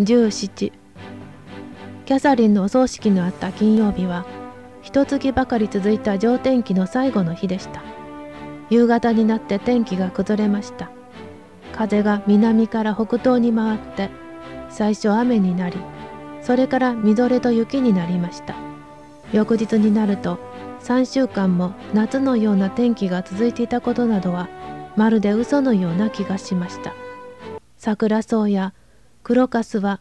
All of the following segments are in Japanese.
17キャサリンのお葬式のあった金曜日は一月ばかり続いた上天気の最後の日でした夕方になって天気が崩れました風が南から北東に回って最初雨になりそれからみぞれと雪になりました翌日になると3週間も夏のような天気が続いていたことなどはまるで嘘のような気がしました桜草や黒かすは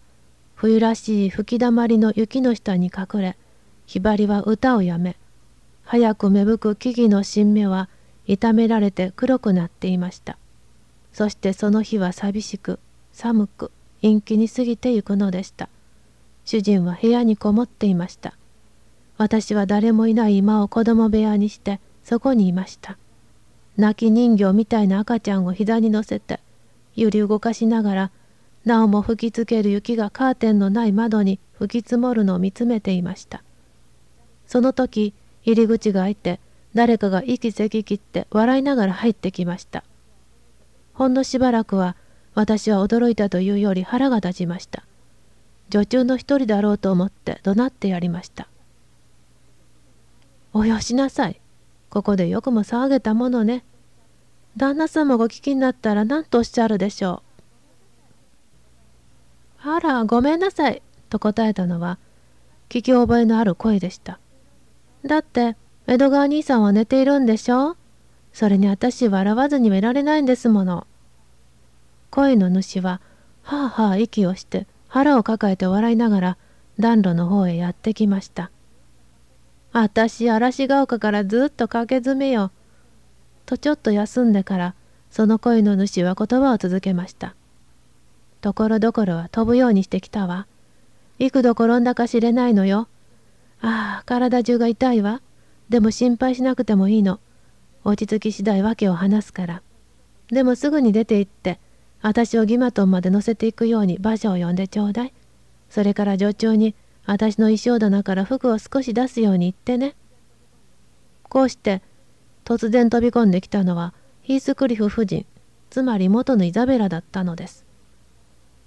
冬らしい吹きだまりの雪の下に隠れひばりは歌をやめ早く芽吹く木々の新芽は傷められて黒くなっていましたそしてその日は寂しく寒く陰気に過ぎてゆくのでした主人は部屋にこもっていました私は誰もいない今を子供部屋にしてそこにいました泣き人形みたいな赤ちゃんを膝に乗せて揺り動かしながらなおも吹きつける雪がカーテンのない窓に吹き積もるのを見つめていましたその時入り口が開いて誰かが息せき切って笑いながら入ってきましたほんのしばらくは私は驚いたというより腹が立ちました女中の一人だろうと思って怒鳴ってやりましたおよしなさいここでよくも騒げたものね旦那様ごお聞きになったら何とおっしゃるでしょうあら、ごめんなさい、と答えたのは、聞き覚えのある声でした。だって、江戸川兄さんは寝ているんでしょそれに私笑わずにいられないんですもの。声の主は、はあはあ息をして、腹を抱えて笑いながら、暖炉の方へやってきました。あたし、嵐ヶ丘からずっと駆け詰めよ。とちょっと休んでから、その声の主は言葉を続けました。ところどころは飛ぶようにしてきたわ。幾度転んだか知れないのよ。ああ、体中が痛いわ。でも心配しなくてもいいの。落ち着き次第訳を話すから。でもすぐに出て行って、私をギマトンまで乗せていくように馬車を呼んでちょうだい。それから女中に、私の衣装棚から服を少し出すように言ってね。こうして、突然飛び込んできたのは、ヒースクリフ夫人、つまり元のイザベラだったのです。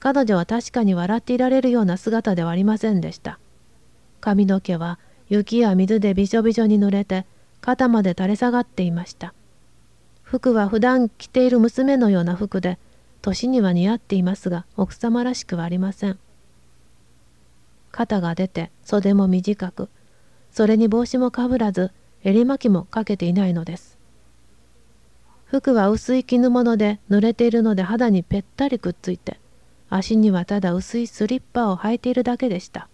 彼女は確かに笑っていられるような姿ではありませんでした。髪の毛は雪や水でびしょびしょに濡れて肩まで垂れ下がっていました。服は普段着ている娘のような服で年には似合っていますが奥様らしくはありません。肩が出て袖も短くそれに帽子もかぶらず襟巻きもかけていないのです。服は薄い絹物で濡れているので肌にぺったりくっついて足にはただ薄いスリッパを履いているだけでした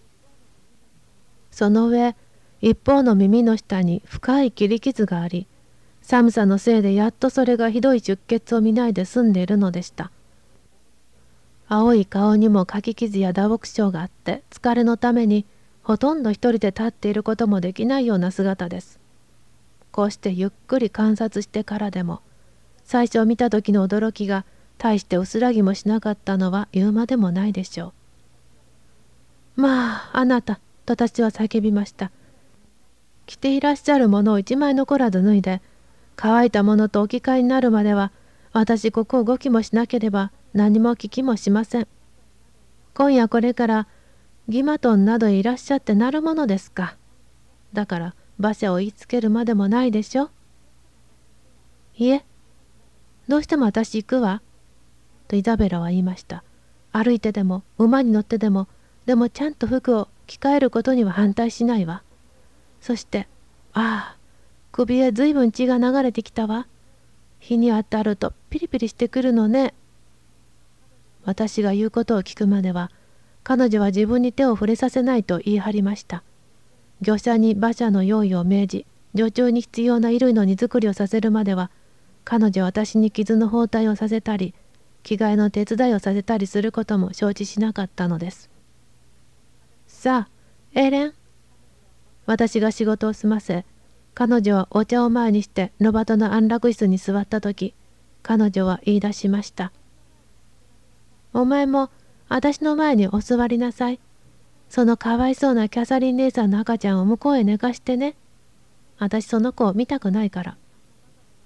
その上一方の耳の下に深い切り傷があり寒さのせいでやっとそれがひどい出血を見ないで済んでいるのでした青い顔にもかき傷や打撲傷があって疲れのためにほとんど一人で立っていることもできないような姿ですこうしてゆっくり観察してからでも最初見た時の驚きが大して薄らぎもしなかったのは言うまでもないでしょう。まあ、あなた、と私は叫びました。着ていらっしゃるものを一枚残らず脱いで、乾いたものと置き換えになるまでは、私ここ動きもしなければ何も聞きもしません。今夜これから、ギマトンなどいらっしゃってなるものですか。だから、馬車を言いつけるまでもないでしょ。いえ、どうしても私行くわ。とイザベラは言いました歩いてでも馬に乗ってでもでもちゃんと服を着替えることには反対しないわそしてああ首へずいぶん血が流れてきたわ日に当たるとピリピリしてくるのね私が言うことを聞くまでは彼女は自分に手を触れさせないと言い張りました業者に馬車の用意を命じ女中に必要な衣類の荷造りをさせるまでは彼女は私に傷の包帯をさせたり着替えの手伝いをさせたりすることも承知しなかったのですさあエレン私が仕事を済ませ彼女はお茶を前にして野トの安楽室に座った時彼女は言い出しましたお前も私の前にお座りなさいそのかわいそうなキャサリン姉さんの赤ちゃんを向こうへ寝かしてね私その子を見たくないから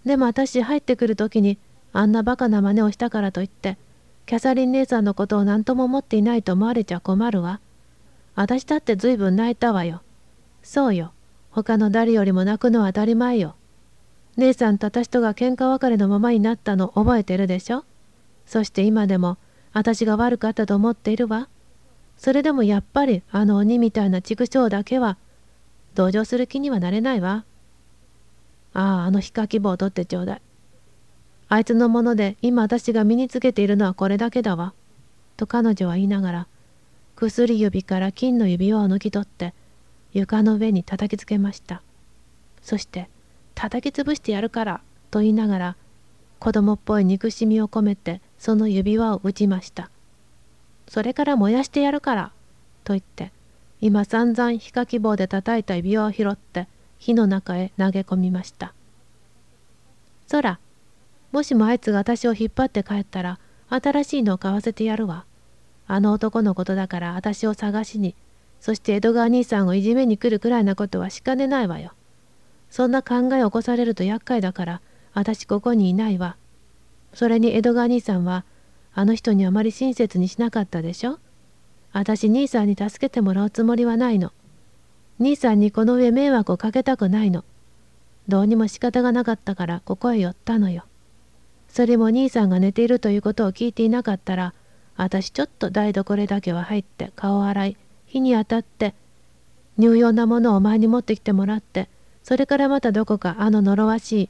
でも私入ってくる時にあんなバカな真似をしたからといってキャサリン姉さんのことを何とも思っていないと思われちゃ困るわ私だって随分泣いたわよそうよ他の誰よりも泣くのは当たり前よ姉さんと私とが喧嘩別れのままになったの覚えてるでしょそして今でも私が悪かったと思っているわそれでもやっぱりあの鬼みたいな畜生だけは同情する気にはなれないわあああのヒカキ棒取ってちょうだいあいつのもので今私が身につけているのはこれだけだわ。と彼女は言いながら、薬指から金の指輪を抜き取って、床の上に叩きつけました。そして、叩き潰してやるから、と言いながら、子供っぽい憎しみを込めて、その指輪を打ちました。それから燃やしてやるから、と言って、今散々火かき棒で叩いた指輪を拾って、火の中へ投げ込みました。空、もしもあいつが私を引っ張って帰ったら新しいのを買わせてやるわ。あの男のことだから私を探しに、そして江戸川兄さんをいじめに来るくらいなことはしかねないわよ。そんな考えを起こされると厄介だから私ここにいないわ。それに江戸川兄さんはあの人にあまり親切にしなかったでしょ。私兄さんに助けてもらうつもりはないの。兄さんにこの上迷惑をかけたくないの。どうにも仕方がなかったからここへ寄ったのよ。それも兄さんが寝ているということを聞いていなかったら私ちょっと台所だけは入って顔洗い火に当たって乳用なものをお前に持ってきてもらってそれからまたどこかあの呪わしい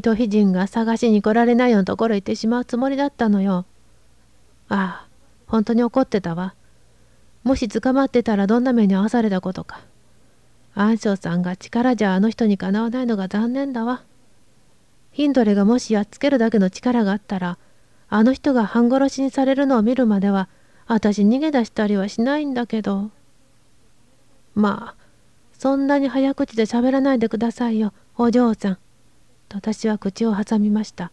人非人が探しに来られないようなところ行ってしまうつもりだったのよ。ああ本当に怒ってたわ。もし捕まってたらどんな目に遭わされたことか。安生さんが力じゃあの人にかなわないのが残念だわ。ヒンドレがもしやっつけるだけの力があったら、あの人が半殺しにされるのを見るまでは、私逃げ出したりはしないんだけど。まあ、そんなに早口で喋らないでくださいよ、お嬢さん。と私は口を挟みました。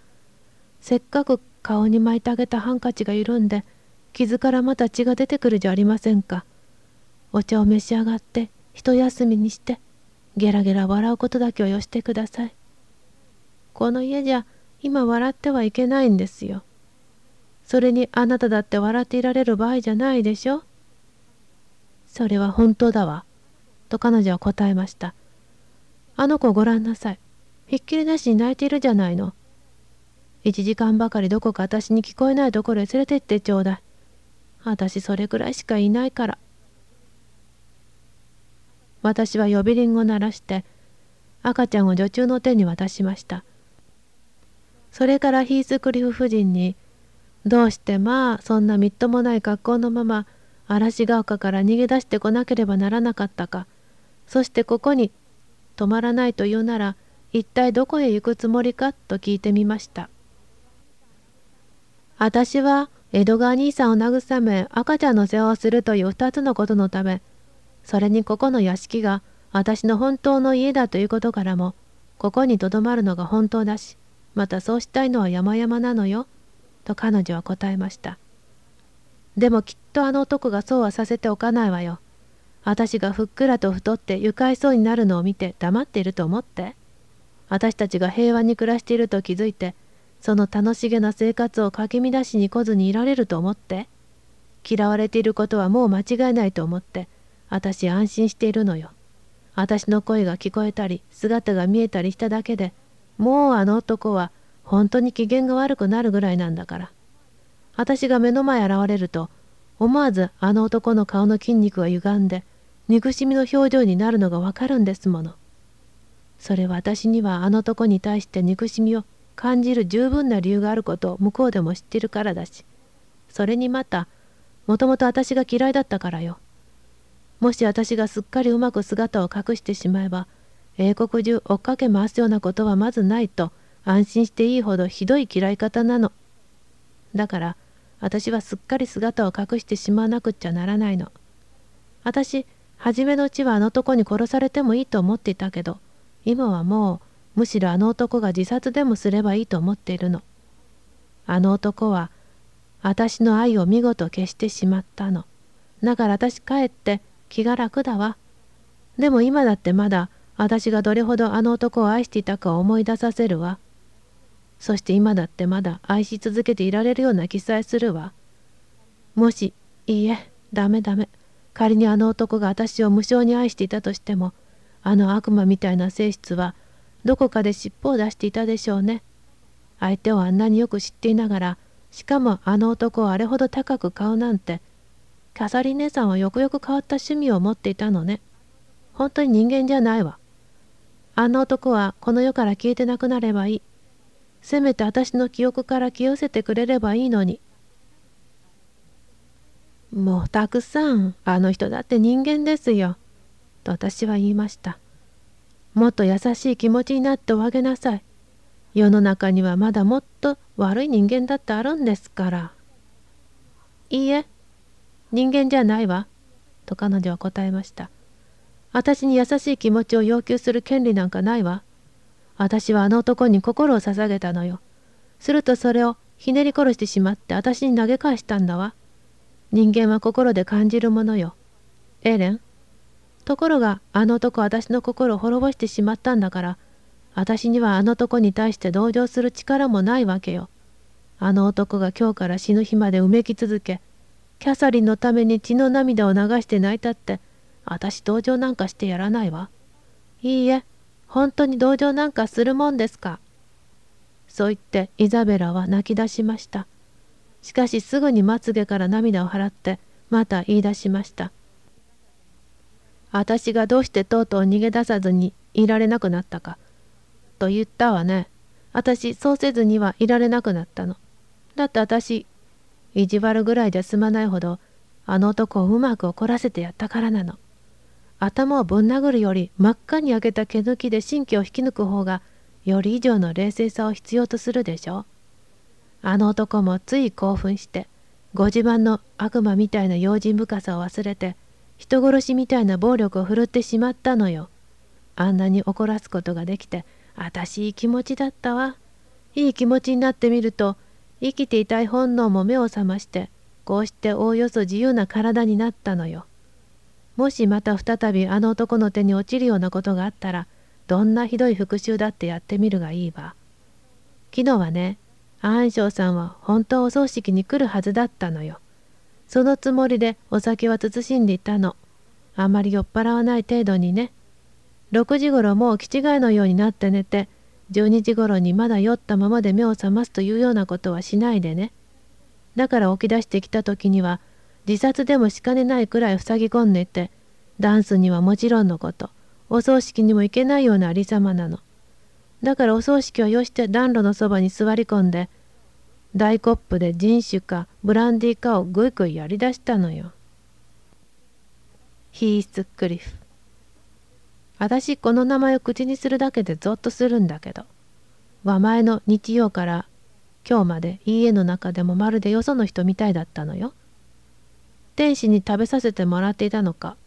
せっかく顔に巻いてあげたハンカチが緩んで、傷からまた血が出てくるじゃありませんか。お茶を召し上がって、一休みにして、ゲラゲラ笑うことだけをよしてください。この家じゃ今笑ってはいけないんですよ。それにあなただって笑っていられる場合じゃないでしょ。それは本当だわ。と彼女は答えました。あの子ご覧なさい。ひっきりなしに泣いているじゃないの。一時間ばかりどこか私に聞こえないところへ連れて行ってちょうだい。私それくらいしかいないから。私は呼び鈴を鳴らして赤ちゃんを女中の手に渡しました。それからヒースクリフ夫人に「どうしてまあそんなみっともない格好のまま嵐ヶ丘から逃げ出してこなければならなかったかそしてここに泊まらないというなら一体どこへ行くつもりか?」と聞いてみました私は江戸川兄さんを慰め赤ちゃんの世話をするという2つのことのためそれにここの屋敷が私の本当の家だということからもここにとどまるのが本当だしまたそうしたいのは山々なのよ」と彼女は答えました「でもきっとあの男がそうはさせておかないわよ」私がふっくらと太って愉快そうになるのを見て黙っていると思って私たちが平和に暮らしていると気づいてその楽しげな生活をかき乱しに来ずにいられると思って嫌われていることはもう間違いないと思って私安心しているのよ私の声が聞こえたり姿が見えたりしただけでもうあの男は本当に機嫌が悪くなるぐらいなんだから。私が目の前現れると、思わずあの男の顔の筋肉が歪んで、憎しみの表情になるのがわかるんですもの。それは私にはあの男に対して憎しみを感じる十分な理由があることを向こうでも知ってるからだし、それにまた、もともと私が嫌いだったからよ。もし私がすっかりうまく姿を隠してしまえば、英国中追っかけ回すようなことはまずないと、安心していいほどひどい嫌い方なの。だから私はすっかり姿を隠してしまわなくっちゃならないの。私初めのうちはあの男に殺されてもいいと思っていたけど今はもうむしろあの男が自殺でもすればいいと思っているの。あの男は私の愛を見事消してしまったの。だから私帰って気が楽だわ。でも今だってまだ私がどれほどあの男を愛していたかを思い出させるわ。そして今だってまだ愛し続けていられるような気さえするわ。もし、いいえ、ダメダメ。仮にあの男が私を無性に愛していたとしても、あの悪魔みたいな性質は、どこかで尻尾を出していたでしょうね。相手をあんなによく知っていながら、しかもあの男をあれほど高く買うなんて、キャサリン姉さんはよくよく変わった趣味を持っていたのね。本当に人間じゃないわ。あの男はこの世から消えてなくなればいい。せめて私の記憶から清せてくれればいいのにもうたくさんあの人だって人間ですよと私は言いましたもっと優しい気持ちになっておあげなさい世の中にはまだもっと悪い人間だってあるんですからいいえ人間じゃないわと彼女は答えました私に優しい気持ちを要求する権利なんかないわ私はあの男に心を捧げたのよ。するとそれをひねり殺してしまって私に投げ返したんだわ。人間は心で感じるものよ。エレン。ところがあの男私の心を滅ぼしてしまったんだから私にはあの男に対して同情する力もないわけよ。あの男が今日から死ぬ日までうめき続けキャサリンのために血の涙を流して泣いたって私同情なんかしてやらないわ。いいえ本当に同情なんかするもんですか。そう言ってイザベラは泣き出しました。しかしすぐにまつげから涙を払ってまた言い出しました。私がどうしてとうとう逃げ出さずにいられなくなったか。と言ったわね。私そうせずにはいられなくなったの。だって私意地悪ぐらいじゃ済まないほどあの男をうまく怒らせてやったからなの。頭をぶん殴るより真っ赤に焼けた毛抜きで神経を引き抜く方がより以上の冷静さを必要とするでしょう。あの男もつい興奮してご自慢の悪魔みたいな用心深さを忘れて人殺しみたいな暴力を振るってしまったのよ。あんなに怒らすことができて私いい気持ちだったわ。いい気持ちになってみると生きていたい本能も目を覚ましてこうしておおよそ自由な体になったのよ。もしまた再びあの男の手に落ちるようなことがあったらどんなひどい復讐だってやってみるがいいわ。昨日はね安生さんは本当お葬式に来るはずだったのよ。そのつもりでお酒は慎んでいたの。あまり酔っ払わない程度にね。6時ごろもう気違いのようになって寝て12時ごろにまだ酔ったままで目を覚ますというようなことはしないでね。だから起き出してきた時には自殺でもしかねないくらい塞ぎ込んでいてダンスにはもちろんのことお葬式にも行けないようなありさまなのだからお葬式はよして暖炉のそばに座り込んで大コップで人種かブランディーかをぐいぐいやりだしたのよヒース・クリフ私この名前を口にするだけでゾッとするんだけど和前の日曜から今日まで家の中でもまるでよその人みたいだったのよ。天使に食べさせてもらっていたのか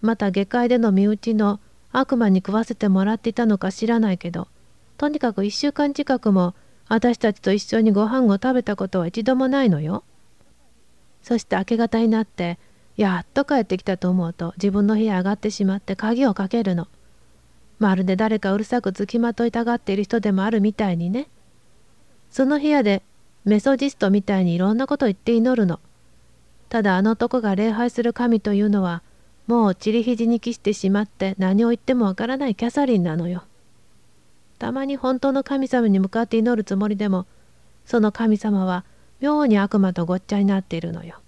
また下界での身内の悪魔に食わせてもらっていたのか知らないけどとにかく1週間近くも私たちと一緒にご飯を食べたことは一度もないのよ。そして明け方になってやっと帰ってきたと思うと自分の部屋上がってしまって鍵をかけるの。まるで誰かうるさくつきまといたがっている人でもあるみたいにね。その部屋でメソジストみたいにいろんなこと言って祈るの。ただあの男が礼拝する神というのはもう散りひじに帰してしまって何を言ってもわからないキャサリンなのよ。たまに本当の神様に向かって祈るつもりでもその神様は妙に悪魔とごっちゃになっているのよ。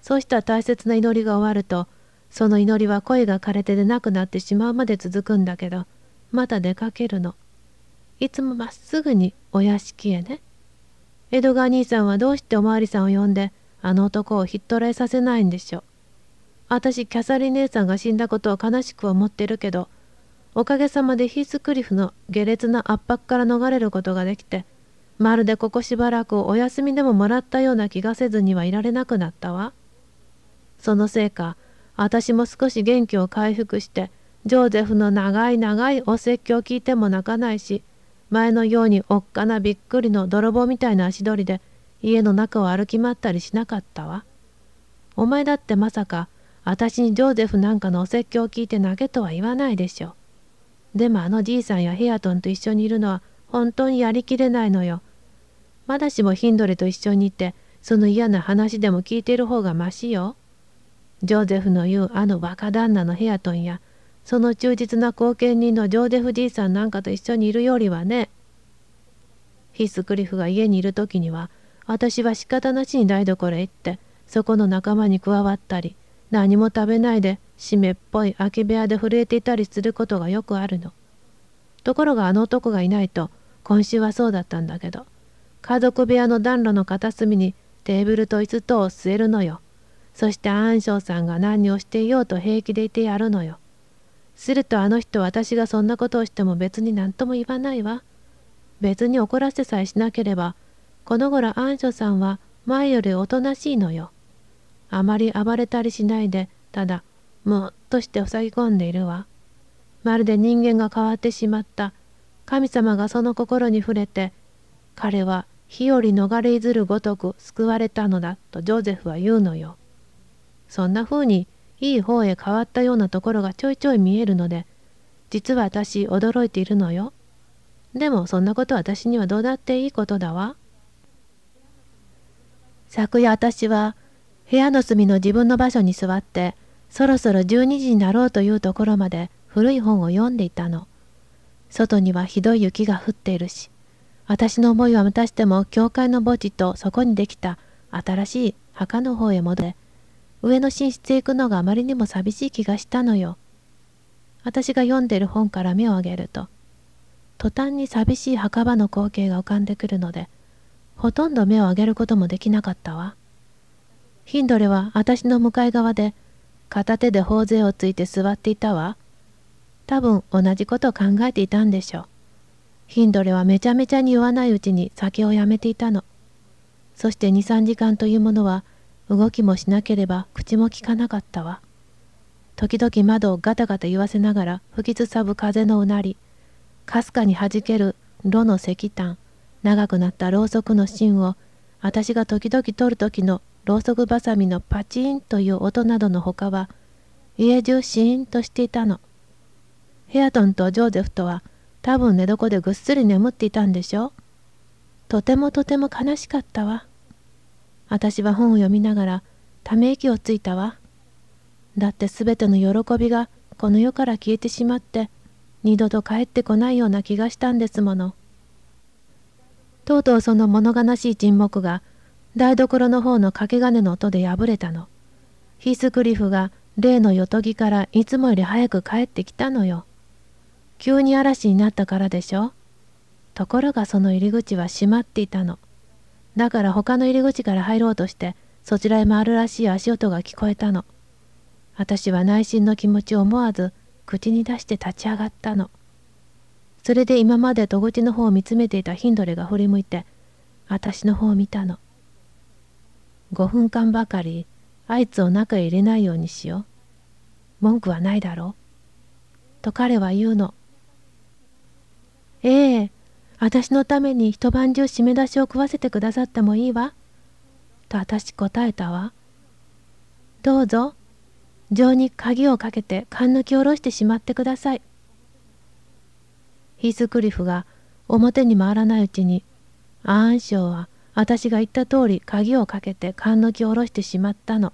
そうした大切な祈りが終わるとその祈りは声が枯れてでなくなってしまうまで続くんだけどまた出かけるの。いつもまっすぐにお屋敷へね。江戸川兄さんはどうしておまわりさんを呼んであの男をひっ捕らえさせないんでしょ私キャサリン姉さんが死んだことを悲しく思ってるけどおかげさまでヒースクリフの下劣な圧迫から逃れることができてまるでここしばらくお休みでももらったような気がせずにはいられなくなったわそのせいか私も少し元気を回復してジョーゼフの長い長いお説教を聞いても泣かないし前のようにおっかなびっくりの泥棒みたいな足取りで家の中を歩き回ったりしなかったわ。お前だってまさか私にジョーゼフなんかのお説教を聞いて泣けとは言わないでしょ。でもあのじいさんやヘアトンと一緒にいるのは本当にやりきれないのよ。まだしもヒンドレと一緒にいてその嫌な話でも聞いている方がましよ。ジョーゼフの言うあの若旦那のヘアトンやその忠実な後見人のジョーゼフじいさんなんかと一緒にいるよりはね。ヒスクリフが家にいる時には私は仕方なしに台所へ行ってそこの仲間に加わったり何も食べないで湿っぽい空き部屋で震えていたりすることがよくあるのところがあの男がいないと今週はそうだったんだけど家族部屋の暖炉の片隅にテーブルと椅子とを据えるのよそして安生さんが何をしていようと平気でいてやるのよするとあの人私がそんなことをしても別に何とも言わないわ別に怒らせさえしなければこの頃暗所さんは前よりおとなしいのよ。あまり暴れたりしないで、ただ、むっとして塞ぎ込んでいるわ。まるで人間が変わってしまった。神様がその心に触れて、彼は日より逃れいずるごとく救われたのだとジョゼフは言うのよ。そんな風にいい方へ変わったようなところがちょいちょい見えるので、実は私驚いているのよ。でもそんなこと私にはどうだっていいことだわ。昨夜私は部屋の隅の自分の場所に座ってそろそろ12時になろうというところまで古い本を読んでいたの。外にはひどい雪が降っているし、私の思いはまたしても教会の墓地とそこにできた新しい墓の方へ戻れ、上の寝室へ行くのがあまりにも寂しい気がしたのよ。私が読んでる本から目を上げると、途端に寂しい墓場の光景が浮かんでくるので、ほとんど目を上げることもできなかったわ。ヒンドレは私の向かい側で片手で頬杖をついて座っていたわ。多分同じことを考えていたんでしょう。ヒンドレはめちゃめちゃに言わないうちに酒をやめていたの。そして2、3時間というものは動きもしなければ口もきかなかったわ。時々窓をガタガタ言わせながら吹きつさぶ風のうなり、かすかにはじける炉の石炭、長くなったろうそくの芯を私が時々取る時のろうそくばさみのパチンという音などの他は家中シーンとしていたのヘアトンとジョーゼフとは多分寝床でぐっすり眠っていたんでしょうとてもとても悲しかったわ私は本を読みながらため息をついたわだって全ての喜びがこの世から消えてしまって二度と帰ってこないような気がしたんですもの。とうとうその物悲しい沈黙が台所の方の掛け金の音で破れたの。ヒースクリフが例のよとぎからいつもより早く帰ってきたのよ。急に嵐になったからでしょ。ところがその入り口は閉まっていたの。だから他の入り口から入ろうとしてそちらへ回るらしい足音が聞こえたの。私は内心の気持ちを思わず口に出して立ち上がったの。それで今まで戸口の方を見つめていたヒンドレが振り向いて、私の方を見たの。5分間ばかり、あいつを中へ入れないようにしよう。文句はないだろう。と彼は言うの。ええ私のために一晩中締め出しを食わせてくださってもいいわ。と私答えたわ。どうぞ、情に鍵をかけて勘抜き下ろしてしまってください。ヒースクリフが表に回らないうちにアーンショーは私が言った通り鍵をかけて勘の木を下ろしてしまったの。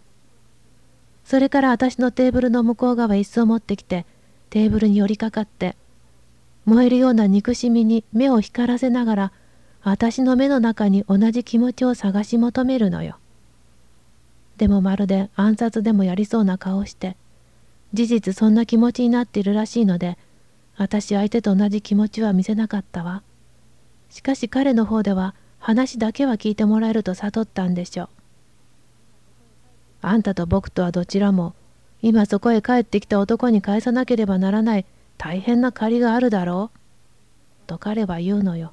それから私のテーブルの向こう側椅子を持ってきてテーブルに寄りかかって燃えるような憎しみに目を光らせながら私の目の中に同じ気持ちを探し求めるのよ。でもまるで暗殺でもやりそうな顔をして事実そんな気持ちになっているらしいので私相手と同じ気持ちは見せなかったわ。しかし彼の方では話だけは聞いてもらえると悟ったんでしょう。あんたと僕とはどちらも今そこへ帰ってきた男に返さなければならない大変な借りがあるだろう。と彼は言うのよ。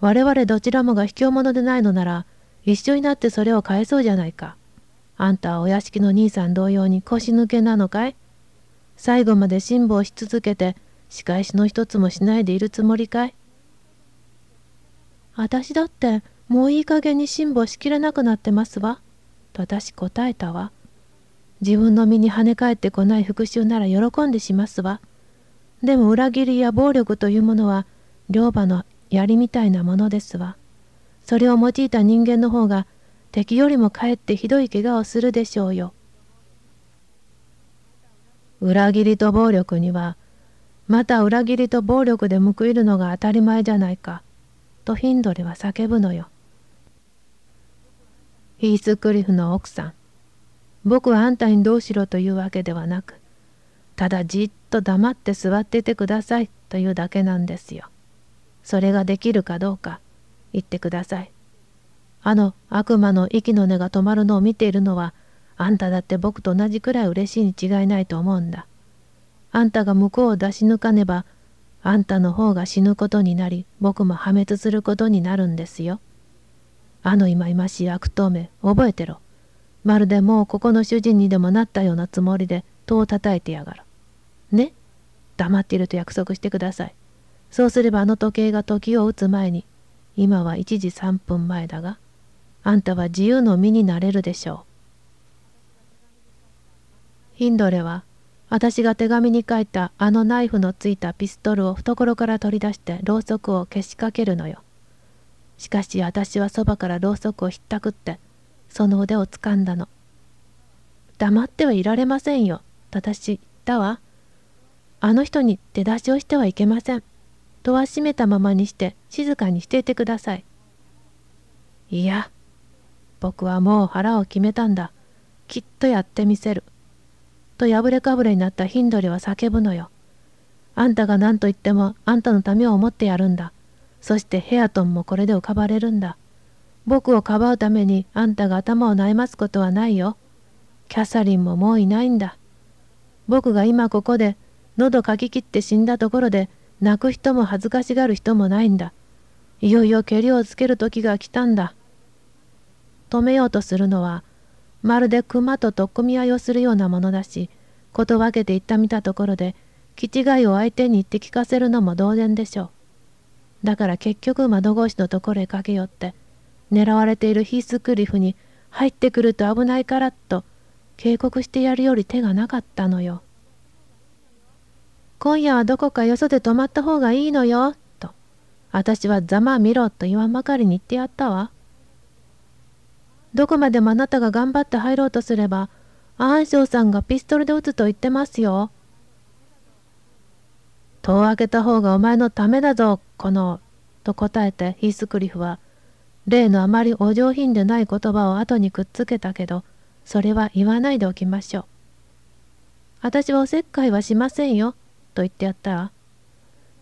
我々どちらもが卑怯者でないのなら一緒になってそれを返そうじゃないか。あんたはお屋敷の兄さん同様に腰抜けなのかい最後まで辛抱し続けて仕返しの一つもしないでいるつもりかい私だってもういい加減に辛抱しきれなくなってますわ。と私答えたわ。自分の身に跳ね返ってこない復讐なら喜んでしますわ。でも裏切りや暴力というものは両馬の槍みたいなものですわ。それを用いた人間の方が敵よりもかえってひどい怪我をするでしょうよ。裏切りと暴力にはまた裏切りと暴力で報いるのが当たり前じゃないかとヒンドリは叫ぶのよヒースクリフの奥さん僕はあんたにどうしろというわけではなくただじっと黙って座っててくださいというだけなんですよそれができるかどうか言ってくださいあの悪魔の息の根が止まるのを見ているのはあんただって僕と同じくらい嬉しいに違いないと思うんだ。あんたが向こうを出し抜かねば、あんたの方が死ぬことになり、僕も破滅することになるんですよ。あの忌々しい悪党め、覚えてろ。まるでもうここの主人にでもなったようなつもりで、戸を叩いてやがる。ね黙っていると約束してください。そうすればあの時計が時を打つ前に、今は1時3分前だが、あんたは自由の身になれるでしょう。ヒンドレは私が手紙に書いたあのナイフのついたピストルを懐から取り出してろうそくを消しかけるのよ。しかし私はそばからろうそくをひったくってその腕をつかんだの。黙ってはいられませんよ。と私言ったわ。あの人に手出しをしてはいけません。戸は閉めたままにして静かにしていてください。いや、僕はもう腹を決めたんだ。きっとやってみせる。と破れかぶれになったヒンドリは叫ぶのよ。あんたが何と言ってもあんたのためを思ってやるんだ。そしてヘアトンもこれで浮かばれるんだ。僕をかばうためにあんたが頭を悩ますことはないよ。キャサリンももういないんだ。僕が今ここで喉かき切って死んだところで泣く人も恥ずかしがる人もないんだ。いよいよけりをつける時が来たんだ。止めようとするのはまるで熊と取っ組み合いをするようなものだしこと分けて言った見たところで気違いを相手に言って聞かせるのも同然でしょうだから結局窓越しのところへ駆け寄って狙われているヒースクリフに入ってくると危ないからと警告してやるより手がなかったのよ。今夜はどこかよそで泊まった方がいいのよ、と。私はざまあ見ろと言わんばかりに言ってやったわ。どこまでもあなたが頑張って入ろうとすれば、アンショウさんがピストルで撃つと言ってますよ。戸を開けた方がお前のためだぞ、この、と答えてヒースクリフは、例のあまりお上品でない言葉を後にくっつけたけど、それは言わないでおきましょう。私はおせっかいはしませんよ、と言ってやったら、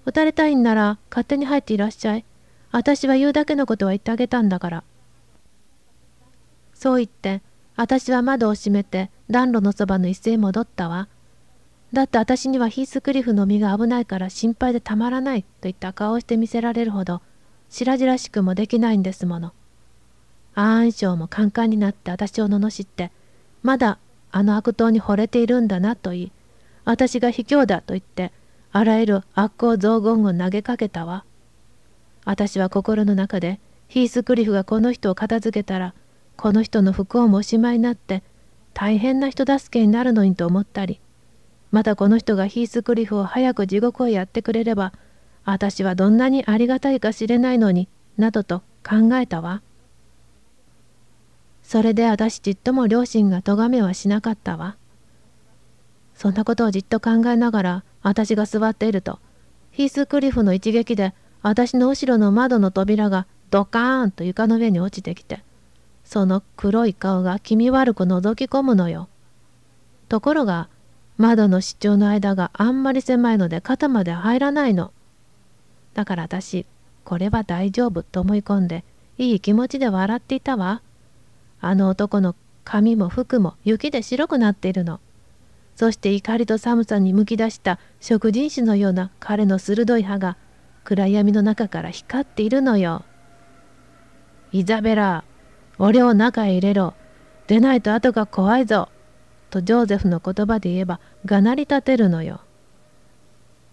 撃たれたいんなら勝手に入っていらっしゃい。私は言うだけのことは言ってあげたんだから。そう言って、私は窓を閉めて暖炉のそばの椅子へ戻ったわ。だって私にはヒースクリフの身が危ないから心配でたまらないといった顔をして見せられるほど白々しくもできないんですもの。アーンもカンカンになって私を罵ってまだあの悪党に惚れているんだなと言い私が卑怯だと言ってあらゆる悪行雑言を投げかけたわ。私は心の中でヒースクリフがこの人を片付けたらこの人の不幸もおしまいになって大変な人助けになるのにと思ったりまたこの人がヒースクリフを早く地獄へやってくれれば私はどんなにありがたいか知れないのになどと考えたわそれで私ちっとも両親が咎めはしなかったわそんなことをじっと考えながら私が座っているとヒースクリフの一撃で私の後ろの窓の扉がドカーンと床の上に落ちてきてその黒い顔が気味悪く覗き込むのよ。ところが窓の支柱の間があんまり狭いので肩まで入らないの。だから私これは大丈夫と思い込んでいい気持ちで笑っていたわ。あの男の髪も服も雪で白くなっているの。そして怒りと寒さにむき出した食人種のような彼の鋭い歯が暗闇の中から光っているのよ。イザベラ俺を中へ入れろ。出ないと後が怖いぞ。とジョーゼフの言葉で言えばがなり立てるのよ。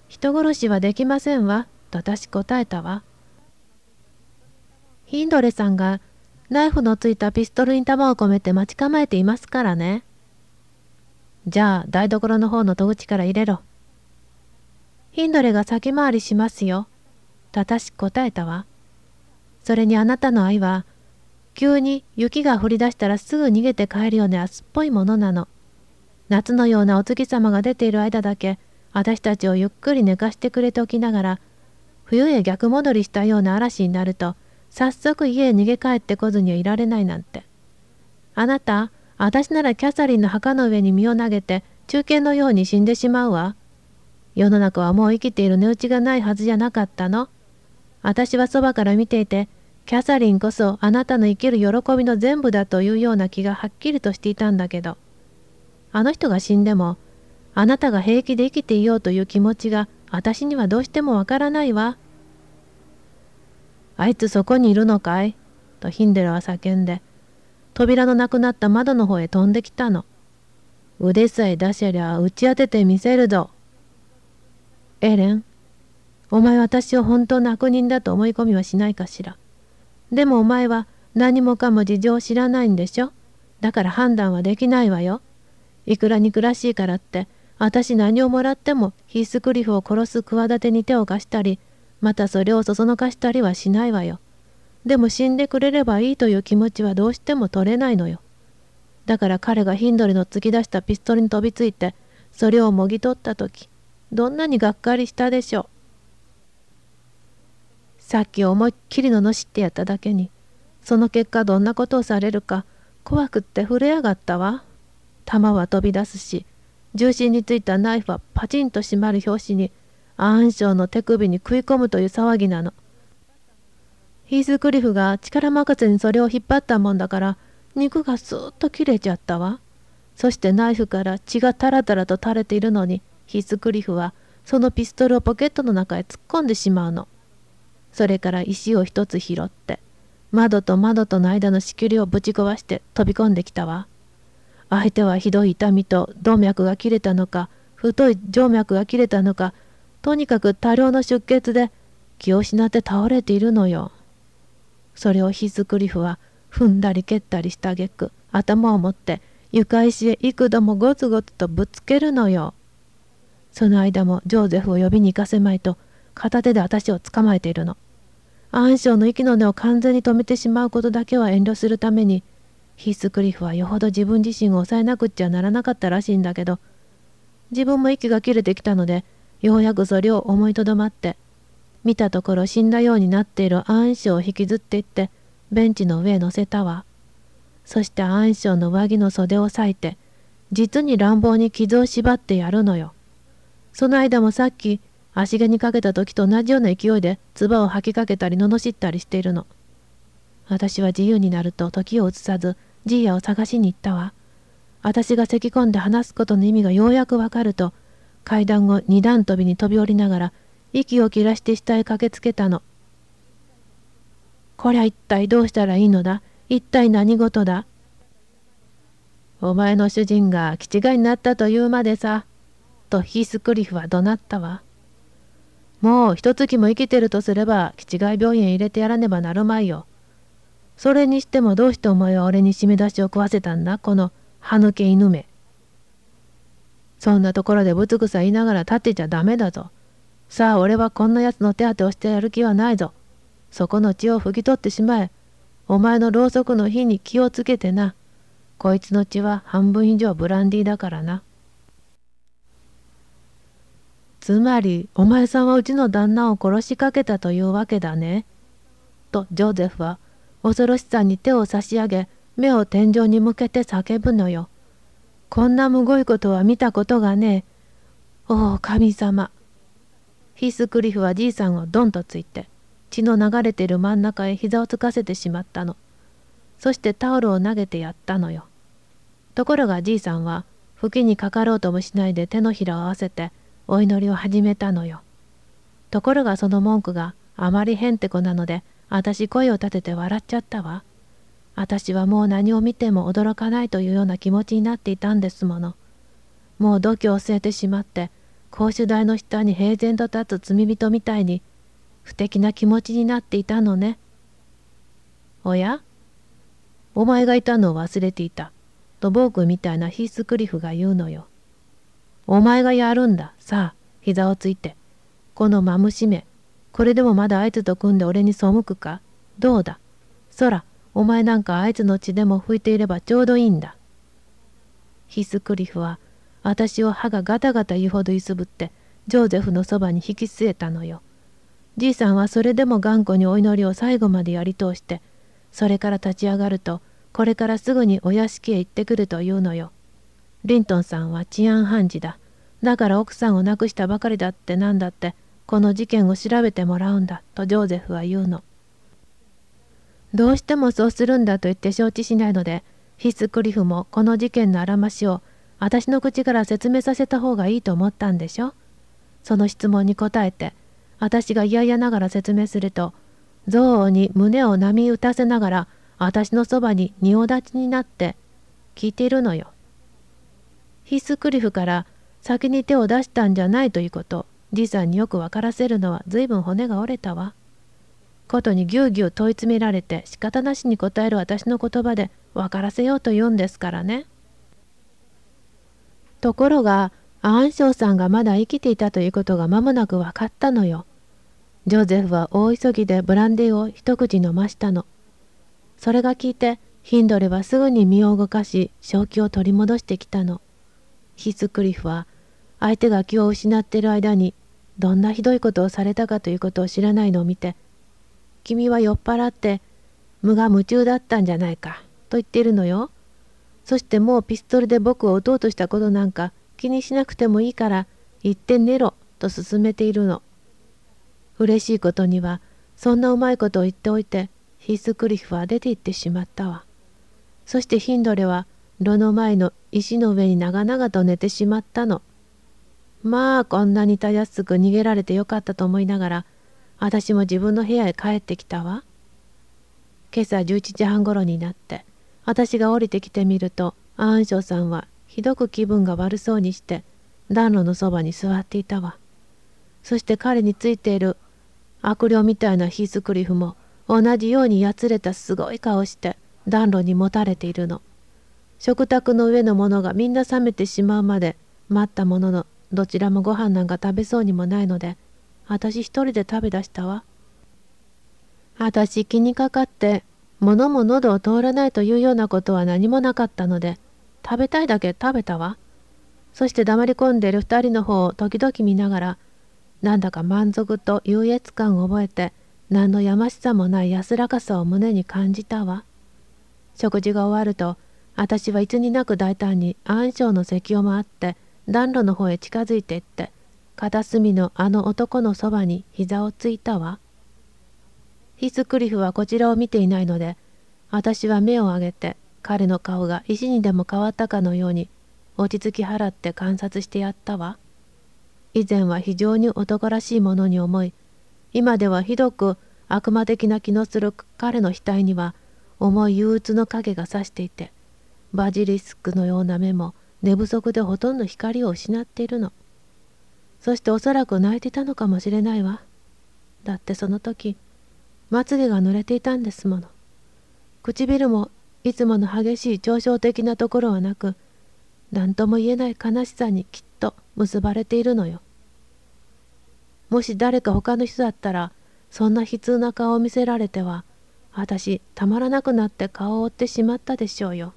人殺しはできませんわ。と私答えたわ。ヒンドレさんがナイフのついたピストルに弾を込めて待ち構えていますからね。じゃあ台所の方の戸口から入れろ。ヒンドレが先回りしますよ。たたし答えたわ。それにあなたの愛は急に雪が降り出したらすぐ逃げて帰るような安っぽいものなの。夏のようなお月様が出ている間だけ、私たちをゆっくり寝かしてくれておきながら、冬へ逆戻りしたような嵐になると、早速家へ逃げ帰ってこずにはいられないなんて。あなた、私ならキャサリンの墓の上に身を投げて、中堅のように死んでしまうわ。世の中はもう生きている値打ちがないはずじゃなかったの。私はそばから見ていて、キャサリンこそあなたの生きる喜びの全部だというような気がはっきりとしていたんだけど、あの人が死んでも、あなたが平気で生きていようという気持ちが私にはどうしてもわからないわ。あいつそこにいるのかいとヒンデルは叫んで、扉のなくなった窓の方へ飛んできたの。腕さえ出しゃりゃ打ち当ててみせるぞ。エレン、お前私を本当の悪人だと思い込みはしないかしら。でもお前は何もかも事情を知らないんでしょだから判断はできないわよ。いくら憎らしいからって、私何をもらってもヒースクリフを殺す企てに手を貸したり、またそれをそそのかしたりはしないわよ。でも死んでくれればいいという気持ちはどうしても取れないのよ。だから彼がヒンドリの突き出したピストルに飛びついて、それをもぎ取った時、どんなにがっかりしたでしょう。さっき思いっきりののしってやっただけにその結果どんなことをされるか怖くって震えやがったわ弾は飛び出すし重心についたナイフはパチンと閉まる拍子に暗礁の手首に食い込むという騒ぎなのヒースクリフが力任せにそれを引っ張ったもんだから肉がスーッと切れちゃったわそしてナイフから血がタラタラと垂れているのにヒースクリフはそのピストルをポケットの中へ突っ込んでしまうのそれから石を一つ拾って窓と窓との間の仕切りをぶち壊して飛び込んできたわ相手はひどい痛みと動脈が切れたのか太い静脈が切れたのかとにかく多量の出血で気を失って倒れているのよそれをヒズクリフは踏んだり蹴ったりしたげく頭を持って床石へ幾度もゴツゴツとぶつけるのよその間もジョーゼフを呼びに行かせまいと片手で私を捕まえているの暗礁の息の根を完全に止めてしまうことだけは遠慮するためにヒースクリフはよほど自分自身を抑えなくっちゃならなかったらしいんだけど自分も息が切れてきたのでようやくそれを思いとどまって見たところ死んだようになっている暗礁を引きずっていってベンチの上へ乗せたわそして暗礁の上着の袖を裂いて実に乱暴に傷を縛ってやるのよその間もさっき足毛にかけた時と同じような勢いで唾を吐きかけたり罵ったりしているの。私は自由になると時を移さず、じいやを探しに行ったわ。私が咳き込んで話すことの意味がようやくわかると、階段を二段飛びに飛び降りながら、息を切らして下へ駆けつけたの。こりゃ一体どうしたらいいのだ一体何事だお前の主人が気違いになったというまでさ、とヒースクリフは怒鳴ったわ。もう一月も生きてるとすれば、吉違い病院へ入れてやらねばなるまいよ。それにしてもどうしてお前は俺に締め出しを食わせたんだ、この歯抜け犬め。そんなところでぶつくさ言いながら立ってちゃダメだぞ。さあ俺はこんな奴の手当てをしてやる気はないぞ。そこの血を拭き取ってしまえ。お前のろうそくの火に気をつけてな。こいつの血は半分以上ブランディーだからな。つまりお前さんはうちの旦那を殺しかけたというわけだね。とジョゼフは恐ろしさに手を差し上げ目を天井に向けて叫ぶのよ。こんなむごいことは見たことがねえ。おお神様。ヒスクリフはじいさんをドンとついて血の流れている真ん中へ膝をつかせてしまったの。そしてタオルを投げてやったのよ。ところがじいさんは、吹きにかかろうともしないで手のひらを合わせて、お祈りを始めたのよ。ところがその文句があまりへんてこなので、私声を立てて笑っちゃったわ。私はもう何を見ても驚かないというような気持ちになっていたんですもの。もう度胸を据えてしまって、公衆台の下に平然と立つ罪人みたいに、不敵な気持ちになっていたのね。おやお前がいたのを忘れていた。とボー君みたいなヒースクリフが言うのよ。お前がやるんだ。さあ、膝をついて。このまむしめ。これでもまだあいつと組んで俺に背くかどうだ。そら、お前なんかあいつの血でも拭いていればちょうどいいんだ。ヒスクリフは、私を歯がガタガタ言うほど揺すぶって、ジョーゼフのそばに引き据えたのよ。じいさんはそれでも頑固にお祈りを最後までやり通して、それから立ち上がると、これからすぐにお屋敷へ行ってくるというのよ。リントンさんは治安判事だ。だから奥さんを亡くしたばかりだってなんだって、この事件を調べてもらうんだ、とジョーゼフは言うの。どうしてもそうするんだと言って承知しないので、ヒスクリフもこの事件のあらましを、私の口から説明させた方がいいと思ったんでしょその質問に答えて、私が嫌々ながら説明すると、憎悪に胸を波打たせながら、私のそばに仁王立ちになって、聞いているのよ。ヒースクリフから先に手を出したんじゃないということじいさんによく分からせるのは随分骨が折れたわ。ことにぎゅうぎゅう問い詰められて仕方なしに答える私の言葉で分からせようと言うんですからね。ところがアンショウさんがまだ生きていたということが間もなく分かったのよ。ジョゼフは大急ぎでブランデーを一口飲ましたの。それが聞いてヒンドレはすぐに身を動かし正気を取り戻してきたの。ヒスクリフは相手が気を失っている間にどんなひどいことをされたかということを知らないのを見て「君は酔っ払って無我夢中だったんじゃないか」と言っているのよ。そしてもうピストルで僕を撃とうとしたことなんか気にしなくてもいいから行って寝ろと勧めているの。嬉しいことにはそんなうまいことを言っておいてヒースクリフは出て行ってしまったわ。そしてヒンドレは炉の前の石の上に長々と寝てしまったの。まあこんなにたやすく逃げられてよかったと思いながら私も自分の部屋へ帰ってきたわ。今朝11時半頃になって私が降りてきてみると暗証さんはひどく気分が悪そうにして暖炉のそばに座っていたわ。そして彼についている悪霊みたいなヒースクリフも同じようにやつれたすごい顔して暖炉にもたれているの。食卓の上のものがみんな冷めてしまうまで待ったもののどちらもご飯なんか食べそうにもないので私一人で食べ出したわ私気にかかって物も喉を通らないというようなことは何もなかったので食べたいだけ食べたわそして黙り込んでる2人の方を時々見ながらなんだか満足と優越感を覚えて何のやましさもない安らかさを胸に感じたわ食事が終わると私はいつになく大胆に暗礁の席を回って暖炉の方へ近づいていって片隅のあの男のそばに膝をついたわヒスクリフはこちらを見ていないので私は目を上げて彼の顔が石にでも変わったかのように落ち着き払って観察してやったわ以前は非常に男らしいものに思い今ではひどく悪魔的な気のする彼の額には重い憂鬱の影がさしていてバジリスクのような目も寝不足でほとんど光を失っているのそしておそらく泣いてたのかもしれないわだってその時まつげが濡れていたんですもの唇もいつもの激しい嘲笑的なところはなく何とも言えない悲しさにきっと結ばれているのよもし誰か他の人だったらそんな悲痛な顔を見せられては私たまらなくなって顔を追ってしまったでしょうよ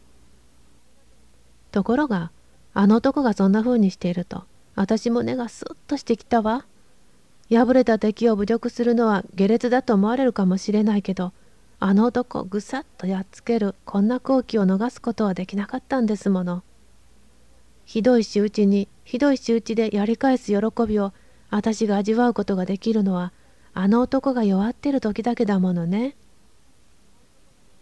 ところがあの男がそんな風にしていると私も根がスッとしてきたわ破れた敵を侮辱するのは下劣だと思われるかもしれないけどあの男をぐさっとやっつけるこんな好機を逃すことはできなかったんですものひどい仕打ちにひどい仕打ちでやり返す喜びを私が味わうことができるのはあの男が弱ってる時だけだものね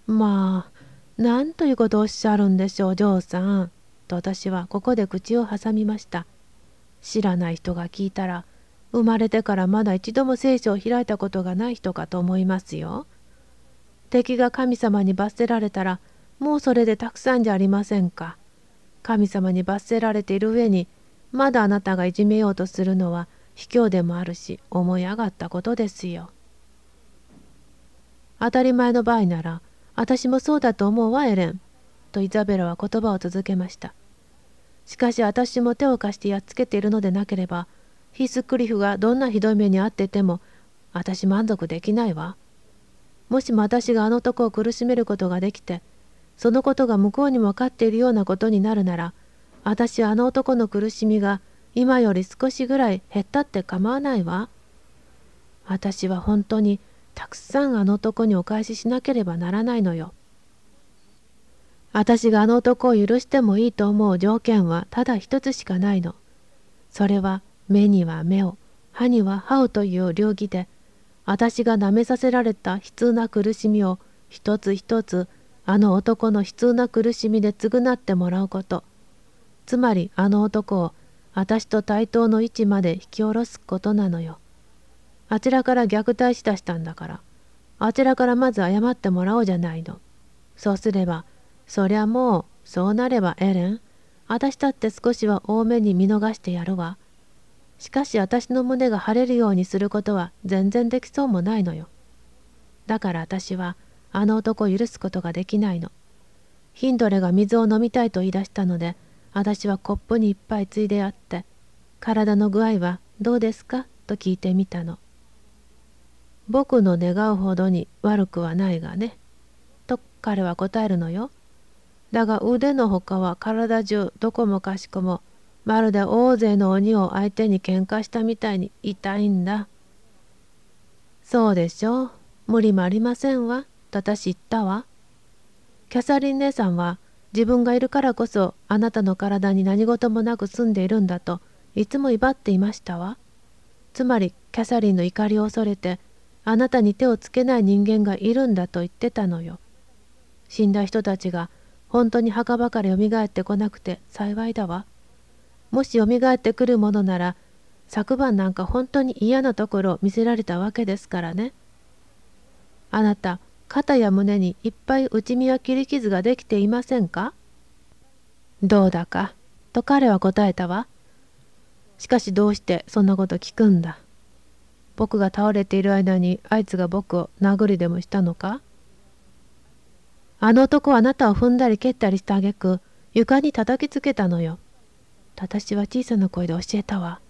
まあなんということをおっしゃるんでしょうお嬢さんと私はここで口を挟みました。知らない人が聞いたら、生まれてからまだ一度も聖書を開いたことがない人かと思いますよ。敵が神様に罰せられたら、もうそれでたくさんじゃありませんか。神様に罰せられている上に、まだあなたがいじめようとするのは卑怯でもあるし、思い上がったことですよ。当たり前の場合なら、私もそうだと思うわ、エレン。とイザベラは言葉を続けました。しかし私も手を貸してやっつけているのでなければヒースクリフがどんなひどい目に遭っていても私満足できないわ。もしも私があの男を苦しめることができてそのことが向こうにも分かっているようなことになるなら私はあの男の苦しみが今より少しぐらい減ったって構わないわ。私は本当にたくさんあの男にお返ししなければならないのよ。私があの男を許してもいいと思う条件はただ一つしかないの。それは目には目を、歯には歯をという領域で、私が舐めさせられた悲痛な苦しみを一つ一つあの男の悲痛な苦しみで償ってもらうこと。つまりあの男を私と対等の位置まで引き下ろすことなのよ。あちらから虐待しだしたんだから、あちらからまず謝ってもらおうじゃないの。そうすれば、そりゃもう、そうなればエレン、私だって少しは多めに見逃してやるわ。しかし私の胸が晴れるようにすることは全然できそうもないのよ。だから私は、あの男を許すことができないの。ヒンドレが水を飲みたいと言い出したので、私はコップにいっぱいついであって、体の具合はどうですかと聞いてみたの。僕の願うほどに悪くはないがね。と彼は答えるのよ。だが腕のほかは体中どこもかしこもまるで大勢の鬼を相手に喧嘩したみたいに痛いんだ。そうでしょう。無理もありませんわ。と私言ったわ。キャサリン姉さんは自分がいるからこそあなたの体に何事もなく住んでいるんだといつも威張っていましたわ。つまりキャサリンの怒りを恐れてあなたに手をつけない人間がいるんだと言ってたのよ。死んだ人たちが本当に墓場から蘇ってこなくて幸いだわ。もし蘇ってくるものなら昨晩なんか本当に嫌なところを見せられたわけですからね。あなた肩や胸にいっぱい内身や切り傷ができていませんかどうだかと彼は答えたわ。しかしどうしてそんなこと聞くんだ。僕が倒れている間にあいつが僕を殴りでもしたのかあの男はあなたを踏んだり蹴ったりしたげく床に叩きつけたのよ。私は小さな声で教えたわ。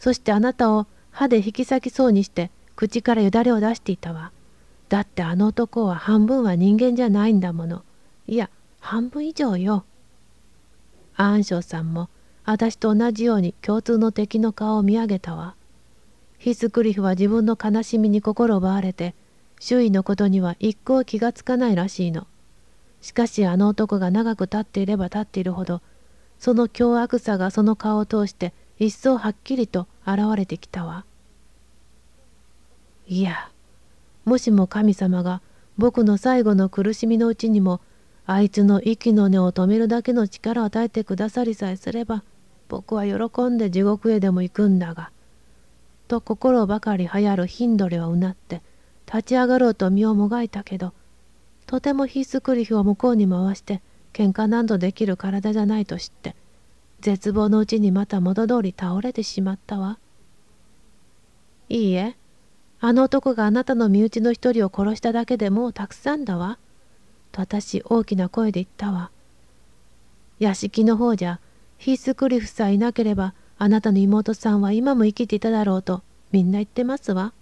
そしてあなたを歯で引き裂きそうにして口からよだれを出していたわ。だってあの男は半分は人間じゃないんだもの。いや、半分以上よ。暗証さんも私と同じように共通の敵の顔を見上げたわ。ヒスクリフは自分の悲しみに心奪われて、周囲のことには一向気がつかないらしいの。しかしあの男が長く立っていれば立っているほどその凶悪さがその顔を通して一層はっきりと現れてきたわいやもしも神様が僕の最後の苦しみのうちにもあいつの息の根を止めるだけの力を与えてくださりさえすれば僕は喜んで地獄へでも行くんだが」と心ばかり流行るヒンドレはうなって立ち上がろうと身をもがいたけどとてもヒースクリフを向こうに回して喧嘩何度できる体じゃないと知って絶望のうちにまた元通り倒れてしまったわいいえあの男があなたの身内の一人を殺しただけでもうたくさんだわと私大きな声で言ったわ屋敷の方じゃヒースクリフさえいなければあなたの妹さんは今も生きていただろうとみんな言ってますわ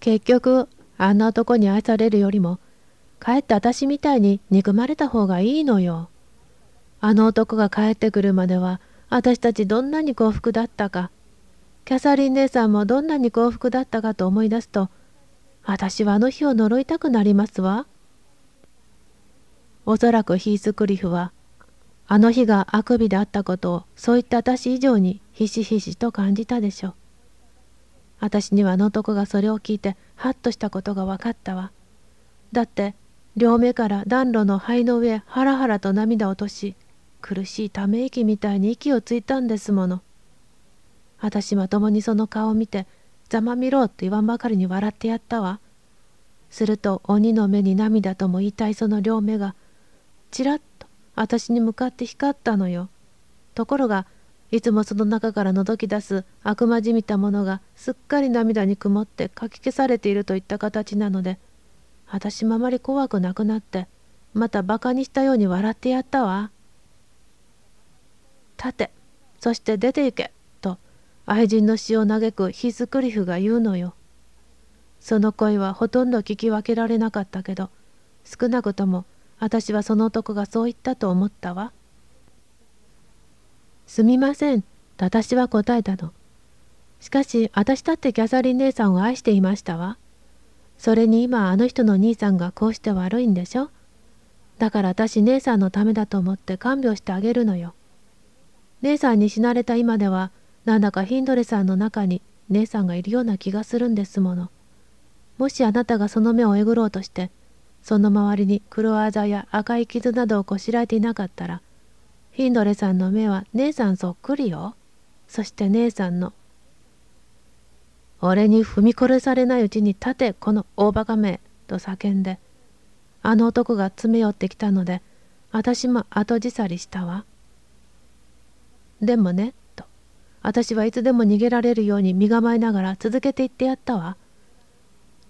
結局あんな男に愛されるよりもかえって私みたいに憎まれた方がいいのよ。あの男が帰ってくるまでは私たちどんなに幸福だったかキャサリン姉さんもどんなに幸福だったかと思い出すと私はあの日を呪いたくなりますわおそらくヒースクリフはあの日があくびであったことをそういった私以上にひしひしと感じたでしょう私にはあの男がそれを聞いてハッとしたことが分かったわだって両目から暖炉の灰の上ハラハラと涙を落とし苦しいため息みたいに息をついたんですもの私まともにその顔を見て「ざまみろ」と言わんばかりに笑ってやったわすると鬼の目に涙とも言いたいその両目がちらっと私に向かって光ったのよところがいつもその中からのぞき出す悪魔じみたものがすっかり涙に曇ってかき消されているといった形なので私もあまり怖くなくなってまたバカにしたように笑ってやったわ。立てそして出て行けと愛人の死を嘆くヒズクリフが言うのよ。その声はほとんど聞き分けられなかったけど少なくとも私はその男がそう言ったと思ったわ。すみませんと私は答えたの。しかし私だってキャサリン姉さんを愛していましたわ。それに今あの人の兄さんがこうして悪いんでしょだから私姉さんのためだと思って看病してあげるのよ。姉さんに死なれた今ではなんだかヒンドレさんの中に姉さんがいるような気がするんですもの。もしあなたがその目をえぐろうとしてその周りに黒あざや赤い傷などをこしらえていなかったらヒンドレさんの目は姉さんそっくりよ。そして姉さんの俺に踏み殺されないうちに立てこの大バカめ」と叫んであの男が詰め寄ってきたので私も後じさりしたわ。でもねと私はいつでも逃げられるように身構えながら続けていってやったわ。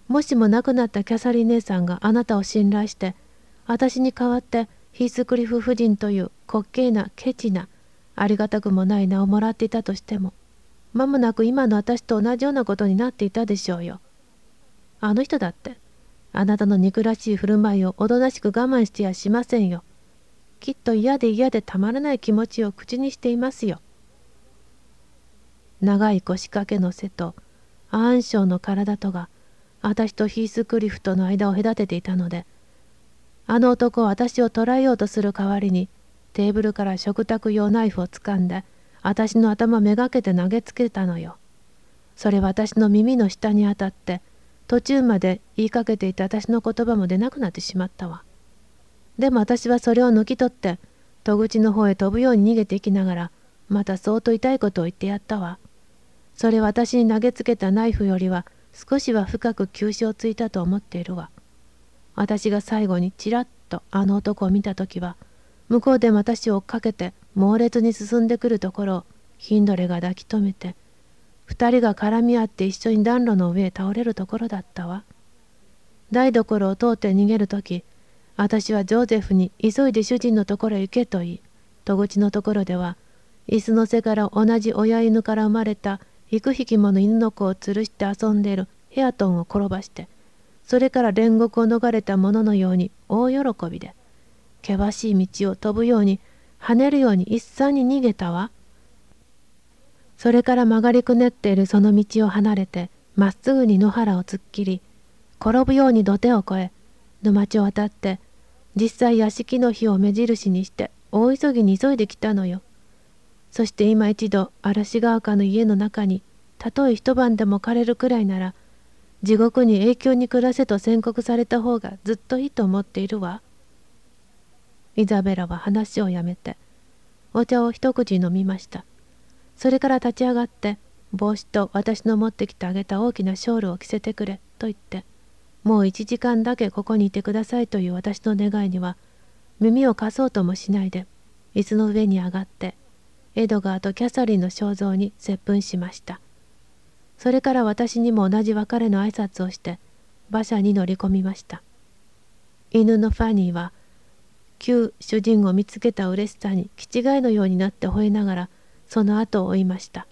もしも亡くなったキャサリン姉さんがあなたを信頼して私に代わってヒースクリフ夫人という滑稽なケチなありがたくもない名をもらっていたとしても間もなく今の私と同じようなことになっていたでしょうよ。あの人だって、あなたの憎らしい振る舞いをおとなしく我慢してやしませんよ。きっと嫌で嫌でたまらない気持ちを口にしていますよ。長い腰掛けの背とアーンショの体とが私とヒースクリフとの間を隔てていたのであの男は私を捕らえようとする代わりにテーブルから食卓用ナイフをつかんで私の頭めがけて投げつけたのよ。それ私の耳の下に当たって途中まで言いかけていた私の言葉も出なくなってしまったわ。でも私はそれを抜き取って戸口の方へ飛ぶように逃げていきながらまた相当痛いことを言ってやったわ。それ私に投げつけたナイフよりは少しは深く急所をついたと思っているわ。私が最後にちらっとあの男を見た時は向こうで私を追っかけて猛烈に進んでくるところをヒンドレが抱き留めて二人が絡み合って一緒に暖炉の上へ倒れるところだったわ台所を通って逃げる時私はジョーゼフに急いで主人のところへ行けと言い戸口のところでは椅子の背から同じ親犬から生まれた幾匹もの犬の子を吊るして遊んでいるヘアトンを転ばしてそれから煉獄を逃れた者のように大喜びで険しい道を飛ぶように跳ねるように一斉に逃げたわ。それから曲がりくねっているその道を離れて、まっすぐに野原を突っ切り、転ぶように土手を越え、沼地を渡って、実際屋敷の火を目印にして大急ぎに急いできたのよ。そして今一度嵐ヶ丘の家の中にたとえ一晩でも枯れるくらいなら地獄に永久に暮らせと宣告された方がずっといいと思っているわ。イザベラは話をやめてお茶を一口飲みましたそれから立ち上がって帽子と私の持ってきてあげた大きなショールを着せてくれと言ってもう1時間だけここにいてくださいという私の願いには耳を貸そうともしないで椅子の上に上がってエドガーとキャサリンの肖像に接吻しましたそれから私にも同じ別れの挨拶をして馬車に乗り込みました犬のファニーは旧主人を見つけた嬉しさに気違いのようになって吠えながらその後を追いました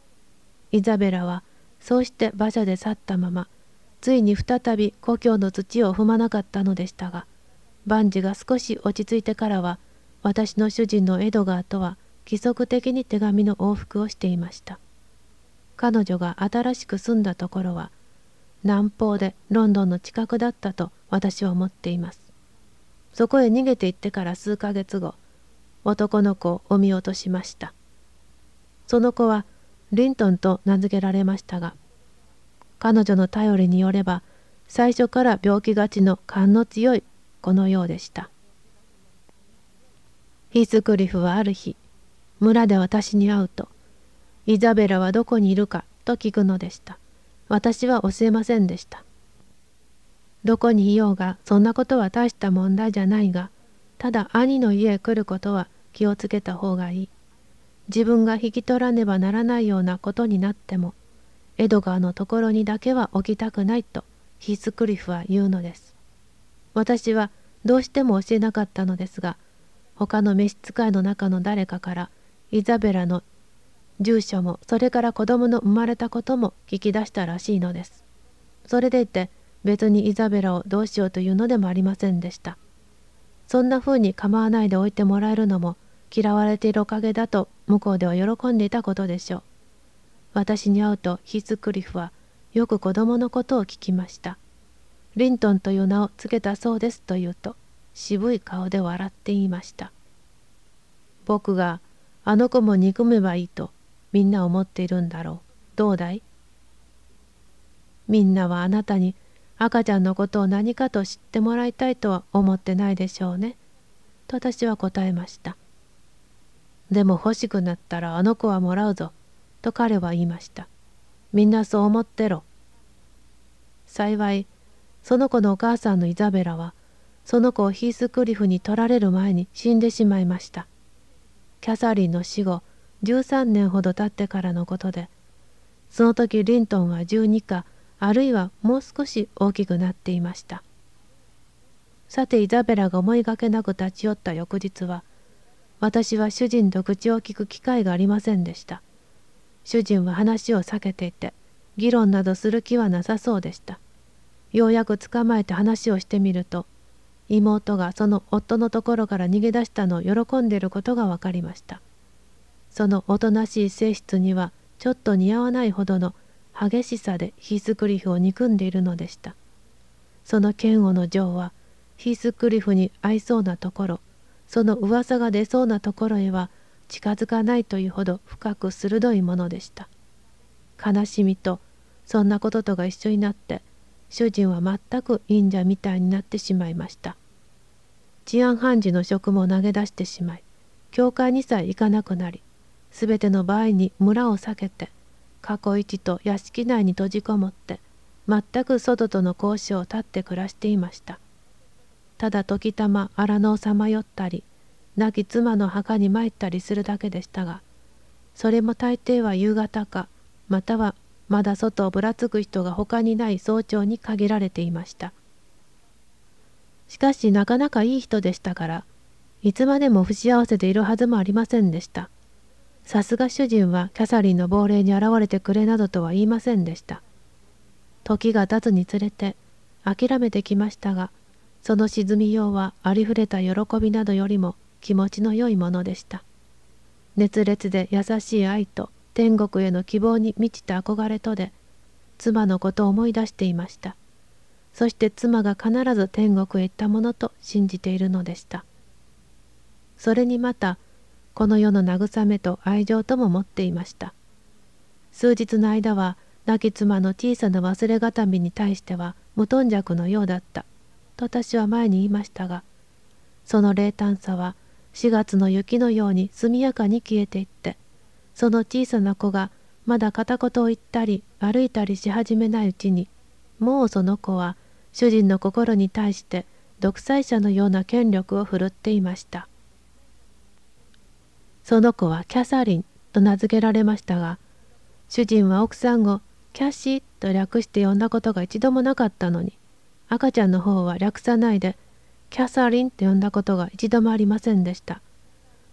イザベラはそうして馬車で去ったままついに再び故郷の土を踏まなかったのでしたが万事が少し落ち着いてからは私の主人のエドガーとは規則的に手紙の往復をしていました彼女が新しく住んだところは南方でロンドンの近くだったと私は思っていますそこへ逃げて行ってから数ヶ月後男の子をお見落としましたその子はリントンと名付けられましたが彼女の頼りによれば最初から病気がちの勘の強い子のようでしたヒースクリフはある日村で私に会うと「イザベラはどこにいるか?」と聞くのでした私は教えませんでしたどこにいようがそんなことは大した問題じゃないがただ兄の家へ来ることは気をつけた方がいい自分が引き取らねばならないようなことになってもエドガーのところにだけは置きたくないとヒースクリフは言うのです私はどうしても教えなかったのですが他の召使いの中の誰かからイザベラの住所もそれから子供の生まれたことも聞き出したらしいのですそれでいて別にイザベラをどうしようというのでもありませんでした。そんな風に構わないでおいてもらえるのも嫌われているおかげだと向こうでは喜んでいたことでしょう。私に会うとヒスクリフはよく子供のことを聞きました。リントンという名を付けたそうですと言うと渋い顔で笑っていました。僕があの子も憎めばいいとみんな思っているんだろう。どうだいみんなはあなたに赤ちゃんのことを何かと知ってもらいたいとは思ってないでしょうね。と私は答えました。でも欲しくなったらあの子はもらうぞ。と彼は言いました。みんなそう思ってろ。幸い、その子のお母さんのイザベラは、その子をヒースクリフに取られる前に死んでしまいました。キャサリンの死後、13年ほど経ってからのことで、その時リントンは12かあるいはもう少し大きくなっていましたさてイザベラが思いがけなく立ち寄った翌日は私は主人と口を聞く機会がありませんでした主人は話を避けていて議論などする気はなさそうでしたようやく捕まえて話をしてみると妹がその夫のところから逃げ出したのを喜んでいることが分かりましたそのおとなしい性質にはちょっと似合わないほどの激しさでヒースクリフを憎んでいるのでしたその嫌悪のジョーはヒースクリフに合いそうなところその噂が出そうなところへは近づかないというほど深く鋭いものでした悲しみとそんなこととが一緒になって主人は全く忍者みたいになってしまいました治安判事の職も投げ出してしまい教会にさえ行かなくなり全ての場合に村を避けて過去一と屋敷内に閉じこもって全く外との交渉を立って暮らしていましたただ時たま荒野をさまよったり亡き妻の墓に参ったりするだけでしたがそれも大抵は夕方かまたはまだ外をぶらつく人が他にない早朝に限られていましたしかしなかなかいい人でしたからいつまでも不幸せでいるはずもありませんでしたさすが主人はキャサリンの亡霊に現れてくれなどとは言いませんでした。時が経つにつれて諦めてきましたが、その沈みようはありふれた喜びなどよりも気持ちの良いものでした。熱烈で優しい愛と天国への希望に満ちた憧れとで、妻のことを思い出していました。そして妻が必ず天国へ行ったものと信じているのでした。それにまた、この世の慰めと愛情とも持っていました数日の間は亡き妻の小さな忘れがたみに対しては無頓着のようだったと私は前に言いましたがその冷淡さは4月の雪のように速やかに消えていってその小さな子がまだ片言を言ったり歩いたりし始めないうちにもうその子は主人の心に対して独裁者のような権力を振るっていました。その子はキャサリンと名付けられましたが主人は奥さんをキャシーと略して呼んだことが一度もなかったのに赤ちゃんの方は略さないでキャサリンって呼んだことが一度もありませんでした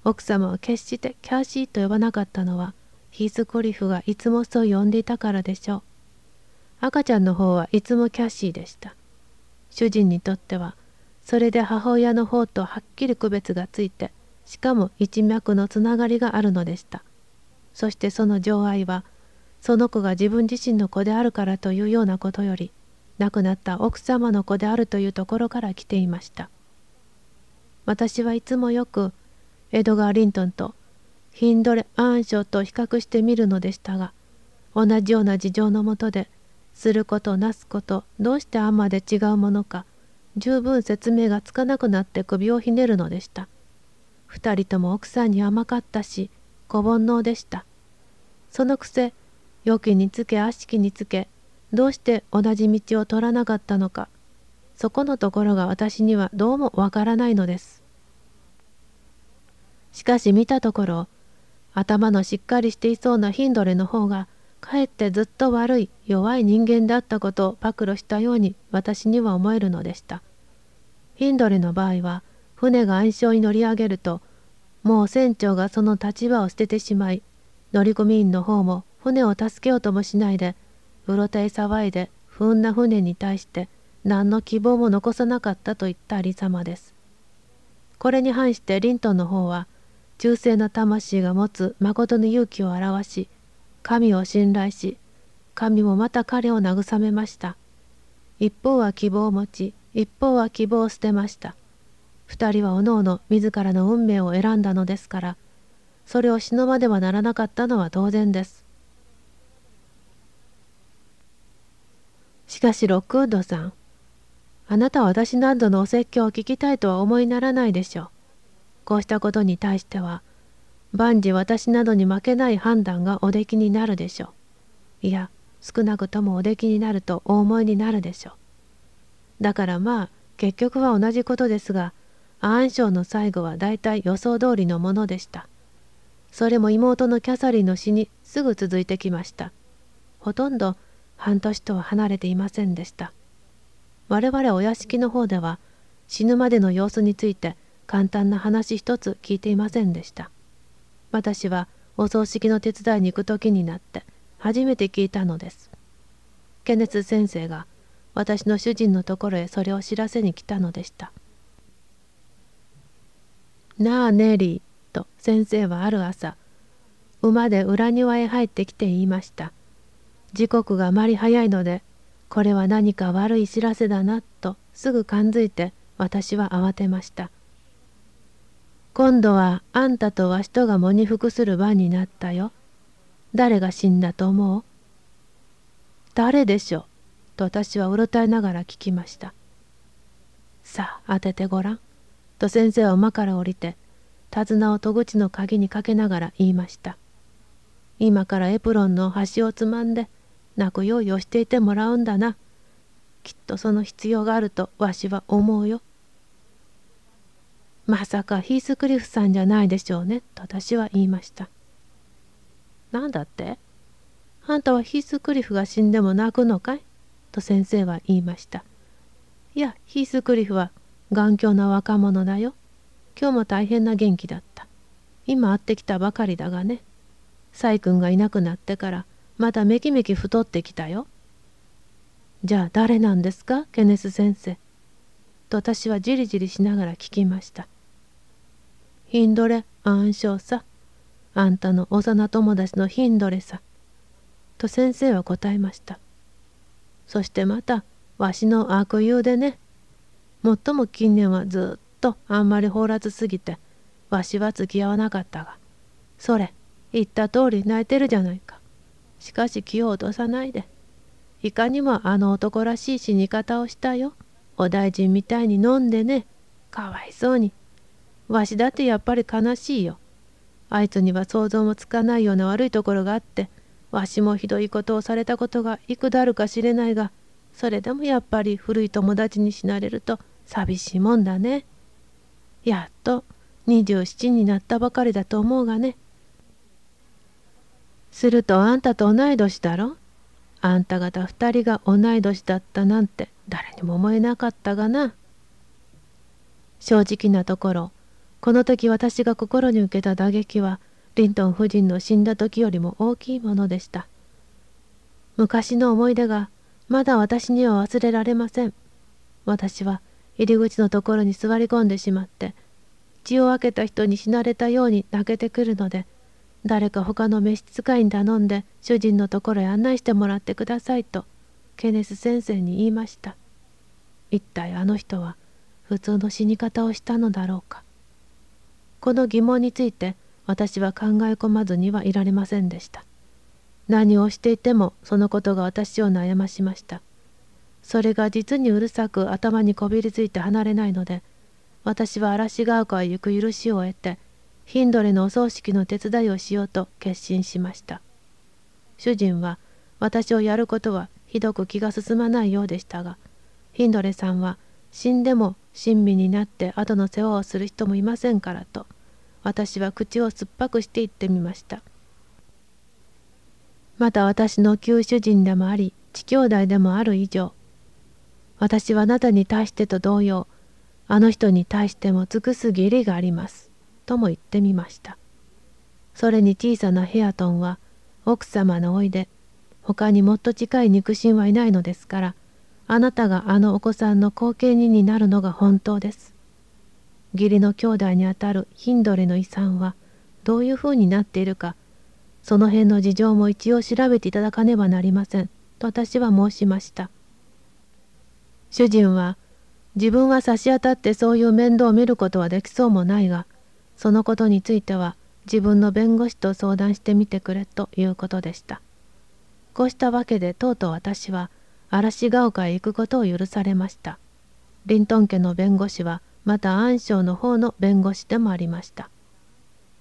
奥様は決してキャシーと呼ばなかったのはヒースコリフがいつもそう呼んでいたからでしょう赤ちゃんの方はいつもキャシーでした主人にとってはそれで母親の方とはっきり区別がついてしかも一脈のつながりがあるのでしたそしてその情愛はその子が自分自身の子であるからというようなことより亡くなった奥様の子であるというところから来ていました私はいつもよくエドガー・リントンとヒンドレ・アーン賞と比較してみるのでしたが同じような事情のもとですることなすことどうしてあんまで違うものか十分説明がつかなくなって首をひねるのでした二人とも奥さんに甘かったし小煩悩でしたそのくせ良きにつけ悪しきにつけどうして同じ道を取らなかったのかそこのところが私にはどうもわからないのですしかし見たところ頭のしっかりしていそうなヒンドレの方がかえってずっと悪い弱い人間であったことを暴露したように私には思えるのでしたヒンドレの場合は船が暗礁に乗り上げるともう船長がその立場を捨ててしまい乗組員の方も船を助けようともしないでうろたえ騒いで不運な船に対して何の希望も残さなかったといったありさまです。これに反してリントンの方は忠誠な魂が持つ誠の勇気を表し神を信頼し神もまた彼を慰めました。一方は希望を持ち一方は希望を捨てました。2人はおのおの自らの運命を選んだのですからそれを忍ばではならなかったのは当然ですしかしロックウッドさんあなたは私何度のお説教を聞きたいとは思いならないでしょうこうしたことに対しては万事私などに負けない判断がおできになるでしょういや少なくともおできになるとお思いになるでしょうだからまあ結局は同じことですが暗証の最後はだいたい予想通りのものでしたそれも妹のキャサリンの死にすぐ続いてきましたほとんど半年とは離れていませんでした我々お屋敷の方では死ぬまでの様子について簡単な話一つ聞いていませんでした私はお葬式の手伝いに行く時になって初めて聞いたのですケネス先生が私の主人のところへそれを知らせに来たのでしたなあネリー」と先生はある朝馬で裏庭へ入ってきて言いました時刻があまり早いのでこれは何か悪い知らせだなとすぐ感づいて私は慌てました今度はあんたとわしとが喪に服する番になったよ誰が死んだと思う誰でしょうと私はうろたえながら聞きましたさあ当ててごらんと先生は馬から降りて手綱を戸口の鍵にかけながら言いました今からエプロンの端をつまんで泣く用意をしていてもらうんだなきっとその必要があるとわしは思うよまさかヒースクリフさんじゃないでしょうねと私は言いました何だってあんたはヒースクリフが死んでも泣くのかいと先生は言いましたいやヒースクリフは頑強な若者だよ今日も大変な元気だった今会ってきたばかりだがねく君がいなくなってからまためきめき太ってきたよじゃあ誰なんですかケネス先生と私はじりじりしながら聞きましたヒンドレ暗唱さあんたの幼友達のヒンドレさと先生は答えましたそしてまたわしの悪友でねもっとも近年はずっとあんまり放らずすぎてわしは付き合わなかったがそれ言った通り泣いてるじゃないかしかし気を落とさないでいかにもあの男らしい死に方をしたよお大臣みたいに飲んでねかわいそうにわしだってやっぱり悲しいよあいつには想像もつかないような悪いところがあってわしもひどいことをされたことが幾くだるか知れないがそれでもやっぱり古い友達に死なれると寂しいもんだねやっと27になったばかりだと思うがねするとあんたと同い年だろあんた方2人が同い年だったなんて誰にも思えなかったがな正直なところこの時私が心に受けた打撃はリントン夫人の死んだ時よりも大きいものでした昔の思い出がまだ私には忘れられません。私は入り口のところに座り込んでしまって、血を分けた人に死なれたように泣けてくるので、誰か他の召使いに頼んで主人のところへ案内してもらってくださいと、ケネス先生に言いました。一体あの人は普通の死に方をしたのだろうか。この疑問について私は考え込まずにはいられませんでした。何をしていてもそのことが私を悩ましましたそれが実にうるさく頭にこびりついて離れないので私は嵐ヶ丘へ行く許しを得てヒンドレのお葬式の手伝いをしようと決心しました主人は私をやることはひどく気が進まないようでしたがヒンドレさんは死んでも親身になって後の世話をする人もいませんからと私は口を酸っぱくして言ってみました。また私の旧主人でもあり、地兄弟でもある以上、私はあなたに対してと同様、あの人に対しても尽くす義理があります。とも言ってみました。それに小さなヘアトンは、奥様のおいで、他にもっと近い肉親はいないのですから、あなたがあのお子さんの後見人になるのが本当です。義理の兄弟にあたるヒンドレの遺産は、どういうふうになっているか、その辺の事情も一応調べていただかねばなりませんと私は申しました主人は自分は差し当たってそういう面倒を見ることはできそうもないがそのことについては自分の弁護士と相談してみてくれということでしたこうしたわけでとうとう私は嵐ヶ丘へ行くことを許されましたリントン家の弁護士はまた暗礁の方の弁護士でもありました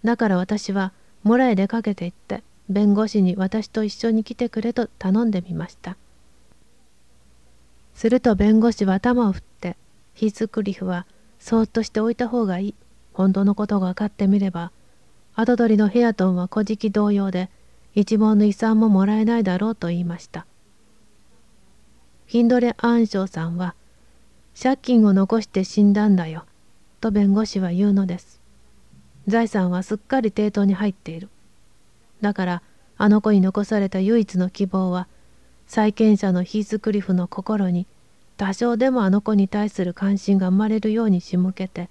だから私はもらい出かけて行って弁護士に私と一緒に来てくれと頼んでみましたすると弁護士は頭を振ってヒースクリフはそっとしておいた方がいい本当のことが分かってみれば跡取りのヘアトンは古事記同様で一文の遺産ももらえないだろうと言いましたヒンドレ・アンショーさんは「借金を残して死んだんだよ」と弁護士は言うのです財産はすっかり抵当に入っているだからあの子に残された唯一の希望は債権者のヒースクリフの心に多少でもあの子に対する関心が生まれるように仕向けて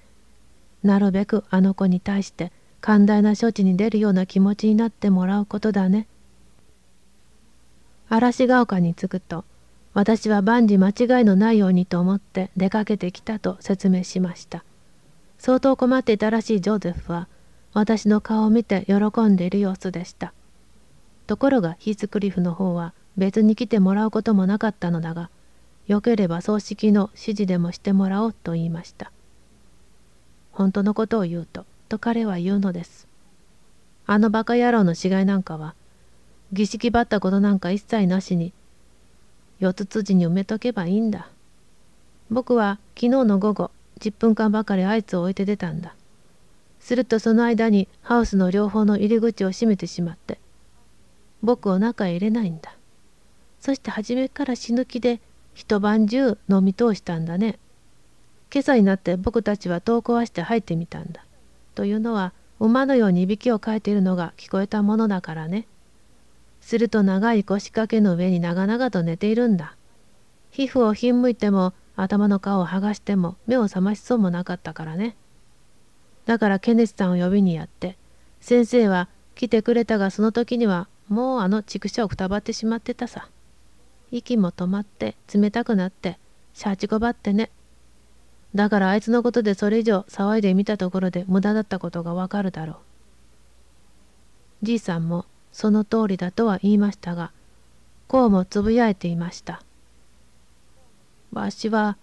なるべくあの子に対して寛大な処置に出るような気持ちになってもらうことだね嵐ヶ丘に着くと私は万事間違いのないようにと思って出かけてきたと説明しました。相当困っていたらしいジョゼフは私の顔を見て喜んでいる様子でしたところがヒースクリフの方は別に来てもらうこともなかったのだがよければ葬式の指示でもしてもらおうと言いました本当のことを言うとと彼は言うのですあのバカ野郎の死骸なんかは儀式ばったことなんか一切なしに四つ辻に埋めとけばいいんだ僕は昨日の午後10分間ばかりあいつを置いて出たんだするとその間にハウスの両方の入り口を閉めてしまって僕を中へ入れないんだそして初めから死ぬ気で一晩中飲み通したんだね今朝になって僕たちは戸を壊して入ってみたんだというのは馬のようにいびきをかいているのが聞こえたものだからねすると長い腰掛けの上に長々と寝ているんだ皮膚をひんむいても頭の皮を剥がしても目を覚ましそうもなかったからね。だからケネスさんを呼びにやって、先生は来てくれたがその時にはもうあの畜生をくたばってしまってたさ。息も止まって冷たくなって、シャチこばってね。だからあいつのことでそれ以上騒いでみたところで無駄だったことがわかるだろう。じいさんもその通りだとは言いましたが、こうもつぶやいていました。わしは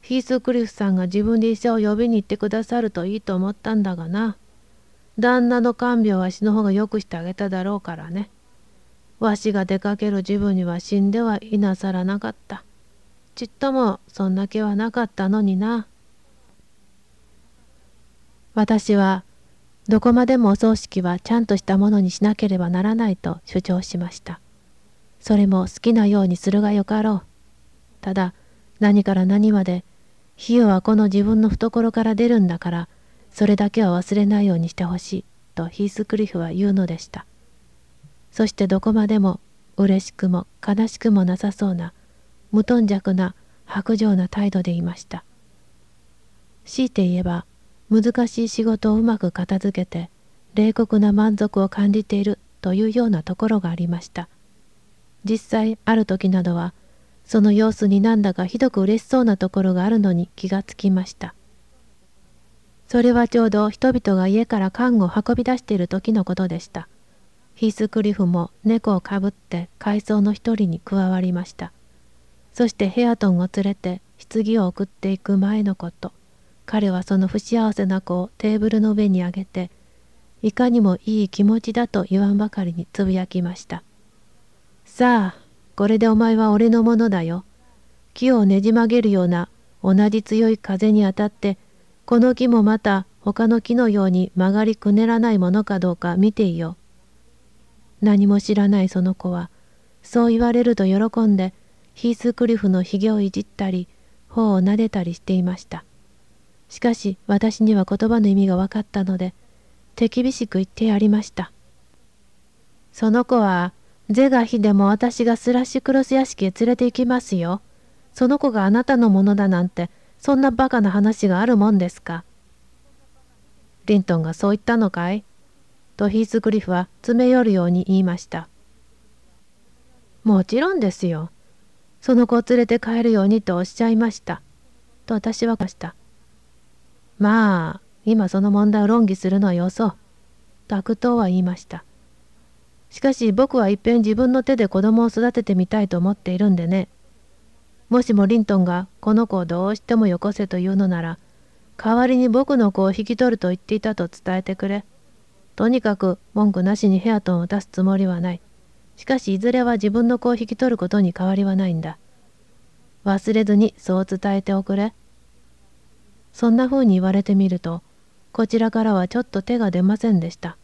ヒースクリフさんが自分で医者を呼びに行ってくださるといいと思ったんだがな旦那の看病は死の方がよくしてあげただろうからねわしが出かける自分には死んではいなさらなかったちっともそんな気はなかったのにな私はどこまでもお葬式はちゃんとしたものにしなければならないと主張しましたそれも好きなようにするがよかろうただ何から何まで費用はこの自分の懐から出るんだからそれだけは忘れないようにしてほしいとヒースクリフは言うのでしたそしてどこまでも嬉しくも悲しくもなさそうな無頓着な薄情な態度でいました強いて言えば難しい仕事をうまく片付けて冷酷な満足を感じているというようなところがありました実際ある時などはその様子になんだかひどく嬉しそうなところがあるのに気がつきました。それはちょうど人々が家から看護を運び出している時のことでした。ヒースクリフも猫をかぶって海藻の一人に加わりました。そしてヘアトンを連れて棺を送っていく前のこと。彼はその不幸せな子をテーブルの上に上げて、いかにもいい気持ちだと言わんばかりにつぶやきました。さあ、これでお前は俺のものだよ。木をねじ曲げるような同じ強い風に当たって、この木もまた他の木のように曲がりくねらないものかどうか見ていよ。何も知らないその子は、そう言われると喜んで、ヒースクリフのひげをいじったり、頬を撫でたりしていました。しかし私には言葉の意味が分かったので、手厳しく言ってやりました。その子はゼがヒでも私がスラッシュクロス屋敷へ連れて行きますよ。その子があなたのものだなんて、そんなバカな話があるもんですか。リントンがそう言ったのかいとヒースグリフは詰め寄るように言いました。もちろんですよ。その子を連れて帰るようにとおっしゃいました。と私はました。まあ、今その問題を論議するのはよそう。と悪党は言いました。しかし僕はいっぺん自分の手で子供を育ててみたいと思っているんでね。もしもリントンがこの子をどうしてもよこせというのなら、代わりに僕の子を引き取ると言っていたと伝えてくれ。とにかく文句なしにヘアトンを出すつもりはない。しかしいずれは自分の子を引き取ることに変わりはないんだ。忘れずにそう伝えておくれ。そんな風に言われてみると、こちらからはちょっと手が出ませんでした。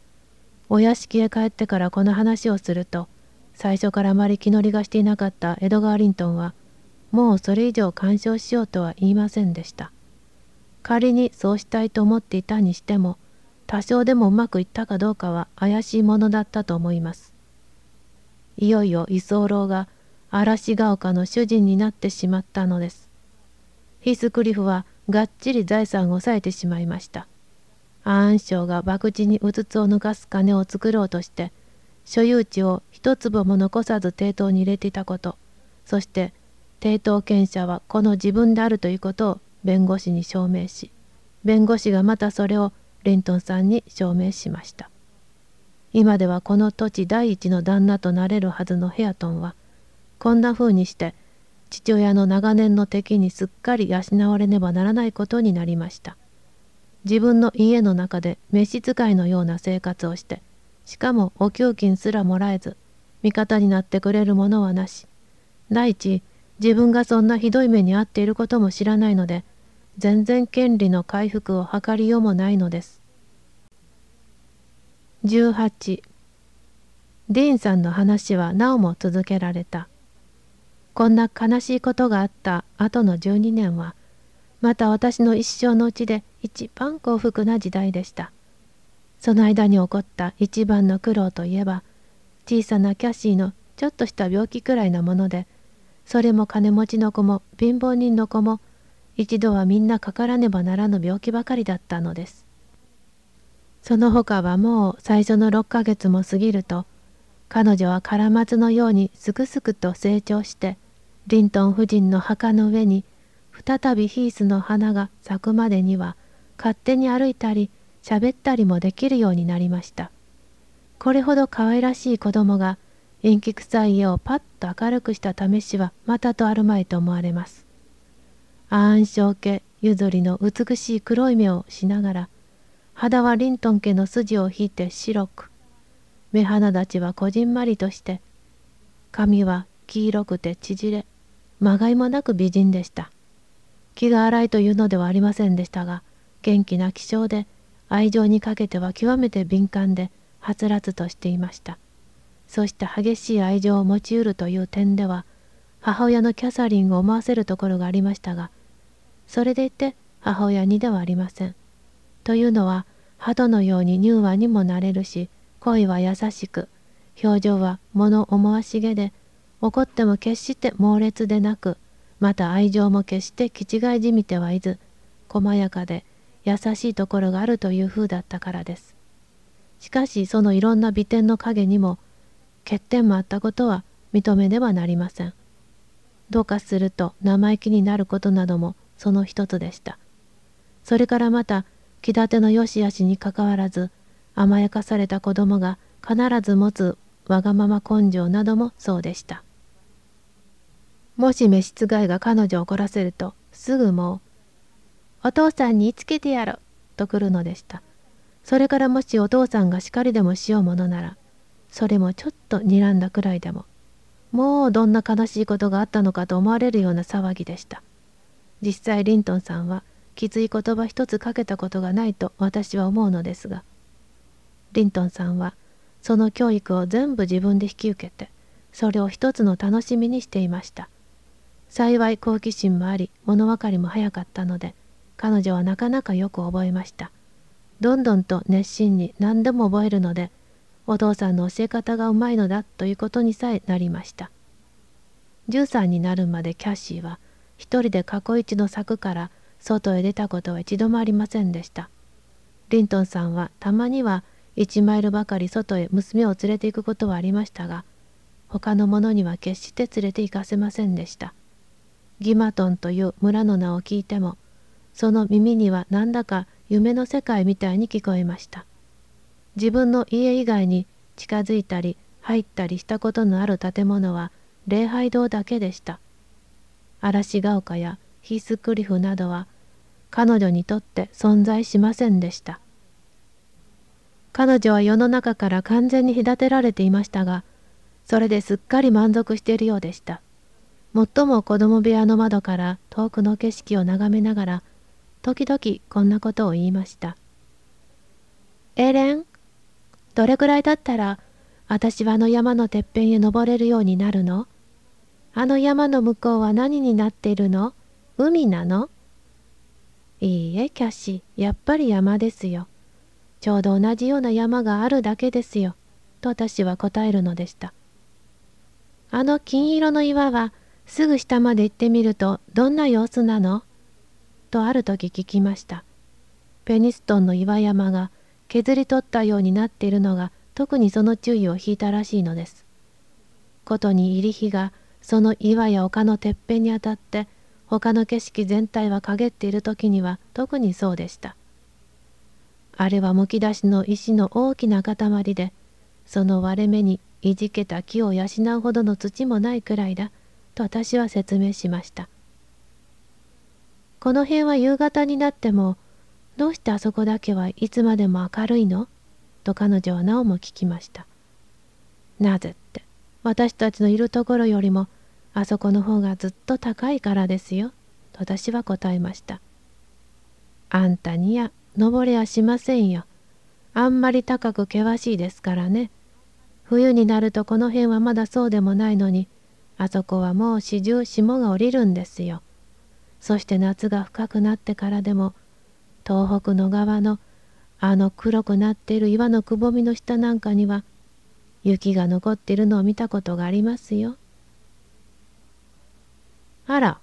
お屋敷へ帰ってからこの話をすると最初からあまり気乗りがしていなかったエドガー・リントンはもうそれ以上干渉しようとは言いませんでした仮にそうしたいと思っていたにしても多少でもうまくいったかどうかは怪しいものだったと思いますいよいよ居候が嵐ヶ丘の主人になってしまったのですヒスクリフはがっちり財産を抑えてしまいました安安省が博打にうつつを抜かす金を作ろうとして所有地を一粒も残さず抵当に入れていたことそして抵当権者はこの自分であるということを弁護士に証明し弁護士がまたそれをレントンさんに証明しました今ではこの土地第一の旦那となれるはずのヘアトンはこんな風にして父親の長年の敵にすっかり養われねばならないことになりました自分の家の中で召使いのような生活をしてしかもお給金すらもらえず味方になってくれるものはなし第一自分がそんなひどい目に遭っていることも知らないので全然権利の回復を図りようもないのです18ディーンさんの話はなおも続けられたこんな悲しいことがあった後の12年はまた私の一生のうちで一番幸福な時代でした。その間に起こった一番の苦労といえば、小さなキャシーのちょっとした病気くらいなもので、それも金持ちの子も貧乏人の子も、一度はみんなかからねばならぬ病気ばかりだったのです。その他はもう最初の6ヶ月も過ぎると、彼女はカラマツのようにすくすくと成長して、リントン夫人の墓の上に再びヒースの花が咲くまでには勝手に歩いたりしゃべったりもできるようになりましたこれほど可愛らしい子供が陰気臭い家をパッと明るくした試しはまたとあるまいと思われます暗証家ゆずりの美しい黒い目をしながら肌はリントン家の筋を引いて白く目鼻立ちはこじんまりとして髪は黄色くて縮れまがいもなく美人でした気が荒いというのではありませんでしたが元気な気性で愛情にかけては極めて敏感ではつらつとしていましたそうした激しい愛情を持ちうるという点では母親のキャサリンを思わせるところがありましたがそれでいて母親にではありませんというのは鳩のように乳和にもなれるし恋は優しく表情は物思わしげで怒っても決して猛烈でなくまた愛情も決して気違いじみてはいず細やかで優しいところがあるという風だったからですしかしそのいろんな美点の陰にも欠点もあったことは認めねばなりませんどうかすると生意気になることなどもその一つでしたそれからまた気立ての良し悪しにかかわらず甘やかされた子供が必ず持つわがまま根性などもそうでした。もし召使いが彼女を怒らせるとすぐもう「お父さんに言いつけてやろ」と来るのでしたそれからもしお父さんが叱りでもしようものならそれもちょっと睨んだくらいでももうどんな悲しいことがあったのかと思われるような騒ぎでした実際リントンさんはきつい言葉一つかけたことがないと私は思うのですがリントンさんはその教育を全部自分で引き受けてそれを一つの楽しみにしていました。幸い好奇心もあり物分かりも早かったので彼女はなかなかよく覚えましたどんどんと熱心に何でも覚えるのでお父さんの教え方がうまいのだということにさえなりました13になるまでキャッシーは一人で過去一の柵から外へ出たことは一度もありませんでしたリントンさんはたまには1マイルばかり外へ娘を連れて行くことはありましたが他の者には決して連れて行かせませんでしたギマトンという村の名を聞いてもその耳にはなんだか夢の世界みたいに聞こえました自分の家以外に近づいたり入ったりしたことのある建物は礼拝堂だけでした嵐が丘やヒースクリフなどは彼女にとって存在しませんでした彼女は世の中から完全に隔てられていましたがそれですっかり満足しているようでした最も子供部屋の窓から遠くの景色を眺めながら時々こんなことを言いました「エレンどれくらいだったら私はあの山のてっぺんへ登れるようになるのあの山の向こうは何になっているの海なのいいえキャシーやっぱり山ですよちょうど同じような山があるだけですよ」と私は答えるのでした「あの金色の岩はすぐ下まで行ってみるとどんな様子なのとある時聞きました。ペニストンの岩山が削り取ったようになっているのが特にその注意を引いたらしいのです。ことに入り火がその岩や丘のてっぺんにあたって他の景色全体は陰っている時には特にそうでした。あれはむき出しの石の大きな塊でその割れ目にいじけた木を養うほどの土もないくらいだと私は説明しました。この辺は夕方になっても、どうしてあそこだけはいつまでも明るいのと彼女はなおも聞きました。なぜって、私たちのいるところよりも、あそこの方がずっと高いからですよ、と私は答えました。あんたにや、登れやしませんよ。あんまり高く険しいですからね。冬になるとこの辺はまだそうでもないのに、あそこはもう四十霜が降りるんですよ。そして夏が深くなってからでも東北の側のあの黒くなっている岩のくぼみの下なんかには雪が残っているのを見たことがありますよ。あら、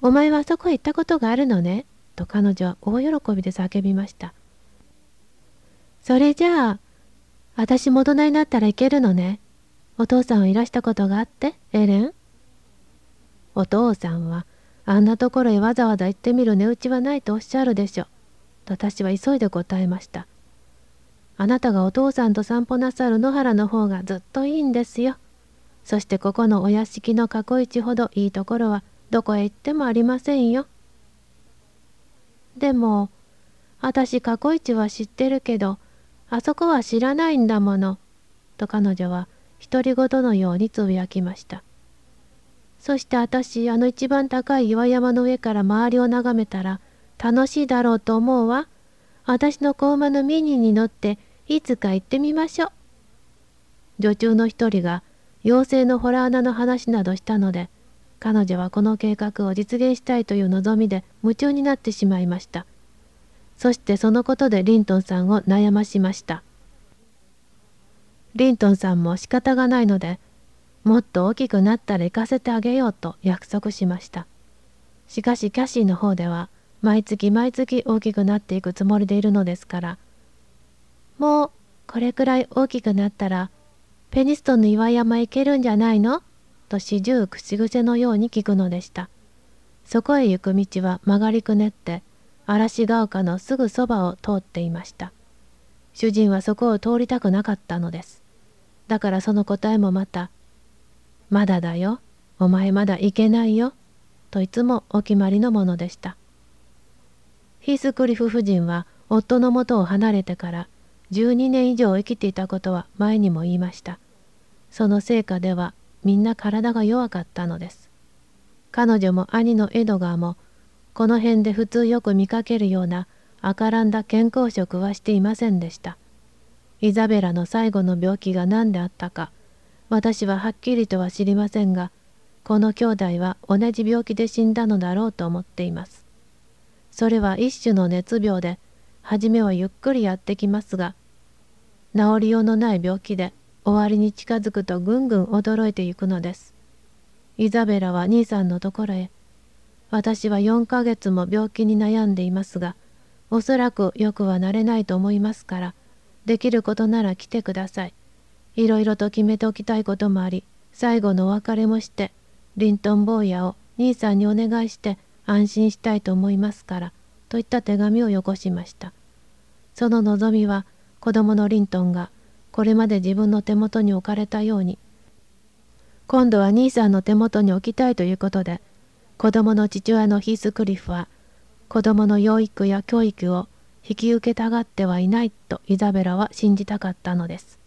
お前はあそこへ行ったことがあるのね、と彼女は大喜びで叫びました。それじゃあ、私も大人になったらいけるのね。お父さんはいらしたことがあってエレンお父さんはあんなところへわざわざ行ってみる値打ちはないとおっしゃるでしょうと私は急いで答えましたあなたがお父さんと散歩なさる野原の方がずっといいんですよそしてここのお屋敷の過去一ほどいいところはどこへ行ってもありませんよでも私過去一は知ってるけどあそこは知らないんだものと彼女は独り言のようにつぶやきました。そして私、あの一番高い岩山の上から周りを眺めたら、楽しいだろうと思うわ。私の子馬のミニに乗って、いつか行ってみましょう。女中の一人が、妖精のホラー穴の話などしたので、彼女はこの計画を実現したいという望みで夢中になってしまいました。そしてそのことでリントンさんを悩ましました。リントンさんも仕方がないのでもっと大きくなったら行かせてあげようと約束しましたしかしキャシーの方では毎月毎月大きくなっていくつもりでいるのですからもうこれくらい大きくなったらペニストンの岩山行けるんじゃないのと四十口癖のように聞くのでしたそこへ行く道は曲がりくねって嵐が丘のすぐそばを通っていました主人はそこを通りたくなかったのですだからその答えもまた「まだだよお前まだいけないよ」といつもお決まりのものでしたヒースクリフ夫人は夫のもとを離れてから12年以上生きていたことは前にも言いましたその成果ではみんな体が弱かったのです彼女も兄のエドガーもこの辺で普通よく見かけるような赤らんだ健康食はしていませんでしたイザベラの最後の病気が何であったか私ははっきりとは知りませんがこの兄弟は同じ病気で死んだのだろうと思っていますそれは一種の熱病で初めはゆっくりやってきますが治りようのない病気で終わりに近づくとぐんぐん驚いていくのですイザベラは兄さんのところへ私は4ヶ月も病気に悩んでいますがおそらくよくはなれないと思いますからできることなら来てください。いろいろと決めておきたいこともあり、最後のお別れもして、リントン坊やを兄さんにお願いして安心したいと思いますから、といった手紙をよこしました。その望みは、子供のリントンがこれまで自分の手元に置かれたように、今度は兄さんの手元に置きたいということで、子供の父親のヒースクリフは、子供の養育や教育を引き受けたがってはいないとイザベラは信じたかったのです。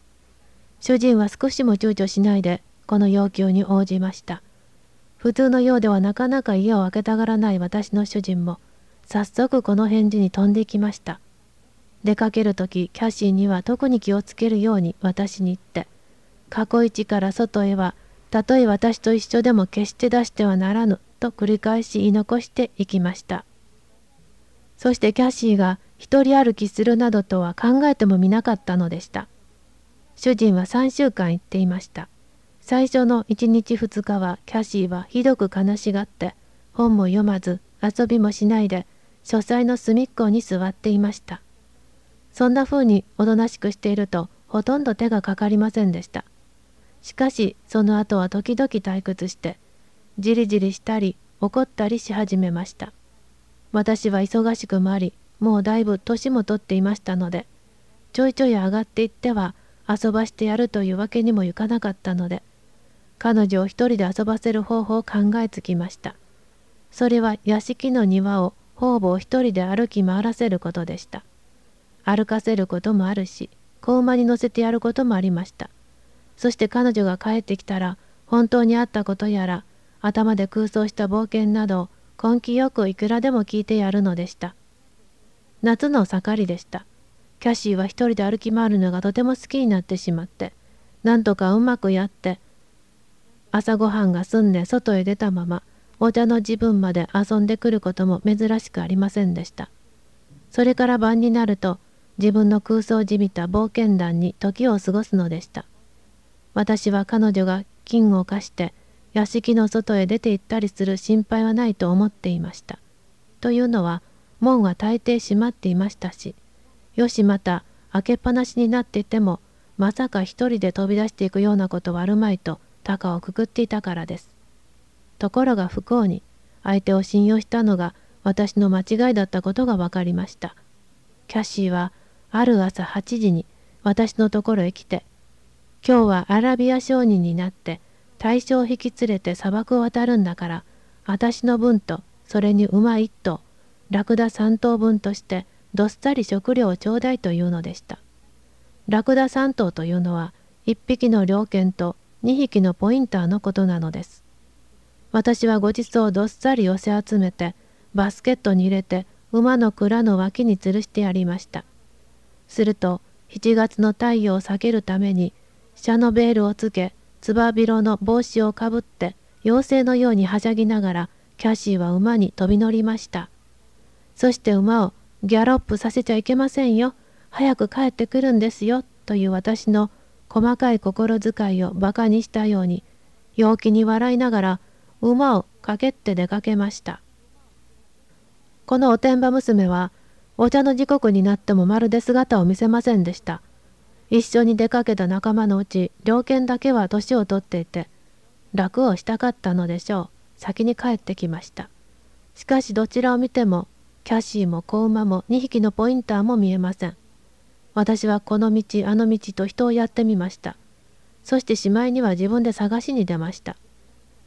主人は少しも躊躇しないでこの要求に応じました。普通のようではなかなか家を開けたがらない私の主人も早速この返事に飛んできました。出かける時キャシーには特に気をつけるように私に言って過去一から外へはたとえ私と一緒でも決して出してはならぬと繰り返し言い残していきました。そしてキャシーが一人歩きするなどとは考えてもみなかったのでした主人は3週間行っていました最初の1日2日はキャシーはひどく悲しがって本も読まず遊びもしないで書斎の隅っこに座っていましたそんな風におとなしくしているとほとんど手がかかりませんでしたしかしその後は時々退屈してじりじりしたり怒ったりし始めました私は忙しくもありもうだいぶ年も取っていましたのでちょいちょい上がっていっては遊ばしてやるというわけにもいかなかったので彼女を一人で遊ばせる方法を考えつきましたそれは屋敷の庭を方々一人で歩き回らせることでした歩かせることもあるし子馬に乗せてやることもありましたそして彼女が帰ってきたら本当にあったことやら頭で空想した冒険など根気よくいくらでも聞いてやるのでした。夏の盛りでした。キャシーは一人で歩き回るのがとても好きになってしまって、なんとかうまくやって、朝ごはんが済んで外へ出たまま、お茶の自分まで遊んでくることも珍しくありませんでした。それから晩になると、自分の空想じみた冒険団に時を過ごすのでした。私は彼女が金を貸して、屋敷の外へ出て行ったりする心配はないと思っていました。というのは、門は大抵閉まっていましたしよしまた開けっぱなしになっていてもまさか一人で飛び出していくようなことはあるまいと高をくくっていたからですところが不幸に相手を信用したのが私の間違いだったことが分かりましたキャシーはある朝8時に私のところへ来て「今日はアラビア商人になって大将を引き連れて砂漠を渡るんだから私の分とそれに馬一頭ラクダ3頭分としてどっさり食料をちょうだいというのでした。ラクダ3頭というのは1匹の猟犬と2匹のポインターのことなのです。私はごちそうをどっさり寄せ集めてバスケットに入れて馬の蔵の脇に吊るしてやりました。すると7月の太陽を避けるためにシャノベールをつけつばびろの帽子をかぶって妖精のようにはしゃぎながらキャシーは馬に飛び乗りました。そして馬をギャロップさせちゃいけませんよ。早く帰ってくるんですよ。という私の細かい心遣いを馬鹿にしたように、陽気に笑いながら馬をかけって出かけました。このおてんば娘は、お茶の時刻になってもまるで姿を見せませんでした。一緒に出かけた仲間のうち、猟犬だけは年を取っていて、楽をしたかったのでしょう。先に帰ってきました。しかしどちらを見てもキャシーも子馬も2匹のポインターも見えません。私はこの道あの道と人をやってみました。そしてしまいには自分で探しに出ました。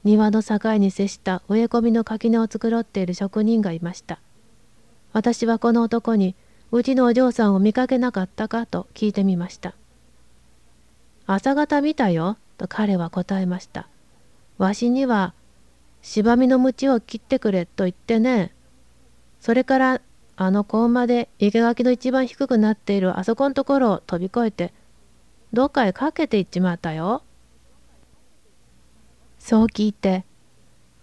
庭の境に接した植え込みの垣根を繕っている職人がいました。私はこの男に、うちのお嬢さんを見かけなかったかと聞いてみました。朝方見たよ、と彼は答えました。わしには、芝みの鞭を切ってくれと言ってね、それからあのコンマで生垣の一番低くなっているあそこんところを飛び越えてどっかへかけていっちまったよ。そう聞いて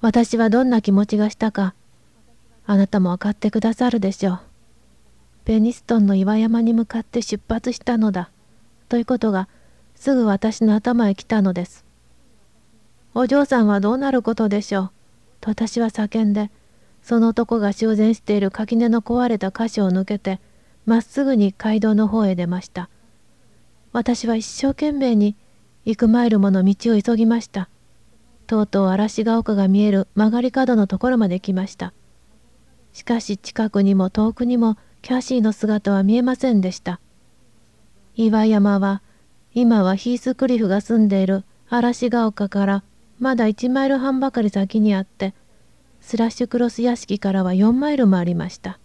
私はどんな気持ちがしたかあなたも分かってくださるでしょう。ペニストンの岩山に向かって出発したのだということがすぐ私の頭へ来たのです。お嬢さんはどうなることでしょうと私は叫んでその男が修繕している垣根の壊れた箇所を抜けてまっすぐに街道の方へ出ました私は一生懸命に幾マイルもの道を急ぎましたとうとう嵐が丘が見える曲がり角のところまで来ましたしかし近くにも遠くにもキャシーの姿は見えませんでした岩山は今はヒースクリフが住んでいる嵐が丘からまだ1マイル半ばかり先にあってスラッシュクロス屋敷からは4マイルもありました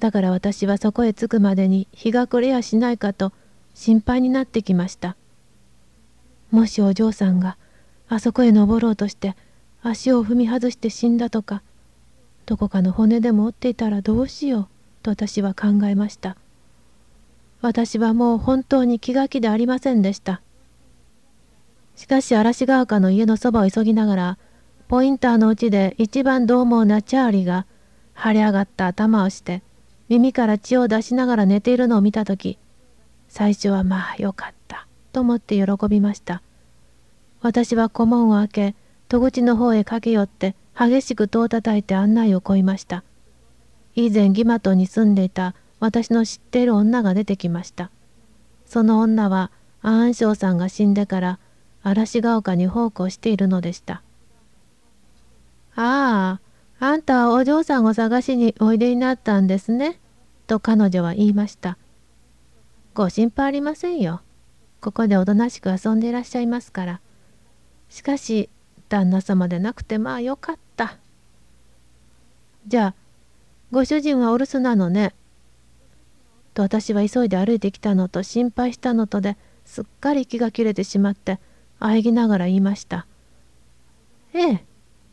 だから私はそこへ着くまでに日が暮れやしないかと心配になってきましたもしお嬢さんがあそこへ登ろうとして足を踏み外して死んだとかどこかの骨でも折っていたらどうしようと私は考えました私はもう本当に気が気でありませんでしたしかし嵐ヶ丘の家のそばを急ぎながらポインターのうちで一番う猛なチャーリーが腫れ上がった頭をして耳から血を出しながら寝ているのを見た時最初はまあよかったと思って喜びました私は顧問を開け戸口の方へ駆け寄って激しく戸を叩いて案内をこいました以前ギマトに住んでいた私の知っている女が出てきましたその女は安安生さんが死んでから嵐ヶ丘に奉公しているのでしたああ、あんたはお嬢さんを探しにおいでになったんですね。と彼女は言いました。ご心配ありませんよ。ここでおとなしく遊んでいらっしゃいますから。しかし、旦那様でなくてまあよかった。じゃあ、ご主人はお留守なのね。と私は急いで歩いてきたのと心配したのとですっかり気が切れてしまって、喘ぎながら言いました。ええ。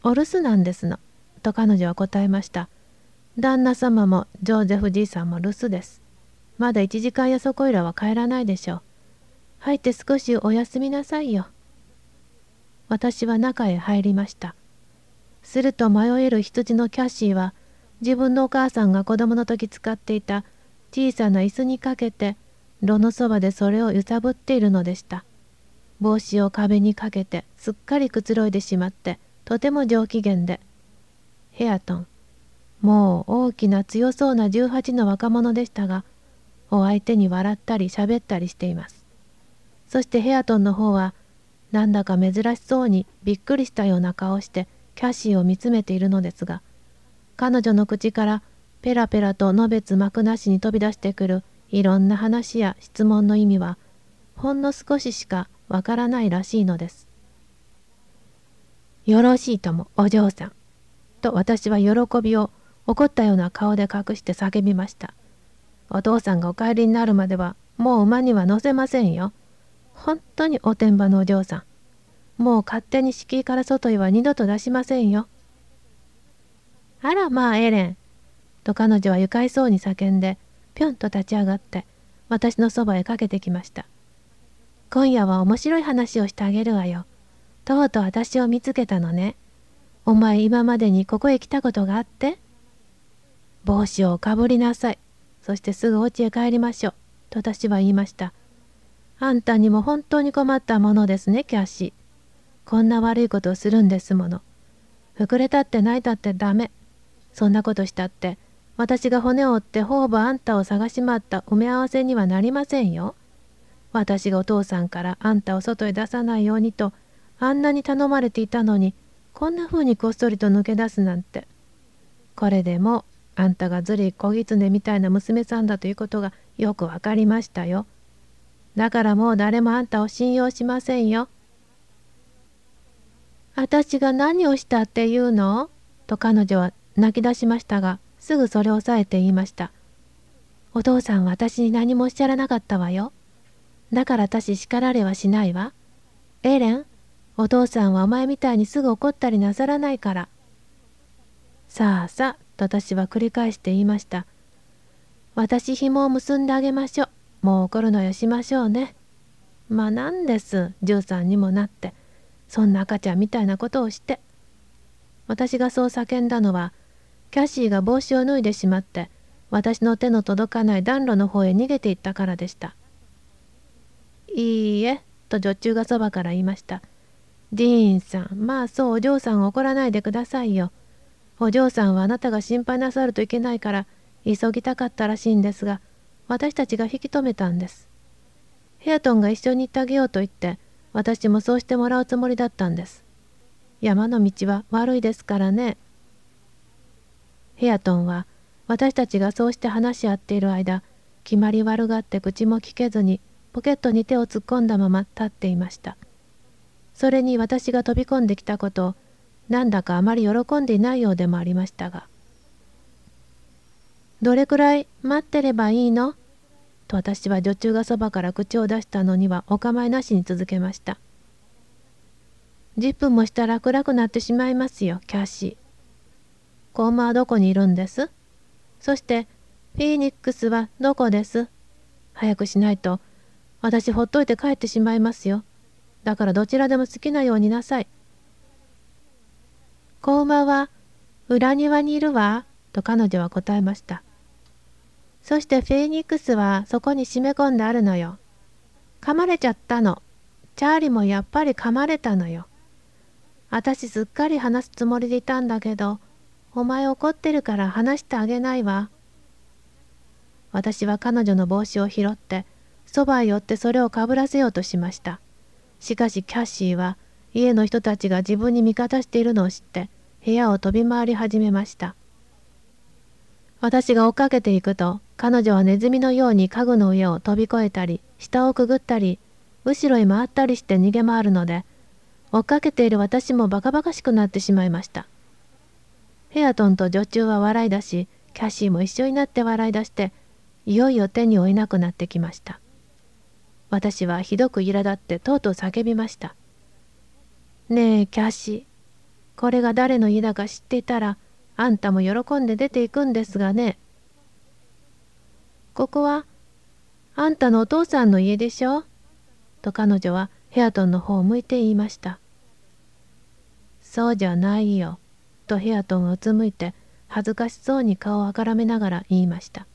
お留守なんですの」と彼女は答えました「旦那様もジョージェフじいさんも留守ですまだ1時間やそこいらは帰らないでしょう入って少しお休みなさいよ」私は中へ入りましたすると迷える羊のキャシーは自分のお母さんが子供の時使っていた小さな椅子にかけて炉のそばでそれを揺さぶっているのでした帽子を壁にかけてすっかりくつろいでしまってとても上機嫌でヘアトンもう大きな強そうな18の若者でしたがお相手に笑ったり喋ったりしていますそしてヘアトンの方はなんだか珍しそうにびっくりしたような顔してキャシーを見つめているのですが彼女の口からペラペラとのべつ幕なしに飛び出してくるいろんな話や質問の意味はほんの少ししかわからないらしいのですよろしいとも、お嬢さん。と私は喜びを怒ったような顔で隠して叫びました。お父さんがお帰りになるまではもう馬には乗せませんよ。本当におてんばのお嬢さん。もう勝手に敷居から外へは二度と出しませんよ。あらまあエレン。と彼女は愉快そうに叫んでぴょんと立ち上がって私のそばへかけてきました。今夜は面白い話をしてあげるわよ。とうとう私を見つけたのね。お前今までにここへ来たことがあって帽子をかぶりなさい。そしてすぐお家へ帰りましょう。と私は言いました。あんたにも本当に困ったものですね、キャシー。こんな悪いことをするんですもの。膨れたって泣いたってダメ。そんなことしたって、私が骨を折ってほぼあんたを探し回った埋め合わせにはなりませんよ。私がお父さんからあんたを外へ出さないようにとあんなに頼まれていたのにこんな風にこっそりと抜け出すなんてこれでもあんたがずり小狐みたいな娘さんだということがよく分かりましたよだからもう誰もあんたを信用しませんよ私が何をしたっていうのと彼女は泣き出しましたがすぐそれを抑えて言いましたお父さんは私に何もおっしゃらなかったわよだから私叱られはしないわエレンお父さんはお前みたいにすぐ怒ったりなさらないから。さあさあ、と私は繰り返して言いました。私紐を結んであげましょう。もう怒るのよしましょうね。まあなんです、13にもなって。そんな赤ちゃんみたいなことをして。私がそう叫んだのは、キャシーが帽子を脱いでしまって、私の手の届かない暖炉の方へ逃げていったからでした。いいえ、と女中がそばから言いました。ディーンさん、まあそう、お嬢さん怒らないでくださいよ。お嬢さんはあなたが心配なさるといけないから、急ぎたかったらしいんですが、私たちが引き止めたんです。ヘアトンが一緒に行ってあげようと言って、私もそうしてもらうつもりだったんです。山の道は悪いですからね。ヘアトンは、私たちがそうして話し合っている間、決まり悪がって口も聞けずに、ポケットに手を突っ込んだまま立っていました。それに私が飛び込んできたことなんだかあまり喜んでいないようでもありましたが「どれくらい待ってればいいの?」と私は女中がそばから口を出したのにはお構いなしに続けました「10分もしたら暗くなってしまいますよキャシー」「コーマはどこにいるんですそしてフィーニックスはどこです早くしないと私ほっといて帰ってしまいますよ」だからどちらでも好きなようになさい。子馬は裏庭にいるわ、と彼女は答えました。そしてフェニックスはそこに締め込んであるのよ。噛まれちゃったの。チャーリーもやっぱり噛まれたのよ。私すっかり話すつもりでいたんだけど、お前怒ってるから話してあげないわ。私は彼女の帽子を拾って、そばへ寄ってそれをかぶらせようとしました。しかしキャッシーは家の人たちが自分に味方しているのを知って部屋を飛び回り始めました。私が追っかけていくと彼女はネズミのように家具の上を飛び越えたり下をくぐったり後ろへ回ったりして逃げ回るので追っかけている私もバカバカしくなってしまいました。ヘアトンと女中は笑い出しキャシーも一緒になって笑い出していよいよ手に負えなくなってきました。私はひどく苛立ってとうとう叫びました。ねえ、キャッシー。これが誰の家だか知っていたら、あんたも喜んで出ていくんですがね。ここは、あんたのお父さんの家でしょと彼女はヘアトンの方を向いて言いました。そうじゃないよ。とヘアトンをうつむいて恥ずかしそうに顔をあからめながら言いました。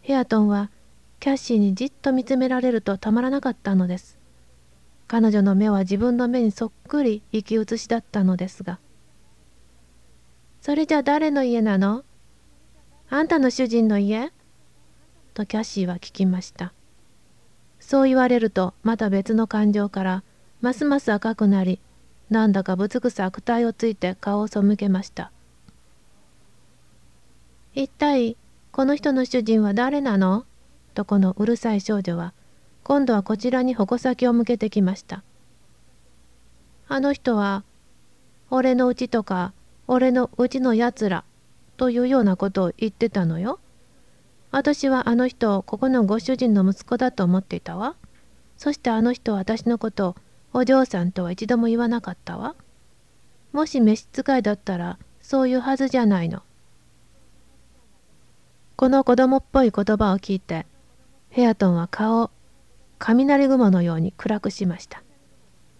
ヘアトンはキャッシーにじっと見つめられるとたまらなかったのです。彼女の目は自分の目にそっくり生き写しだったのですが。それじゃ誰の家なのあんたの主人の家とキャッシーは聞きました。そう言われるとまた別の感情からますます赤くなりなんだかぶつくさ悪態をついて顔を背けました一体この人の主人は誰なのとこのうるさい少女は今度はこちらに矛先を向けてきましたあの人は「俺のうち」とか「俺のうちのやつら」というようなことを言ってたのよ私はあの人をここのご主人の息子だと思っていたわそしてあの人は私のことをお嬢さんとは一度も言わなかったわもし召使いだったらそういうはずじゃないのこの子供っぽい言葉を聞いてヘアトンは顔を雷雲のように暗くしました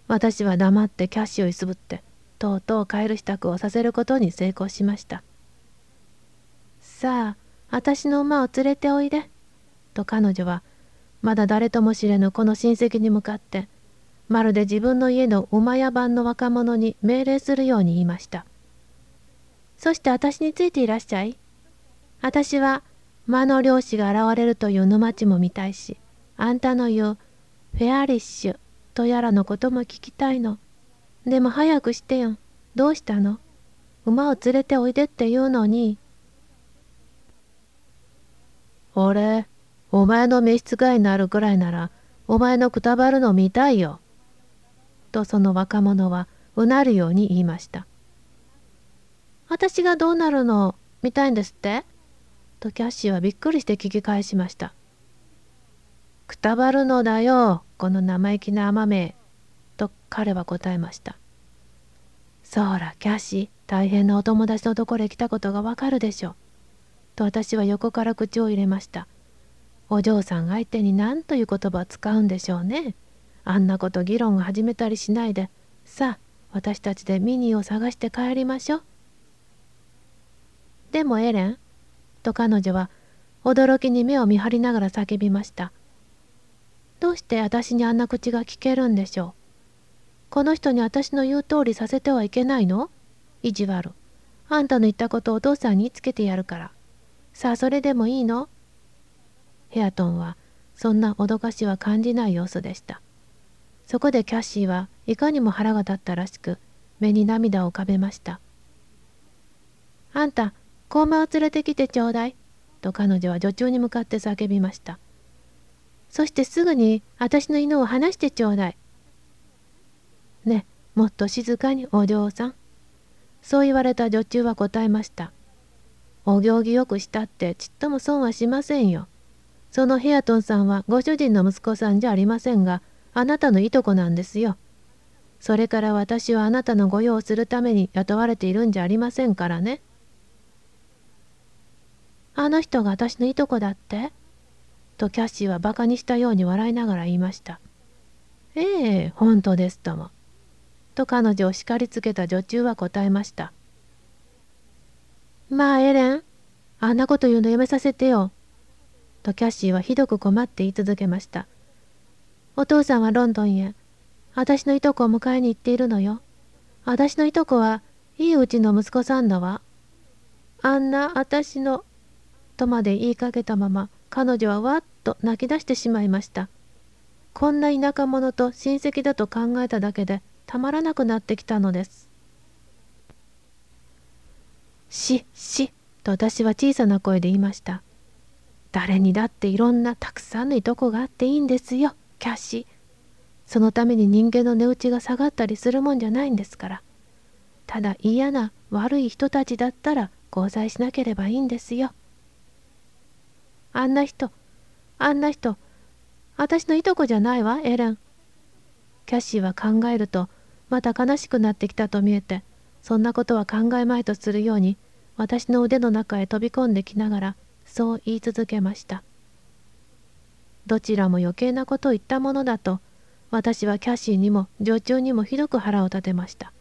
私は黙ってキャッシュを揺すぶってとうとう帰る支度をさせることに成功しましたさあ私の馬を連れておいでと彼女はまだ誰とも知れぬこの親戚に向かってまるで自分の家の馬屋番の若者に命令するように言いましたそして私についていらっしゃい私は魔の漁師が現れるという沼地も見たいし、あんたの言うフェアリッシュとやらのことも聞きたいの。でも早くしてよ。どうしたの馬を連れておいでって言うのに。俺、お前の召使いになるぐらいなら、お前のくたばるの見たいよ。とその若者はうなるように言いました。私がどうなるの見たいんですってとキャッシーはびっくりして聞き返しました。くたばるのだよ、この生意気な甘め。と彼は答えました。そら、キャッシー、大変なお友達のところへ来たことがわかるでしょう。と私は横から口を入れました。お嬢さん相手に何という言葉を使うんでしょうね。あんなこと議論を始めたりしないで、さあ、私たちでミニーを探して帰りましょう。でもエレン、と彼女は驚きに目を見張りながら叫びました。どうして私にあんな口が聞けるんでしょう。この人に私の言う通りさせてはいけないの意地悪。あんたの言ったことをお父さんにつけてやるから。さあそれでもいいのヘアトンはそんな脅かしは感じない様子でした。そこでキャッシーはいかにも腹が立ったらしく目に涙を浮かべました。あんた子馬を連れてきてちょうだい」と彼女は女中に向かって叫びましたそしてすぐに私の犬を離してちょうだいねもっと静かにお嬢さんそう言われた女中は答えましたお行儀よくしたってちっとも損はしませんよそのヘアトンさんはご主人の息子さんじゃありませんがあなたのいとこなんですよそれから私はあなたの御用をするために雇われているんじゃありませんからねあの人が私のいとこだってとキャッシーはバカにしたように笑いながら言いました。ええ、本当ですとも。と彼女を叱りつけた女中は答えました。まあエレン、あんなこと言うのやめさせてよ。とキャッシーはひどく困って言い続けました。お父さんはロンドンへ、私のいとこを迎えに行っているのよ。私のいとこはいいうちの息子さんだわ。あんな私のとまで言いかけたまま彼女はわっと泣き出してしまいましたこんな田舎者と親戚だと考えただけでたまらなくなってきたのです「しし」と私は小さな声で言いました誰にだっていろんなたくさんのいとこがあっていいんですよキャッシーそのために人間の値打ちが下がったりするもんじゃないんですからただ嫌な悪い人たちだったら交際しなければいいんですよ。あんな人、あんな人、私のいとこじゃないわ、エレン。キャシーは考えると、また悲しくなってきたと見えて、そんなことは考えまいとするように、私の腕の中へ飛び込んできながら、そう言い続けました。どちらも余計なことを言ったものだと、私はキャシーにも女中にもひどく腹を立てました。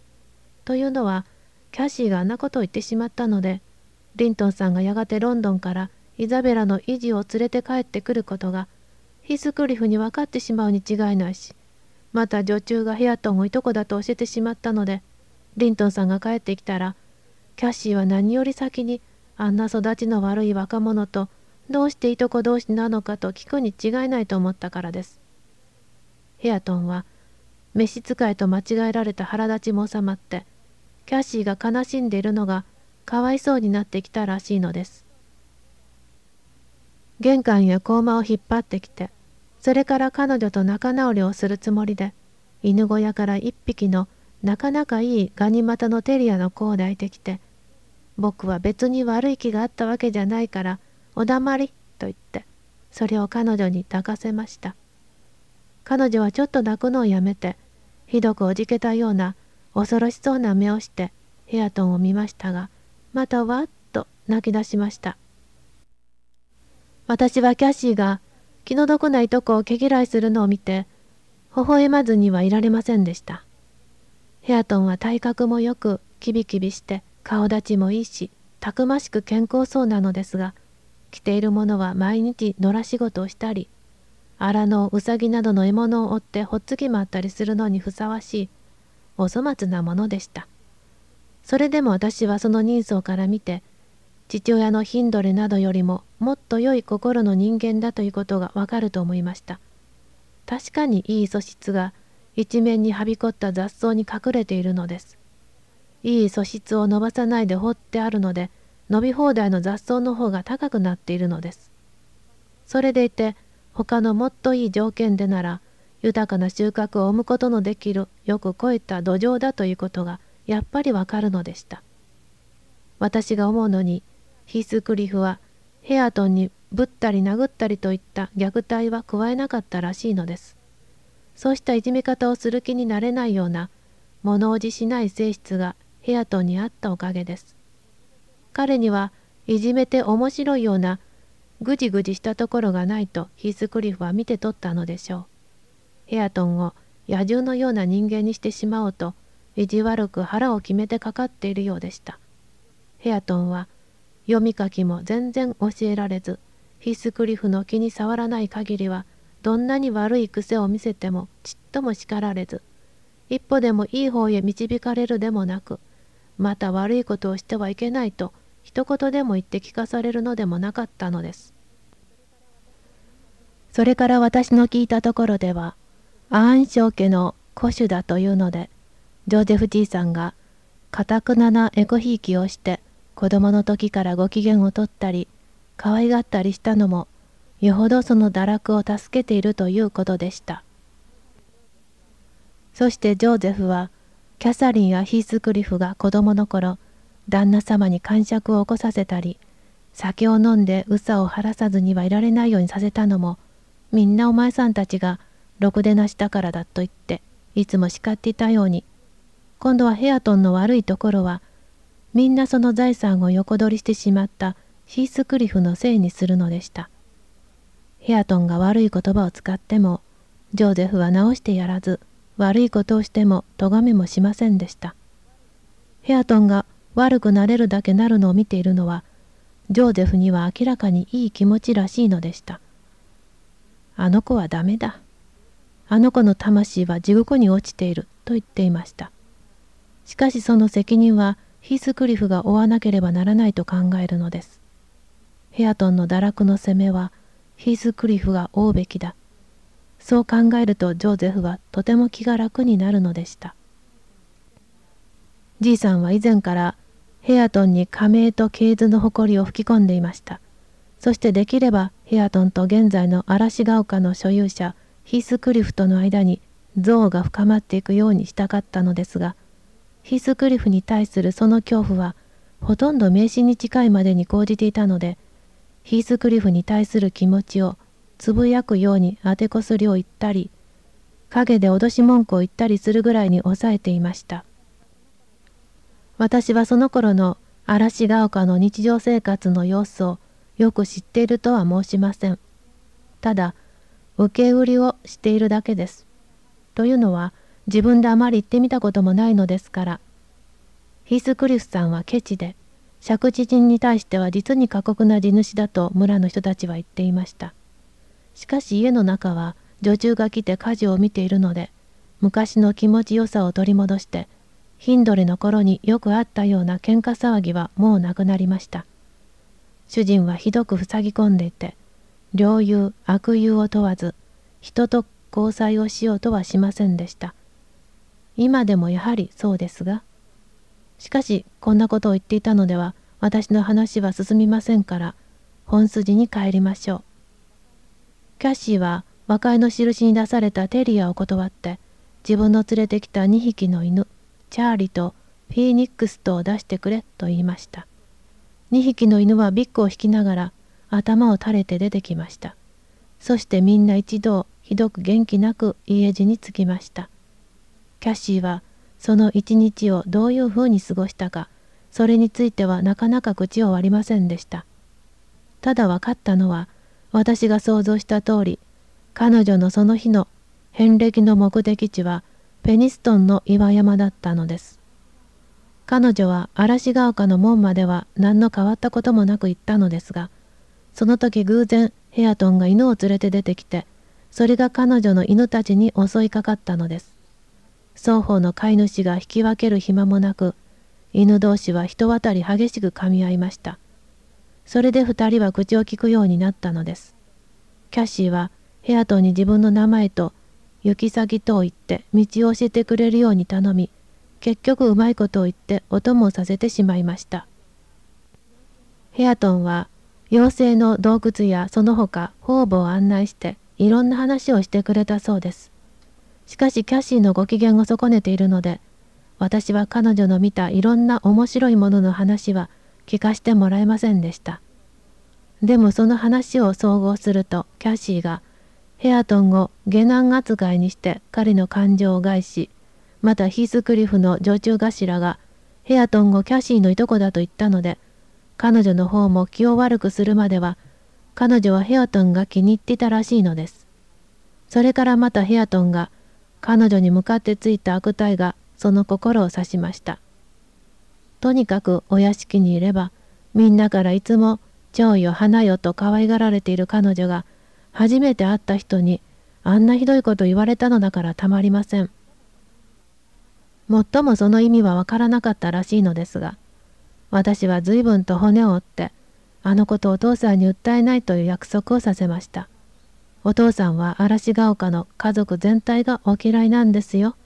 というのは、キャシーがあんなことを言ってしまったので、リントンさんがやがてロンドンからイザベラの維持を連れて帰ってくることがヒスクリフに分かってしまうに違いないしまた女中がヘアトンをいとこだと教えてしまったのでリントンさんが帰ってきたらキャッシーは何より先にあんな育ちの悪い若者とどうしていとこ同士なのかと聞くに違いないと思ったからです。ヘアトンは召使いと間違えられた腹立ちも収まってキャシーが悲しんでいるのがかわいそうになってきたらしいのです。玄関へ子馬を引っ張ってきてそれから彼女と仲直りをするつもりで犬小屋から一匹のなかなかいいガニ股のテリアの子を抱いてきて僕は別に悪い気があったわけじゃないからお黙りと言ってそれを彼女に抱かせました彼女はちょっと泣くのをやめてひどくおじけたような恐ろしそうな目をしてヘアトンを見ましたがまたわっと泣き出しました私はキャッシーが気の毒ないとこを毛嫌いするのを見て、微笑まずにはいられませんでした。ヘアトンは体格もよく、キビキビして顔立ちもいいし、たくましく健康そうなのですが、着ているものは毎日野良仕事をしたり、荒野ウサギなどの獲物を追ってほっつき回ったりするのにふさわしい、お粗末なものでした。それでも私はその人相から見て、父親のヒンドレなどよりももっと良い心の人間だということがわかると思いました確かにいい素質が一面にはびこった雑草に隠れているのですいい素質を伸ばさないで放ってあるので伸び放題の雑草の方が高くなっているのですそれでいて他のもっといい条件でなら豊かな収穫を生むことのできるよく肥えた土壌だということがやっぱりわかるのでした私が思うのにヒースクリフはヘアトンにぶったり殴ったりといった虐待は加えなかったらしいのです。そうしたいじめ方をする気になれないような物おじしない性質がヘアトンにあったおかげです。彼にはいじめて面白いようなぐじぐじしたところがないとヒースクリフは見て取ったのでしょう。ヘアトンを野獣のような人間にしてしまおうと意地悪く腹を決めてかかっているようでした。ヘアトンは読み書きも全然教えられずヒスクリフの気に障らない限りはどんなに悪い癖を見せてもちっとも叱られず一歩でもいい方へ導かれるでもなくまた悪いことをしてはいけないと一言でも言って聞かされるのでもなかったのですそれから私の聞いたところではアーン家の古酒だというのでジョージェフ・爺さんがかたくななエコひいきをして子供の時からご機嫌をとったり可愛がったりしたのもよほどその堕落を助けているということでしたそしてジョーゼフはキャサリンやヒースクリフが子供の頃旦那様に感触を起こさせたり酒を飲んでうさを晴らさずにはいられないようにさせたのもみんなお前さんたちがろくでなしたからだと言っていつも叱っていたように今度はヘアトンの悪いところはみんなその財産を横取りしてしまったヒースクリフのせいにするのでした。ヘアトンが悪い言葉を使っても、ジョーゼフは直してやらず、悪いことをしても咎めもしませんでした。ヘアトンが悪くなれるだけなるのを見ているのは、ジョーゼフには明らかにいい気持ちらしいのでした。あの子はダメだ。あの子の魂は地獄に落ちていると言っていました。しかしその責任はヒースクリフが追わなければならないと考えるのです。ヘアトンの堕落の攻めはヒースクリフが追うべきだ。そう考えるとジョーゼフはとても気が楽になるのでした。じいさんは以前からヘアトンに加盟と系図の誇りを吹き込んでいました。そしてできればヘアトンと現在の嵐ヶ丘の所有者ヒースクリフとの間に憎悪が深まっていくようにしたかったのですが、ヒースクリフに対するその恐怖はほとんど迷信に近いまでに講じていたのでヒースクリフに対する気持ちをつぶやくようにあてこすりを言ったり陰で脅し文句を言ったりするぐらいに抑えていました私はその頃の嵐ヶ丘の日常生活の様子をよく知っているとは申しませんただ受け売りをしているだけですというのは自分であまり行ってみたこともないのですから。ヒースクリフさんはケチで、借地人に対しては実に過酷な地主だと村の人たちは言っていました。しかし家の中は女中が来て家事を見ているので、昔の気持ちよさを取り戻して、ヒンドレの頃によくあったような喧嘩騒ぎはもうなくなりました。主人はひどく塞ぎ込んでいて、良友、悪友を問わず、人と交際をしようとはしませんでした。今でもやはりそうですが。しかし、こんなことを言っていたのでは、私の話は進みませんから、本筋に帰りましょう。キャッシーは和解の印に出されたテリアを断って、自分の連れてきた2匹の犬、チャーリとフィーニックスとを出してくれと言いました。2匹の犬はビッグを引きながら頭を垂れて出てきました。そしてみんな一同ひどく元気なく家路に着きました。キャシーはその一日をどういうふうに過ごしたかそれについてはなかなか口を割りませんでしたただ分かったのは私が想像した通り彼女のその日の遍歴の目的地はペニストンの岩山だったのです彼女は嵐ヶ丘の門までは何の変わったこともなく行ったのですがその時偶然ヘアトンが犬を連れて出てきてそれが彼女の犬たちに襲いかかったのです双方の飼い主が引き分ける暇もなく犬同士は人渡り激しく噛み合いましたそれで2人は口を利くようになったのですキャッシーはヘアトンに自分の名前と行き先と言って道を教えてくれるように頼み結局うまいことを言ってお供をさせてしまいましたヘアトンは妖精の洞窟やその他方々を案内していろんな話をしてくれたそうですしかしキャシーのご機嫌を損ねているので私は彼女の見たいろんな面白いものの話は聞かしてもらえませんでしたでもその話を総合するとキャシーがヘアトンを下男扱いにして彼の感情を害しまたヒースクリフの女中頭がヘアトンをキャシーのいとこだと言ったので彼女の方も気を悪くするまでは彼女はヘアトンが気に入っていたらしいのですそれからまたヘアトンが彼女に向かってついた悪態がその心を刺しました。とにかくお屋敷にいれば、みんなからいつも、蝶よ花よと可愛がられている彼女が、初めて会った人に、あんなひどいこと言われたのだからたまりません。もっともその意味はわからなかったらしいのですが、私は随分と骨を折って、あのことをお父さんに訴えないという約束をさせました。お父さんは嵐ヶ丘の家族全体がお嫌いなんですよ。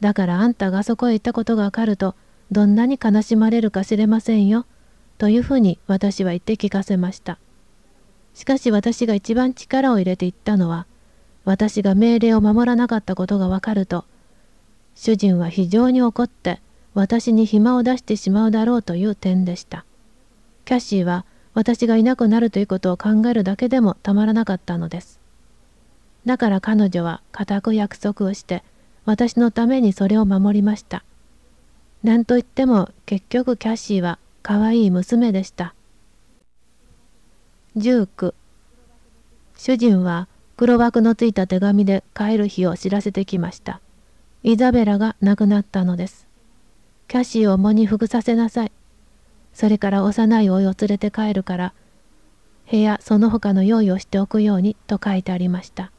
だからあんたがそこへ行ったことがわかると、どんなに悲しまれるか知れませんよ。というふうに私は言って聞かせました。しかし私が一番力を入れて言ったのは、私が命令を守らなかったことがわかると、主人は非常に怒って私に暇を出してしまうだろうという点でした。キャシーは私がいなくなるということを考えるだけでもたまらなかったのです。だから彼女は固く約束をして私のためにそれを守りました。なんといっても結局キャシーは可愛い娘でした。19主人は黒枠のついた手紙で帰る日を知らせてきました。イザベラが亡くなったのです。キャシーを喪に服させなさいそれから幼い甥を連れて帰るから部屋その他の用意をしておくようにと書いてありました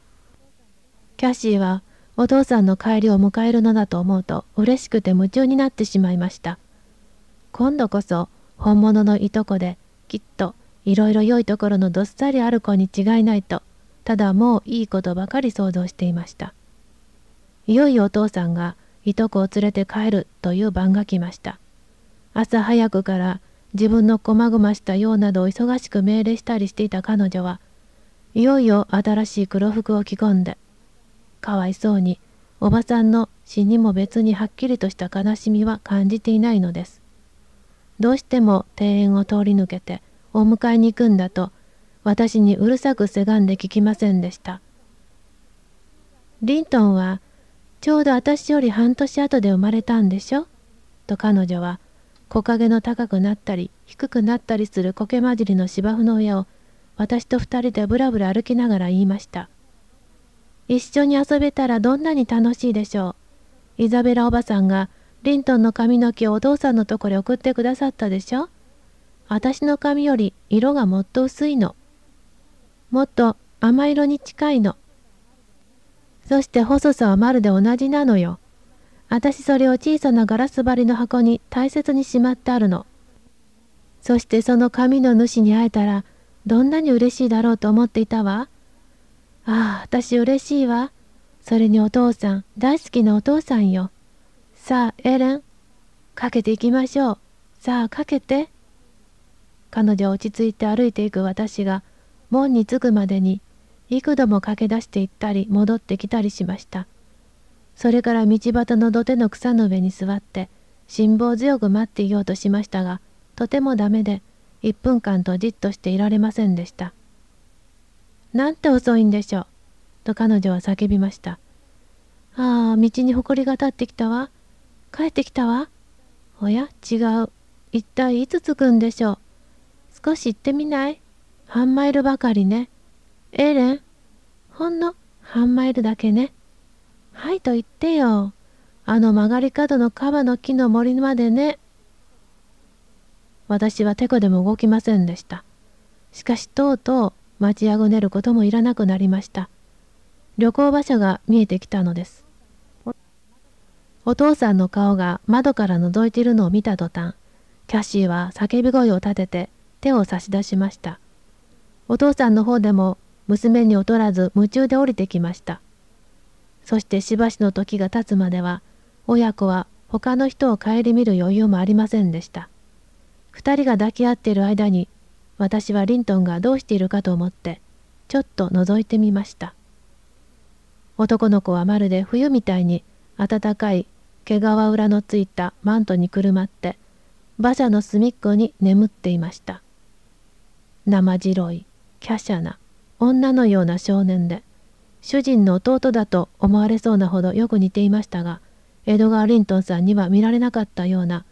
キャシーはお父さんの帰りを迎えるのだと思うと嬉しくて夢中になってしまいました今度こそ本物のいとこできっといろいろ良いところのどっさりある子に違いないとただもういいことばかり想像していましたいよいよお父さんがいとこを連れて帰るという晩が来ました朝早くから自分のこまごました用などを忙しく命令したりしていた彼女はいよいよ新しい黒服を着込んでかわいそうにおばさんの死にも別にはっきりとした悲しみは感じていないのですどうしても庭園を通り抜けてお迎えに行くんだと私にうるさくせがんで聞きませんでしたリントンはちょうど私より半年後で生まれたんでしょと彼女は木陰の高くなったり低くなったりする苔まじりの芝生の上を私と二人でぶらぶら歩きながら言いました。一緒に遊べたらどんなに楽しいでしょう。イザベラおばさんがリントンの髪の毛をお父さんのところへ送ってくださったでしょ。私の髪より色がもっと薄いの。もっと甘色に近いの。そして細さはまるで同じなのよ。私それを小さなガラス張りの箱に大切にしまってあるの。そしてその紙の主に会えたらどんなに嬉しいだろうと思っていたわ。ああ、私嬉しいわ。それにお父さん、大好きなお父さんよ。さあ、エレン。かけていきましょう。さあ、かけて。彼女は落ち着いて歩いていく私が門に着くまでに幾度も駆け出して行ったり戻ってきたりしました。それから道端の土手の草の上に座って辛抱強く待っていようとしましたがとてもダメで1分間とじっとしていられませんでした「なんて遅いんでしょう」と彼女は叫びました「ああ道に埃が立ってきたわ帰ってきたわおや違う一体いつ着くんでしょう少し行ってみない半マイルばかりねエレンほんの半マイルだけね」はいと言ってよ。あの曲がり角のカバの木の森までね。私はてこでも動きませんでした。しかしとうとう待ちあぐねることもいらなくなりました。旅行場所が見えてきたのです。お父さんの顔が窓から覗いているのを見た途端、キャシーは叫び声を立てて手を差し出しました。お父さんの方でも娘に劣らず夢中で降りてきました。そしてしばしの時が経つまでは親子は他の人を顧みる余裕もありませんでした。2人が抱き合っている間に私はリントンがどうしているかと思ってちょっと覗いてみました。男の子はまるで冬みたいに暖かい毛皮裏のついたマントにくるまって馬車の隅っこに眠っていました。生白い華奢な女のような少年で主人の弟だと思われそうなほどよく似ていましたがエドガー・リントンさんには見られなかったような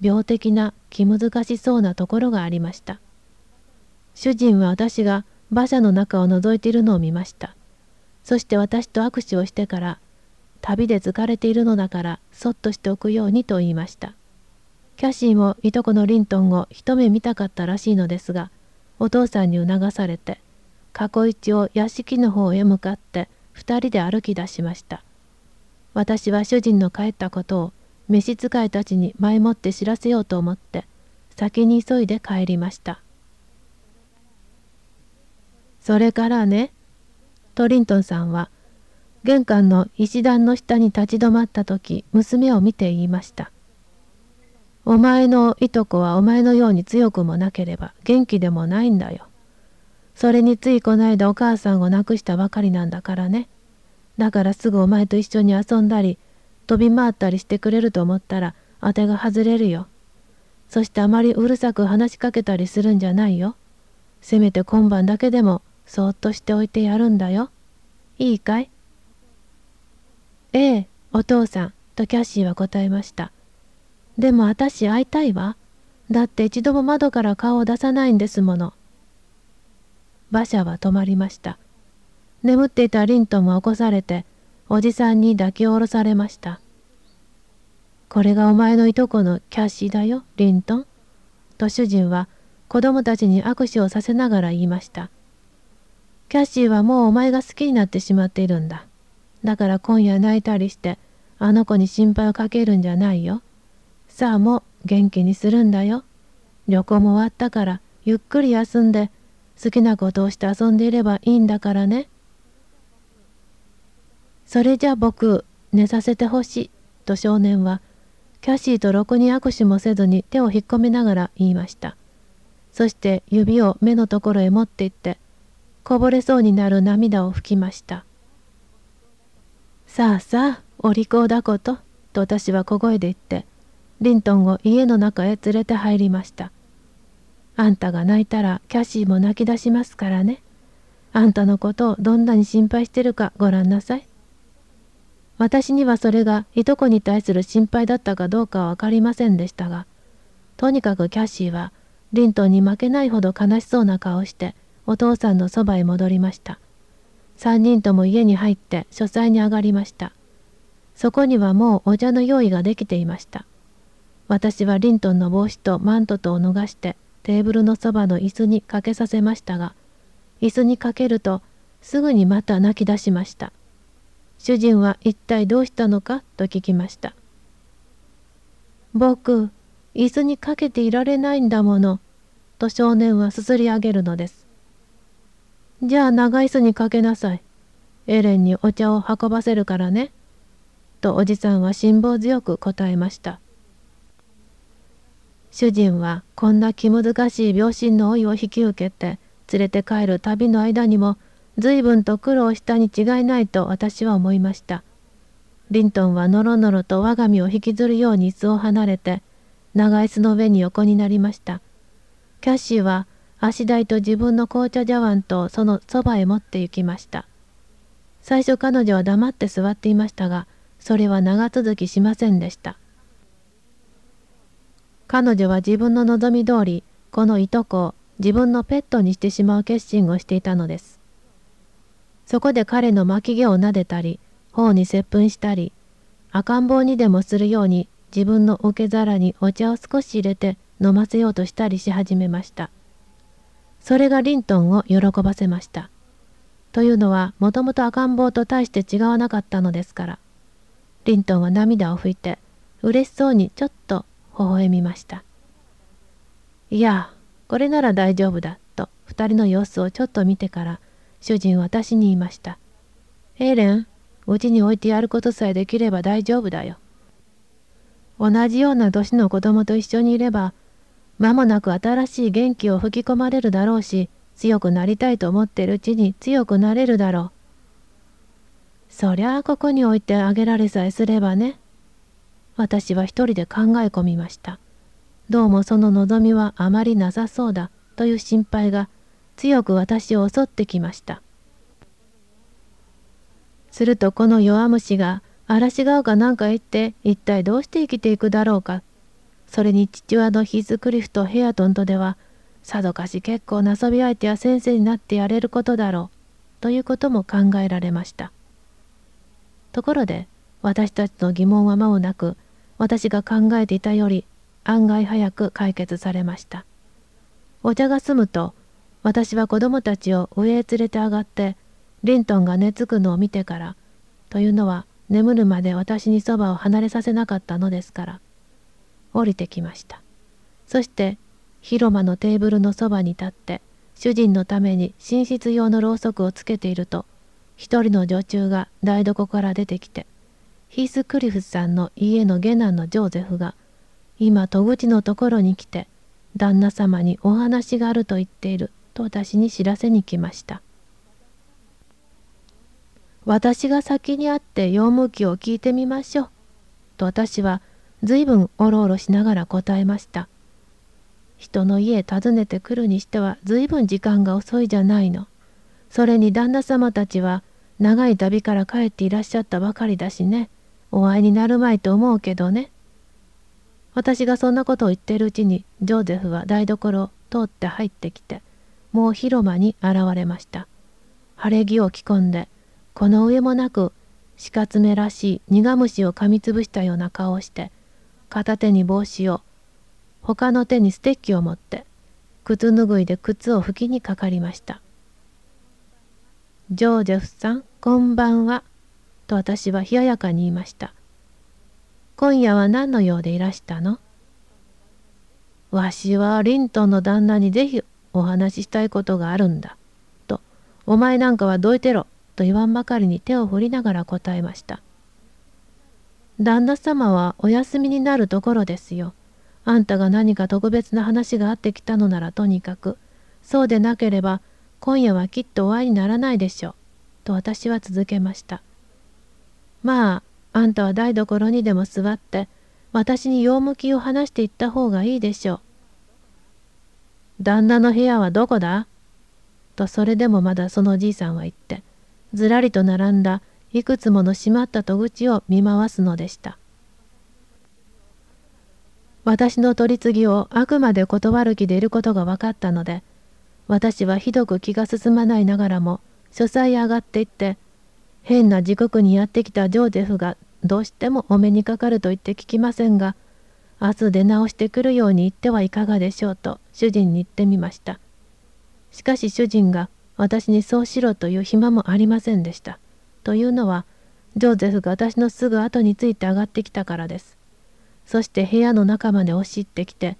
病的な気難しそうなところがありました主人は私が馬車の中を覗いているのを見ましたそして私と握手をしてから「旅で疲れているのだからそっとしておくように」と言いましたキャシーもいとこのリントンを一目見たかったらしいのですがお父さんに促されて「去一を屋敷の方へ向かって二人で歩き出しました私は主人の帰ったことを召使いたちに前もって知らせようと思って先に急いで帰りましたそれからねトリントンさんは玄関の石段の下に立ち止まった時娘を見て言いました「お前のいとこはお前のように強くもなければ元気でもないんだよ」それについこないだお母さんを亡くしたばかりなんだからね。だからすぐお前と一緒に遊んだり、飛び回ったりしてくれると思ったら、当てが外れるよ。そしてあまりうるさく話しかけたりするんじゃないよ。せめて今晩だけでも、そっとしておいてやるんだよ。いいかいええ、お父さん、とキャシーは答えました。でも私会いたいわ。だって一度も窓から顔を出さないんですもの。馬車は止まりました眠っていたリントンは起こされておじさんに抱き下ろされましたこれがお前のいとこのキャッシーだよリントンと主人は子供たちに握手をさせながら言いましたキャッシーはもうお前が好きになってしまっているんだだから今夜泣いたりしてあの子に心配をかけるんじゃないよさあもう元気にするんだよ旅行も終わったからゆっくり休んで好きなことをして遊んでいればいいんだからね。それじゃ僕、寝させてほしい、と少年は、キャシーとろくに握手もせずに手を引っ込めながら言いました。そして指を目のところへ持っていって、こぼれそうになる涙を拭きました。さあさあ、お利口だこと、と私は小声で言って、リントンを家の中へ連れて入りました。あんたが泣いたらキャシーも泣き出しますからね。あんたのことをどんなに心配してるかご覧なさい。私にはそれがいとこに対する心配だったかどうかは分かりませんでしたが、とにかくキャシーはリントンに負けないほど悲しそうな顔してお父さんのそばへ戻りました。3人とも家に入って書斎に上がりました。そこにはもうお茶の用意ができていました。私はリントンの帽子とマントとを逃してテーブルのそばの椅子にかけさせましたが椅子にかけるとすぐにまた泣き出しました主人は一体どうしたのかと聞きました僕椅子にかけていられないんだものと少年はすすり上げるのですじゃあ長椅子にかけなさいエレンにお茶を運ばせるからねとおじさんは辛抱強く答えました主人はこんな気難しい病身の老いを引き受けて連れて帰る旅の間にも随分と苦労したに違いないと私は思いました。リントンはのろのろと我が身を引きずるように椅子を離れて長椅子の上に横になりました。キャッシーは足台と自分の紅茶茶碗とそのそばへ持って行きました。最初彼女は黙って座っていましたがそれは長続きしませんでした。彼女は自分の望み通り、このいとこを自分のペットにしてしまう決心をしていたのです。そこで彼の巻き毛を撫でたり、頬に接吻したり、赤ん坊にでもするように自分の受け皿にお茶を少し入れて飲ませようとしたりし始めました。それがリントンを喜ばせました。というのはもともと赤ん坊と大して違わなかったのですから。リントンは涙を拭いて嬉しそうにちょっと微笑みました。いや、これなら大丈夫だ、と2人の様子をちょっと見てから、主人は私に言いました。エーレン、うちに置いてやることさえできれば大丈夫だよ。同じような年の子供と一緒にいれば、間もなく新しい元気を吹き込まれるだろうし、強くなりたいと思ってるうちに強くなれるだろう。そりゃあここに置いてあげられさえすればね。私は一人で考え込みました。どうもその望みはあまりなさそうだという心配が強く私を襲ってきました。するとこの弱虫が嵐が丘なんか言行って一体どうして生きていくだろうか。それに父親のヒズクリフとヘアトンとではさぞかし結構な遊び相手や先生になってやれることだろうということも考えられました。ところで私たちの疑問は間もなく私が考えていたより案外早く解決されましたお茶が済むと私は子供たちを上へ連れて上がってリントンが寝つくのを見てからというのは眠るまで私にそばを離れさせなかったのですから降りてきましたそして広間のテーブルのそばに立って主人のために寝室用のろうそくをつけていると一人の女中が台所から出てきてヒースクリフさんの家の下男のジョーゼフが、今戸口のところに来て、旦那様にお話があると言っていると私に知らせに来ました。私が先に会って用向きを聞いてみましょう。と私は随分おろおろしながら答えました。人の家訪ねてくるにしては随分時間が遅いじゃないの。それに旦那様たちは長い旅から帰っていらっしゃったばかりだしね。お会いになるまいと思うけどね。私がそんなことを言ってるうちにジョーゼフは台所を通って入ってきてもう広間に現れました晴れ着を着込んでこの上もなく四月目らしい苦虫を噛みつぶしたような顔をして片手に帽子を他の手にステッキを持って靴拭いで靴を拭きにかかりました「ジョージェフさんこんばんは」と私は冷ややかに言いました。今夜は何の用でいらしたのわしはリントンの旦那にぜひお話ししたいことがあるんだ。と、お前なんかはどいてろ。と言わんばかりに手を振りながら答えました。旦那様はお休みになるところですよ。あんたが何か特別な話があってきたのならとにかく、そうでなければ今夜はきっとお会いにならないでしょう。と私は続けました。まああんたは台所にでも座って私に用向きを話していった方がいいでしょう。旦那の部屋はどこだとそれでもまだそのじいさんは言ってずらりと並んだいくつもの閉まった戸口を見回すのでした。私の取り次ぎをあくまで断る気でいることが分かったので私はひどく気が進まないながらも書斎へ上がっていって変な時刻にやってきたジョーゼフがどうしてもお目にかかると言って聞きませんが明日出直してくるように言ってはいかがでしょうと主人に言ってみましたしかし主人が私にそうしろという暇もありませんでしたというのはジョーゼフが私のすぐ後について上がってきたからですそして部屋の中まで押し入ってきて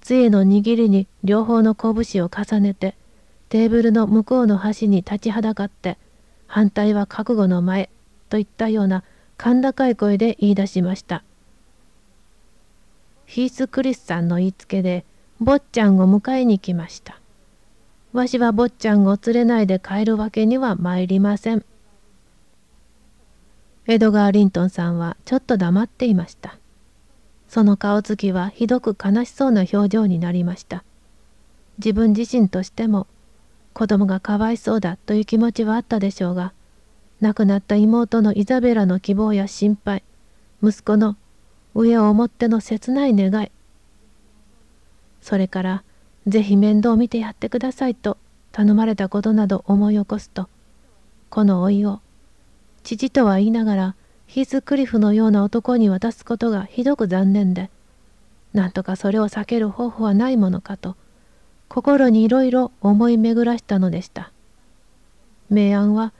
杖の握りに両方の拳を重ねてテーブルの向こうの端に立ちはだかって反対は覚悟の前といったような甲高い声で言い出しましたヒース・クリスさんの言いつけで坊ちゃんを迎えに来ましたわしは坊ちゃんを連れないで帰るわけには参りませんエドガー・リントンさんはちょっと黙っていましたその顔つきはひどく悲しそうな表情になりました自分自身としても子供がかわいそうだという気持ちはあったでしょうが亡くなった妹のイザベラの希望や心配息子の上をっての切ない願いそれから是非面倒を見てやってくださいと頼まれたことなど思い起こすとこの老いを父とは言いながらヒースクリフのような男に渡すことがひどく残念でなんとかそれを避ける方法はないものかと心にいろいろ思い巡らしたのでした。明暗は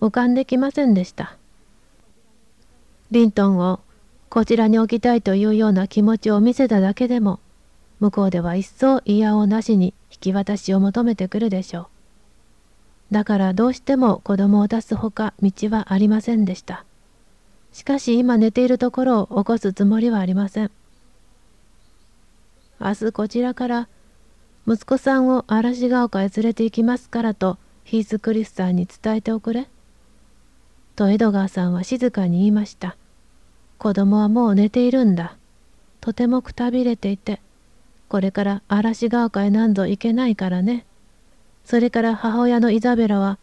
浮かんできませんでした。リントンをこちらに置きたいというような気持ちを見せただけでも、向こうでは一層嫌をなしに引き渡しを求めてくるでしょう。だからどうしても子供を出すほか道はありませんでした。しかし今寝ているところを起こすつもりはありません。明日こちらから息子さんを嵐ヶ丘へ連れて行きますからとヒースクリスさんに伝えておくれ。とエドガーさんは静かに言いました。子供はもう寝ているんだ。とてもくたびれていて、これから嵐ヶ丘へ何度行けないからね。それから母親のイザベラは、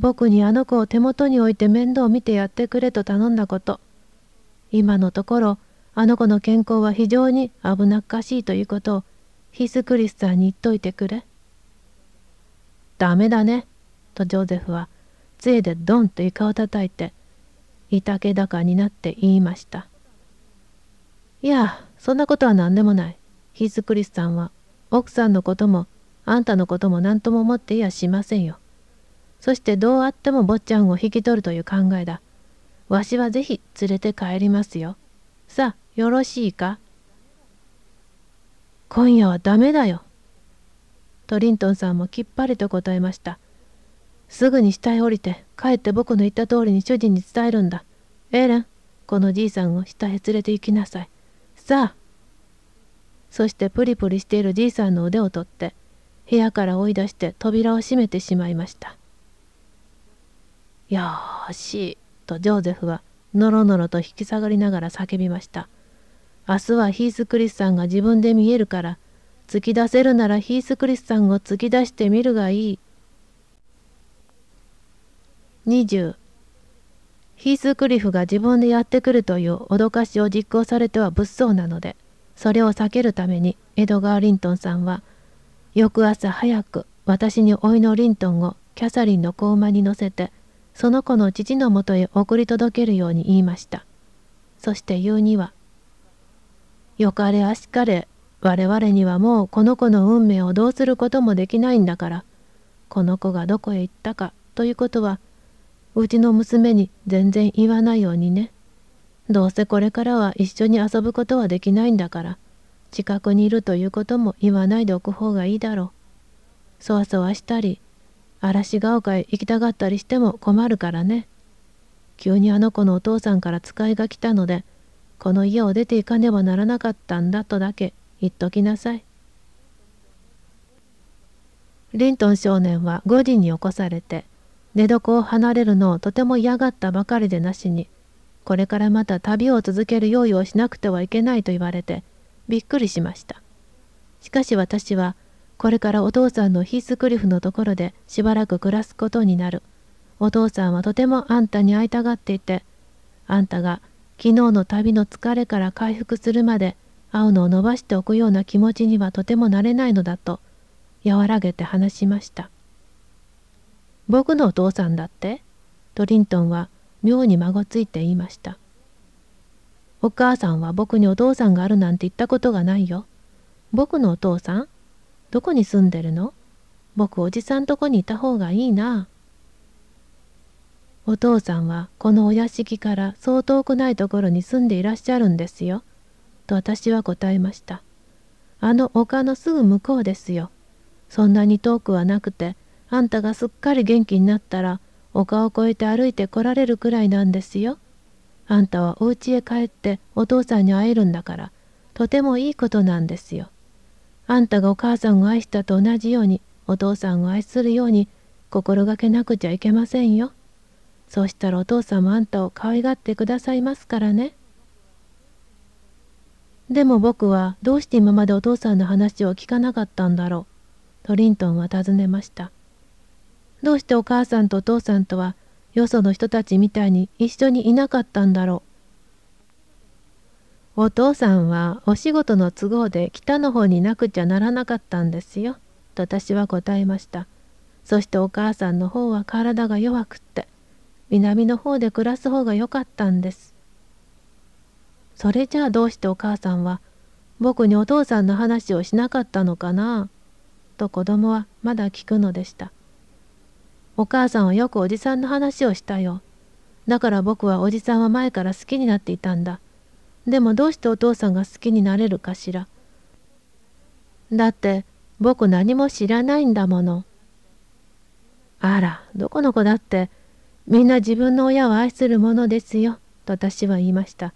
僕にあの子を手元に置いて面倒を見てやってくれと頼んだこと。今のところ、あの子の健康は非常に危なっかしいということをヒスクリスさんに言っといてくれ。ダメだね、とジョゼフは杖でドンと床を叩いて、いたけだかになって言いました。いや、そんなことは何でもない。ヒスクリスさんは奥さんのこともあんたのことも何とも思っていやしませんよ。そしてどうあっても坊ちゃんを引き取るという考えだ。わしはぜひ連れて帰りますよ。さあ、よろしいか今夜はダメだよ。トリントンさんもきっぱりと答えました。すぐに下へ降りて、帰って僕の言った通りに主人に伝えるんだ。エレン、このじいさんを下へ連れて行きなさい。さあ。そしてプリプリしているじいさんの腕を取って、部屋から追い出して扉を閉めてしまいました。よーし、とジョーゼフは、のろのろと引き下がりながら叫びました。明日はヒース・クリスさんが自分で見えるから、突き出せるならヒース・クリスさんを突き出してみるがいい。20ヒース・クリフが自分でやってくるという脅かしを実行されては物騒なので、それを避けるためにエドガー・リントンさんは、翌朝早く私に甥のリントンをキャサリンの子馬に乗せて、その子の父のもとへ送り届けるように言いました。そして言うには、よかれあしかれ我々にはもうこの子の運命をどうすることもできないんだからこの子がどこへ行ったかということはうちの娘に全然言わないようにねどうせこれからは一緒に遊ぶことはできないんだから近くにいるということも言わないでおく方がいいだろうそわそわしたり嵐が丘へ行きたがったりしても困るからね急にあの子のお父さんから使いが来たのでこの家を出て行かねばならなかったんだとだけ言っときなさい。リントン少年は5時に起こされて寝床を離れるのをとても嫌がったばかりでなしにこれからまた旅を続ける用意をしなくてはいけないと言われてびっくりしました。しかし私はこれからお父さんのヒースクリフのところでしばらく暮らすことになる。お父さんはとてもあんたに会いたがっていてあんたが昨日の旅の疲れから回復するまで会うのを伸ばしておくような気持ちにはとてもなれないのだと和らげて話しました僕のお父さんだってトリントンは妙に孫ついて言いましたお母さんは僕にお父さんがあるなんて言ったことがないよ僕のお父さんどこに住んでるの僕おじさんとこにいた方がいいなお父さんはこのお屋敷からそう遠くないところに住んでいらっしゃるんですよ。と私は答えました。あの丘のすぐ向こうですよ。そんなに遠くはなくて、あんたがすっかり元気になったら、丘を越えて歩いて来られるくらいなんですよ。あんたはお家へ帰ってお父さんに会えるんだから、とてもいいことなんですよ。あんたがお母さんを愛したと同じように、お父さんを愛するように心がけなくちゃいけませんよ。そうしたらお父さんもあんたを可愛がってくださいますからね。でも僕はどうして今までお父さんの話を聞かなかったんだろう。トリントンは尋ねました。どうしてお母さんとお父さんとはよその人たちみたいに一緒にいなかったんだろう。お父さんはお仕事の都合で北の方になくちゃならなかったんですよ。と私は答えました。そしてお母さんの方は体が弱くって。南の方で暮らす方が良かったんです。それじゃあどうしてお母さんは僕にお父さんの話をしなかったのかなと子供はまだ聞くのでした。お母さんはよくおじさんの話をしたよ。だから僕はおじさんは前から好きになっていたんだ。でもどうしてお父さんが好きになれるかしら。だって僕何も知らないんだもの。あら、どこの子だってみんな自分の親を愛するものですよ、と私は言いました。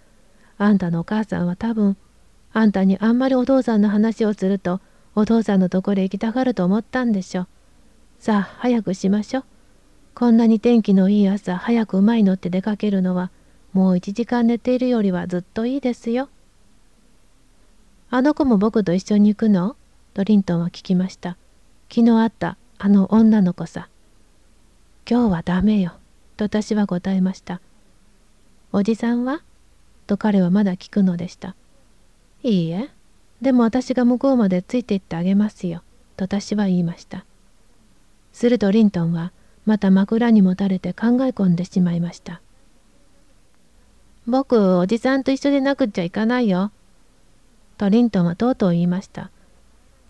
あんたのお母さんは多分、あんたにあんまりお父さんの話をすると、お父さんのところへ行きたがると思ったんでしょう。さあ、早くしましょう。こんなに天気のいい朝、早く馬に乗って出かけるのは、もう1時間寝ているよりはずっといいですよ。あの子も僕と一緒に行くのとリントンは聞きました。昨日会った、あの女の子さ。今日はダメよ。と私は答えました。おじさんはと彼はまだ聞くのでした。いいえ、でも私が向こうまでついて行ってあげますよ、と私は言いました。するとリントンはまた枕にもたれて考え込んでしまいました。僕、おじさんと一緒でなくっちゃいかないよ。とリントンはとうとう言いました。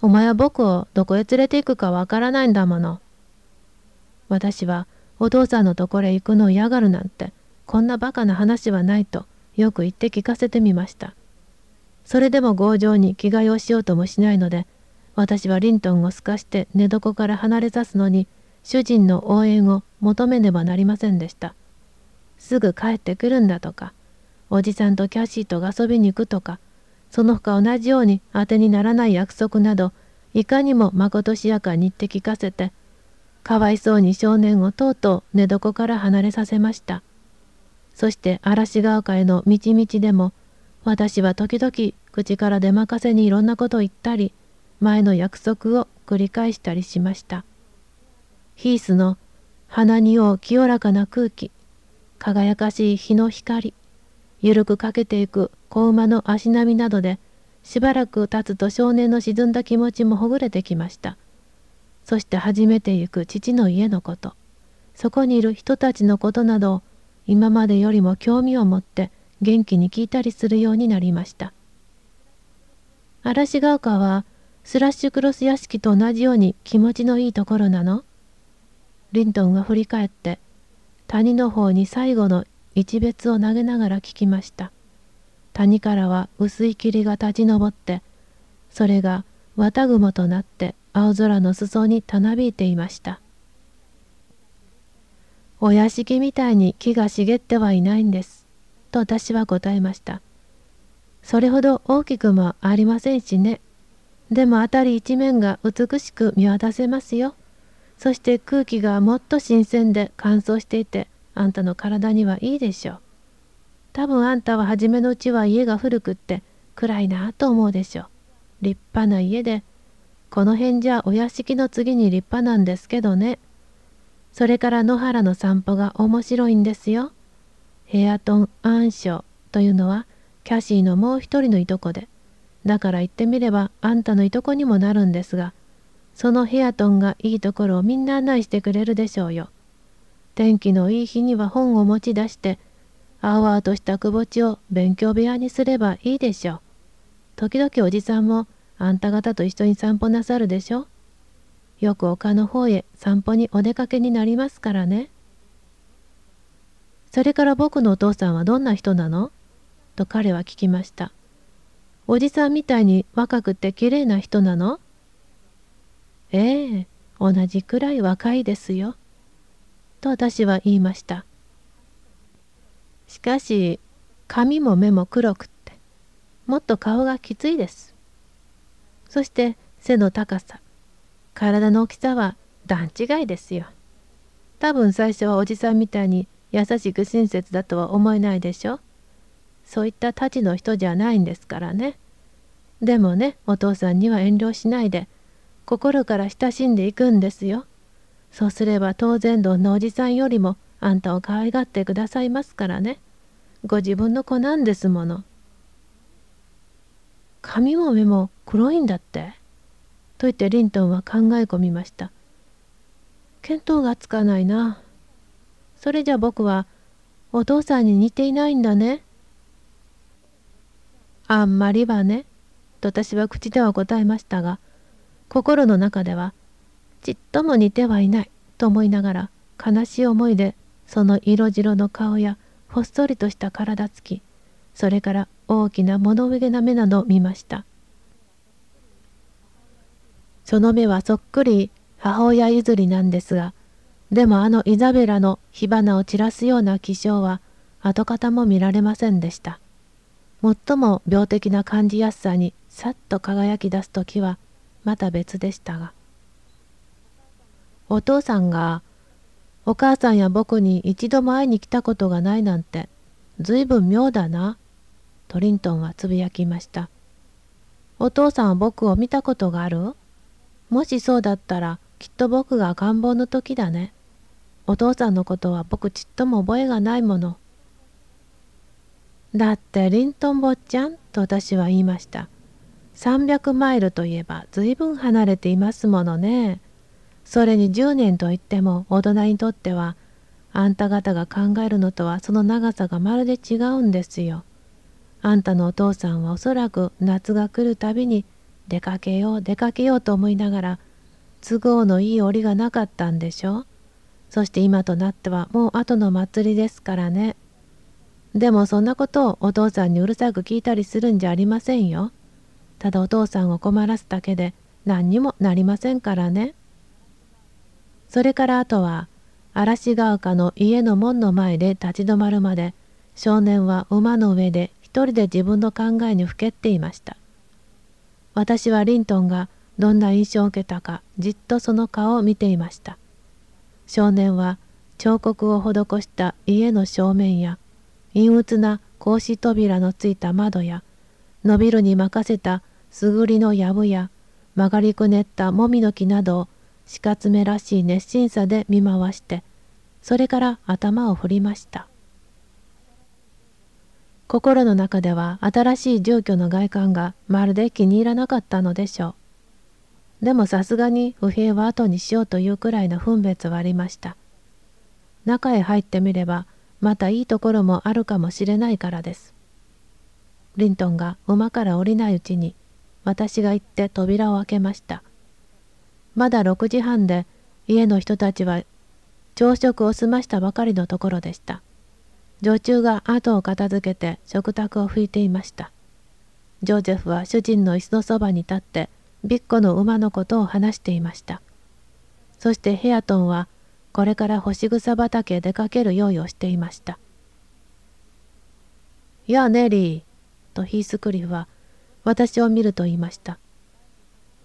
お前は僕をどこへ連れて行くかわからないんだもの。私はお父さんのところへ行くのを嫌がるなんてこんなバカな話はないとよく言って聞かせてみましたそれでも強情に着替えをしようともしないので私はリントンをすかして寝床から離れさすのに主人の応援を求めねばなりませんでしたすぐ帰ってくるんだとかおじさんとキャシーと遊びに行くとかその他同じように当てにならない約束などいかにもまことしやかに言って聞かせてかわいそうに少年をとうとう寝床から離れさせました。そして嵐ヶ丘への道々でも私は時々口から出任せにいろんなことを言ったり前の約束を繰り返したりしましたヒースの鼻にを清らかな空気輝かしい日の光ゆるくかけていく子馬の足並みなどでしばらく経つと少年の沈んだ気持ちもほぐれてきましたそして初めて行く父の家のこと、そこにいる人たちのことなどを今までよりも興味を持って元気に聞いたりするようになりました。嵐ヶ丘はスラッシュクロス屋敷と同じように気持ちのいいところなのリントンが振り返って谷の方に最後の一別を投げながら聞きました。谷からは薄い霧が立ち上って、それが綿雲となって青空の裾にたなびいていましたお屋敷みたいに木が茂ってはいないんですと私は答えましたそれほど大きくもありませんしねでも辺り一面が美しく見渡せますよそして空気がもっと新鮮で乾燥していてあんたの体にはいいでしょう多分あんたは初めのうちは家が古くって暗いなあと思うでしょう立派な家でこの辺じゃお屋敷の次に立派なんですけどね。それから野原の散歩が面白いんですよ。ヘアトン・アンショというのはキャシーのもう一人のいとこで。だから言ってみればあんたのいとこにもなるんですが、そのヘアトンがいいところをみんな案内してくれるでしょうよ。天気のいい日には本を持ち出して、あわあとしたくぼを勉強部屋にすればいいでしょう。時々おじさんもあんた方と一緒に散歩なさるでしょよく丘の方へ散歩にお出かけになりますからね。それから僕のお父さんはどんな人なのと彼は聞きました。おじさんみたいに若くて綺麗な人なのええ、同じくらい若いですよ。と私は言いました。しかし、髪も目も黒くって、もっと顔がきついです。そして背の高さ体の大きさは段違いですよ多分最初はおじさんみたいに優しく親切だとは思えないでしょそういったたちの人じゃないんですからねでもねお父さんには遠慮しないで心から親しんでいくんですよそうすれば当然どんなおじさんよりもあんたを可愛がってくださいますからねご自分の子なんですもの髪も目も黒いんだってと言ってリントンは考え込みました見当がつかないなそれじゃ僕はお父さんに似ていないんだねあんまりはねと私は口では答えましたが心の中ではちっとも似てはいないと思いながら悲しい思いでその色白の顔やほっそりとした体つきそれから大きな物憂げな目などを見ましたその目はそっくり母親譲りなんですが、でもあのイザベラの火花を散らすような気性は跡形も見られませんでした。最も病的な感じやすさにさっと輝き出す時はまた別でしたが。お父さんがお母さんや僕に一度も会いに来たことがないなんて随分妙だな、トリントンはつぶやきました。お父さんは僕を見たことがあるもしそうだったらきっと僕が赤ん坊の時だね。お父さんのことは僕ちっとも覚えがないもの。だってリントン坊ちゃんと私は言いました。300マイルといえば随分離れていますものね。それに10年といっても大人にとってはあんた方が考えるのとはその長さがまるで違うんですよ。あんたのお父さんはおそらく夏が来るたびに出かけよう出かけようと思いながら都合のいい折がなかったんでしょそして今となってはもう後の祭りですからねでもそんなことをお父さんにうるさく聞いたりするんじゃありませんよただお父さんを困らすだけで何にもなりませんからねそれからあとは嵐ヶ丘の家の門の前で立ち止まるまで少年は馬の上で一人で自分の考えにふけっていました私はリントンがどんな印象を受けたかじっとその顔を見ていました少年は彫刻を施した家の正面や陰鬱な格子扉のついた窓や伸びるに任せたすぐりの藪や曲がりくねったもみの木などを死活目らしい熱心さで見回してそれから頭を振りました心の中では新しい住居の外観がまるで気に入らなかったのでしょう。でもさすがに右平は後にしようというくらいの分別はありました。中へ入ってみればまたいいところもあるかもしれないからです。リントンが馬から降りないうちに私が行って扉を開けました。まだ6時半で家の人たちは朝食を済ましたばかりのところでした。女中が後を片付けて食卓を拭いていましたジョージェフは主人の椅子のそばに立ってビッコの馬のことを話していましたそしてヘアトンはこれから干し草畑へ出かける用意をしていました「やあネリー」とヒースクリフは私を見ると言いました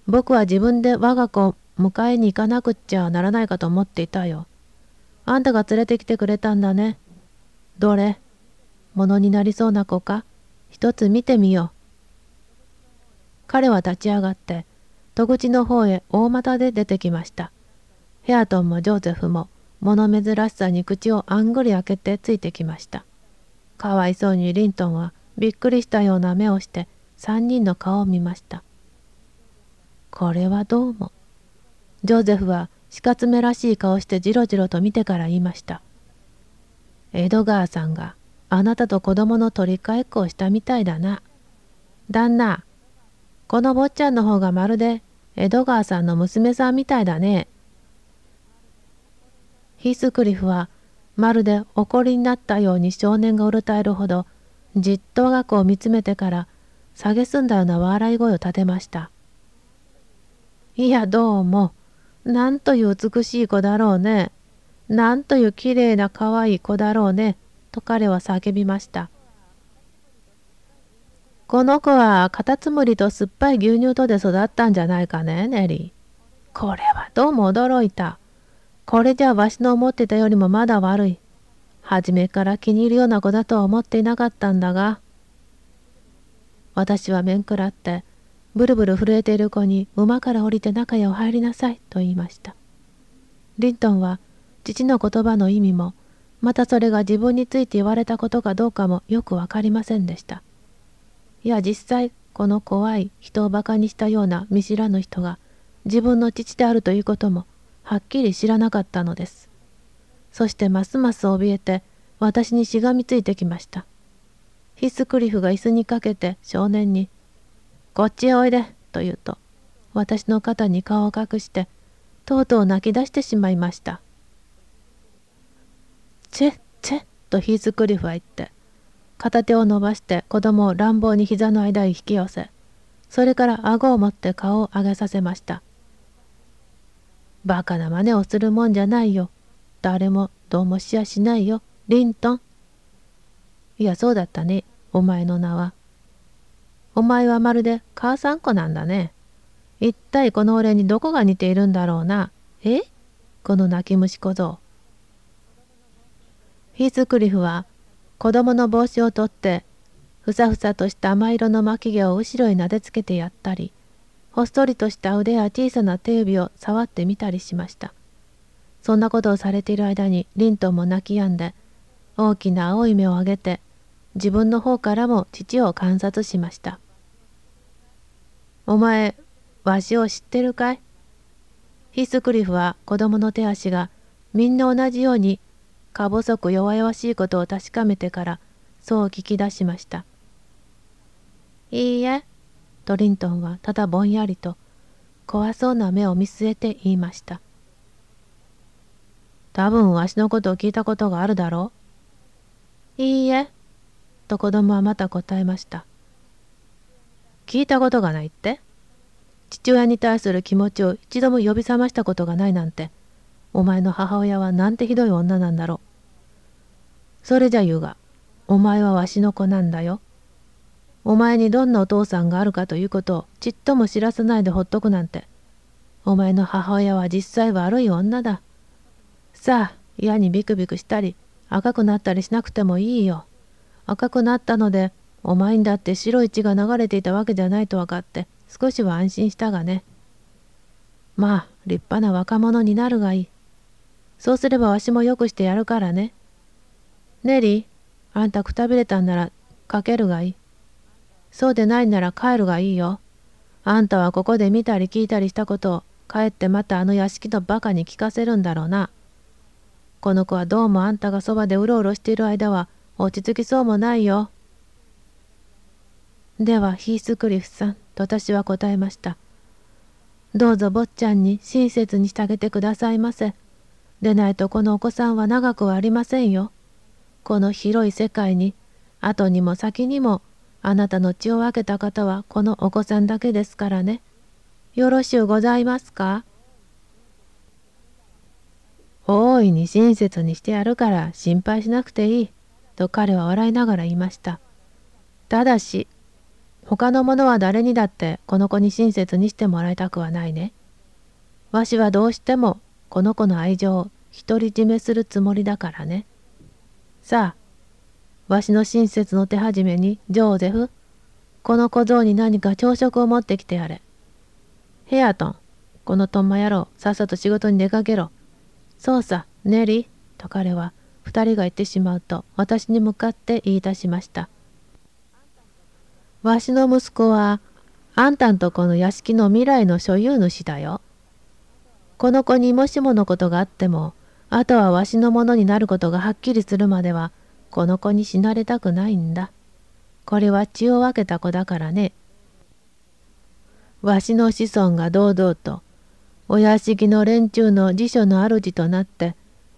僕は自分で我が子を迎えに行かなくっちゃならないかと思っていたよあんたが連れてきてくれたんだねどれものになりそうな子か一つ見てみよう。彼は立ち上がって、戸口の方へ大股で出てきました。ヘアトンもジョーゼフも、物珍しさに口をあんぐり開けてついてきました。かわいそうにリントンはびっくりしたような目をして、三人の顔を見ました。これはどうも。ジョーゼフは、死活目らしい顔してじろじろと見てから言いました。江戸川さんがあなたと子供の取り替えっこをしたみたいだな。旦那、この坊ちゃんの方がまるで江戸川さんの娘さんみたいだね。ヒスクリフはまるで怒りになったように少年がうるたえるほどじっと我が子を見つめてから蔑んだような笑い声を立てました。いやどうも、なんという美しい子だろうね。なんというきれいな可愛い子だろうね、と彼は叫びました。この子はカタツムリと酸っぱい牛乳とで育ったんじゃないかね、ネリー。これはどうも驚いた。これじゃわしの思ってたよりもまだ悪い。初めから気に入るような子だとは思っていなかったんだが。私は面食らって、ブルブル震えている子に馬から降りて中へお入りなさいと言いました。リントンは父の言葉の意味も、またそれが自分について言われたことかどうかもよく分かりませんでした。いや実際この怖い人をバカにしたような見知らぬ人が自分の父であるということもはっきり知らなかったのです。そしてますます怯えて私にしがみついてきました。ヒスクリフが椅子にかけて少年に「こっちへおいで」と言うと私の肩に顔を隠してとうとう泣き出してしまいました。チェッチェッとヒースクリフは言って、片手を伸ばして子供を乱暴に膝の間へ引き寄せ、それから顎を持って顔を上げさせました。バカな真似をするもんじゃないよ。誰もどうもしやしないよ、リントン。いや、そうだったね、お前の名は。お前はまるで母さん子なんだね。一体この俺にどこが似ているんだろうな。えこの泣き虫小僧。ヒークリフは子供の帽子を取ってふさふさとした甘色の巻き毛を後ろになでつけてやったりほっそりとした腕や小さな手指を触ってみたりしましたそんなことをされている間にリントンも泣き止んで大きな青い目を上げて自分の方からも父を観察しました「お前わしを知ってるかい?」ヒスクリフは子供の手足がみんな同じようにか細く弱々しいことを確かめてからそう聞き出しましたいいえトリントンはただぼんやりと怖そうな目を見据えて言いました多分わしのことを聞いたことがあるだろういいえと子供はまた答えました聞いたことがないって父親に対する気持ちを一度も呼び覚ましたことがないなんてお前の母親はなんてひどい女なんだろうそれじゃ言うが、お前はわしの子なんだよ。お前にどんなお父さんがあるかということをちっとも知らさないでほっとくなんて。お前の母親は実際悪い女だ。さあ、嫌にビクビクしたり、赤くなったりしなくてもいいよ。赤くなったので、お前にだって白い血が流れていたわけじゃないと分かって、少しは安心したがね。まあ、立派な若者になるがいい。そうすればわしもよくしてやるからね。ネリー、あんたくたびれたんならかけるがいい。そうでないなら帰るがいいよ。あんたはここで見たり聞いたりしたことを帰ってまたあの屋敷のバカに聞かせるんだろうな。この子はどうもあんたがそばでうろうろしている間は落ち着きそうもないよ。ではヒースクリフさんと私は答えました。どうぞ坊ちゃんに親切にしてあげてくださいませ。でないとこのお子さんは長くはありませんよ。この広い世界に後にも先にもあなたの血を分けた方はこのお子さんだけですからね。よろしゅうございますか大いに親切にしてやるから心配しなくていい。と彼は笑いながら言いました。ただし、他の者は誰にだってこの子に親切にしてもらいたくはないね。わしはどうしてもこの子の愛情を独り占めするつもりだからね。さあ、わしの親切の手始めに、ジョーゼフ、この小僧に何か朝食を持ってきてやれ。ヘアトン、このトンマ野郎、さっさと仕事に出かけろ。そうさ、ネリー、と彼は、二人が言ってしまうと、私に向かって言い出しました。わしの息子は、あんたんとこの屋敷の未来の所有主だよ。この子にもしものことがあっても、あとはわしのものになることがはっきりするまでは、この子に死なれたくないんだ。これは血を分けた子だからね。わしの子孫が堂々と、お屋敷の連中の辞書の主となって、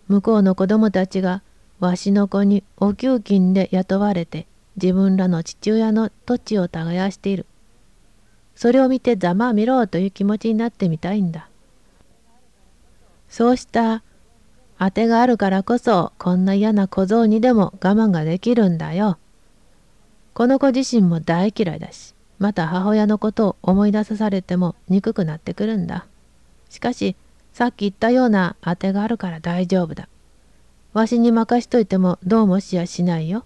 向こうの子供たちがわしの子にお給金で雇われて、自分らの父親の土地を耕している。それを見てざまあ見ろという気持ちになってみたいんだ。そうした当てがあるからこそこんな嫌な小僧にでも我慢ができるんだよ。この子自身も大嫌いだしまた母親のことを思い出さされても憎くなってくるんだ。しかしさっき言ったような当てがあるから大丈夫だ。わしに任しといてもどうもしやしないよ。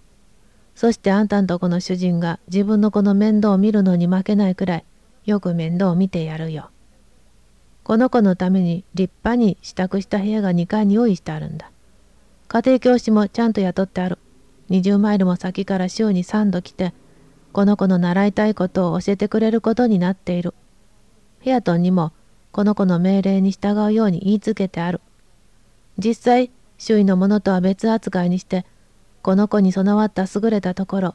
そしてあんたんとこの主人が自分の子の面倒を見るのに負けないくらいよく面倒を見てやるよ。この子のために立派に支度した部屋が2階に用意してあるんだ。家庭教師もちゃんと雇ってある。20マイルも先から週に3度来て、この子の習いたいことを教えてくれることになっている。ヘアトンにも、この子の命令に従うように言いつけてある。実際、周囲のものとは別扱いにして、この子に備わった優れたところ、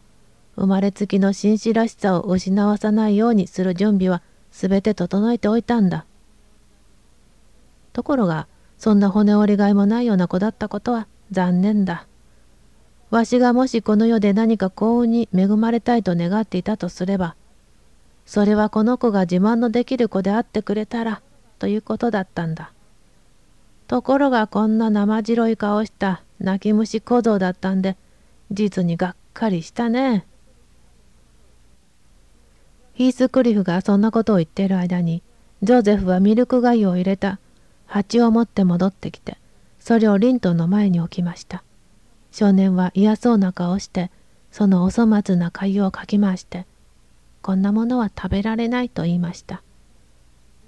生まれつきの紳士らしさを失わさないようにする準備は全て整えておいたんだ。ところがそんな骨折りがいもないような子だったことは残念だ。わしがもしこの世で何か幸運に恵まれたいと願っていたとすれば、それはこの子が自慢のできる子であってくれたらということだったんだ。ところがこんな生白い顔した泣き虫小僧だったんで、実にがっかりしたね。ヒースクリフがそんなことを言っている間に、ジョゼフはミルクがゆを入れた蜂を持って戻ってきて、それをリントンの前に置きました。少年は嫌そうな顔して、そのお粗末な粥をかき回して、こんなものは食べられないと言いました。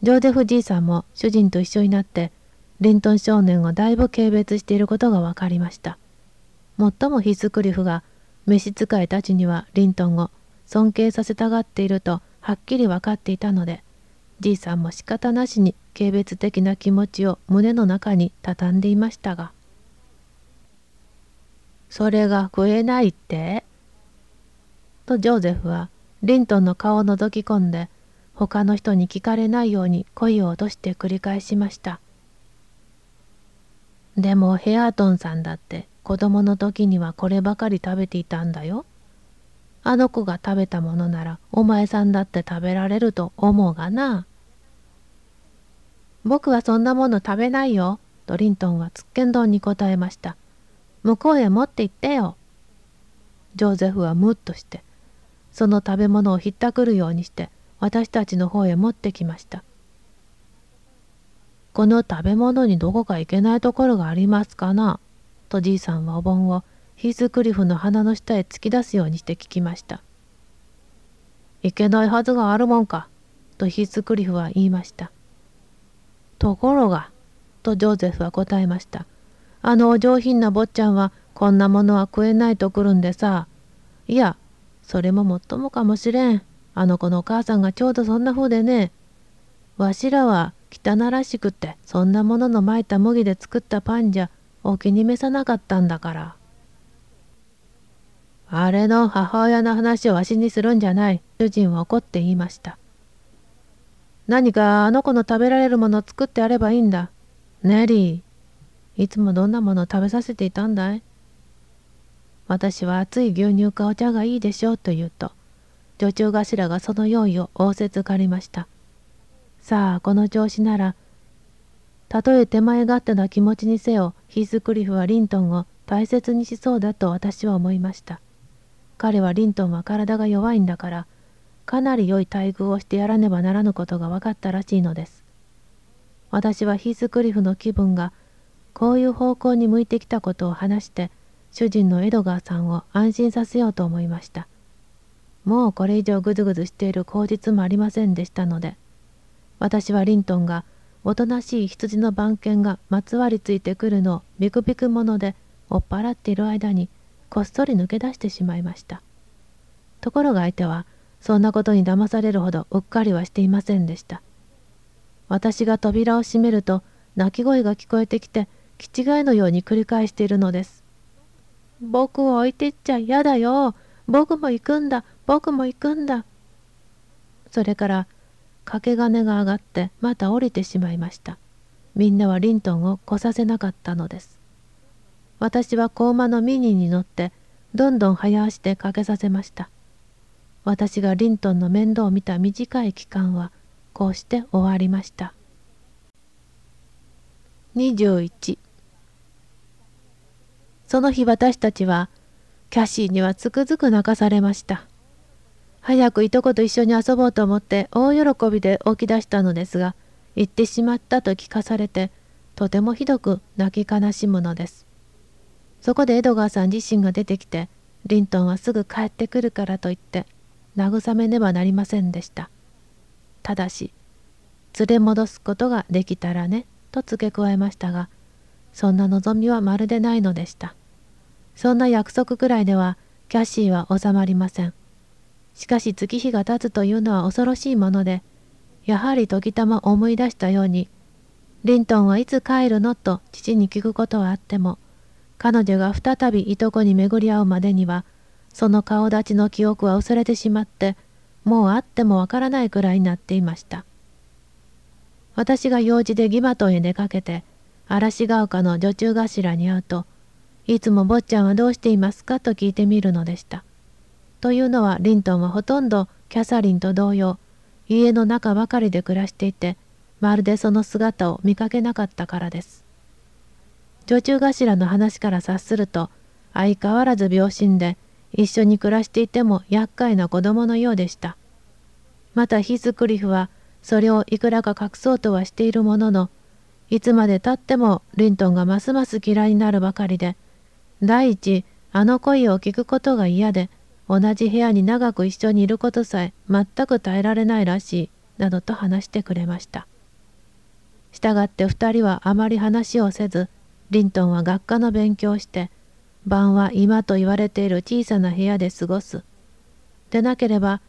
ジョーデフじいさんも主人と一緒になって、リントン少年をだいぶ軽蔑していることが分かりました。最もヒスクリフが、召使いたちにはリントンを尊敬させたがっているとはっきり分かっていたので、じいさんも仕方なしに軽蔑的な気持ちを胸の中に畳んでいましたが「それが食えないって?」とジョーゼフはリントンの顔を覗き込んで他の人に聞かれないように声を落として繰り返しましたでもヘアートンさんだって子供の時にはこればかり食べていたんだよあの子が食べたものならお前さんだって食べられると思うがな僕はそんなもの食べないよ。ドリントンはつっけん丼に答えました。向こうへ持って行ってよ。ジョーゼフはムッとして、その食べ物をひったくるようにして、私たちの方へ持ってきました。この食べ物にどこか行けないところがありますかなとじいさんはお盆をヒースクリフの鼻の下へ突き出すようにして聞きました。いけないはずがあるもんかとヒースクリフは言いました。ところが、とジョーゼフは答えました。あのお上品な坊ちゃんはこんなものは食えないと来るんでさ。いや、それももっともかもしれん。あの子のお母さんがちょうどそんな風でね。わしらは汚らしくてそんなもののまいた麦で作ったパンじゃお気に召さなかったんだから。あれの母親の話をわしにするんじゃない。主人は怒って言いました。何かあの子の食べられるものを作ってあればいいんだ。ネリー、いつもどんなものを食べさせていたんだい私は熱い牛乳かお茶がいいでしょうと言うと、女中頭がその用意を仰せつかりました。さあ、この調子なら、たとえ手前勝手な気持ちにせよ、ヒースクリフはリントンを大切にしそうだと私は思いました。彼はリントンは体が弱いんだから、かなり良い待遇をしてやらねばならぬことが分かったらしいのです。私はヒースクリフの気分がこういう方向に向いてきたことを話して主人のエドガーさんを安心させようと思いました。もうこれ以上ぐずぐずしている口実もありませんでしたので私はリントンがおとなしい羊の番犬がまつわりついてくるのをビクビクもので追っ払っている間にこっそり抜け出してしまいましたところが相手はそんなことに騙されるほどうっかりはしていませんでした私が扉を閉めると泣き声が聞こえてきて気違いのように繰り返しているのです僕を置いてっちゃ嫌だよ僕も行くんだ僕も行くんだそれから掛け金が上がってまた降りてしまいましたみんなはリントンを来させなかったのです私は子馬のミニに乗ってどんどん早足でかけさせました私がリントンの面倒を見た短い期間はこうして終わりました21その日私たちはキャシーにはつくづく泣かされました早くいとこと一緒に遊ぼうと思って大喜びで起き出したのですが行ってしまったと聞かされてとてもひどく泣き悲しむのですそこでエドガーさん自身が出てきてリントンはすぐ帰ってくるからと言って慰めねばなりませんでした。ただし、連れ戻すことができたらね、と付け加えましたが、そんな望みはまるでないのでした。そんな約束くらいでは、キャシーは収まりません。しかし月日が経つというのは恐ろしいもので、やはり時たま思い出したように、リントンはいつ帰るのと父に聞くことはあっても、彼女が再びいとこに巡り合うまでには、その顔立ちの記憶は薄れてしまってもう会ってもわからないくらいになっていました私が用事でギバトンへ出かけて嵐ヶ丘の女中頭に会うといつも坊ちゃんはどうしていますかと聞いてみるのでしたというのはリントンはほとんどキャサリンと同様家の中ばかりで暮らしていてまるでその姿を見かけなかったからです女中頭の話から察すると相変わらず病心で一緒に暮らしていても厄介な子供のようでした。またヒスクリフはそれをいくらか隠そうとはしているものの、いつまでたってもリントンがますます嫌いになるばかりで、第一、あの声を聞くことが嫌で、同じ部屋に長く一緒にいることさえ全く耐えられないらしい、などと話してくれました。したがって2人はあまり話をせず、リントンは学科の勉強をして、晩は今と言われている小さな部屋で過ごす。でなければ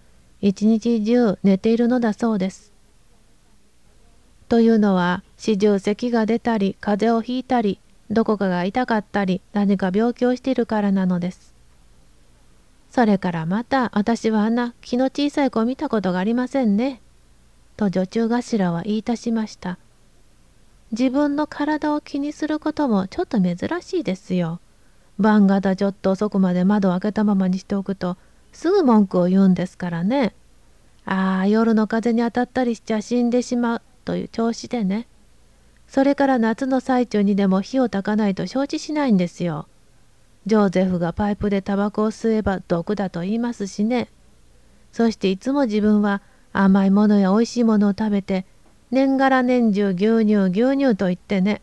一日中寝ているのだそうです。というのは四十咳が出たり風邪をひいたりどこかが痛かったり何か病気をしているからなのです。それからまた私はあんな気の小さい子を見たことがありませんね。と女中頭は言いたしました。自分の体を気にすることもちょっと珍しいですよ。晩方ちょっと遅くまで窓を開けたままにしておくとすぐ文句を言うんですからね。ああ夜の風に当たったりしちゃ死んでしまうという調子でね。それから夏の最中にでも火をたかないと承知しないんですよ。ジョーゼフがパイプでタバコを吸えば毒だと言いますしね。そしていつも自分は甘いものやおいしいものを食べて年がら年中牛乳牛乳と言ってね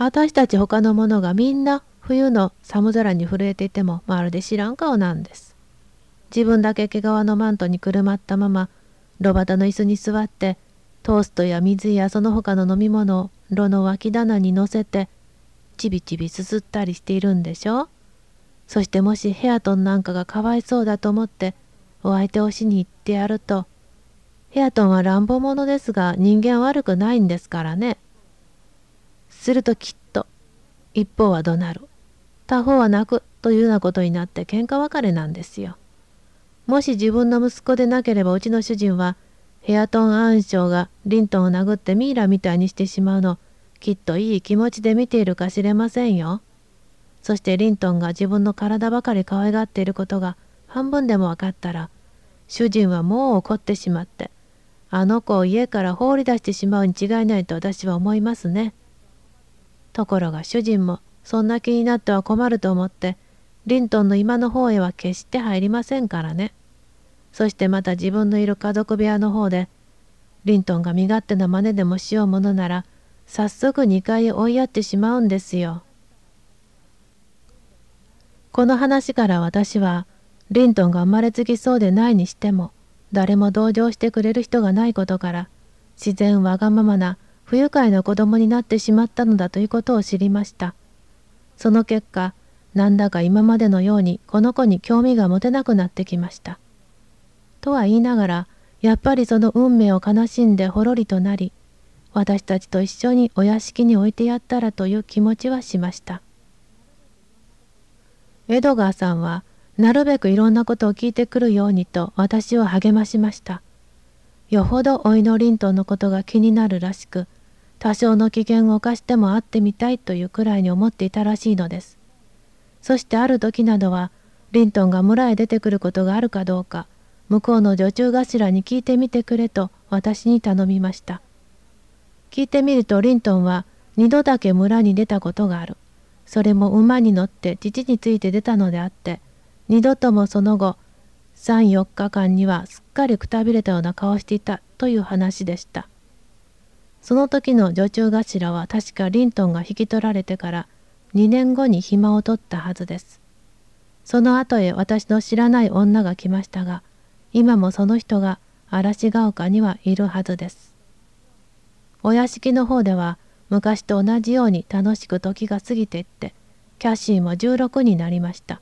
私たち他のものがみんな冬の寒空に震えていてもまるで知らん顔なんです。自分だけ毛皮のマントにくるまったまま炉端の椅子に座ってトーストや水やその他の飲み物を炉の脇棚に乗せてちびちびすすったりしているんでしょそしてもしヘアトンなんかがかわいそうだと思ってお相手をしに行ってやるとヘアトンは乱暴者ですが人間悪くないんですからねするときっと一方は怒鳴る他方は泣くというようなことになって喧嘩別れなんですよ。もし自分の息子でなければうちの主人はヘアトン暗礁がリントンを殴ってミイラみたいにしてしまうのきっといい気持ちで見ているかしれませんよ。そしてリントンが自分の体ばかり可愛がっていることが半分でも分かったら主人はもう怒ってしまってあの子を家から放り出してしまうに違いないと私は思いますね。ところが主人もそんな気になっては困ると思ってリントンの今の方へは決して入りませんからね。そしてまた自分のいる家族部屋の方でリントンが身勝手な真似でもしようものなら早速2階へ追いやってしまうんですよ。この話から私はリントンが生まれつきそうでないにしても誰も同情してくれる人がないことから自然わがままな不愉快な子供になってしまったのだということを知りました。その結果、なんだか今までのようにこの子に興味が持てなくなってきました。とは言いながら、やっぱりその運命を悲しんでほろりとなり、私たちと一緒にお屋敷に置いてやったらという気持ちはしました。エドガーさんは、なるべくいろんなことを聞いてくるようにと私を励ましました。よほどお祈のリとのことが気になるらしく、多少の危険を犯しても会ってみたいというくらいに思っていたらしいのです。そしてある時などはリントンが村へ出てくることがあるかどうか向こうの女中頭に聞いてみてくれと私に頼みました。聞いてみるとリントンは二度だけ村に出たことがある。それも馬に乗って父について出たのであって二度ともその後34日間にはすっかりくたびれたような顔していたという話でした。その時の女中頭は確かリントンが引き取られてから2年後に暇を取ったはずです。その後へ私の知らない女が来ましたが、今もその人が嵐ヶ丘にはいるはずです。お屋敷の方では昔と同じように楽しく時が過ぎていって、キャシーも16になりました。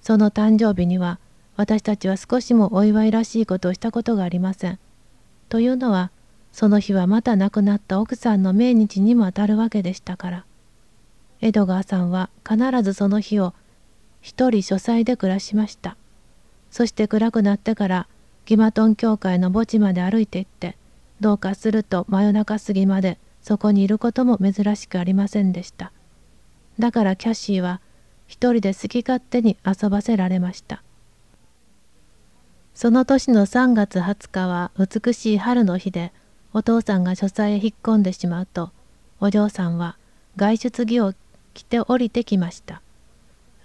その誕生日には私たちは少しもお祝いらしいことをしたことがありません。というのは、その日はまた亡くなった奥さんの命日にもあたるわけでしたからエドガーさんは必ずその日を一人書斎で暮らしましたそして暗くなってからギマトン教会の墓地まで歩いて行ってどうかすると真夜中過ぎまでそこにいることも珍しくありませんでしただからキャシーは一人で好き勝手に遊ばせられましたその年の3月20日は美しい春の日でお父さんが書斎へ引っ込んでしまうとお嬢さんは外出着を着て降りてきました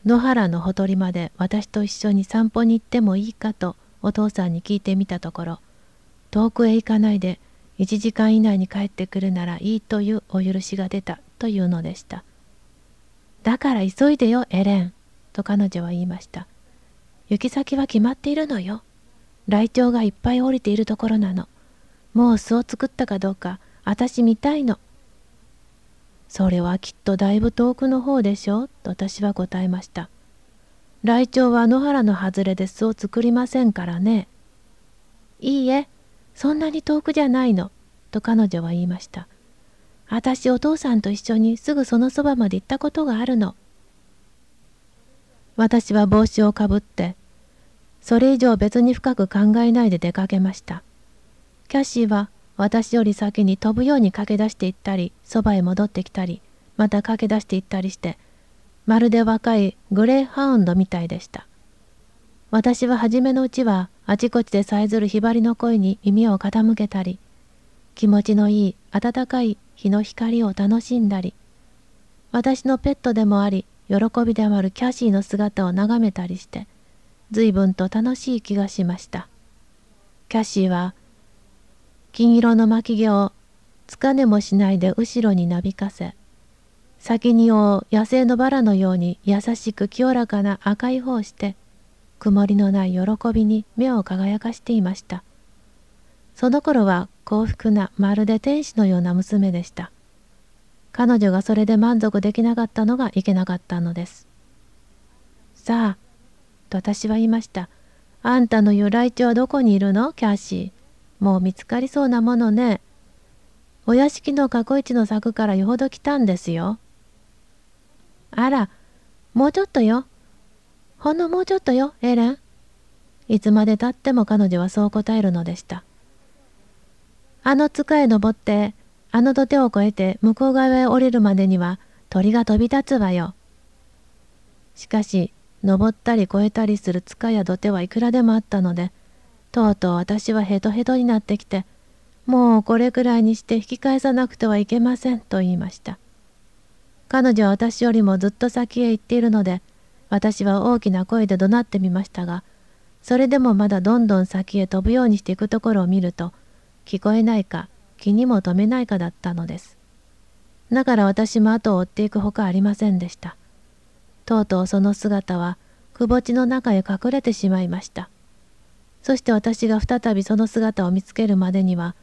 野原のほとりまで私と一緒に散歩に行ってもいいかとお父さんに聞いてみたところ遠くへ行かないで1時間以内に帰ってくるならいいというお許しが出たというのでしただから急いでよエレンと彼女は言いました行き先は決まっているのよ雷鳥がいっぱい降りているところなのもう巣を作ったかどうか私見たいの。それはきっとだいぶ遠くの方でしょうと私は答えました。ライチョウは野原の外れで巣を作りませんからね。いいえ、そんなに遠くじゃないの、と彼女は言いました。私お父さんと一緒にすぐそのそばまで行ったことがあるの。私は帽子をかぶって、それ以上別に深く考えないで出かけました。キャッシーは私より先に飛ぶように駆け出していったりそばへ戻ってきたりまた駆け出していったりしてまるで若いグレーハウンドみたいでした私は初めのうちはあちこちでさえずるひばりの声に耳を傾けたり気持ちのいい暖かい日の光を楽しんだり私のペットでもあり喜びでもあるキャシーの姿を眺めたりして随分と楽しい気がしましたキャシーは金色の巻き毛をつかねもしないで後ろになびかせ先にを野生のバラのように優しく清らかな赤い方をして曇りのない喜びに目を輝かしていましたその頃は幸福なまるで天使のような娘でした彼女がそれで満足できなかったのがいけなかったのですさあと私は言いましたあんたの由来地はどこにいるのキャシーもう見つかりそうなものね。お屋敷の過去一の柵からよほど来たんですよ。あら、もうちょっとよ。ほんのもうちょっとよ、エレン。いつまでたっても彼女はそう答えるのでした。あの塚へ登って、あの土手を越えて向こう側へ降りるまでには鳥が飛び立つわよ。しかし、登ったり越えたりする塚や土手はいくらでもあったので、とうとう私はヘトヘトになってきて、もうこれくらいにして引き返さなくてはいけませんと言いました。彼女は私よりもずっと先へ行っているので、私は大きな声で怒鳴ってみましたが、それでもまだどんどん先へ飛ぶようにしていくところを見ると、聞こえないか、気にも留めないかだったのです。だから私も後を追っていくほかありませんでした。とうとうその姿は、くぼ地の中へ隠れてしまいました。そして私が再びその姿を見つけるまでには、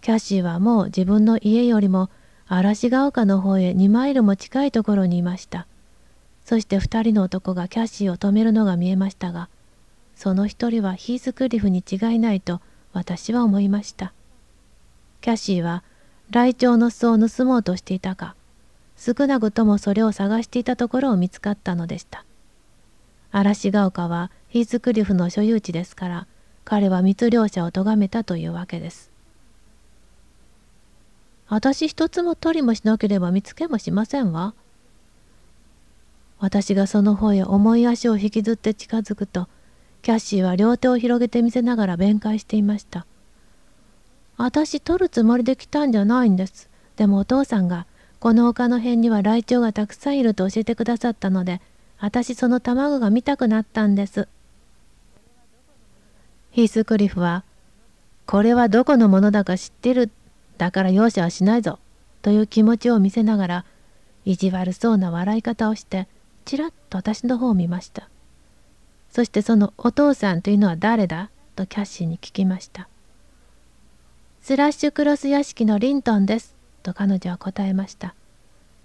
キャシーはもう自分の家よりも嵐ヶ丘の方へ2マイルも近いところにいました。そして2人の男がキャシーを止めるのが見えましたが、その1人はヒースクリフに違いないと私は思いました。キャシーは、ライチョウの巣を盗もうとしていたか、少なくともそれを探していたところを見つかったのでした。嵐ヶ丘はヒースクリフの所有地ですから、彼は密漁者を咎めたというわけです。私一つも取りもしなければ見つけもしませんわ。私がその方へ重い足を引きずって近づくと、キャッシーは両手を広げて見せながら弁解していました。私取るつもりで来たんじゃないんです。でもお父さんが、この丘の辺にはライチョウがたくさんいると教えてくださったので、私その卵が見たくなったんです。ヒースクリフは、これはどこのものだか知ってる、だから容赦はしないぞ、という気持ちを見せながら、意地悪そうな笑い方をして、ちらっと私の方を見ました。そしてそのお父さんというのは誰だとキャッシーに聞きました。スラッシュクロス屋敷のリントンです、と彼女は答えました。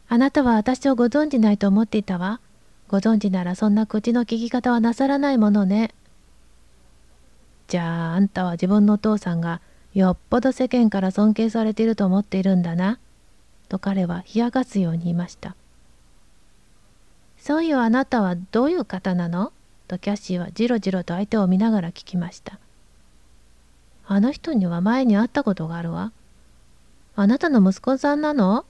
あなたは私をご存じないと思っていたわ。ご存じならそんな口の利き方はなさらないものね。じゃああんたは自分のお父さんがよっぽど世間から尊敬されていると思っているんだな」と彼は冷やかすように言いました「そういうあなたはどういう方なの?」とキャシーはじろじろと相手を見ながら聞きました「あの人には前に会ったことがあるわ」「あなたの息子さんなの?」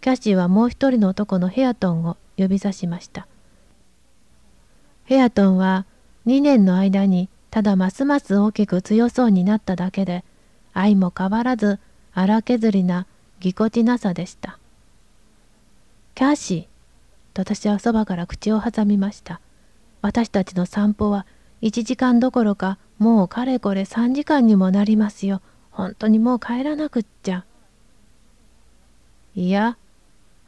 キャシーはもう一人の男のヘアトンを指さしましたヘアトンは2年の間にただますます大きく強そうになっただけで愛も変わらず荒削りなぎこちなさでしたキャシーと私はそばから口を挟みました私たちの散歩は1時間どころかもうかれこれ3時間にもなりますよ本当にもう帰らなくっちゃいや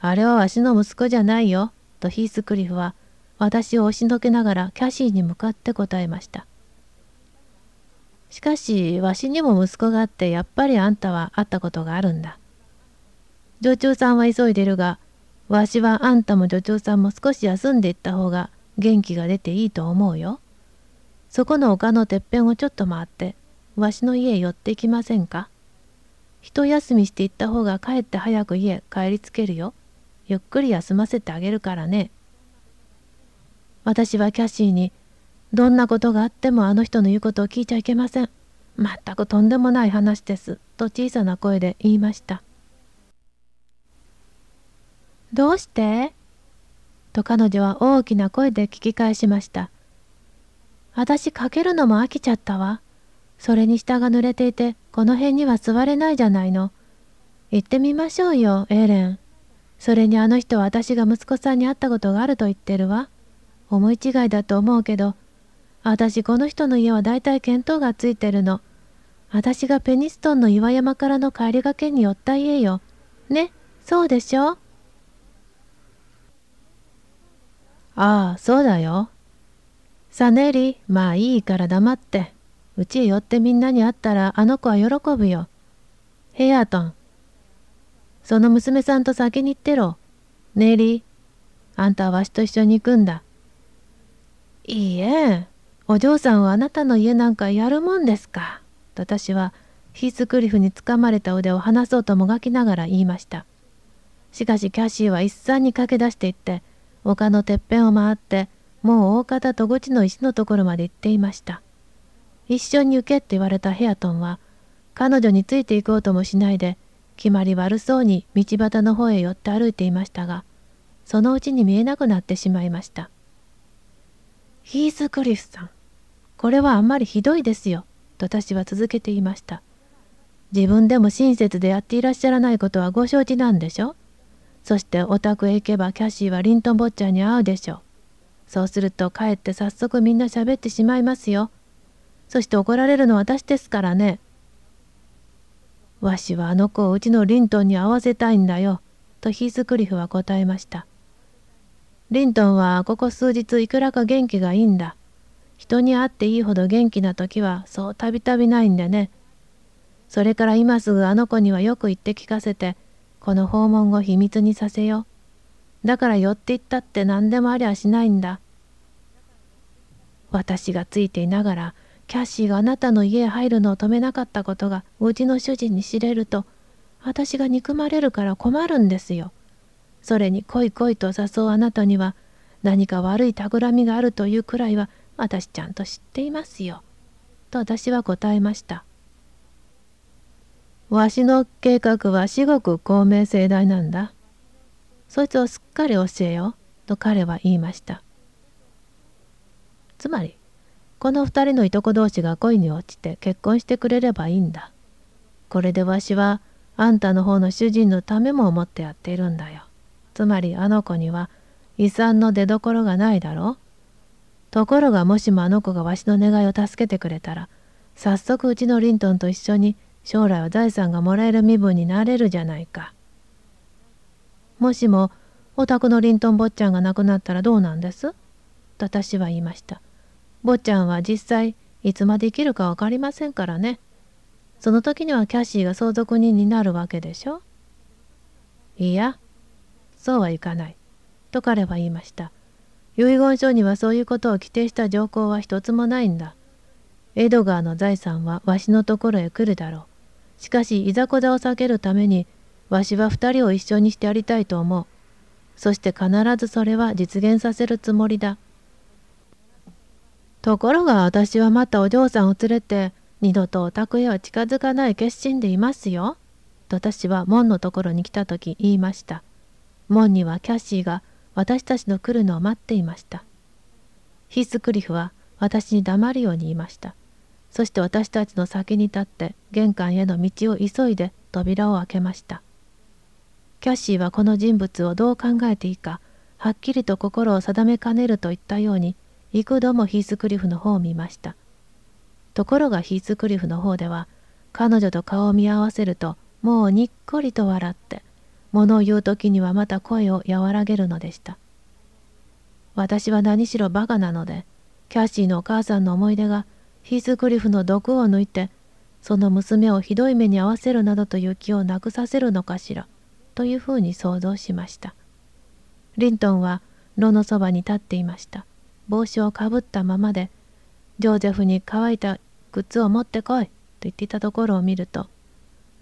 あれはわしの息子じゃないよとヒースクリフは私を押しのけながらキャシーに向かって答えました。しかし、わしにも息子があって、やっぱりあんたは会ったことがあるんだ。女中さんは急いでるが、わしはあんたも女中さんも少し休んでいった方が元気が出ていいと思うよ。そこの丘のてっぺんをちょっと回って、わしの家へ寄っていきませんか一休みして行った方がかえって早く家帰りつけるよ。ゆっくり休ませてあげるからね。私はキャシーに、どんなことがあってもあの人の言うことを聞いちゃいけません。全くとんでもない話です。と小さな声で言いました。どうしてと彼女は大きな声で聞き返しました。私かけるのも飽きちゃったわ。それに下が濡れていて、この辺には座れないじゃないの。行ってみましょうよ、エレン。それにあの人は私が息子さんに会ったことがあると言ってるわ。思い違いだと思うけど私この人の家はだいたい見当がついてるの私がペニストンの岩山からの帰りがけに寄った家よねそうでしょああそうだよさネリまあいいから黙ってうちへ寄ってみんなに会ったらあの子は喜ぶよヘアトンその娘さんと先に行ってろネリーあんたはわしと一緒に行くんだいいえ、お嬢さんはあなたの家なんかやるもんですか。と私はヒースクリフにつかまれた腕を離そうともがきながら言いました。しかしキャシーは一斉に駆け出していって、丘のてっぺんを回って、もう大方とごちの石のところまで行っていました。一緒に行けって言われたヘアトンは、彼女について行こうともしないで、決まり悪そうに道端の方へ寄って歩いていましたが、そのうちに見えなくなってしまいました。ヒースクリフさん、これはあんまりひどいですよ、と私は続けていました。自分でも親切でやっていらっしゃらないことはご承知なんでしょそしてお宅へ行けばキャシーはリントン坊ちゃんに会うでしょう。そうするとかえって早速みんな喋ってしまいますよ。そして怒られるのは私ですからね。わしはあの子をうちのリントンに会わせたいんだよ、とヒースクリフは答えました。リントンはここ数日いくらか元気がいいんだ。人に会っていいほど元気な時はそうたびたびないんでね。それから今すぐあの子にはよく言って聞かせて、この訪問を秘密にさせよだから寄って行ったって何でもありゃしないんだ。私がついていながら、キャッシーがあなたの家へ入るのを止めなかったことがうちの主人に知れると、私が憎まれるから困るんですよ。それに恋恋と誘うあなたには何か悪い企みがあるというくらいは私ちゃんと知っていますよ。と私は答えました。わしの計画は至極公明正大なんだ。そいつをすっかり教えよ。と彼は言いました。つまりこの2人のいとこ同士が恋に落ちて結婚してくれればいいんだ。これでわしはあんたの方の主人のためも思ってやっているんだよ。つまりあの子には遺産の出どころがないだろうところがもしもあの子がわしの願いを助けてくれたら早速うちのリントンと一緒に将来は財産がもらえる身分になれるじゃないか。もしもお宅のリントン坊ちゃんが亡くなったらどうなんですと私は言いました。坊ちゃんは実際いつまで生きるか分かりませんからね。その時にはキャシーが相続人になるわけでしょいやそうはいかない。と彼は言いました。遺言書にはそういうことを規定した条項は一つもないんだ。エドガーの財産はわしのところへ来るだろう。しかしいざこざを避けるためにわしは二人を一緒にしてやりたいと思う。そして必ずそれは実現させるつもりだ。ところが私はまたお嬢さんを連れて二度とお宅へは近づかない決心でいますよ。と私は門のところに来た時言いました。門にはキャッシーが私たちの来るのを待っていました。ヒースクリフは私に黙るように言いました。そして私たちの先に立って玄関への道を急いで扉を開けました。キャッシーはこの人物をどう考えていいか、はっきりと心を定めかねると言ったように、幾度もヒースクリフの方を見ました。ところがヒースクリフの方では、彼女と顔を見合わせると、もうにっこりと笑って、物を言う時にはまた声を和らげるのでした。私は何しろバカなので、キャッシーのお母さんの思い出がヒースクリフの毒を抜いて、その娘をひどい目に遭わせるなどという気をなくさせるのかしら、というふうに想像しました。リントンは炉のそばに立っていました。帽子をかぶったままで、ジョーゼフに乾いた靴を持ってこいと言っていたところを見ると、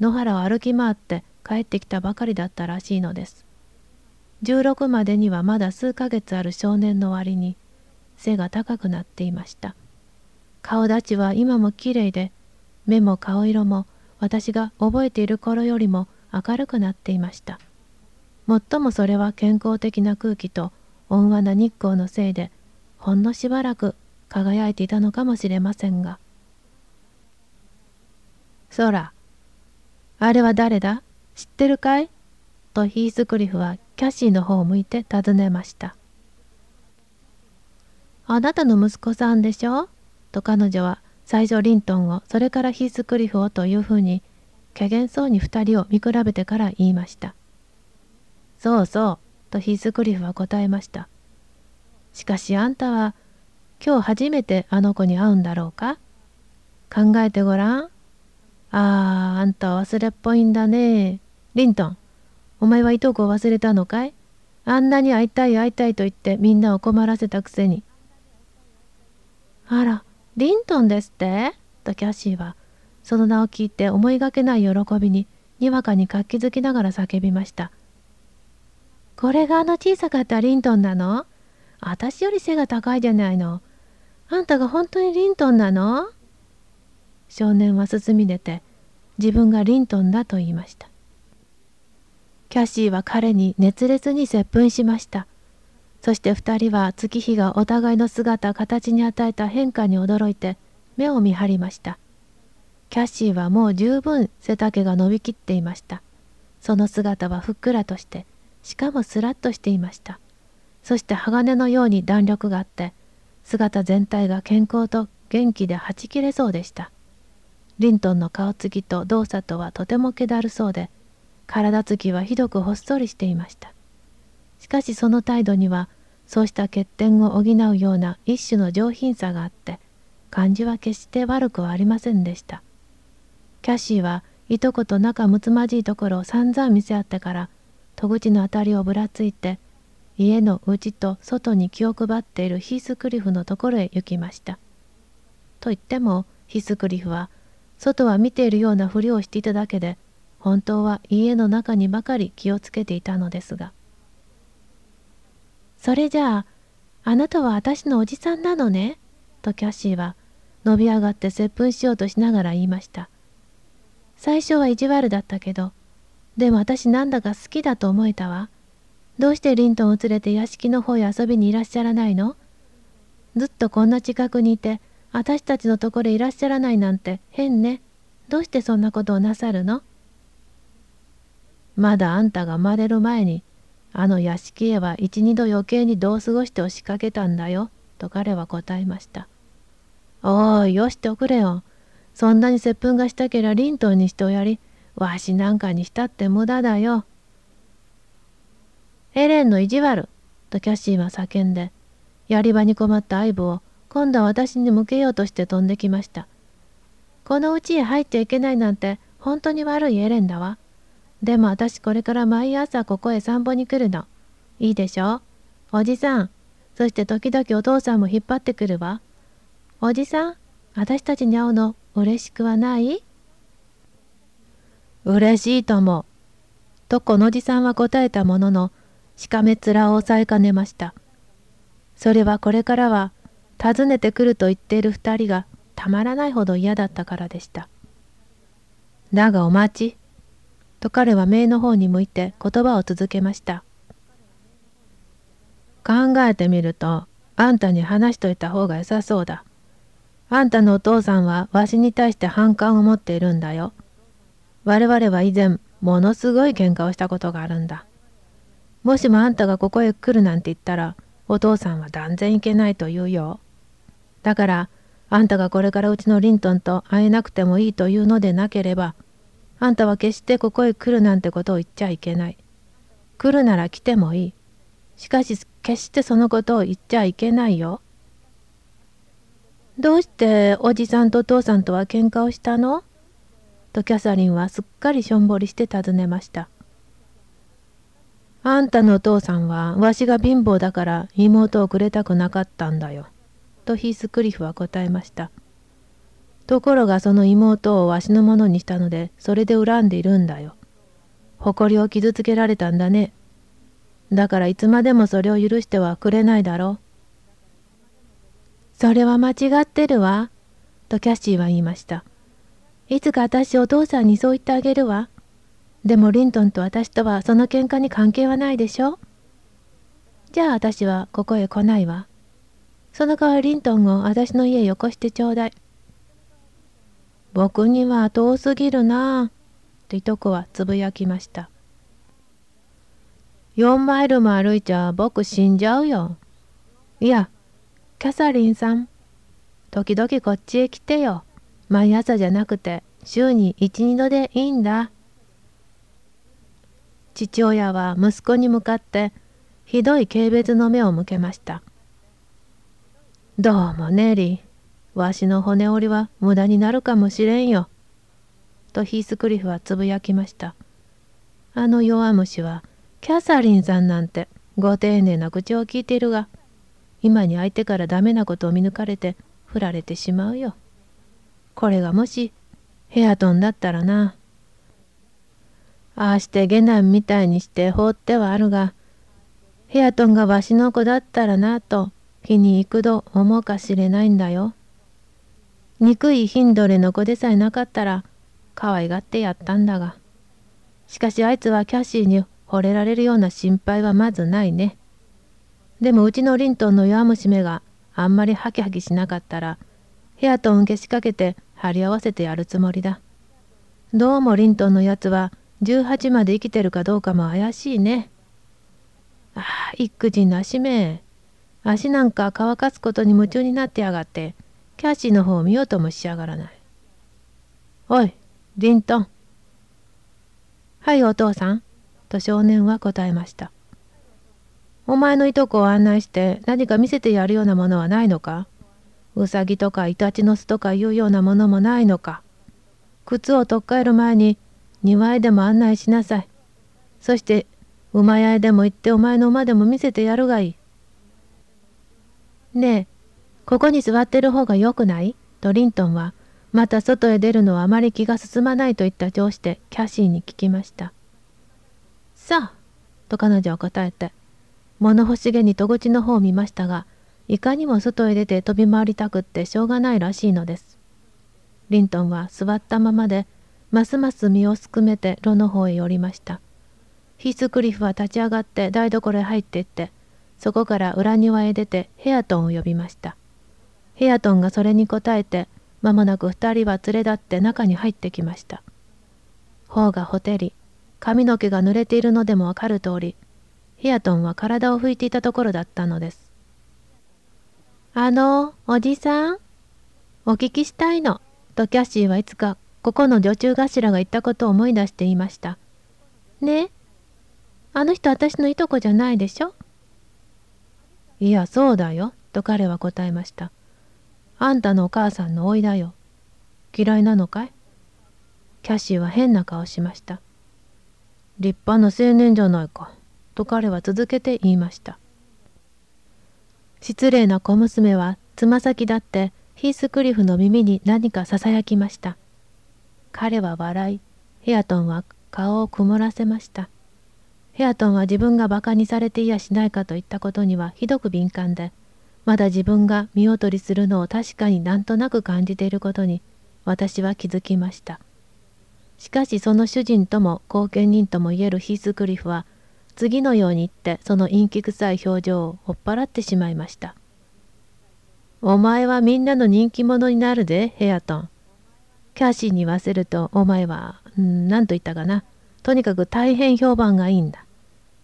野原を歩き回って帰ってきたばかりだったらしいのです16までにはまだ数ヶ月ある少年の割に背が高くなっていました顔立ちは今もきれいで目も顔色も私が覚えている頃よりも明るくなっていましたもっともそれは健康的な空気と温和な日光のせいでほんのしばらく輝いていたのかもしれませんが「空あれは誰だ知ってるかいとヒースクリフはキャシーの方を向いて尋ねました。あなたの息子さんでしょと彼女は最初リントンをそれからヒースクリフをというふうにけげんそうに2人を見比べてから言いました。そうそうとヒースクリフは答えました。しかしあんたは今日初めてあの子に会うんだろうか考えてごらん。ああ、あんた忘れっぽいんだね。リントン、お前はいとこを忘れたのかいあんなに会いたい会いたいと言ってみんなを困らせたくせに。あら、リントンですってとキャシーは、その名を聞いて思いがけない喜びに、にわかに活気づきながら叫びました。これがあの小さかったリントンなの私より背が高いじゃないの。あんたが本当にリントンなの少年は進み出て、自分がリントンだと言いました。キャシーは彼に熱烈に接吻しました。そして二人は月日がお互いの姿形に与えた変化に驚いて目を見張りました。キャッシーはもう十分背丈が伸びきっていました。その姿はふっくらとして、しかもスラッとしていました。そして鋼のように弾力があって、姿全体が健康と元気ではち切れそうでした。リントンの顔つきと動作とはとても気だるそうで、体つきはひどくほっそりしていましたしかしその態度にはそうした欠点を補うような一種の上品さがあって感じは決して悪くはありませんでしたキャシーはいとこと仲睦まじいところを散々見せ合ってから戸口の辺りをぶらついて家の内と外に気を配っているヒースクリフのところへ行きましたと言ってもヒースクリフは外は見ているようなふりをしていただけで本当は家の中にばかり気をつけていたのですが。それじゃあ、あなたは私のおじさんなのね、とキャシーは、伸び上がって接吻しようとしながら言いました。最初は意地悪だったけど、でも私なんだか好きだと思えたわ。どうしてリントンを連れて屋敷の方へ遊びにいらっしゃらないのずっとこんな近くにいて、私たちのところへいらっしゃらないなんて変ね。どうしてそんなことをなさるのまだあんたが生まれる前にあの屋敷へは一二度余計にどう過ごして押しかけたんだよ」と彼は答えました「おーいよしておくれよそんなに接吻がしたけりゃリントンにしておやりわしなんかにしたって無駄だよ」「エレンの意地悪」とキャシーは叫んでやり場に困ったアイブを今度は私に向けようとして飛んできました「このうちへ入っちゃいけないなんて本当に悪いエレンだわ」でも私これから毎朝ここへ散歩に来るの。いいでしょおじさん。そして時々お父さんも引っ張ってくるわ。おじさん、私たちに会うの嬉しくはない嬉しいとも。とこのおじさんは答えたものの、しかめ面を抑えかねました。それはこれからは、訪ねてくると言っている二人がたまらないほど嫌だったからでした。だがお待ち。と彼は目の方に向いて言葉を続けました。考えてみると、あんたに話しといた方が良さそうだ。あんたのお父さんはわしに対して反感を持っているんだよ。我々は以前、ものすごい喧嘩をしたことがあるんだ。もしもあんたがここへ来るなんて言ったら、お父さんは断然いけないと言うよ。だから、あんたがこれからうちのリントンと会えなくてもいいというのでなければ、あんたは決してここへ来るなんてことを言っちゃいけない。来るなら来てもいい。しかし決してそのことを言っちゃいけないよ。どうしておじさんと父さんとは喧嘩をしたのとキャサリンはすっかりしょんぼりして尋ねました。あんたのお父さんはわしが貧乏だから妹をくれたくなかったんだよ。とヒースクリフは答えました。ところがその妹をわしのものにしたので、それで恨んでいるんだよ。誇りを傷つけられたんだね。だからいつまでもそれを許してはくれないだろう。それは間違ってるわ。とキャシーは言いました。いつか私お父さんにそう言ってあげるわ。でもリントンと私とはその喧嘩に関係はないでしょじゃあ私はここへ来ないわ。その代わりリントンを私の家へよこしてちょうだい。僕には遠すぎるなぁ、といとこはつぶやきました。4マイルも歩いちゃ僕死んじゃうよ。いや、キャサリンさん、時々こっちへ来てよ。毎朝じゃなくて週に1、2度でいいんだ。父親は息子に向かってひどい軽蔑の目を向けました。どうもネリー、わしの骨折りは無駄になるかもしれんよ。とヒースクリフはつぶやきました。あの弱虫は、キャサリンさんなんてご丁寧な口を聞いているが、今に相手からダメなことを見抜かれて振られてしまうよ。これがもし、ヘアトンだったらな。ああして下男みたいにして放ってはあるが、ヘアトンがわしの子だったらなと、気に幾度思うかしれないんだよ。憎いヒンドレの子でさえなかったら可愛がってやったんだがしかしあいつはキャシーに惚れられるような心配はまずないねでもうちのリントンの弱虫目があんまりハキハキしなかったらヘアトンけしかけて張り合わせてやるつもりだどうもリントンのやつは18まで生きてるかどうかも怪しいねああ育児なしめ足なんか乾かすことに夢中になってやがってキャシーの方を見ようともし上がらない。おい、リントン。はい、お父さん。と少年は答えました。お前のいとこを案内して何か見せてやるようなものはないのかうさぎとかイタチの巣とかいうようなものもないのか靴を取っ替える前に庭へでも案内しなさい。そして馬屋へでも行ってお前の馬でも見せてやるがいい。ねえ、ここに座ってる方が良くないとリントンは、また外へ出るのはあまり気が進まないといった上司でキャシーに聞きました。さあ、と彼女は答えて、物欲しげに戸口の方を見ましたが、いかにも外へ出て飛び回りたくってしょうがないらしいのです。リントンは座ったままで、ますます身をすくめて炉の方へ寄りました。ヒースクリフは立ち上がって台所へ入っていって、そこから裏庭へ出てヘアトンを呼びました。ヘアトンがそれに応えて間もなく2人は連れ立って中に入ってきました頬がほてり髪の毛が濡れているのでもわかる通りヘアトンは体を拭いていたところだったのですあのおじさんお聞きしたいのとキャシーはいつかここの女中頭が言ったことを思い出していましたねあの人私のいとこじゃないでしょいやそうだよと彼は答えましたあんたのお母さんのおいだよ。嫌いなのかいキャシーは変な顔しました。立派な青年じゃないか。と彼は続けて言いました。失礼な小娘はつま先だってヒースクリフの耳に何かささやきました。彼は笑い、ヘアトンは顔を曇らせました。ヘアトンは自分が馬鹿にされていやしないかといったことにはひどく敏感で、まだ自分が見劣りするのを確かになんとなく感じていることに私は気づきました。しかしその主人とも後見人ともいえるヒースクリフは次のように言ってその陰気臭い表情を追っ払ってしまいました。お前はみんなの人気者になるぜ、ヘアトン。キャシーに言わせるとお前は、何と言ったかな。とにかく大変評判がいいんだ。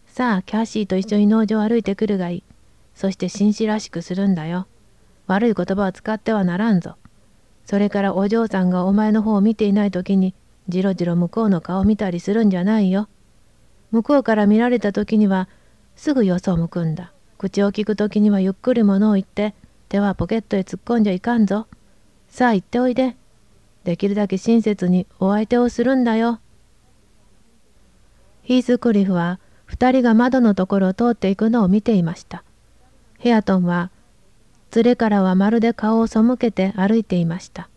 さあ、キャシーと一緒に農場を歩いてくるがいい。そして紳士らしくするんだよ。悪い言葉を使ってはならんぞ。それからお嬢さんがお前の方を見ていない時に、じろじろ向こうの顔を見たりするんじゃないよ。向こうから見られた時には、すぐよそを向くんだ。口を聞く時にはゆっくりものを言って、手はポケットへ突っ込んじゃいかんぞ。さあ行っておいで。できるだけ親切にお相手をするんだよ。ヒースクリフは2人が窓のところを通っていくのを見ていました。ヘアトンは、連れからはまるで顔を背けて歩いていました。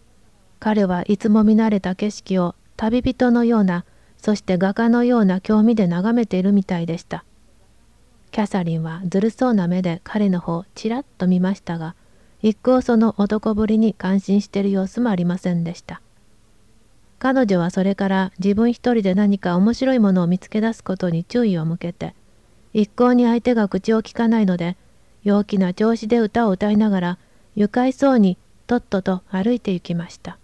彼はいつも見慣れた景色を旅人のような、そして画家のような興味で眺めているみたいでした。キャサリンはずるそうな目で彼の方をちらっと見ましたが、一向その男ぶりに感心している様子もありませんでした。彼女はそれから自分一人で何か面白いものを見つけ出すことに注意を向けて、一向に相手が口をきかないので、陽気な調子で歌を歌いながら愉快そうにとっとと歩いて行きました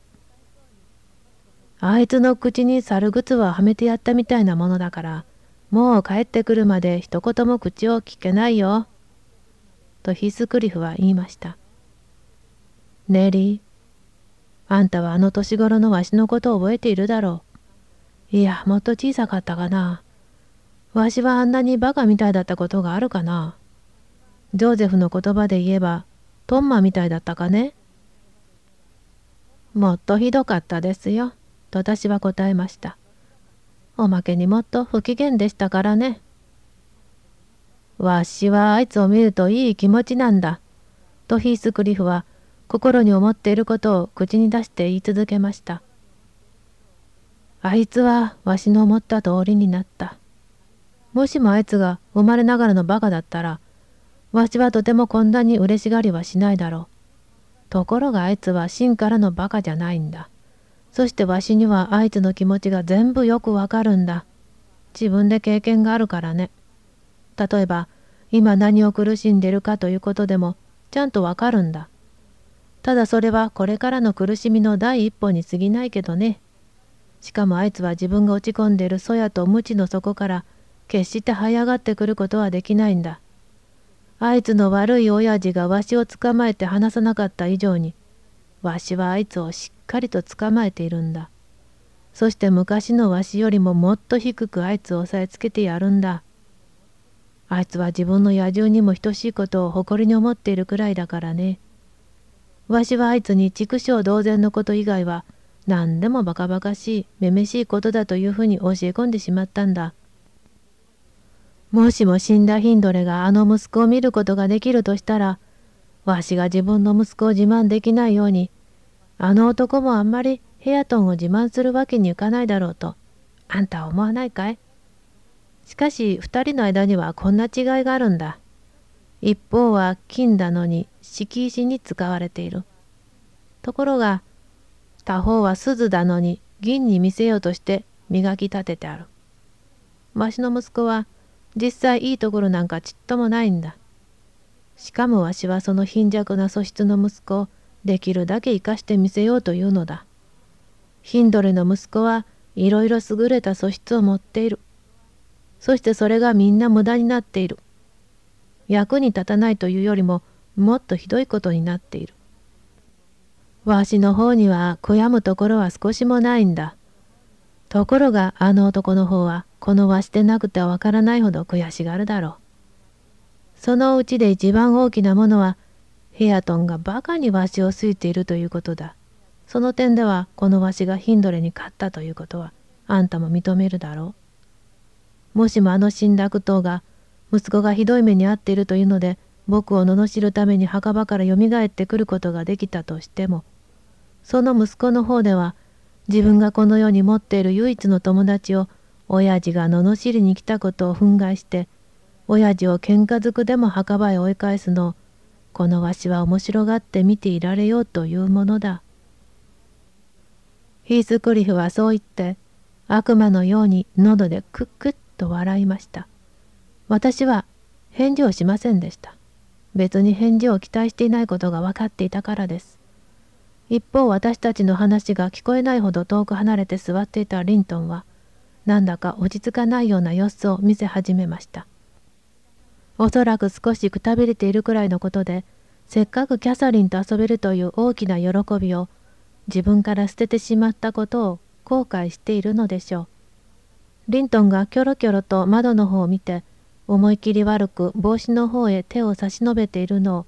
あいつの口に猿靴ははめてやったみたいなものだからもう帰ってくるまで一言も口を聞けないよとヒスクリフは言いましたネリーあんたはあの年頃のわしのことを覚えているだろういやもっと小さかったかなわしはあんなにバカみたいだったことがあるかなジョーゼフの言葉で言えばトンマみたいだったかねもっとひどかったですよと私は答えましたおまけにもっと不機嫌でしたからねわしはあいつを見るといい気持ちなんだとヒースクリフは心に思っていることを口に出して言い続けましたあいつはわしの思った通りになったもしもあいつが生まれながらのバカだったらわしはとてもこんなに嬉しがりはしないだろう。ところがあいつは真からのバカじゃないんだ。そしてわしにはあいつの気持ちが全部よくわかるんだ。自分で経験があるからね。例えば、今何を苦しんでるかということでも、ちゃんとわかるんだ。ただそれはこれからの苦しみの第一歩に過ぎないけどね。しかもあいつは自分が落ち込んでるそやと無知の底から決して這い上がってくることはできないんだ。あいつの悪い親父がわしを捕まえて離さなかった以上にわしはあいつをしっかりと捕まえているんだそして昔のわしよりももっと低くあいつを押さえつけてやるんだあいつは自分の野獣にも等しいことを誇りに思っているくらいだからねわしはあいつに畜生同然のこと以外は何でもバカバカしいめめしいことだというふうに教え込んでしまったんだもしも死んだヒンドレがあの息子を見ることができるとしたら、わしが自分の息子を自慢できないように、あの男もあんまりヘアトンを自慢するわけにいかないだろうと、あんたは思わないかいしかし二人の間にはこんな違いがあるんだ。一方は金だのに敷石に使われている。ところが、他方は鈴だのに銀に見せようとして磨き立ててある。わしの息子は実際いいところなんかちっともないんだ。しかもわしはその貧弱な素質の息子をできるだけ生かしてみせようというのだ。ヒンドレの息子はいろいろ優れた素質を持っている。そしてそれがみんな無駄になっている。役に立たないというよりももっとひどいことになっている。わしの方には悔やむところは少しもないんだ。ところがあの男の方はこのわしてなくてはわからないほど悔しがるだろう。そのうちで一番大きなものはヘアトンがバカにわしを好いているということだ。その点ではこのわしがヒンドレに勝ったということはあんたも認めるだろう。もしもあの死んだ党が息子がひどい目に遭っているというので僕を罵るために墓場からよみがえってくることができたとしてもその息子の方では自分がこの世に持っている唯一の友達を親父が罵りに来たことを憤慨して親父を喧嘩づくでも墓場へ追い返すのをこのわしは面白がって見ていられようというものだ。ヒースクリフはそう言って悪魔のように喉でクックッと笑いました。私は返事をしませんでした。別に返事を期待していないことが分かっていたからです。一方私たちの話が聞こえないほど遠く離れて座っていたリントンはなんだか落ち着かないような様子を見せ始めましたおそらく少しくたびれているくらいのことでせっかくキャサリンと遊べるという大きな喜びを自分から捨ててしまったことを後悔しているのでしょうリントンがキョロキョロと窓の方を見て思い切り悪く帽子の方へ手を差し伸べているのを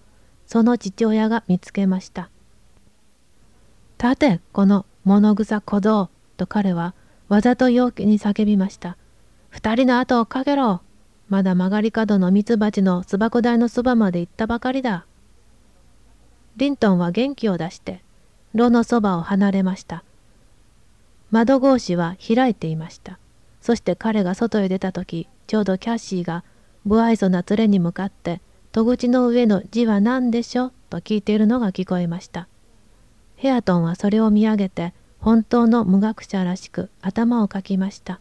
その父親が見つけました。立てこの物草小僧と彼はわざと陽気に叫びました。二人の後をかけろまだ曲がり角のミツバチの巣箱台のそばまで行ったばかりだ。リントンは元気を出して、炉のそばを離れました。窓格子は開いていました。そして彼が外へ出た時、ちょうどキャッシーが、不愛想な連れに向かって、戸口の上の字は何でしょうと聞いているのが聞こえました。ヘアトンはそれを見上げて、本当の無学者らしく頭をかきました。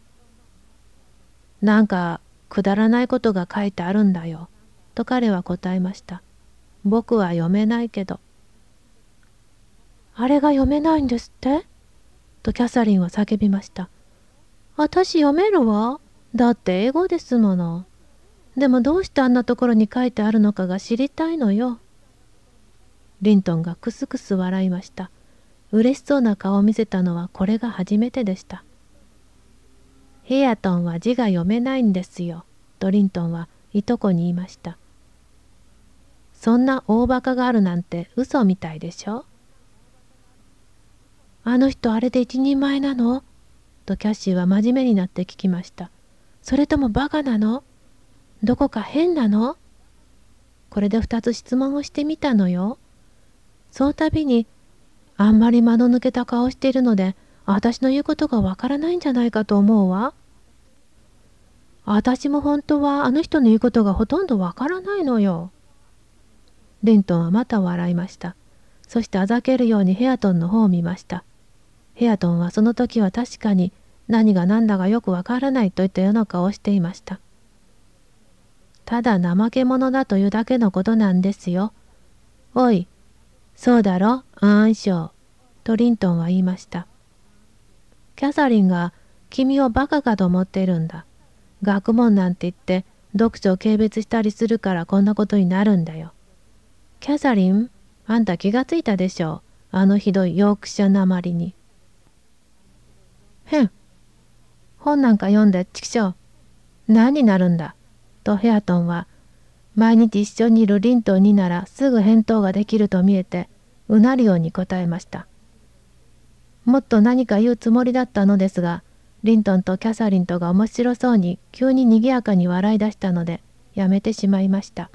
なんかくだらないことが書いてあるんだよ、と彼は答えました。僕は読めないけど。あれが読めないんですってとキャサリンは叫びました。私読めるわ。だって英語ですもの。でもどうしてあんなところに書いてあるのかが知りたいのよ。リントンがクスクス笑いました。嬉しそうな顔を見せたのはこれが初めてでした。ヘアトンは字が読めないんですよ、ドリントンはいとこに言いました。そんな大バカがあるなんて嘘みたいでしょあの人あれで一人前なのとキャッシーは真面目になって聞きました。それともバカなのどこか変なのこれで2つ質問をしてみたのよ。その度にあんまり間の抜けた顔しているので、私の言うことがわからないんじゃないかと思うわ。私も本当はあの人の言うことがほとんどわからないのよ。リントンはまた笑いました。そしてあざけるようにヘアトンの方を見ました。ヘアトンはその時は確かに何が何だかよくわからないといったような顔をしていました。ただ怠け者だというだけのことなんですよ。おい、そうだろ、アーンとリントンは言いました。キャサリンが君をバカかと思っているんだ。学問なんて言って読書を軽蔑したりするからこんなことになるんだよ。キャサリン、あんた気がついたでしょう。あのひどいヨークシャなまりに。へん。本なんか読んでちくしょう。何になるんだ。とヘアトンは毎日一緒にいるリントンにならすぐ返答ができると見えてうなるように答えましたもっと何か言うつもりだったのですがリントンとキャサリンとが面白そうに急に賑やかに笑い出したのでやめてしまいました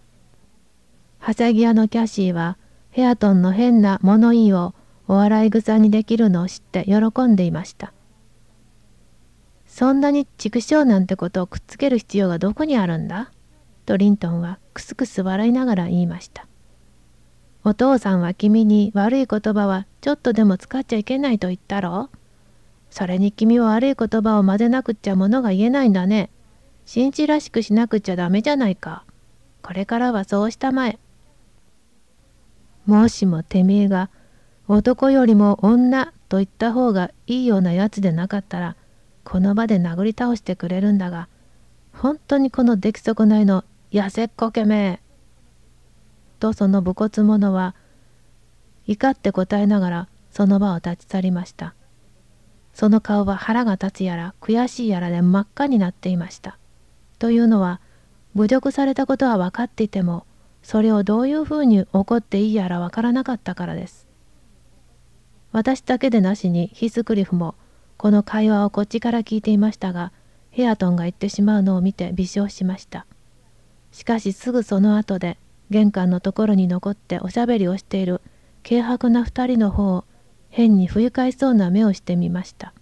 はさぎ屋のキャシーはヘアトンの変な物言いをお笑い草にできるのを知って喜んでいましたそんなに畜生なんてことをくっつける必要がどこにあるんだとリントンはくすくす笑いながら言いました。お父さんは君に悪い言葉はちょっとでも使っちゃいけないと言ったろそれに君は悪い言葉を混ぜなくっちゃものが言えないんだね。真地らしくしなくちゃダメじゃないか。これからはそうしたまえ。もしもてめえが男よりも女と言った方がいいようなやつでなかったらこの場で殴り倒してくれるんだが本当にこの出来損ないのやせっこけめえ」とその武骨者は怒って答えながらその場を立ち去りましたその顔は腹が立つやら悔しいやらで真っ赤になっていましたというのは侮辱されたことは分かっていてもそれをどういうふうに怒っていいやら分からなかったからです私だけでなしにヒスクリフもこの会話をこっちから聞いていましたがヘアトンが言ってしまうのを見て微笑しましたしかしすぐその後で玄関のところに残っておしゃべりをしている軽薄な2人の方を変に不愉快そうな目をしてみました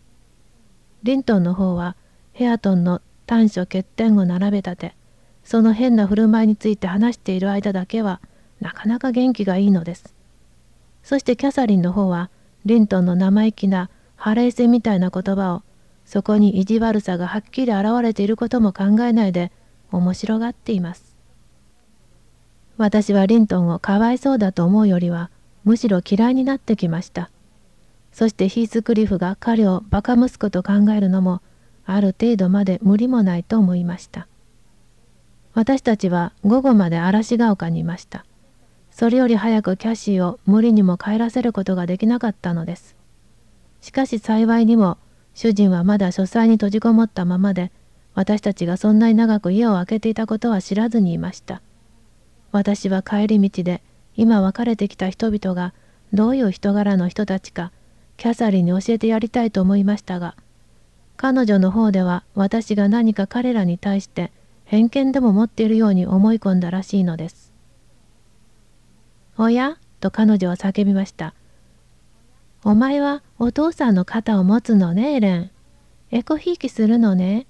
リントンの方はヘアトンの短所欠点を並べ立てその変な振る舞いについて話している間だけはなかなか元気がいいのですそしてキャサリンの方はリントンの生意気なハレーセみたいな言葉をそこに意地悪さがはっきり表れていることも考えないで面白がっています。私はリントンをかわいそうだと思うよりはむしろ嫌いになってきました。そしてヒースクリフが彼をバカ息子と考えるのもある程度まで無理もないと思いました。私たちは午後まで嵐が丘にいました。それより早くキャシーを無理にも帰らせることができなかったのです。しかし幸いにも主人はまだ書斎に閉じこもったままで私たちがそんなに長く家を空けていたことは知らずにいました。私は帰り道で今別れてきた人々がどういう人柄の人たちかキャサリンに教えてやりたいと思いましたが彼女の方では私が何か彼らに対して偏見でも持っているように思い込んだらしいのです。おやと彼女は叫びました。お前はお父さんの肩を持つのねエレン。エコひいきするのね。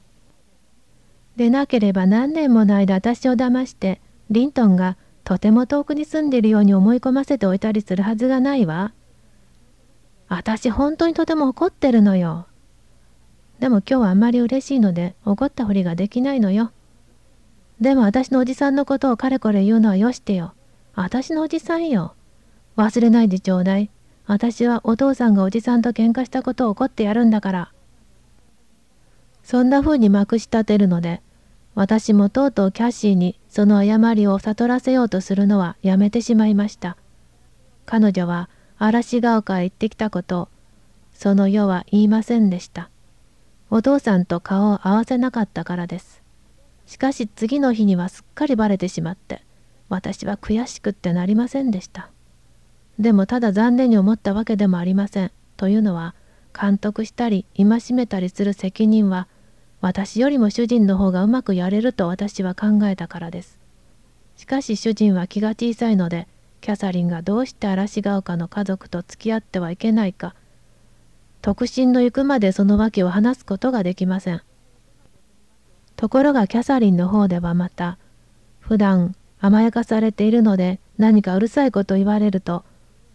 でなければ何年もの間私を騙してリントンがとても遠くに住んでいるように思い込ませておいたりするはずがないわ。私本当にとても怒ってるのよ。でも今日はあんまり嬉しいので怒ったふりができないのよ。でも私のおじさんのことをかれこれ言うのはよしてよ。私のおじさんよ。忘れないでちょうだい。私はお父さんがおじさんと喧嘩したことを怒ってやるんだから。そんな風にまくし立てるので私もとうとうキャッシーにその誤りを悟らせようとするのはやめてしまいました。彼女は嵐ヶ丘へ行ってきたことを、その世は言いませんでした。お父さんと顔を合わせなかったからです。しかし次の日にはすっかりバレてしまって、私は悔しくってなりませんでした。でもただ残念に思ったわけでもありません。というのは、監督したり戒めたりする責任は私よりも主人の方がうまくやれると私は考えたからです。しかし主人は気が小さいので、キャサリンがどうして嵐が丘の家族と付き合ってはいけないか、特進の行くまでその訳を話すことができません。ところがキャサリンの方ではまた、普段甘やかされているので何かうるさいこと言われると、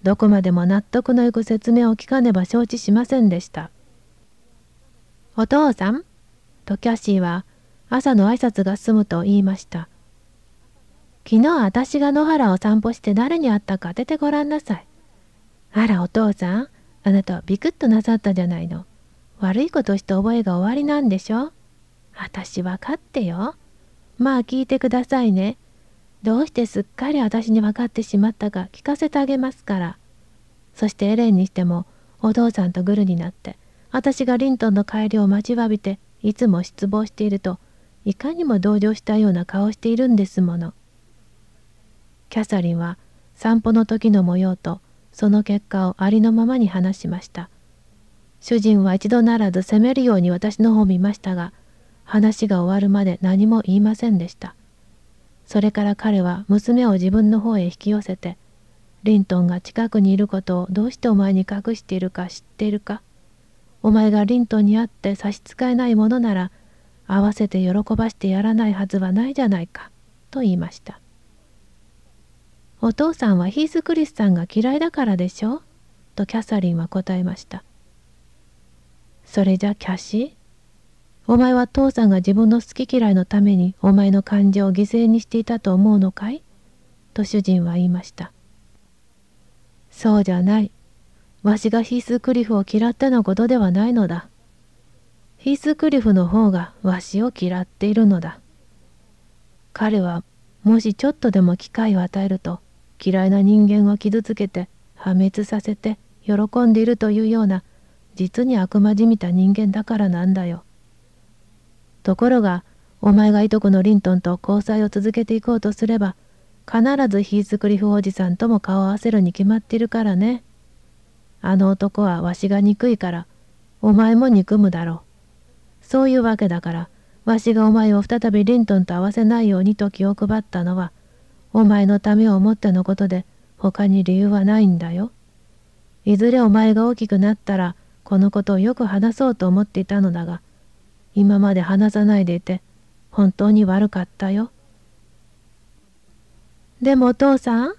どこまでも納得のいく説明を聞かねば承知しませんでした。お父さん、とキャシーは朝の挨拶が済むと言いました。昨日私が野原を散歩して誰に会ったか当ててごらんなさい。あらお父さん、あなたはビクッとなさったじゃないの。悪いことして覚えが終わりなんでしょ私わかってよ。まあ聞いてくださいね。どうしてすっかり私に分かってしまったか聞かせてあげますから。そしてエレンにしてもお父さんとグルになって私がリントンの帰りを待ちわびていつも失望しているといかにも同情したような顔をしているんですもの。キャサリンは散歩の時の模様とその結果をありのままに話しました。主人は一度ならず責めるように私の方を見ましたが話が終わるまで何も言いませんでした。それから彼は娘を自分の方へ引き寄せてリントンが近くにいることをどうしてお前に隠しているか知っているかお前が凛とにあって差し支えないものなら合わせて喜ばしてやらないはずはないじゃないか」と言いました「お父さんはヒース・クリスさんが嫌いだからでしょ?」とキャサリンは答えました「それじゃキャシーお前は父さんが自分の好き嫌いのためにお前の感情を犠牲にしていたと思うのかい?」と主人は言いました「そうじゃないわしがヒースクリフを嫌ってのことではないのだ。ヒースクリフの方がわしを嫌っているのだ。彼はもしちょっとでも機会を与えると嫌いな人間を傷つけて破滅させて喜んでいるというような実に悪魔じみた人間だからなんだよ。ところがお前がいとこのリントンと交際を続けていこうとすれば必ずヒースクリフおじさんとも顔を合わせるに決まっているからね。あの男はわしが憎いから、お前も憎むだろう。そういうわけだから、わしがお前を再びリントンと会わせないようにと気を配ったのは、お前のためを思ってのことで、他に理由はないんだよ。いずれお前が大きくなったら、このことをよく話そうと思っていたのだが、今まで話さないでいて、本当に悪かったよ。でもお父さん、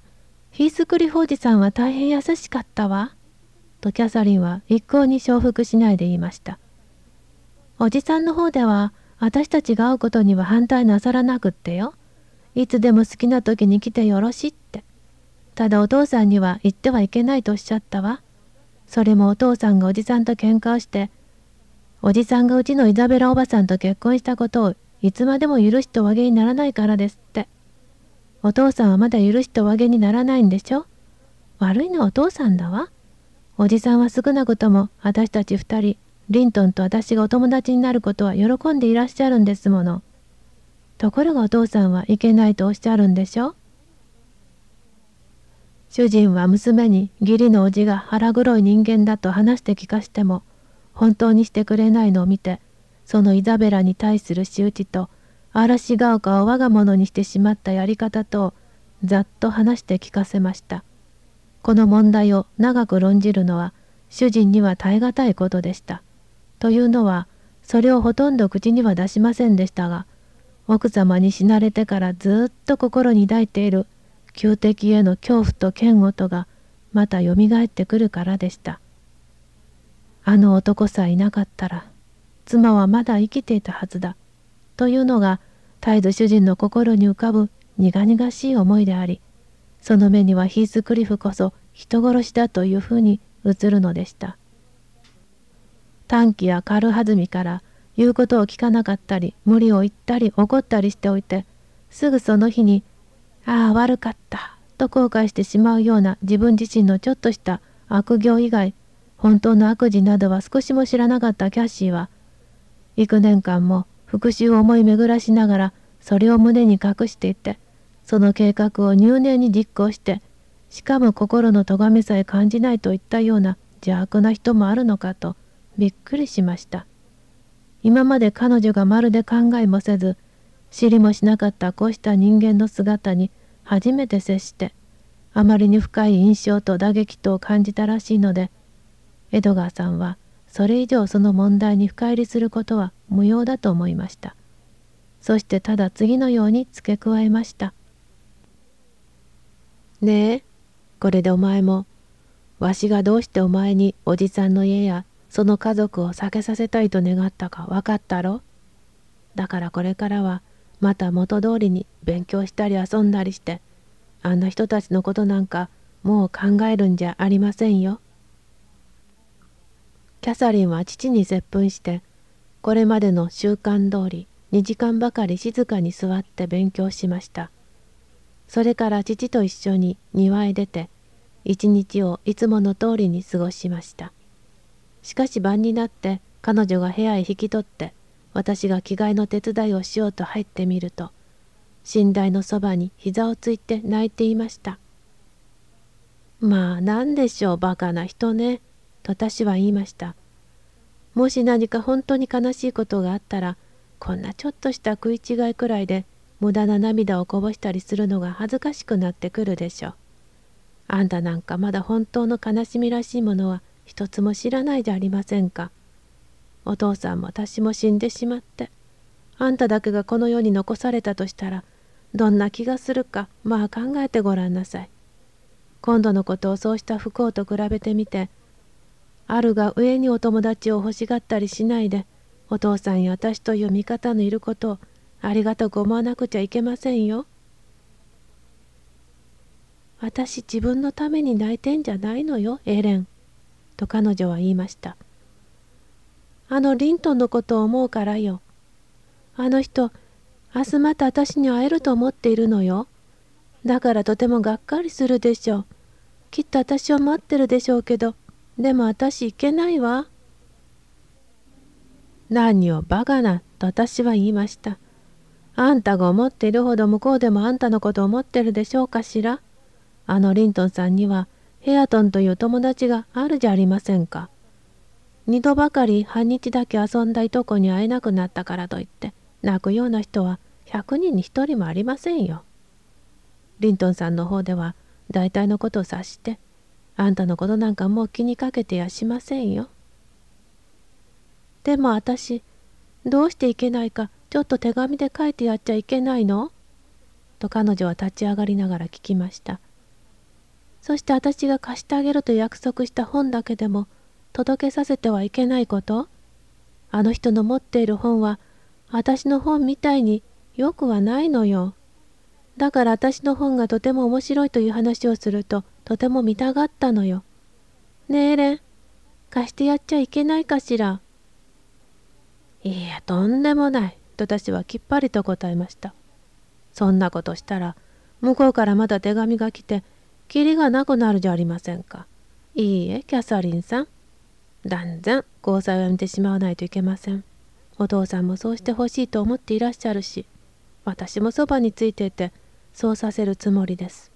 ヒースクリフおじさんは大変優しかったわ。とキャサリンは一向に承服しないで言いました。おじさんの方では私たちが会うことには反対なさらなくってよ。いつでも好きな時に来てよろしいって。ただお父さんには言ってはいけないとおっしゃったわ。それもお父さんがおじさんと喧嘩をして、おじさんがうちのイザベラおばさんと結婚したことをいつまでも許しとあげにならないからですって。お父さんはまだ許しとあげにならないんでしょ悪いのはお父さんだわ。おじさんは少なくとも私たち2人リントンと私がお友達になることは喜んでいらっしゃるんですもの。ところがお父さんはいけないとおっしゃるんでしょ主人は娘に義理のおじが腹黒い人間だと話して聞かしても本当にしてくれないのを見てそのイザベラに対する仕打ちと嵐が丘を我が物にしてしまったやり方とざっと話して聞かせました。この問題を長く論じるのは主人には耐え難いことでした。というのはそれをほとんど口には出しませんでしたが奥様に死なれてからずっと心に抱いている旧敵への恐怖と嫌悪とがまたよみがえってくるからでした。あの男さえいなかったら妻はまだ生きていたはずだというのが絶えず主人の心に浮かぶ苦々しい思いでありその目にはヒースクリフこそ人殺しだというふうに映るのでした。短気や軽はずみから言うことを聞かなかったり無理を言ったり怒ったりしておいてすぐその日に「ああ悪かった」と後悔してしまうような自分自身のちょっとした悪行以外本当の悪事などは少しも知らなかったキャッシーは幾年間も復讐を思い巡らしながらそれを胸に隠していてその計画を入念に実行してしかも心の咎めさえ感じないといったような邪悪な人もあるのかとびっくりしました今まで彼女がまるで考えもせず知りもしなかったこうした人間の姿に初めて接してあまりに深い印象と打撃とを感じたらしいのでエドガーさんはそれ以上その問題に深入りすることは無用だと思いましたそしてただ次のように付け加えました「ねえこれでお前もわしがどうしてお前におじさんの家やその家族を避けさせたいと願ったか分かったろだからこれからはまた元通りに勉強したり遊んだりしてあんな人たちのことなんかもう考えるんじゃありませんよ。キャサリンは父に接吻してこれまでの習慣通り2時間ばかり静かに座って勉強しました。それから父と一緒に庭へ出て一日をいつもの通りに過ごしましたしかし晩になって彼女が部屋へ引き取って私が着替えの手伝いをしようと入ってみると寝台のそばに膝をついて泣いていましたまあ何でしょうバカな人ねと私は言いましたもし何か本当に悲しいことがあったらこんなちょっとした食い違いくらいで無駄な涙をこぼしたりするのが恥ずかしくなってくるでしょう。あんたなんかまだ本当の悲しみらしいものは一つも知らないじゃありませんか。お父さんも私も死んでしまって、あんただけがこの世に残されたとしたら、どんな気がするか、まあ考えてごらんなさい。今度のことをそうした不幸と比べてみて、あるが上にお友達を欲しがったりしないで、お父さんや私という味方のいることをありがたく思わなくちゃいけませんよ。私自分のために泣いてんじゃないのよエレン」と彼女は言いました「あのリントンのことを思うからよあの人明日また私に会えると思っているのよだからとてもがっかりするでしょうきっと私を待ってるでしょうけどでも私行けないわ」何をバカなと私は言いました「あんたが思っているほど向こうでもあんたのこと思ってるでしょうかしらあのリントンさんにはヘアトンという友達があるじゃありませんか。二度ばかり半日だけ遊んだいとこに会えなくなったからといって泣くような人は100人に1人もありませんよ。リントンさんの方では大体のことを察してあんたのことなんかもう気にかけてやしませんよ。でも私どうしていけないかちょっと手紙で書いてやっちゃいけないのと彼女は立ち上がりながら聞きました。そして私が貸してあげると約束した本だけでも届けさせてはいけないことあの人の持っている本は私の本みたいによくはないのよ。だから私の本がとても面白いという話をするととても見たがったのよ。ねえレン、貸してやっちゃいけないかしら。いや、とんでもない。ちはきっぱりと答えました。そんなことしたら、向こうからまだ手紙が来て、きりがなくなるじゃありませんか。いいえ、キャサリンさん。断然、交際をやめてしまわないといけません。お父さんもそうしてほしいと思っていらっしゃるし、私もそばについていて、そうさせるつもりです。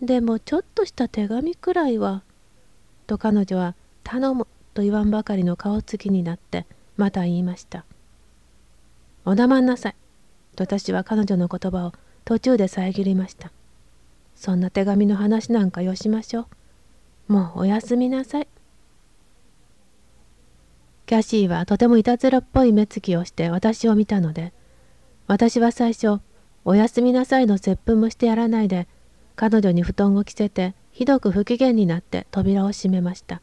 でもちょっとした手紙くらいは、と彼女は、頼むと言わんばかりの顔つきになって、また言いました。お黙んなさい。と私は彼女の言葉を途中で遮りました。そんな手紙の話なんかよしましょう。もうおやすみなさい。キャシーはとてもいたずらっぽい目つきをして私を見たので、私は最初、おやすみなさいの接吻もしてやらないで、彼女に布団を着せて、ひどく不機嫌になって扉を閉めました。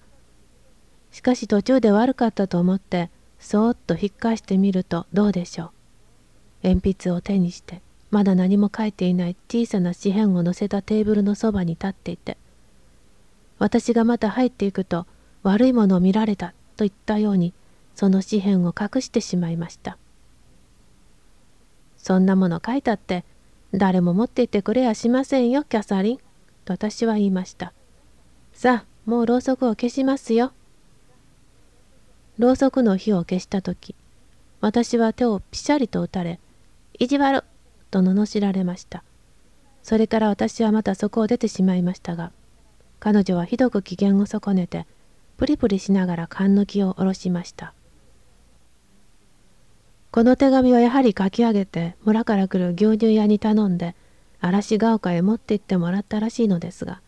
しかし途中で悪かったと思って、そーっと引っかしてみるとどうでしょう鉛筆を手にしてまだ何も書いていない小さな紙片を載せたテーブルのそばに立っていて私がまた入っていくと悪いものを見られたと言ったようにその紙片を隠してしまいましたそんなもの書いたって誰も持っていてくれやしませんよキャサリンと私は言いましたさあもうろうそくを消しますよろうそくの火を消した時私は手をぴしゃりと打たれ「意地悪!」と罵られましたそれから私はまたそこを出てしまいましたが彼女はひどく機嫌を損ねてプリプリしながら勘抜きを下ろしましたこの手紙はやはり書き上げて村から来る牛乳屋に頼んで嵐ヶ丘へ持って行ってもらったらしいのですが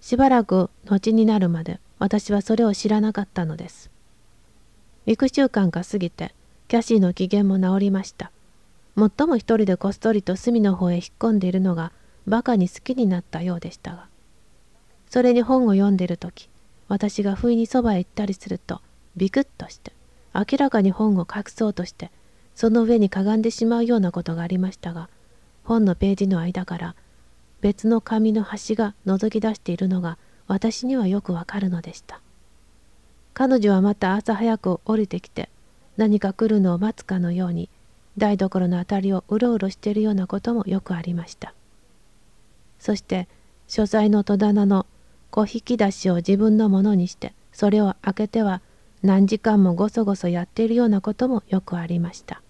しばらく後になるまで私はそれを知らなかったのです幾週間か過ぎてキャシーの機嫌も治りましたもっとも一人でこっそりと隅の方へ引っ込んでいるのがバカに好きになったようでしたがそれに本を読んでる時私が不意にそばへ行ったりするとビクッとして明らかに本を隠そうとしてその上にかがんでしまうようなことがありましたが本のページの間から別の紙の端が覗き出しているのが私にはよくわかるのでした。彼女はまた朝早く降りてきて何か来るのを待つかのように台所の辺りをうろうろしているようなこともよくありましたそして書斎の戸棚の小引き出しを自分のものにしてそれを開けては何時間もごそごそやっているようなこともよくありました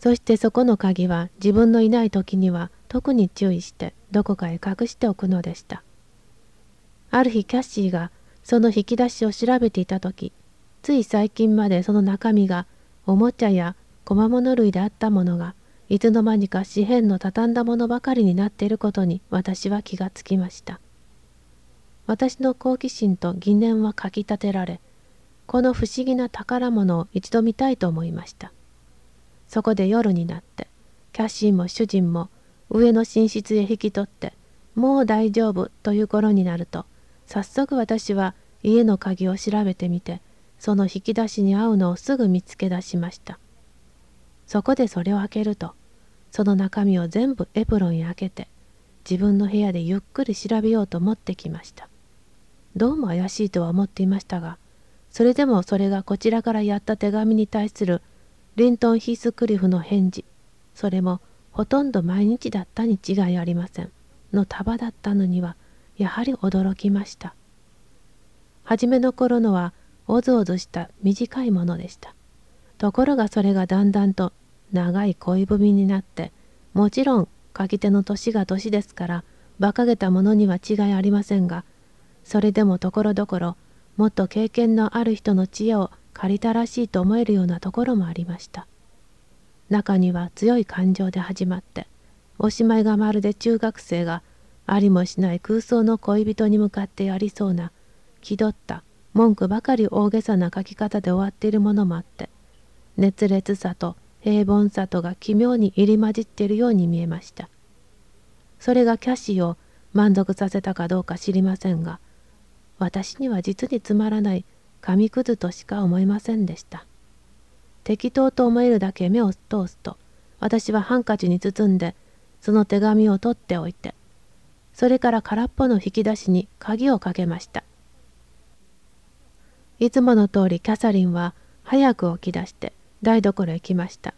そしてそこの鍵は自分のいない時には特に注意してどこかへ隠しておくのでしたある日キャッシーがその引き出しを調べていた時つい最近までその中身がおもちゃや小物類であったものがいつの間にか紙幣の畳んだものばかりになっていることに私は気がつきました私の好奇心と疑念はかきたてられこの不思議な宝物を一度見たいと思いましたそこで夜になってキャシーも主人も上の寝室へ引き取ってもう大丈夫という頃になると早速私は家の鍵を調べてみてその引き出しに合うのをすぐ見つけ出しましたそこでそれを開けるとその中身を全部エプロンに開けて自分の部屋でゆっくり調べようと思ってきましたどうも怪しいとは思っていましたがそれでもそれがこちらからやった手紙に対するリントン・ヒースクリフの返事それもほとんど毎日だったに違いありませんの束だったのにはやはり驚きました初めの頃のはおずおずした短いものでしたところがそれがだんだんと長い恋文になってもちろん書き手の年が年ですから馬鹿げたものには違いありませんがそれでもところどころもっと経験のある人の知恵を借りたらしいと思えるようなところもありました中には強い感情で始まっておしまいがまるで中学生がありもしない空想の恋人に向かってありそうな気取った文句ばかり大げさな書き方で終わっているものもあって熱烈さと平凡さとが奇妙に入り混じっているように見えましたそれがキャシーを満足させたかどうか知りませんが私には実につまらない紙くずとしか思いませんでした適当と思えるだけ目を通すと私はハンカチに包んでその手紙を取っておいてそれから空っぽの引き出しに鍵をかけましたいつもの通りキャサリンは早く起き出して台所へ来ました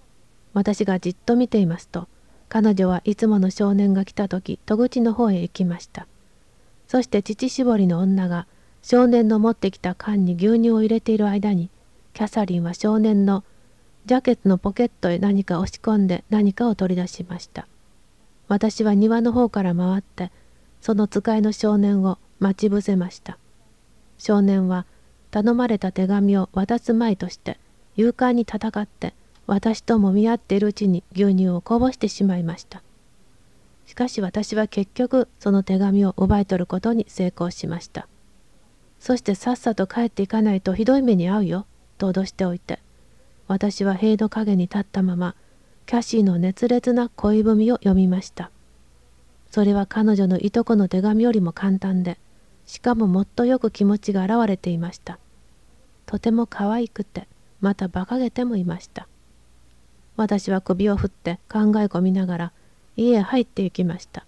私がじっと見ていますと彼女はいつもの少年が来た時戸口の方へ行きましたそして乳搾りの女が少年の持ってきた缶に牛乳を入れている間にキャサリンは少年のジャケットのポケットへ何か押し込んで何かを取り出しました私は庭の方から回ってその使いの少年を待ち伏せました。少年は頼まれた手紙を渡すまいとして勇敢に戦って私ともみ合っているうちに牛乳をこぼしてしまいました。しかし私は結局その手紙を奪い取ることに成功しました。そしてさっさと帰っていかないとひどい目に遭うよと脅しておいて私は塀の陰に立ったままキャシーの熱烈な恋文を読みました。それは彼女のいとこの手紙よりも簡単でしかももっとよく気持ちが表れていましたとても可愛くてまた馬鹿げてもいました私は首を振って考え込みながら家へ入って行きました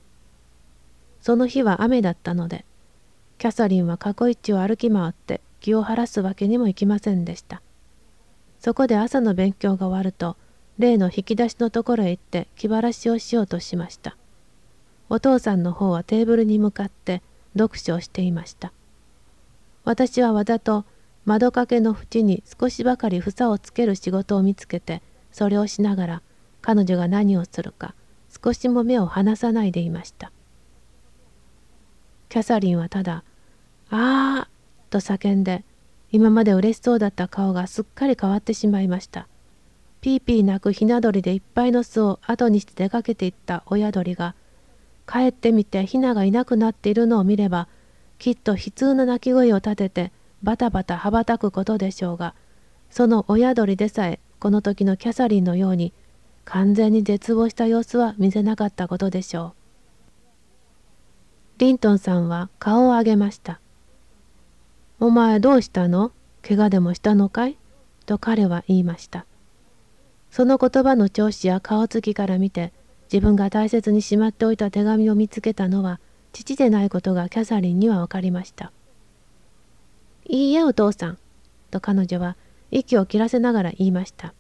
その日は雨だったのでキャサリンは過去一を歩き回って気を晴らすわけにもいきませんでしたそこで朝の勉強が終わると例の引き出しのところへ行って気晴らしをしようとしましたお父さんの方はテーブルに向かって読書をしていました私はわざと窓掛けの縁に少しばかり房をつける仕事を見つけてそれをしながら彼女が何をするか少しも目を離さないでいましたキャサリンはただ「ああ!」と叫んで今まで嬉しそうだった顔がすっかり変わってしまいましたピーピー鳴くひな鳥でいっぱいの巣を後にして出かけていった親鳥が帰ってみてヒナがいなくなっているのを見ればきっと悲痛な鳴き声を立ててバタバタ羽ばたくことでしょうがその親鳥でさえこの時のキャサリンのように完全に絶望した様子は見せなかったことでしょうリントンさんは顔を上げました「お前どうしたの怪我でもしたのかい?」と彼は言いましたその言葉の調子や顔つきから見て自分が大切にしまっておいた手紙を見つけたのは父でないことがキャサリンには分かりました。いいえお父さん、と彼女は息を切らせながら言いました。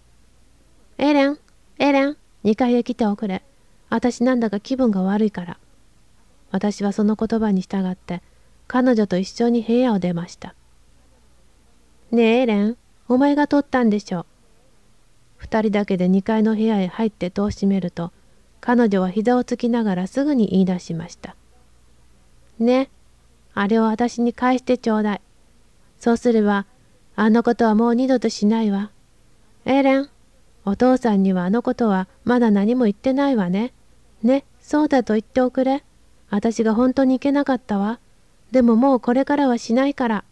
エレン、エレン、2階へ来ておくれ。私なんだか気分が悪いから。私はその言葉に従って彼女と一緒に部屋を出ました。ねえエレン、お前が取ったんでしょう。二人だけで二階の部屋へ入って戸を閉めると彼女は膝をつきながらすぐに言い出しました。ね、あれを私に返してちょうだい。そうすれば、あのことはもう二度としないわ。エレン、お父さんにはあのことはまだ何も言ってないわね。ね、そうだと言っておくれ。私が本当に行けなかったわ。でももうこれからはしないから。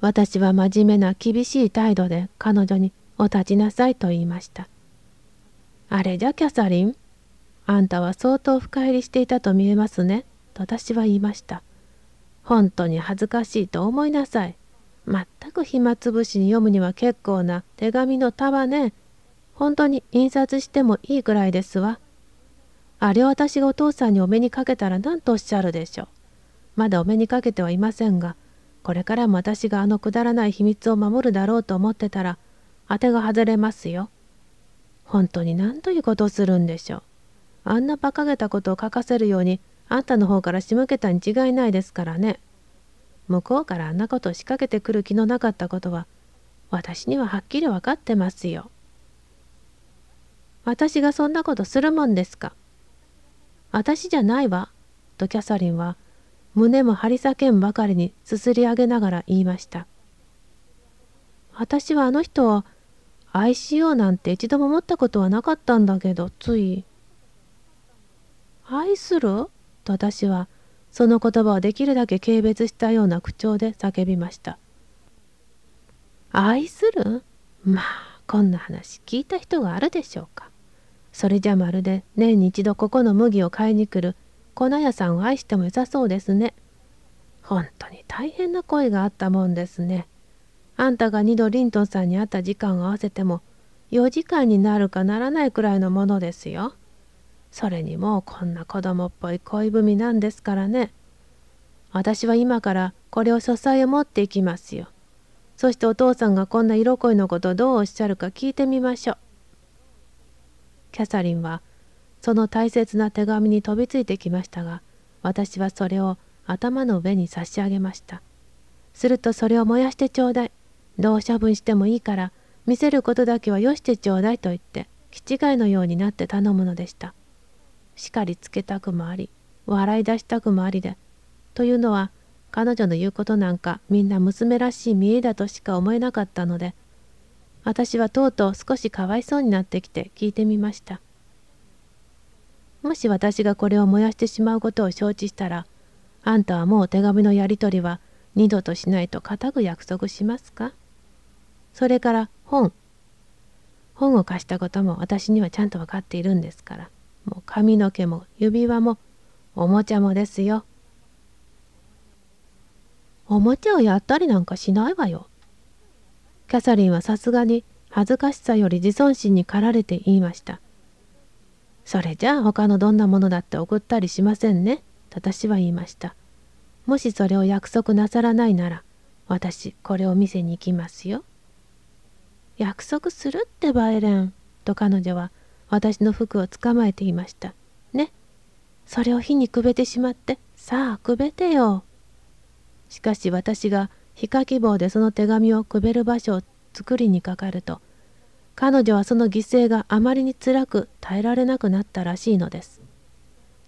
私は真面目な厳しい態度で彼女にお立ちなさいと言いました。あれじゃキャサリン。あんたは相当深入りしていたと見えますね。と私は言いました。本当に恥ずかしいと思いなさい。まったく暇つぶしに読むには結構な手紙の束ね。本当に印刷してもいいくらいですわ。あれを私がお父さんにお目にかけたら何とおっしゃるでしょう。まだお目にかけてはいませんが、これからも私があのくだらない秘密を守るだろうと思ってたら、当てが外れますよ。本当に何ということするんでしょう。あんな馬鹿げたことを書かせるようにあんたの方から仕向けたに違いないですからね。向こうからあんなことを仕掛けてくる気のなかったことは私にははっきり分かってますよ。私がそんなことするもんですか。私じゃないわ、とキャサリンは胸も張り裂けんばかりにすすり上げながら言いました。私はあの人を愛しようなんて一度も思ったことはなかったんだけどつい「愛する?」と私はその言葉をできるだけ軽蔑したような口調で叫びました「愛する?」まあこんな話聞いた人があるでしょうかそれじゃまるで年に一度ここの麦を買いに来る粉屋さんを愛しても良さそうですね本当に大変な恋があったもんですねあんたが二度リントンさんに会った時間を合わせても4時間になるかならないくらいのものですよ。それにもうこんな子供っぽい恋文なんですからね。私は今からこれを書斎へ持っていきますよ。そしてお父さんがこんな色恋のことどうおっしゃるか聞いてみましょう。キャサリンはその大切な手紙に飛びついてきましたが私はそれを頭の上に差し上げました。するとそれを燃やしてちょうだい。どう処分してもいいから見せることだけはよしてちょうだいと言って気違いのようになって頼むのでした叱りつけたくもあり笑い出したくもありでというのは彼女の言うことなんかみんな娘らしい見えだとしか思えなかったので私はとうとう少しかわいそうになってきて聞いてみましたもし私がこれを燃やしてしまうことを承知したらあんたはもう手紙のやり取りは二度としないと固く約束しますか?」。それから本本を貸したことも私にはちゃんと分かっているんですからもう髪の毛も指輪もおもちゃもですよおもちゃをやったりなんかしないわよキャサリンはさすがに恥ずかしさより自尊心に駆られて言いましたそれじゃあ他のどんなものだって送ったりしませんね私は言いましたもしそれを約束なさらないなら私これを見せに行きますよ約束するってバイレン」と彼女は私の服を捕まえていましたねそれを火にくべてしまってさあくべてよしかし私が火かき棒でその手紙をくべる場所を作りにかかると彼女はその犠牲があまりに辛く耐えられなくなったらしいのです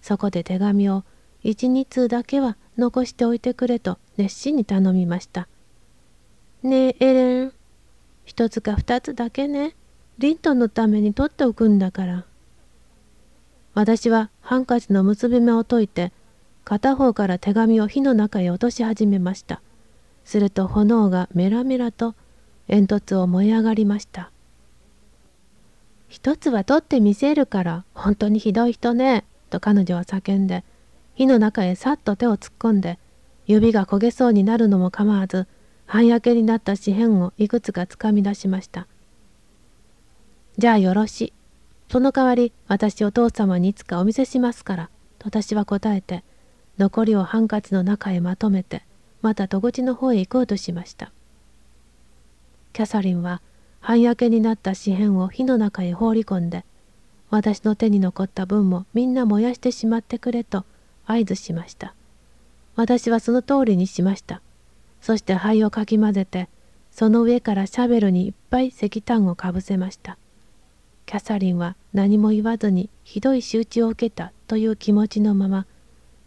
そこで手紙を1日通だけは残しておいてくれと熱心に頼みましたねえエレンつか二つだけねリントンのために取っておくんだから私はハンカチの結び目を解いて片方から手紙を火の中へ落とし始めましたすると炎がメラメラと煙突を燃え上がりました一つは取ってみせるから本当にひどい人ねと彼女は叫んで火の中へさっと手を突っ込んで指が焦げそうになるのも構わず半焼けになった紙片をいくつかつかみ出しました。じゃあよろしい。その代わり私お父様にいつかお見せしますから、と私は答えて、残りをハンカチの中へまとめて、また戸口の方へ行こうとしました。キャサリンは半焼けになった紙片を火の中へ放り込んで、私の手に残った分もみんな燃やしてしまってくれと合図しました。私はその通りにしました。そして灰をかき混ぜてその上からシャベルにいっぱい石炭をかぶせましたキャサリンは何も言わずにひどい仕打ちを受けたという気持ちのまま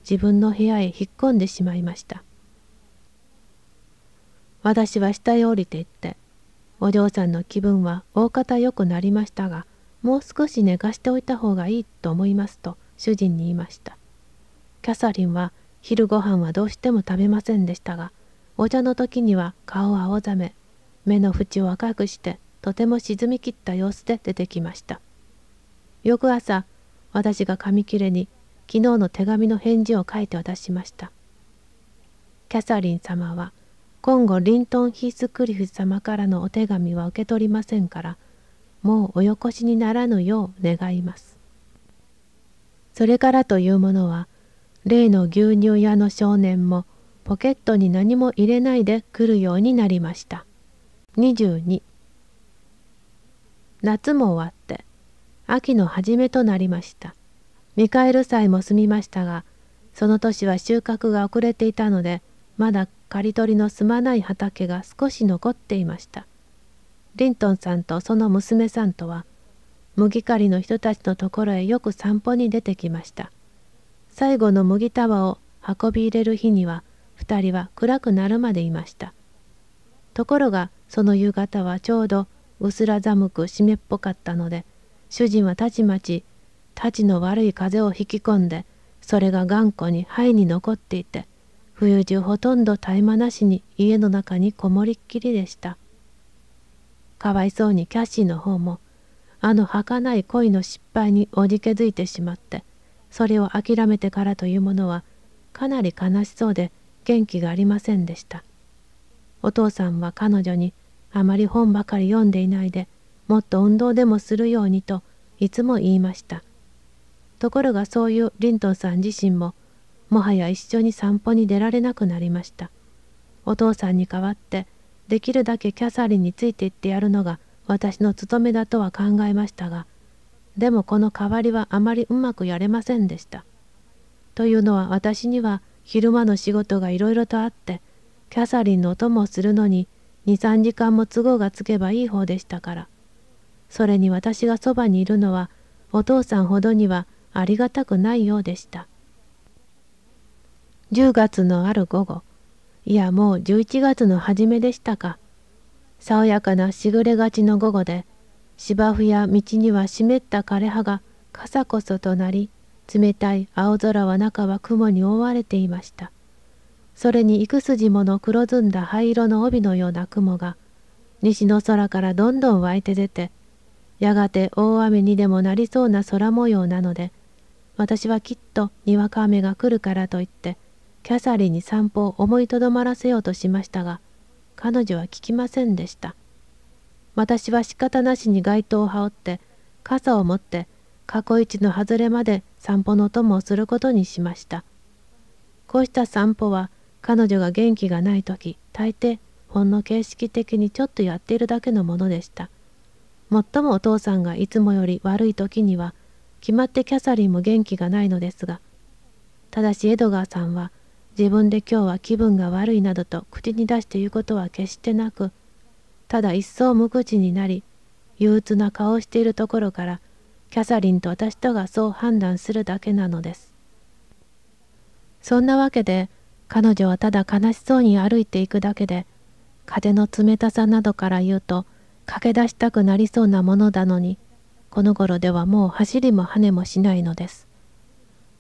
自分の部屋へ引っ込んでしまいました私は下へ降りていってお嬢さんの気分は大方良くなりましたがもう少し寝かしておいた方がいいと思いますと主人に言いましたキャサリンは昼ごはんはどうしても食べませんでしたがお茶の時には顔を青ざめ目の縁を赤くしてとても沈みきった様子で出てきました翌朝私が紙切れに昨日の手紙の返事を書いて渡しましたキャサリン様は今後リントン・ヒースクリフ様からのお手紙は受け取りませんからもうおよこしにならぬよう願いますそれからというものは例の牛乳屋の少年もポケットに何も入れないで来るようになりました22夏も終わって秋の初めとなりました見返る祭も済みましたがその年は収穫が遅れていたのでまだ刈り取りの済まない畑が少し残っていましたリントンさんとその娘さんとは麦刈りの人たちのところへよく散歩に出てきました最後の麦束を運び入れる日には2人は暗くなるまでいましたところがその夕方はちょうどうすら寒く湿っぽかったので主人はたちまちたちの悪い風を引き込んでそれが頑固に肺に残っていて冬中ほとんど絶え間なしに家の中にこもりっきりでしたかわいそうにキャシーの方もあの儚い恋の失敗におじけづいてしまってそれを諦めてからというものはかなり悲しそうで元気がありませんでしたお父さんは彼女にあまり本ばかり読んでいないでもっと運動でもするようにといつも言いましたところがそういうリントンさん自身ももはや一緒に散歩に出られなくなりましたお父さんに代わってできるだけキャサリンについていってやるのが私の務めだとは考えましたがでもこの代わりはあまりうまくやれませんでしたというのは私には昼間の仕事がいろいろとあってキャサリンのお供をするのに23時間も都合がつけばいい方でしたからそれに私がそばにいるのはお父さんほどにはありがたくないようでした10月のある午後いやもう11月の初めでしたか爽やかなしぐれがちの午後で芝生や道には湿った枯れ葉が傘こそとなり冷たい青空は中は雲に覆われていましたそれに幾筋もの黒ずんだ灰色の帯のような雲が西の空からどんどん湧いて出てやがて大雨にでもなりそうな空模様なので私はきっとにわか雨が来るからと言ってキャサリンに散歩を思いとどまらせようとしましたが彼女は聞きませんでした私は仕方なしに街灯を羽織って傘を持って過去一の外れまで散歩の友をすることにしましたこうした散歩は彼女が元気がない時大抵ほんの形式的にちょっとやっているだけのものでしたもっともお父さんがいつもより悪い時には決まってキャサリンも元気がないのですがただしエドガーさんは自分で今日は気分が悪いなどと口に出して言うことは決してなくただ一層無口になり憂鬱な顔をしているところからキャサリンと私とがそう判断するだけなのです。そんなわけで彼女はただ悲しそうに歩いていくだけで風の冷たさなどから言うと駆け出したくなりそうなものだのにこの頃ではもう走りも跳ねもしないのです。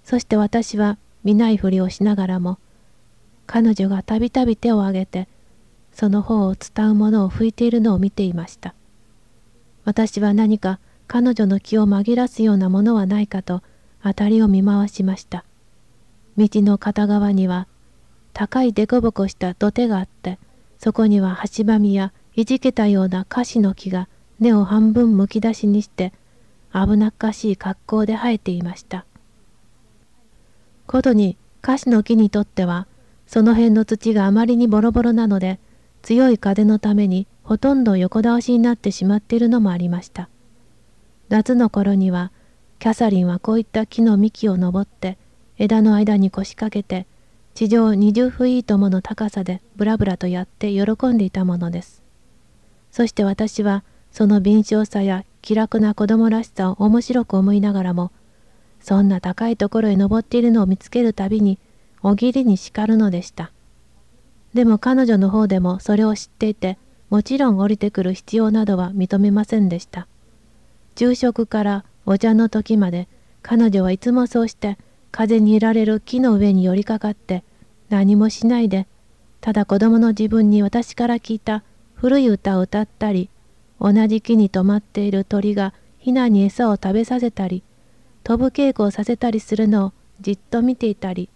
そして私は見ないふりをしながらも彼女がたびたび手を挙げてその方を伝うものを拭いているのを見ていました。私は何か彼女の気を紛らすようなものはないかとたりを見回しました道の片側には高い凸凹した土手があってそこには橋ばみやいじけたような樫シの木が根を半分むき出しにして危なっかしい格好で生えていましたことに樫シの木にとってはその辺の土があまりにボロボロなので強い風のためにほとんど横倒しになってしまっているのもありました夏の頃にはキャサリンはこういった木の幹を登って枝の間に腰掛けて地上20フィートもの高さでブラブラとやって喜んでいたものです。そして私はその敏捷さや気楽な子供らしさを面白く思いながらもそんな高いところへ登っているのを見つけるたびにおぎりに叱るのでした。でも彼女の方でもそれを知っていてもちろん降りてくる必要などは認めませんでした。昼食からお茶の時まで彼女はいつもそうして風に揺られる木の上に寄りかかって何もしないでただ子供の自分に私から聞いた古い歌を歌ったり同じ木に止まっている鳥がヒナに餌を食べさせたり飛ぶ稽古をさせたりするのをじっと見ていたり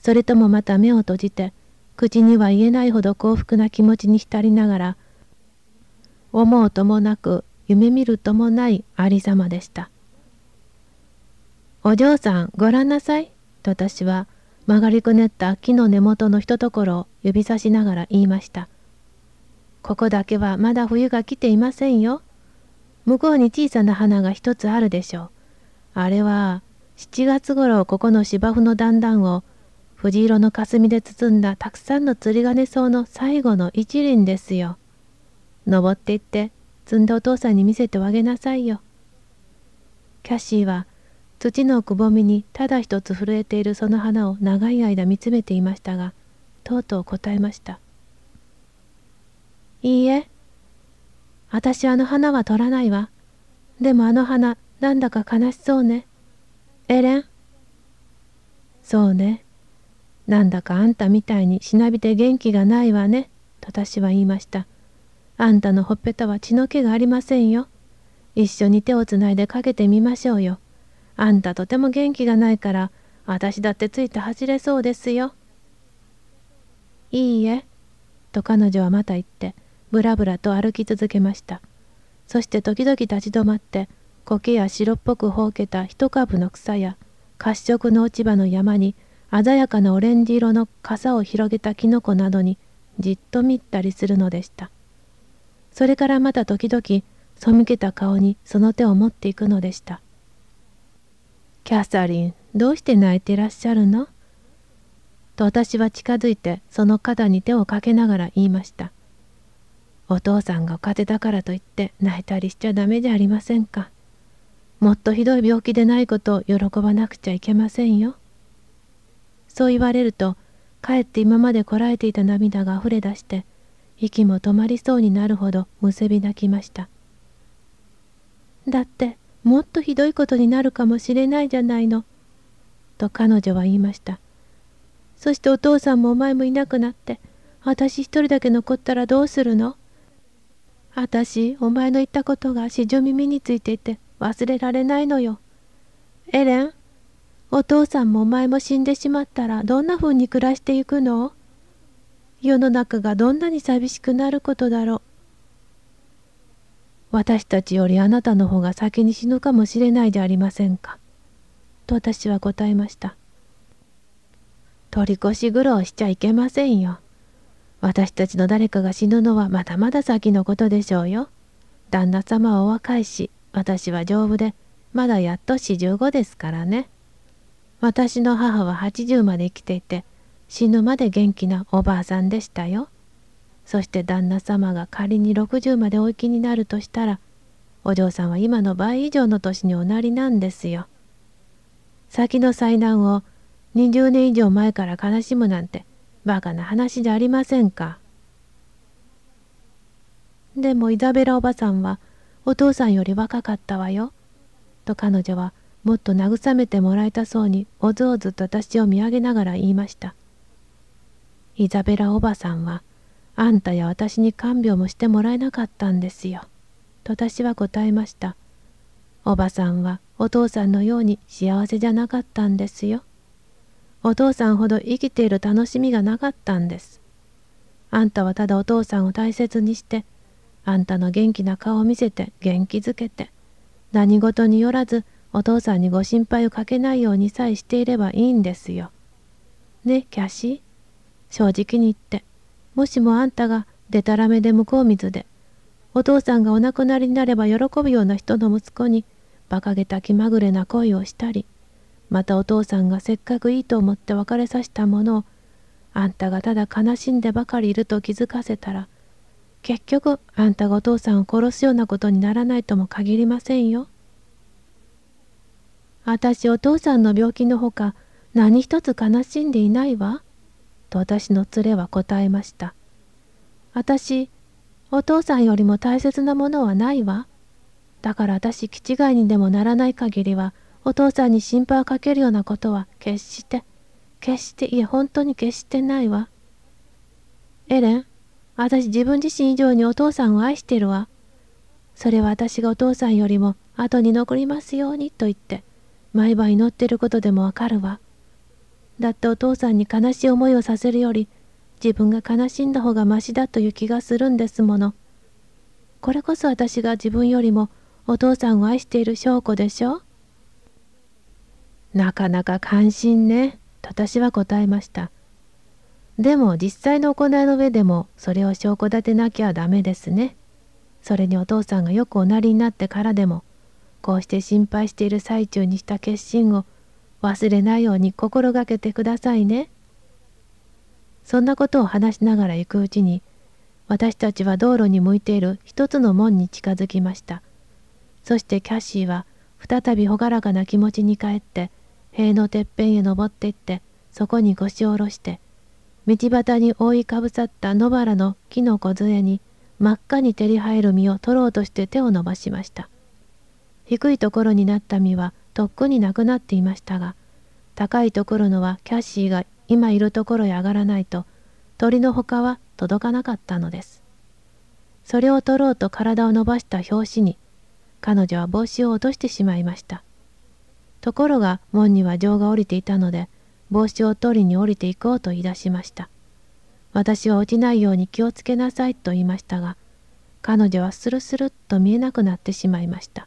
それともまた目を閉じて口には言えないほど幸福な気持ちに浸りながら思うともなく夢見るともないありさまでした。お嬢さんごらんなさい、と私は曲がりくねった木の根元のひとところを指さしながら言いました。ここだけはまだ冬が来ていませんよ。向こうに小さな花が一つあるでしょう。あれは7月頃ここの芝生の段々を藤色の霞で包んだたくさんの釣り鐘草の最後の一輪ですよ。登っていって積んでお父さんに見せておあげなさいよ。キャッシーは土のくぼみにただ一つ震えているその花を長い間見つめていましたがとうとう答えました「いいえ私あの花は取らないわでもあの花なんだか悲しそうねエレンそうねなんだかあんたみたいにしなびて元気がないわね」と私は言いました「あんたのほっぺたは血の気がありませんよ。一緒に手をつないでかけてみましょうよ。あんたとても元気がないから、私だってついて走れそうですよ。いいえ、と彼女はまた言って、ぶらぶらと歩き続けました。そして時々立ち止まって、苔や白っぽくほうけた一株の草や、褐色の落ち葉の山に、鮮やかなオレンジ色の傘を広げたキノコなどに、じっと見ったりするのでした。それからまた時々背けた顔にその手を持っていくのでしたキャサリンどうして泣いてらっしゃるのと私は近づいてその肩に手をかけながら言いましたお父さんが風邪だからといって泣いたりしちゃダメじゃありませんかもっとひどい病気でないことを喜ばなくちゃいけませんよそう言われるとかえって今までこらえていた涙があふれ出して息も止まりそうになるほどむせび泣きましただってもっとひどいことになるかもしれないじゃないのと彼女は言いましたそしてお父さんもお前もいなくなって私一人だけ残ったらどうするの私お前の言ったことが四女耳についていて忘れられないのよエレンお父さんもお前も死んでしまったらどんな風に暮らしていくの世の中がどんなに寂しくなることだろう。私たちよりあなたの方が先に死ぬかもしれないじゃありませんか。と私は答えました。取り越し苦労しちゃいけませんよ。私たちの誰かが死ぬのはまだまだ先のことでしょうよ。旦那様はお若いし、私は丈夫で、まだやっと45ですからね。私の母は80まで生きていて、死ぬまで元気なおばあさんでしたよ。そして旦那様が仮に60までお生きになるとしたらお嬢さんは今の倍以上の年におなりなんですよ。先の災難を20年以上前から悲しむなんてバカな話じゃありませんか。でもイザベラおばさんはお父さんより若かったわよ。と彼女はもっと慰めてもらえたそうにおずおずと私を見上げながら言いました。イザベラおばさんは、あんたや私に看病もしてもらえなかったんですよ。と私は答えました。おばさんはお父さんのように幸せじゃなかったんですよ。お父さんほど生きている楽しみがなかったんです。あんたはただお父さんを大切にして、あんたの元気な顔を見せて元気づけて、何事によらずお父さんにご心配をかけないようにさえしていればいいんですよ。ね、キャシー。正直に言って、もしもあんたがでたらめで向こう水で、お父さんがお亡くなりになれば喜ぶような人の息子に、馬鹿げた気まぐれな恋をしたり、またお父さんがせっかくいいと思って別れさせたものを、あんたがただ悲しんでばかりいると気づかせたら、結局あんたがお父さんを殺すようなことにならないとも限りませんよ。あたしお父さんの病気のほか何一つ悲しんでいないわ。と私の連れは答えました。私、お父さんよりも大切なものはないわ。だから私、気違いにでもならない限りは、お父さんに心配をかけるようなことは決して、決して、いや、本当に決してないわ。エレン、私自分自身以上にお父さんを愛してるわ。それは私がお父さんよりも後に残りますようにと言って、毎晩祈ってることでもわかるわ。だってお父さんに悲しい思いをさせるより自分が悲しんだ方がましだという気がするんですもの。これこそ私が自分よりもお父さんを愛している証拠でしょうなかなか関心ね、私は答えました。でも実際の行いの上でもそれを証拠立てなきゃダメですね。それにお父さんがよくおなりになってからでもこうして心配している最中にした決心を忘れないように心がけてくださいね。そんなことを話しながら行くうちに私たちは道路に向いている一つの門に近づきました。そしてキャッシーは再び朗らかな気持ちに帰って塀のてっぺんへ登っていってそこに腰を下ろして道端に覆いかぶさった野原の木の小杖に真っ赤に照り入る実を取ろうとして手を伸ばしました。低いところになった実はとっくになくなっていましたが高いところのはキャッシーが今いるところへ上がらないと鳥のほかは届かなかったのです。それを取ろうと体を伸ばした拍子に彼女は帽子を落としてしまいました。ところが門には錠が降りていたので帽子を取りに降りていこうと言い出しました。私は落ちないように気をつけなさいと言いましたが彼女はスルスルっと見えなくなってしまいました。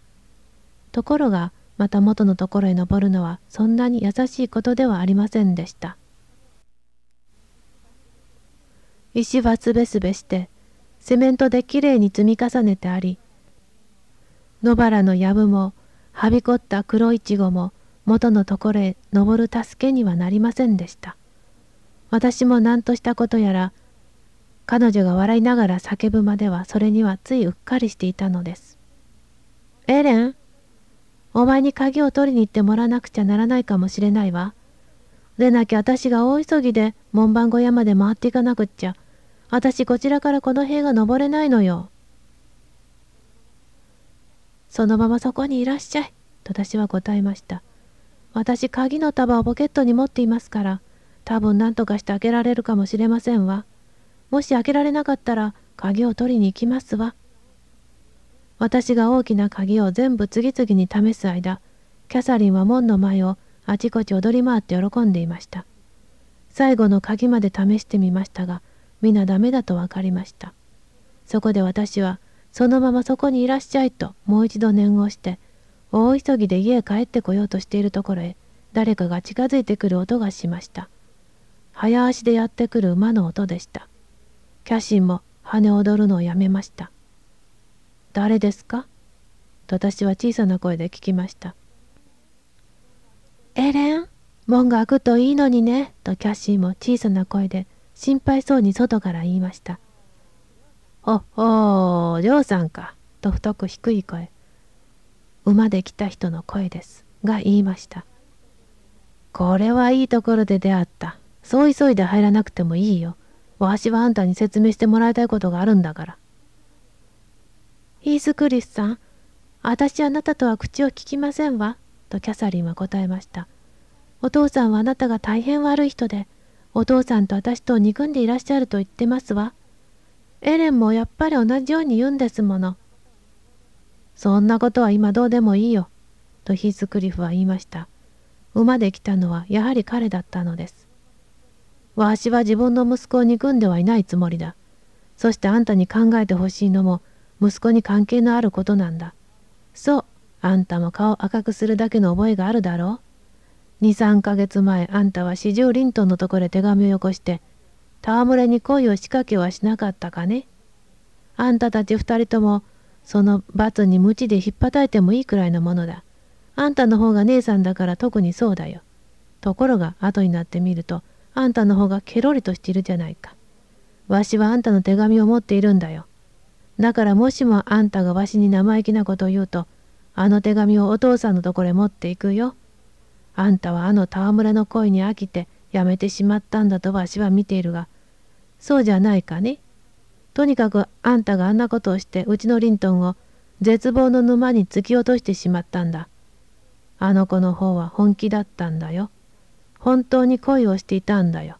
ところがまた元のところへ登るのはそんなに優しいことではありませんでした石はすべすべしてセメントできれいに積み重ねてあり野原の藪もはびこった黒いちごも元のところへ登る助けにはなりませんでした私も何としたことやら彼女が笑いながら叫ぶまではそれにはついうっかりしていたのですエレンお前に鍵を取りに行ってもらわなくちゃならないかもしれないわ。でなきゃ私が大急ぎで門番小屋まで回っていかなくっちゃ。私こちらからこの塀が登れないのよ。そのままそこにいらっしゃい。と私は答えました。私鍵の束をポケットに持っていますから、多分何とかして開けられるかもしれませんわ。もし開けられなかったら鍵を取りに行きますわ。私が大きな鍵を全部次々に試す間、キャサリンは門の前をあちこち踊り回って喜んでいました。最後の鍵まで試してみましたが、皆ダメだと分かりました。そこで私は、そのままそこにいらっしゃいともう一度念をして、大急ぎで家へ帰ってこようとしているところへ、誰かが近づいてくる音がしました。早足でやってくる馬の音でした。キャシンも跳ね踊るのをやめました。誰ですかと私は小さな声で聞きました。エレン、門が開くといいのにね、とキャッシーも小さな声で心配そうに外から言いました。おっほー、嬢さんか、と太く低い声。馬で来た人の声です、が言いました。これはいいところで出会った。そう急いで入らなくてもいいよ。わしはあんたに説明してもらいたいことがあるんだから。ヒースクリスさん、私あなたとは口をききませんわ、とキャサリンは答えました。お父さんはあなたが大変悪い人で、お父さんと私と憎んでいらっしゃると言ってますわ。エレンもやっぱり同じように言うんですもの。そんなことは今どうでもいいよ、とヒースクリフは言いました。馬で来たのはやはり彼だったのです。わしは自分の息子を憎んではいないつもりだ。そしてあんたに考えてほしいのも、息子に関係のあることなんだ。そう、あんたも顔赤くするだけの覚えがあるだろう。二三ヶ月前、あんたは四条トンのところへ手紙をよこして、戯れに恋を仕掛けはしなかったかね。あんたたち二人とも、その罰に鞭でひっぱたいてもいいくらいのものだ。あんたの方が姉さんだから特にそうだよ。ところが、後になってみると、あんたの方がケロリとしているじゃないか。わしはあんたの手紙を持っているんだよ。だからもしもあんたがわしに生意気なことを言うと、あの手紙をお父さんのところへ持っていくよ。あんたはあの戯れの恋に飽きてやめてしまったんだとわしは見ているが、そうじゃないかね。とにかくあんたがあんなことをしてうちのリントンを絶望の沼に突き落としてしまったんだ。あの子の方は本気だったんだよ。本当に恋をしていたんだよ。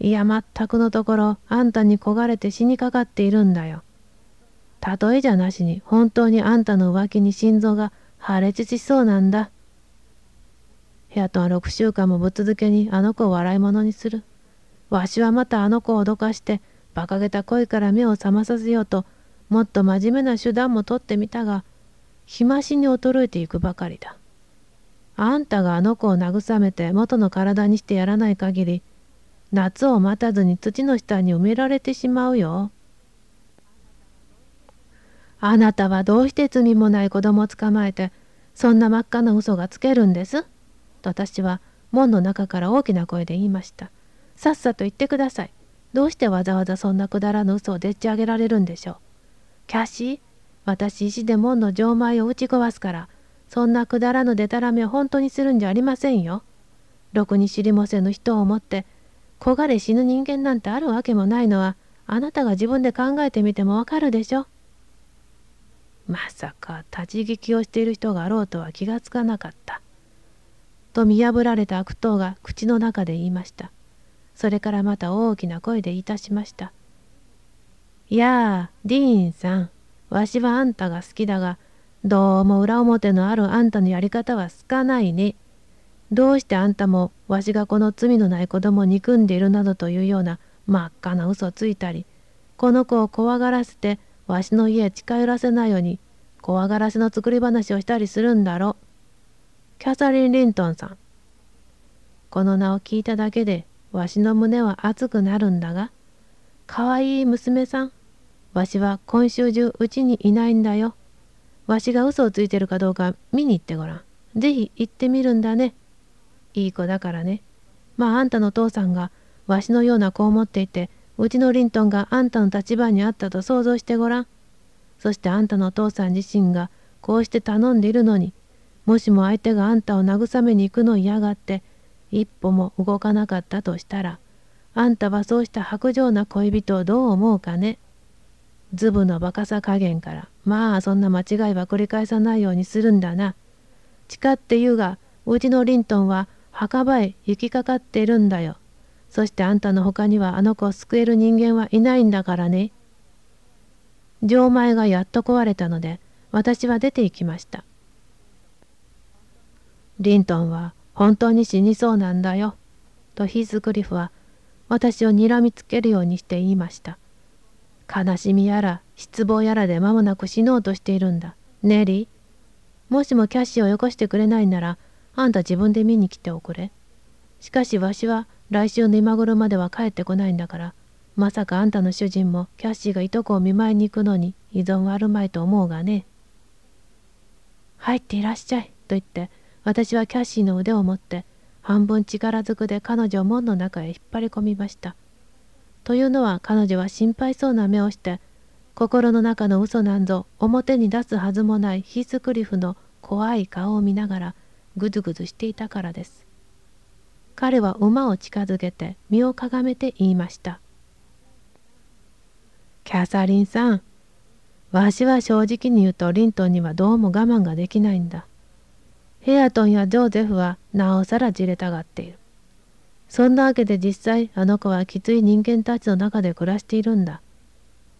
いや全くのところあんたに焦がれて死にかかっているんだよ。例えじゃなしに本当にあんたの浮気に心臓が破裂しそうなんだ。ヘアトンは6週間もぶっ続けにあの子を笑い者にする。わしはまたあの子を脅かして、馬鹿げた恋から目を覚まさせようと、もっと真面目な手段も取ってみたが、日増しに衰えていくばかりだ。あんたがあの子を慰めて元の体にしてやらない限り、夏を待たずに土の下に埋められてしまうよ。あなたはどうして罪もない子供を捕まえてそんな真っ赤な嘘がつけるんです」と私は門の中から大きな声で言いました「さっさと言ってくださいどうしてわざわざそんなくだらぬ嘘をでっち上げられるんでしょう」「キャシー私石で門の錠前を打ち壊すからそんなくだらぬでたらめを本当にするんじゃありませんよ」ろくに知りもせぬ人を思って焦がれ死ぬ人間なんてあるわけもないのはあなたが自分で考えてみてもわかるでしょ。まさか立ち聞きをしている人があろうとは気がつかなかった。と見破られた悪党が口の中で言いました。それからまた大きな声でいたしました。やあ、ディーンさん、わしはあんたが好きだが、どうも裏表のあるあんたのやり方は好かないね。どうしてあんたもわしがこの罪のない子供を憎んでいるなどというような真っ赤な嘘ついたり、この子を怖がらせてわしの家へ近寄らせないように怖がらせの作り話をしたりするんだろキャサリン・リントンさんこの名を聞いただけでわしの胸は熱くなるんだがかわいい娘さんわしは今週中うちにいないんだよわしが嘘をついてるかどうか見に行ってごらん是非行ってみるんだねいい子だからねまああんたの父さんがわしのような子を持っていてうちのリントンがあんたの立場にあったと想像してごらん。そしてあんたのお父さん自身がこうして頼んでいるのに、もしも相手があんたを慰めに行くのを嫌がって、一歩も動かなかったとしたら、あんたはそうした薄情な恋人をどう思うかね。ズブのバカさ加減から、まあそんな間違いは繰り返さないようにするんだな。誓って言うが、うちのリントンは墓場へ行きかかっているんだよ。そしてあんたの他にはあの子を救える人間はいないんだからね。錠前がやっと壊れたので私は出て行きました。リントンは本当に死にそうなんだよ。とヒースクリフは私をにらみつけるようにして言いました。悲しみやら失望やらで間もなく死のうとしているんだ。ネリー。もしもキャッシュをよこしてくれないならあんた自分で見に来ておくれ。しかしわしは来週の今頃までは帰ってこないんだからまさかあんたの主人もキャッシーがいとこを見舞いに行くのに依存はあるまいと思うがね。入っていらっしゃい」と言って私はキャッシーの腕を持って半分力ずくで彼女を門の中へ引っ張り込みました。というのは彼女は心配そうな目をして心の中の嘘なんぞ表に出すはずもないヒースクリフの怖い顔を見ながらぐずぐずしていたからです。彼は馬を近づけて身をかがめて言いました。キャサリンさん、わしは正直に言うとリントンにはどうも我慢ができないんだ。ヘアトンやジョーゼフはなおさらじれたがっている。そんなわけで実際あの子はきつい人間たちの中で暮らしているんだ。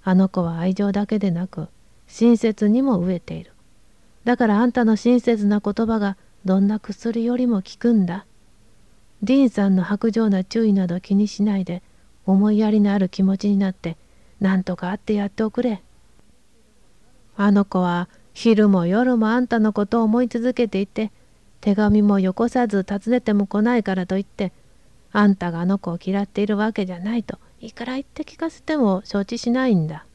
あの子は愛情だけでなく親切にも飢えている。だからあんたの親切な言葉がどんな薬よりも効くんだ。デンさんの薄情な注意など気にしないで思いやりのある気持ちになってなんとか会ってやっておくれ。あの子は昼も夜もあんたのことを思い続けていて手紙もよこさず訪ねても来ないからといってあんたがあの子を嫌っているわけじゃないといくら言って聞かせても承知しないんだ。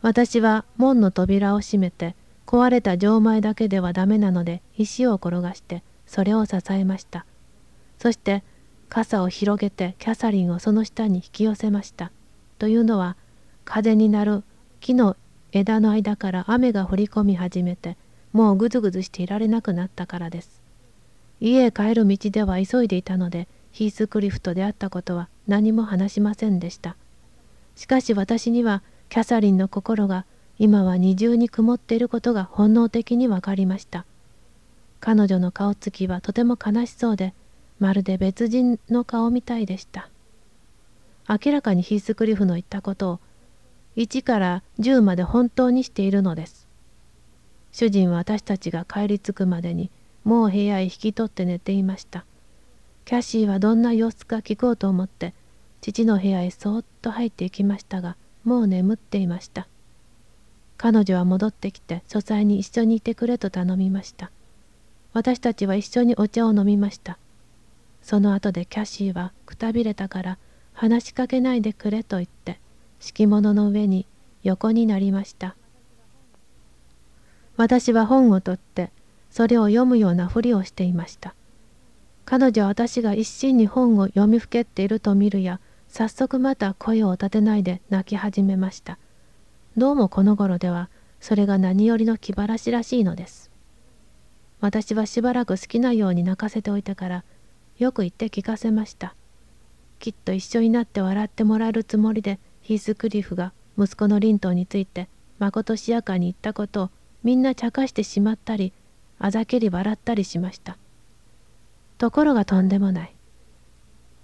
私は門の扉を閉めて壊れた錠前だけではダメなので石を転がしてそれを支えました。そして傘を広げてキャサリンをその下に引き寄せました。というのは風になる木の枝の間から雨が降り込み始めてもうぐずぐずしていられなくなったからです。家へ帰る道では急いでいたのでヒースクリフと出会ったことは何も話しませんでした。しかし私にはキャサリンの心が今は二重に曇っていることが本能的に分かりました。彼女の顔つきはとても悲しそうでまるで別人の顔みたいでした明らかにヒースクリフの言ったことを1から10まで本当にしているのです主人は私たちが帰り着くまでにもう部屋へ引き取って寝ていましたキャシーはどんな様子か聞こうと思って父の部屋へそーっと入っていきましたがもう眠っていました彼女は戻ってきて書斎に一緒にいてくれと頼みました私たちは一緒にお茶を飲みましたその後でキャシーはくたびれたから話しかけないでくれと言って敷物の上に横になりました私は本を取ってそれを読むようなふりをしていました彼女は私が一心に本を読みふけっていると見るや早速また声を立てないで泣き始めましたどうもこの頃ではそれが何よりの気晴らしらしいのです私はしばらく好きなように泣かせておいてからよく言って聞かせましたきっと一緒になって笑ってもらえるつもりでヒースクリフが息子のリントンについてまことしやかに言ったことをみんな茶化してしまったりあざけり笑ったりしましたところがとんでもない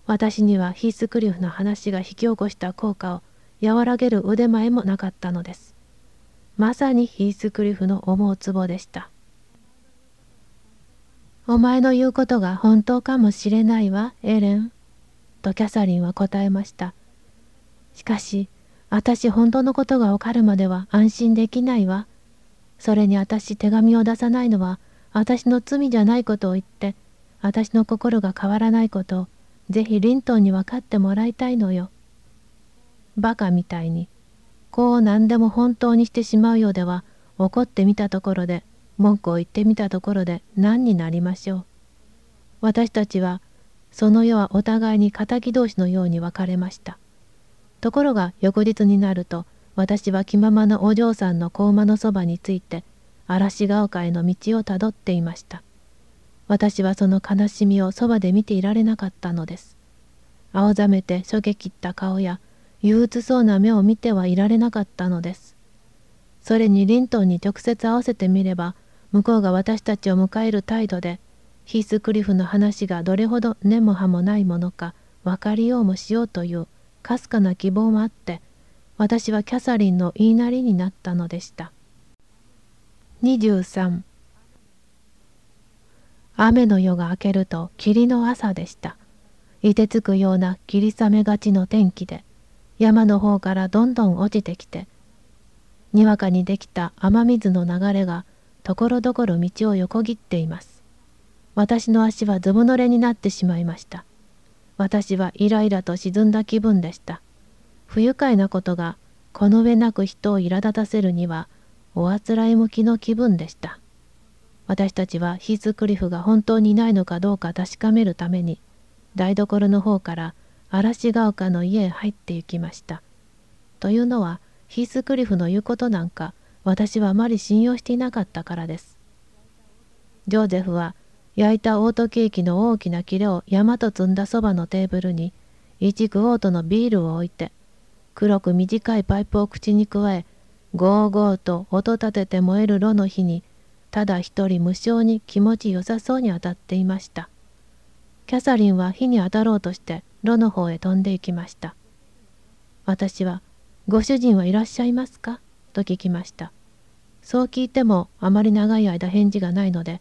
私にはヒースクリフの話が引き起こした効果を和らげる腕前もなかったのですまさにヒースクリフの思うつぼでしたお前の言うことが本当かもしれないわ、エレン。とキャサリンは答えました。しかし、私本当のことがわかるまでは安心できないわ。それに私手紙を出さないのは私の罪じゃないことを言って、私の心が変わらないことを、ぜひリントンに分かってもらいたいのよ。バカみたいに、こう何でも本当にしてしまうようでは、怒ってみたところで文句を言ってみたところで何になりましょう私たちはその世はお互いに敵同士のように分かれましたところが翌日になると私は気ままなお嬢さんの子馬のそばについて嵐ヶ丘への道をたどっていました私はその悲しみをそばで見ていられなかったのです青ざめてしょげきった顔や憂鬱そうな目を見てはいられなかったのですそれにリントンに直接会わせてみれば向こうが私たちを迎える態度でヒースクリフの話がどれほど根も葉もないものか分かりようもしようというかすかな希望もあって私はキャサリンの言いなりになったのでした23雨の夜が明けると霧の朝でした凍てつくような霧雨がちの天気で山の方からどんどん落ちてきてにわかにできた雨水の流れがところどころ道を横切っています。私の足はずぶ濡れになってしまいました。私はイライラと沈んだ気分でした。不愉快なことがこの上なく人を苛立たせるにはおあつらい向きの気分でした。私たちはヒースクリフが本当にいないのかどうか確かめるために台所の方から嵐ヶ丘の家へ入って行きました。というのはヒースクリフの言うことなんか私はあまり信用していなかったからです。ジョーゼフは焼いたオートケーキの大きな切れを山と積んだそばのテーブルに1クオートのビールを置いて黒く短いパイプを口にくわえゴーゴーと音立てて燃える炉の火にただ一人無性に気持ちよさそうに当たっていましたキャサリンは火に当たろうとして炉の方へ飛んでいきました私は「ご主人はいらっしゃいますか?」と聞きました。そう聞いてもあまり長い間返事がないので、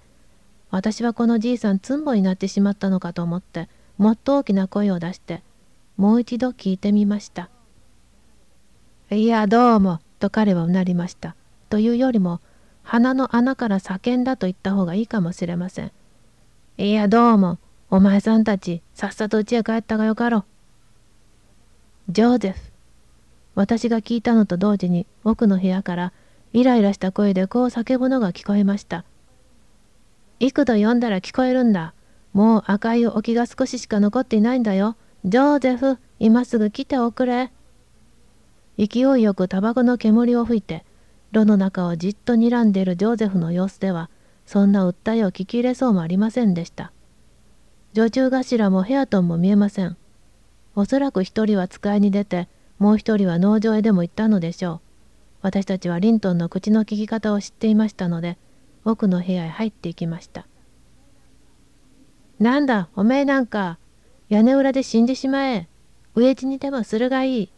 私はこのじいさんつんぼになってしまったのかと思って、もっと大きな声を出して、もう一度聞いてみました。いや、どうも、と彼はうなりました。というよりも、鼻の穴から叫んだと言った方がいいかもしれません。いや、どうも、お前さんたち、さっさと家へ帰ったがよかろう。ジョーゼフ。私が聞いたのと同時に奥の部屋からイライラした声でこう叫ぶのが聞こえました。幾度呼んだら聞こえるんだ。もう赤い気が少ししか残っていないんだよ。ジョーゼフ、今すぐ来ておくれ。勢いよくタバコの煙を吹いて、炉の中をじっと睨んでいるジョーゼフの様子では、そんな訴えを聞き入れそうもありませんでした。女中頭もヘアトンも見えません。おそらく一人は使いに出て、もう一人は農場へでも行ったのでしょう。私たちはリントンの口の利き方を知っていましたので、奥の部屋へ入っていきました。なんだ、おめえなんか、屋根裏で死んでしまえ。植地にでもするがいい。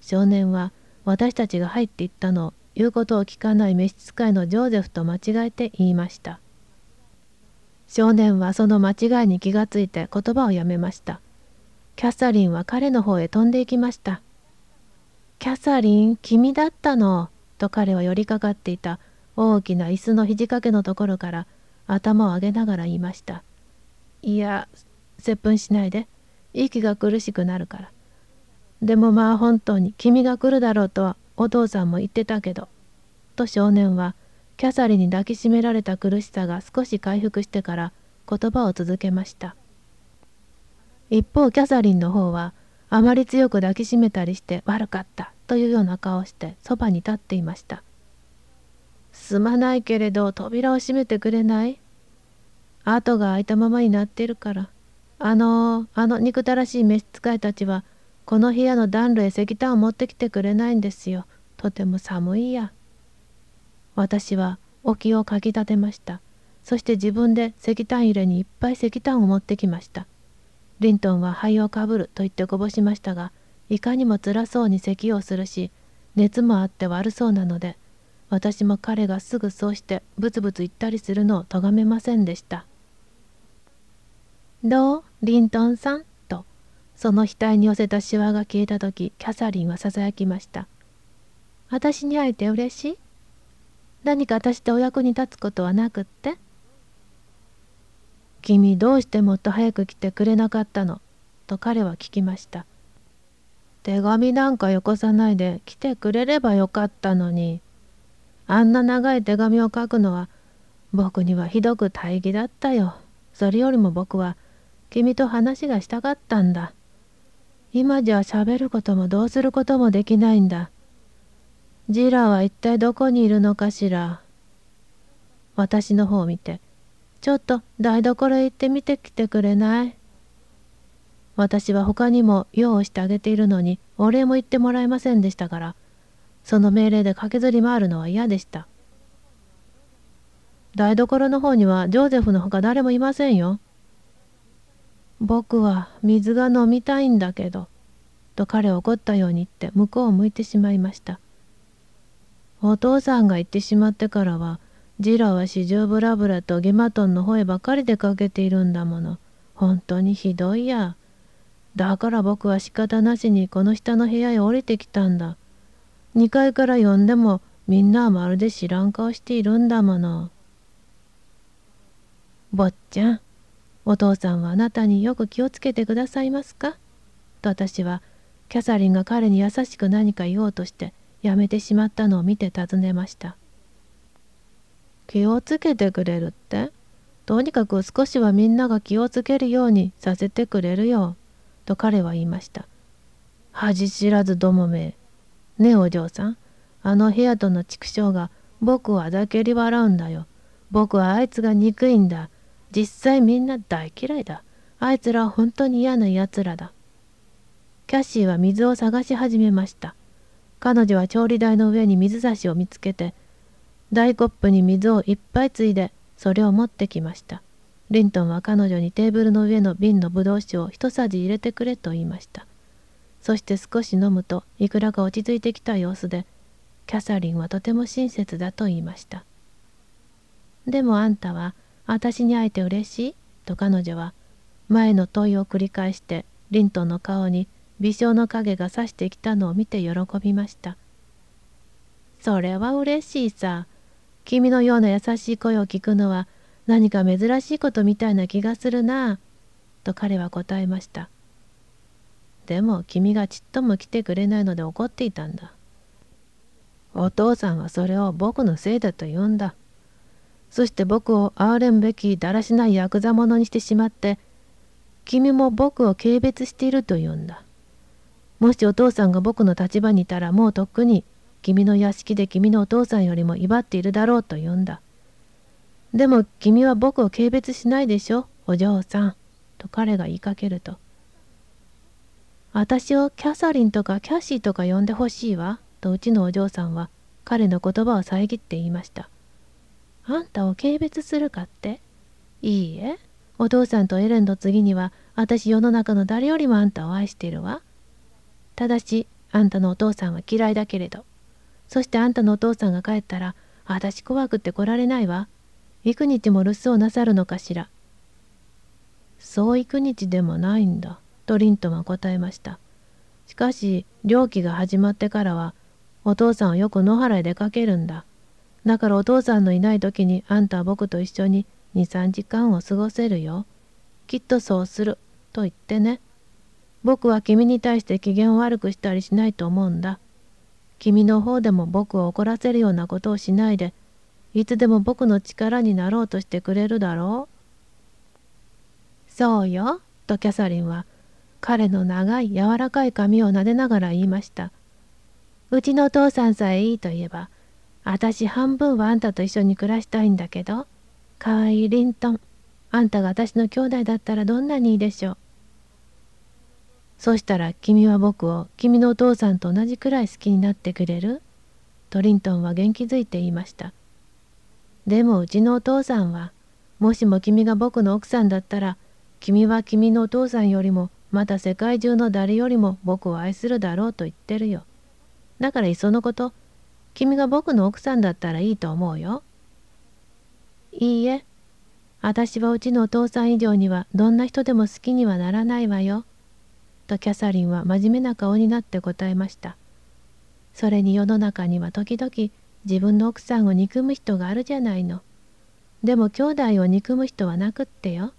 少年は私たちが入っていったのを言うことを聞かない召使いのジョーゼフと間違えて言いました。少年はその間違いに気がついて言葉をやめました。キャサリンは彼の方へ飛んでいきました。キャサリン、君だったの。と彼は寄りかかっていた大きな椅子の肘掛けのところから頭を上げながら言いました。いや、接吻しないで。息が苦しくなるから。でもまあ本当に君が来るだろうとはお父さんも言ってたけど。と少年はキャサリンに抱きしめられた苦しさが少し回復してから言葉を続けました。一方キャサリンの方はあまり強く抱きしめたりして悪かったというような顔をしてそばに立っていましたすまないけれど扉を閉めてくれない後が開いたままになっているからあのあの憎たらしい召使いたちはこの部屋の暖炉へ石炭を持ってきてくれないんですよとても寒いや私はお気をかきたてましたそして自分で石炭入れにいっぱい石炭を持ってきましたリントンは灰をかぶると言ってこぼしましたがいかにも辛そうに咳をするし熱もあって悪そうなので私も彼がすぐそうしてブツブツ言ったりするのを咎めませんでした「どうリントンさん?」とその額に寄せたシワが消えた時キャサリンはささやきました「私に会えて嬉しい何か私とお役に立つことはなくって?」君どうしてもっと早く来てくれなかったの?」と彼は聞きました手紙なんかよこさないで来てくれればよかったのにあんな長い手紙を書くのは僕にはひどく大義だったよそれよりも僕は君と話がしたかったんだ今じゃ喋ることもどうすることもできないんだジラは一体どこにいるのかしら私の方を見て「ちょっと台所へ行ってみてきてくれない私は他にも用意してあげているのにお礼も言ってもらえませんでしたからその命令で駆けずり回るのは嫌でした台所の方にはジョーゼフのほか誰もいませんよ僕は水が飲みたいんだけどと彼は怒ったように言って向こうを向いてしまいましたお父さんが行ってしまってからはジラは四十ブラブラとゲマトンの声ばかり出かけているんだもの。本当にひどいや。だから僕は仕方なしにこの下の部屋へ降りてきたんだ。2階から呼んでもみんなはまるで知らん顔しているんだもの。坊っちゃん、お父さんはあなたによく気をつけてくださいますかと私はキャサリンが彼に優しく何か言おうとしてやめてしまったのを見て尋ねました。気をつけてくれるってとにかく少しはみんなが気をつけるようにさせてくれるよ。と彼は言いました。恥知らずどもめ。ねえお嬢さん、あの部屋との畜生が僕をあざけり笑うんだよ。僕はあいつが憎いんだ。実際みんな大嫌いだ。あいつらは本当に嫌な奴らだ。キャッシーは水を探し始めました。彼女は調理台の上に水差しを見つけて大コップに水をいっぱいついでそれを持ってきましたリントンは彼女にテーブルの上の瓶のぶどう酒を一さじ入れてくれと言いましたそして少し飲むといくらか落ち着いてきた様子でキャサリンはとても親切だと言いましたでもあんたは私に会えて嬉しいと彼女は前の問いを繰り返してリントンの顔に微笑の影がさしてきたのを見て喜びましたそれは嬉しいさ君のような優しい声を聞くのは何か珍しいことみたいな気がするなと彼は答えましたでも君がちっとも来てくれないので怒っていたんだお父さんはそれを僕のせいだと言うんだそして僕を憐れむべきだらしないヤクザ者にしてしまって君も僕を軽蔑していると言うんだもしお父さんが僕の立場にいたらもうとっくに君の屋敷で君のお父さんよりも威張っているだろうと言うんだ。でも君は僕を軽蔑しないでしょ、お嬢さん。と彼が言いかけると。私をキャサリンとかキャシーとか呼んでほしいわ、とうちのお嬢さんは彼の言葉を遮って言いました。あんたを軽蔑するかっていいえ、お父さんとエレンの次には私世の中の誰よりもあんたを愛しているわ。ただし、あんたのお父さんは嫌いだけれど。そしてあんたのお父さんが帰ったら、私怖くて来られないわ。幾日も留守をなさるのかしら。そう幾日でもないんだ、とリントンは答えました。しかし、猟期が始まってからは、お父さんはよく野原へ出かけるんだ。だからお父さんのいない時にあんたは僕と一緒に2、3時間を過ごせるよ。きっとそうする、と言ってね。僕は君に対して機嫌を悪くしたりしないと思うんだ。君の方でも僕を怒らせるようなことをしないでいつでも僕の力になろうとしてくれるだろうそうよとキャサリンは彼の長い柔らかい髪を撫でながら言いましたうちの父さんさえいいと言えば私半分はあんたと一緒に暮らしたいんだけどかわいいリントンあんたが私の兄弟だったらどんなにいいでしょうそしたら君は僕を君のお父さんと同じくらい好きになってくれるとリントンは元気づいて言いました。でもうちのお父さんは、もしも君が僕の奥さんだったら、君は君のお父さんよりも、また世界中の誰よりも僕を愛するだろうと言ってるよ。だからいっそのこと、君が僕の奥さんだったらいいと思うよ。いいえ、私はうちのお父さん以上にはどんな人でも好きにはならないわよ。とキャサリンは真面目な顔になって答えました。それに世の中には時々自分の奥さんを憎む人があるじゃないの。でも兄弟を憎む人はなくってよ。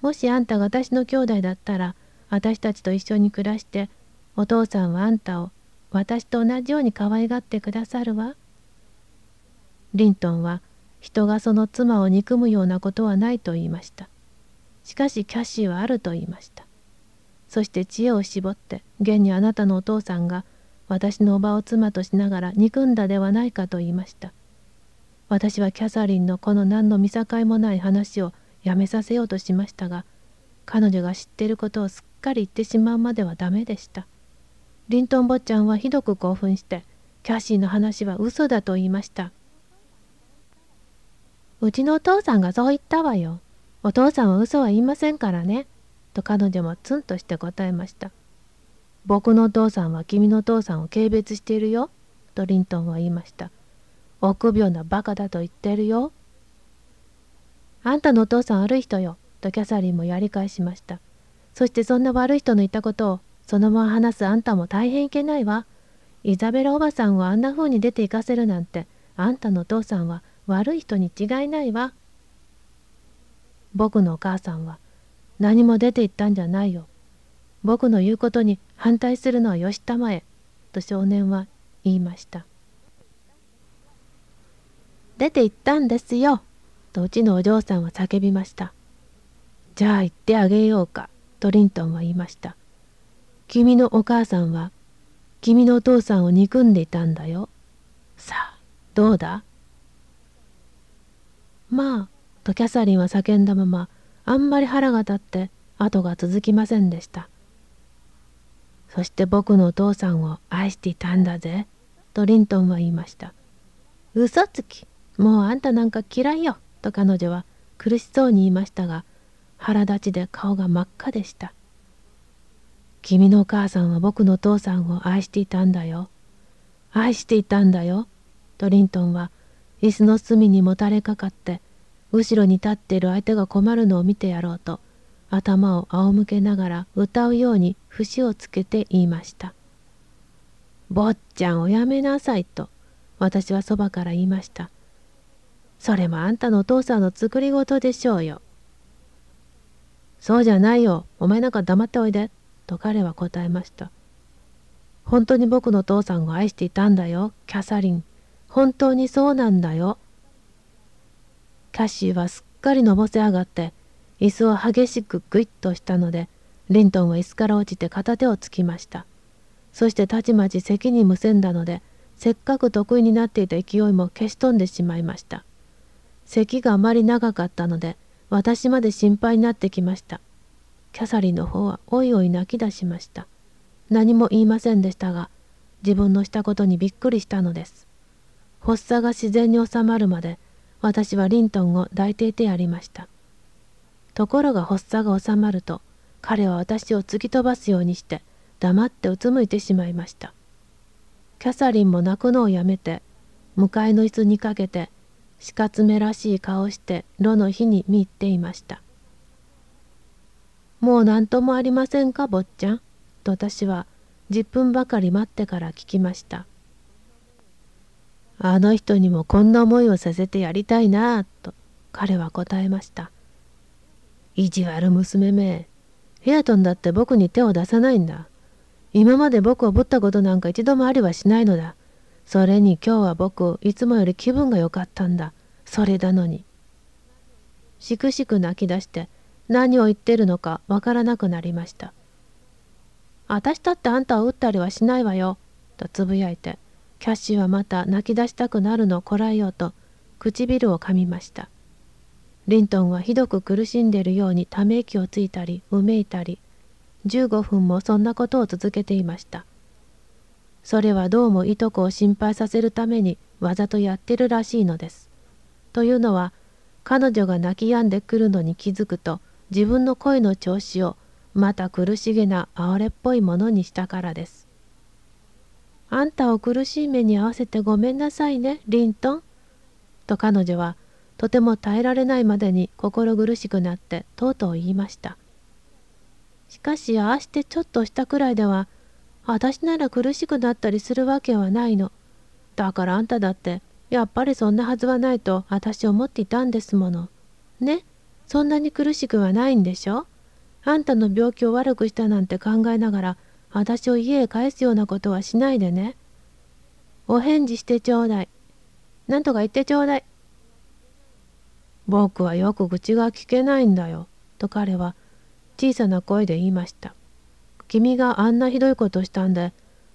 もしあんたが私の兄弟だったら私たちと一緒に暮らしてお父さんはあんたを私と同じように可愛がってくださるわ。リントンは人がその妻を憎むようなことはないと言いました。しかしキャシーはあると言いました。そして知恵を絞って現にあなたのお父さんが私のおばを妻としながら憎んだではないかと言いました私はキャサリンのこの何の見境もない話をやめさせようとしましたが彼女が知ってることをすっかり言ってしまうまではダメでしたリントン坊ちゃんはひどく興奮してキャシーの話は嘘だと言いましたうちのお父さんがそう言ったわよお父さんは嘘は言いませんからねと彼女もツンとして答えました。僕のお父さんは君のお父さんを軽蔑しているよ、とリントンは言いました。臆病なバカだと言ってるよ。あんたのお父さん悪い人よ、とキャサリンもやり返しました。そしてそんな悪い人の言ったことをそのまま話すあんたも大変いけないわ。イザベラおばさんをあんな風に出て行かせるなんてあんたのお父さんは悪い人に違いないわ。僕のお母さんは何も出て行ったんじゃないよ。僕の言うことに反対するのはよしたまえ」と少年は言いました「出て行ったんですよ」とうちのお嬢さんは叫びました「じゃあ行ってあげようか」とリントンは言いました「君のお母さんは君のお父さんを憎んでいたんだよさあどうだ?」まあとキャサリンは叫んだままあんまり腹が立って後が続きませんでしたそして僕のお父さんを愛していたんだぜとリントンは言いました嘘つきもうあんたなんか嫌いよと彼女は苦しそうに言いましたが腹立ちで顔が真っ赤でした君のお母さんは僕のお父さんを愛していたんだよ愛していたんだよとリントンは椅子の隅にもたれかかって後ろに立っている相手が困るのを見てやろうと頭を仰向けながら歌うように節をつけて言いました「坊ちゃんおやめなさい」と私はそばから言いました「それもあんたのお父さんの作り事でしょうよ」「そうじゃないよお前なんか黙っておいで」と彼は答えました「本当に僕の父さんを愛していたんだよキャサリン本当にそうなんだよ」キャシーはすっかりのぼせ上がって椅子を激しくグイッとしたのでリントンは椅子から落ちて片手をつきましたそしてたちまち咳にむせんだのでせっかく得意になっていた勢いも消し飛んでしまいました咳があまり長かったので私まで心配になってきましたキャサリンの方はおいおい泣き出しました何も言いませんでしたが自分のしたことにびっくりしたのです発作が自然に収まるまで私はリントンを抱いていてやりました。ところが発作が収まると、彼は私を突き飛ばすようにして、黙ってうつむいてしまいました。キャサリンも泣くのをやめて、向かいの椅子にかけて、死活めらしい顔をして、炉の火に見入っていました。もう何ともありませんか、坊ちゃん。と私は、10分ばかり待ってから聞きました。あの人にもこんな思いをさせてやりたいなあと彼は答えました意地悪娘めヘアトンだって僕に手を出さないんだ今まで僕をぶったことなんか一度もありはしないのだそれに今日は僕いつもより気分が良かったんだそれなのにしくしく泣き出して何を言ってるのかわからなくなりました私だってあんたを打ったりはしないわよとつぶやいてキャッシーはまた泣き出したくなるのこらえようと唇を噛みました。リントンはひどく苦しんでいるようにため息をついたりうめいたり15分もそんなことを続けていました。それはどうもいとこを心配させるためにわざとやってるらしいのです。というのは彼女が泣き止んでくるのに気づくと自分の声の調子をまた苦しげな哀れっぽいものにしたからです。あんたを苦しい目に遭わせてごめんなさいねリントン」と彼女はとても耐えられないまでに心苦しくなってとうとう言いましたしかしああしてちょっとしたくらいでは私なら苦しくなったりするわけはないのだからあんただってやっぱりそんなはずはないと私思っていたんですものねそんなに苦しくはないんでしょあんたの病気を悪くしたなんて考えながら私を家へ返すようなことはしないでね。お返事してちょうだい。なんとか言ってちょうだい。僕はよく愚痴が聞けないんだよ。と彼は小さな声で言いました。君があんなひどいことしたんで、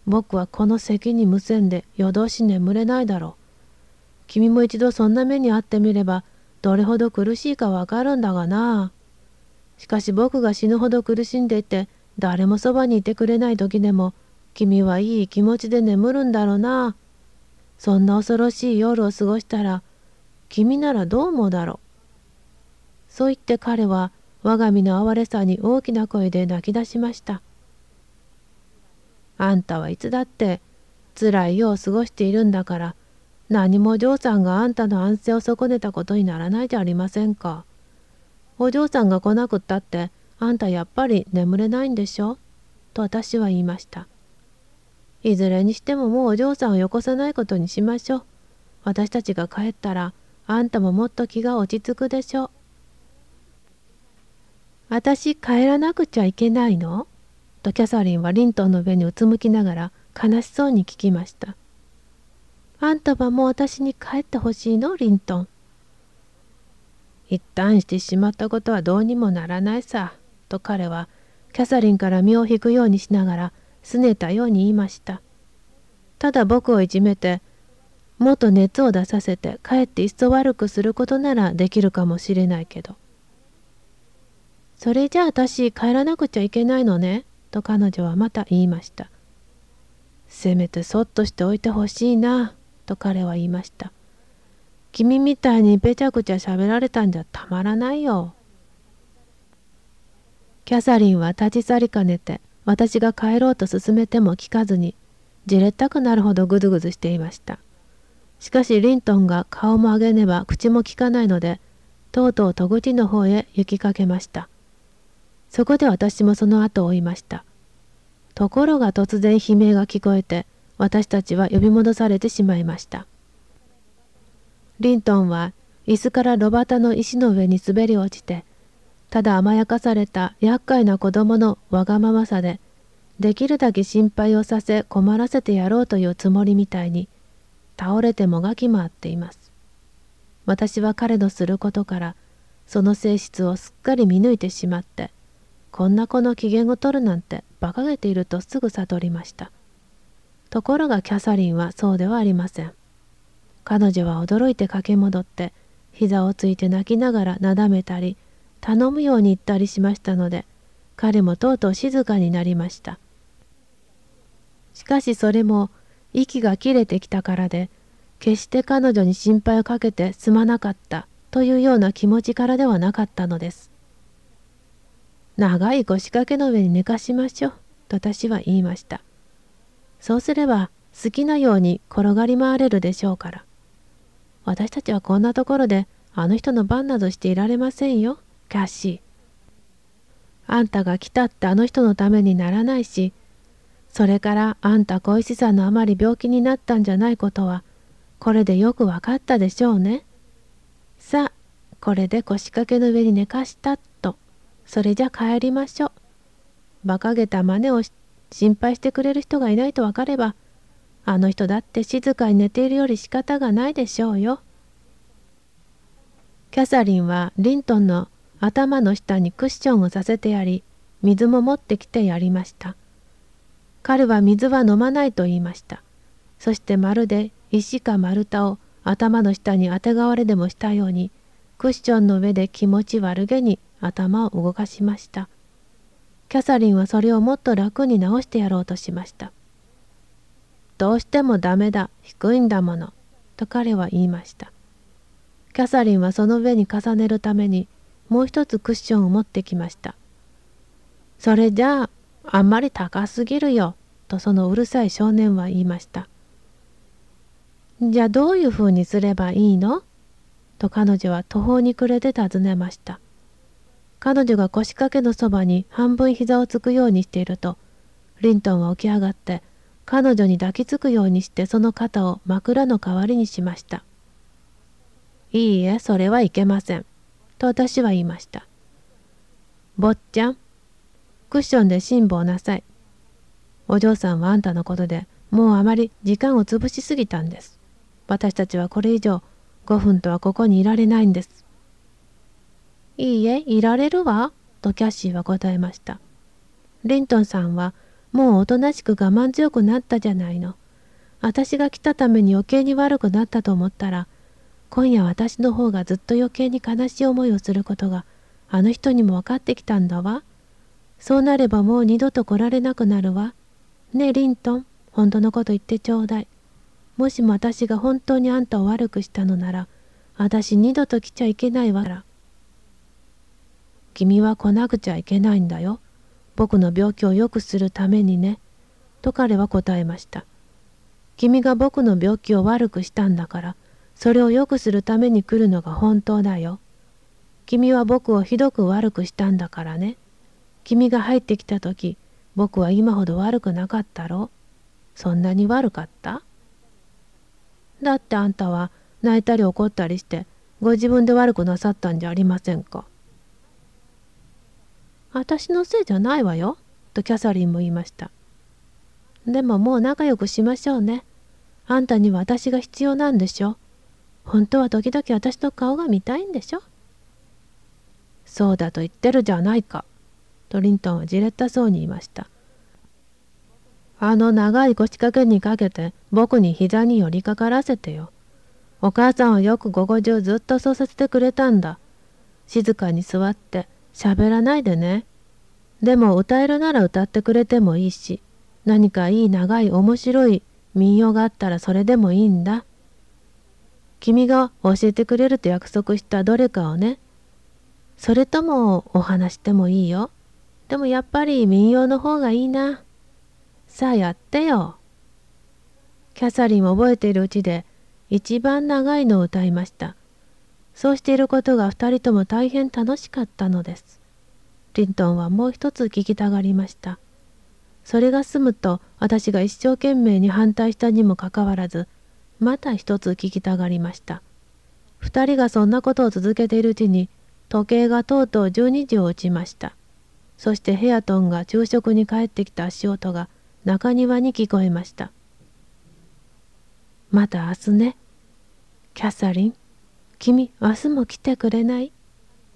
僕はこの席に無線で夜通し眠れないだろう。君も一度そんな目に遭ってみれば、どれほど苦しいかわかるんだがな。しかし僕が死ぬほど苦しんでいて、誰もそばにいてくれない時でも君はいい気持ちで眠るんだろうな。そんな恐ろしい夜を過ごしたら君ならどう思うだろう。そう言って彼は我が身の哀れさに大きな声で泣き出しました。あんたはいつだって辛い夜を過ごしているんだから何もお嬢さんがあんたの安静を損ねたことにならないじゃありませんか。お嬢さんが来なくったってあんたやっぱり眠れないんでしょと私は言いました。いずれにしてももうお嬢さんをよこさないことにしましょう。私たちが帰ったらあんたももっと気が落ち着くでしょう。私帰らなくちゃいけないのとキャサリンはリントンの上にうつむきながら悲しそうに聞きました。あんたはもう私に帰ってほしいのリントン。一旦してしまったことはどうにもならないさ。と彼はキャサリンから身を引くようにしながら拗ねたように言いました。ただ僕をいじめてもっと熱を出させてかえっていっそ悪くすることならできるかもしれないけど。それじゃあ私帰らなくちゃいけないのね、と彼女はまた言いました。せめてそっとしておいてほしいな、と彼は言いました。君みたいにべちゃくちゃ喋られたんじゃたまらないよ。キャサリンは立ち去りかねて私が帰ろうと勧めても聞かずにじれったくなるほどぐずぐずしていましたしかしリントンが顔も上げねば口もきかないのでとうとう戸口の方へ行きかけましたそこで私もその後を追いましたところが突然悲鳴が聞こえて私たちは呼び戻されてしまいましたリントンは椅子から炉端の石の上に滑り落ちてただ甘やかされた厄介な子供のわがままさでできるだけ心配をさせ困らせてやろうというつもりみたいに倒れてもがき回っています私は彼のすることからその性質をすっかり見抜いてしまってこんな子の機嫌を取るなんて馬鹿げているとすぐ悟りましたところがキャサリンはそうではありません彼女は驚いて駆け戻って膝をついて泣きながらなだめたり頼むように言ったりしましたので彼もとうとう静かになりましたしかしそれも息が切れてきたからで決して彼女に心配をかけてすまなかったというような気持ちからではなかったのです長い腰掛けの上に寝かしましょうと私は言いましたそうすれば好きなように転がり回れるでしょうから私たちはこんなところであの人の番などしていられませんよキャッシー。あんたが来たってあの人のためにならないし、それからあんた恋しさのあまり病気になったんじゃないことは、これでよくわかったでしょうね。さあ、これで腰掛けの上に寝かしたと、それじゃ帰りましょう。馬鹿げた真似を心配してくれる人がいないとわかれば、あの人だって静かに寝ているより仕方がないでしょうよ。キャサリンはリントンの頭の下にクッションをさせてやり水も持ってきてやりました彼は水は飲まないと言いましたそしてまるで石か丸太を頭の下にあてがわれでもしたようにクッションの上で気持ち悪げに頭を動かしましたキャサリンはそれをもっと楽に直してやろうとしましたどうしてもダメだ低いんだものと彼は言いましたキャサリンはその上に重ねるためにもう一つクッションを持ってきました。それじゃあ、あんまり高すぎるよ、とそのうるさい少年は言いました。じゃあどういうふうにすればいいのと彼女は途方に暮れて尋ねました。彼女が腰掛けのそばに半分膝をつくようにしていると、リントンは起き上がって、彼女に抱きつくようにしてその肩を枕の代わりにしました。いいえ、それはいけません。と私は言いました。坊ちゃん、クッションで辛抱なさい。お嬢さんはあんたのことでもうあまり時間を潰しすぎたんです。私たちはこれ以上5分とはここにいられないんです。いいえ、いられるわ、とキャッシーは答えました。リントンさんはもうおとなしく我慢強くなったじゃないの。私が来たために余計に悪くなったと思ったら今夜私の方がずっと余計に悲しい思いをすることがあの人にも分かってきたんだわ。そうなればもう二度と来られなくなるわ。ねえリントン、本当のこと言ってちょうだい。もしも私が本当にあんたを悪くしたのなら、私二度と来ちゃいけないわら。君は来なくちゃいけないんだよ。僕の病気を良くするためにね。と彼は答えました。君が僕の病気を悪くしたんだから、それを良くするために来るのが本当だよ。君は僕をひどく悪くしたんだからね。君が入ってきた時僕は今ほど悪くなかったろそんなに悪かっただってあんたは泣いたり怒ったりしてご自分で悪くなさったんじゃありませんか私のせいじゃないわよとキャサリンも言いましたでももう仲良くしましょうねあんたには私が必要なんでしょ本当は時々私の顔が見たいんでしょそうだと言ってるじゃないか。トリントンはじれったそうに言いました。あの長い腰掛けにかけて僕に膝に寄りかからせてよ。お母さんはよく午後中ずっとそうさせてくれたんだ。静かに座って喋らないでね。でも歌えるなら歌ってくれてもいいし、何かいい長い面白い民謡があったらそれでもいいんだ。君が教えてくれると約束したどれかをねそれともお話してもいいよでもやっぱり民謡の方がいいなさあやってよキャサリンも覚えているうちで一番長いのを歌いましたそうしていることが2人とも大変楽しかったのですリントンはもう一つ聞きたがりましたそれが済むと私が一生懸命に反対したにもかかわらずまた一つ聞きたがりました。二人がそんなことを続けているうちに、時計がとうとう12時を打ちました。そしてヘアトンが昼食に帰ってきた足音が中庭に聞こえました。また明日ね。キャサリン、君、明日も来てくれない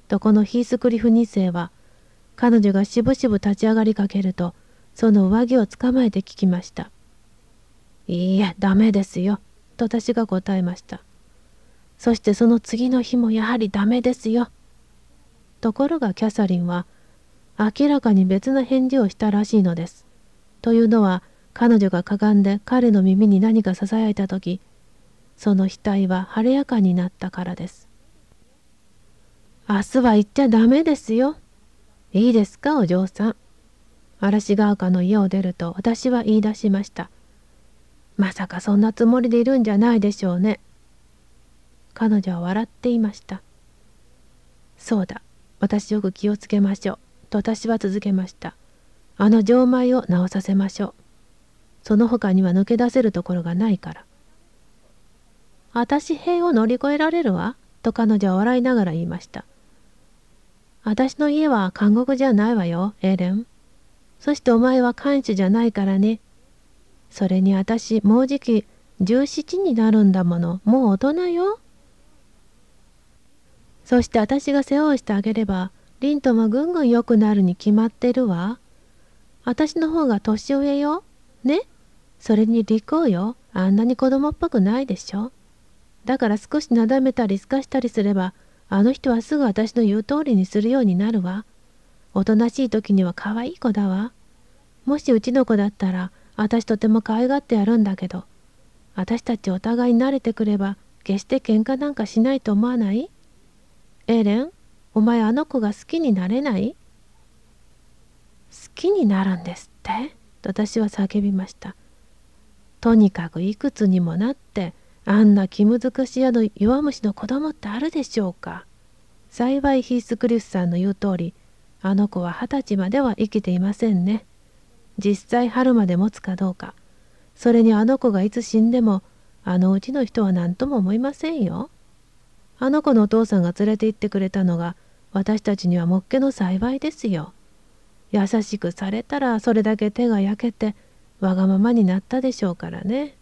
とこのヒースクリフ2世は、彼女がしぶしぶ立ち上がりかけると、その上着をつかまえて聞きました。いいえ、ダメですよ。と私が答えました。そしてその次の日もやはりダメですよ。ところがキャサリンは、明らかに別な返事をしたらしいのです。というのは、彼女がかがんで彼の耳に何かささやいた時、その額は晴れやかになったからです。明日は行っちゃダメですよ。いいですか、お嬢さん。嵐ヶ丘の家を出ると私は言い出しました。まさかそんなつもりでいるんじゃないでしょうね。彼女は笑っていました。そうだ、私よく気をつけましょう、と私は続けました。あの錠前を直させましょう。その他には抜け出せるところがないから。私塀を乗り越えられるわ、と彼女は笑いながら言いました。私の家は監獄じゃないわよ、エレン。そしてお前は看守じゃないからね、それに私もうじき17になるんだものもう大人よ。そして私が世話をしてあげれば凛ともぐんぐん良くなるに決まってるわ。私の方が年上よ。ねそれに利口よ。あんなに子供っぽくないでしょ。だから少しなだめたりすかしたりすればあの人はすぐ私の言う通りにするようになるわ。おとなしい時には可愛い子だわ。もしうちの子だったら私とても可愛がってやるんだけど私たちお互い慣れてくれば決して喧嘩なんかしないと思わないエレンお前あの子が好きになれない好きになるんですって私は叫びましたとにかくいくつにもなってあんな気難しやの弱虫の子供ってあるでしょうか幸いヒースクリスさんの言う通りあの子は二十歳までは生きていませんね実際春まで持つかどうかそれにあの子がいつ死んでもあのうちの人は何とも思いませんよ。あの子のお父さんが連れて行ってくれたのが私たちにはもっけの幸いですよ。優しくされたらそれだけ手が焼けてわがままになったでしょうからね。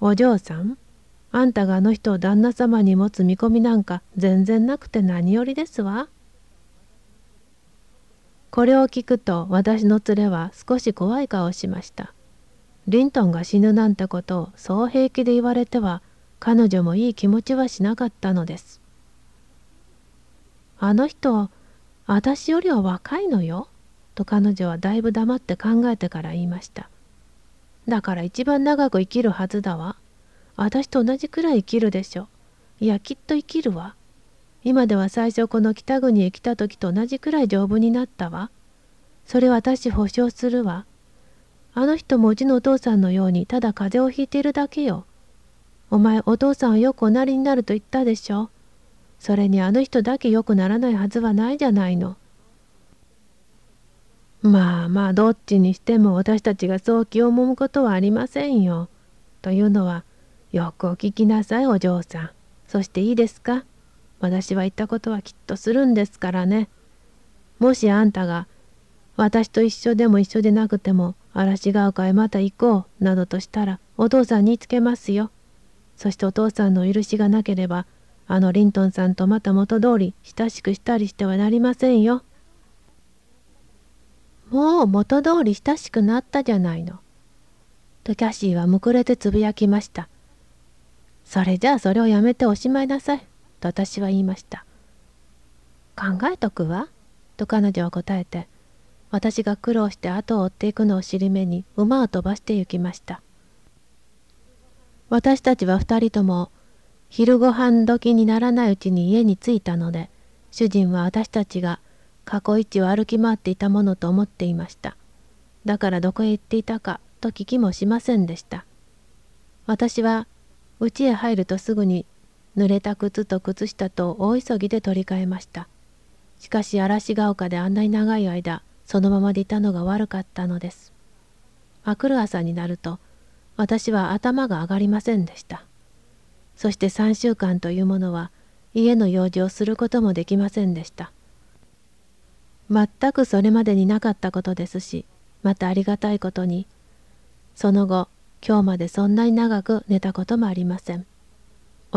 お嬢さんあんたがあの人を旦那様に持つ見込みなんか全然なくて何よりですわ。これを聞くと私の連れは少し怖い顔をしました。リントンが死ぬなんてことをそう平気で言われては彼女もいい気持ちはしなかったのです。あの人、私よりは若いのよ、と彼女はだいぶ黙って考えてから言いました。だから一番長く生きるはずだわ。私と同じくらい生きるでしょ。いや、きっと生きるわ。今では最初この北国へ来た時と同じくらい丈夫になったわ。それ私保証するわ。あの人もうちのお父さんのようにただ風邪をひいているだけよ。お前お父さんはよくおなりになると言ったでしょ。それにあの人だけ良くならないはずはないじゃないの。まあまあどっちにしても私たちがそう気をもむことはありませんよ。というのはよくお聞きなさいお嬢さん。そしていいですか私は言ったことはきっとするんですからね。もしあんたが、私と一緒でも一緒でなくても、嵐が丘へまた行こう、などとしたら、お父さんにつけますよ。そしてお父さんの許しがなければ、あのリントンさんとまた元通り親しくしたりしてはなりませんよ。もう元通り親しくなったじゃないの。とキャシーはむくれてつぶやきました。それじゃあそれをやめておしまいなさい。と私は言いました。考えとくわ、と彼女は答えて、私が苦労して後を追っていくのを尻目に馬を飛ばして行きました。私たちは2人とも昼ごはん時にならないうちに家に着いたので主人は私たちが過去一を歩き回っていたものと思っていましただからどこへ行っていたかと聞きもしませんでした私は家へ入るとすぐに濡れた靴と靴下と大急ぎで取り替えましたしかし嵐が丘であんなに長い間そのままでいたのが悪かったのです明くる朝になると私は頭が上がりませんでしたそして3週間というものは家の用事をすることもできませんでした全くそれまでになかったことですしまたありがたいことにその後今日までそんなに長く寝たこともありません。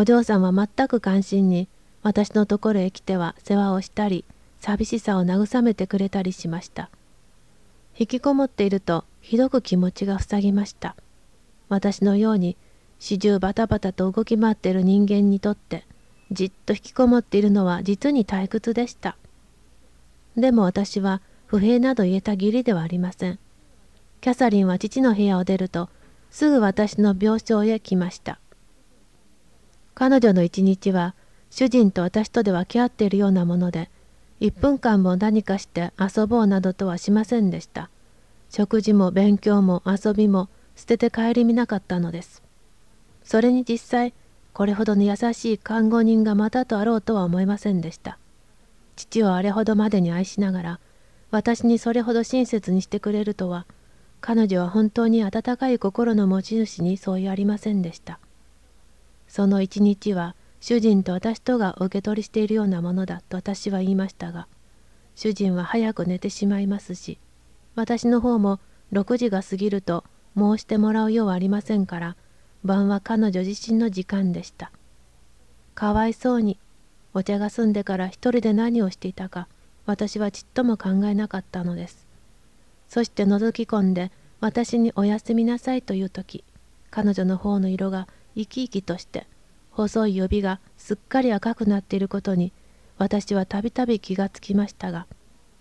お嬢さんは全く関心に私のところへ来ては世話をしたり寂しさを慰めてくれたりしました引きこもっているとひどく気持ちが塞ぎました私のように始終バタバタと動き回っている人間にとってじっと引きこもっているのは実に退屈でしたでも私は不平など言えた義理ではありませんキャサリンは父の部屋を出るとすぐ私の病床へ来ました彼女の一日は主人と私とで分け合っているようなもので1分間も何かして遊ぼうなどとはしませんでした食事も勉強も遊びも捨てて顧みなかったのですそれに実際これほどの優しい看護人がまたとあろうとは思いませんでした父をあれほどまでに愛しながら私にそれほど親切にしてくれるとは彼女は本当に温かい心の持ち主にそういありませんでしたその一日は主人と私とが受け取りしているようなものだと私は言いましたが主人は早く寝てしまいますし私の方も6時が過ぎると申してもらうようはありませんから晩は彼女自身の時間でしたかわいそうにお茶が済んでから一人で何をしていたか私はちっとも考えなかったのですそして覗き込んで私におやすみなさいという時彼女の方の色が生き生きとして細い指がすっかり赤くなっていることに私はたびたび気がつきましたが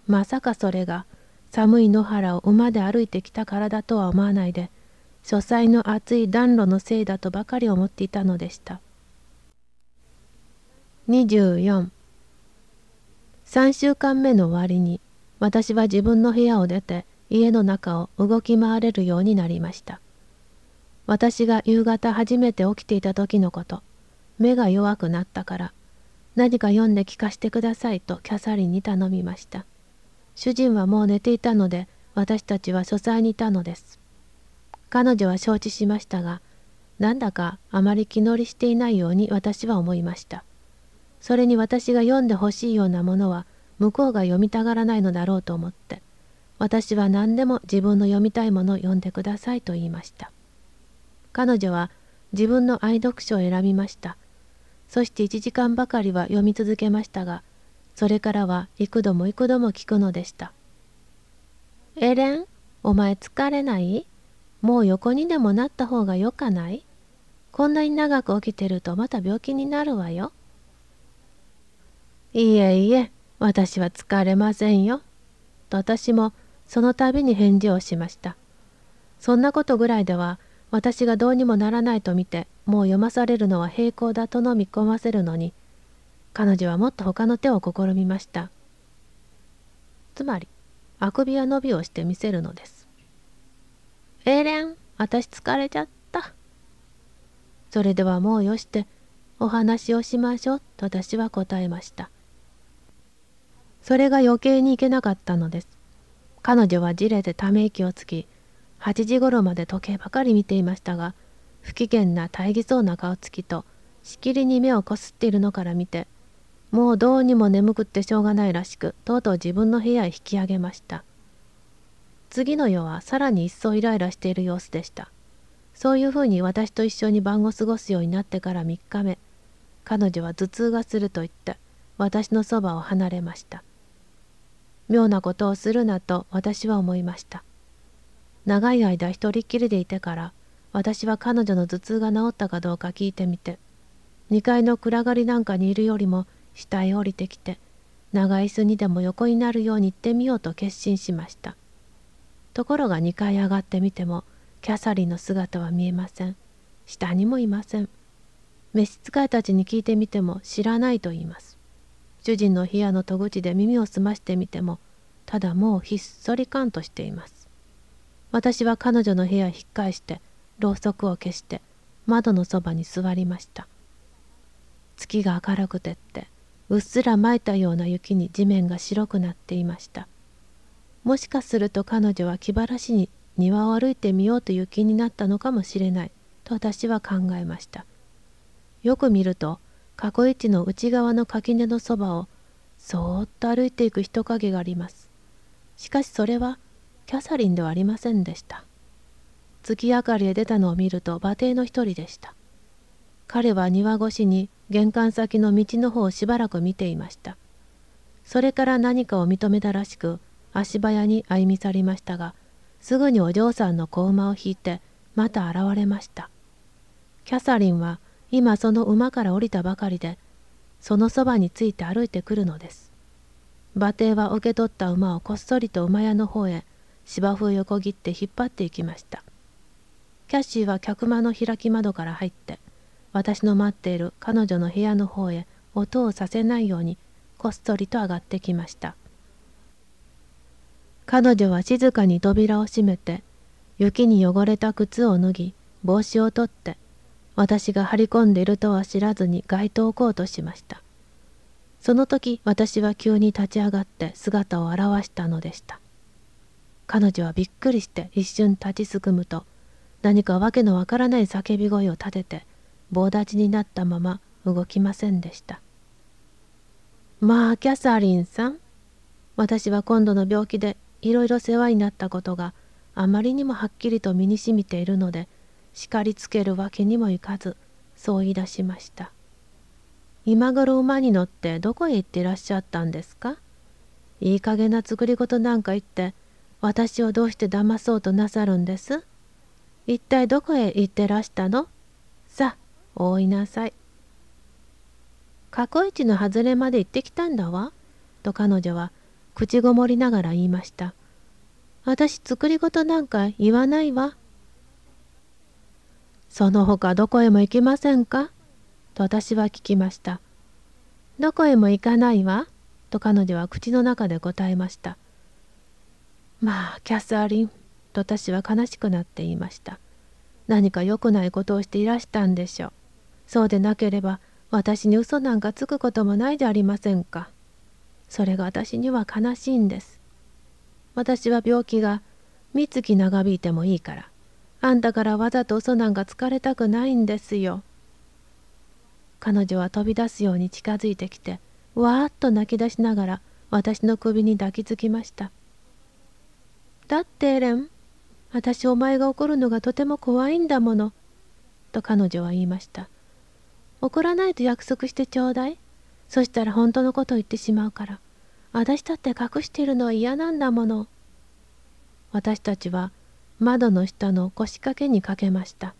まさかそれが寒い野原を馬で歩いてきたからだとは思わないで書斎の熱い暖炉のせいだとばかり思っていたのでした24 3週間目の終わりに私は自分の部屋を出て家の中を動き回れるようになりました私が夕方初めて起きていた時のこと目が弱くなったから何か読んで聞かせてくださいとキャサリンに頼みました主人はもう寝ていたので私たちは書斎にいたのです彼女は承知しましたがなんだかあまり気乗りしていないように私は思いましたそれに私が読んでほしいようなものは向こうが読みたがらないのだろうと思って私は何でも自分の読みたいものを読んでくださいと言いました彼女は自分の愛読書を選びました。そして1時間ばかりは読み続けましたが、それからは幾度も幾度も聞くのでした。エレン、お前疲れないもう横にでもなった方がよかないこんなに長く起きてるとまた病気になるわよ。いえいえ、私は疲れませんよ。と私もその度に返事をしました。そんなことぐらいでは私がどうにもならないと見てもう読まされるのは平行だとの見込ませるのに彼女はもっと他の手を試みましたつまりあくびや伸びをしてみせるのですエレン私疲れちゃったそれではもうよしてお話をしましょうと私は答えましたそれが余計にいけなかったのです彼女はじれてため息をつき8時頃まで時計ばかり見ていましたが不機嫌な大義そうな顔つきとしきりに目をこすっているのから見てもうどうにも眠くってしょうがないらしくとうとう自分の部屋へ引き上げました次の夜はさらに一層イライラしている様子でしたそういうふうに私と一緒に晩を過ごすようになってから3日目彼女は頭痛がすると言って私のそばを離れました妙なことをするなと私は思いました長い間一人っきりでいてから私は彼女の頭痛が治ったかどうか聞いてみて2階の暗がりなんかにいるよりも下へ降りてきて長い椅子にでも横になるように行ってみようと決心しましたところが2階上がってみてもキャサリンの姿は見えません下にもいません召使いたちに聞いてみても知らないと言います主人の部屋の戸口で耳を澄ましてみてもただもうひっそりかんとしています私は彼女の部屋を引っ返してろうそくを消して窓のそばに座りました月が明るくてってうっすらまいたような雪に地面が白くなっていましたもしかすると彼女は気晴らしに庭を歩いてみようという気になったのかもしれないと私は考えましたよく見ると過去一の内側の垣根のそばをそーっと歩いていく人影がありますしかしそれはキャサリンではありませんでした月明かりへ出たのを見ると馬蹄の一人でした彼は庭越しに玄関先の道の方をしばらく見ていましたそれから何かを認めたらしく足早に歩み去りましたがすぐにお嬢さんの子馬を引いてまた現れましたキャサリンは今その馬から降りたばかりでそのそばについて歩いてくるのです馬蹄は受け取った馬をこっそりと馬屋の方へ芝生を横切って引っ張っていきましたキャッシーは客間の開き窓から入って私の待っている彼女の部屋の方へ音をさせないようにこっそりと上がってきました彼女は静かに扉を閉めて雪に汚れた靴を脱ぎ帽子を取って私が張り込んでいるとは知らずに街灯をこうとしましたその時私は急に立ち上がって姿を現したのでした彼女はびっくりして一瞬立ちすくむと何かわけのわからない叫び声を立てて棒立ちになったまま動きませんでしたまあキャサリンさん私は今度の病気でいろいろ世話になったことがあまりにもはっきりと身にしみているので叱りつけるわけにもいかずそう言い出しました今頃馬に乗ってどこへ行っていらっしゃったんですかいい加減な作り事なんか言って私をどうして騙そうとなさるんです一体どこへ行ってらしたのさあ、おいなさい。過去一の外れまで行ってきたんだわ。と彼女は口ごもりながら言いました。私作り事なんか言わないわ。その他どこへも行きませんかと私は聞きました。どこへも行かないわ。と彼女は口の中で答えました。まあキャサリンと私は悲しくなっていました何か良くないことをしていらしたんでしょうそうでなければ私に嘘なんかつくこともないじゃありませんかそれが私には悲しいんです私は病気が三月長引いてもいいからあんたからわざと嘘なんかつかれたくないんですよ彼女は飛び出すように近づいてきてわーっと泣き出しながら私の首に抱きつきましただってエレン私お前が怒るのがとても怖いんだもの」と彼女は言いました「怒らないと約束してちょうだいそしたら本当のことを言ってしまうから私だって隠しているのは嫌なんだもの」私たちは窓の下の腰掛けにかけました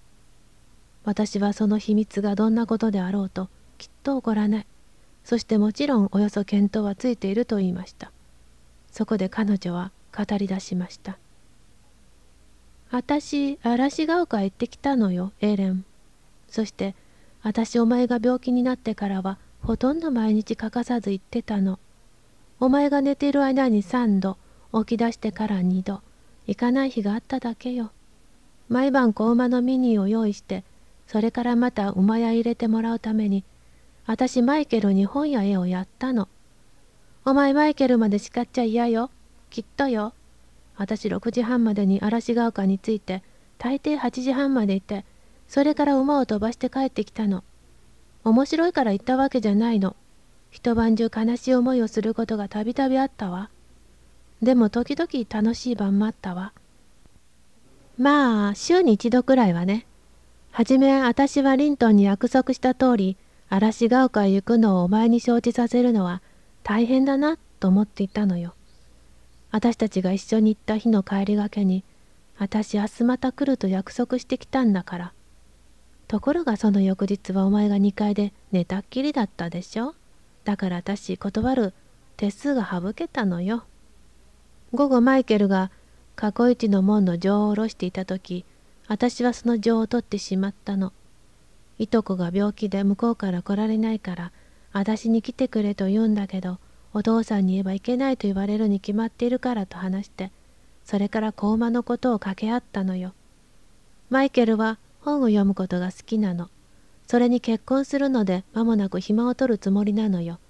私はその秘密がどんなことであろうときっと怒らないそしてもちろんおよそ見当はついていると言いましたそこで彼女は語り出しました。私、嵐が丘へ行ってきたのよ、エレン。そして、私お前が病気になってからは、ほとんど毎日欠かさず行ってたの。お前が寝ている間に3度、起き出してから2度、行かない日があっただけよ。毎晩子馬のミニを用意して、それからまた馬屋入れてもらうために、私マイケルに本や絵をやったの。お前マイケルまで叱っちゃ嫌よ。きっとよ。私6時半までに嵐ヶ丘に着いて、大抵8時半までいて、それから馬を飛ばして帰ってきたの。面白いから行ったわけじゃないの。一晩中悲しい思いをすることがたびたびあったわ。でも時々楽しい晩もあったわ。まあ、週に一度くらいはね。はじめ、私はリントンに約束した通り、嵐ヶ丘へ行くのをお前に承知させるのは大変だなと思っていたのよ。私たちが一緒に行った日の帰りがけに、私明日また来ると約束してきたんだから。ところがその翌日はお前が2階で寝たっきりだったでしょ。だから私断る手数が省けたのよ。午後マイケルが過去一の門の錠を下ろしていた時、私はその錠を取ってしまったの。いとこが病気で向こうから来られないから、私に来てくれと言うんだけど、お父さんに言えばいけないと言われるに決まっているからと話してそれから子馬のことを掛け合ったのよマイケルは本を読むことが好きなのそれに結婚するので間もなく暇を取るつもりなのよ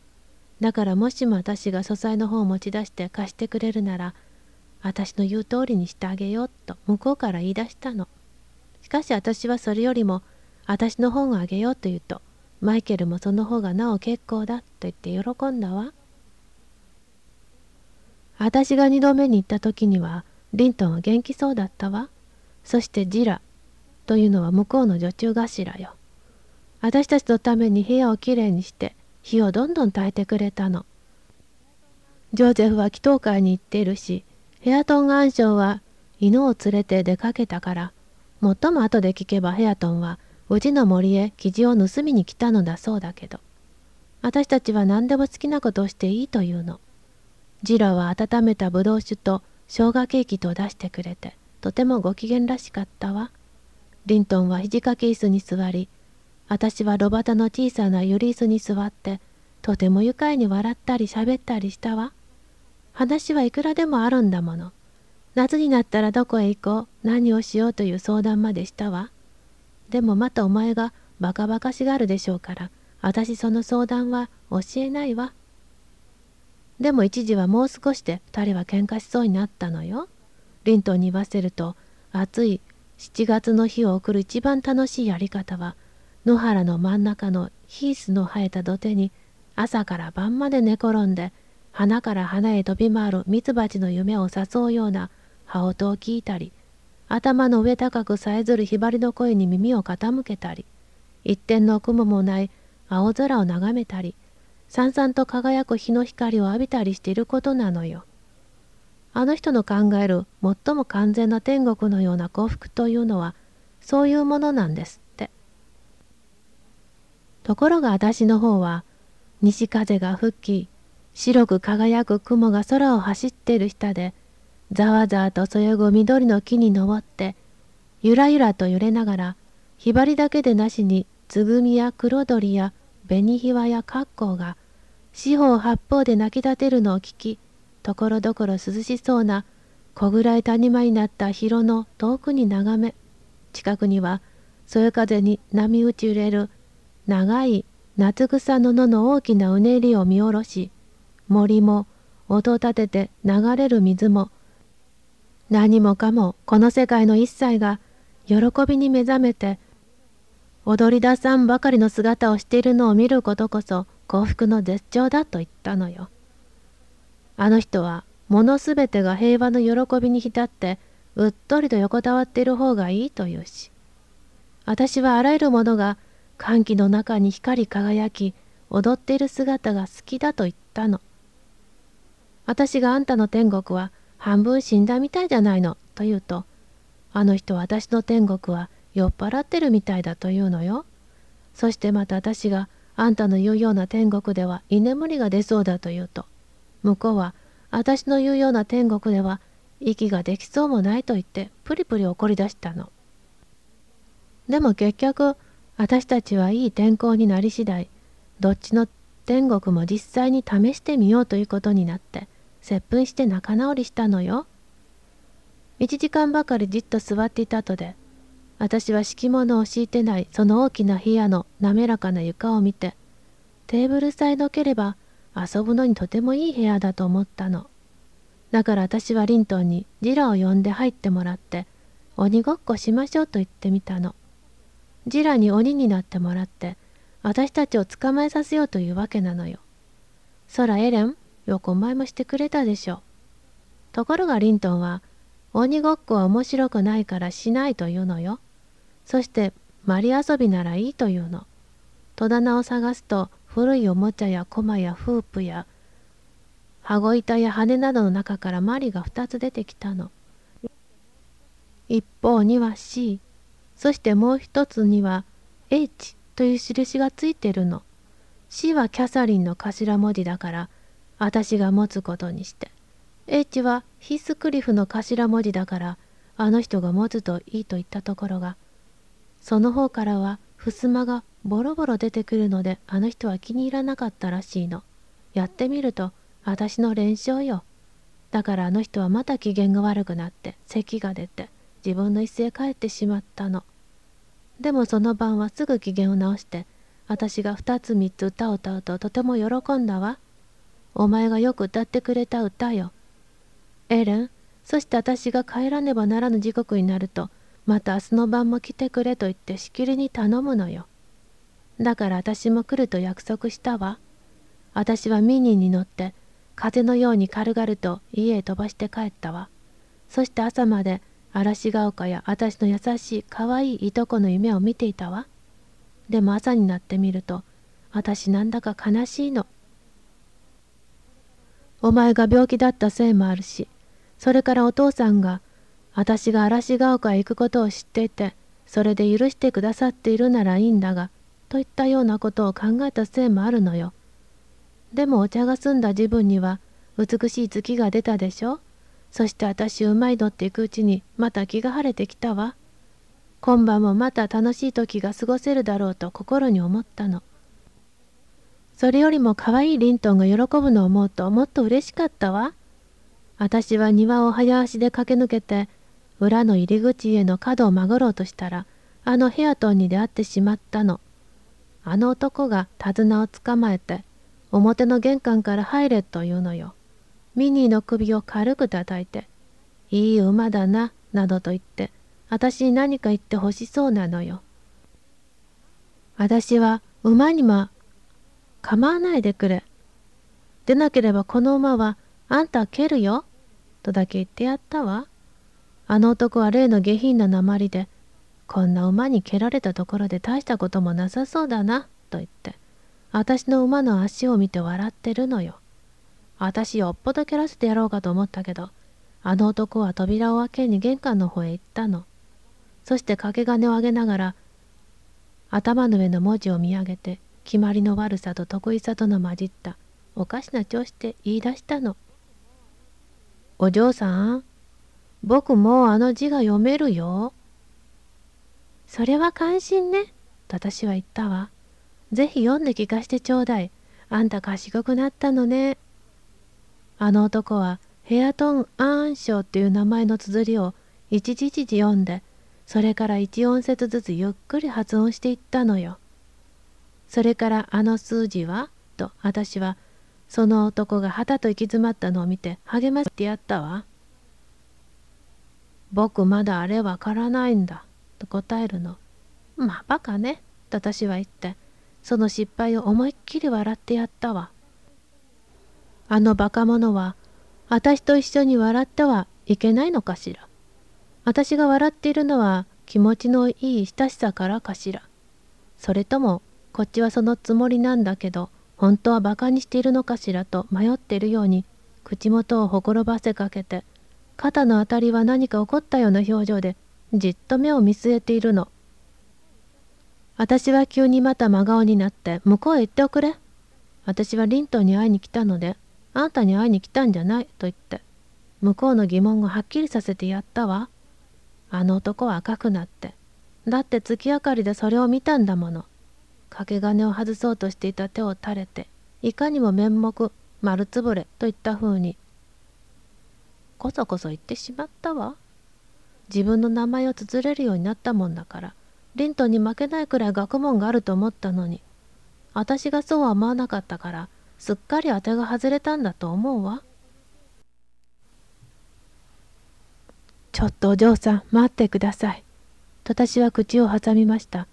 だからもしも私が書斎の本を持ち出して貸してくれるなら私の言う通りにしてあげようと向こうから言い出したのしかし私はそれよりも私の本をあげようと言うとマイケルもその方がなお結構だと言って喜んだわ私が二度目に行った時にはリントンは元気そうだったわ。そしてジラというのは向こうの女中頭よ。私たちのために部屋をきれいにして火をどんどん焚いてくれたの。ジョーゼフは祈祷会に行っているしヘアトン暗礁は犬を連れて出かけたからもっとも後で聞けばヘアトンはうちの森へ生地を盗みに来たのだそうだけど私たちは何でも好きなことをしていいというの。ジロは温めたぶどう酒と生姜ケーキと出してくれて、とてもご機嫌らしかったわ。リントンは肘掛け椅子に座り、私は炉端の小さなゆり椅子に座って、とても愉快に笑ったり喋ったりしたわ。話はいくらでもあるんだもの。夏になったらどこへ行こう、何をしようという相談までしたわ。でもまたお前がバカバカしがるでしょうから、私その相談は教えないわ。でも一時はもう少しで2人は喧嘩しそうになったのよ。リントンに言わせると暑い7月の日を送る一番楽しいやり方は野原の真ん中のヒースの生えた土手に朝から晩まで寝転んで花から花へ飛び回るミツバチの夢を誘うような羽音を聞いたり頭の上高くさえずるひばりの声に耳を傾けたり一点の雲もない青空を眺めたりさんさんと輝く日の光を浴びたりしていることなのよ。あの人の考える最も完全な天国のような幸福というのはそういうものなんですって。ところが私の方は西風が吹き白く輝く雲が空を走っている下でざわざわとそよぐ緑の木に登ってゆらゆらと揺れながらひばりだけでなしにつぐみや黒鳥や紅ひわや格好が四方八方で泣き立てるのを聞きところどころ涼しそうな小暗い谷間になった広の遠くに眺め近くにはそよ風に波打ち揺れる長い夏草の野の大きなうねりを見下ろし森も音を立てて流れる水も何もかもこの世界の一切が喜びに目覚めて踊り出さんばかりの姿をしているのを見ることこそ幸福の絶頂だと言ったのよ。あの人はのすべてが平和の喜びに浸ってうっとりと横たわっている方がいいというし私はあらゆるものが歓喜の中に光り輝き踊っている姿が好きだと言ったの私があんたの天国は半分死んだみたいじゃないのと言うとあの人私の天国は酔っ払ってるみたいだというのよ。そしてまた私があんたの言うような天国では居眠りが出そうだと言うと、向こうは私の言うような天国では息ができそうもないと言ってプリプリ怒り出したの。でも結局私たちはいい天候になり次第どっちの天国も実際に試してみようということになって接吻して仲直りしたのよ。1時間ばかりじっと座っていた後で私は敷物を敷いてないその大きな部屋の滑らかな床を見てテーブルさえどければ遊ぶのにとてもいい部屋だと思ったのだから私はリントンにジラを呼んで入ってもらって鬼ごっこしましょうと言ってみたのジラに鬼になってもらって私たちを捕まえさせようというわけなのよそらエレンよくお前もしてくれたでしょところがリントンは鬼ごっこは面白くないからしないというのよそしてマリ遊びならいいというの。戸棚を探すと古いおもちゃやコマやフープや羽子板や羽などの中からマリが2つ出てきたの。一方には C そしてもう一つには H という印がついてるの。C はキャサリンの頭文字だから私が持つことにして H はヒスクリフの頭文字だからあの人が持つといいと言ったところがその方からは襖がボロボロ出てくるのであの人は気に入らなかったらしいの。やってみると私の連勝よ。だからあの人はまた機嫌が悪くなって咳が出て自分の椅子へ帰ってしまったの。でもその晩はすぐ機嫌を直して私が2つ3つ歌を歌うととても喜んだわ。お前がよく歌ってくれた歌よ。エレン、そして私が帰らねばならぬ時刻になるとまた明日の晩も来てくれと言ってしきりに頼むのよ。だから私も来ると約束したわ。私はミニに乗って風のように軽々と家へ飛ばして帰ったわ。そして朝まで嵐が丘や私の優しい可愛いいとこの夢を見ていたわ。でも朝になってみると私なんだか悲しいの。お前が病気だったせいもあるし、それからお父さんが私が嵐ヶ丘へ行くことを知っていてそれで許してくださっているならいいんだがといったようなことを考えたせいもあるのよでもお茶が済んだ自分には美しい月が出たでしょそして私うまいのっていくうちにまた気が晴れてきたわ今晩もまた楽しい時が過ごせるだろうと心に思ったのそれよりも可愛いリントンが喜ぶのを思うともっと嬉しかったわ私は庭を早足で駆け抜けて裏の入り口への角を曲がろうとしたらあのヘアトンに出会ってしまったのあの男が手綱をつかまえて表の玄関から入れと言うのよミニーの首を軽く叩いて「いい馬だな」などと言って私に何か言ってほしそうなのよ私は馬にも構わないでくれでなければこの馬はあんた蹴るよとだけ言ってやったわ。あの男は例の下品な鉛で、こんな馬に蹴られたところで大したこともなさそうだな、と言って、私の馬の足を見て笑ってるのよ。私よっぽど蹴らせてやろうかと思ったけど、あの男は扉を開けに玄関の方へ行ったの。そして掛け金を上げながら、頭の上の文字を見上げて、決まりの悪さと得意さとの混じった、おかしな調子で言い出したの。お嬢さん、僕もうあの字が読めるよ。それは関心ね、と私は言ったわ。ぜひ読んで聞かしてちょうだい。あんた賢くなったのね。あの男はヘアトン・アーンーっていう名前の綴りを一字一字読んで、それから一音節ずつゆっくり発音していったのよ。それからあの数字はと私はその男が旗と行き詰まったのを見て励ましてやったわ。僕まだあれわからないんだ、と答えるの。まあ、バカね、と私は言って、その失敗を思いっきり笑ってやったわ。あのバカ者は、私と一緒に笑ってはいけないのかしら。私が笑っているのは気持ちのいい親しさからかしら。それとも、こっちはそのつもりなんだけど、本当はバカにしているのかしらと迷っているように口元をほころばせかけて肩のあたりは何か怒ったような表情でじっと目を見据えているの私は急にまた真顔になって向こうへ行っておくれ私はリントンに会いに来たのであんたに会いに来たんじゃないと言って向こうの疑問をはっきりさせてやったわあの男は赤くなってだって月明かりでそれを見たんだもの掛け金を外そうとしていた手を垂れていかにも面目丸つぶれといった風にこそこそ言ってしまったわ自分の名前を綴れるようになったもんだからリントンに負けないくらい学問があると思ったのに私がそうは思わなかったからすっかり当てが外れたんだと思うわちょっとお嬢さん待ってくださいと私は口を挟みました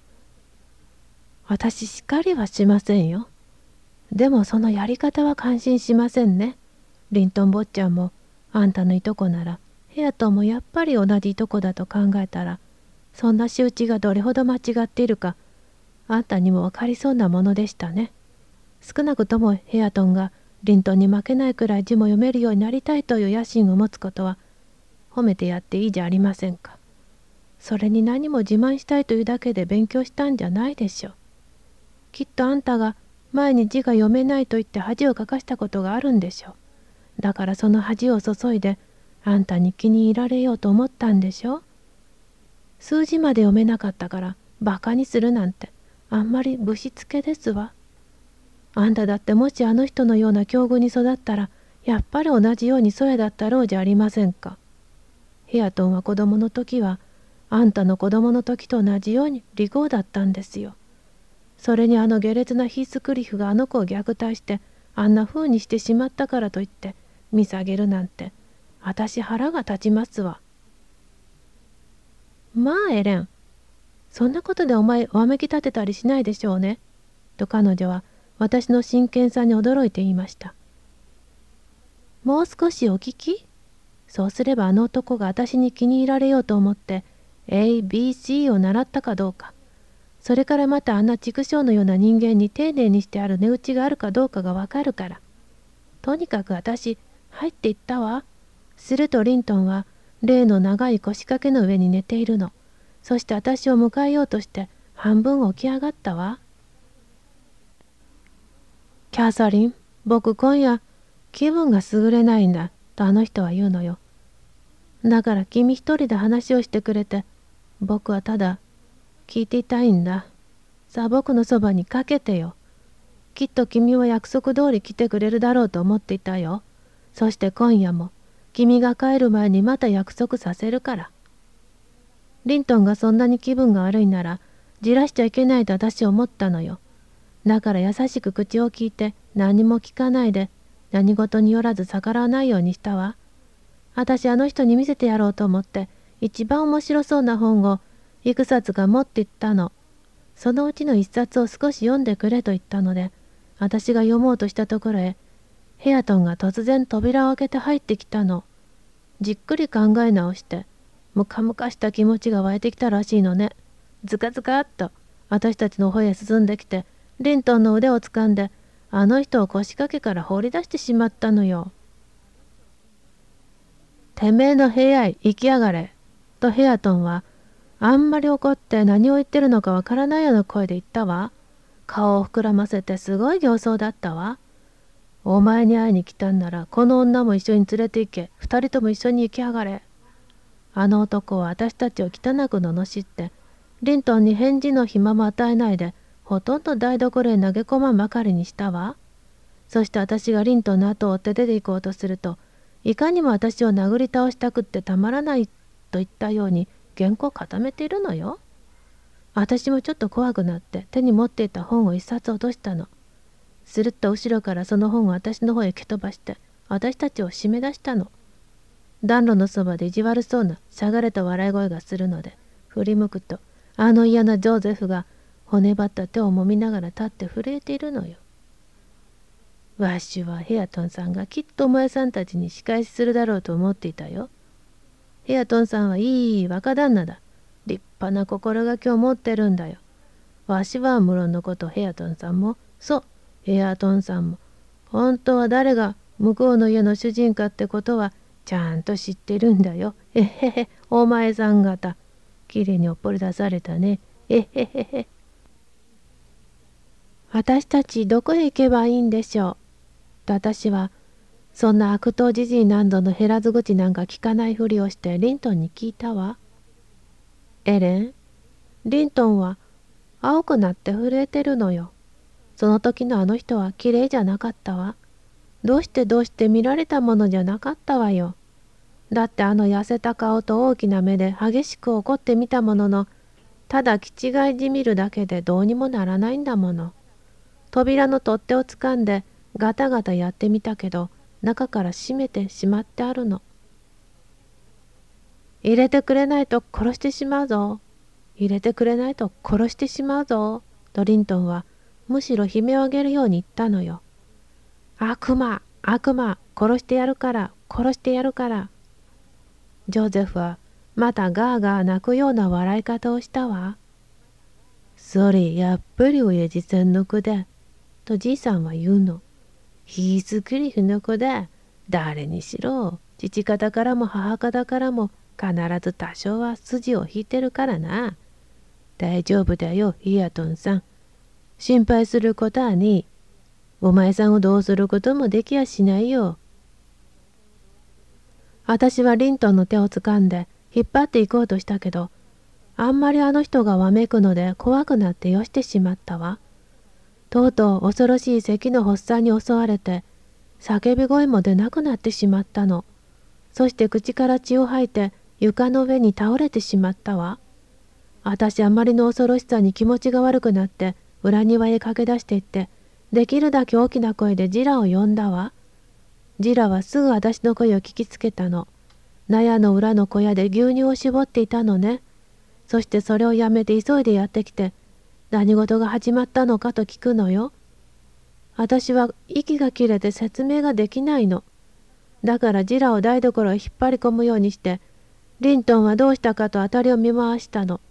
私しっかりはしませんよでもそのやり方は感心しませんねリントン坊ちゃんもあんたのいとこならヘアともやっぱり同じいとこだと考えたらそんな仕打ちがどれほど間違っているかあんたにも分かりそうなものでしたね。少なくともヘアトンがリントンに負けないくらい字も読めるようになりたいという野心を持つことは褒めてやっていいじゃありませんか。それに何も自慢したいというだけで勉強したんじゃないでしょう。きっとあんたが前に字が読めないと言って恥をかかしたことがあるんでしょう。だからその恥を注いであんたに気に入られようと思ったんでしょ数字まで読めなかったからバカにするなんてあんまりぶしつけですわ。あんただってもしあの人のような境遇に育ったらやっぱり同じようにそやだったろうじゃありませんか。ヘアトンは子供の時はあんたの子供の時と同じように利口だったんですよ。それにあの下劣なヒースクリフがあの子を虐待してあんな風にしてしまったからといって見下げるなんて私腹が立ちますわまあエレンそんなことでお前わめき立てたりしないでしょうねと彼女は私の真剣さに驚いて言いましたもう少しお聞きそうすればあの男が私に気に入られようと思って ABC を習ったかどうかそれからまたあんな畜生のような人間に丁寧にしてある値打ちがあるかどうかがわかるからとにかく私入っていったわ。するとリントンは、例の長い腰掛けの上に寝ているの。そして私を迎えようとして半分起き上がったわ。キャサリン、僕今夜気分が優れないんだ、とあの人は言うのよ。だから君一人で話をしてくれて、僕はただ聞いていたいんだ。さあ僕のそばにかけてよ。きっと君は約束通り来てくれるだろうと思っていたよ。そして今夜も君が帰る前にまた約束させるから。リントンがそんなに気分が悪いならじらしちゃいけないと私思ったのよ。だから優しく口を聞いて何も聞かないで何事によらず逆らわないようにしたわ。私あの人に見せてやろうと思って一番面白そうな本をいくつが持って行ったの。そのうちの一冊を少し読んでくれと言ったので私が読もうとしたところへヘアトンが突然扉を開けて入ってきたの。じっくり考え直して、ムカムカした気持ちが湧いてきたらしいのね。ズカズカっと、私たちの方へ進んできて、リントンの腕を掴んで、あの人を腰掛けから放り出してしまったのよ。てめえの部屋へ行きやがれ。とヘアトンは、あんまり怒って何を言ってるのかわからないような声で言ったわ。顔を膨らませてすごい形相だったわ。お前に会いに来たんならこの女も一緒に連れて行け二人とも一緒に行きやがれあの男は私たちを汚く罵ってリントンに返事の暇も与えないでほとんど台所へ投げ込まんばかりにしたわそして私がリントンの後を追って出て行こうとするといかにも私を殴り倒したくってたまらないと言ったように原稿を固めているのよ私もちょっと怖くなって手に持っていた本を一冊落としたのするっと後ろからその本を私の方へ蹴飛ばして私たちを締め出したの暖炉のそばで意地悪そうなしゃがれた笑い声がするので振り向くとあの嫌なジョーゼフが骨ばった手を揉みながら立って震えているのよ。わしはヘアトンさんがきっとお前さんたちに仕返しするだろうと思っていたよ。ヘアトンさんはいい若旦那だ。立派な心がきを持ってるんだよ。わしは無論のことヘアトンさんもそうエアトンさんも本当は誰が向こうの家の主人かってことはちゃんと知ってるんだよ。えへへ、お前さん方。きれいにおっぽり出されたね。えへへへ。私たちどこへ行けばいいんでしょう。と私は、そんな悪党じじい何度の減らず口なんか聞かないふりをしてリントンに聞いたわ。エレン、リントンは青くなって震えてるのよ。その時のあの人はきれいじゃなかったわ。どうしてどうして見られたものじゃなかったわよ。だってあの痩せた顔と大きな目で激しく怒ってみたものの、ただ気違いじみるだけでどうにもならないんだもの。扉の取っ手をつかんでガタガタやってみたけど、中から閉めてしまってあるの。入れてくれないと殺してしまうぞ。入れてくれないと殺してしまうぞ。とリントンはむしろ悲鳴を上げるように言ったのよ。悪魔悪魔殺してやるから殺してやるから。ジョゼフはまたガーガー泣くような笑い方をしたわ。それやっぱり親父さんの子だ。とじいさんは言うの。ひースクリフの子だ。誰にしろ父方からも母方からも必ず多少は筋を引いてるからな。大丈夫だよ、イアトンさん。心配することはにお前さんをどうすることもできやしないよ。私はリントンの手を掴んで引っ張っていこうとしたけどあんまりあの人がわめくので怖くなってよしてしまったわ。とうとう恐ろしい咳の発作に襲われて叫び声も出なくなってしまったの。そして口から血を吐いて床の上に倒れてしまったわ。私あまりの恐ろしさに気持ちが悪くなって裏庭へ駆け出していって、できるだけ大きな声でジラを呼んだわ。ジラはすぐ私の声を聞きつけたの。納屋の裏の小屋で牛乳を絞っていたのね。そしてそれをやめて急いでやってきて、何事が始まったのかと聞くのよ。私は息が切れて説明ができないの。だからジラを台所へ引っ張り込むようにして、リントンはどうしたかと当たりを見回したの。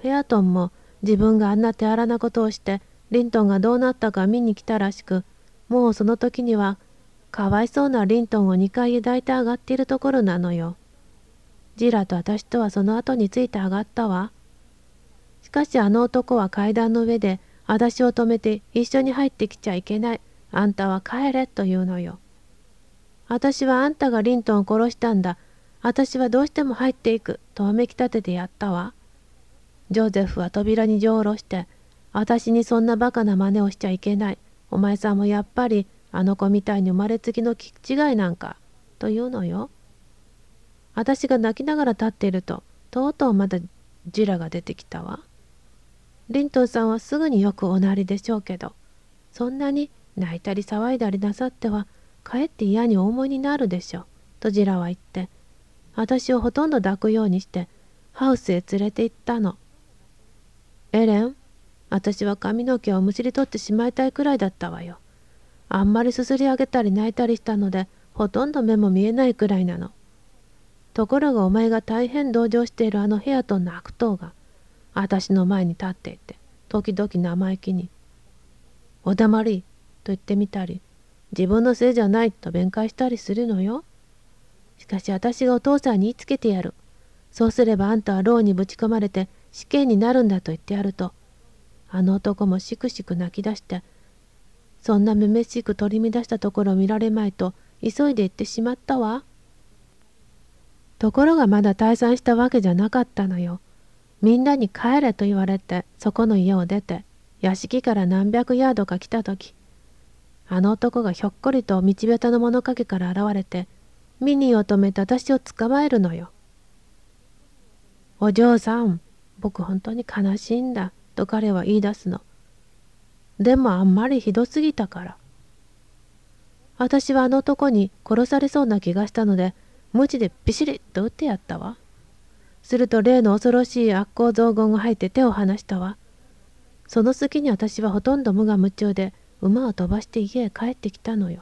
フェアトンも自分があんな手荒なことをしてリントンがどうなったか見に来たらしくもうその時にはかわいそうなリントンを2階へ抱いて上がっているところなのよ。ジラと私とはその後について上がったわ。しかしあの男は階段の上で私を止めて一緒に入ってきちゃいけない。あんたは帰れと言うのよ。私はあんたがリントンを殺したんだ。私はどうしても入っていくとわめきたててやったわ。ジョゼフは扉に上ろして、私にそんなバカな真似をしちゃいけない。お前さんもやっぱりあの子みたいに生まれつきの気違いなんか、と言うのよ。私が泣きながら立っていると、とうとうまたジラが出てきたわ。リントンさんはすぐによくおなりでしょうけど、そんなに泣いたり騒いだりなさっては、かえって嫌にお思いになるでしょ、とジラは言って、私をほとんど抱くようにして、ハウスへ連れて行ったの。エレン私は髪の毛をむしり取ってしまいたいくらいだったわよあんまりすすり上げたり泣いたりしたのでほとんど目も見えないくらいなのところがお前が大変同情しているあのヘアトンの悪党が私の前に立っていて時々生意気に「お黙り」と言ってみたり自分のせいじゃないと弁解したりするのよしかし私がお父さんに言いつけてやるそうすればあんたは牢にぶち込まれて死刑になるんだと言ってやるとあの男もしくしく泣き出してそんなめめしく取り乱したところ見られまいと急いで行ってしまったわ。ところがまだ退散したわけじゃなかったのよ。みんなに帰れと言われてそこの家を出て屋敷から何百ヤードか来た時あの男がひょっこりと道端の物陰から現れてミニーを止めて私を捕まえるのよ。お嬢さん僕本当に悲しいんだと彼は言い出すの。でもあんまりひどすぎたから。私はあの男に殺されそうな気がしたので、無知でビシリと打ってやったわ。すると例の恐ろしい悪行雑言が入って手を離したわ。その隙に私はほとんど無我夢中で馬を飛ばして家へ帰ってきたのよ。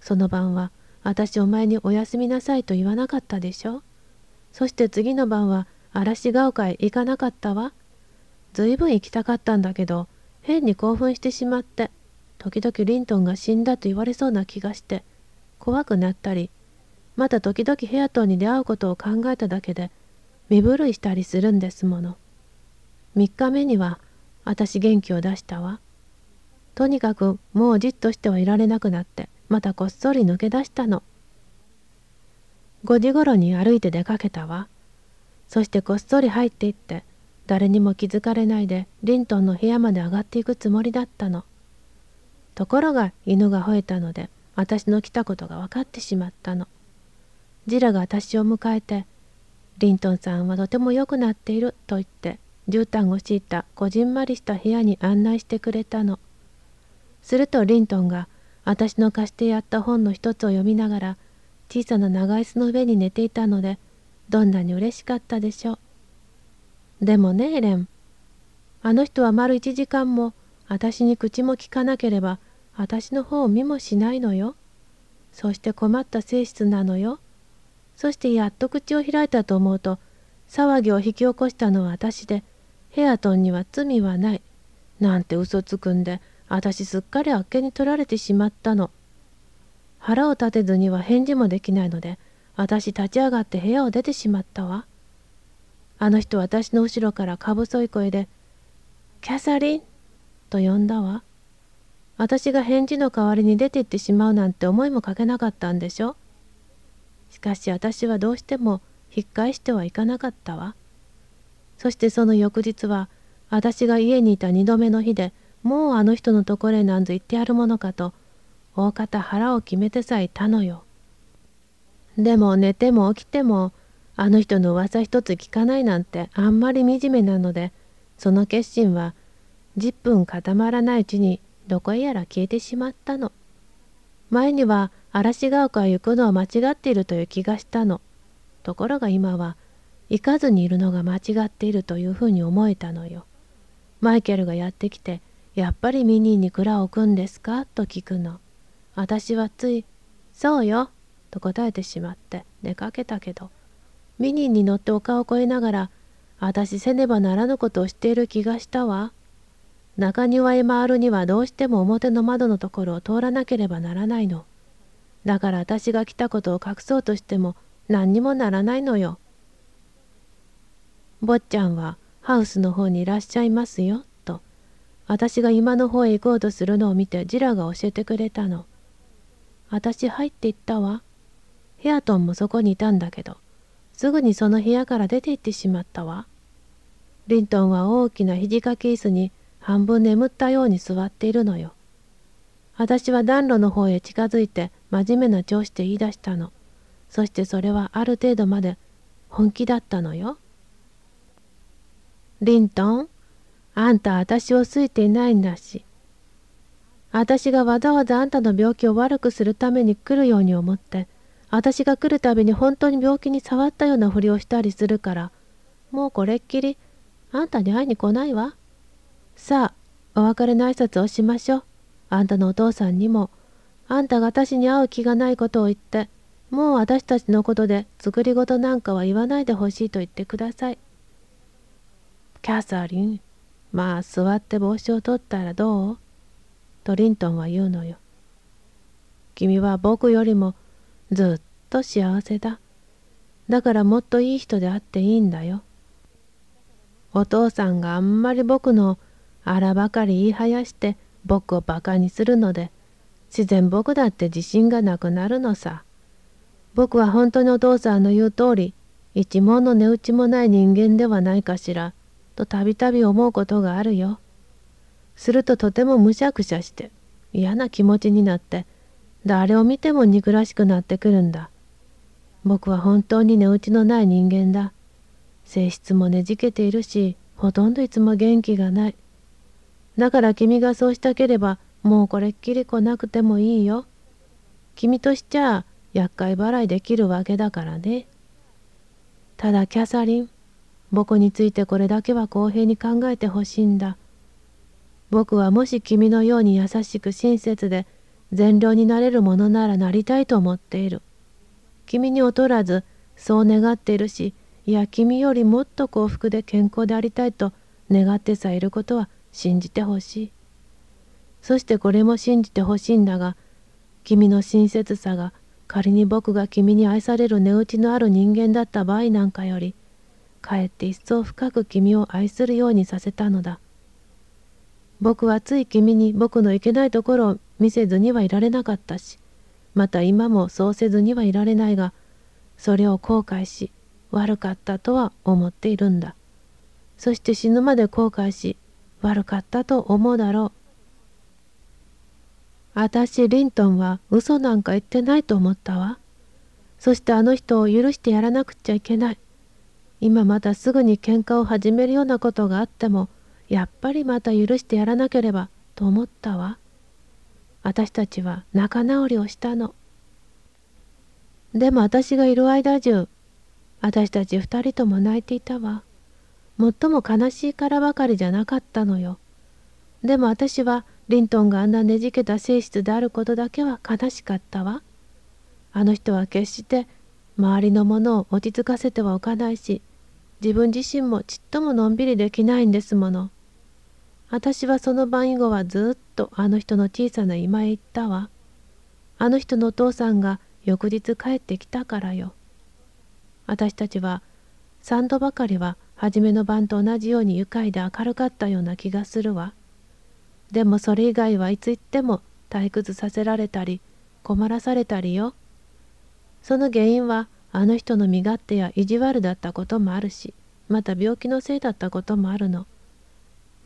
その晩は私お前におやすみなさいと言わなかったでしょ。そして次の晩は嵐が丘へ行かなかったわ。ずいぶん行きたかったんだけど、変に興奮してしまって、時々リントンが死んだと言われそうな気がして、怖くなったり、また時々ヘアトンに出会うことを考えただけで、身震いしたりするんですもの。3日目には、私元気を出したわ。とにかくもうじっとしてはいられなくなって、またこっそり抜け出したの。5時頃に歩いて出かけたわ。そしてこっそり入っていって誰にも気づかれないでリントンの部屋まで上がっていくつもりだったのところが犬が吠えたので私の来たことが分かってしまったのジラが私を迎えて「リントンさんはとても良くなっている」と言って絨毯を敷いたこじんまりした部屋に案内してくれたのするとリントンが私の貸してやった本の一つを読みながら小さな長椅子の上に寝ていたので「どんなに嬉しかったでしょう。でもねエレンあの人は丸1時間も私に口も聞かなければ私の方を見もしないのよ。そして困った性質なのよ。そしてやっと口を開いたと思うと騒ぎを引き起こしたのは私でヘアトンには罪はない。なんて嘘つくんで私すっかりあっけに取られてしまったの。腹を立てずには返事もできないので私立ち上がって部屋を出てしまったわ。あの人私の後ろからか細い声で、キャサリンと呼んだわ。私が返事の代わりに出て行ってしまうなんて思いもかけなかったんでしょ。しかし私はどうしても引っ返してはいかなかったわ。そしてその翌日は、私が家にいた二度目の日でもうあの人のところへなんぞ行ってやるものかと、大方腹を決めてさえいたのよ。でも寝ても起きてもあの人の噂一つ聞かないなんてあんまり惨めなのでその決心は10分固まらないうちにどこへやら消えてしまったの前には嵐ヶ丘へ行くのは間違っているという気がしたのところが今は行かずにいるのが間違っているというふうに思えたのよマイケルがやってきて「やっぱりミニーに蔵を置くんですか?」と聞くの私はつい「そうよと答えてしまって出かけたけどミニンに乗って丘を越えながら私せねばならぬことをしている気がしたわ。中庭へ回るにはどうしても表の窓のところを通らなければならないの。だから私が来たことを隠そうとしても何にもならないのよ。坊ちゃんはハウスの方にいらっしゃいますよ、と。私が今の方へ行こうとするのを見てジラが教えてくれたの。私入っていったわ。ヘアトンもそこにいたんだけどすぐにその部屋から出て行ってしまったわリントンは大きな肘掛け椅子に半分眠ったように座っているのよ私は暖炉の方へ近づいて真面目な調子で言い出したのそしてそれはある程度まで本気だったのよリントンあんた私を好いていないんだし私がわざわざあんたの病気を悪くするために来るように思って私が来るたびに本当に病気に触ったようなふりをしたりするからもうこれっきりあんたに会いに来ないわさあお別れの挨拶をしましょうあんたのお父さんにもあんたが私に会う気がないことを言ってもう私たちのことで作り事なんかは言わないでほしいと言ってくださいキャサリンまあ座って帽子を取ったらどうとリントンは言うのよ君は僕よりもずっと幸せだ。だからもっといい人であっていいんだよ。お父さんがあんまり僕のあらばかり言いはやして僕をバカにするので、自然僕だって自信がなくなるのさ。僕は本当にお父さんの言う通り、一文の値打ちもない人間ではないかしら、とたびたび思うことがあるよ。するととてもむしゃくしゃして、嫌な気持ちになって、誰を見ても憎らしくなってくるんだ僕は本当に値打ちのない人間だ性質もねじけているしほとんどいつも元気がないだから君がそうしたければもうこれっきり来なくてもいいよ君としちゃ厄介払いできるわけだからねただキャサリン僕についてこれだけは公平に考えてほしいんだ僕はもし君のように優しく親切で善良になれるものならなりたいと思っている。君に劣らず、そう願っているし、いや君よりもっと幸福で健康でありたいと願ってさえいることは信じてほしい。そしてこれも信じてほしいんだが、君の親切さが仮に僕が君に愛される値打ちのある人間だった場合なんかより、かえって一層深く君を愛するようにさせたのだ。僕はつい君に僕のいけないところを見せずにはいられなかったしまた今もそうせずにはいられないがそれを後悔し悪かったとは思っているんだそして死ぬまで後悔し悪かったと思うだろう私リントンは嘘なんか言ってないと思ったわそしてあの人を許してやらなくちゃいけない今またすぐに喧嘩を始めるようなことがあってもやっぱりまた許してやらなければと思ったわ。私たちは仲直りをしたの。でも私がいる間中、私たち二人とも泣いていたわ。最も悲しいからばかりじゃなかったのよ。でも私はリントンがあんなねじけた性質であることだけは悲しかったわ。あの人は決して周りのものを落ち着かせてはおかないし自分自身もちっとものんびりできないんですもの。私はその晩以後はずっとあの人の小さな居間へ行ったわ。あの人のお父さんが翌日帰ってきたからよ。私たちは三度ばかりは初めの晩と同じように愉快で明るかったような気がするわ。でもそれ以外はいつ行っても退屈させられたり困らされたりよ。その原因はあの人の身勝手や意地悪だったこともあるしまた病気のせいだったこともあるの。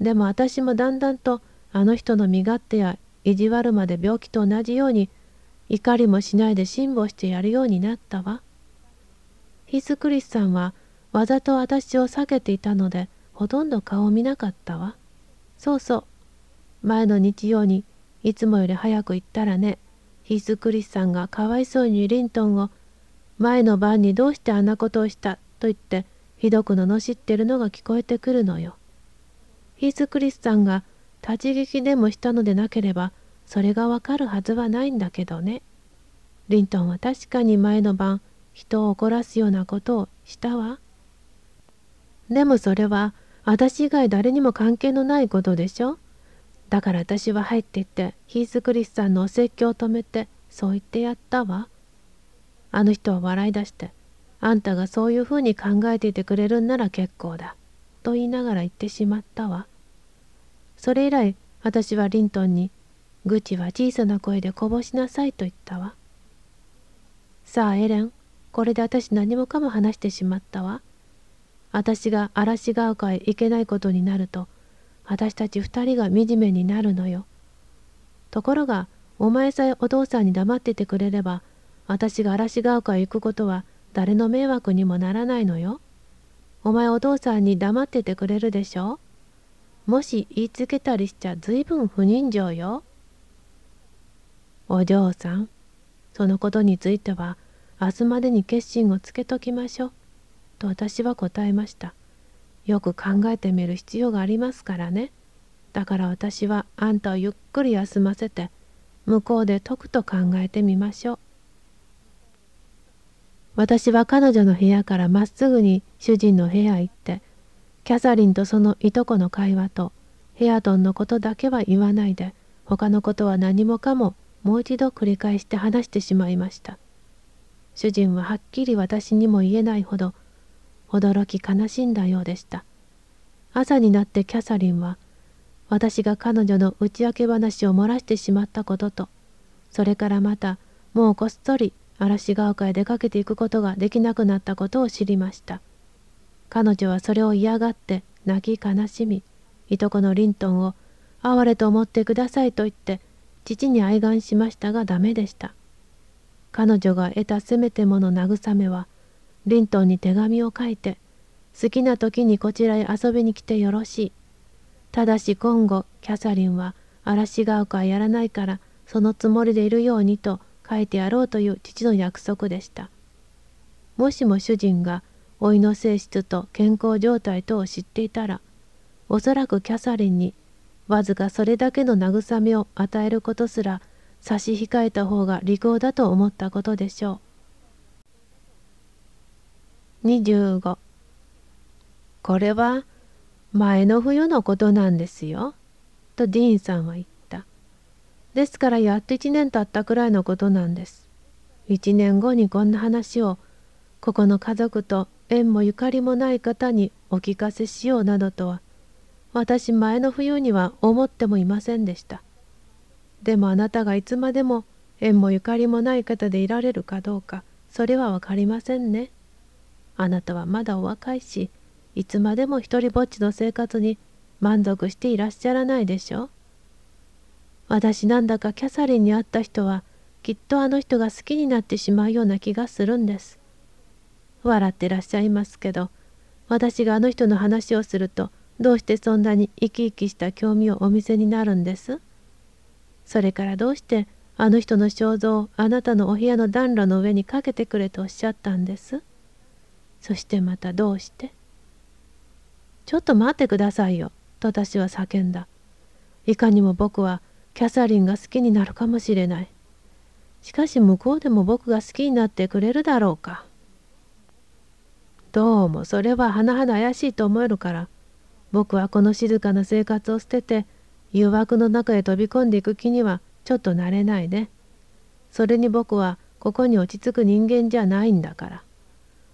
でも私もだんだんとあの人の身勝手や意地悪まで病気と同じように怒りもしないで辛抱してやるようになったわ。ヒスクリスさんはわざと私を避けていたのでほとんど顔を見なかったわ。そうそう。前の日曜にいつもより早く行ったらね、ヒスクリスさんがかわいそうにリントンを前の晩にどうしてあんなことをしたと言ってひどく罵ってるのが聞こえてくるのよ。ヒース・クリスさんが立ち聞きでもしたのでなければそれがわかるはずはないんだけどね。リントンは確かに前の晩人を怒らすようなことをしたわ。でもそれは私以外誰にも関係のないことでしょだから私は入っていってヒース・クリスさんのお説教を止めてそう言ってやったわ。あの人は笑い出してあんたがそういうふうに考えていてくれるんなら結構だ。と言いながら言ってしまったわそれ以来私はリントンに「愚痴は小さな声でこぼしなさい」と言ったわさあエレンこれで私何もかも話してしまったわ私が嵐が丘へ行けないことになると私たち2人が惨めになるのよところがお前さえお父さんに黙っててくれれば私が嵐が丘へ行くことは誰の迷惑にもならないのよお前お父さんに黙っててくれるでしょもし言いつけたりしちゃ随分不人情よ。お嬢さん、そのことについては明日までに決心をつけときましょう。と私は答えました。よく考えてみる必要がありますからね。だから私はあんたをゆっくり休ませて向こうでとくと考えてみましょう。私は彼女の部屋からまっすぐに主人の部屋へ行ってキャサリンとそのいとこの会話とヘアドンのことだけは言わないで他のことは何もかももう一度繰り返して話してしまいました主人ははっきり私にも言えないほど驚き悲しんだようでした朝になってキャサリンは私が彼女の打ち明け話を漏らしてしまったこととそれからまたもうこっそり嵐ヶ丘へ出かけていくことができなくなったことを知りました彼女はそれを嫌がって泣き悲しみいとこのリントンを哀れと思ってくださいと言って父に哀願しましたがダメでした彼女が得たせめてもの慰めはリントンに手紙を書いて好きな時にこちらへ遊びに来てよろしいただし今後キャサリンは嵐が丘はやらないからそのつもりでいるようにと書いてやろうという父の約束でした。もしも主人が老いの性質と健康状態等を知っていたらおそらくキャサリンにわずかそれだけの慰めを与えることすら差し控えた方が利口だと思ったことでしょう。25これは前の冬のことなんですよ」とディーンさんは言っですからやって1年経ったくらいのことなんです。1年後にこんな話をここの家族と縁もゆかりもない方にお聞かせしようなどとは私前の冬には思ってもいませんでした。でもあなたがいつまでも縁もゆかりもない方でいられるかどうかそれは分かりませんね。あなたはまだお若いしいつまでも一りぼっちの生活に満足していらっしゃらないでしょう。私なんだかキャサリンに会った人はきっとあの人が好きになってしまうような気がするんです。笑ってらっしゃいますけど私があの人の話をするとどうしてそんなに生き生きした興味をお見せになるんですそれからどうしてあの人の肖像をあなたのお部屋の暖炉の上にかけてくれとおっしゃったんですそしてまたどうしてちょっと待ってくださいよと私は叫んだいかにも僕はキャサリンが好きになるかもしれないしかし向こうでも僕が好きになってくれるだろうかどうもそれは甚だ怪しいと思えるから僕はこの静かな生活を捨てて誘惑の中へ飛び込んでいく気にはちょっとなれないねそれに僕はここに落ち着く人間じゃないんだから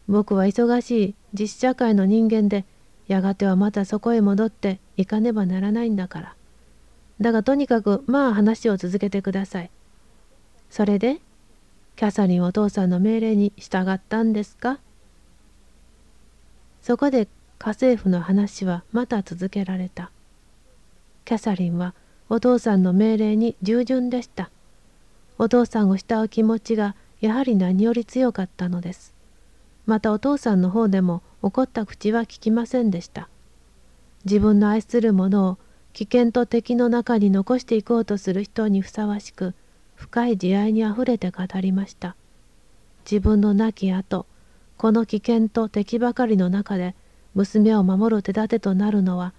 僕は忙しい実社会の人間でやがてはまたそこへ戻って行かねばならないんだからだがとにかくまあ話を続けてください。それでキャサリンお父さんの命令に従ったんですかそこで家政婦の話はまた続けられた。キャサリンはお父さんの命令に従順でした。お父さんを慕う気持ちがやはり何より強かったのです。またお父さんの方でも怒った口は聞きませんでした。自分の愛する者を危険と敵の中に残していこうとする人にふさわしく深い慈愛にあふれて語りました自分の亡き後この危険と敵ばかりの中で娘を守る手立てとなるのは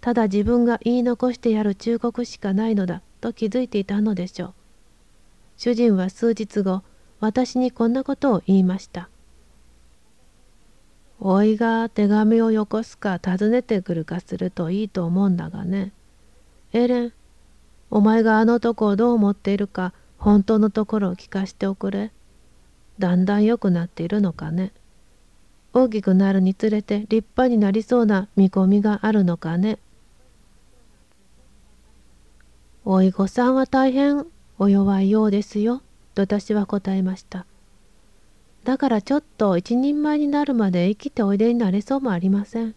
ただ自分が言い残してやる忠告しかないのだと気づいていたのでしょう主人は数日後私にこんなことを言いましたおいが手紙をよこすか訪ねてくるかするといいと思うんだがね。エレン、お前があのとこをどう思っているか本当のところを聞かしておくれ。だんだん良くなっているのかね。大きくなるにつれて立派になりそうな見込みがあるのかね。おいごさんは大変お弱いようですよ、と私は答えました。だからちょっと一人前になるまで生きておいでになれそうもありません。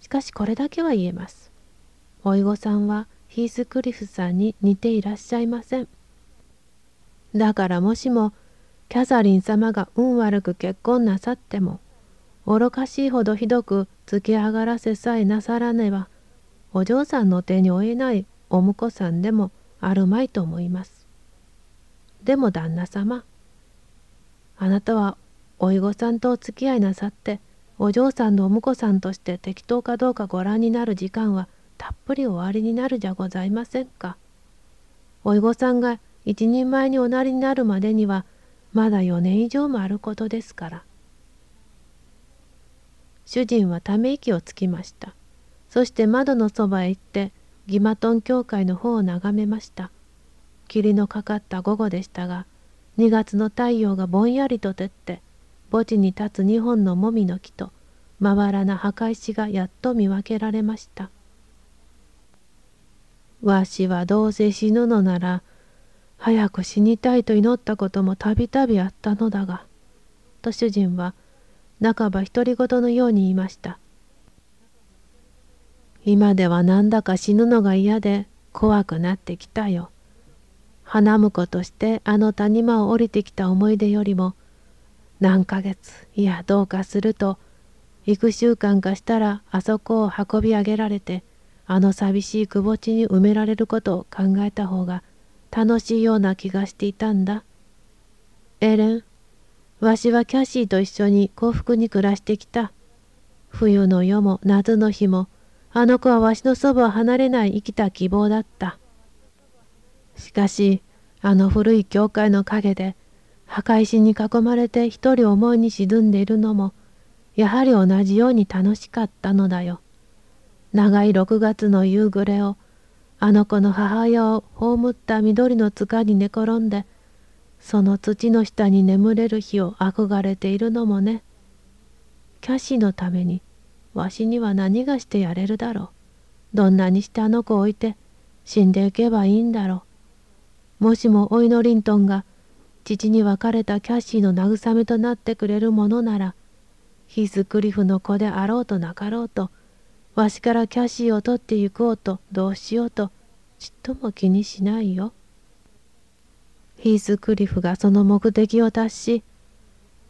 しかしこれだけは言えます。おいごさんはヒースクリフさんに似ていらっしゃいません。だからもしもキャサリン様が運悪く結婚なさっても愚かしいほどひどく突き上がらせさえなさらねばお嬢さんの手に負えないお婿さんでもあるまいと思います。でも旦那様あなたはおいごさんとお付き合いなさってお嬢さんのお婿さんとして適当かどうかご覧になる時間はたっぷりおありになるじゃございませんか。おいごさんが一人前におなりになるまでにはまだ4年以上もあることですから。主人はため息をつきました。そして窓のそばへ行ってギマトン教会の方を眺めました。霧のかかった午後でしたが2月の太陽がぼんやりと照って墓地に立つ2本のもみの木とまばらな墓石がやっと見分けられましたわしはどうせ死ぬのなら早く死にたいと祈ったこともたびたびあったのだが」と主人は半ば独り言のように言いました「今ではなんだか死ぬのが嫌で怖くなってきたよ」花婿としてあの谷間を降りてきた思い出よりも何ヶ月いやどうかすると幾週間かしたらあそこを運び上げられてあの寂しい窪地に埋められることを考えた方が楽しいような気がしていたんだ。エレン、わしはキャシーと一緒に幸福に暮らしてきた。冬の夜も夏の日もあの子はわしのそばを離れない生きた希望だった。しかしあの古い教会の陰で墓石に囲まれて一人思いに沈んでいるのもやはり同じように楽しかったのだよ。長い6月の夕暮れをあの子の母親を葬った緑の塚に寝転んでその土の下に眠れる日を憧れているのもねキャシーのためにわしには何がしてやれるだろうどんなにしてあの子を置いて死んでいけばいいんだろうもしもおいのリントンが父に別れたキャッシーの慰めとなってくれるものならヒースクリフの子であろうとなかろうとわしからキャッシーを取って行こうとどうしようとちっとも気にしないよ。ヒースクリフがその目的を達し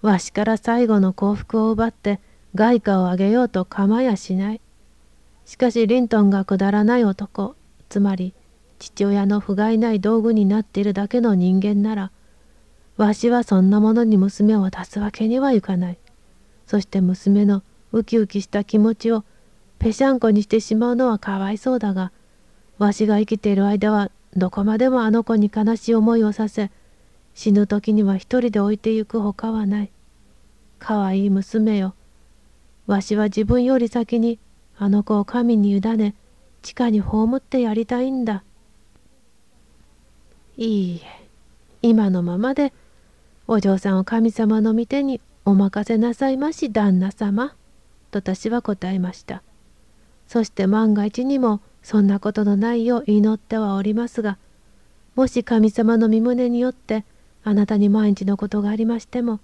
わしから最後の幸福を奪って外貨をあげようと構やしないしかしリントンがくだらない男つまり父親の不甲斐ない道具になっているだけの人間ならわしはそんなものに娘を出すわけにはいかないそして娘のウキウキした気持ちをぺしゃんこにしてしまうのはかわいそうだがわしが生きている間はどこまでもあの子に悲しい思いをさせ死ぬ時には一人で置いてゆくほかはないかわいい娘よわしは自分より先にあの子を神に委ね地下に葬ってやりたいんだいいえ今のままでお嬢さんを神様の御手にお任せなさいまし旦那様」と私は答えましたそして万が一にもそんなことのないよう祈ってはおりますがもし神様の御胸によってあなたに毎日のことがありましても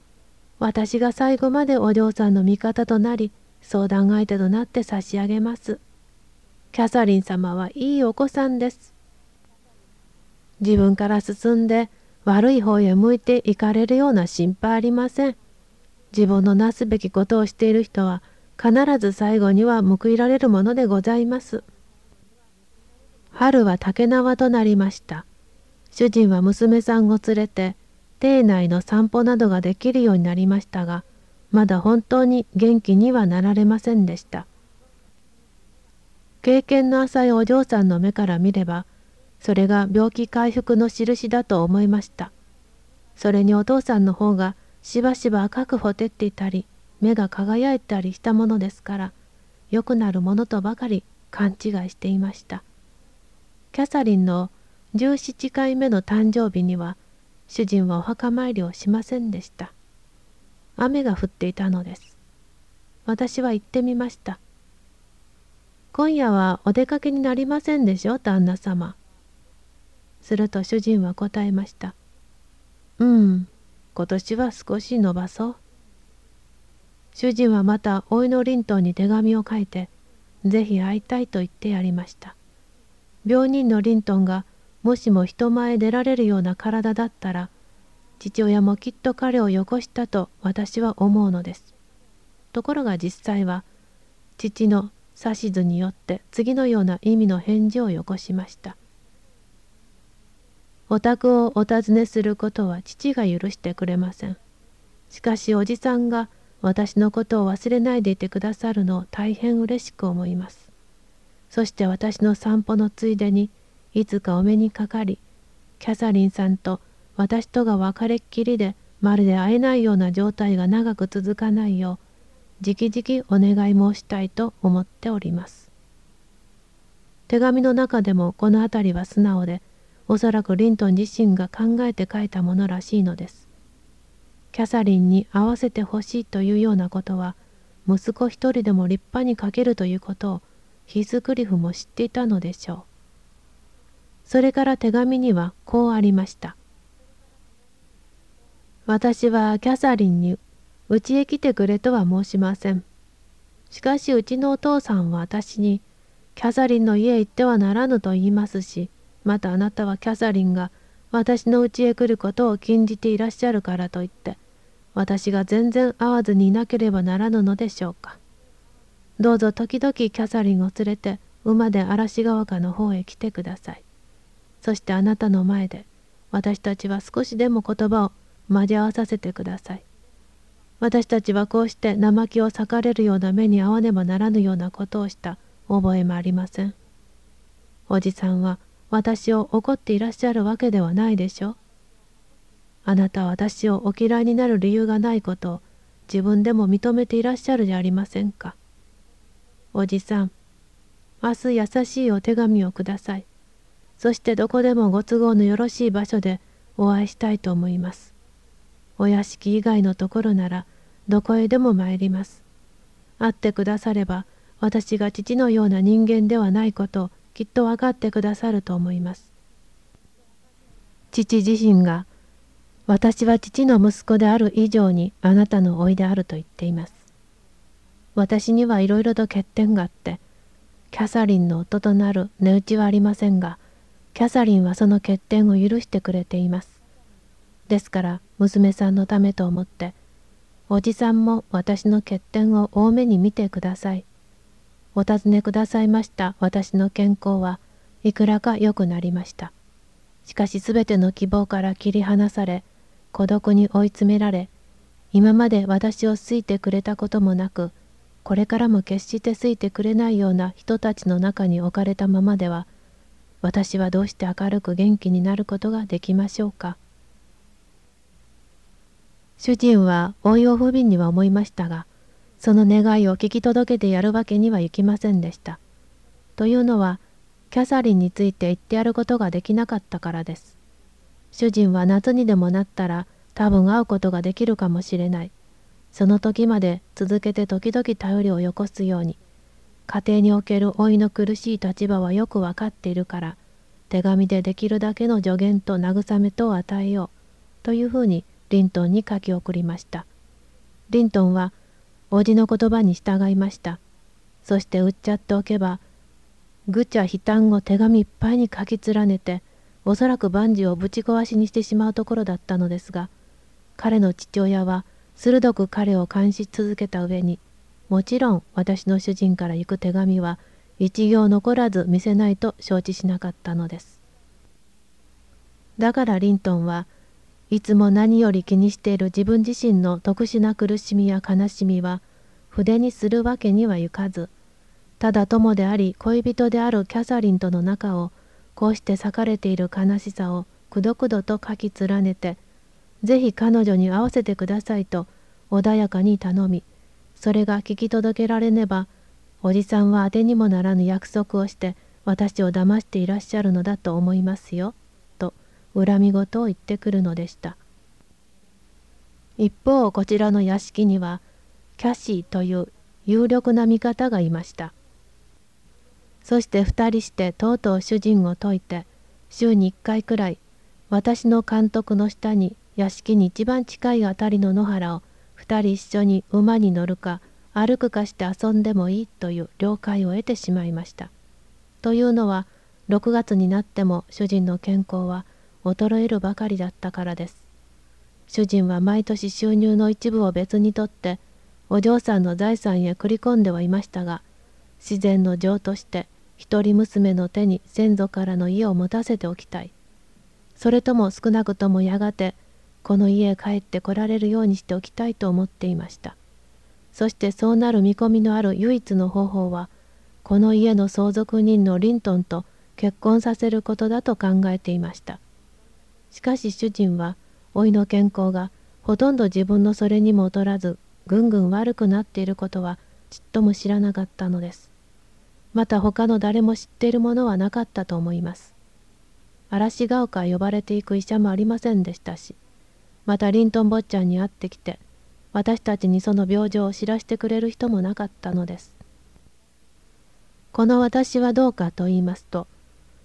私が最後までお嬢さんの味方となり相談相手となって差し上げます。キャサリン様はいいお子さんです。自分から進んで悪い方へ向いていかれるような心配ありません。自分のなすべきことをしている人は必ず最後には報いられるものでございます。春は竹縄となりました。主人は娘さんを連れて邸内の散歩などができるようになりましたがまだ本当に元気にはなられませんでした経験の浅いお嬢さんの目から見ればそれが病気回復の印だと思いましたそれにお父さんの方がしばしば赤くほてっていたり目が輝いたりしたものですから良くなるものとばかり勘違いしていましたキャサリンの17回目の誕生日には主人はお墓参りをしませんでした雨が降っていたのです私は行ってみました今夜はお出かけになりませんでしょ旦那様すると主人は答えました。うん、今年は少し伸ばそう。主人はまたおいの林島に手紙を書いて、ぜひ会いたいと言ってやりました。病人のリントンがもしも人前出られるような体だったら、父親もきっと彼をよこしたと私は思うのです。ところが実際は、父の指図によって次のような意味の返事をよこしました。お宅をお尋ねすることは父が許してくれません。しかしおじさんが私のことを忘れないでいてくださるのを大変嬉しく思います。そして私の散歩のついでにいつかお目にかかりキャサリンさんと私とが別れっきりでまるで会えないような状態が長く続かないよう直々お願い申したいと思っております手紙の中でもこの辺りは素直でおそらくリントン自身が考えて書いたものらしいのです。キャサリンに会わせてほしいというようなことは息子一人でも立派に書けるということをヒースクリフも知っていたのでしょう。それから手紙にはこうありました。私はキャサリンにうちへ来てくれとは申しません。しかしうちのお父さんは私にキャサリンの家へ行ってはならぬと言いますし、またあなたはキャサリンが私の家へ来ることを禁じていらっしゃるからと言って私が全然会わずにいなければならぬのでしょうかどうぞ時々キャサリンを連れて馬で嵐川丘の方へ来てくださいそしてあなたの前で私たちは少しでも言葉を交わさせてください私たちはこうして生木を裂かれるような目に遭わねばならぬようなことをした覚えもありませんおじさんは私を怒っていらっしゃるわけではないでしょあなたは私をお嫌いになる理由がないことを自分でも認めていらっしゃるじゃありませんかおじさん明日優しいお手紙をくださいそしてどこでもご都合のよろしい場所でお会いしたいと思いますお屋敷以外のところならどこへでも参ります会ってくだされば私が父のような人間ではないことをきっと分かってくださると思います父自身が「私は父の息子である以上にあなたの甥である」と言っています私にはいろいろと欠点があってキャサリンの夫となる値打ちはありませんがキャサリンはその欠点を許してくれていますですから娘さんのためと思っておじさんも私の欠点を多めに見てくださいお尋ねくださいました私の健康はいくらか良くなりました。しかし全ての希望から切り離され、孤独に追い詰められ、今まで私を好いてくれたこともなく、これからも決して好いてくれないような人たちの中に置かれたままでは、私はどうして明るく元気になることができましょうか。主人はいを不憫には思いましたが、その願いを聞き届けてやるわけにはいきませんでした。というのはキャサリンについて言ってやることができなかったからです。主人は夏にでもなったら多分会うことができるかもしれない。その時まで続けて時々頼りをよこすように家庭における老いの苦しい立場はよくわかっているから手紙でできるだけの助言と慰めとを与えようというふうにリントンに書き送りました。リントンは叔父の言葉に従いました。そして売っちゃっておけば、ぐちゃ悲嘆を手紙いっぱいに書き連ねて、おそらく万事をぶち壊しにしてしまうところだったのですが、彼の父親は鋭く彼を監視続けた上に、もちろん私の主人から行く手紙は一行残らず見せないと承知しなかったのです。だからリントンはいつも何より気にしている自分自身の特殊な苦しみや悲しみは筆にするわけにはいかずただ友であり恋人であるキャサリンとの仲をこうして裂かれている悲しさをくどくどと書き連ねてぜひ彼女に会わせてくださいと穏やかに頼みそれが聞き届けられねばおじさんは当てにもならぬ約束をして私を騙していらっしゃるのだと思いますよ。恨み事を言ってくるのでした一方こちらの屋敷にはキャシーという有力な味方がいましたそして2人してとうとう主人を解いて週に1回くらい私の監督の下に屋敷に一番近いあたりの野原を2人一緒に馬に乗るか歩くかして遊んでもいいという了解を得てしまいました。というのは6月になっても主人の健康は衰えるばかりだったからです。主人は毎年収入の一部を別にとってお嬢さんの財産へ繰り込んではいましたが自然の情として一人娘の手に先祖からの家を持たせておきたいそれとも少なくともやがてこの家へ帰ってこられるようにしておきたいと思っていましたそしてそうなる見込みのある唯一の方法はこの家の相続人のリントンと結婚させることだと考えていました。しかし主人は老いの健康がほとんど自分のそれにも劣らずぐんぐん悪くなっていることはちっとも知らなかったのですまた他の誰も知っているものはなかったと思います嵐ヶ丘へ呼ばれていく医者もありませんでしたしまたリントン坊ちゃんに会ってきて私たちにその病状を知らせてくれる人もなかったのですこの私はどうかと言いますと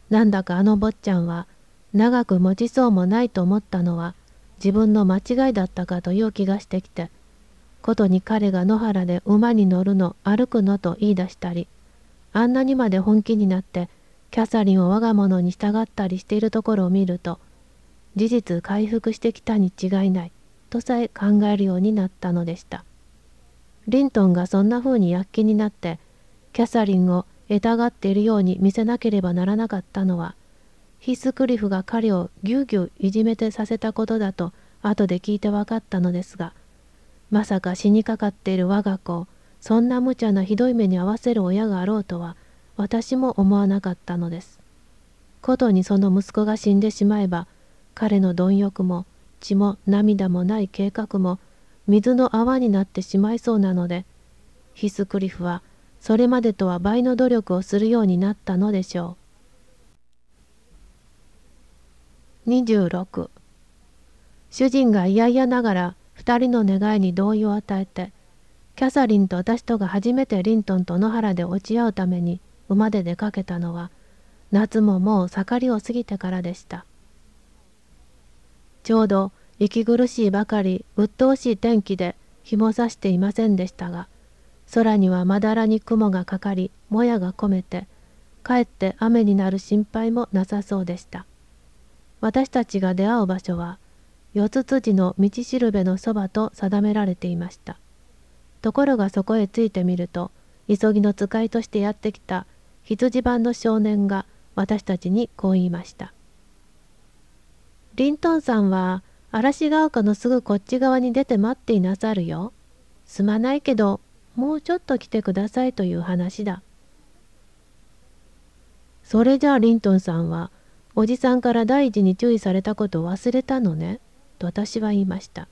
なんだかあの坊ちゃんは長く持ちそうもないと思ったのは自分の間違いだったかという気がしてきてことに彼が野原で馬に乗るの歩くのと言い出したりあんなにまで本気になってキャサリンを我が物に従ったりしているところを見ると事実回復してきたに違いないとさえ考えるようになったのでしたリントンがそんな風に躍起になってキャサリンを得たがっているように見せなければならなかったのはヒスクリフが彼をぎゅうぎゅういじめてさせたことだと後で聞いて分かったのですがまさか死にかかっている我が子をそんな無茶なひどい目に遭わせる親があろうとは私も思わなかったのです。ことにその息子が死んでしまえば彼の貪欲も血も涙もない計画も水の泡になってしまいそうなのでヒスクリフはそれまでとは倍の努力をするようになったのでしょう。26主人が嫌々ながら2人の願いに同意を与えてキャサリンと私とが初めてリントンと野原で落ち合うために馬で出かけたのは夏ももう盛りを過ぎてからでしたちょうど息苦しいばかり鬱陶しい天気で日も差していませんでしたが空にはまだらに雲がかかりもやが込めてかえって雨になる心配もなさそうでした。私たちが出会う場所は四つ辻の道しるべのそばと定められていましたところがそこへついてみると急ぎの使いとしてやってきた羊版の少年が私たちにこう言いましたリントンさんは嵐ヶ丘のすぐこっち側に出て待っていなさるよすまないけどもうちょっと来てくださいという話だそれじゃあリントンさんはおじさんから大事に注意されたことを忘れたのね」と私は言いました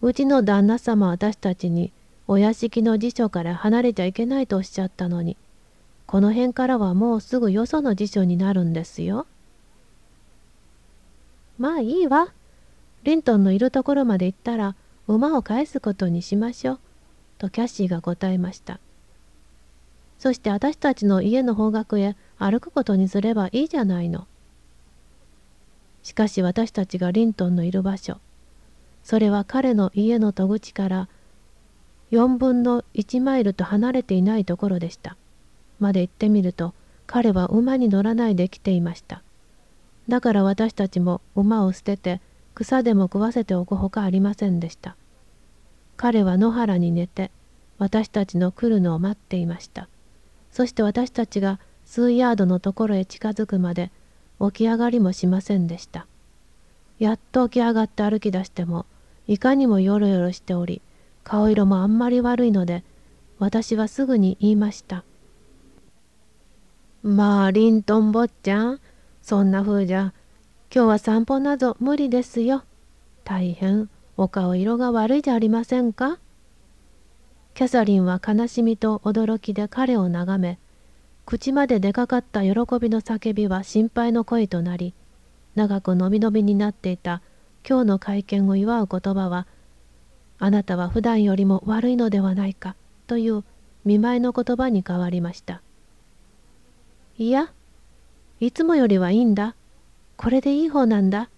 うちの旦那様は私たちにお屋敷の辞書から離れちゃいけないとおっしゃったのにこの辺からはもうすぐよその辞書になるんですよまあいいわリントンのいるところまで行ったら馬を返すことにしましょうとキャシーが答えましたそして私たちの家の方角へ歩くことにすればいいじゃないの。しかし私たちがリントンのいる場所それは彼の家の戸口から4分の1マイルと離れていないところでしたまで行ってみると彼は馬に乗らないで来ていましただから私たちも馬を捨てて草でも食わせておくほかありませんでした彼は野原に寝て私たちの来るのを待っていましたそして私たちが数ヤードのところへ近づくまで起き上がりもしませんでしたやっと起き上がって歩き出してもいかにもよろよろしており顔色もあんまり悪いので私はすぐに言いました「まあリントン坊っちゃんそんな風じゃ今日は散歩など無理ですよ大変お顔色が悪いじゃありませんか」キャサリンは悲しみと驚きで彼を眺め口まで出かかった喜びの叫びは心配の声となり、長くのびのびになっていた今日の会見を祝う言葉は、あなたは普段よりも悪いのではないかという見舞いの言葉に変わりました。いや、いつもよりはいいんだ。これでいい方なんだ。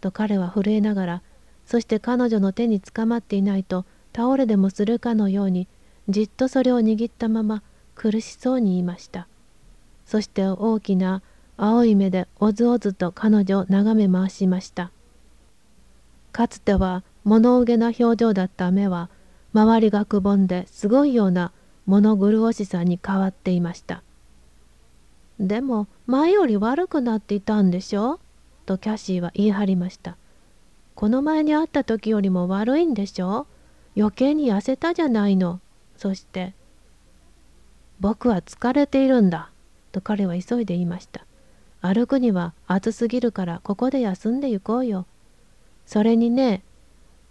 と彼は震えながら、そして彼女の手につかまっていないと倒れでもするかのように、じっとそれを握ったまま苦しそうに言いました。そして大きな青い目でおずおずと彼女を眺め回しました。かつては物憂げな表情だった目は周りがくぼんですごいような物苦しさに変わっていました。でも前より悪くなっていたんでしょとキャシーは言い張りました。この前に会った時よりも悪いんでしょ余計に痩せたじゃないの。そして、僕は疲れているんだ。と彼は急いで言いました。歩くには暑すぎるからここで休んで行こうよ。それにね、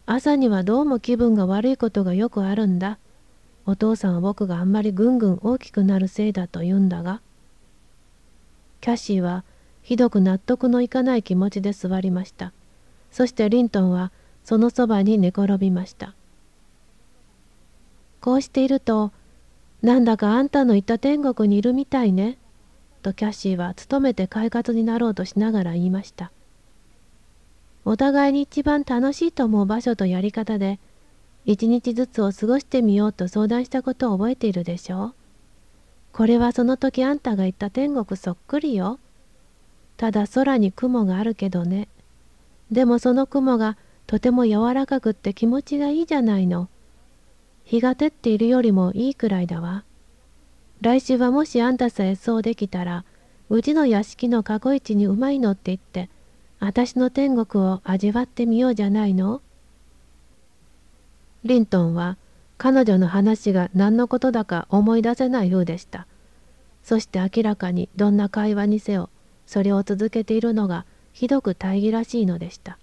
朝にはどうも気分が悪いことがよくあるんだ。お父さんは僕があんまりぐんぐん大きくなるせいだと言うんだが。キャシーはひどく納得のいかない気持ちで座りました。そしてリントンはそのそばに寝転びました。こうしていると、なんだかあんたの言った天国にいるみたいね。とキャッシーは勤めて快活になろうとしながら言いました。お互いに一番楽しいと思う場所とやり方で、一日ずつを過ごしてみようと相談したことを覚えているでしょう。これはその時あんたが言った天国そっくりよ。ただ空に雲があるけどね。でもその雲がとても柔らかくって気持ちがいいじゃないの。日が照っているよりもいいくらいだわ。来週はもしあんたさえそうできたら、うちの屋敷の過去市にうまいのって言って、私の天国を味わってみようじゃないのリントンは彼女の話が何のことだか思い出せないようでした。そして明らかにどんな会話にせよ、それを続けているのがひどく大義らしいのでした。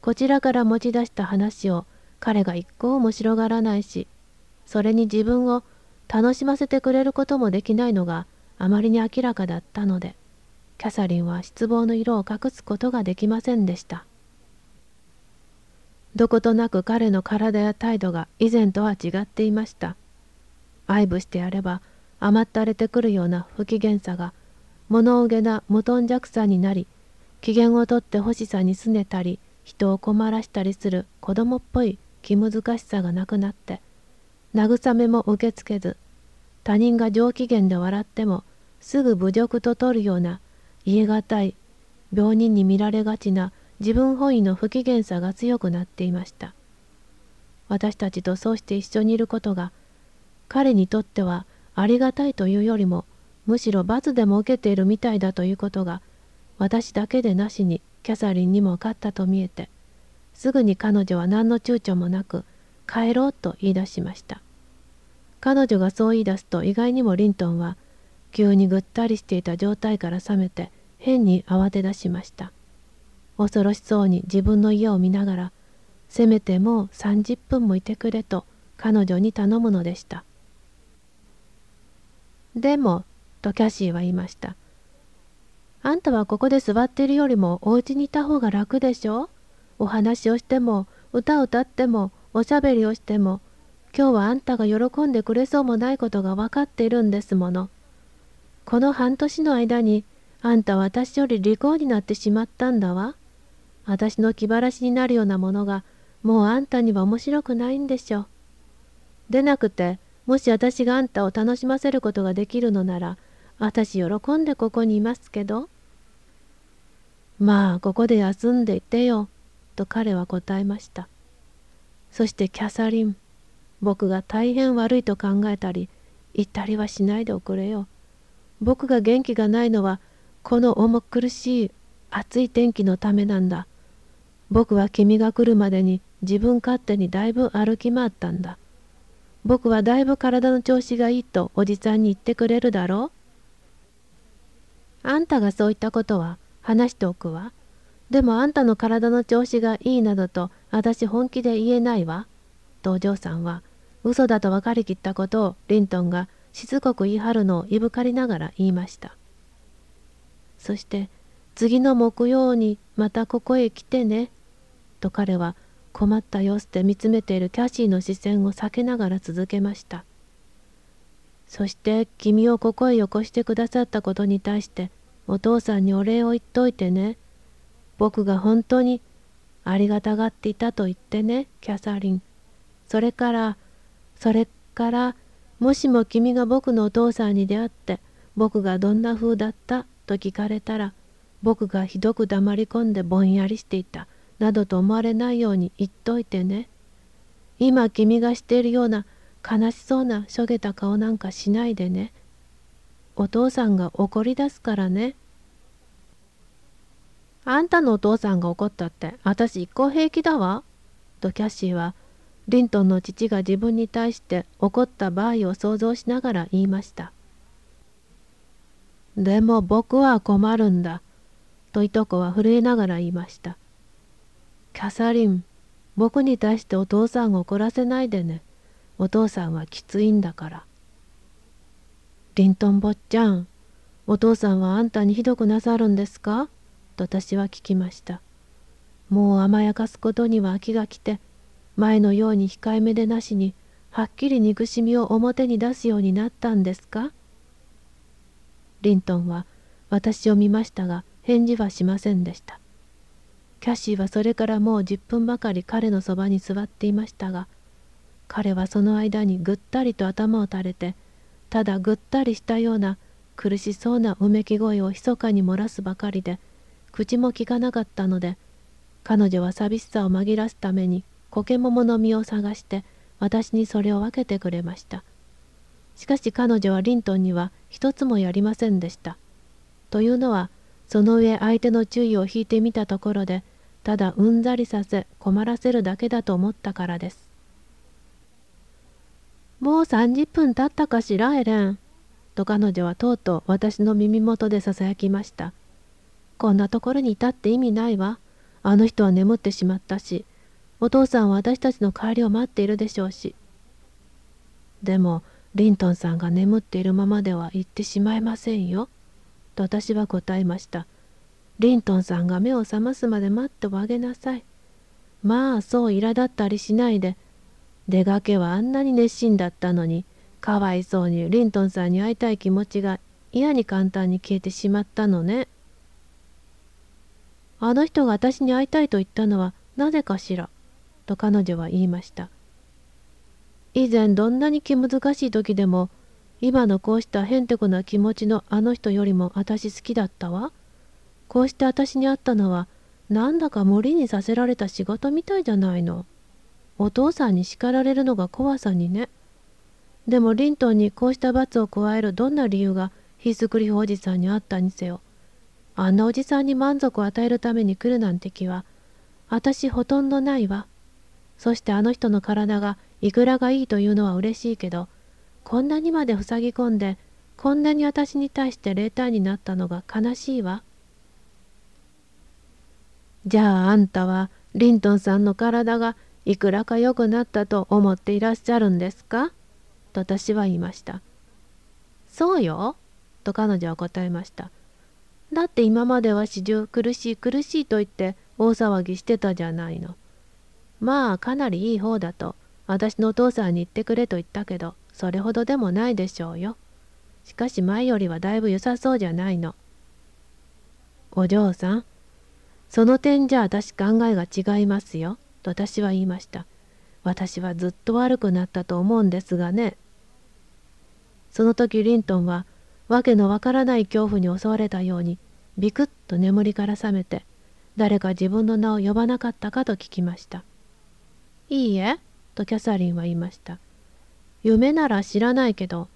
こちらから持ち出した話を彼が一向面白がらないし、それに自分を楽しませてくれることもできないのがあまりに明らかだったのでキャサリンは失望の色を隠すことができませんでしたどことなく彼の体や態度が以前とは違っていました愛撫してやれば甘ったれてくるような不機嫌さが物憂げな無頓着さになり機嫌をとって欲しさにすねたり人を困らしたりする子供っぽい気難しさがなくなって慰めも受け付けず他人が上機嫌で笑ってもすぐ侮辱と取るような言い難い病人に見られがちな自分本位の不機嫌さが強くなっていました私たちとそうして一緒にいることが彼にとってはありがたいというよりもむしろ罰でも受けているみたいだということが私だけでなしにキャサリンにも勝ったと見えてすぐに彼女は何の躊躇もなく帰ろうと言い出しました。彼女がそう言い出すと意外にもリントンは急にぐったりしていた状態から覚めて変に慌て出しました恐ろしそうに自分の家を見ながらせめてもう30分もいてくれと彼女に頼むのでしたでもとキャシーは言いましたあんたはここで座っているよりもお家にいた方が楽でしょお話をしても歌を歌ってもおしゃべりをしても今日はあんたが喜んでくれそうもないことが分かっているんですもの。この半年の間にあんたは私より利口になってしまったんだわ。私の気晴らしになるようなものがもうあんたには面白くないんでしょでなくてもし私があんたを楽しませることができるのなら私喜んでここにいますけど。まあここで休んでいてよ」と彼は答えました。そしてキャサリン僕が大変悪いと考えたり言ったりはしないでおくれよ僕が元気がないのはこの重苦しい暑い天気のためなんだ僕は君が来るまでに自分勝手にだいぶ歩き回ったんだ僕はだいぶ体の調子がいいとおじさんに言ってくれるだろうあんたがそう言ったことは話しておくわ。でもあんたの体の調子がいいなどと私本気で言えないわ。とお嬢さんは嘘だと分かりきったことをリントンがしつこく言い張るのをいぶかりながら言いました。そして次の木曜にまたここへ来てね。と彼は困った様子で見つめているキャシーの視線を避けながら続けました。そして君をここへよこしてくださったことに対してお父さんにお礼を言っといてね。僕が本当にありがたがっていたと言ってねキャサリンそれからそれからもしも君が僕のお父さんに出会って僕がどんな風だったと聞かれたら僕がひどく黙り込んでぼんやりしていたなどと思われないように言っといてね今君がしているような悲しそうなしょげた顔なんかしないでねお父さんが怒り出すからねあんたのお父さんが怒ったって私一向平気だわ」とキャッシーはリントンの父が自分に対して怒った場合を想像しながら言いました「でも僕は困るんだ」といとこは震えながら言いました「キャサリン僕に対してお父さんを怒らせないでねお父さんはきついんだから」「リントン坊ちゃんお父さんはあんたにひどくなさるんですか?」と私は聞きましたもう甘やかすことには飽きが来て前のように控えめでなしにはっきり憎しみを表に出すようになったんですかリントンは私を見ましたが返事はしませんでしたキャシーはそれからもう10分ばかり彼のそばに座っていましたが彼はその間にぐったりと頭を垂れてただぐったりしたような苦しそうなうめき声を密かに漏らすばかりで口も利かなかったので彼女は寂しさを紛らすために苔桃の実を探して私にそれを分けてくれましたしかし彼女はリントンには一つもやりませんでしたというのはその上相手の注意を引いてみたところでただうんざりさせ困らせるだけだと思ったからですもう30分経ったかしらエレンと彼女はとうとう私の耳元でささやきましたこんなところにいたって意味ないわ。あの人は眠ってしまったし、お父さんは私たちの帰りを待っているでしょうし。でも、リントンさんが眠っているままでは行ってしまいませんよ。と私は答えました。リントンさんが目を覚ますまで待っておあげなさい。まあ、そう苛立ったりしないで、出がけはあんなに熱心だったのに、かわいそうにリントンさんに会いたい気持ちが嫌に簡単に消えてしまったのね。あの人が私に会いたいと言ったのはなぜかしら、と彼女は言いました。以前どんなに気難しい時でも、今のこうしたへんてこな気持ちのあの人よりも私好きだったわ。こうして私に会ったのは、なんだか森にさせられた仕事みたいじゃないの。お父さんに叱られるのが怖さにね。でもリントンにこうした罰を加えるどんな理由がスクリりおじさんにあったにせよ。あんなおじさんに満足を与えるために来るなんて気は、私ほとんどないわ。そしてあの人の体がいくらがいいというのは嬉しいけど、こんなにまで塞ぎ込んで、こんなに私に対して冷淡になったのが悲しいわ。じゃああんたはリントンさんの体がいくらか良くなったと思っていらっしゃるんですかと私は言いました。そうよ、と彼女は答えました。だって今までは死中苦しい苦しいと言って大騒ぎしてたじゃないの。まあかなりいい方だと私のお父さんに言ってくれと言ったけどそれほどでもないでしょうよ。しかし前よりはだいぶ良さそうじゃないの。お嬢さん、その点じゃ私考えが違いますよ、と私は言いました。私はずっと悪くなったと思うんですがね。その時リントンはわけのわからない恐怖に襲われたようにビクッと眠りから覚めて誰か自分の名を呼ばなかったかと聞きました「いいえ」とキャサリンは言いました「夢なら知らないけど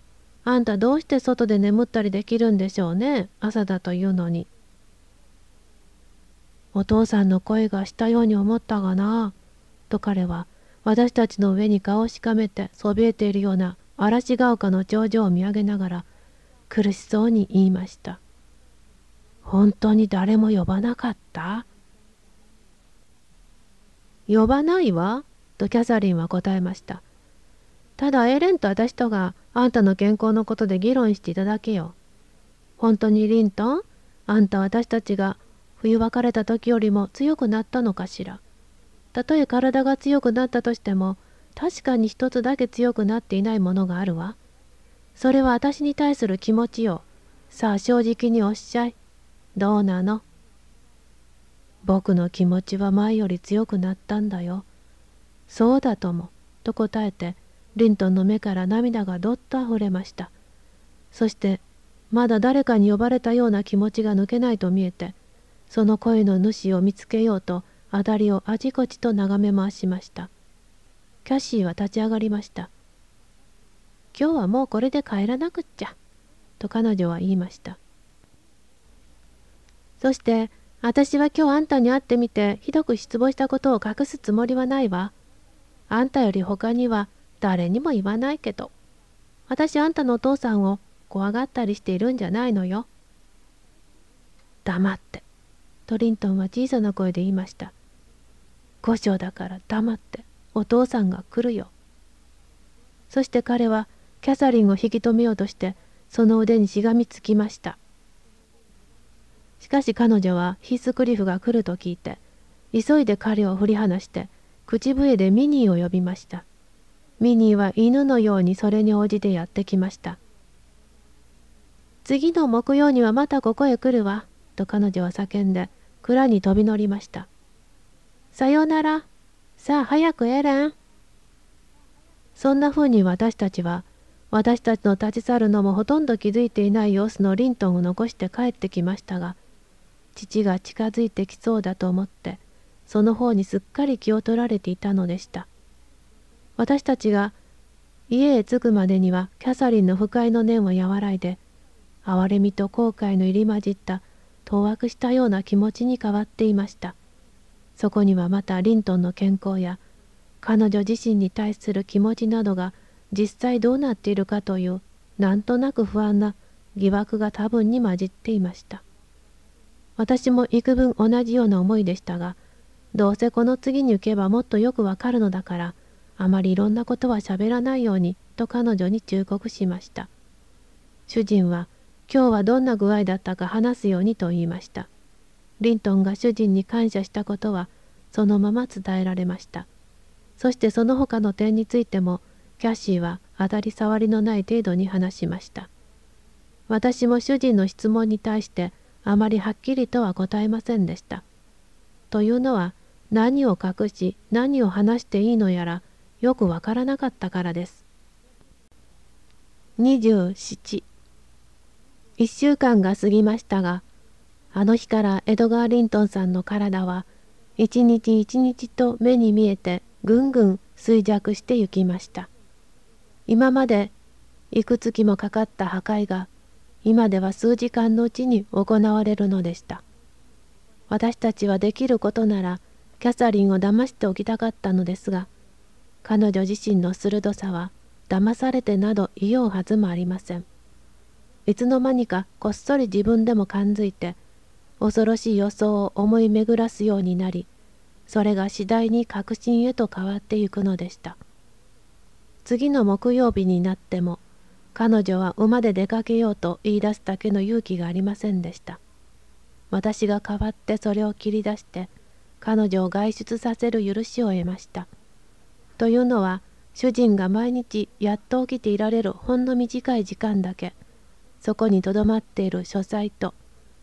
あんたどうして外で眠ったりできるんでしょうね朝だというのに」お父さんの声がしたように思ったがなと彼は私たちの上に顔をしかめてそびえているような嵐が丘の頂上を見上げながら苦しそうに言いました。本当に誰も呼ばなかった呼ばないわ、とキャサリンは答えました。ただエレンと私とがあんたの健康のことで議論していただけよ。本当にリントン、あんた私たちが冬別れた時よりも強くなったのかしら。たとえ体が強くなったとしても、確かに一つだけ強くなっていないものがあるわ。それは私に対する気持ちよ。さあ正直におっしゃい。どうなの僕の気持ちは前より強くなったんだよ。そうだとも。と答えてリントンの目から涙がどっとあふれました。そしてまだ誰かに呼ばれたような気持ちが抜けないと見えてその声の主を見つけようとあだりをあちこちと眺め回しました。キャシーは立ち上がりました。今日はもうこれで帰らなくっちゃ」と彼女は言いましたそして「私は今日あんたに会ってみてひどく失望したことを隠すつもりはないわ。あんたより他には誰にも言わないけど私あんたのお父さんを怖がったりしているんじゃないのよ。黙って。トリントンは小さな声で言いました。故障だから黙ってお父さんが来るよ。そして彼はキャサリンを引き止めようとしてその腕にしがみつきましたしかし彼女はヒースクリフが来ると聞いて急いで彼を振り離して口笛でミニーを呼びましたミニーは犬のようにそれに応じてやってきました次の木曜にはまたここへ来るわと彼女は叫んで蔵に飛び乗りましたさよならさあ早くエレンそんな風に私たちは私たちの立ち去るのもほとんど気づいていない様子のリントンを残して帰ってきましたが父が近づいてきそうだと思ってその方にすっかり気を取られていたのでした私たちが家へ着くまでにはキャサリンの不快の念は和らいで憐れみと後悔の入り混じった当惑したような気持ちに変わっていましたそこにはまたリントンの健康や彼女自身に対する気持ちなどが実際どうなっているかというなんとなく不安な疑惑が多分に混じっていました私も幾分同じような思いでしたがどうせこの次に行けばもっとよくわかるのだからあまりいろんなことはしゃべらないようにと彼女に忠告しました主人は今日はどんな具合だったか話すようにと言いましたリントンが主人に感謝したことはそのまま伝えられましたそしてその他の点についてもキャッシーは当たり障りのない程度に話しました。私も主人の質問に対してあまりはっきりとは答えませんでした。というのは何を隠し何を話していいのやらよくわからなかったからです。271週間が過ぎましたがあの日からエドガー・リントンさんの体は一日一日と目に見えてぐんぐん衰弱してゆきました。今までいくつきもかかった破壊が今では数時間のうちに行われるのでした私たちはできることならキャサリンを騙しておきたかったのですが彼女自身の鋭さは騙されてなど言いようはずもありませんいつの間にかこっそり自分でも感づいて恐ろしい予想を思い巡らすようになりそれが次第に確信へと変わってゆくのでした次の木曜日になっても彼女は馬で出かけようと言い出すだけの勇気がありませんでした私が代わってそれを切り出して彼女を外出させる許しを得ましたというのは主人が毎日やっと起きていられるほんの短い時間だけそこにとどまっている書斎と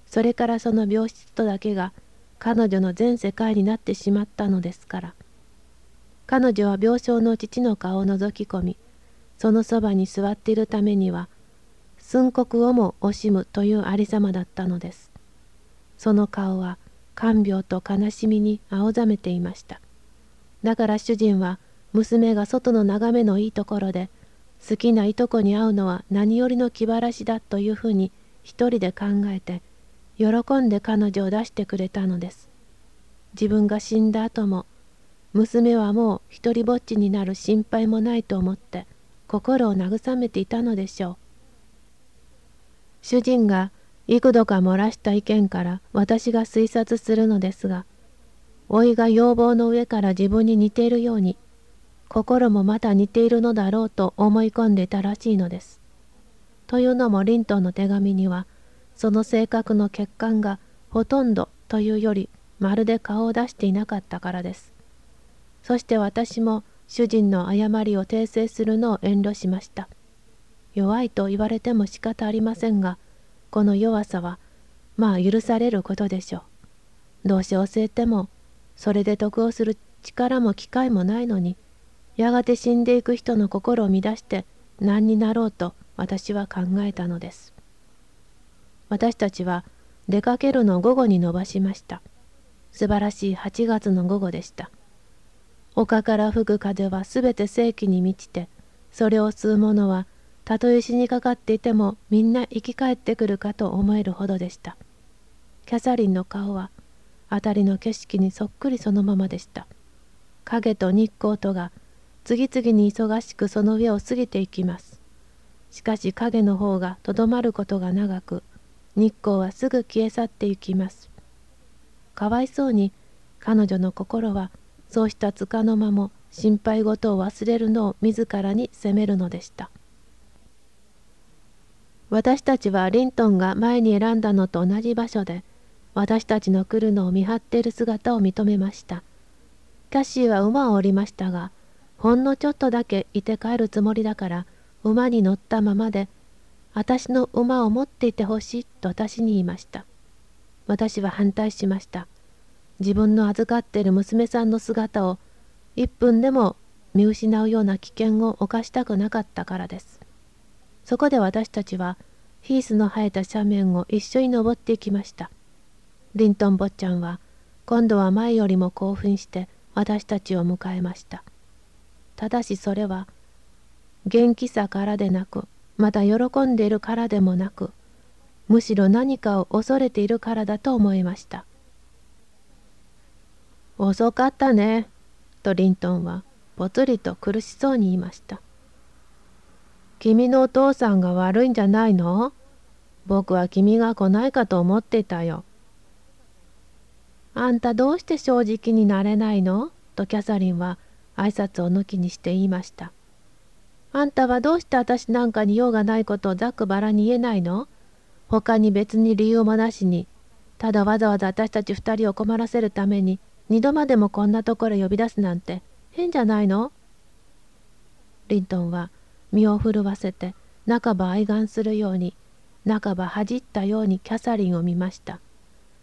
それからその病室とだけが彼女の全世界になってしまったのですから彼女は病床の父の顔を覗き込み、そのそばに座っているためには、寸刻をも惜しむというありさまだったのです。その顔は看病と悲しみに青ざめていました。だから主人は娘が外の眺めのいいところで好きないとこに会うのは何よりの気晴らしだというふうに一人で考えて喜んで彼女を出してくれたのです。自分が死んだ後も娘はもう一りぼっちになる心配もないと思って心を慰めていたのでしょう主人が幾度か漏らした意見から私が推察するのですが老いが要望の上から自分に似ているように心もまた似ているのだろうと思い込んでいたらしいのです。というのもリントンの手紙にはその性格の欠陥がほとんどというよりまるで顔を出していなかったからです。そして私も主人の誤りを訂正するのを遠慮しました弱いと言われても仕方ありませんがこの弱さはまあ許されることでしょうどうせ教えてもそれで得をする力も機会もないのにやがて死んでいく人の心を乱して何になろうと私は考えたのです私たちは出かけるの午後に延ばしました素晴らしい8月の午後でした丘から吹く風はすべて正気に満ちてそれを吸う者はたとえ死にかかっていてもみんな生き返ってくるかと思えるほどでしたキャサリンの顔は辺りの景色にそっくりそのままでした影と日光とが次々に忙しくその上を過ぎていきますしかし影の方がとどまることが長く日光はすぐ消え去っていきますかわいそうに彼女の心はそうしたつかの間も心配事を忘れるのを自らに責めるのでした私たちはリントンが前に選んだのと同じ場所で私たちの来るのを見張っている姿を認めましたキャッシーは馬を降りましたがほんのちょっとだけいて帰るつもりだから馬に乗ったままで私の馬を持っていてほしいと私に言いました私は反対しました自分の預かっている娘さんの姿を1分でも見失うような危険を冒したくなかったからです。そこで私たちはヒースの生えた斜面を一緒に登っていきました。リントン坊ちゃんは今度は前よりも興奮して私たちを迎えました。ただしそれは元気さからでなくまた喜んでいるからでもなくむしろ何かを恐れているからだと思いました。遅かったね、とリントンはぽつりと苦しそうに言いました。君のお父さんが悪いんじゃないの僕は君が来ないかと思ってたよ。あんたどうして正直になれないのとキャサリンは挨拶を抜きにして言いました。あんたはどうして私なんかに用がないことをざっくばらに言えないの他に別に理由もなしに、ただわざわざ私たち2人を困らせるために二度までもこんなところ呼び出すなんて変じゃないのリントンは身を震わせて半ば哀願するように半ば恥じったようにキャサリンを見ました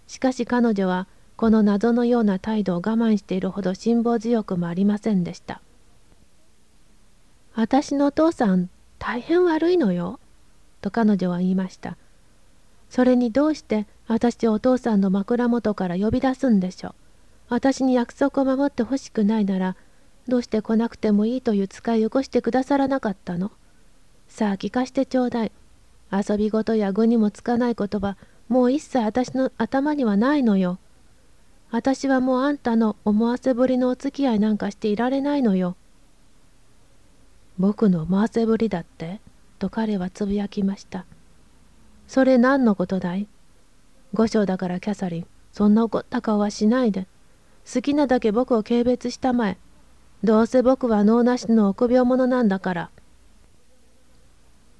しかし彼女はこの謎のような態度を我慢しているほど辛抱強くもありませんでした私のお父さん大変悪いのよと彼女は言いましたそれにどうして私をお父さんの枕元から呼び出すんでしょう私に約束を守ってほしくないならどうして来なくてもいいという使いをこしてくださらなかったのさあ聞かしてちょうだい遊び事や具にもつかない言葉もう一切私の頭にはないのよ私はもうあんたの思わせぶりのお付き合いなんかしていられないのよ僕の思わせぶりだってと彼はつぶやきましたそれ何のことだい五章だからキャサリンそんな怒った顔はしないで好きなだけ僕を軽蔑したまえどうせ僕は脳なしの臆病者なんだから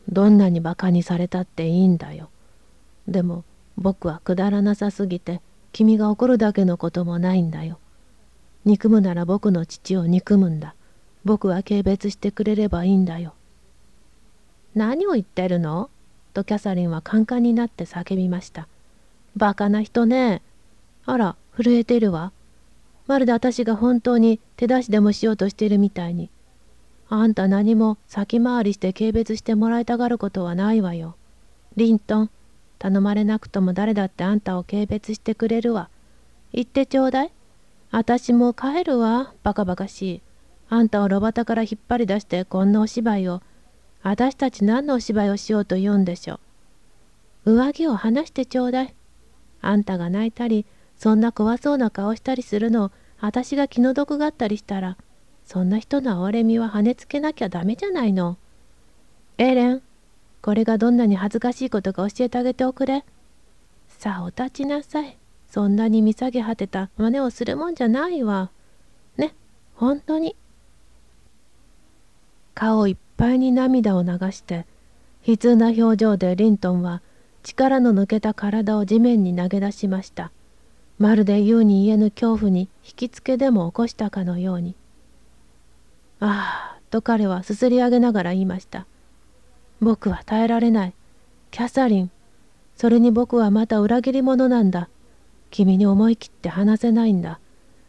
どんなにバカにされたっていいんだよでも僕はくだらなさすぎて君が怒るだけのこともないんだよ憎むなら僕の父を憎むんだ僕は軽蔑してくれればいいんだよ何を言ってるのとキャサリンはカンカンになって叫びましたバカな人ねあら震えてるわまるで私が本当に手出しでもしようとしているみたいに。あんた何も先回りして軽蔑してもらいたがることはないわよ。リントン、頼まれなくとも誰だってあんたを軽蔑してくれるわ。言ってちょうだい。私も帰るわ、バカバカしい。あんたを炉端から引っ張り出してこんなお芝居を。私たち何のお芝居をしようと言うんでしょう。上着を離してちょうだい。あんたが泣いたり、そんな怖そうな顔したりするの私が気の毒があったりしたらそんな人の哀れみは跳ねつけなきゃダメじゃないの。エレンこれがどんなに恥ずかしいことか教えてあげておくれ。さあお立ちなさい。そんなに見下げ果てた真似をするもんじゃないわ。ね本当に。顔いっぱいに涙を流して悲痛な表情でリントンは力の抜けた体を地面に投げ出しました。まるで言うに言えぬ恐怖に引きつけでも起こしたかのように「ああ」と彼はすすり上げながら言いました「僕は耐えられないキャサリンそれに僕はまた裏切り者なんだ君に思い切って話せないんだ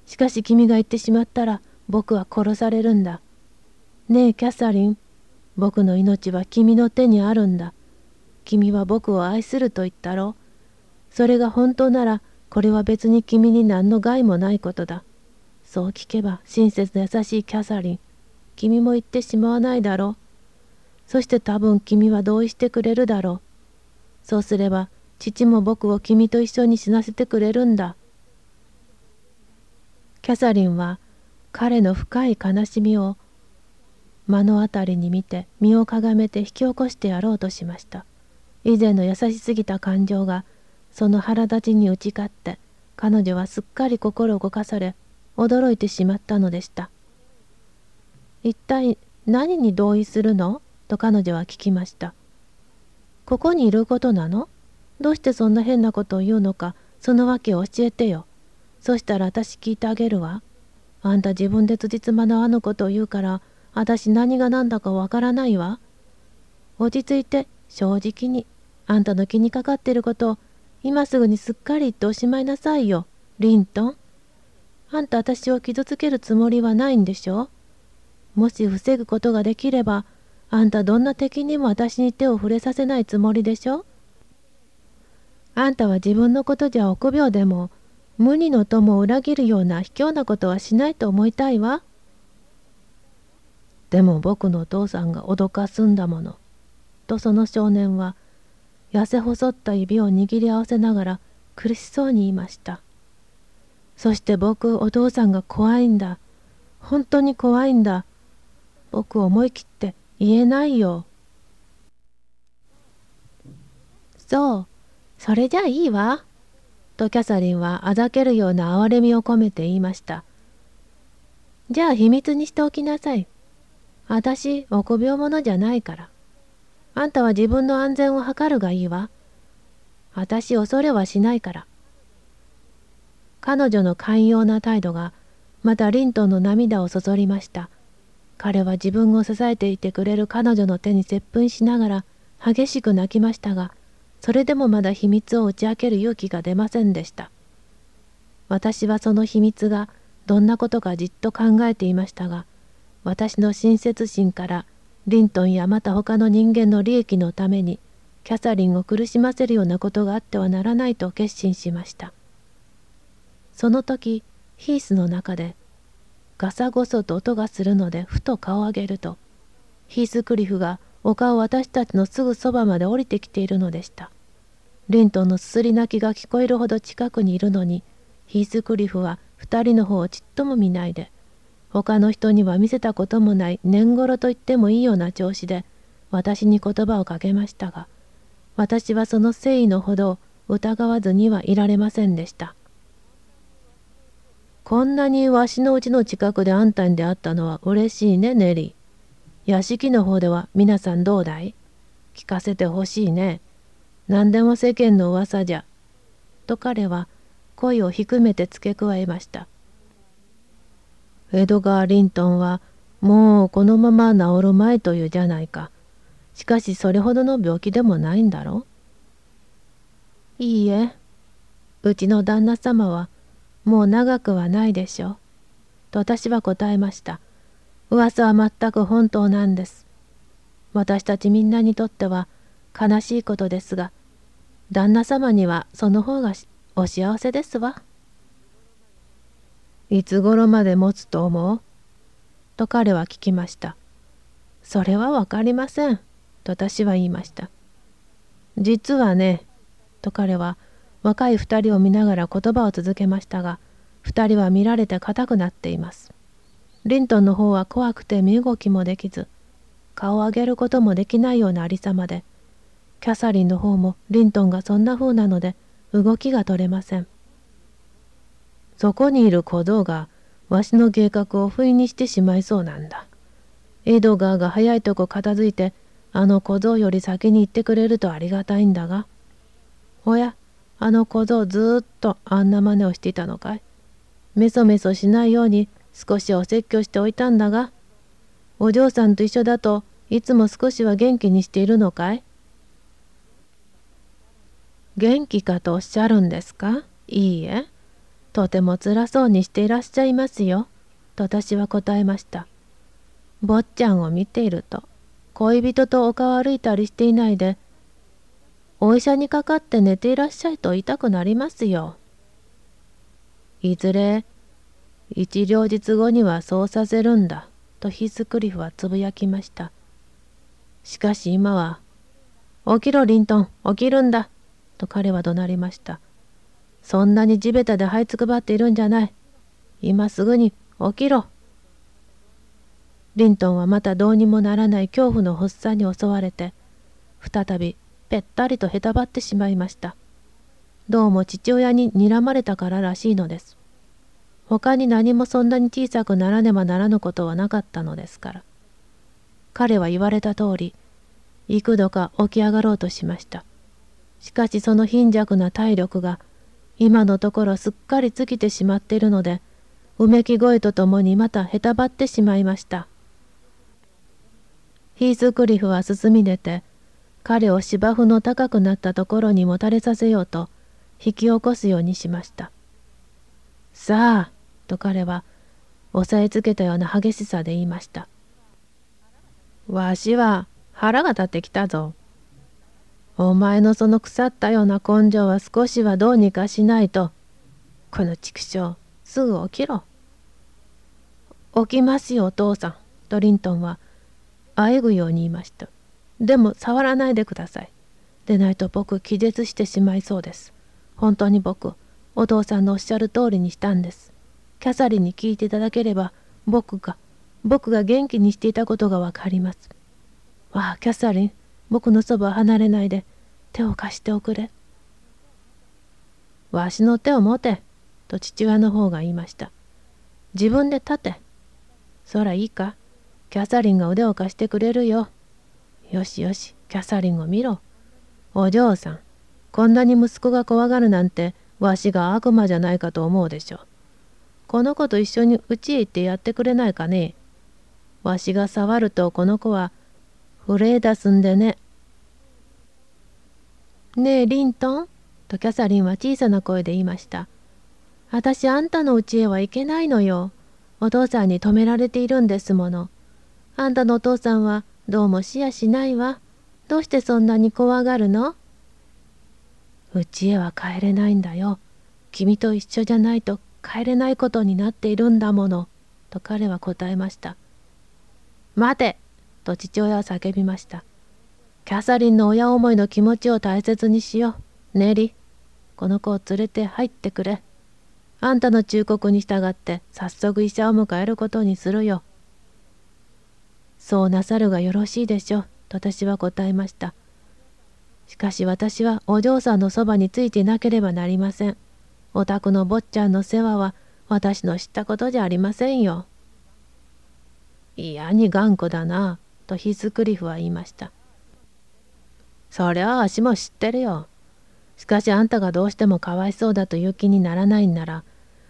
しかし君が言ってしまったら僕は殺されるんだねえキャサリン僕の命は君の手にあるんだ君は僕を愛すると言ったろそれが本当ならこれは別に君に何の害もないことだ。そう聞けば親切で優しいキャサリン、君も言ってしまわないだろう。そして多分君は同意してくれるだろう。そうすれば父も僕を君と一緒に死なせてくれるんだ。キャサリンは彼の深い悲しみを目の当たりに見て身をかがめて引き起こしてやろうとしました。以前の優しすぎた感情がその腹立ちに打ち勝って彼女はすっかり心動かされ驚いてしまったのでした一体何に同意するのと彼女は聞きましたここにいることなのどうしてそんな変なことを言うのかその訳を教えてよそしたら私聞いてあげるわあんた自分でつじつまのあのことを言うから私何が何だかわからないわ落ち着いて正直にあんたの気にかかってることを今すぐにすっかり言っておしまいなさいよリントンあんた私を傷つけるつもりはないんでしょもし防ぐことができればあんたどんな敵にも私に手を触れさせないつもりでしょあんたは自分のことじゃ臆病でも無二の友を裏切るような卑怯なことはしないと思いたいわでも僕のお父さんが脅かすんだものとその少年は痩せ細った指を握り合わせながら苦しそうに言いましたそして僕お父さんが怖いんだ本当に怖いんだ僕思い切って言えないよそうそれじゃいいわとキャサリンはあざけるような哀れみを込めて言いましたじゃあ秘密にしておきなさい私臆病者じゃないからあんたは自分の安全を図るがいいわ。私恐れはしないから。彼女の寛容な態度が、またリントンの涙をそそりました。彼は自分を支えていてくれる彼女の手に接吻しながら激しく泣きましたが、それでもまだ秘密を打ち明ける勇気が出ませんでした。私はその秘密がどんなことかじっと考えていましたが、私の親切心からリントンやまた他の人間の利益のためにキャサリンを苦しませるようなことがあってはならないと決心しましたその時ヒースの中でガサゴソと音がするのでふと顔を上げるとヒースクリフが丘を私たちのすぐそばまで降りてきているのでしたリントンのすすり泣きが聞こえるほど近くにいるのにヒースクリフは2人の方をちっとも見ないで他の人には見せたこともない年頃と言ってもいいような調子で私に言葉をかけましたが私はその誠意のほど疑わずにはいられませんでしたこんなにわしのうちの近くであんたに出会ったのは嬉しいねネリー屋敷の方では皆さんどうだい聞かせてほしいね何でも世間の噂じゃと彼は声を低めて付け加えましたウドガー・リントンは、もうこのまま治る前というじゃないか。しかしそれほどの病気でもないんだろういいえ、うちの旦那様は、もう長くはないでしょう。と私は答えました。噂は全く本当なんです。私たちみんなにとっては悲しいことですが、旦那様にはその方がお幸せですわ。いつ頃まで持つと思うと彼は聞きました。それは分かりません。と私は言いました。実はね、と彼は若い2人を見ながら言葉を続けましたが、2人は見られて硬くなっています。リントンの方は怖くて身動きもできず、顔を上げることもできないようなありさまで、キャサリンの方もリントンがそんな風なので動きが取れません。そこにいる小道がわしの計画を不意にしてしまいそうなんだ。エドガーが早いとこ片付いてあの小僧より先に行ってくれるとありがたいんだが。おや、あの小僧ずっとあんな真似をしていたのかい。メソメソしないように少しお説教しておいたんだが。お嬢さんと一緒だといつも少しは元気にしているのかい元気かとおっしゃるんですかいいえ。とても辛そうにしていらっしゃいますよ、と私は答えました。坊ちゃんを見ていると、恋人と丘を歩いたりしていないで、お医者にかかって寝ていらっしゃいと痛くなりますよ。いずれ、一両日後にはそうさせるんだ、とヒスクリフはつぶやきました。しかし今は、起きろリントン、起きるんだ、と彼は怒鳴りました。そんなに地べたで這いつくばっているんじゃない。今すぐに起きろ。リントンはまたどうにもならない恐怖の発作に襲われて、再びぺったりとへたばってしまいました。どうも父親に睨まれたかららしいのです。他に何もそんなに小さくならねばならぬことはなかったのですから。彼は言われた通り、幾度か起き上がろうとしました。しかしその貧弱な体力が今のところすっかり尽きてしまっているのでうめき声とともにまたへたばってしまいましたヒースクリフは進み出て彼を芝生の高くなったところにもたれさせようと引き起こすようにしました「さあ」と彼は押さえつけたような激しさで言いました「わしは腹が立ってきたぞ」お前のその腐ったような根性は少しはどうにかしないと。この畜生、すぐ起きろ。起きますよ、お父さん。ドリントンは、あえぐように言いました。でも、触らないでください。でないと僕、気絶してしまいそうです。本当に僕、お父さんのおっしゃる通りにしたんです。キャサリンに聞いていただければ、僕が、僕が元気にしていたことがわかります。わあ、キャサリン、僕のそば離れないで、手を貸しておくれ。わしの手を持て、と父親の方が言いました。自分で立て。そらいいか、キャサリンが腕を貸してくれるよ。よしよし、キャサリンを見ろ。お嬢さん、こんなに息子が怖がるなんて、わしが悪魔じゃないかと思うでしょう。この子と一緒にうちへ行ってやってくれないかね。わしが触るとこの子は、震え出すんでね。ねえリントン」とキャサリンは小さな声で言いました「私あんたの家へは行けないのよお父さんに止められているんですものあんたのお父さんはどうもしやしないわどうしてそんなに怖がるの?」「家へは帰れないんだよ君と一緒じゃないと帰れないことになっているんだもの」と彼は答えました「待て!」と父親は叫びましたキャサリンの親思いの気持ちを大切にしよう。ネリ、この子を連れて入ってくれ。あんたの忠告に従って早速医者を迎えることにするよ。そうなさるがよろしいでしょう、と私は答えました。しかし私はお嬢さんのそばについていなければなりません。お宅の坊ちゃんの世話は私の知ったことじゃありませんよ。嫌に頑固だな、とヒスクリフは言いました。そりゃあ足も知ってるよ。しかしあんたがどうしてもかわいそうだという気にならないんなら、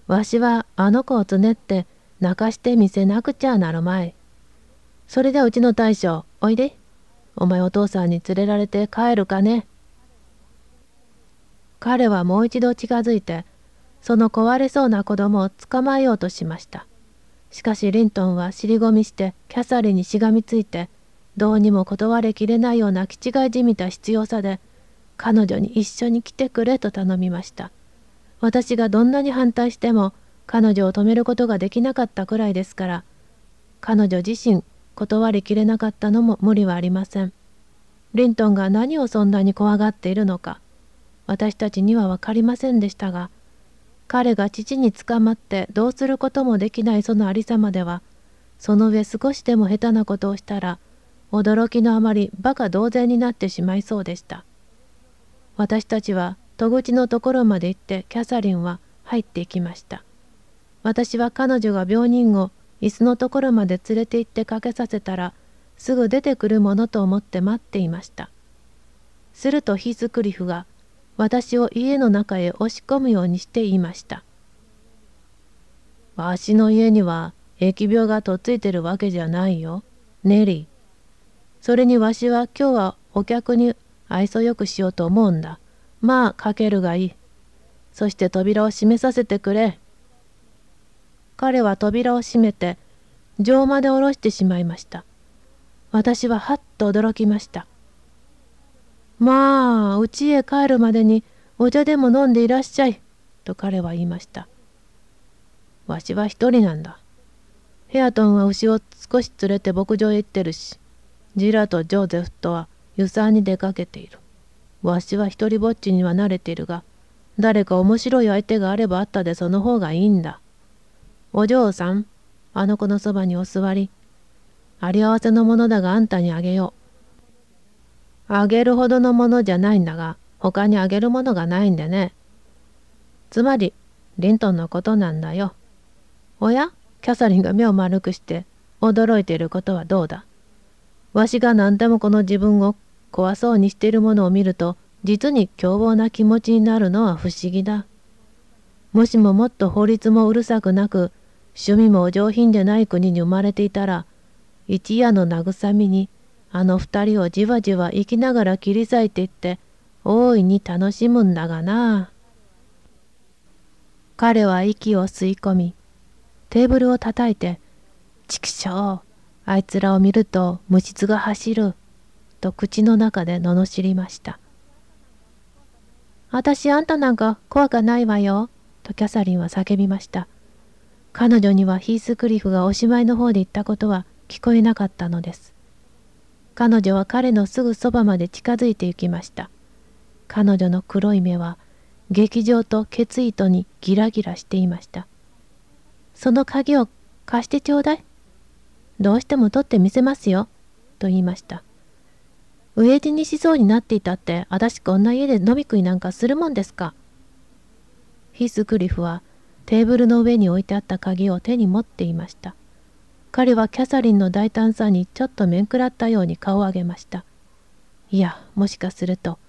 わしはあの子をつねって泣かしてみせなくちゃなるまい。それでうちの大将、おいで。お前お父さんに連れられて帰るかね。彼はもう一度近づいて、その壊れそうな子供を捕まえようとしました。しかしリントンは尻込みしてキャサリンにしがみついてどうにも断れきれないような気違いじみた必要さで彼女に一緒に来てくれと頼みました私がどんなに反対しても彼女を止めることができなかったくらいですから彼女自身断りきれなかったのも無理はありませんリントンが何をそんなに怖がっているのか私たちには分かりませんでしたが彼が父に捕まってどうすることもできないそのありさまではその上少しでも下手なことをしたら驚きのあまり馬鹿同然になってしまいそうでした。私たちは戸口のところまで行ってキャサリンは入っていきました。私は彼女が病人を椅子のところまで連れて行ってかけさせたらすぐ出てくるものと思って待っていました。するとヒースクリフが私を家の中へ押し込むようにして言いました。わしの家には疫病がとっついてるわけじゃないよ。ネリー。それにわしは今日はお客に愛想よくしようと思うんだ。まあ、かけるがいい。そして扉を閉めさせてくれ。彼は扉を閉めて、錠まで下ろしてしまいました。私ははっと驚きました。まあ、家へ帰るまでにお茶でも飲んでいらっしゃい、と彼は言いました。わしは一人なんだ。ヘアトンは牛を少し連れて牧場へ行ってるし、ジラとジョーゼフとは湯沢に出かけている。わしは一りぼっちには慣れているが、誰か面白い相手があればあったでその方がいいんだ。お嬢さん、あの子のそばにお座り。あり合わせのものだがあんたにあげよう。あげるほどのものじゃないんだが、他にあげるものがないんでね。つまり、リントンのことなんだよ。おやキャサリンが目を丸くして、驚いていることはどうだわしが何でもこの自分を怖そうにしているものを見ると、実に凶暴な気持ちになるのは不思議だ。もしももっと法律もうるさくなく、趣味もお上品でない国に生まれていたら、一夜の慰みに、あの二人をじわじわ生きながら切り裂いていって、大いに楽しむんだがな。彼は息を吸い込み、テーブルを叩いて、畜生あいつらを見ると無実が走ると口の中で罵りました。私あんたなんか怖くないわよとキャサリンは叫びました。彼女にはヒースクリフがおしまいの方で言ったことは聞こえなかったのです。彼女は彼のすぐそばまで近づいて行きました。彼女の黒い目は劇場と決意とにギラギラしていました。その鍵を貸してちょうだいどうしても取ってみせますよ、と言いました。飢え死にしそうになっていたって、私しこんな家で飲み食いなんかするもんですか。ヒスクリフはテーブルの上に置いてあった鍵を手に持っていました。彼はキャサリンの大胆さにちょっと面食らったように顔を上げました。いや、もしかすると、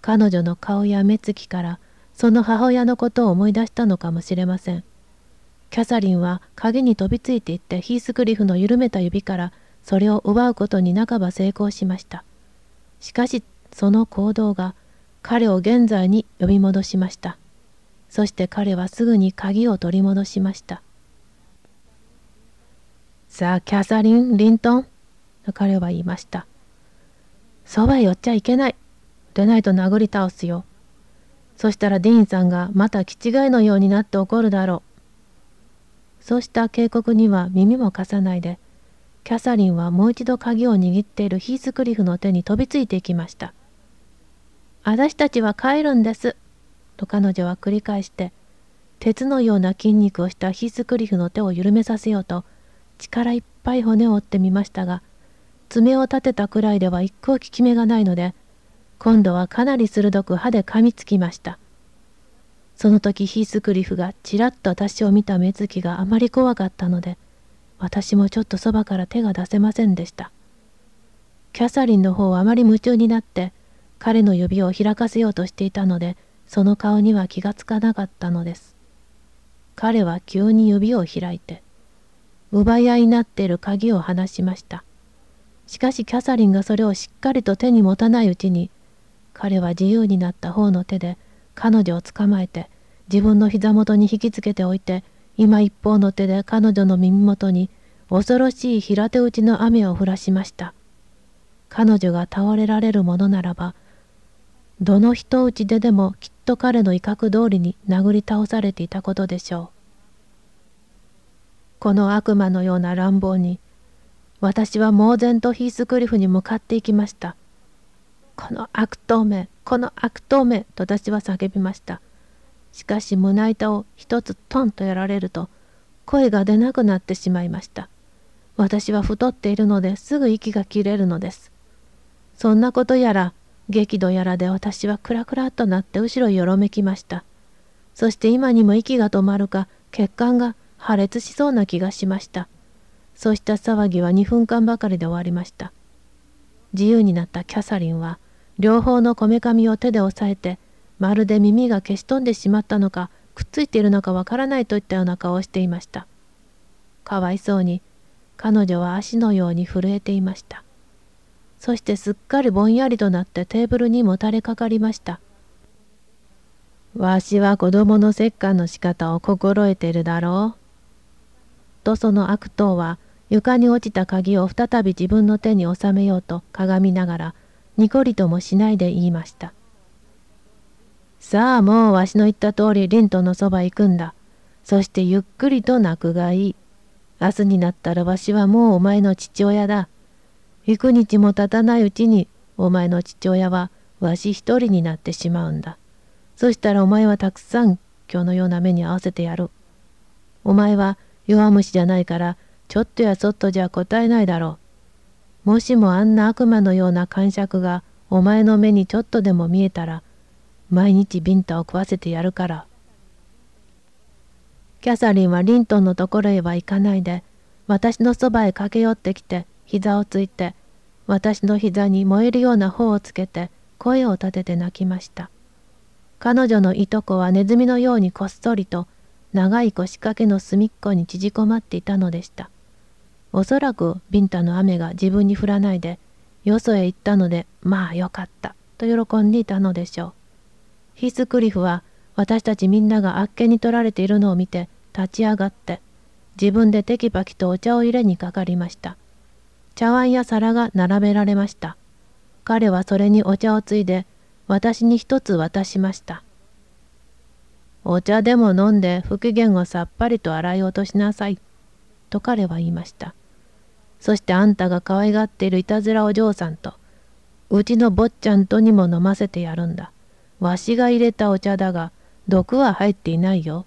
彼女の顔や目つきから、その母親のことを思い出したのかもしれません。キャサリンは鍵に飛びついていってヒースクリフの緩めた指からそれを奪うことに半ば成功しました。しかしその行動が彼を現在に呼び戻しました。そして彼はすぐに鍵を取り戻しました。さあ、キャサリン・リントン、彼は言いました。そばへ寄っちゃいけない。でないと殴り倒すよ。そしたらディーンさんがまた気違いのようになって怒るだろう。そうした警告には耳も貸さないでキャサリンはもう一度鍵を握っているヒースクリフの手に飛びついていきました「私たちは帰るんです」と彼女は繰り返して鉄のような筋肉をしたヒースクリフの手を緩めさせようと力いっぱい骨を折ってみましたが爪を立てたくらいでは一向効き目がないので今度はかなり鋭く歯で噛みつきましたその時ヒースクリフがちらっと私を見た目つきがあまり怖かったので私もちょっとそばから手が出せませんでしたキャサリンの方はあまり夢中になって彼の指を開かせようとしていたのでその顔には気がつかなかったのです彼は急に指を開いて奪い合いになっている鍵を離しましたしかしキャサリンがそれをしっかりと手に持たないうちに彼は自由になった方の手で彼女を捕まえて自分の膝元に引きつけておいて今一方の手で彼女の耳元に恐ろしい平手打ちの雨を降らしました彼女が倒れられるものならばどの人打ちででもきっと彼の威嚇通りに殴り倒されていたことでしょうこの悪魔のような乱暴に私は猛然とヒースクリフに向かっていきましたこの悪党めこの悪党めと私は叫びましたしかし胸板を一つトンとやられると声が出なくなってしまいました私は太っているのですぐ息が切れるのですそんなことやら激怒やらで私はクラクラっとなって後ろよろめきましたそして今にも息が止まるか血管が破裂しそうな気がしましたそうした騒ぎは2分間ばかりで終わりました自由になったキャサリンは両方のこめかみを手で押さえてまるで耳が消し飛んでしまったのかくっついているのかわからないといったような顔をしていましたかわいそうに彼女は足のように震えていましたそしてすっかりぼんやりとなってテーブルにもたれかかりましたわしは子供の折檻の仕方を心得てるだろう。とその悪党は床に落ちた鍵を再び自分の手に収めようとかがみながらにこりともしないで言いました。さあもうわしの言った通り凛ントのそば行くんだ。そしてゆっくりと泣くがいい。明日になったらわしはもうお前の父親だ。幾日も経たないうちにお前の父親はわし一人になってしまうんだ。そしたらお前はたくさん今日のような目に合わせてやる。お前は弱虫じゃないからちょっとやそっとじゃ答えないだろう。もしもあんな悪魔のような感触がお前の目にちょっとでも見えたら毎日ビンタを食わせてやるから。キャサリンはリントンのところへは行かないで、私のそばへ駆け寄ってきて、膝をついて、私の膝に燃えるような頬をつけて、声を立てて泣きました。彼女のいとこはネズミのようにこっそりと、長い腰掛けの隅っこに縮こまっていたのでした。おそらくビンタの雨が自分に降らないで、よそへ行ったので、まあよかった、と喜んでいたのでしょう。ヒスクリフは私たちみんながあっけに取られているのを見て立ち上がって自分でテキパキとお茶を入れにかかりました茶碗や皿が並べられました彼はそれにお茶をついで私に一つ渡しましたお茶でも飲んで不機嫌をさっぱりと洗い落としなさいと彼は言いましたそしてあんたが可愛がっているいたずらお嬢さんとうちの坊ちゃんとにも飲ませてやるんだわしが入れたお茶だが、毒は入っていないよ。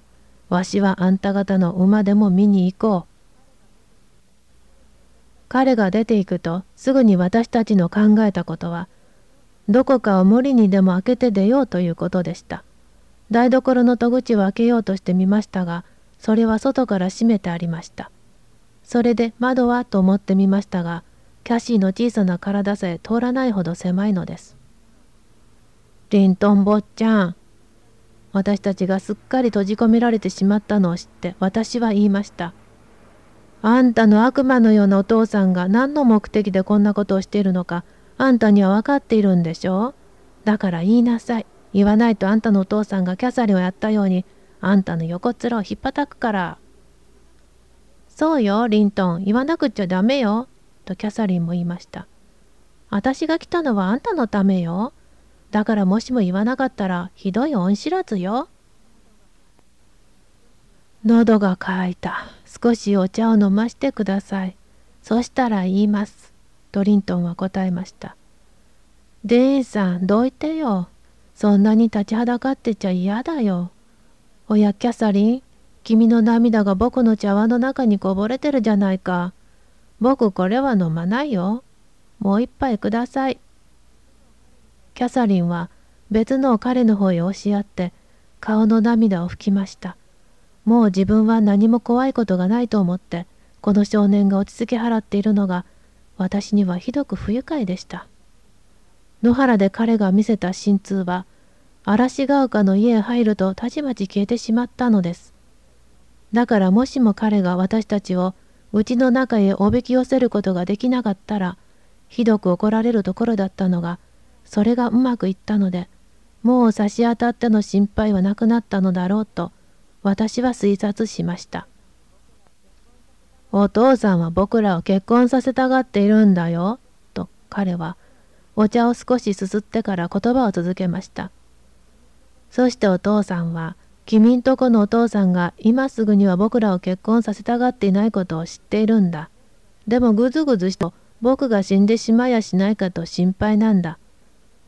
わしはあんた方の馬でも見に行こう。彼が出ていくとすぐに私たちの考えたことはどこかを無理にでも開けて出ようということでした台所の戸口を開けようとしてみましたがそれは外から閉めてありましたそれで窓はと思ってみましたがキャシーの小さな体さえ通らないほど狭いのですりんとん坊ちゃん私たちがすっかり閉じ込められてしまったのを知って私は言いましたあんたの悪魔のようなお父さんが何の目的でこんなことをしているのかあんたには分かっているんでしょだから言いなさい言わないとあんたのお父さんがキャサリンをやったようにあんたの横面をひっぱたくからそうよリントン言わなくちゃダメよとキャサリンも言いました私が来たのはあんたのためよだからもしも言わなかったらひどい恩知らずよ。喉が渇いた。少しお茶を飲ましてください。そしたら言います。ドリントンは答えました。デイさん、どいてよ。そんなに立ちはだかってちゃ嫌だよ。おや、キャサリン、君の涙が僕の茶碗の中にこぼれてるじゃないか。僕これは飲まないよ。もう一杯ください。キャサリンは別のを彼の方へ押し合って顔の涙を拭きました。もう自分は何も怖いことがないと思ってこの少年が落ち着き払っているのが私にはひどく不愉快でした。野原で彼が見せた心痛は嵐ヶ丘の家へ入るとたちまち消えてしまったのです。だからもしも彼が私たちをうちの中へおびき寄せることができなかったらひどく怒られるところだったのがそれがうまくいったのでもう差し当たっての心配はなくなったのだろうと私は推察しましたお父さんは僕らを結婚させたがっているんだよと彼はお茶を少しすすってから言葉を続けましたそしてお父さんは君んとこのお父さんが今すぐには僕らを結婚させたがっていないことを知っているんだでもぐずぐずして僕が死んでしまいやしないかと心配なんだ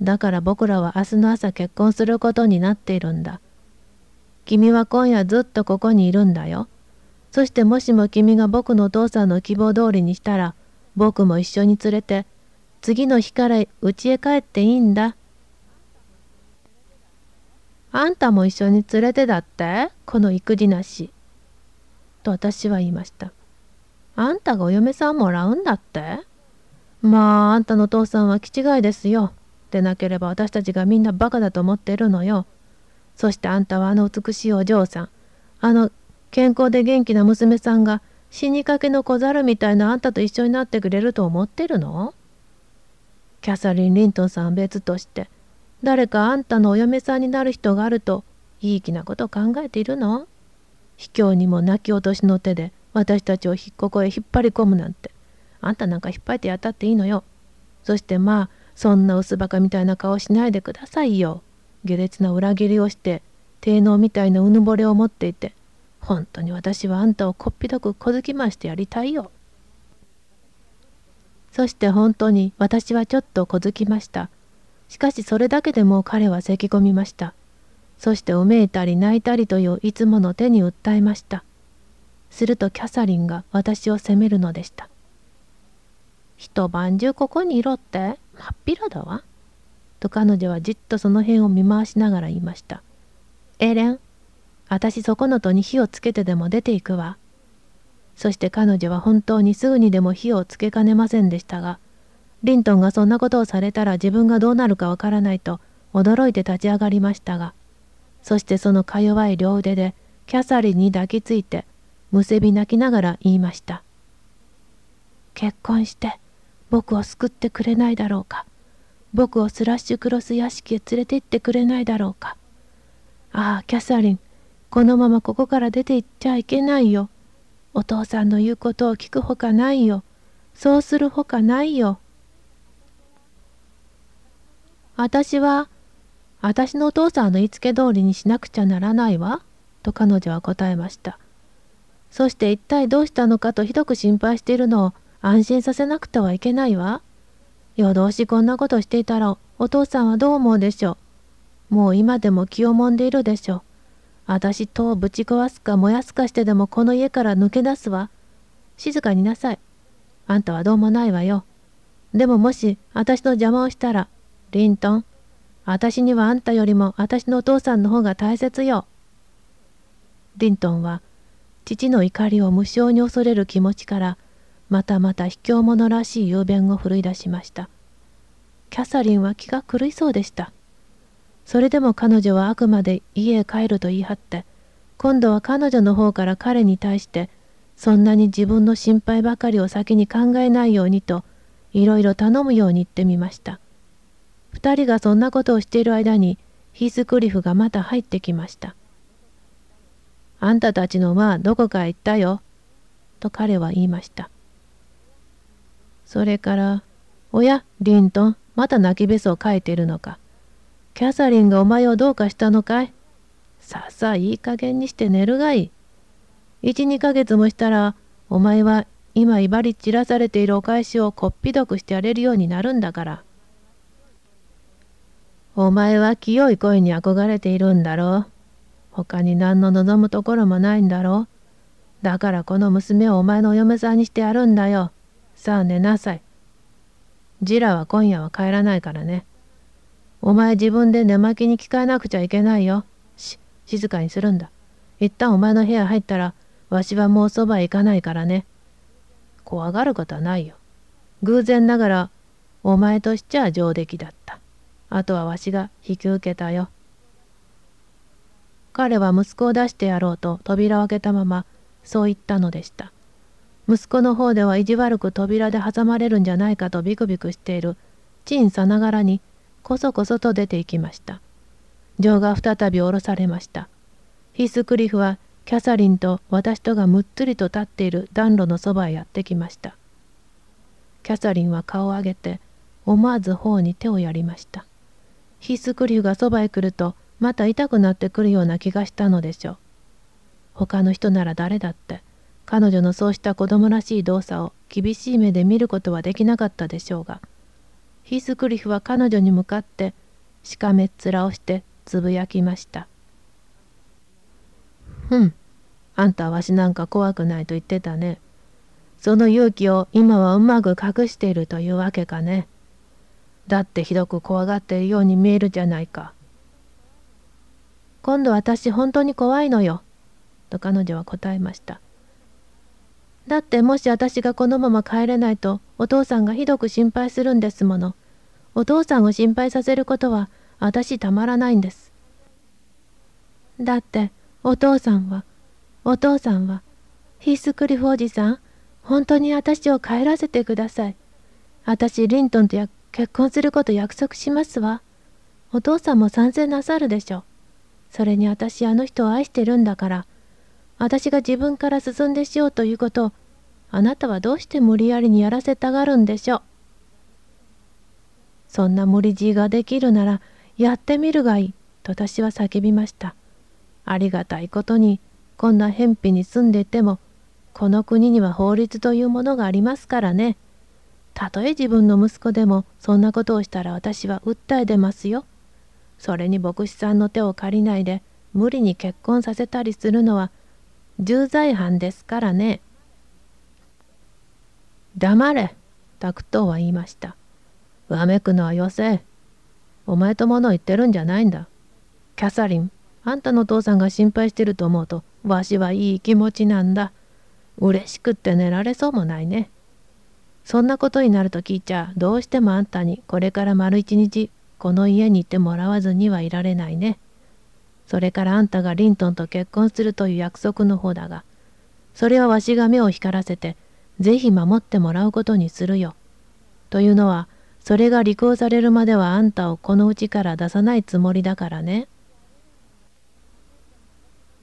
だから僕らは明日の朝結婚することになっているんだ。君は今夜ずっとここにいるんだよ。そしてもしも君が僕のお父さんの希望通りにしたら、僕も一緒に連れて、次の日から家へ帰っていいんだ。あんたも一緒に連れてだってこの育児なし。と私は言いました。あんたがお嫁さんもらうんだってまああんたの父さんは気違いですよ。でなければ私たちがみんなバカだと思ってるのよ。そしてあんたはあの美しいお嬢さん、あの健康で元気な娘さんが死にかけの小猿みたいなあんたと一緒になってくれると思ってるのキャサリン・リントンさんは別として誰かあんたのお嫁さんになる人があるといい気なことを考えているの卑怯にも泣き落としの手で私たちをっここへ引っ張り込むなんてあんたなんか引っ張ってやったっていいのよ。そしてまあそんな薄バカみたいな顔しないでくださいよ。下劣な裏切りをして、低能みたいなうぬぼれを持っていて、本当に私はあんたをこっぴどく小突きましてやりたいよ。そして本当に私はちょっと小突きました。しかしそれだけでも彼はせき込みました。そしてうめいたり泣いたりといういつもの手に訴えました。するとキャサリンが私を責めるのでした。一晩中ここにいろって真っ平だわ。と彼女はじっとその辺を見回しながら言いました。エレン、私そこの戸に火をつけてでも出ていくわ。そして彼女は本当にすぐにでも火をつけかねませんでしたが、リントンがそんなことをされたら自分がどうなるかわからないと驚いて立ち上がりましたが、そしてそのか弱い両腕でキャサリンに抱きついて、むせび泣きながら言いました。結婚して。僕を救ってくれないだろうか僕をスラッシュクロス屋敷へ連れて行ってくれないだろうかああキャサリンこのままここから出て行っちゃいけないよお父さんの言うことを聞くほかないよそうするほかないよ私は私のお父さんの言いつけ通りにしなくちゃならないわと彼女は答えましたそして一体どうしたのかとひどく心配しているのを安心させなくてはいけないわ。夜通しこんなことしていたらお父さんはどう思うでしょう。もう今でも気をもんでいるでしょう。私とぶち壊すか燃やすかしてでもこの家から抜け出すわ。静かになさい。あんたはどうもないわよ。でももし私の邪魔をしたら、リントン、私にはあんたよりも私のお父さんの方が大切よ。リントンは父の怒りを無性に恐れる気持ちからまたまた卑怯者らしい雄弁をふるい出しましたキャサリンは気が狂いそうでしたそれでも彼女はあくまで家へ帰ると言い張って今度は彼女の方から彼に対してそんなに自分の心配ばかりを先に考えないようにといろいろ頼むように言ってみました2人がそんなことをしている間にヒースクリフがまた入ってきました「あんたたちの馬はどこかへ行ったよ」と彼は言いましたそれから、おや、リントン、また泣きべそを書いているのか。キャサリンがお前をどうかしたのかいさあさあいい加減にして寝るがいい。一、二ヶ月もしたら、お前は今威張り散らされているお返しをこっぴどくしてやれるようになるんだから。お前は清い恋に憧れているんだろう。他に何の望むところもないんだろう。だからこの娘をお前のお嫁さんにしてやるんだよ。さあ寝なさい。ジラは今夜は帰らないからね。お前自分で寝巻きに着替えなくちゃいけないよ。し、静かにするんだ。一旦お前の部屋入ったら、わしはもうそばへ行かないからね。怖がることはないよ。偶然ながら、お前としちゃ上出来だった。あとはわしが引き受けたよ。彼は息子を出してやろうと扉を開けたまま、そう言ったのでした。息子の方では意地悪く扉で挟まれるんじゃないかとビクビクしている陳さながらにこそこそと出て行きました情が再び下ろされましたヒスクリフはキャサリンと私とがむっつりと立っている暖炉のそばへやってきましたキャサリンは顔を上げて思わず頬に手をやりましたヒスクリフがそばへ来るとまた痛くなってくるような気がしたのでしょう他の人なら誰だって彼女のそうした子供らしい動作を厳しい目で見ることはできなかったでしょうがヒースクリフは彼女に向かってしかめっ面をしてつぶやきました「うんあんたはわしなんか怖くないと言ってたねその勇気を今はうまく隠しているというわけかねだってひどく怖がっているように見えるじゃないか今度私本当に怖いのよ」と彼女は答えましただってもし私がこのまま帰れないとお父さんがひどく心配するんですもの。お父さんを心配させることは私たまらないんです。だってお父さんはお父さんはヒースクリフおじさん本当に私を帰らせてください。私リントンと結婚すること約束しますわ。お父さんも賛成なさるでしょう。それに私あの人を愛してるんだから私が自分から進んでしようということをあなたはどうして無理やりにやらせたがるんでしょうそんな無理強いができるならやってみるがいいと私は叫びましたありがたいことにこんな偏僻に住んでいてもこの国には法律というものがありますからねたとえ自分の息子でもそんなことをしたら私は訴え出ますよそれに牧師さんの手を借りないで無理に結婚させたりするのは重罪犯ですからね。黙れ、タクトーは言いました。わめくのはよせ。お前と物を言ってるんじゃないんだ。キャサリン、あんたのお父さんが心配してると思うと、わしはいい気持ちなんだ。嬉しくって寝られそうもないね。そんなことになると聞いちゃ、どうしてもあんたにこれから丸一日、この家にいてもらわずにはいられないね。それからあんたがリントンと結婚するという約束の方だが、それはわしが目を光らせて、ぜひ守ってもらうことにするよ。というのは、それが履行されるまではあんたをこのうちから出さないつもりだからね。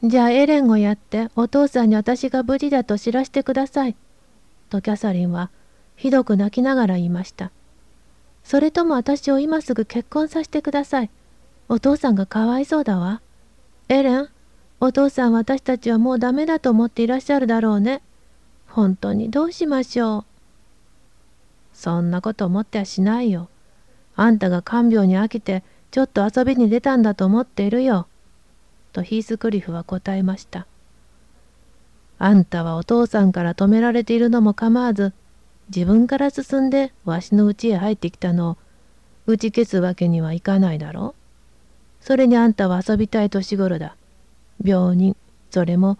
じゃあエレンをやってお父さんに私が無事だと知らせてください。とキャサリンはひどく泣きながら言いました。それとも私を今すぐ結婚させてください。お父さんがかわいそうだわ。エレン、お父さん私たちはもうダメだと思っていらっしゃるだろうね。本当にどうしましょう。そんなこと思ってはしないよ。あんたが看病に飽きてちょっと遊びに出たんだと思っているよ。とヒースクリフは答えました。あんたはお父さんから止められているのも構わず自分から進んでわしの家へ入ってきたのを打ち消すわけにはいかないだろう。それにあんたは遊びたい年頃だ。病人、それも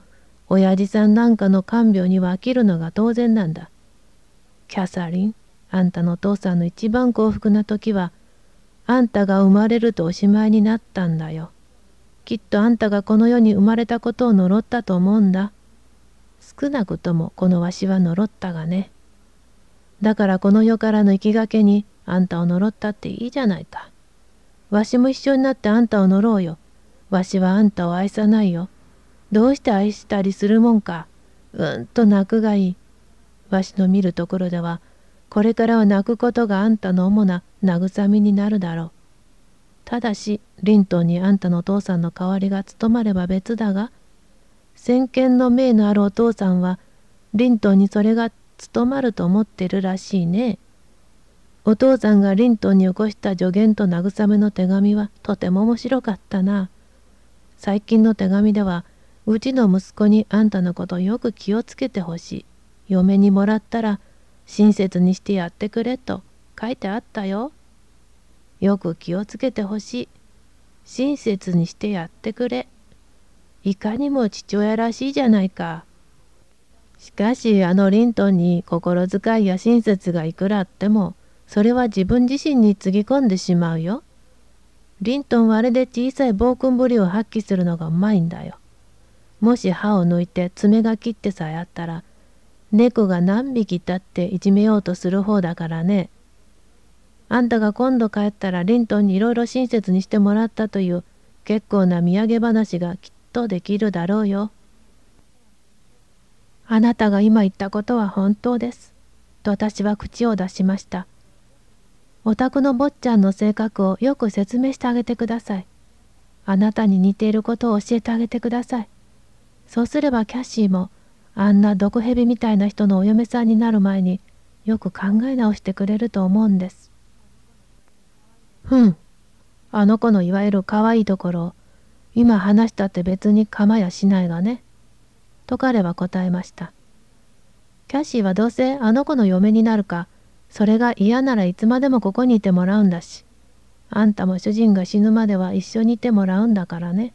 親父さんなんかの看病には飽きるのが当然なんだ。キャサリン、あんたのお父さんの一番幸福な時は、あんたが生まれるとおしまいになったんだよ。きっとあんたがこの世に生まれたことを呪ったと思うんだ。少なくともこのわしは呪ったがね。だからこの世からの行きがけにあんたを呪ったっていいじゃないか。わしも一緒になってあんたを乗ろうよ。わしはあんたを愛さないよ。どうして愛したりするもんか。うんと泣くがいい。わしの見るところでは、これからは泣くことがあんたの主な慰みになるだろう。ただし、リントンにあんたのお父さんの代わりが務まれば別だが、先見の明のあるお父さんは、リントンにそれが務まると思ってるらしいね。お父さんがリントンに起こした助言と慰めの手紙はとても面白かったな。最近の手紙では、うちの息子にあんたのことよく気をつけてほしい。嫁にもらったら親切にしてやってくれと書いてあったよ。よく気をつけてほしい。親切にしてやってくれ。いかにも父親らしいじゃないか。しかしあのリントンに心遣いや親切がいくらあっても、それは自分自身につぎ込んでしまうよ。リントンはあれで小さい暴君ぶりを発揮するのがうまいんだよ。もし歯を抜いて爪が切ってさえあったら、猫が何匹だっていじめようとする方だからね。あんたが今度帰ったらリントンにいろいろ親切にしてもらったという結構な土産話がきっとできるだろうよ。あなたが今言ったことは本当です。と私は口を出しました。お宅の坊ちゃんの性格をよく説明してあげてください。あなたに似ていることを教えてあげてください。そうすればキャッシーもあんな毒蛇みたいな人のお嫁さんになる前によく考え直してくれると思うんです。ふ、ん。あの子のいわゆる可愛いところを今話したって別に構やしないがね。と彼は答えました。キャッシーはどうせあの子の嫁になるかそれが嫌ならいつまでもここにいてもらうんだしあんたも主人が死ぬまでは一緒にいてもらうんだからね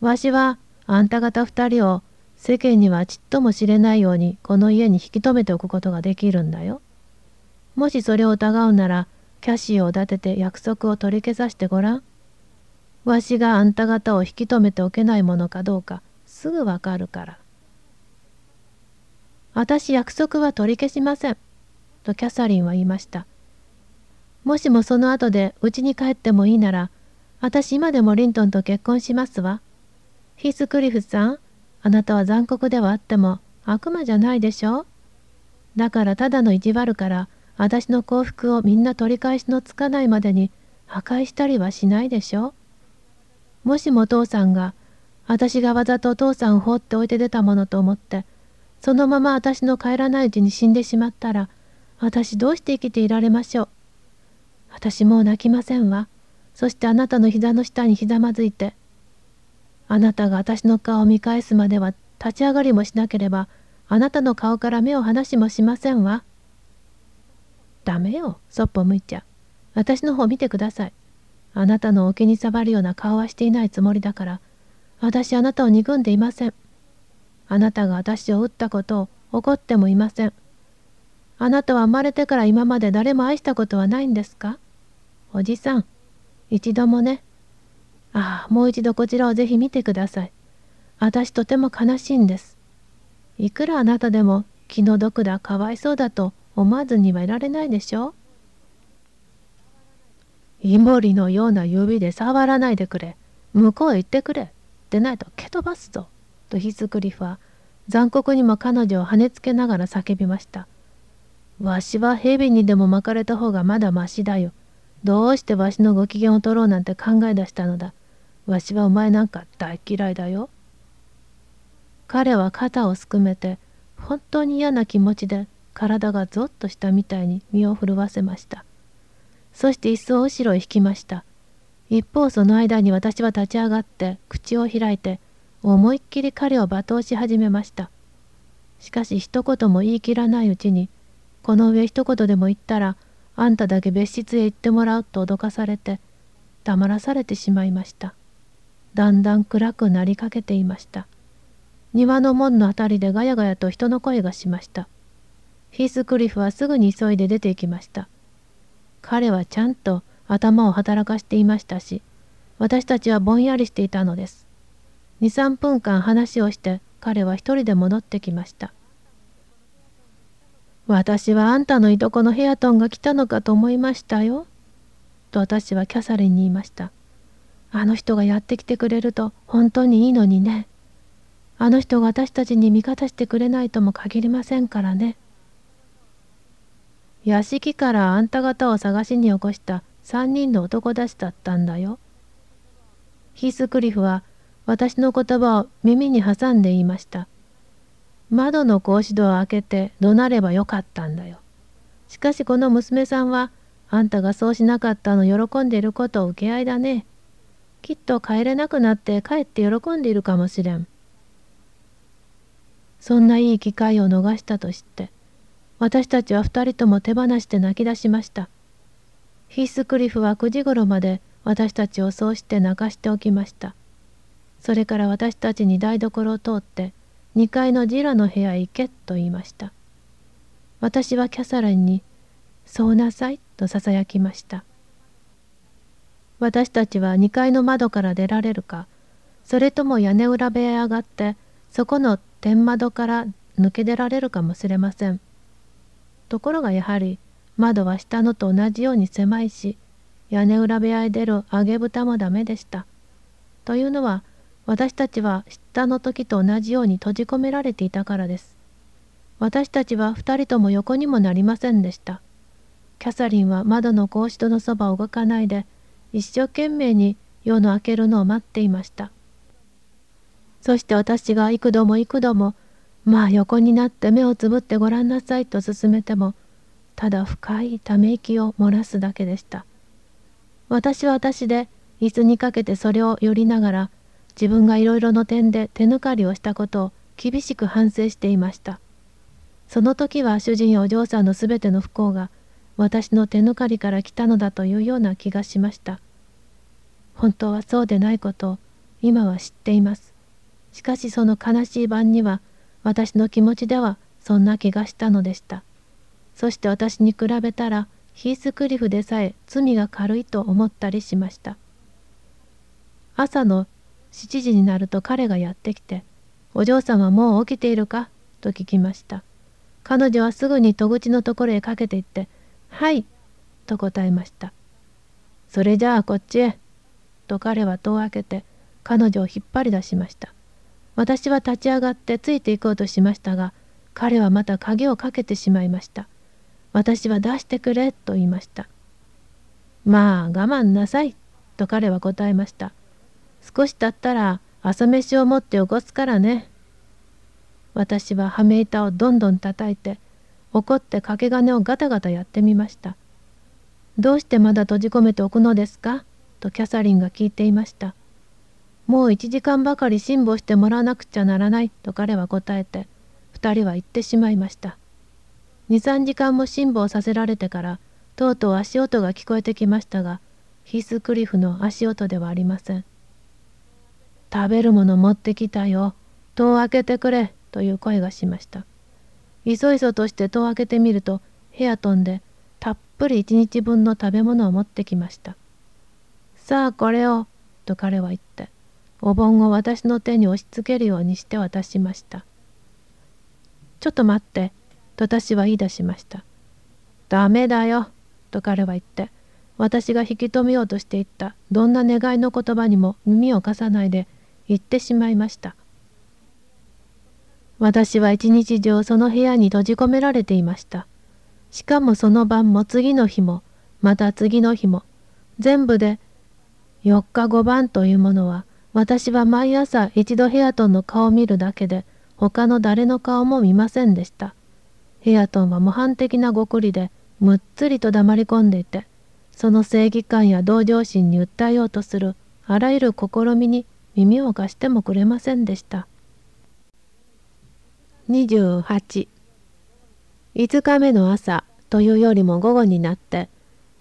わしはあんた方二人を世間にはちっとも知れないようにこの家に引き留めておくことができるんだよもしそれを疑うならキャシーを立てて約束を取り消さしてごらんわしがあんた方を引き留めておけないものかどうかすぐわかるから。私約束は取り消しません。とキャサリンは言いました。もしもその後でうちに帰ってもいいなら、私今でもリントンと結婚しますわ。ヒスクリフさん、あなたは残酷ではあっても悪魔じゃないでしょだからただの意地悪から私の幸福をみんな取り返しのつかないまでに破壊したりはしないでしょもしも父さんが私がわざと父さんを放っておいて出たものと思ってそのまま私の帰らないうちに死んでしまったら私どうして生きていられましょう。私もう泣きませんわ。そしてあなたの膝の下にひざまずいて、あなたが私の顔を見返すまでは立ち上がりもしなければ、あなたの顔から目を離しもしませんわ。ダメよ、そっぽ向いちゃ。私の方見てください。あなたのお気に障るような顔はしていないつもりだから、私あなたを憎んでいません。あなたが私を撃ったことを怒ってもいません。あなたは生まれてから今まで誰も愛したことはないんですかおじさん、一度もね。ああ、もう一度こちらをぜひ見てください。私とても悲しいんです。いくらあなたでも気の毒だ、かわいそうだと思わずにはいられないでしょうイモリのような指で触らないでくれ。向こうへ行ってくれ。でないと蹴飛ばすぞ。とヒスクリフは残酷にも彼女を跳ねつけながら叫びました。わしは蛇にでも巻かれた方がまだましだよ。どうしてわしのご機嫌を取ろうなんて考え出したのだ。わしはお前なんか大嫌いだよ。彼は肩をすくめて本当に嫌な気持ちで体がゾッとしたみたいに身を震わせました。そして椅子を後ろへ引きました。一方その間に私は立ち上がって口を開いて思いっきり彼を罵倒し始めました。しかし一言も言い切らないうちにこの上一言でも言ったら、あんただけ別室へ行ってもらうと脅かされて、黙らされてしまいました。だんだん暗くなりかけていました。庭の門の辺りでガヤガヤと人の声がしました。ヒースクリフはすぐに急いで出て行きました。彼はちゃんと頭を働かしていましたし、私たちはぼんやりしていたのです。2、3分間話をして彼は一人で戻ってきました。私はあんたのいとこのヘアトンが来たのかと思いましたよ。と私はキャサリンに言いました。あの人がやってきてくれると本当にいいのにね。あの人が私たちに味方してくれないとも限りませんからね。屋敷からあんた方を探しに起こした3人の男たちだったんだよ。ヒースクリフは私の言葉を耳に挟んで言いました。窓の格子戸を開けて怒鳴ればよかったんだよ。しかしこの娘さんは、あんたがそうしなかったの喜んでいることを受け合いだね。きっと帰れなくなって帰って喜んでいるかもしれん。そんないい機会を逃したと知って、私たちは二人とも手放して泣き出しました。ヒースクリフは9時頃まで私たちをそうして泣かしておきました。それから私たちに台所を通って、2階のジラの部屋へ行けと言いました。私はキャサリンに、そうなさいとささやきました。私たちは2階の窓から出られるか、それとも屋根裏部屋へ上がって、そこの天窓から抜け出られるかもしれません。ところがやはり、窓は下のと同じように狭いし、屋根裏部屋へ出る揚げ蓋もダメでした。というのは、私たちは下の時と同じように閉じ込められていたからです。私たちは2人とも横にもなりませんでした。キャサリンは窓の格子戸のそばを動かないで、一生懸命に夜の明けるのを待っていました。そして私が幾度も幾度も、まあ横になって目をつぶってごらんなさいと勧めても、ただ深いため息を漏らすだけでした。私は私で椅子にかけてそれを寄りながら、自分がいろいろの点で手抜かりをしたことを厳しく反省していました。その時は主人やお嬢さんのすべての不幸が私の手抜かりから来たのだというような気がしました。本当はそうでないことを今は知っています。しかしその悲しい晩には私の気持ちではそんな気がしたのでした。そして私に比べたらヒースクリフでさえ罪が軽いと思ったりしました。朝の7時になると彼がやってきて、お嬢さんはもう起きているかと聞きました。彼女はすぐに戸口のところへかけていって、はい、と答えました。それじゃあこっちへ、と彼は戸を開けて、彼女を引っ張り出しました。私は立ち上がってついていこうとしましたが、彼はまた鍵をかけてしまいました。私は出してくれ、と言いました。まあ我慢なさい、と彼は答えました。少し経ったら朝飯を持って起こすからね。私は羽目板をどんどん叩いて怒って掛け金をガタガタやってみました。どうしてまだ閉じ込めておくのですかとキャサリンが聞いていました。もう1時間ばかり辛抱してもらわなくちゃならないと彼は答えて2人は行ってしまいました。23時間も辛抱させられてからとうとう足音が聞こえてきましたがヒースクリフの足音ではありません。食べるもの持ってきたよ。戸を開けてくれ。という声がしました。いそいそとして戸を開けてみると、部屋飛んで、たっぷり一日分の食べ物を持ってきました。さあこれを、と彼は言って、お盆を私の手に押し付けるようにして渡しました。ちょっと待って、と私は言い出しました。ダメだよ、と彼は言って、私が引き止めようとしていったどんな願いの言葉にも耳を貸さないで言ってしまいました私は一日中その部屋に閉じ込められていましたしかもその晩も次の日もまた次の日も全部で4日5晩というものは私は毎朝一度ヘアトンの顔を見るだけで他の誰の顔も見ませんでしたヘアトンは模範的なごくりでむっつりと黙り込んでいてその正義感や同情心に訴えようとするあらゆる試みに耳を貸してもくれませんでした285日目の朝というよりも午後になって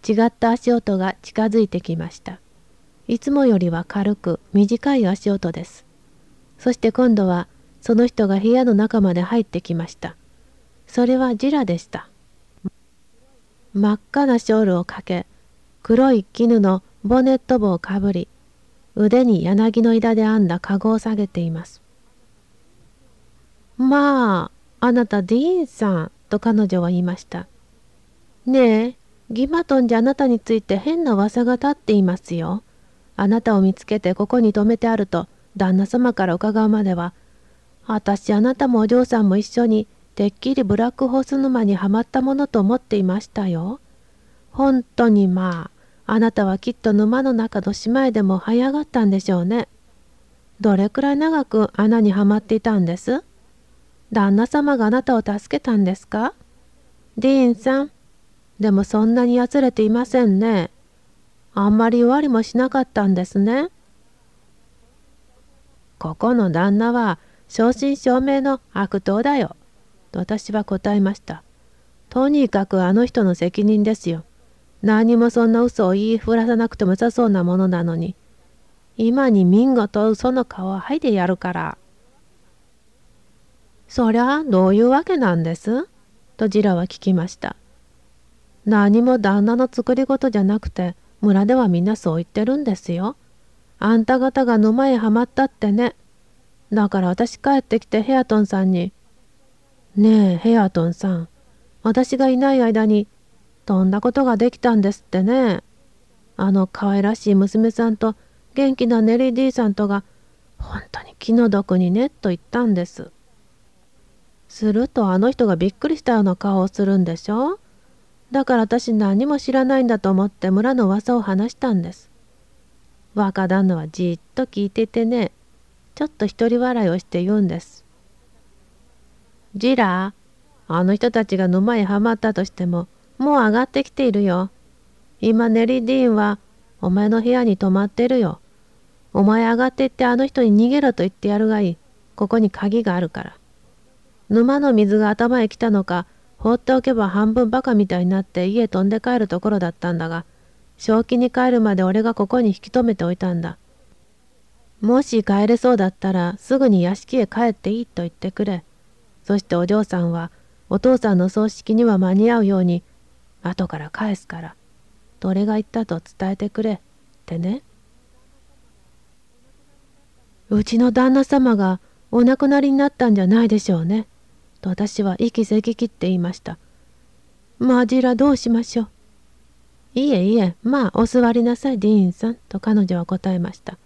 違った足音が近づいてきましたいつもよりは軽く短い足音ですそして今度はその人が部屋の中まで入ってきましたそれはジラでした真っ赤なショールをかけ黒い絹のボネット帽をかぶり腕に柳の枝で編んだ籠を下げています。まあ、あなたディーンさん、と彼女は言いました。ねえ、ギマトンじゃあなたについて変な噂が立っていますよ。あなたを見つけてここに止めてあると、旦那様から伺うまでは、私あなたもお嬢さんも一緒に、てっきりブラックホース沼にはまったものと思っていましたよ。本当にまあ。あなたはきっと沼の中の姉妹でも這い上がったんでしょうね。どれくらい長く穴にはまっていたんです旦那様があなたを助けたんですかディーンさん。でもそんなにやつれていませんね。あんまり弱りもしなかったんですね。ここの旦那は正真正銘の悪党だよ。私は答えました。とにかくあの人の責任ですよ。何もそんな嘘を言いふらさなくても良さそうなものなのに、今に民がと嘘の顔を剥いでやるから。そりゃどういうわけなんですとジラは聞きました。何も旦那の作り事じゃなくて、村ではみんなそう言ってるんですよ。あんた方が沼へはまったってね。だから私帰ってきてヘアトンさんに、ねえヘアトンさん、私がいない間にとんだことができたんですってねあの可愛らしい娘さんと元気なネリーィさんとが本当に気の毒にねと言ったんですするとあの人がびっくりしたような顔をするんでしょだから私何も知らないんだと思って村の噂を話したんです若旦那はじっと聞いててねちょっと一人笑いをして言うんですジラあの人たちが沼へはまったとしてももう上がってきているよ。今ネリディーンはお前の部屋に泊まってるよ。お前上がってってあの人に逃げろと言ってやるがいい。ここに鍵があるから。沼の水が頭へ来たのか、放っておけば半分バカみたいになって家飛んで帰るところだったんだが、正気に帰るまで俺がここに引き止めておいたんだ。もし帰れそうだったらすぐに屋敷へ帰っていいと言ってくれ。そしてお嬢さんはお父さんの葬式には間に合うように後から返すから、ど俺が言ったと伝えてくれ、ってね。うちの旦那様がお亡くなりになったんじゃないでしょうね、と私は息せききって言いました。マジラどうしましょう。いえいえ、まあお座りなさい、ディーンさん、と彼女は答えました。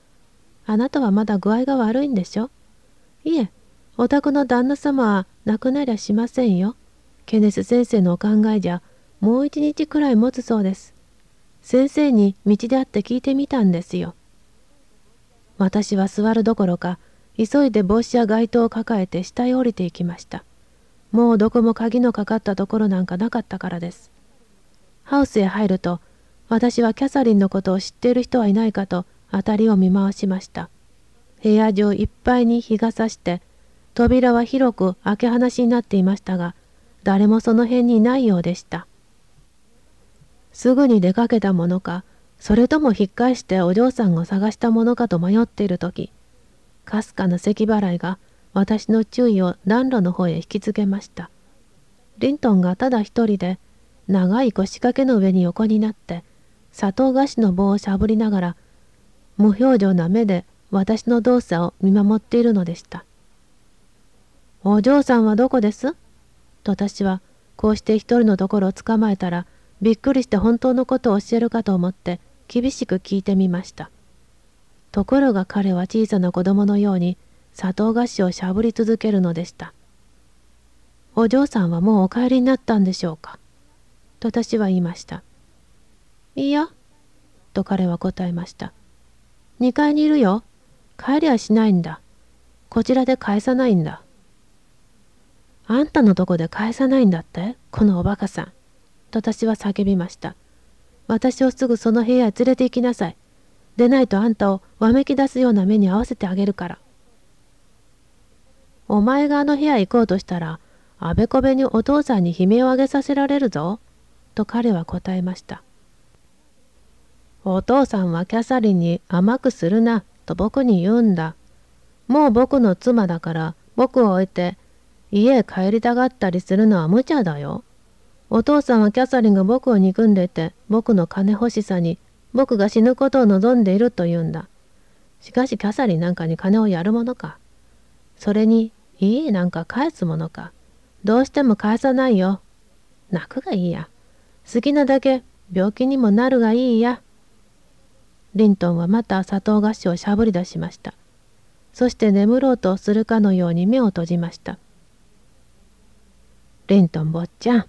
あなたはまだ具合が悪いんでしょいえ、お宅の旦那様は亡くなりゃしませんよ。ケネス先生のお考えじゃ、もう一日くらい持つそうです。先生に道で会って聞いてみたんですよ。私は座るどころか、急いで帽子や街灯を抱えて下へ降りていきました。もうどこも鍵のかかったところなんかなかったからです。ハウスへ入ると、私はキャサリンのことを知っている人はいないかと、辺りを見回しました。部屋中いっぱいに日が差して、扉は広く開け放しになっていましたが、誰もその辺にいないようでした。すぐに出かけたものか、それとも引っ返してお嬢さんを探したものかと迷っている時、かすかな咳払いが私の注意を暖炉の方へ引きつけました。リントンがただ一人で、長い腰掛けの上に横になって、砂糖菓子の棒をしゃぶりながら、無表情な目で私の動作を見守っているのでした。お嬢さんはどこですと私はこうして一人のところを捕まえたら、びっくりして本当のことを教えるかと思って厳しく聞いてみましたところが彼は小さな子供のように砂糖菓子をしゃぶり続けるのでしたお嬢さんはもうお帰りになったんでしょうかと私は言いましたいやと彼は答えました2階にいるよ帰りはしないんだこちらで返さないんだあんたのとこで返さないんだってこのおバカさんと私は叫びました。私をすぐその部屋へ連れて行きなさい。でないとあんたをわめき出すような目に合わせてあげるから。お前があの部屋へ行こうとしたら、あべこべにお父さんに悲鳴を上げさせられるぞ。と彼は答えました。お父さんはキャサリンに甘くするな、と僕に言うんだ。もう僕の妻だから僕を置いて家へ帰りたがったりするのは無茶だよ。お父さんはキャサリンが僕を憎んでて、僕の金欲しさに、僕が死ぬことを望んでいると言うんだ。しかしキャサリンなんかに金をやるものか。それに、いいなんか返すものか。どうしても返さないよ。泣くがいいや。好きなだけ病気にもなるがいいや。リントンはまた砂糖菓子をしゃぶり出しました。そして眠ろうとするかのように目を閉じました。リントン坊ちゃん。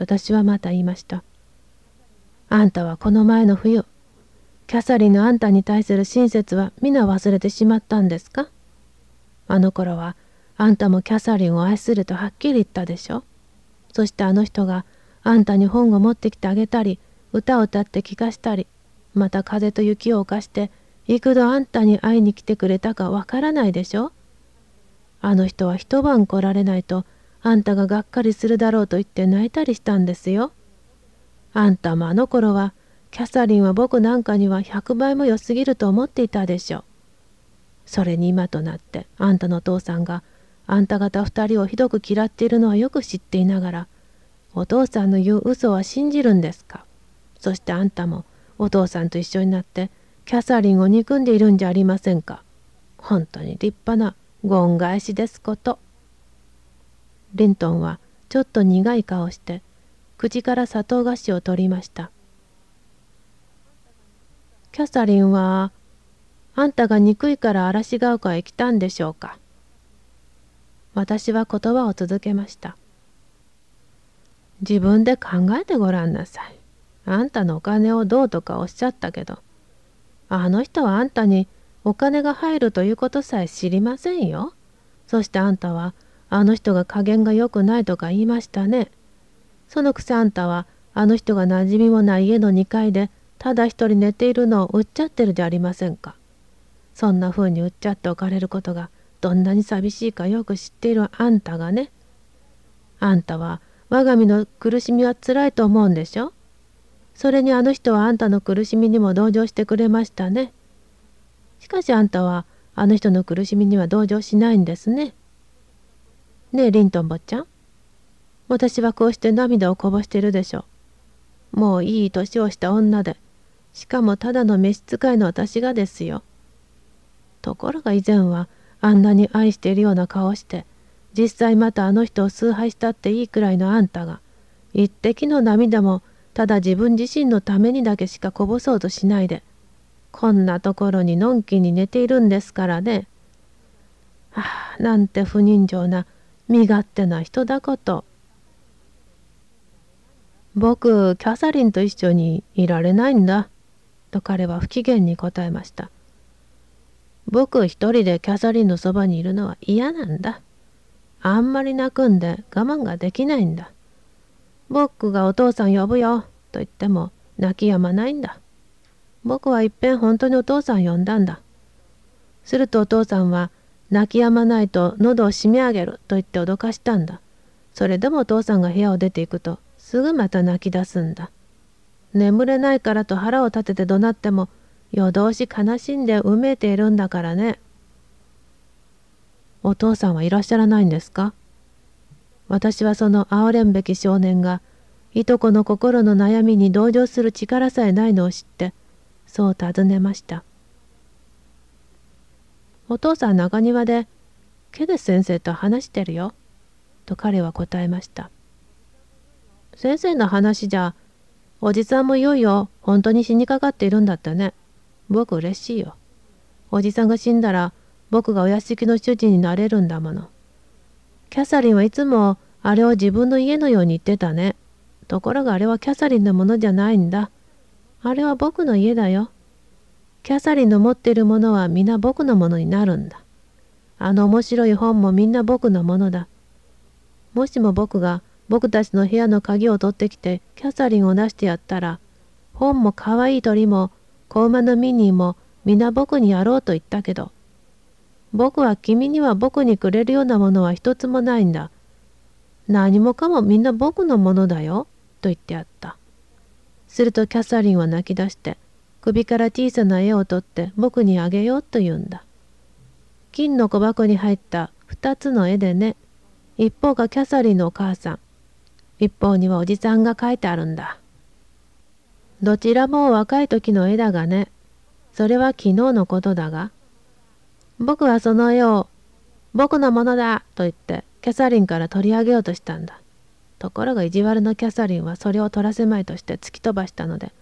私はまた言いました。あんたはこの前の冬、キャサリンのあんたに対する親切は皆忘れてしまったんですかあの頃はあんたもキャサリンを愛するとはっきり言ったでしょそしてあの人があんたに本を持ってきてあげたり歌を歌って聞かしたりまた風と雪を犯して幾度あんたに会いに来てくれたかわからないでしょあの人は一晩来られないとあんたががっかりするだろうと言って泣いたりしたんですよ。あんたもあの頃はキャサリンは僕なんかには100倍も良すぎると思っていたでしょう。それに今となってあんたのお父さんがあんた方2人をひどく嫌っているのはよく知っていながらお父さんの言う嘘は信じるんですかそしてあんたもお父さんと一緒になってキャサリンを憎んでいるんじゃありませんか本当に立派なご恩返しですこと。レントンはちょっと苦い顔して口から砂糖菓子を取りましたキャサリンはあんたが憎いから嵐が丘へ来たんでしょうか私は言葉を続けました自分で考えてごらんなさいあんたのお金をどうとかおっしゃったけどあの人はあんたにお金が入るということさえ知りませんよそしてあんたはあの人が加減が良くないとか言いましたね。そのくせあんたはあの人が馴染みもない家の2階でただ一人寝ているのを売っちゃってるじゃありませんか。そんな風に売っちゃっておかれることがどんなに寂しいかよく知っているあんたがね。あんたは我が身の苦しみはつらいと思うんでしょそれにあの人はあんたの苦しみにも同情してくれましたね。しかしあんたはあの人の苦しみには同情しないんですね。ねえリントン坊ちゃん私はこうして涙をこぼしてるでしょもういい年をした女でしかもただの召使いの私がですよところが以前はあんなに愛しているような顔して実際またあの人を崇拝したっていいくらいのあんたが一滴の涙もただ自分自身のためにだけしかこぼそうとしないでこんなところにのんきに寝ているんですからね。はあなんて不人情な身勝手な人だこと僕キャサリンと一緒にいられないんだと彼は不機嫌に答えました僕一人でキャサリンのそばにいるのは嫌なんだあんまり泣くんで我慢ができないんだ僕がお父さん呼ぶよと言っても泣き止まないんだ僕はいっぺん本当にお父さん呼んだんだするとお父さんは泣き止まないと喉を締め上げると言って脅かしたんだ。それでもお父さんが部屋を出ていくとすぐまた泣き出すんだ。眠れないからと腹を立てて怒鳴っても夜通し悲しんでうめいているんだからね。お父さんはいらっしゃらないんですか私はその哀れんべき少年がいとこの心の悩みに同情する力さえないのを知ってそう尋ねました。お父さん中庭でケデス先生と話してるよ」と彼は答えました先生の話じゃおじさんもいよいよ本当に死にかかっているんだったね僕嬉しいよおじさんが死んだら僕がお屋敷の主人になれるんだものキャサリンはいつもあれを自分の家のように言ってたねところがあれはキャサリンのものじゃないんだあれは僕の家だよキャサリンの持っているものは皆僕のものになるんだ。あの面白い本もみんな僕のものだ。もしも僕が僕たちの部屋の鍵を取ってきてキャサリンを出してやったら、本も可愛い鳥も子馬のミニーも皆僕にやろうと言ったけど、僕は君には僕にくれるようなものは一つもないんだ。何もかもみんな僕のものだよ、と言ってやった。するとキャサリンは泣き出して、首から小さな絵を取って僕にあげようと言うんだ。金の小箱に入った2つの絵でね。一方がキャサリンのお母さん。一方にはおじさんが書いてあるんだ。どちらも若い時の絵だがね。それは昨日のことだが。僕はその絵を僕のものだと言ってキャサリンから取り上げようとしたんだ。ところが意地悪のキャサリンはそれを取らせまいとして突き飛ばしたので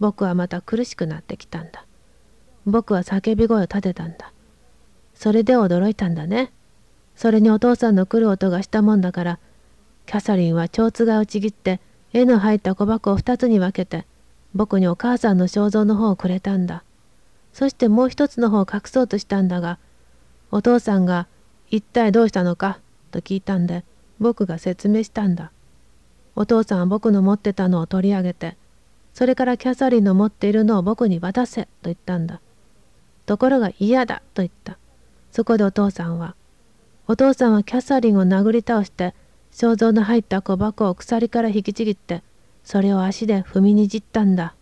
僕はまた苦しくなってきたんだ。僕は叫び声を立てたんだ。それで驚いたんだね。それにお父さんの来る音がしたもんだから、キャサリンは蝶つがをちぎって、絵の入った小箱を2つに分けて、僕にお母さんの肖像の方をくれたんだ。そしてもう一つの方を隠そうとしたんだが、お父さんが、一体どうしたのかと聞いたんで、僕が説明したんだ。お父さんは僕の持ってたのを取り上げて、それからキャサリンの持っているのを僕に渡せと言ったんだ。ところが嫌だと言った。そこでお父さんは、お父さんはキャサリンを殴り倒して、肖像の入った小箱を鎖から引きちぎって、それを足で踏みにじったんだ。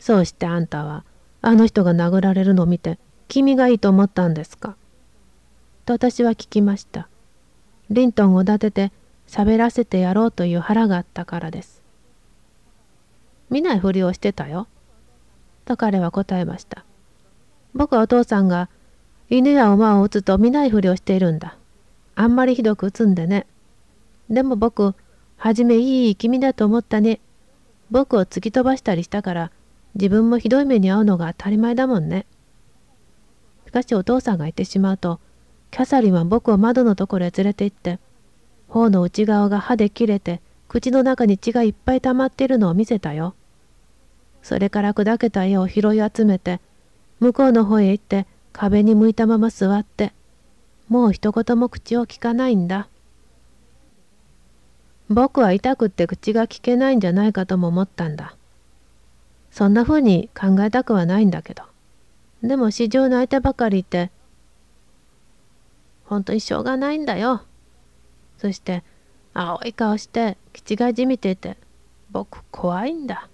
そうしてあんたは、あの人が殴られるのを見て、君がいいと思ったんですかと私は聞きました。リントンを立てて喋らせてやろうという腹があったからです。見ないふりをしてたよ。と彼は答えました。僕はお父さんが犬や馬を撃つと見ないふりをしているんだ。あんまりひどく撃つんでね。でも僕、はじめいい君だと思ったね。僕を突き飛ばしたりしたから自分もひどい目に遭うのが当たり前だもんね。しかしお父さんが言ってしまうと、キャサリンは僕を窓のところへ連れて行って、頬の内側が歯で切れて口の中に血がいっぱい溜まってるのを見せたよ。それから砕けた絵を拾い集めて、向こうの方へ行って壁に向いたまま座って、もう一言も口をきかないんだ。僕は痛くって口がきけないんじゃないかとも思ったんだ。そんな風に考えたくはないんだけど。でも市場の相手ばかりいて、本当にしょうがないんだよ。そして青い顔して口がじみていて僕怖いんだ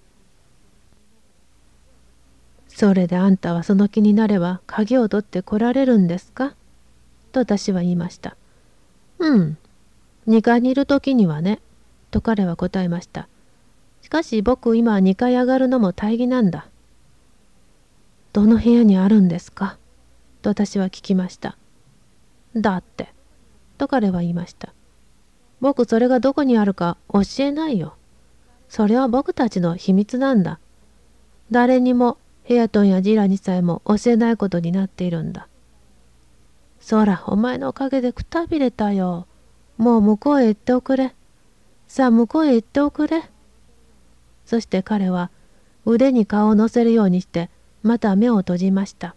それであんたはその気になれば鍵を取ってこられるんですかと私は言いましたうん2階にいる時にはねと彼は答えましたしかし僕今は2階上がるのも大義なんだどの部屋にあるんですかと私は聞きましただってと彼は言いました僕それがどこにあるか教えないよ。それは僕たちの秘密なんだ。誰にもヘアトンやジラにさえも教えないことになっているんだ。そら、お前のおかげでくたびれたよ。もう向こうへ行っておくれ。さあ、向こうへ行っておくれ。そして彼は腕に顔を乗せるようにしてまた目を閉じました。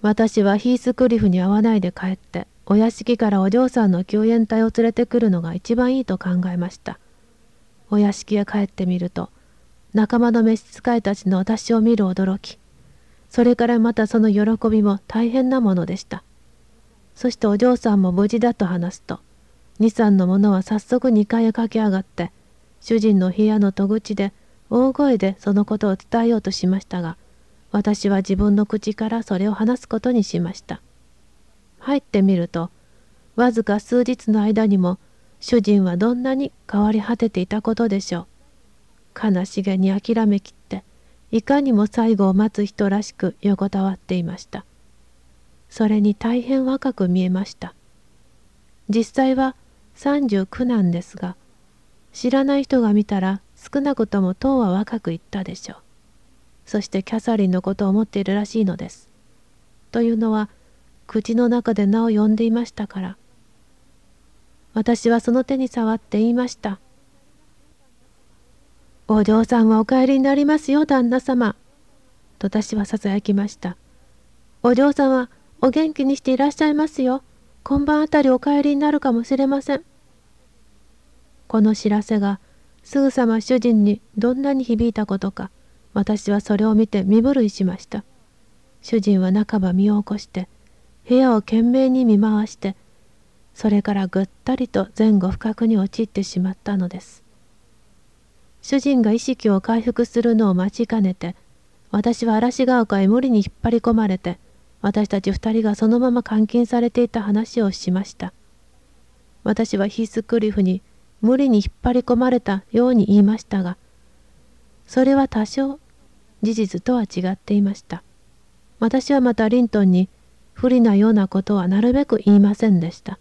私はヒースクリフに会わないで帰ってお屋敷からお嬢さんの救援隊を連れてくるのが一番いいと考えました。お屋敷へ帰ってみると、仲間の召使いたちの私を見る驚き、それからまたその喜びも大変なものでした。そしてお嬢さんも無事だと話すと、二三の者は早速2階へ駆け上がって、主人の部屋の戸口で大声でそのことを伝えようとしましたが、私は自分の口からそれを話すことにしました。入ってみるとわずか数日の間にも主人はどんなに変わり果てていたことでしょう悲しげに諦めきっていかにも最後を待つ人らしく横たわっていましたそれに大変若く見えました実際は39なんですが知らない人が見たら少なくとも当は若く言ったでしょうそしてキャサリンのことを思っているらしいのですというのは口の中で名を呼んでいましたから私はその手に触って言いました「お嬢さんはお帰りになりますよ旦那様」と私はささやきました「お嬢さんはお元気にしていらっしゃいますよ今晩あたりお帰りになるかもしれません」この知らせがすぐさま主人にどんなに響いたことか私はそれを見て身震いしました主人は半ば身を起こして「部屋を懸命に見回してそれからぐったりと前後不覚に陥ってしまったのです主人が意識を回復するのを待ちかねて私は嵐が丘へ森に引っ張り込まれて私たち2人がそのまま監禁されていた話をしました私はヒースクリフに無理に引っ張り込まれたように言いましたがそれは多少事実とは違っていました私はまたリントンに不利なようなことはなるべく言いませんでした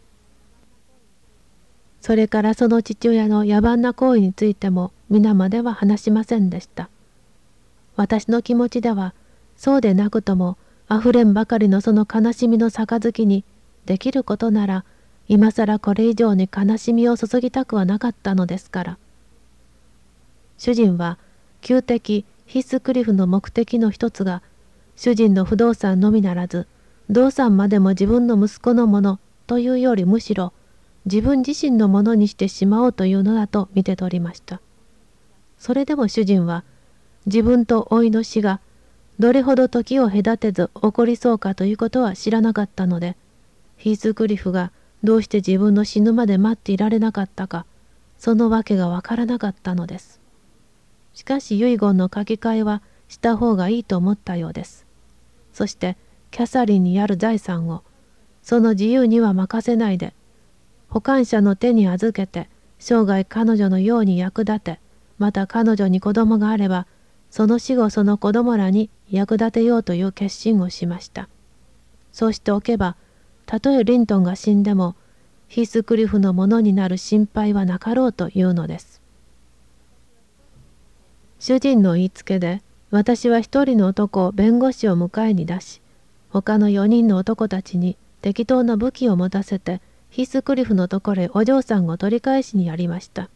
それからその父親の野蛮な行為についても皆までは話しませんでした私の気持ちではそうでなくともあふれんばかりのその悲しみの杯にできることなら今更これ以上に悲しみを注ぎたくはなかったのですから主人は旧敵ヒスクリフの目的の一つが主人の不動産のみならずさんまでも自分の息子のものというよりむしろ自分自身のものにしてしまおうというのだと見て取りました。それでも主人は自分と老いの死がどれほど時を隔てず起こりそうかということは知らなかったのでヒースクリフがどうして自分の死ぬまで待っていられなかったかその訳がわからなかったのですしかし遺言の書き換えはした方がいいと思ったようですそしてキャサリンにある財産をその自由には任せないで保管者の手に預けて生涯彼女のように役立てまた彼女に子供があればその死後その子供らに役立てようという決心をしましたそうしておけばたとえリントンが死んでもヒースクリフのものになる心配はなかろうというのです主人の言いつけで私は一人の男を弁護士を迎えに出し他の4人の男たちに適当な武器を持たせてヒスクリフのところへお嬢さんを取り返しにやりました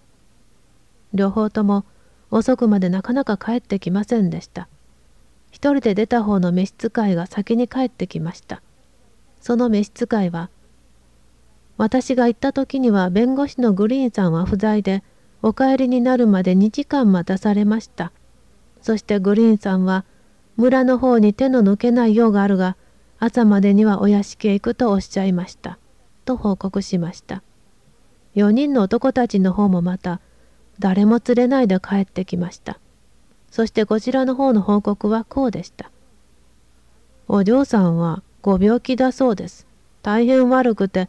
両方とも遅くまでなかなか帰ってきませんでした一人で出た方の召使いが先に帰ってきましたその召使いは私が行った時には弁護士のグリーンさんは不在でお帰りになるまで2時間待たされましたそしてグリーンさんは村の方に手の抜けない用があるが朝までにはお屋敷へ行くとおっしゃいました。と報告しました。4人の男たちの方もまた、誰も連れないで帰ってきました。そしてこちらの方の報告はこうでした。お嬢さんはご病気だそうです。大変悪くて、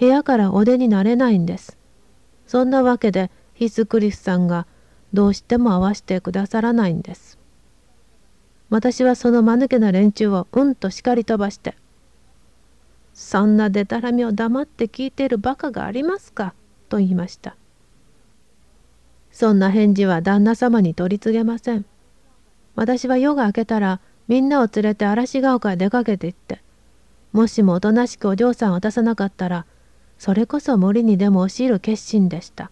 部屋からお出になれないんです。そんなわけで、ヒスクリスさんがどうしても会わしてくださらないんです。私はその間抜けな連中をうんと叱り飛ばして「そんなでたらめを黙って聞いてるバカがありますか」と言いましたそんな返事は旦那様に取り次げません私は夜が明けたらみんなを連れて嵐ヶ丘へ出かけていってもしもおとなしくお嬢さんを渡さなかったらそれこそ森にでも押し入る決心でした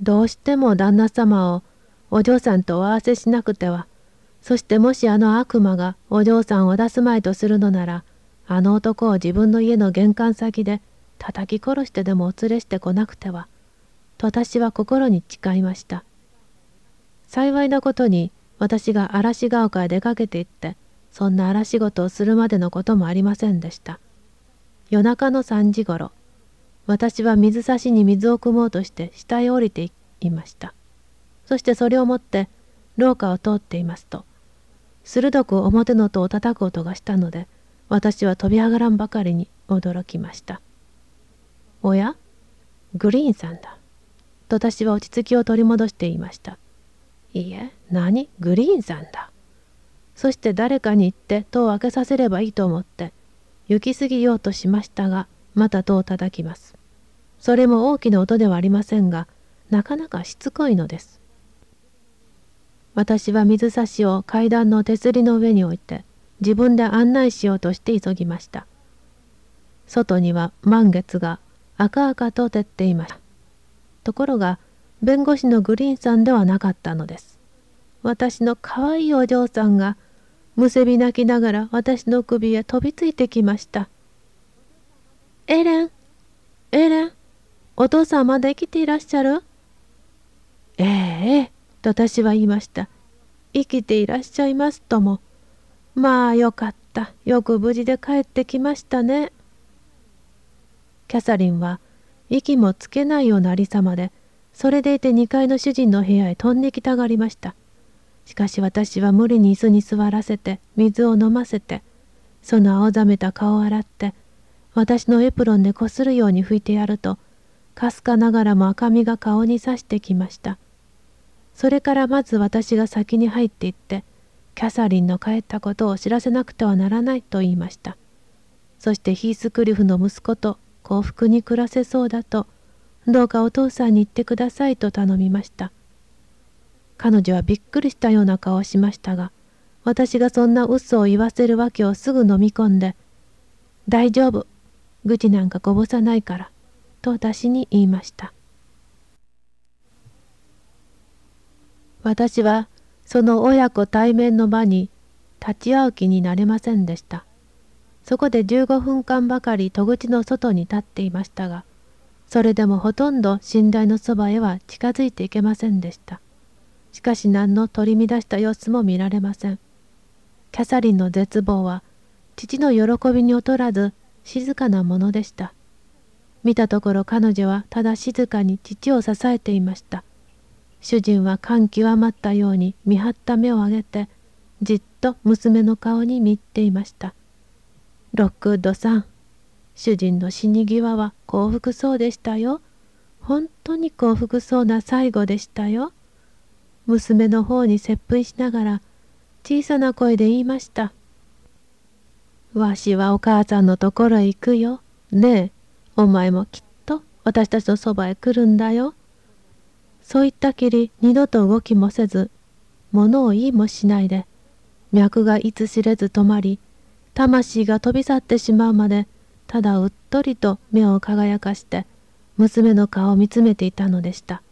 どうしても旦那様をお嬢さんとお会わせしなくてはそしてもしあの悪魔がお嬢さんを出すまいとするのなら、あの男を自分の家の玄関先で叩き殺してでもお連れしてこなくては、と私は心に誓いました。幸いなことに私が嵐ヶ丘へ出かけて行って、そんな荒仕事をするまでのこともありませんでした。夜中の3時ごろ、私は水差しに水を汲もうとして下へ降りていました。そしてそれを持って廊下を通っていますと、鋭く表の戸を叩く音がしたので私は飛び上がらんばかりに驚きましたおやグリーンさんだと私は落ち着きを取り戻していましたいいえ何グリーンさんだそして誰かに行って戸を開けさせればいいと思って行き過ぎようとしましたがまた戸を叩きますそれも大きな音ではありませんがなかなかしつこいのです私は水差しを階段の手すりの上に置いて自分で案内しようとして急ぎました外には満月が赤々と照っていましたところが弁護士のグリーンさんではなかったのです私のかわいいお嬢さんがむせび泣きながら私の首へ飛びついてきましたエレンエレンお父さんまで生きていらっしゃるええええと私は言いました。生きていらっしゃいますとも。まあよかった。よく無事で帰ってきましたね。キャサリンは息もつけないようなありさまで、それでいて2階の主人の部屋へ飛んできたがりました。しかし私は無理に椅子に座らせて、水を飲ませて、その青ざめた顔を洗って、私のエプロンでこするように拭いてやると、かすかながらも赤みが顔にさしてきました。それからまず私が先に入っていってキャサリンの帰ったことを知らせなくてはならないと言いましたそしてヒースクリフの息子と幸福に暮らせそうだとどうかお父さんに言ってくださいと頼みました彼女はびっくりしたような顔をしましたが私がそんな嘘を言わせるわけをすぐ飲み込んで「大丈夫愚痴なんかこぼさないから」と私に言いました私はその親子対面の場に立ち会う気になれませんでした。そこで15分間ばかり戸口の外に立っていましたが、それでもほとんど寝台のそばへは近づいていけませんでした。しかし何の取り乱した様子も見られません。キャサリンの絶望は、父の喜びに劣らず静かなものでした。見たところ彼女はただ静かに父を支えていました。主人は感極まったように見張った目を上げてじっと娘の顔に見入っていましたッ度さん主人の死に際は幸福そうでしたよ本当に幸福そうな最後でしたよ娘の方に接吻しながら小さな声で言いましたわしはお母さんのところへ行くよねえお前もきっと私たちのそばへ来るんだよそう言ったきり二度と動きもせず物を言いもしないで脈がいつ知れず止まり魂が飛び去ってしまうまでただうっとりと目を輝かして娘の顔を見つめていたのでした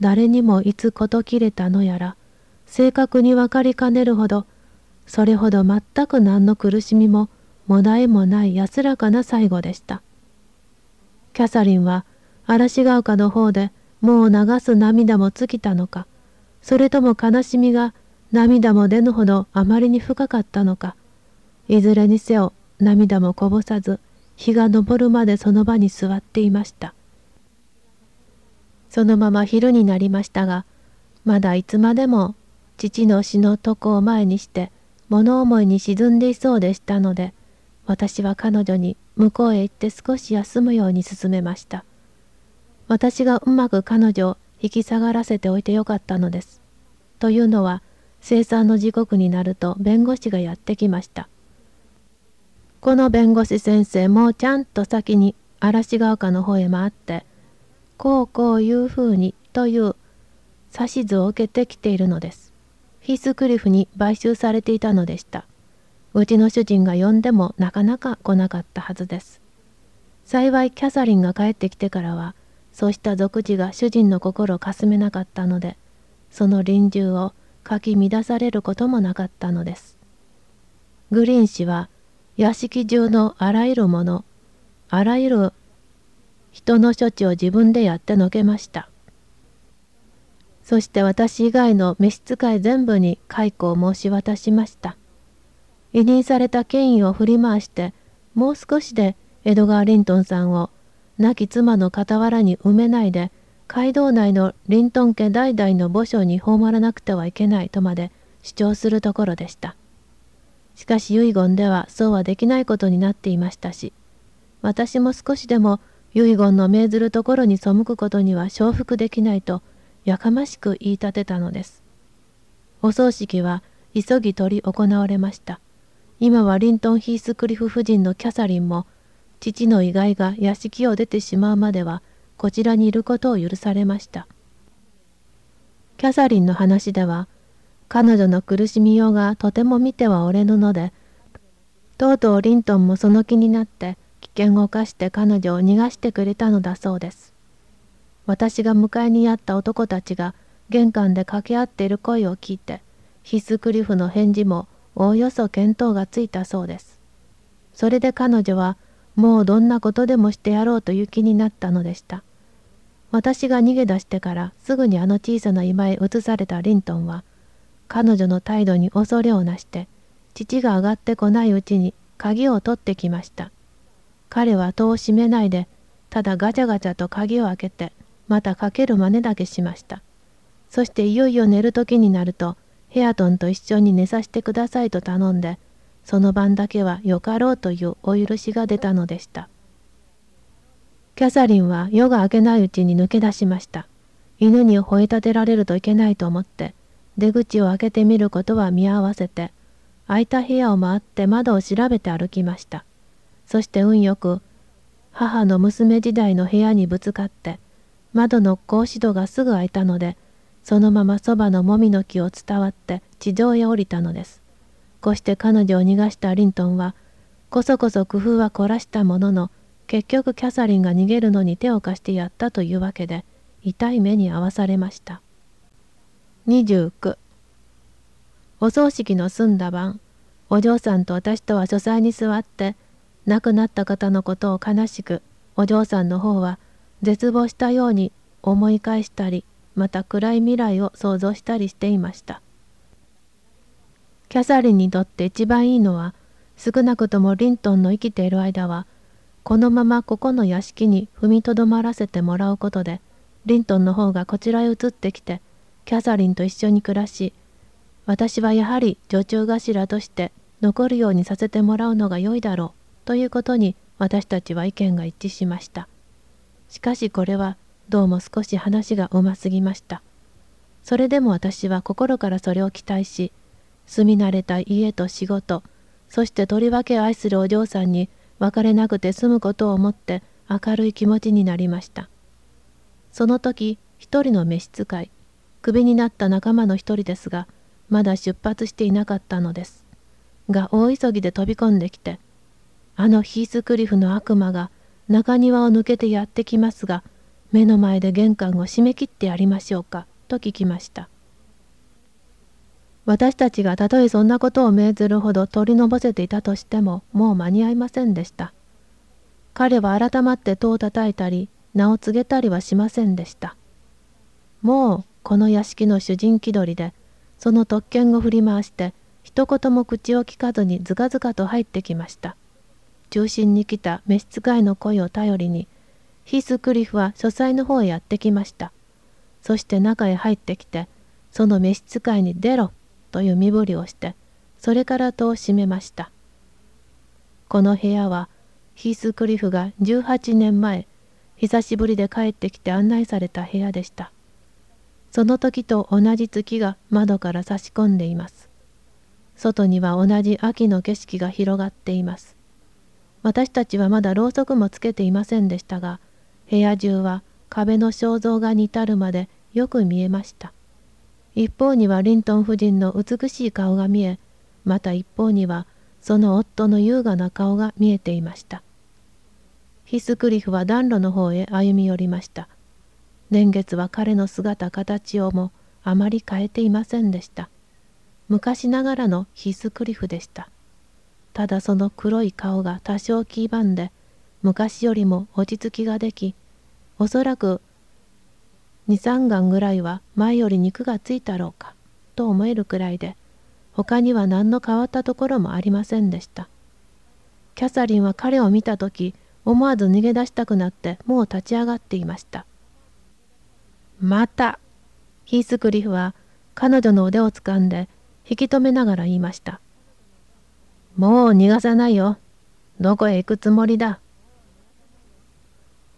誰にもいつ事切れたのやら正確に分かりかねるほどそれほど全く何の苦しみももだえもない安らかな最後でしたキャサリンは嵐ヶ丘の方でもう流す涙も尽きたのかそれとも悲しみが涙も出ぬほどあまりに深かったのかいずれにせよ涙もこぼさず日が昇るまでその場に座っていましたそのまま昼になりましたがまだいつまでも父の死の床を前にして物思いに沈んでいそうでしたので私は彼女に向こうへ行って少し休むように勧めました私がうまく彼女を引き下がらせておいてよかったのです。というのは生産の時刻になると弁護士がやってきました。この弁護士先生もちゃんと先に嵐ヶ丘の方へ回ってこうこういうふうにという指図を受けてきているのです。ヒスクリフに買収されていたのでした。うちの主人が呼んでもなかなか来なかったはずです。幸いキャサリンが帰ってきてからはそうした俗事が主人の心をかすめなかったのでその臨終をかき乱されることもなかったのですグリーン氏は屋敷中のあらゆるものあらゆる人の処置を自分でやってのけましたそして私以外の召使い全部に解雇を申し渡しました委任された権威を振り回してもう少しでエドガー・リントンさんを亡き妻の傍らに埋めないで街道内のリントン家代々の墓所に葬らなくてはいけないとまで主張するところでしたしかし遺言ではそうはできないことになっていましたし私も少しでも遺言の命ずるところに背くことには承服できないとやかましく言い立てたのですお葬式は急ぎ取り行われました今はリントン・ヒースクリフ夫人のキャサリンも父の遺骸が屋敷を出てしまうまではこちらにいることを許されました。キャサリンの話では彼女の苦しみようがとても見ては折れぬのでとうとうリントンもその気になって危険を冒して彼女を逃がしてくれたのだそうです。私が迎えにやった男たちが玄関で掛け合っている声を聞いてヒスクリフの返事もおおよそ見当がついたそうです。それで彼女はもうどんなことでもしてやろうという気になったのでした。私が逃げ出してからすぐにあの小さな居間へ移されたリントンは、彼女の態度に恐れをなして、父が上がってこないうちに鍵を取ってきました。彼は戸を閉めないで、ただガチャガチャと鍵を開けて、またかける真似だけしました。そしていよいよ寝る時になると、ヘアトンと一緒に寝させてくださいと頼んで、その晩だけはよかろうというお許しが出たのでした。キャサリンは夜が明けないうちに抜け出しました。犬に吠え立てられるといけないと思って、出口を開けてみることは見合わせて、空いた部屋を回って窓を調べて歩きました。そして運よく、母の娘時代の部屋にぶつかって、窓の格子戸がすぐ開いたので、そのままそばのもみの木を伝わって地上へ降りたのです。こうして彼女を逃がしたリントンはこそこそ工夫は凝らしたものの結局キャサリンが逃げるのに手を貸してやったというわけで痛い目に遭わされました29お葬式の済んだ晩お嬢さんと私とは書斎に座って亡くなった方のことを悲しくお嬢さんの方は絶望したように思い返したりまた暗い未来を想像したりしていましたキャサリンにとって一番いいのは少なくともリントンの生きている間はこのままここの屋敷に踏みとどまらせてもらうことでリントンの方がこちらへ移ってきてキャサリンと一緒に暮らし私はやはり女中頭として残るようにさせてもらうのが良いだろうということに私たちは意見が一致しましたしかしこれはどうも少し話がうますぎましたそれでも私は心からそれを期待し住み慣れた家と仕事そしてとりわけ愛するお嬢さんに別れなくて済むことを思って明るい気持ちになりましたその時一人の召使いクビになった仲間の一人ですがまだ出発していなかったのですが大急ぎで飛び込んできてあのヒースクリフの悪魔が中庭を抜けてやってきますが目の前で玄関を閉め切ってやりましょうかと聞きました私たちがたとえそんなことを命ずるほど取りのぼせていたとしてももう間に合いませんでした。彼は改まって戸を叩いたり名を告げたりはしませんでした。もうこの屋敷の主人気取りでその特権を振り回して一言も口をきかずにずかずかと入ってきました。中心に来た召使いの声を頼りにヒースクリフは書斎の方へやってきました。そして中へ入ってきてその召使いに「出ろ」という身振りをしてそれから戸を閉めましたこの部屋はヒースクリフが18年前久しぶりで帰ってきて案内された部屋でしたその時と同じ月が窓から差し込んでいます外には同じ秋の景色が広がっています私たちはまだろうそくもつけていませんでしたが部屋中は壁の肖像画に至るまでよく見えました一方にはリントン夫人の美しい顔が見えまた一方にはその夫の優雅な顔が見えていましたヒスクリフは暖炉の方へ歩み寄りました年月は彼の姿形をもあまり変えていませんでした昔ながらのヒスクリフでしたただその黒い顔が多少黄ばんで昔よりも落ち着きができおそらく23貫ぐらいは前より肉がついたろうかと思えるくらいで他には何の変わったところもありませんでしたキャサリンは彼を見た時思わず逃げ出したくなってもう立ち上がっていましたまたヒースクリフは彼女の腕を掴んで引き止めながら言いましたもう逃がさないよどこへ行くつもりだ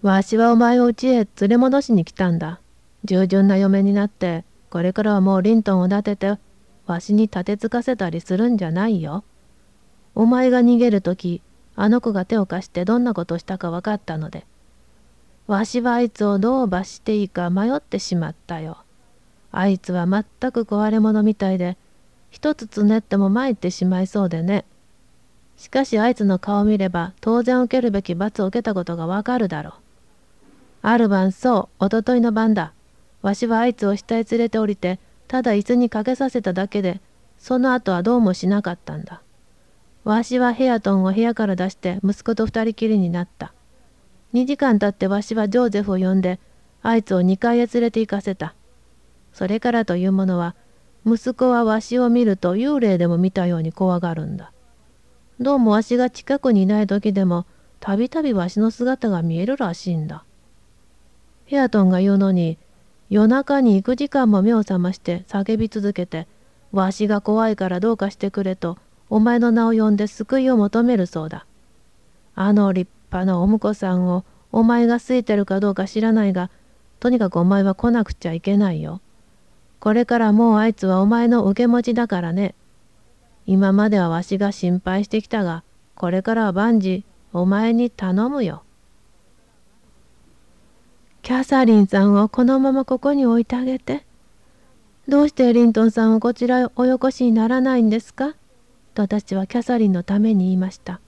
わしはお前を家へ連れ戻しに来たんだ従順な嫁になってこれからはもうリントンを立ててわしに立てつかせたりするんじゃないよ。お前が逃げる時あの子が手を貸してどんなことをしたか分かったのでわしはあいつをどう罰していいか迷ってしまったよ。あいつは全く壊れ物みたいで一つつねっても参ってしまいそうでね。しかしあいつの顔を見れば当然受けるべき罰を受けたことがわかるだろう。ある晩そうおとといの晩だわしはあいつを下へ連れて降りてただ椅子にかけさせただけでその後はどうもしなかったんだわしはヘアトンを部屋から出して息子と二人きりになった2時間経ってわしはジョーゼフを呼んであいつを2階へ連れて行かせたそれからというものは息子はわしを見ると幽霊でも見たように怖がるんだどうもわしが近くにいない時でもたびたびわしの姿が見えるらしいんだヘアトンが言うのに夜中に行く時間も目を覚まして叫び続けて、わしが怖いからどうかしてくれと、お前の名を呼んで救いを求めるそうだ。あの立派なお婿さんをお前が好いてるかどうか知らないが、とにかくお前は来なくちゃいけないよ。これからもうあいつはお前の受け持ちだからね。今まではわしが心配してきたが、これからは万事お前に頼むよ。キャサリンさんをこのままここに置いてあげて。どうしてリントンさんをこちらへおよこしにならないんですかと私はキャサリンのために言いました。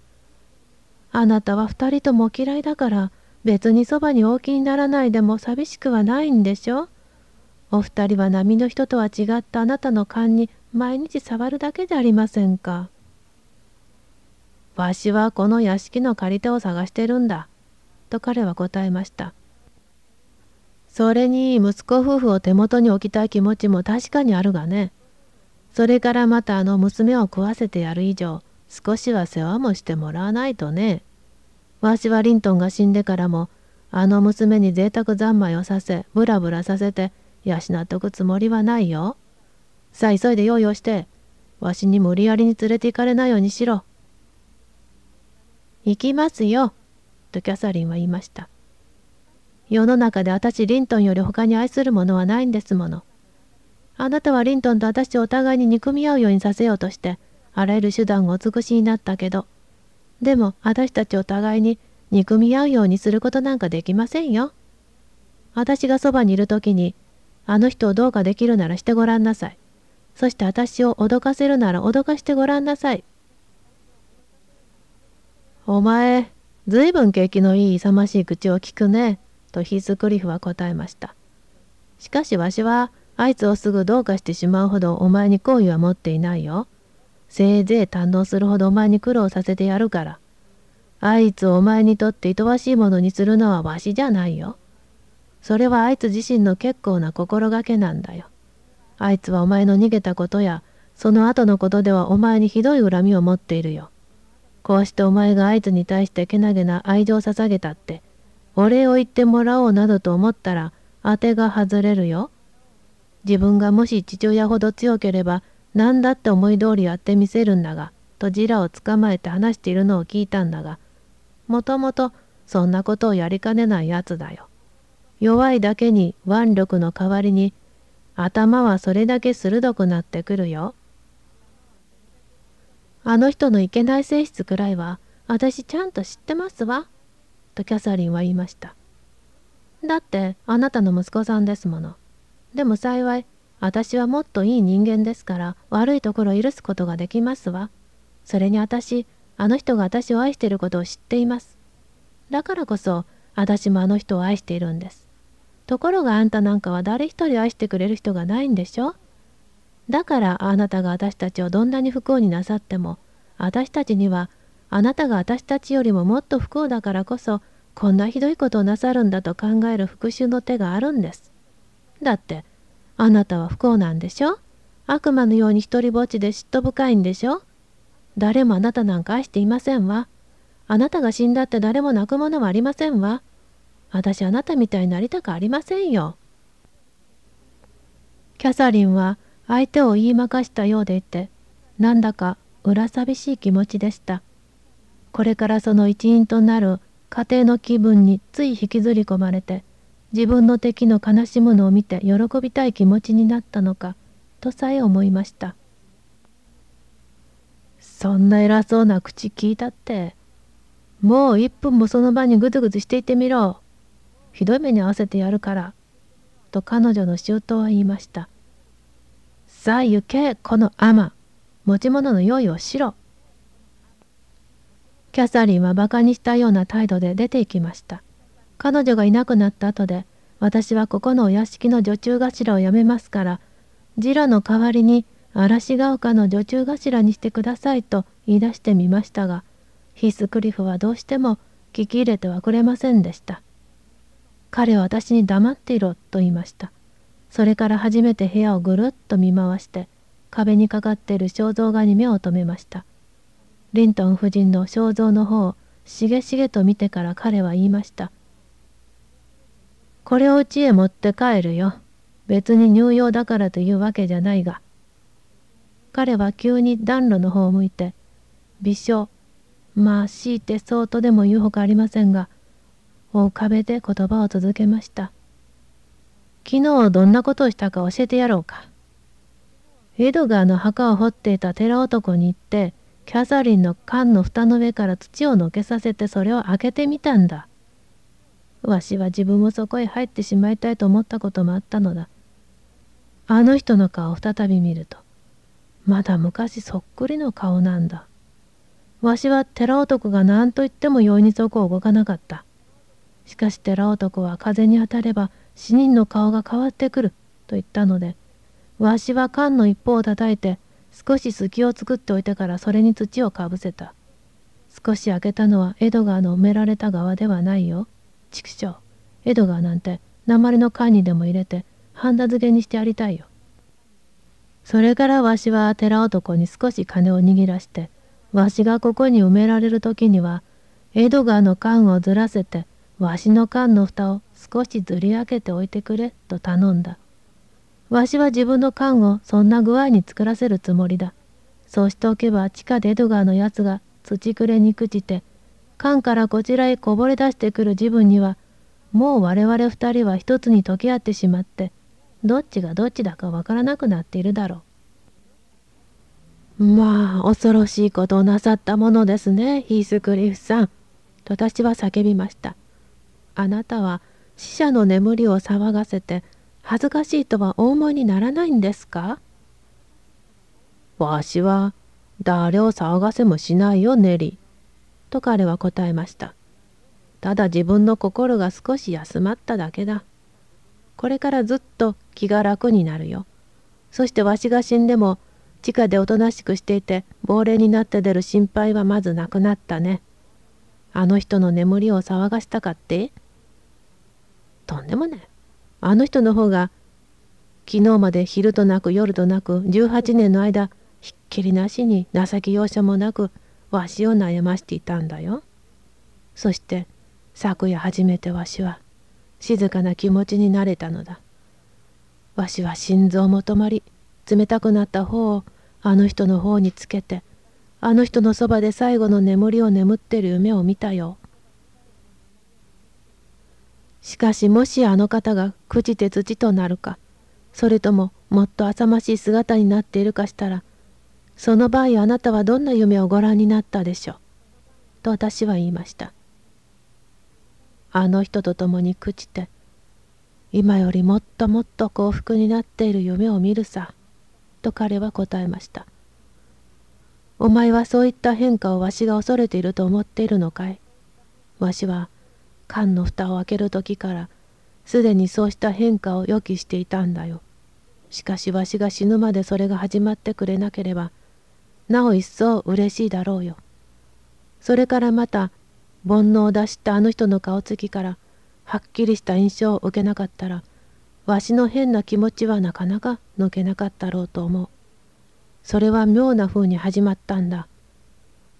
あなたは2人とも嫌いだから別にそばにお置きにならないでも寂しくはないんでしょお二人は波の人とは違ったあなたの勘に毎日触るだけじゃありませんか。わしはこの屋敷の借り手を探してるんだ。と彼は答えました。それに息子夫婦を手元に置きたい気持ちも確かにあるがね。それからまたあの娘を食わせてやる以上、少しは世話もしてもらわないとね。わしはリントンが死んでからも、あの娘に贅沢三昧をさせ、ブラブラさせて、養っておくつもりはないよ。さあ急いで用意をして、わしに無理やりに連れて行かれないようにしろ。行きますよ、とキャサリンは言いました。世の中で私リントンより他に愛するものはないんですもの。あなたはリントンと私をお互いに憎み合うようにさせようとして、あらゆる手段をお尽くしになったけど、でも私たちお互いに憎み合うようにすることなんかできませんよ。私がそばにいる時に、あの人をどうかできるならしてごらんなさい。そして私を脅かせるなら脅かしてごらんなさい。お前、ずいぶん景気のいい勇ましい口を聞くね。とヒースクリフは答えました。しかしわしは、あいつをすぐどうかしてしまうほどお前に好意は持っていないよ。せいぜい堪能するほどお前に苦労させてやるから。いつをお前にとっていとわしいものにするのはわしじゃないよ。それはあいつ自身の結構な心がけなんだよ。あいつはお前の逃げたことや、その後のことではお前にひどい恨みを持っているよ。こうしてお前があいつに対してけなげな愛情を捧げたって、お礼を言ってもらおうなどと思ったら当てが外れるよ。自分がもし父親ほど強ければ何だって思い通りやってみせるんだが、とジラを捕まえて話しているのを聞いたんだが、もともとそんなことをやりかねないやつだよ。弱いだけに腕力の代わりに頭はそれだけ鋭くなってくるよ。あの人のいけない性質くらいは私ちゃんと知ってますわ。とキャサリンは言いましただってあなたの息子さんですものでも幸い私はもっといい人間ですから悪いところを許すことができますわそれに私あの人が私を愛していることを知っていますだからこそ私もあの人を愛しているんですところがあんたなんかは誰一人愛してくれる人がないんでしょだからあなたが私たちをどんなに不幸になさっても私たちにはあなたが私たちよりももっと不幸だからこそこんなひどいことをなさるんだと考える復讐の手があるんです。だってあなたは不幸なんでしょ悪魔のように一りぼっちで嫉妬深いんでしょ誰もあなたなんか愛していませんわ。あなたが死んだって誰も泣くものはありませんわ。私あなたみたいになりたくありませんよ。キャサリンは相手を言いまかしたようでいてなんだか裏寂しい気持ちでした。これからその一員となる家庭の気分につい引きずり込まれて自分の敵の悲しむのを見て喜びたい気持ちになったのかとさえ思いましたそんな偉そうな口聞いたってもう一分もその場にグズグズしていてみろひどい目に遭わせてやるからと彼女の周到は言いましたさあ行けこの雨持ち物の用意をしろキャサリンは馬鹿にしたような態度で出て行きました。彼女がいなくなった後で、私はここのお屋敷の女中頭を辞めますから、ジラの代わりに嵐ヶ丘の女中頭にしてくださいと言い出してみましたが、ヒスクリフはどうしても聞き入れてはくれませんでした。彼は私に黙っていろと言いました。それから初めて部屋をぐるっと見回して、壁にかかっている肖像画に目を留めました。リントン夫人の肖像の方をしげしげと見てから彼は言いました。これを家へ持って帰るよ。別に乳用だからというわけじゃないが。彼は急に暖炉の方を向いて、微笑、まあ強いてそうとでも言うほかありませんが、を浮かべて言葉を続けました。昨日どんなことをしたか教えてやろうか。エドガーの墓を掘っていた寺男に行って、キャサリンの缶の蓋の上から土をのけさせてそれを開けてみたんだ。わしは自分もそこへ入ってしまいたいと思ったこともあったのだ。あの人の顔を再び見ると、まだ昔そっくりの顔なんだ。わしは寺男が何と言っても容易にそこを動かなかった。しかし寺男は風に当たれば死人の顔が変わってくると言ったので、わしは缶の一方を叩いて少し隙を作っておいてからそれに土をかぶせた。少し開けたのはエドガーの埋められた側ではないよ。畜生。エドガーなんて鉛の缶にでも入れてハンダ付けにしてやりたいよ。それからわしは寺男に少し金を握らして、わしがここに埋められる時には、エドガーの缶をずらせて、わしの缶の蓋を少しずり開けておいてくれ、と頼んだ。わしは自分の缶をそんな具合に作らせるつもりだ。そうしておけば地下でエドガーのやつが土くれに朽ちて、缶からこちらへこぼれ出してくる自分には、もう我々二人は一つに溶け合ってしまって、どっちがどっちだかわからなくなっているだろう。まあ、恐ろしいことをなさったものですね、ヒースクリフさん。と私は叫びました。あなたは死者の眠りを騒がせて、恥ずかしいとはお思いにならないんですかわしは誰を騒がせもしないよネリ。と彼は答えました。ただ自分の心が少し休まっただけだ。これからずっと気が楽になるよ。そしてわしが死んでも地下でおとなしくしていて亡霊になって出る心配はまずなくなったね。あの人の眠りを騒がしたかってとんでもない。あの人の方が昨日まで昼となく夜となく18年の間ひっきりなしに情け容赦もなくわしを悩ましていたんだよ。そして昨夜初めてわしは静かな気持ちになれたのだ。わしは心臓も止まり冷たくなった方をあの人の方につけてあの人のそばで最後の眠りを眠ってる夢を見たよ。しかしもしあの方が朽ちて土となるか、それとももっと浅ましい姿になっているかしたら、その場合あなたはどんな夢をご覧になったでしょう。と私は言いました。あの人と共に朽ちて、今よりもっともっと幸福になっている夢を見るさ、と彼は答えました。お前はそういった変化をわしが恐れていると思っているのかいわしは缶の蓋を開ける時からすでにそうした変化を予期していたんだよ。しかしわしが死ぬまでそれが始まってくれなければなお一層嬉しいだろうよ。それからまた煩悩を出したあの人の顔つきからはっきりした印象を受けなかったらわしの変な気持ちはなかなか抜けなかったろうと思う。それは妙な風に始まったんだ。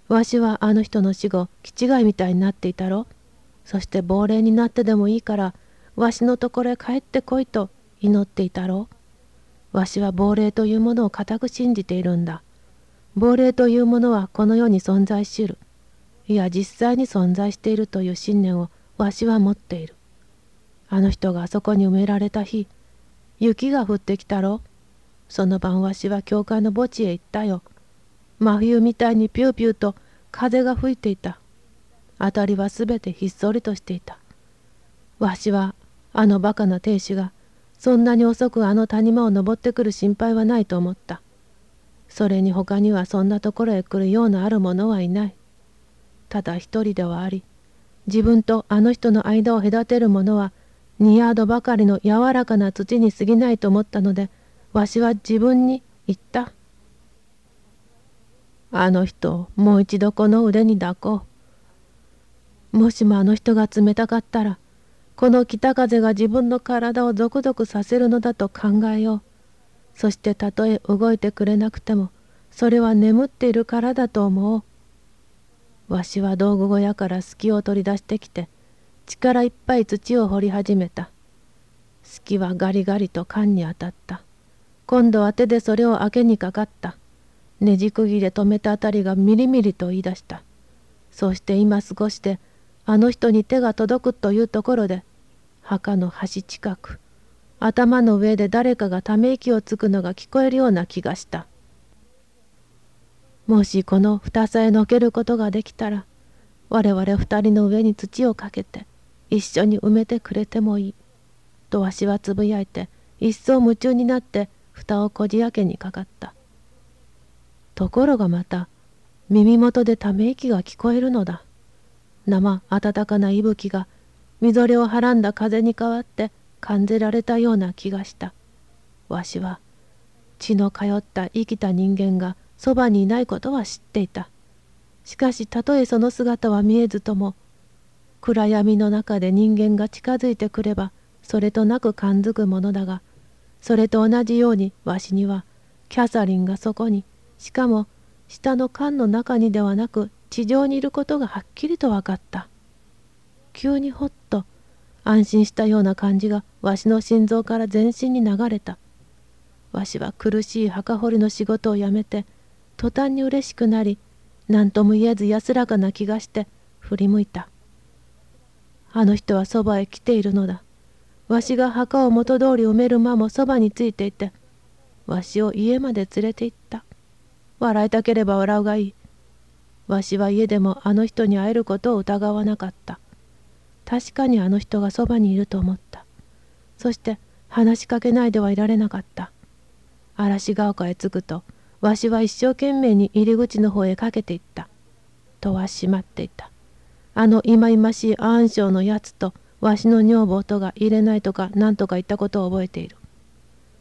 わしはあの人の死後気違いみたいになっていたろう。そして亡霊になってでもいいからわしのところへ帰ってこいと祈っていたろう。わしは亡霊というものを固く信じているんだ。亡霊というものはこの世に存在しる。いや実際に存在しているという信念をわしは持っている。あの人があそこに埋められた日、雪が降ってきたろう。その晩わしは教会の墓地へ行ったよ。真冬みたいにピューピューと風が吹いていた。あたりはすべてひっそりとしていた。わしは、あのバカな亭主が、そんなに遅くあの谷間を登ってくる心配はないと思った。それに他にはそんなところへ来るようなある者はいない。ただ一人ではあり、自分とあの人の間を隔てる者は、2ヤードばかりの柔らかな土に過ぎないと思ったので、わしは自分に言った。あの人、もう一度この腕に抱こう。もしもあの人が冷たかったらこの北風が自分の体をゾクゾクさせるのだと考えようそしてたとえ動いてくれなくてもそれは眠っているからだと思うわしは道具小屋から隙を取り出してきて力いっぱい土を掘り始めた隙はガリガリと缶に当たった今度は手でそれを開けにかかったねじくぎで止めたあたりがみりみりと言い出したそうして今少しであの人に手が届くというところで墓の端近く頭の上で誰かがため息をつくのが聞こえるような気がしたもしこの蓋さえのけることができたら我々二人の上に土をかけて一緒に埋めてくれてもいいとわしはつぶやいて一層夢中になって蓋をこじ開けにかかったところがまた耳元でため息が聞こえるのだ生暖かな息吹がみぞれをはらんだ風に変わって感じられたような気がしたわしは血の通った生きた人間がそばにいないことは知っていたしかしたとえその姿は見えずとも暗闇の中で人間が近づいてくればそれとなく感づくものだがそれと同じようにわしにはキャサリンがそこにしかも下の缶の中にではなく地上にいることがはっきりと分かった急にほっと安心したような感じがわしの心臓から全身に流れたわしは苦しい墓掘りの仕事を辞めて途端に嬉しくなり何とも言えず安らかな気がして振り向いたあの人はそばへ来ているのだわしが墓を元通り埋める間もそばについていてわしを家まで連れて行った笑いたければ笑うがいいわしは家でもあの人に会えることを疑わなかった確かにあの人がそばにいると思ったそして話しかけないではいられなかった嵐ヶ丘へ着くとわしは一生懸命に入り口の方へかけていった戸は閉まっていたあの忌々しい暗礁のやつとわしの女房とが入れないとか何とか言ったことを覚えている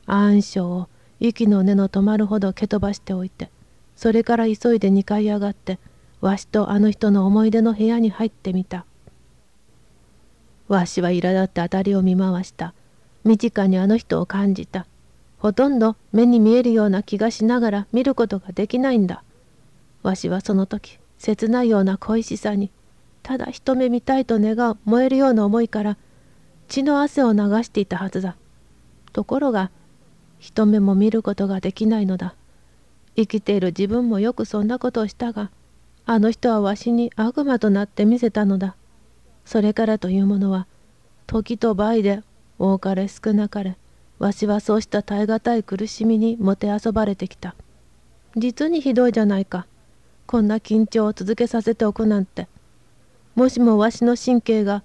暗礁を息の根の止まるほど蹴飛ばしておいてそれから急いで2階上がってわしとあの人の思い出の部屋に入ってみたわしは苛立って辺りを見回した身近にあの人を感じたほとんど目に見えるような気がしながら見ることができないんだわしはその時切ないような恋しさにただ一目見たいと願う燃えるような思いから血の汗を流していたはずだところが一目も見ることができないのだ生きている自分もよくそんなことをしたがあの人はわしに悪魔となってみせたのだ。それからというものは、時と倍で多かれ少なかれ、わしはそうした耐え難い苦しみにもてあそばれてきた。実にひどいじゃないか。こんな緊張を続けさせておくなんて。もしもわしの神経が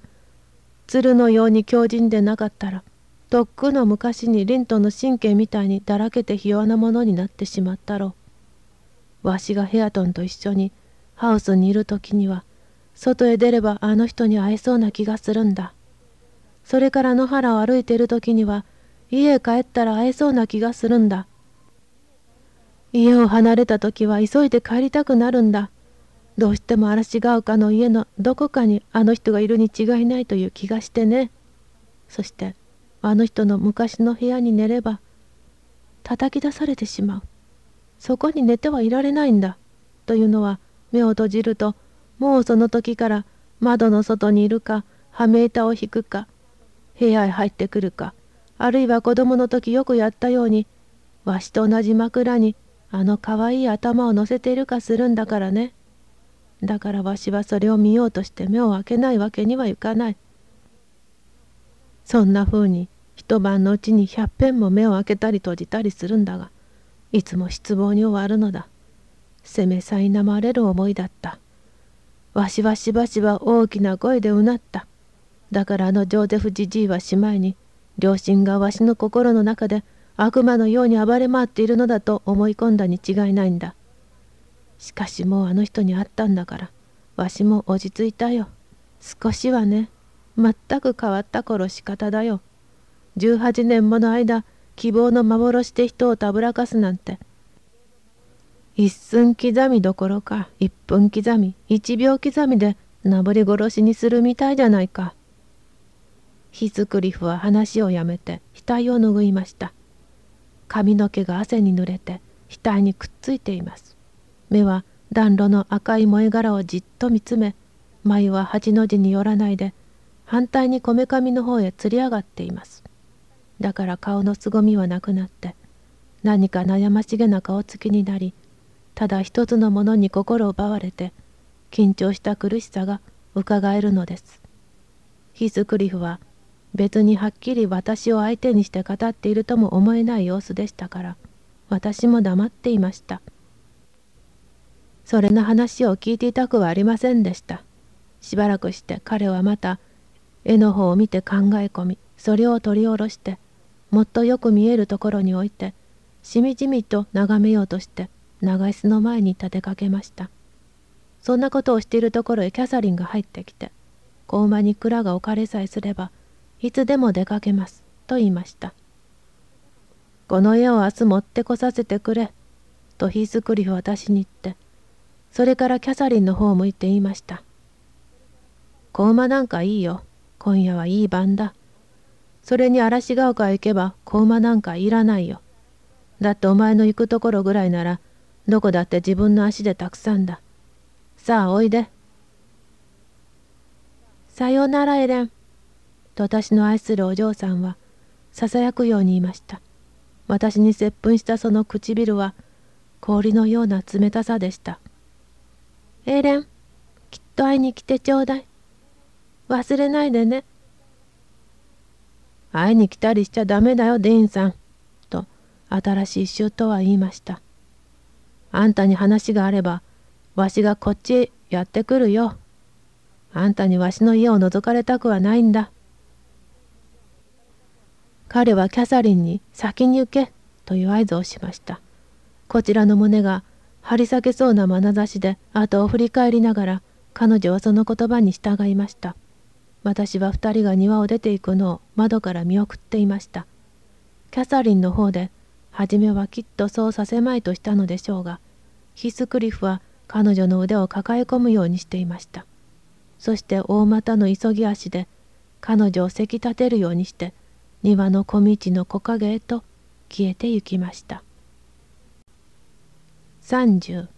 鶴のように強靭でなかったら、とっくの昔に凛との神経みたいにだらけてひ弱なものになってしまったろう。わしがヘアトンと一緒に、ハウスにいる時には外へ出ればあの人に会えそうな気がするんだそれから野原を歩いている時には家へ帰ったら会えそうな気がするんだ家を離れた時は急いで帰りたくなるんだどうしても嵐が丘の家のどこかにあの人がいるに違いないという気がしてねそしてあの人の昔の部屋に寝れば叩き出されてしまうそこに寝てはいられないんだというのは目を閉じるともうその時から窓の外にいるか羽目板を引くか部屋へ入ってくるかあるいは子供の時よくやったようにわしと同じ枕にあのかわいい頭を乗せているかするんだからねだからわしはそれを見ようとして目を開けないわけにはいかないそんなふうに一晩のうちに100遍も目を開けたり閉じたりするんだがいつも失望に終わるのだ責めさいなまれる思いだった。わしはしばしば大きな声でうなった。だからあのジョーゼフじじいはしまいに、両親がわしの心の中で悪魔のように暴れ回っているのだと思い込んだに違いないんだ。しかしもうあの人に会ったんだから、わしも落ち着いたよ。少しはね、まったく変わった頃仕方だよ。18年もの間、希望の幻で人をたぶらかすなんて、一寸刻みどころか一分刻み一秒刻みでなぶり殺しにするみたいじゃないか。ヒスクリフは話をやめて額を拭いました。髪の毛が汗に濡れて額にくっついています。目は暖炉の赤い萌え殻をじっと見つめ眉は八の字によらないで反対にこめかみの方へつり上がっています。だから顔の凄みはなくなって何か悩ましげな顔つきになりただ一つのものに心を奪われて緊張した苦しさがうかがえるのですヒスクリフは別にはっきり私を相手にして語っているとも思えない様子でしたから私も黙っていましたそれの話を聞いていたくはありませんでしたしばらくして彼はまた絵の方を見て考え込みそれを取り下ろしてもっとよく見えるところに置いてしみじみと眺めようとして長椅子の前に立てかけましたそんなことをしているところへキャサリンが入ってきて子馬に蔵が置かれさえすればいつでも出かけますと言いましたこの家を明日持ってこさせてくれとヒースクリフ私に言ってそれからキャサリンの方を向いて言いました子馬なんかいいよ今夜はいい晩だそれに嵐ヶ丘へ行けば子馬なんかいらないよだってお前の行くところぐらいならどこだって自分の足でたくさんだ。さあおいで。さよならエレン。と私の愛するお嬢さんはささやくように言いました。私に接吻したその唇は氷のような冷たさでした。エレン、きっと会いに来てちょうだい。忘れないでね。会いに来たりしちゃダメだよ、ディーンさん。と、新しい衆とは言いました。あんたに話があればわしがこっちへやってくるよ。あんたにわしの家を覗かれたくはないんだ。彼はキャサリンに先に行けという合図をしました。こちらの胸が張り裂けそうな眼差しで後を振り返りながら彼女はその言葉に従いました。私は2人が庭を出ていくのを窓から見送っていました。キャサリンの方で初めはきっとそうさせまいとしたのでしょうがヒスクリフは彼女の腕を抱え込むようにしていました。そして大股の急ぎ足で彼女をせき立てるようにして庭の小道の木陰へと消えて行きました。30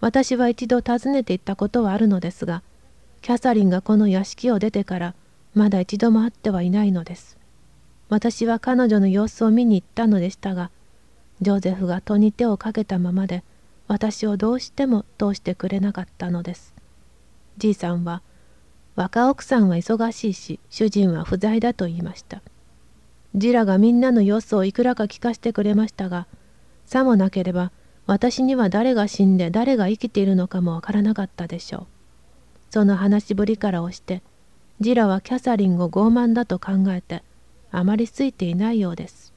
私は一度訪ねて行ったことはあるのですがキャサリンがこの屋敷を出てからまだ一度も会ってはいないのです。私は彼女の様子を見に行ったのでしたがジョゼフが戸に手をかけたままで私をどうしても通してくれなかったのですじいさんは若奥さんは忙しいし主人は不在だと言いましたジラがみんなの様子をいくらか聞かせてくれましたがさもなければ私には誰が死んで誰が生きているのかもわからなかったでしょうその話しぶりからをしてジラはキャサリンを傲慢だと考えてあまりついていないようです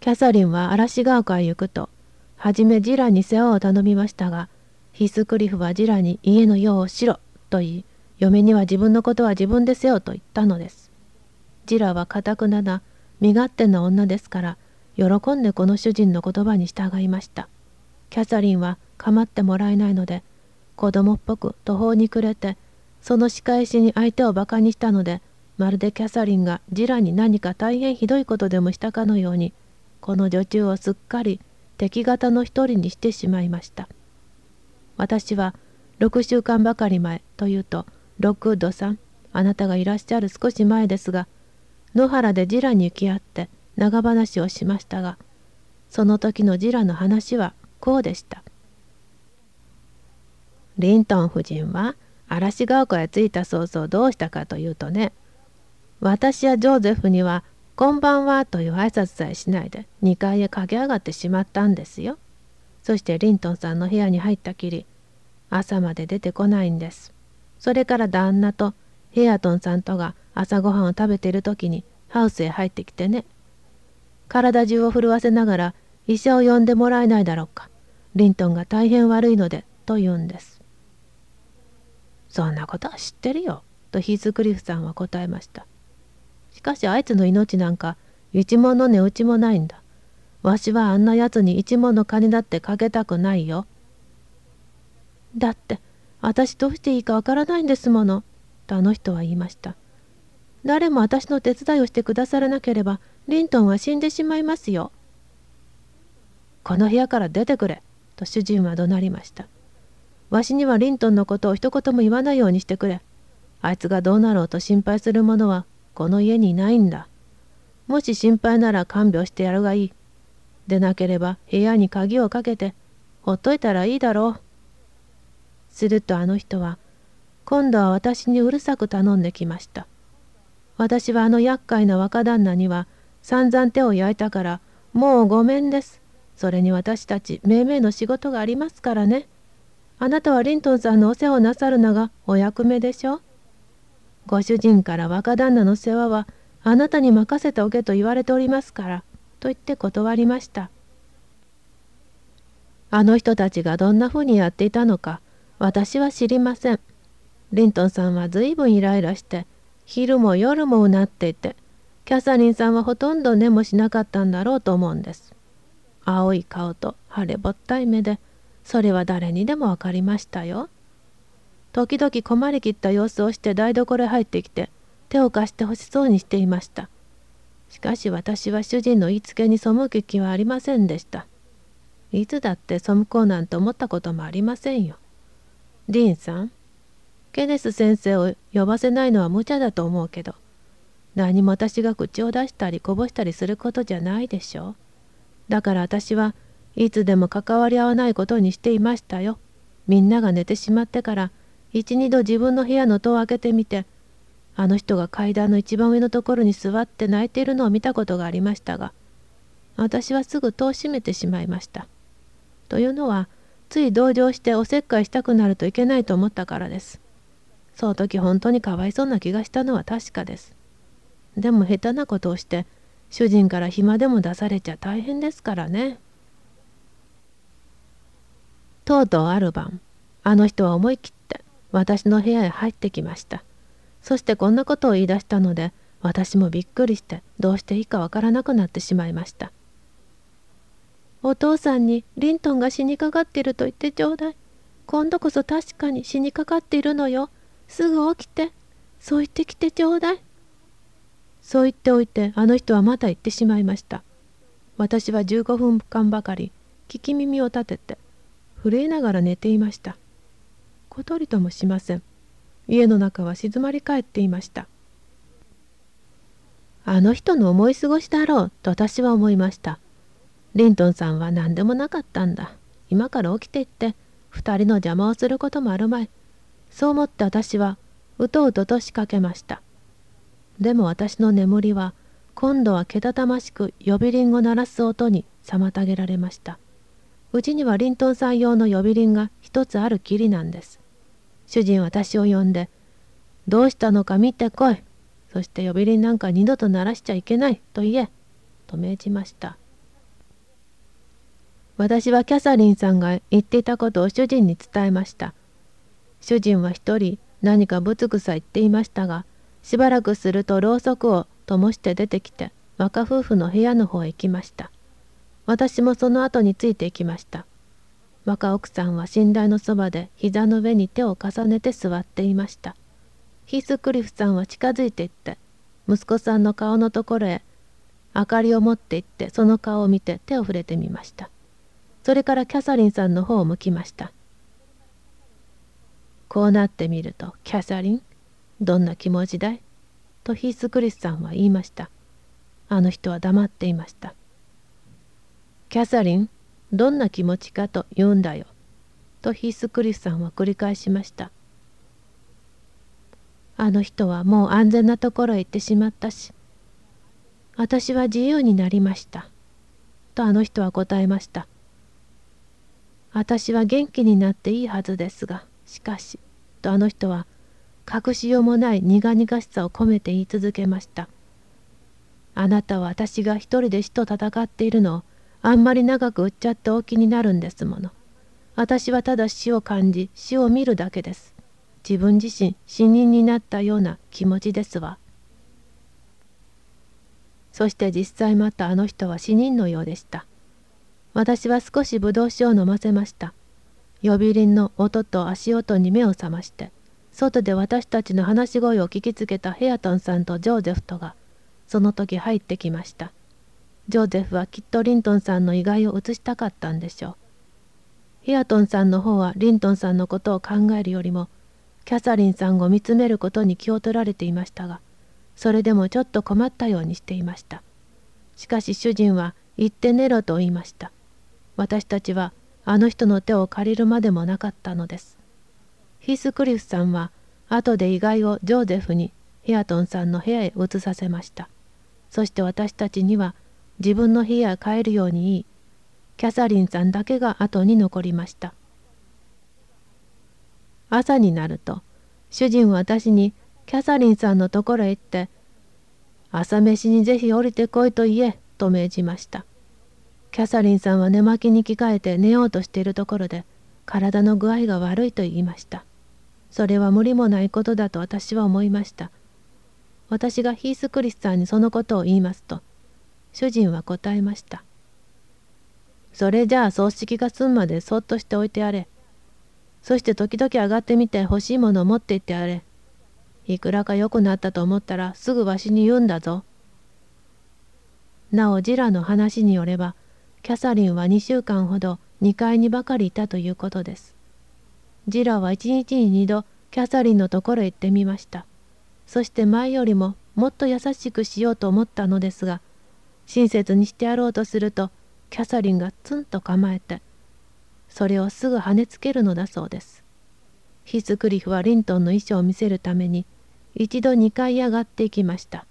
キャサリンは嵐ヶ丘へ行くと、はじめジラに世話を頼みましたが、ヒスクリフはジラに家の用をしろと言い、嫁には自分のことは自分でせよと言ったのです。ジラはかたくなな、身勝手な女ですから、喜んでこの主人の言葉に従いました。キャサリンは構ってもらえないので、子供っぽく途方に暮れて、その仕返しに相手をバカにしたので、まるでキャサリンがジラに何か大変ひどいことでもしたかのように、この女中をすっかり敵方の一人にしてしまいました私は6週間ばかり前というと六度さんあなたがいらっしゃる少し前ですが野原でジラに行き合って長話をしましたがその時のジラの話はこうでしたリントン夫人は嵐ヶ丘へ着いた早々どうしたかというとね私やジョーゼフにはこんばんは」という挨拶さえしないで2階へ駆け上がってしまったんですよ。そしてリントンさんの部屋に入ったきり朝まで出てこないんです。それから旦那とヘアトンさんとが朝ごはんを食べている時にハウスへ入ってきてね。体中を震わせながら医者を呼んでもらえないだろうか。リントンが大変悪いので、と言うんです。そんなことは知ってるよ、とヒーズクリフさんは答えました。しかしあいつの命なんか一文の値打ちもないんだ。わしはあんなやつに一文の金だってかけたくないよ。だって私どうしていいかわからないんですもの」とあの人は言いました。誰も私の手伝いをしてくださらなければリントンは死んでしまいますよ。この部屋から出てくれと主人は怒鳴りました。わしにはリントンのことを一言も言わないようにしてくれ。あいつがどうなろうと心配する者はこの家にいないんだ。もし心配なら看病してやるがいい。でなければ部屋に鍵をかけて、ほっといたらいいだろう。するとあの人は、今度は私にうるさく頼んできました。私はあの厄介な若旦那には散々手を焼いたから、もうごめんです。それに私たち命名の仕事がありますからね。あなたはリントンさんのお世話をなさるのがお役目でしょう。ご主人から若旦那の世話はあなたに任せておけと言われておりますから」と言って断りましたあの人たちがどんなふうにやっていたのか私は知りませんリントンさんは随分イライラして昼も夜もうなっていてキャサリンさんはほとんど寝もしなかったんだろうと思うんです青い顔と腫れぼったい目でそれは誰にでも分かりましたよ。時々困りきった様子をして台所へ入ってきて手を貸してほしそうにしていましたしかし私は主人の言いつけに背く気はありませんでしたいつだって背こうなんて思ったこともありませんよディーンさんケネス先生を呼ばせないのは無茶だと思うけど何も私が口を出したりこぼしたりすることじゃないでしょうだから私はいつでも関わり合わないことにしていましたよみんなが寝てしまってから一二度自分の部屋の戸を開けてみてあの人が階段の一番上のところに座って泣いているのを見たことがありましたが私はすぐ戸を閉めてしまいました。というのはつい同情しておせっかいしたくなるといけないと思ったからです。その時本当にかわいそうな気がしたのは確かです。でも下手なことをして主人から暇でも出されちゃ大変ですからね。とうとうある晩あの人は思い切っ私の部屋へ入ってきましたそしてこんなことを言い出したので私もびっくりしてどうしていいかわからなくなってしまいましたお父さんにリントンが死にかかっていると言ってちょうだい今度こそ確かに死にかかっているのよすぐ起きてそう言ってきてちょうだいそう言っておいてあの人はまた行ってしまいました私は15分間ばかり聞き耳を立てて震えながら寝ていましたほとりともしません家の中は静まり返っていましたあの人の思い過ごしだろうと私は思いましたリントンさんは何でもなかったんだ今から起きていって2人の邪魔をすることもあるまいそう思って私はうとうとと仕掛けましたでも私の眠りは今度はけたたましく呼び鈴を鳴らす音に妨げられましたうちにはリントンさん用の呼び鈴が一つあるきりなんです主人は私を呼んで、どうしたのか見てこい。そして呼び鈴なんか二度と鳴らしちゃいけないと言え、と命じました。私はキャサリンさんが言っていたことを主人に伝えました。主人は一人何かぶつくさ言っていましたが、しばらくするとろうそくを灯して出てきて若夫婦の部屋の方へ行きました。私もその後についていきました。若奥さんは寝台のそばで膝の上に手を重ねて座っていましたヒースクリフさんは近づいていって息子さんの顔のところへ明かりを持っていってその顔を見て手を触れてみましたそれからキャサリンさんの方を向きましたこうなってみると「キャサリンどんな気持ちだい?」とヒースクリスさんは言いましたあの人は黙っていました「キャサリンどんな気持ちかと言うんだよ。とヒースクリフさんは繰り返しました。あの人はもう安全なところへ行ってしまったし、私は自由になりました。とあの人は答えました。私は元気になっていいはずですが、しかし、とあの人は隠しようもない苦々しさを込めて言い続けました。あなたは私が一人で死と戦っているのをあんまり長く売っちゃってお気になるんですもの。私はただ死を感じ死を見るだけです。自分自身死人になったような気持ちですわ。そして実際またあの人は死人のようでした。私は少しぶどう酒を飲ませました。呼び鈴の音と足音に目を覚まして、外で私たちの話し声を聞きつけたヘアトンさんとジョーゼフトが、その時入ってきました。ジョーゼフはきっとリントンさんの意外を映したかったんでしょう。ヒアトンさんの方はリントンさんのことを考えるよりもキャサリンさんを見つめることに気を取られていましたがそれでもちょっと困ったようにしていましたしかし主人は「行って寝ろ」と言いました私たちはあの人の手を借りるまでもなかったのですヒースクリフさんは後で意外をジョーゼフにヒアトンさんの部屋へ移させましたそして私たちには「自分の部屋へ帰るように言いキャサリンさんだけが後に残りました朝になると主人は私にキャサリンさんのところへ行って「朝飯にぜひ降りてこいと言え」と命じましたキャサリンさんは寝巻きに着替えて寝ようとしているところで体の具合が悪いと言いましたそれは無理もないことだと私は思いました私がヒース・クリスさんにそのことを言いますと主人は答えました。それじゃあ葬式が済むまでそっとしておいてやれ。そして時々上がってみて欲しいものを持って行ってやれ。いくらか良くなったと思ったらすぐわしに言うんだぞ。なおジラの話によればキャサリンは2週間ほど2階にばかりいたということです。ジラは1日に2度キャサリンのところへ行ってみました。そして前よりももっと優しくしようと思ったのですが親切にしてやろうとするとキャサリンがツンと構えてそれをすぐ跳ねつけるのだそうですヒスクリフはリントンの衣装を見せるために一度2階上がっていきました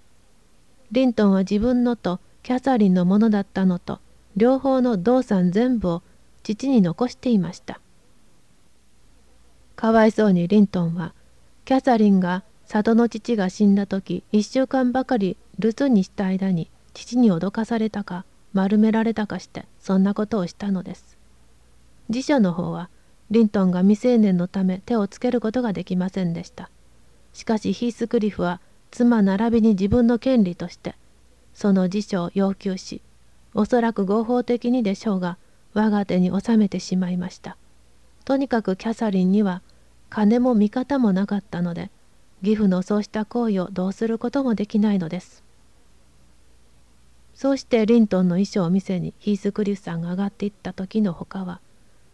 リントンは自分のとキャサリンのものだったのと両方の動産全部を父に残していましたかわいそうにリントンはキャサリンが里の父が死んだ時1週間ばかり留守にした間に父に脅かされたか丸められたかしてそんなことをしたのです辞書の方はリントンが未成年のため手をつけることができませんでしたしかしヒースクリフは妻並びに自分の権利としてその辞書を要求しおそらく合法的にでしょうが我が手に収めてしまいましたとにかくキャサリンには金も味方もなかったので義父のそうした行為をどうすることもできないのですそうしてリントンの衣装を見せにヒースクリフさんが上がっていった時のほかは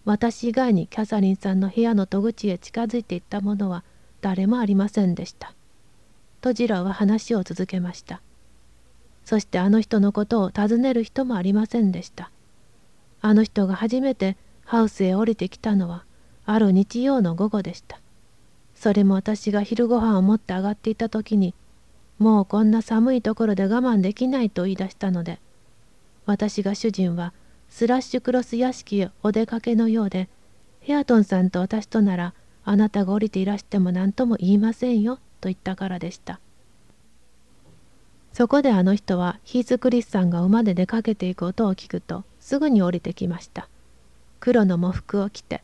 私以外にキャサリンさんの部屋の戸口へ近づいていった者は誰もありませんでした。とジラは話を続けました。そしてあの人のことを尋ねる人もありませんでした。あの人が初めてハウスへ降りてきたのはある日曜の午後でした。それも私が昼ご飯を持って上がっていた時にもうこんな寒いところで我慢できないと言い出したので私が主人はスラッシュクロス屋敷へお出かけのようでヘアトンさんと私とならあなたが降りていらしても何とも言いませんよと言ったからでしたそこであの人はヒース・クリスさんが馬で出かけていく音を聞くとすぐに降りてきました黒の喪服を着て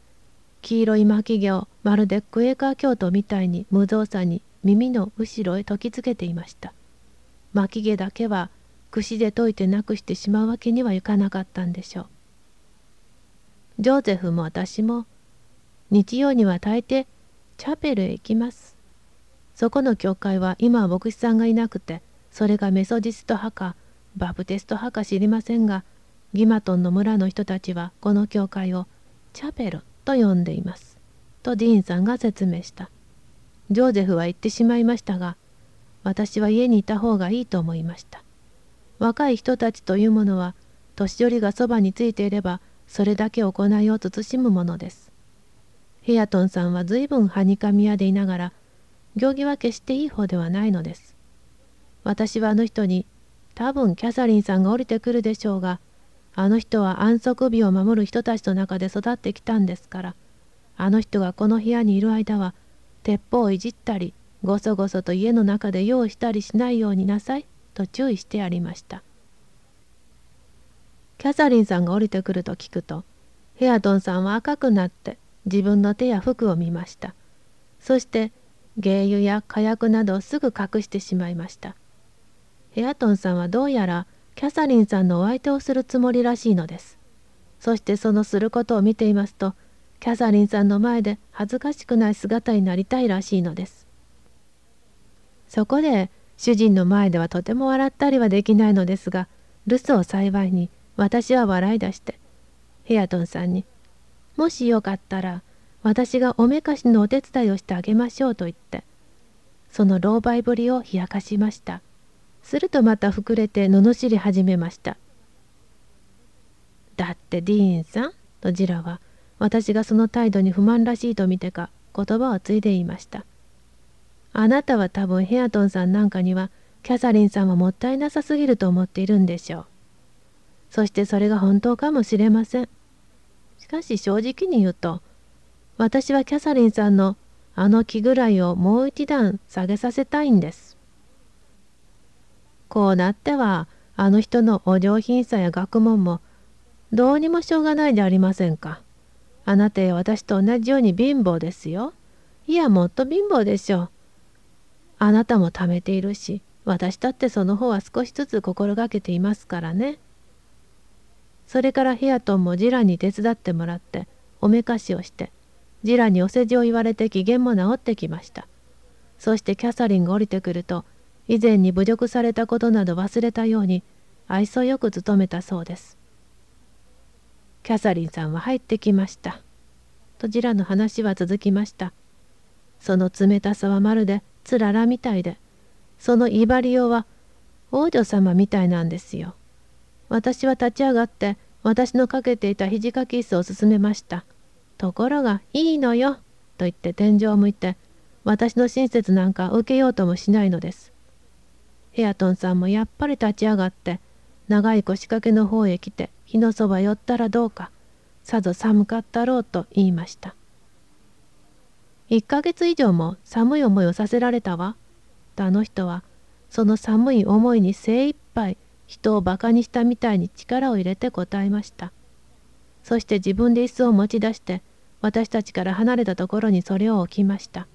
黄色い巻き毛をまるでクエーカー教徒みたいに無造作に耳の後ろへ解きつけていました巻き毛だけは櫛で解いてなくしてしまうわけにはいかなかったんでしょうジョーゼフも私も日曜には大抵チャペルへ行きますそこの教会は今は牧師さんがいなくてそれがメソジスト派かバプテスト派か知りませんがギマトンの村の人たちはこの教会をチャペルと呼んでいますとディーンさんが説明した「ジョーゼフは言ってしまいましたが、私は家にいた方がいいと思いました。若い人たちというものは、年寄りがそばについていれば、それだけ行いを慎むものです。ヘアトンさんは随分はにかみ屋でいながら、行儀は決していい方ではないのです。私はあの人に、多分キャサリンさんが降りてくるでしょうが、あの人は安息日を守る人たちの中で育ってきたんですから、あの人がこの部屋にいる間は、鉄砲をいじったりごそごそと家の中で用意したりしないようになさいと注意してありましたキャサリンさんが降りてくると聞くとヘアトンさんは赤くなって自分の手や服を見ましたそして芸油や火薬などをすぐ隠してしまいましたヘアトンさんはどうやらキャサリンさんのお相手をするつもりらしいのですそしてそのすることを見ていますとキャサリンさんの前で恥ずかしくない姿になりたいらしいのですそこで主人の前ではとても笑ったりはできないのですが留守を幸いに私は笑い出してヘアトンさんに「もしよかったら私がおめかしのお手伝いをしてあげましょう」と言ってその狼狽ぶりを冷やかしましたするとまた膨れて罵り始めました「だってディーンさん」とジラは「私がその態度に不満らしいと見てか言葉を継いで言いましたあなたは多分ヘアトンさんなんかにはキャサリンさんはもったいなさすぎると思っているんでしょうそしてそれが本当かもしれませんしかし正直に言うと私はキャサリンさんのあの気ぐらいをもう一段下げさせたいんですこうなってはあの人のお上品さや学問もどうにもしょうがないじゃありませんかあなたや私と同じように貧乏ですよ。いや、もっと貧乏でしょう。あなたも貯めているし、私だってその方は少しずつ心がけていますからね。それからヘアトンもジラに手伝ってもらって、おめかしをして、ジラにお世辞を言われて機嫌も治ってきました。そしてキャサリンが降りてくると、以前に侮辱されたことなど忘れたように、愛想よく努めたそうです。キャサリンさんは入ってきました。とジラの話は続きました。その冷たさはまるでつららみたいで、その威張りようは王女様みたいなんですよ。私は立ち上がって私のかけていた肘掛け椅子を勧めました。ところが、いいのよ、と言って天井を向いて、私の親切なんか受けようともしないのです。ヘアトンさんもやっぱり立ち上がって、長い腰掛けの方へ来て、火のそば寄ったらどうかさぞ寒かったろうと言いました1ヶ月以上も寒い思いをさせられたわとあの人はその寒い思いに精一杯人をバカにしたみたいに力を入れて答えましたそして自分で椅子を持ち出して私たちから離れたところにそれを置きました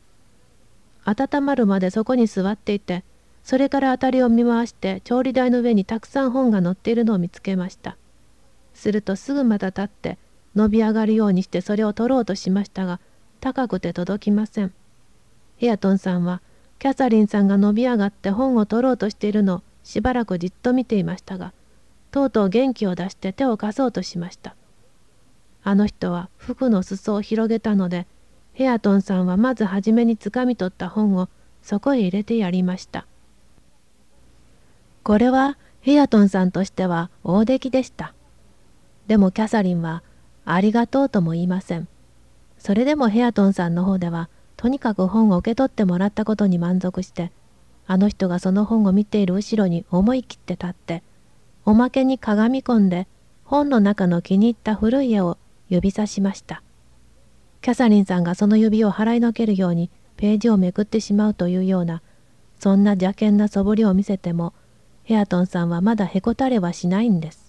温まるまでそこに座っていてそれから辺りを見回して調理台の上にたくさん本が載っているのを見つけましたするとすぐまた立って伸び上がるようにしてそれを取ろうとしましたが高くて届きませんヘアトンさんはキャサリンさんが伸び上がって本を取ろうとしているのをしばらくじっと見ていましたがとうとう元気を出して手を貸そうとしましたあの人は服の裾を広げたのでヘアトンさんはまず初めにつかみ取った本をそこへ入れてやりましたこれはヘアトンさんとしては大出来でしたでもキャサリンはありがとうとも言いません。それでもヘアトンさんの方ではとにかく本を受け取ってもらったことに満足してあの人がその本を見ている後ろに思い切って立っておまけにかがみ込んで本の中の気に入った古い絵を指さしました。キャサリンさんがその指を払いのけるようにページをめくってしまうというようなそんな邪険なそぼりを見せてもヘアトンさんはまだへこたれはしないんです。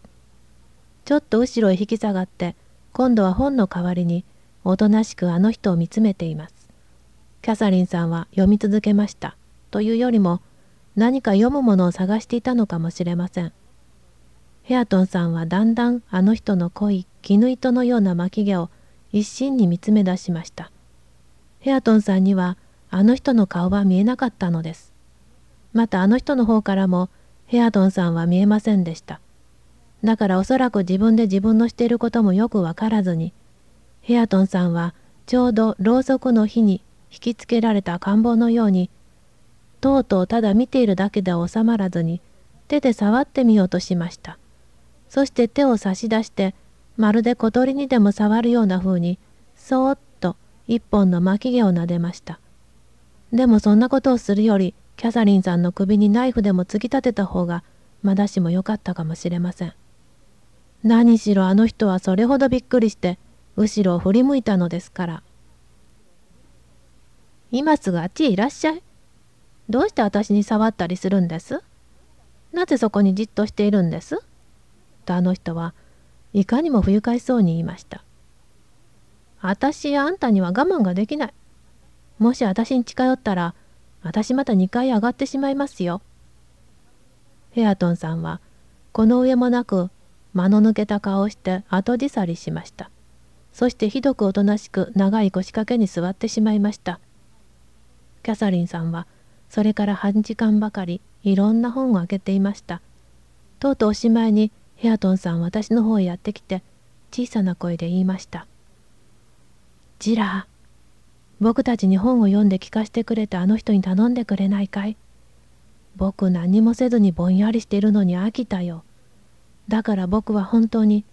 ちょっと後ろへ引き下がって今度は本の代わりにおとなしくあの人を見つめていますキャサリンさんは読み続けましたというよりも何か読むものを探していたのかもしれませんヘアトンさんはだんだんあの人の濃い絹糸のような巻き毛を一心に見つめ出しましたヘアトンさんにはあの人の顔は見えなかったのですまたあの人の方からもヘアトンさんは見えませんでしただからおそらく自分で自分のしていることもよくわからずに、ヘアトンさんはちょうどろうそくの火に引きつけられた赤ん坊のように、とうとうただ見ているだけでは収まらずに、手で触ってみようとしました。そして手を差し出して、まるで小鳥にでも触るような風に、そーっと一本の巻き毛を撫でました。でもそんなことをするより、キャサリンさんの首にナイフでも突き立てた方が、まだしも良かったかもしれません。何しろあの人はそれほどびっくりして後ろを振り向いたのですから今すぐあっちへいらっしゃいどうして私に触ったりするんですなぜそこにじっとしているんですとあの人はいかにも不愉快そうに言いました私やあんたには我慢ができないもし私に近寄ったら私また2階上がってしまいますよヘアトンさんはこの上もなく間の抜けた顔をして後じさりしました。そしてひどくおとなしく長い腰掛けに座ってしまいました。キャサリンさんはそれから半時間ばかりいろんな本を開けていました。とうとうおしまいにヘアトンさん私の方へやってきて小さな声で言いました。ジラー、僕たちに本を読んで聞かせてくれたあの人に頼んでくれないかい僕何もせずにぼんやりしているのに飽きたよ。だから僕は本当に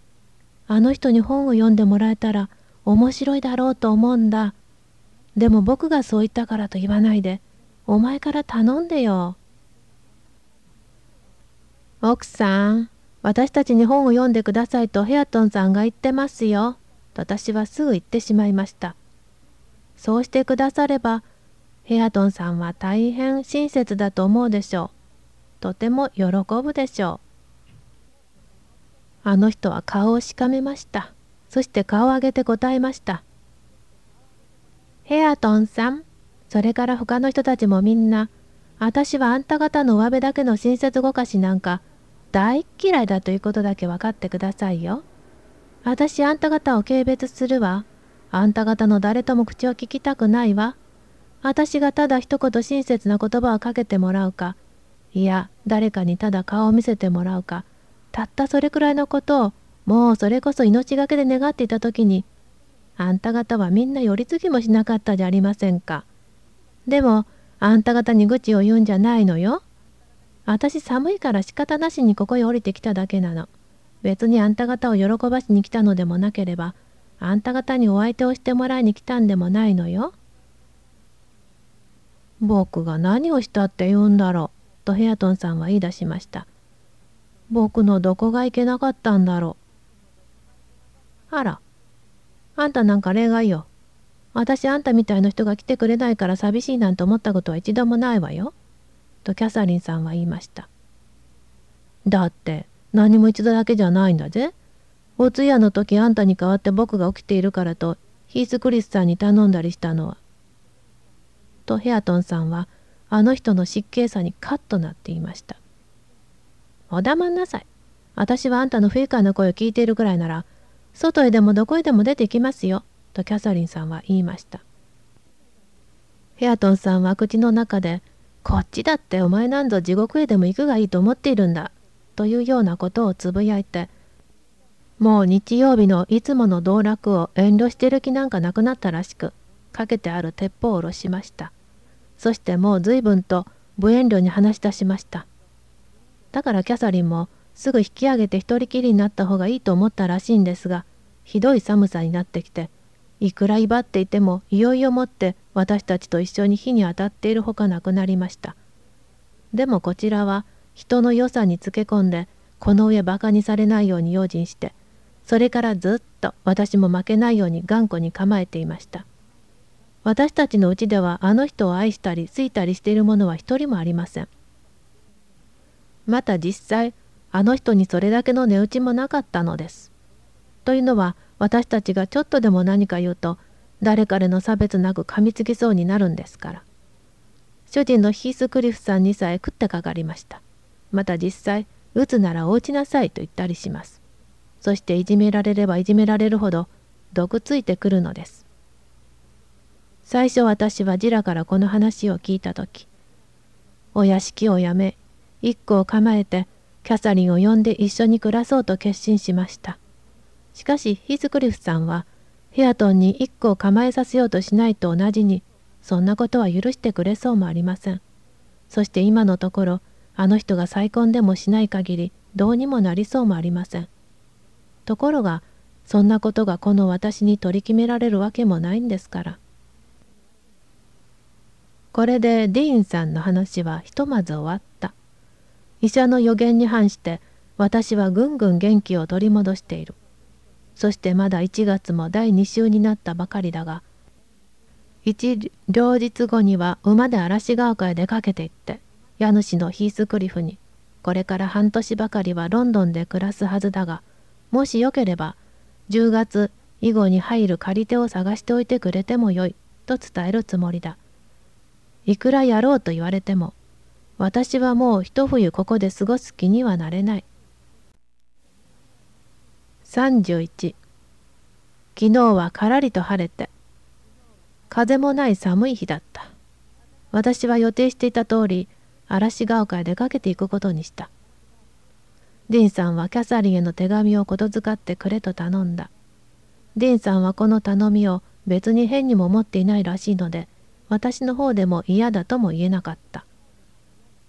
あの人に本を読んでもらえたら面白いだろうと思うんだ。でも僕がそう言ったからと言わないで、お前から頼んでよ。奥さん、私たちに本を読んでくださいとヘアトンさんが言ってますよ。と私はすぐ言ってしまいました。そうしてくだされば、ヘアトンさんは大変親切だと思うでしょう。とても喜ぶでしょう。あの人は顔をしかめました。そして顔を上げて答えました。ヘアトンさん、それから他の人たちもみんな、私はあんた方の上辺だけの親切ごかしなんか大嫌いだということだけ分かってくださいよ。私あんた方を軽蔑するわ。あんた方の誰とも口を聞きたくないわ。私がただ一言親切な言葉をかけてもらうか、いや、誰かにただ顔を見せてもらうか、たったそれくらいのことをもうそれこそ命がけで願っていた時にあんた方はみんな寄り継きもしなかったじゃありませんか。でもあんた方に愚痴を言うんじゃないのよ。私寒いから仕方なしにここへ降りてきただけなの。別にあんた方を喜ばしに来たのでもなければあんた方にお相手をしてもらいに来たんでもないのよ。僕が何をしたって言うんだろうとヘアトンさんは言い出しました。僕のどこがいけなかったんだろう。あら、あんたなんか例外よ。私あんたみたいな人が来てくれないから寂しいなんて思ったことは一度もないわよ。とキャサリンさんは言いました。だって何も一度だけじゃないんだぜ。お通夜の時あんたに代わって僕が起きているからとヒース・クリスさんに頼んだりしたのは。とヘアトンさんはあの人の失敬さにカッとなっていました。お黙んなさい。私はあんたの不愉快な声を聞いているぐらいなら、外へでもどこへでも出てきますよ、とキャサリンさんは言いました。ヘアトンさんは口の中で、こっちだってお前なんぞ地獄へでも行くがいいと思っているんだ、というようなことをつぶやいて、もう日曜日のいつもの道楽を遠慮してる気なんかなくなったらしく、かけてある鉄砲を下ろしました。そしてもう随分と無遠慮に話し出しました。だからキャサリンもすぐ引き上げて一人きりになった方がいいと思ったらしいんですがひどい寒さになってきていくら威張っていてもいよいよもって私たちと一緒に火に当たっているほかなくなりましたでもこちらは人の良さにつけ込んでこの上バカにされないように用心してそれからずっと私も負けないように頑固に構えていました私たちのうちではあの人を愛したり好いたりしている者は一人もありませんまた実際あの人にそれだけの値打ちもなかったのです。というのは私たちがちょっとでも何か言うと誰彼の差別なく噛みつきそうになるんですから。主人のヒースクリフさんにさえ食ってかかりました。また実際打つなら落ちなさいと言ったりします。そしていじめられればいじめられるほど毒ついてくるのです。最初私はジラからこの話を聞いた時お屋敷を辞め一個を構えてキャサリンを呼んで一緒に暮らそうと決心しましたしかしヒズクリフさんはヘアトンに一個を構えさせようとしないと同じにそんなことは許してくれそうもありませんそして今のところあの人が再婚でもしない限りどうにもなりそうもありませんところがそんなことがこの私に取り決められるわけもないんですからこれでディーンさんの話はひとまず終わった。医者の予言に反して私はぐんぐん元気を取り戻しているそしてまだ1月も第2週になったばかりだが一両日後には馬で嵐ヶ丘へ出かけていって家主のヒースクリフにこれから半年ばかりはロンドンで暮らすはずだがもしよければ10月以後に入る借り手を探しておいてくれてもよいと伝えるつもりだいくらやろうと言われても私はもう一冬ここで過ごす気にはなれない。31昨日はからりと晴れて風もない寒い日だった私は予定していた通り嵐が丘へ出かけていくことにしたディンさんはキャサリンへの手紙を言づってくれと頼んだディンさんはこの頼みを別に変にも思っていないらしいので私の方でも嫌だとも言えなかった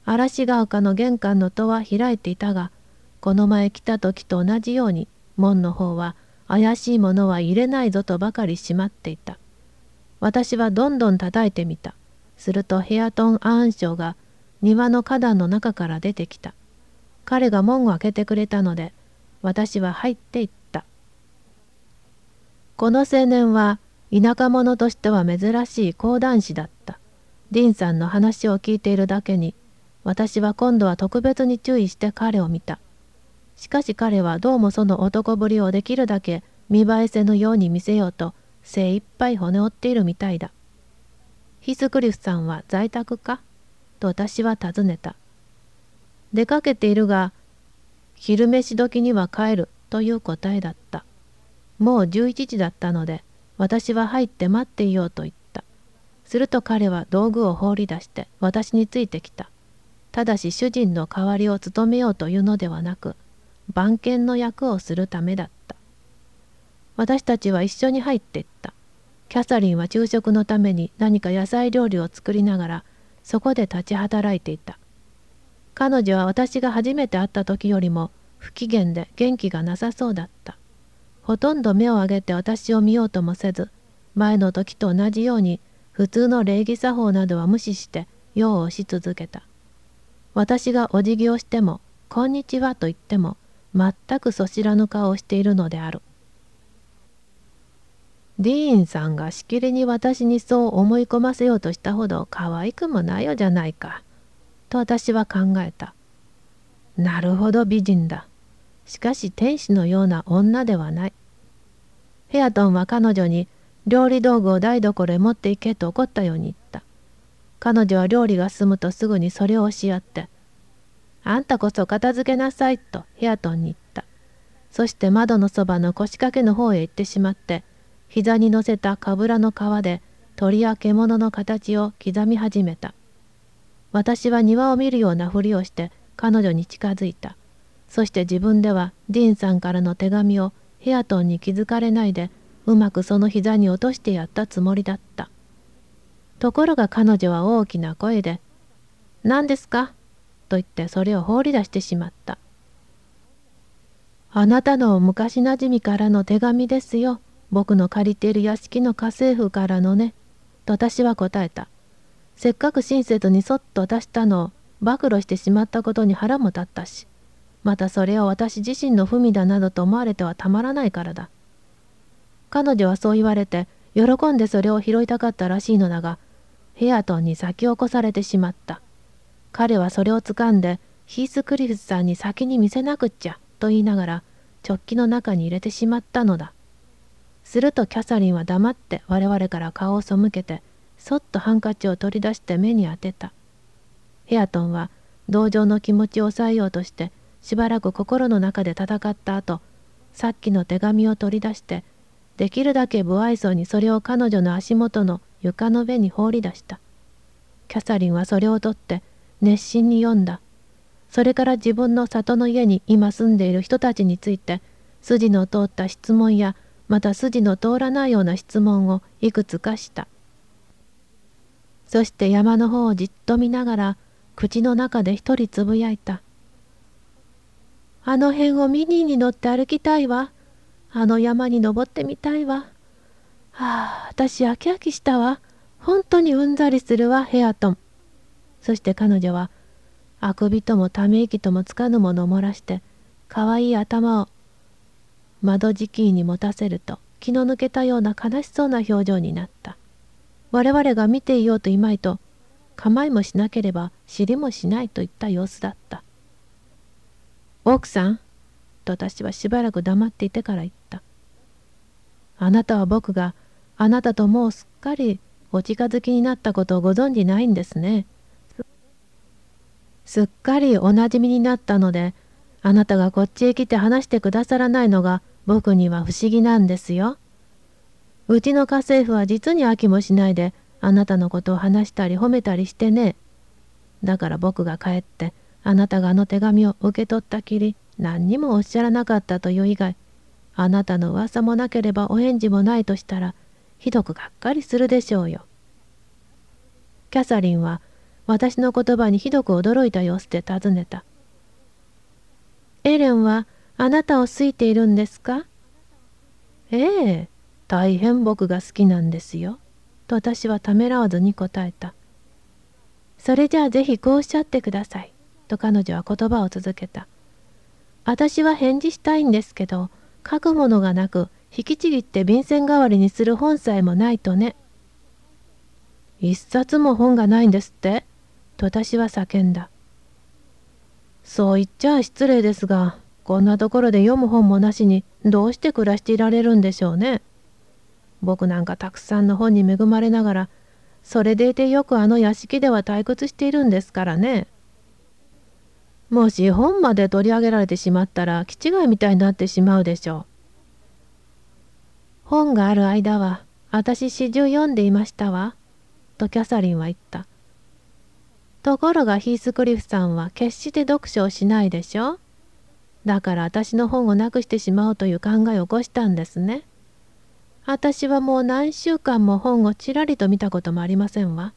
嵐が丘の玄関の戸は開いていたが、この前来た時と同じように門の方は怪しいものは入れないぞとばかり閉まっていた。私はどんどん叩いてみた。するとヘアトン・アーンが庭の花壇の中から出てきた。彼が門を開けてくれたので、私は入っていった。この青年は田舎者としては珍しい講談師だった。ディンさんの話を聞いているだけに私は今度は特別に注意して彼を見た。しかし彼はどうもその男ぶりをできるだけ見栄えせぬように見せようと精一杯骨折っているみたいだ。ヒスクリフさんは在宅かと私は尋ねた。出かけているが、昼飯時には帰るという答えだった。もう11時だったので、私は入って待っていようと言った。すると彼は道具を放り出して私についてきた。ただし主人の代わりを務めようというのではなく番犬の役をするためだった私たちは一緒に入っていったキャサリンは昼食のために何か野菜料理を作りながらそこで立ち働いていた彼女は私が初めて会った時よりも不機嫌で元気がなさそうだったほとんど目を上げて私を見ようともせず前の時と同じように普通の礼儀作法などは無視して用をし続けた私がお辞儀をしても、こんにちはと言っても、全くそ知らぬ顔をしているのである。ディーンさんがしきりに私にそう思い込ませようとしたほど可愛くもないよじゃないか、と私は考えた。なるほど美人だ。しかし天使のような女ではない。ヘアトンは彼女に料理道具を台所へ持っていけと怒ったように言った。彼女は料理が済むとすぐにそれを教え合って、あんたこそ片付けなさいとヘアトンに言った。そして窓のそばの腰掛けの方へ行ってしまって、膝に乗せたかぶらの皮で鳥や獣の形を刻み始めた。私は庭を見るようなふりをして彼女に近づいた。そして自分ではディーンさんからの手紙をヘアトンに気づかれないでうまくその膝に落としてやったつもりだった。ところが彼女は大きな声で「何ですか?」と言ってそれを放り出してしまった「あなたの昔なじみからの手紙ですよ僕の借りている屋敷の家政婦からのね」と私は答えたせっかく親切にそっと出したのを暴露してしまったことに腹も立ったしまたそれを私自身の文だなどと思われてはたまらないからだ彼女はそう言われて喜んでそれを拾いたかったらしいのだがヘアトンに先を越されてしまった。彼はそれを掴んで、ヒースクリフさんに先に見せなくっちゃ、と言いながら、直旗の中に入れてしまったのだ。するとキャサリンは黙って我々から顔を背けて、そっとハンカチを取り出して目に当てた。ヘアトンは同情の気持ちを抑えようとしてしばらく心の中で戦った後さっきの手紙を取り出してできるだけ無愛想にそれを彼女の足元の床の上に放り出した。キャサリンはそれを取って熱心に読んだ。それから自分の里の家に今住んでいる人たちについて筋の通った質問やまた筋の通らないような質問をいくつかした。そして山の方をじっと見ながら口の中で一人つぶやいた。あの辺をミニーに乗って歩きたいわ。あの山に登ってみたいわ。ああ、私飽き飽きしたわ。本当にうんざりするわ、ヘアトン。そして彼女は、あくびともため息ともつかぬものを漏らして、かわいい頭を窓敷きに持たせると、気の抜けたような悲しそうな表情になった。我々が見ていようといまいと、構いもしなければ知りもしないといった様子だった。奥さんと私はしばらく黙っていてから言った。あなたは僕があなたともうすっかりお近づきになったことをご存じないんですね。すっかりおなじみになったので、あなたがこっちへ来て話してくださらないのが僕には不思議なんですよ。うちの家政婦は実に飽きもしないであなたのことを話したり褒めたりしてね。だから僕が帰ってあなたがあの手紙を受け取ったきり何にもおっしゃらなかったという以外あなたの噂もなければお返事もないとしたらひどくがっかりするでしょうよ。キャサリンは私の言葉にひどく驚いた様子で尋ねた。エレンはあなたを好いているんですかええ、大変僕が好きなんですよ。と私はためらわずに答えた。それじゃあぜひこうおっしゃってください。と彼女は言葉を続けた。私は返事したいんですけど、書くものがなく引きちぎって便箋代わりにする本さえもないとね。一冊も本がないんですってと私は叫んだ。そう言っちゃ失礼ですが、こんなところで読む本もなしにどうして暮らしていられるんでしょうね。僕なんかたくさんの本に恵まれながら、それでいてよくあの屋敷では退屈しているんですからね。もし本まで取り上げられてしまったら、気違いみたいになってしまうでしょう。本がある間は、私詩終読んでいましたわ。とキャサリンは言った。ところがヒースクリフさんは決して読書をしないでしょだから私の本をなくしてしまおうという考えを起こしたんですね。私はもう何週間も本をちらりと見たこともありませんわ。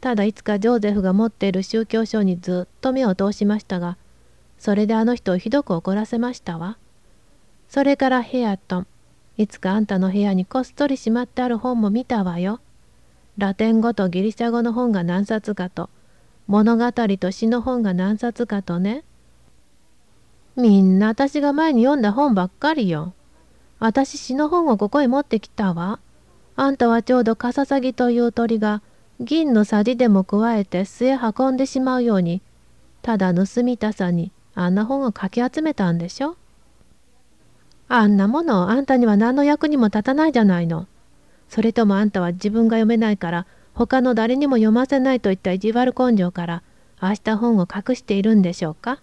ただいつかジョーゼフが持っている宗教書にずっと目を通しましたが、それであの人をひどく怒らせましたわ。それからヘアトン、いつかあんたの部屋にこっそりしまってある本も見たわよ。ラテン語とギリシャ語の本が何冊かと、物語と詩の本が何冊かとね。みんな私が前に読んだ本ばっかりよ。私詩の本をここへ持ってきたわ。あんたはちょうどカササギという鳥が銀のさじでも加えて巣へ運んでしまうように、ただ盗みたさにあんな本をかき集めたんでしょあんなものあんたには何の役にも立たないじゃないの。それともあんたは自分が読めないから他の誰にも読ませないといった意地悪根性から明日本を隠しているんでしょうか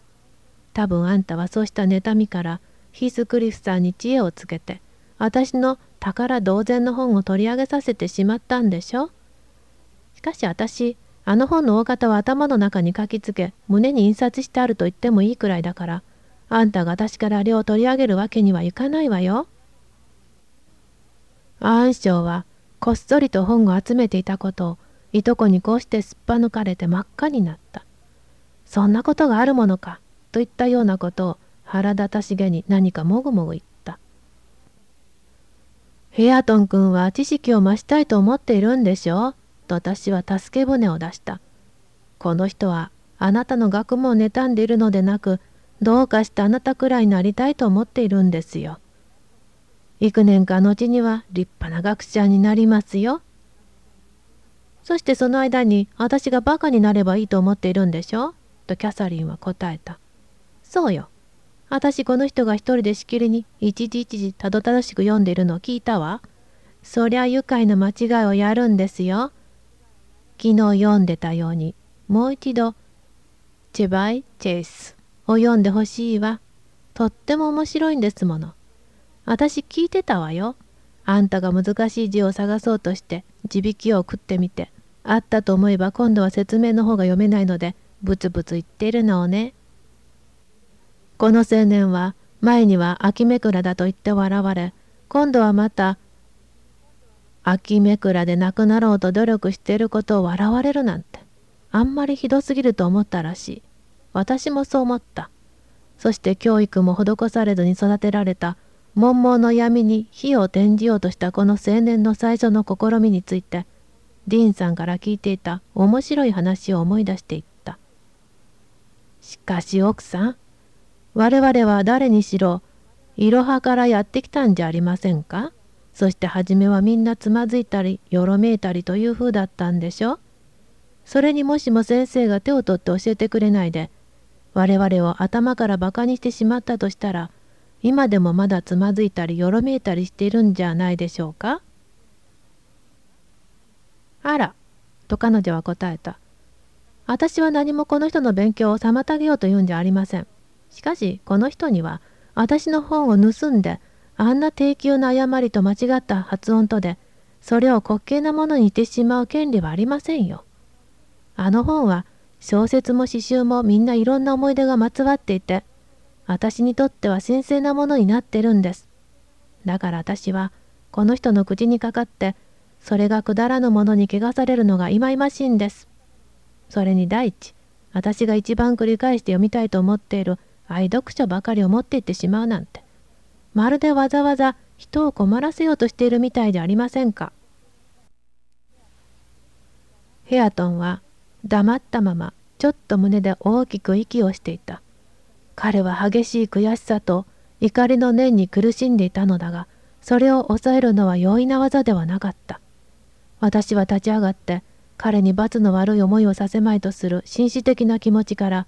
多分あんたはそうした妬みからヒースクリフさんに知恵をつけて私の宝同然の本を取り上げさせてしまったんでしょしかし私あの本の大方は頭の中に書きつけ胸に印刷してあると言ってもいいくらいだからあんたが私からあれを取り上げるわけにはいかないわよ。暗証はこっそりと本を集めていたことをいとこにこうしてすっぱ抜かれて真っ赤になった。そんなことがあるものかといったようなことを腹立たしげに何かもぐもぐ言った。ヘアトン君は知識を増したいと思っているんでしょうと私は助け舟を出した。この人はあなたの学問を妬んでいるのでなくどうかしてあなたくらいになりたいと思っているんですよ。幾年か後には立派な学者になりますよ。そしてその間に私がバカになればいいと思っているんでしょとキャサリンは答えた。そうよ。私この人が一人でしきりに一時一時たどたどしく読んでいるのを聞いたわ。そりゃ愉快な間違いをやるんですよ。昨日読んでたようにもう一度「チェバイ・チェイス」を読んでほしいわ。とっても面白いんですもの。私聞いてたわよ。あんたが難しい字を探そうとして字引きを送ってみて。あったと思えば今度は説明の方が読めないのでブツブツ言ってるのをね。この青年は前には秋めくらだと言って笑われ今度はまた秋めくらで亡くなろうと努力していることを笑われるなんてあんまりひどすぎると思ったらしい。私もそう思った。そして教育も施されずに育てられた、悶々の闇に火を転じようとしたこの青年の最初の試みについて、ディーンさんから聞いていた面白い話を思い出していった。しかし奥さん、我々は誰にしろ、いろはからやってきたんじゃありませんかそして初めはみんなつまずいたり、よろめいたりという風だったんでしょそれにもしも先生が手を取って教えてくれないで、我々を頭から馬鹿にしてしまったとしたら今でもまだつまずいたりよろめいたりしているんじゃないでしょうかあらと彼女は答えた私は何もこの人の勉強を妨げようというんじゃありませんしかしこの人には私の本を盗んであんな低級な誤りと間違った発音とでそれを滑稽なものにしてしまう権利はありませんよあの本は小説も詩集もみんないろんな思い出がまつわっていて、私にとっては神聖なものになってるんです。だから私は、この人の口にかかって、それがくだらぬものに汚されるのが忌々しいんです。それに第一、私が一番繰り返して読みたいと思っている愛読書ばかりを持っていってしまうなんて、まるでわざわざ人を困らせようとしているみたいじゃありませんか。ヘアトンは黙ったままちょっと胸で大きく息をしていた彼は激しい悔しさと怒りの念に苦しんでいたのだがそれを抑えるのは容易な技ではなかった私は立ち上がって彼に罰の悪い思いをさせまいとする紳士的な気持ちから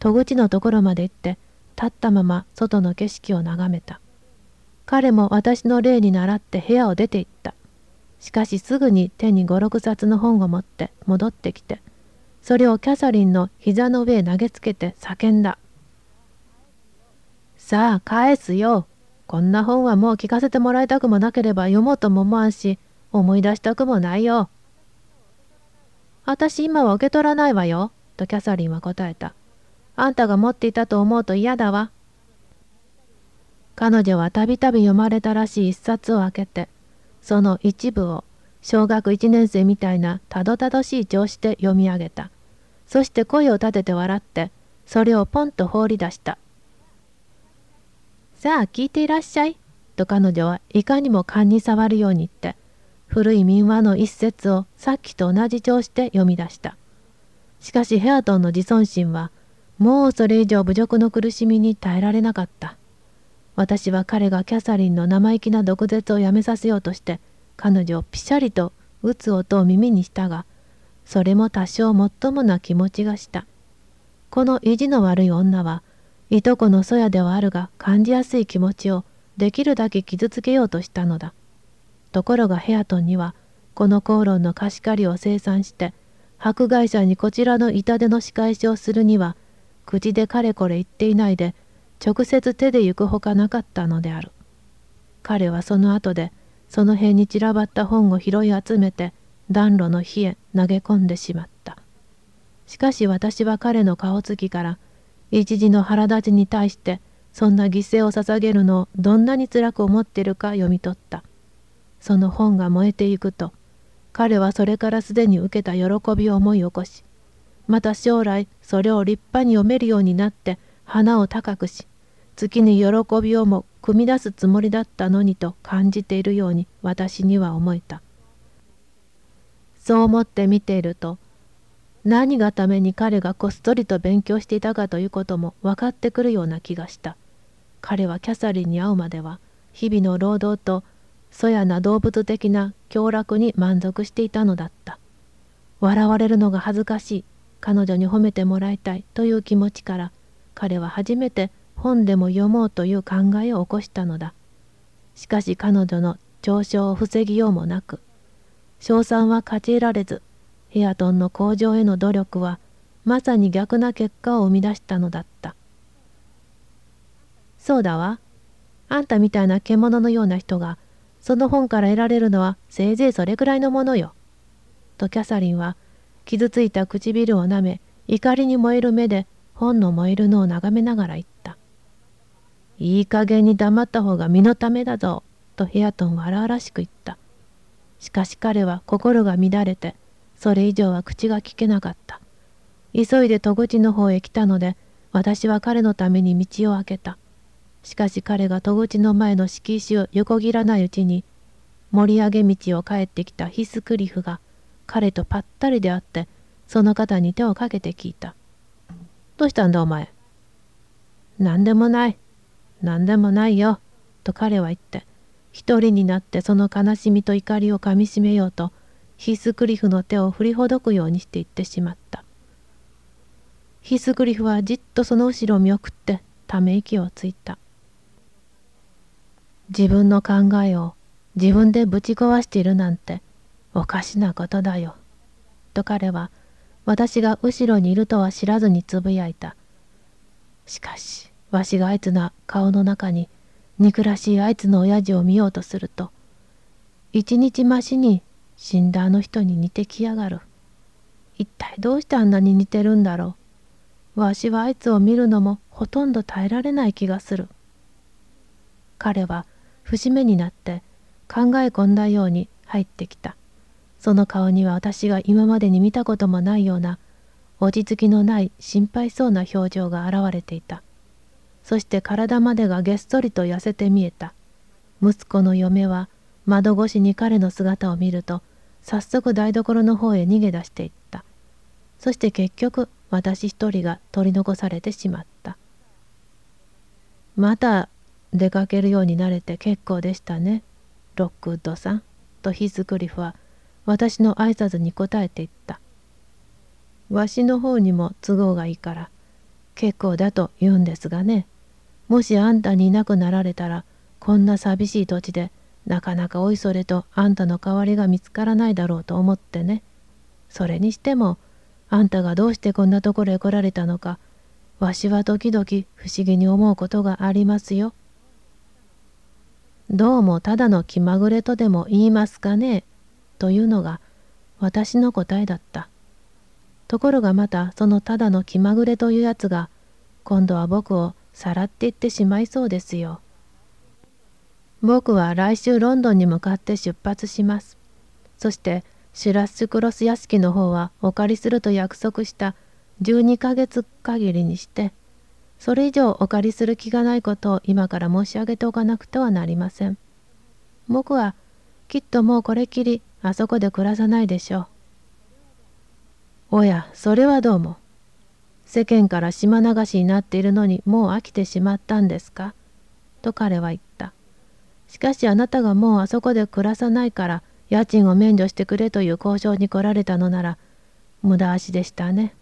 戸口のところまで行って立ったまま外の景色を眺めた彼も私の霊に倣って部屋を出て行ったしかしすぐに手に五六冊の本を持って戻ってきてそれをキャサリンの膝の上へ投げつけて叫んだ。さあ、返すよ。こんな本はもう聞かせてもらいたくもなければ読もうとも思わんし、思い出したくもないよ。私今は受け取らないわよ、とキャサリンは答えた。あんたが持っていたと思うと嫌だわ。彼女はたびたび読まれたらしい一冊を開けて、その一部を小学1年生みたいなたどたどしい調子で読み上げた。そして声を立てて笑って、それをポンと放り出した。さあ、聞いていらっしゃい。と彼女はいかにも勘に触るように言って、古い民話の一節をさっきと同じ調子で読み出した。しかしヘアトンの自尊心は、もうそれ以上侮辱の苦しみに耐えられなかった。私は彼がキャサリンの生意気な毒舌をやめさせようとして、彼女ぴしゃりと打つ音を耳にしたがそれも多少もっともな気持ちがしたこの意地の悪い女はいとこのそやではあるが感じやすい気持ちをできるだけ傷つけようとしたのだところがヘアトンにはこの口論の貸し借りを清算して迫害者にこちらの痛手の仕返しをするには口でかれこれ言っていないで直接手で行くほかなかったのである彼はその後でその辺に散らばった本を拾い集めて暖炉の火へ投げ込んでしまったしかし私は彼の顔つきから一時の腹立ちに対してそんな犠牲を捧げるのをどんなに辛く思ってるか読み取ったその本が燃えていくと彼はそれからすでに受けた喜びを思い起こしまた将来それを立派に読めるようになって花を高くし月に喜びをも組み出すつもりだったのにと感じているように私には思えたそう思って見ていると何がために彼がこっそりと勉強していたかということも分かってくるような気がした彼はキャサリンに会うまでは日々の労働とそやな動物的な享楽に満足していたのだった笑われるのが恥ずかしい彼女に褒めてもらいたいという気持ちから彼は初めて本でも読もうという考えを起こしたのだしかし彼女の嘲笑を防ぎようもなく賞賛は勝ち得られずヘアトンの向上への努力はまさに逆な結果を生み出したのだったそうだわあんたみたいな獣のような人がその本から得られるのはせいぜいそれくらいのものよ。とキャサリンは傷ついた唇を舐め怒りに燃える目で本の燃えるのを眺めながら言っいい加減に黙った方が身のためだぞ、とヘアトンは荒々しく言った。しかし彼は心が乱れて、それ以上は口が聞けなかった。急いで戸口の方へ来たので、私は彼のために道を開けた。しかし彼が戸口の前の敷石を横切らないうちに、盛り上げ道を帰ってきたヒスクリフが彼とぱったりであって、その方に手をかけて聞いた。どうしたんだお前。何でもない。何でもないよ」と彼は言って一人になってその悲しみと怒りをかみしめようとヒスクリフの手を振りほどくようにしていってしまったヒスクリフはじっとその後ろを見送ってため息をついた自分の考えを自分でぶち壊しているなんておかしなことだよ」と彼は私が後ろにいるとは知らずにつぶやいたしかしわしがあいつの顔の中に憎らしいあいつの親父を見ようとすると一日ましに死んだあの人に似てきやがる一体どうしてあんなに似てるんだろうわしはあいつを見るのもほとんど耐えられない気がする彼は節目になって考え込んだように入ってきたその顔には私が今までに見たこともないような落ち着きのない心配そうな表情が現れていたそして体までがげっそりと痩せて見えた息子の嫁は窓越しに彼の姿を見ると早速台所の方へ逃げ出していったそして結局私一人が取り残されてしまったまた出かけるようになれて結構でしたねロックウッドさんとヒズクリフは私の挨拶に答えていったわしの方にも都合がいいから結構だと言うんですがねもしあんたにいなくなられたらこんな寂しい土地でなかなかおいそれとあんたの代わりが見つからないだろうと思ってねそれにしてもあんたがどうしてこんなところへ来られたのかわしは時々不思議に思うことがありますよ。どうもただの気まぐれとでも言いますかねというのが私の答えだった。ところがまたそのただの気まぐれというやつが今度は僕をさらっていってしまいそうですよ。僕は来週ロンドンに向かって出発します。そしてシュラッシュクロス屋敷の方はお借りすると約束した12ヶ月限りにしてそれ以上お借りする気がないことを今から申し上げておかなくてはなりません。僕はきっともうこれきりあそこで暮らさないでしょう。おやそれはどうも。世間から島流しになっているのにもう飽きてしまったんですか?」と彼は言った「しかしあなたがもうあそこで暮らさないから家賃を免除してくれという交渉に来られたのなら無駄足でしたね。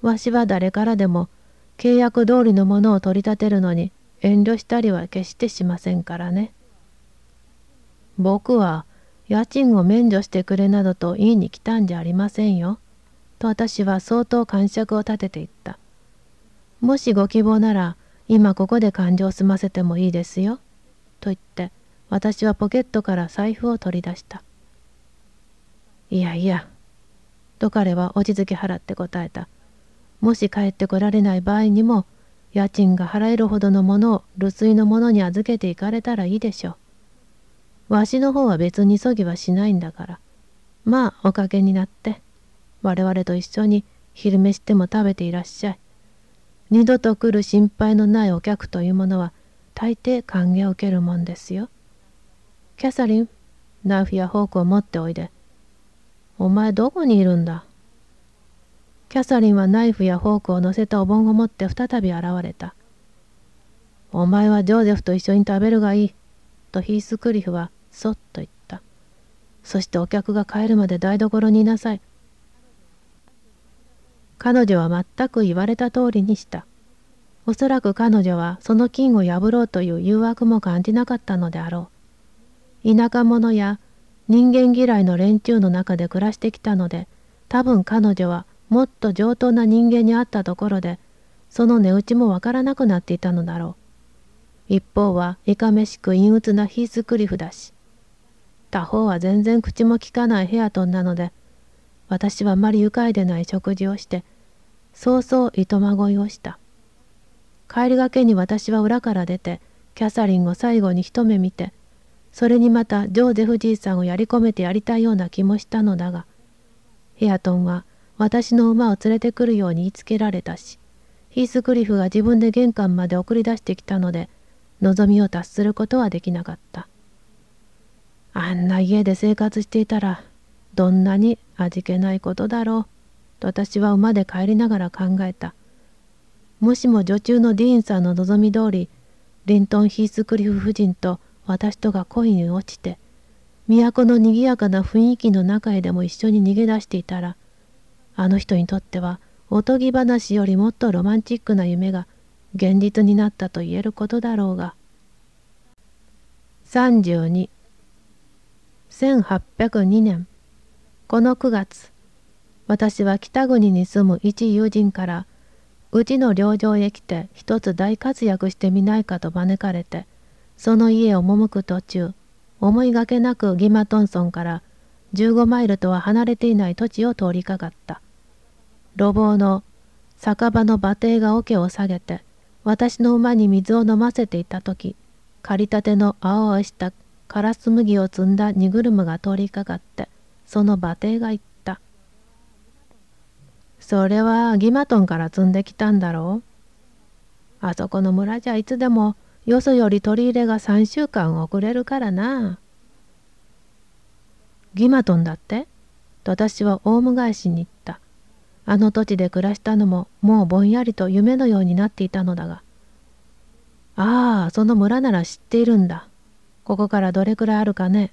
わしは誰からでも契約通りのものを取り立てるのに遠慮したりは決してしませんからね。僕は家賃を免除してくれなどと言いに来たんじゃありませんよ。と私は相当感触を立てていった。もしご希望なら今ここで感情を済ませてもいいですよ。と言って私はポケットから財布を取り出した。いやいや。と彼は落ち着き払って答えた。もし帰ってこられない場合にも家賃が払えるほどのものを留守居の者に預けていかれたらいいでしょう。わしの方は別に急ぎはしないんだから。まあおかげになって。我々と一緒に昼飯でも食べていらっしゃい。二度と来る心配のないお客というものは大抵歓迎を受けるもんですよ。キャサリン、ナイフやフォークを持っておいで。お前どこにいるんだキャサリンはナイフやフォークを乗せたお盆を持って再び現れた。お前はジョーゼフと一緒に食べるがいい。とヒースクリフはそっと言った。そしてお客が帰るまで台所にいなさい。彼女は全く言われた通りにした。おそらく彼女はその金を破ろうという誘惑も感じなかったのであろう。田舎者や人間嫌いの連中の中で暮らしてきたので、多分彼女はもっと上等な人間に会ったところで、その値打ちもわからなくなっていたのだろう。一方はいかめしく陰鬱なヒースクリフだし、他方は全然口もきかないヘアトンなので、私はあまり愉快でない食事をして、そうそうまごいをした。帰りがけに私は裏から出て、キャサリンを最後に一目見て、それにまたジョーゼフじいさんをやり込めてやりたいような気もしたのだが、ヘアトンは私の馬を連れてくるように言いつけられたし、ヒースクリフが自分で玄関まで送り出してきたので、望みを達することはできなかった。あんな家で生活していたら、どんなに味気ないことだろう。と私は馬で帰りながら考えた。もしも女中のディーンさんの望み通り、リントン・ヒースクリフ夫人と私とが恋に落ちて、都の賑やかな雰囲気の中へでも一緒に逃げ出していたら、あの人にとってはおとぎ話よりもっとロマンチックな夢が現実になったと言えることだろうが。32 1802年この9月私は北国に住む一友人から、うちの領場へ来て一つ大活躍してみないかと招かれて、その家を赴く途中、思いがけなくギマトンソンから15マイルとは離れていない土地を通りかかった。路傍の酒場の馬蹄が桶を下げて、私の馬に水を飲ませていた時、借りたての青々したカラス麦を積んだ荷車が通りかかって、その馬蹄が言った。それはギマトンから積んできたんだろうあそこの村じゃいつでもよそより取り入れが3週間遅れるからな。ギマトンだってと私はオウム返しに行った。あの土地で暮らしたのももうぼんやりと夢のようになっていたのだが。ああ、その村なら知っているんだ。ここからどれくらいあるかね。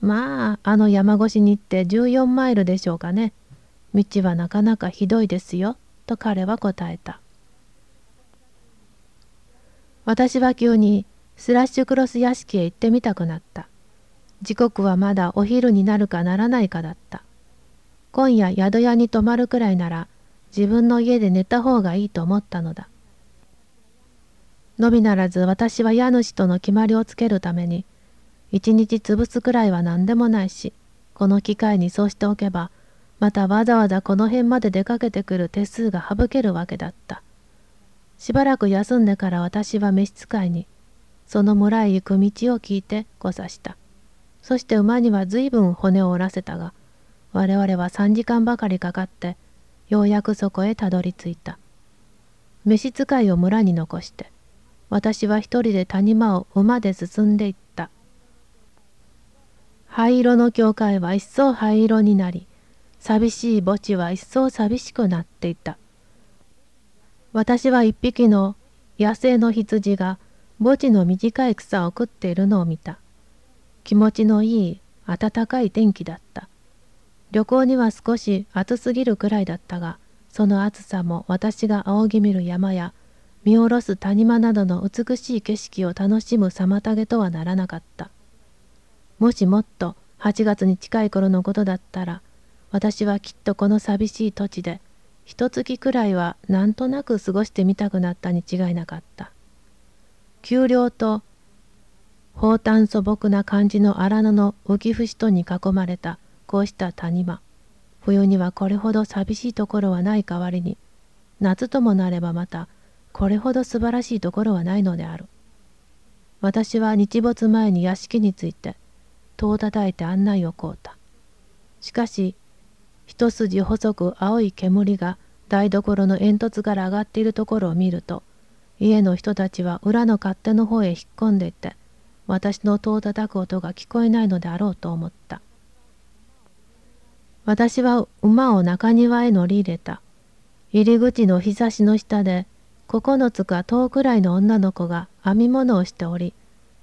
まあ、あの山越しに行って14マイルでしょうかね。道はなかなかひどいですよ、と彼は答えた。私は急にスラッシュクロス屋敷へ行ってみたくなった。時刻はまだお昼になるかならないかだった。今夜宿屋に泊まるくらいなら自分の家で寝た方がいいと思ったのだ。のみならず私は家主との決まりをつけるために一日潰すくらいは何でもないしこの機会にそうしておけばまたわざわざこの辺まで出かけてくる手数が省けるわけだった。しばらく休んでから私は召使いに、その村へ行く道を聞いて誤差した。そして馬には随分骨を折らせたが、我々は3時間ばかりかかって、ようやくそこへたどり着いた。召使いを村に残して、私は一人で谷間を馬で進んでいった。灰色の教会は一層灰色になり、寂しい墓地は一層寂しくなっていた。私は一匹の野生の羊が墓地の短い草を食っているのを見た。気持ちのいい暖かい天気だった。旅行には少し暑すぎるくらいだったが、その暑さも私が仰ぎ見る山や見下ろす谷間などの美しい景色を楽しむ妨げとはならなかった。もしもっと8月に近い頃のことだったら、私はきっとこの寂しい土地で一月くらいはなんとなく過ごしてみたくなったに違いなかった丘陵と放誕素朴な感じの荒野の浮節とに囲まれたこうした谷間冬にはこれほど寂しいところはない代わりに夏ともなればまたこれほど素晴らしいところはないのである私は日没前に屋敷について戸を叩いて案内を請うたしかし一筋細く青い煙が台所の煙突から上がっているところを見ると家の人たちは裏の勝手の方へ引っ込んでいって私の戸を叩く音が聞こえないのであろうと思った私は馬を中庭へ乗り入れた入り口の日差しの下で9つか10くらいの女の子が編み物をしており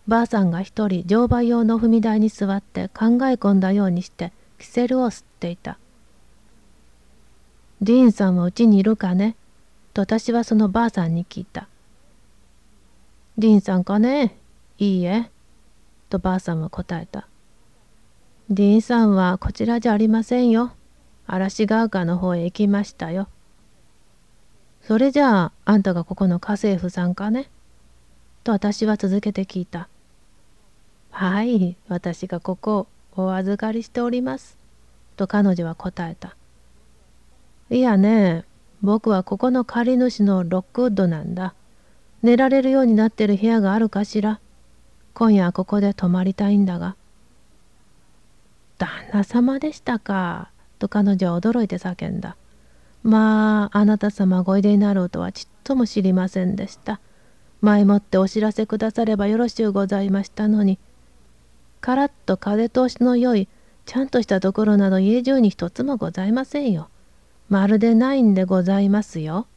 ばあさんが一人乗馬用の踏み台に座って考え込んだようにしてキセルを吸っていたデンさんはうちにいるかねと私はそのばあさんに聞いた。ディーンさんかねいいえ。とばあさんは答えた。ディーンさんはこちらじゃありませんよ。嵐ヶ丘の方へ行きましたよ。それじゃああんたがここの家政婦さんかねと私は続けて聞いた。はい、私がここをお預かりしております。と彼女は答えた。いやね、僕はここの借り主のロックウッドなんだ。寝られるようになってる部屋があるかしら。今夜はここで泊まりたいんだが。旦那様でしたか、と彼女は驚いて叫んだ。まあ、あなた様ごいでになろうとはちっとも知りませんでした。前もってお知らせくださればよろしゅうございましたのに。カラッと風通しのよい、ちゃんとしたところなど家中に一つもございませんよ。まるでないんでございますよ。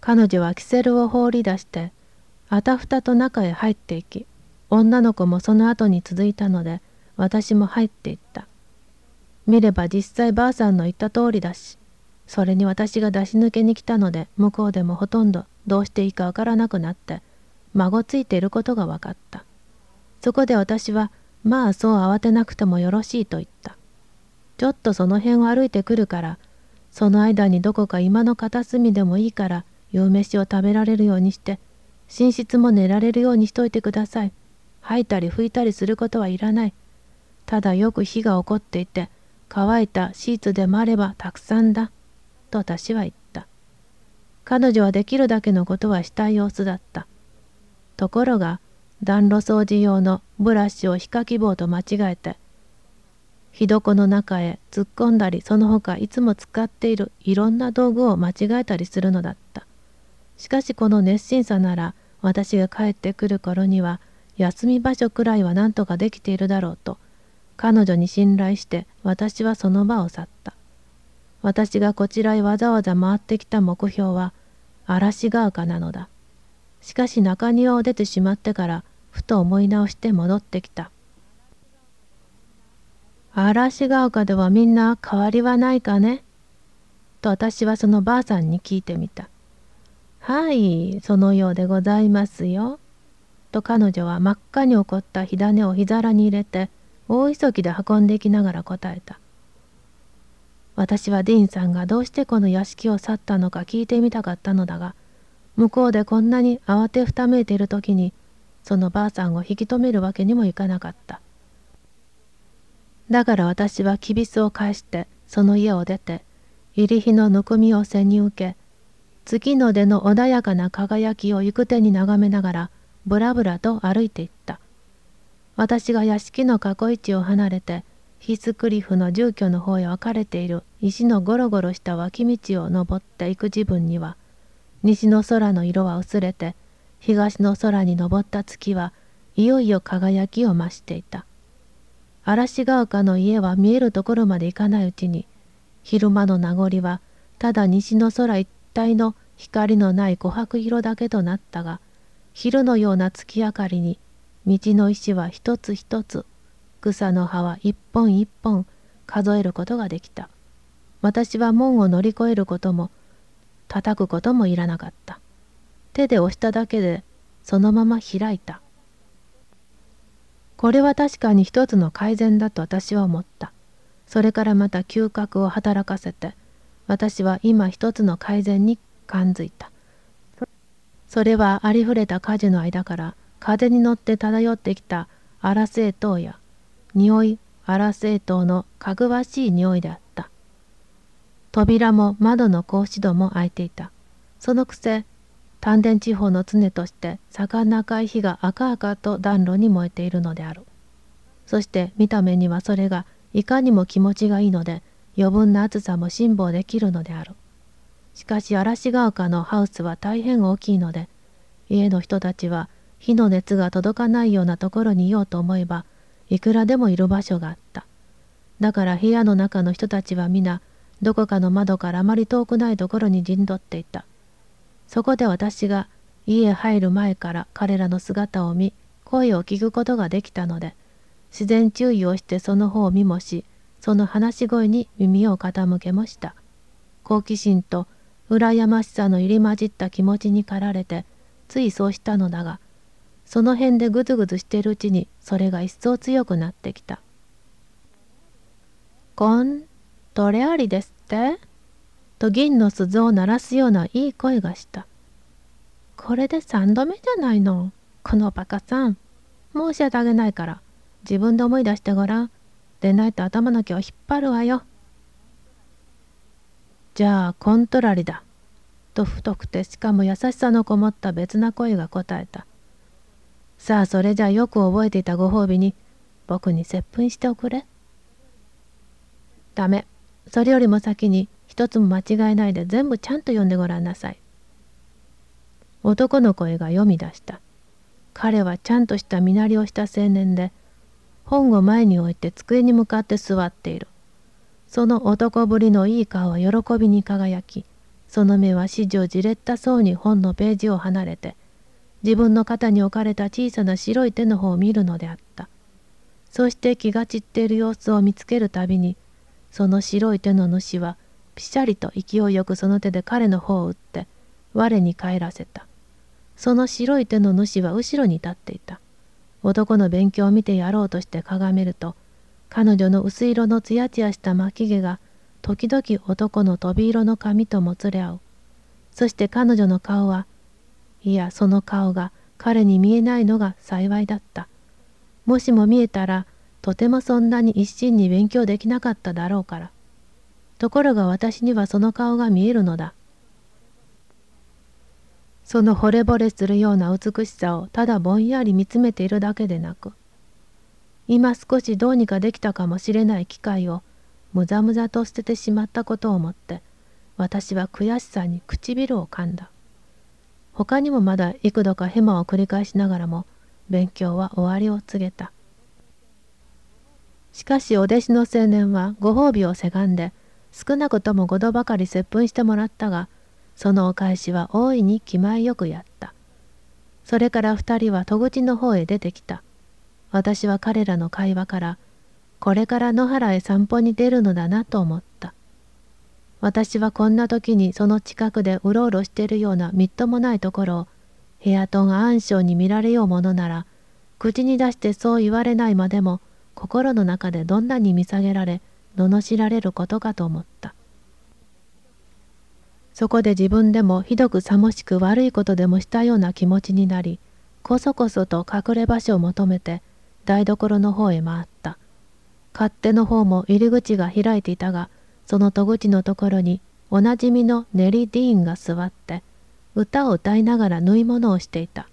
彼女はキセルを放り出して、あたふたと中へ入っていき、女の子もその後に続いたので、私も入っていった。見れば実際ばあさんの言った通りだし、それに私が出し抜けに来たので、向こうでもほとんどどうしていいかわからなくなって、孫ついていることが分かった。そこで私は、まあそう慌てなくてもよろしいと言った。ちょっとその辺を歩いてくるからその間にどこか居間の片隅でもいいから夕飯を食べられるようにして寝室も寝られるようにしといてください吐いたり拭いたりすることはいらないただよく火が起こっていて乾いたシーツでもあればたくさんだと私は言った彼女はできるだけのことはしたい様子だったところが暖炉掃除用のブラシを火かき棒と間違えてひ床の中へ突っ込んだりその他いつも使っているいろんな道具を間違えたりするのだったしかしこの熱心さなら私が帰ってくる頃には休み場所くらいは何とかできているだろうと彼女に信頼して私はその場を去った私がこちらへわざわざ回ってきた目標は嵐が丘なのだしかし中庭を出てしまってからふと思い直して戻ってきた嵐が丘ではみんな変わりはないかねと私はそのばあさんに聞いてみた。はい、そのようでございますよ。と彼女は真っ赤に怒った火種を火皿に入れて大急ぎで運んでいきながら答えた。私はディーンさんがどうしてこの屋敷を去ったのか聞いてみたかったのだが向こうでこんなに慌てふためいている時にそのばあさんを引き止めるわけにもいかなかった。だから私はきびすを返してその家を出て入日のぬくみを背に受け月の出の穏やかな輝きを行く手に眺めながらぶらぶらと歩いていった私が屋敷の過去市を離れてヒスクリフの住居の方へ分かれている石のゴロゴロした脇道を登っていく自分には西の空の色は薄れて東の空に昇った月はいよいよ輝きを増していた。嵐ヶ丘の家は見えるところまで行かないうちに昼間の名残はただ西の空一帯の光のない琥珀色だけとなったが昼のような月明かりに道の石は一つ一つ草の葉は一本一本数えることができた私は門を乗り越えることも叩くこともいらなかった手で押しただけでそのまま開いたこれは確かに一つの改善だと私は思った。それからまた嗅覚を働かせて、私は今一つの改善に感づいた。それはありふれた火事の間から風に乗って漂ってきた荒製糖や匂い荒製糖のかぐわしい匂いであった。扉も窓の格子戸も開いていた。そのくせ丹田地方の常として盛んな赤い火が赤々と暖炉に燃えているのであるそして見た目にはそれがいかにも気持ちがいいので余分な暑さも辛抱できるのであるしかし嵐ヶ丘のハウスは大変大きいので家の人たちは火の熱が届かないようなところにいようと思えばいくらでもいる場所があっただから部屋の中の人たちは皆どこかの窓からあまり遠くないところに陣取っていたそこで私が家へ入る前から彼らの姿を見声を聞くことができたので自然注意をしてその方を見もしその話し声に耳を傾けました好奇心と羨ましさの入り混じった気持ちに駆られてついそうしたのだがその辺でぐずぐずしてるうちにそれが一層強くなってきた「こんとれありですって?」と銀の鈴を鳴らすようないい声がした。これで3度目じゃないの。このバカさん。申し訳ないから、自分で思い出してごらん。でないと頭の毛を引っ張るわよ。じゃあ、コントラリだ。と太くてしかも優しさのこもった別な声が答えた。さあ、それじゃあよく覚えていたご褒美に、僕に接吻しておくれ。ダメ。それよりも先に一つも間違えないで全部ちゃんと読んでごらんなさい。男の声が読み出した。彼はちゃんとした身なりをした青年で、本を前に置いて机に向かって座っている。その男ぶりのいい顔は喜びに輝き、その目は四をじれったそうに本のページを離れて、自分の肩に置かれた小さな白い手の方を見るのであった。そして気が散っている様子を見つけるたびに、その白い手の主はぴしゃりと勢いよくその手で彼の方を打って我に帰らせたその白い手の主は後ろに立っていた男の勉強を見てやろうとしてかがめると彼女の薄色のつやつやした巻き毛が時々男の飛び色の髪ともつれ合うそして彼女の顔はいやその顔が彼に見えないのが幸いだったもしも見えたらとてもそんなに一心に勉強できなかっただろうからところが私にはその顔が見えるのだ。その惚れ惚れするような美しさをただぼんやり見つめているだけでなく、今少しどうにかできたかもしれない機会をむざむざと捨ててしまったことを思って、私は悔しさに唇を噛んだ。他にもまだ幾度かヘマを繰り返しながらも、勉強は終わりを告げた。しかしお弟子の青年はご褒美をせがんで、少なくとも5度ばかり接吻してもらったがそのお返しは大いに気前よくやったそれから2人は戸口の方へ出てきた私は彼らの会話からこれから野原へ散歩に出るのだなと思った私はこんな時にその近くでうろうろしているようなみっともないところをヘアトン暗礁に見られようものなら口に出してそう言われないまでも心の中でどんなに見下げられ罵られることかと思った。そこで自分でもひどくさもしく悪いことでもしたような気持ちになり、こそこそと隠れ場所を求めて台所の方へ回った。勝手の方も入り口が開いていたが、その戸口のところにおなじみのネリ・ディーンが座って、歌を歌いながら縫い物をしていた。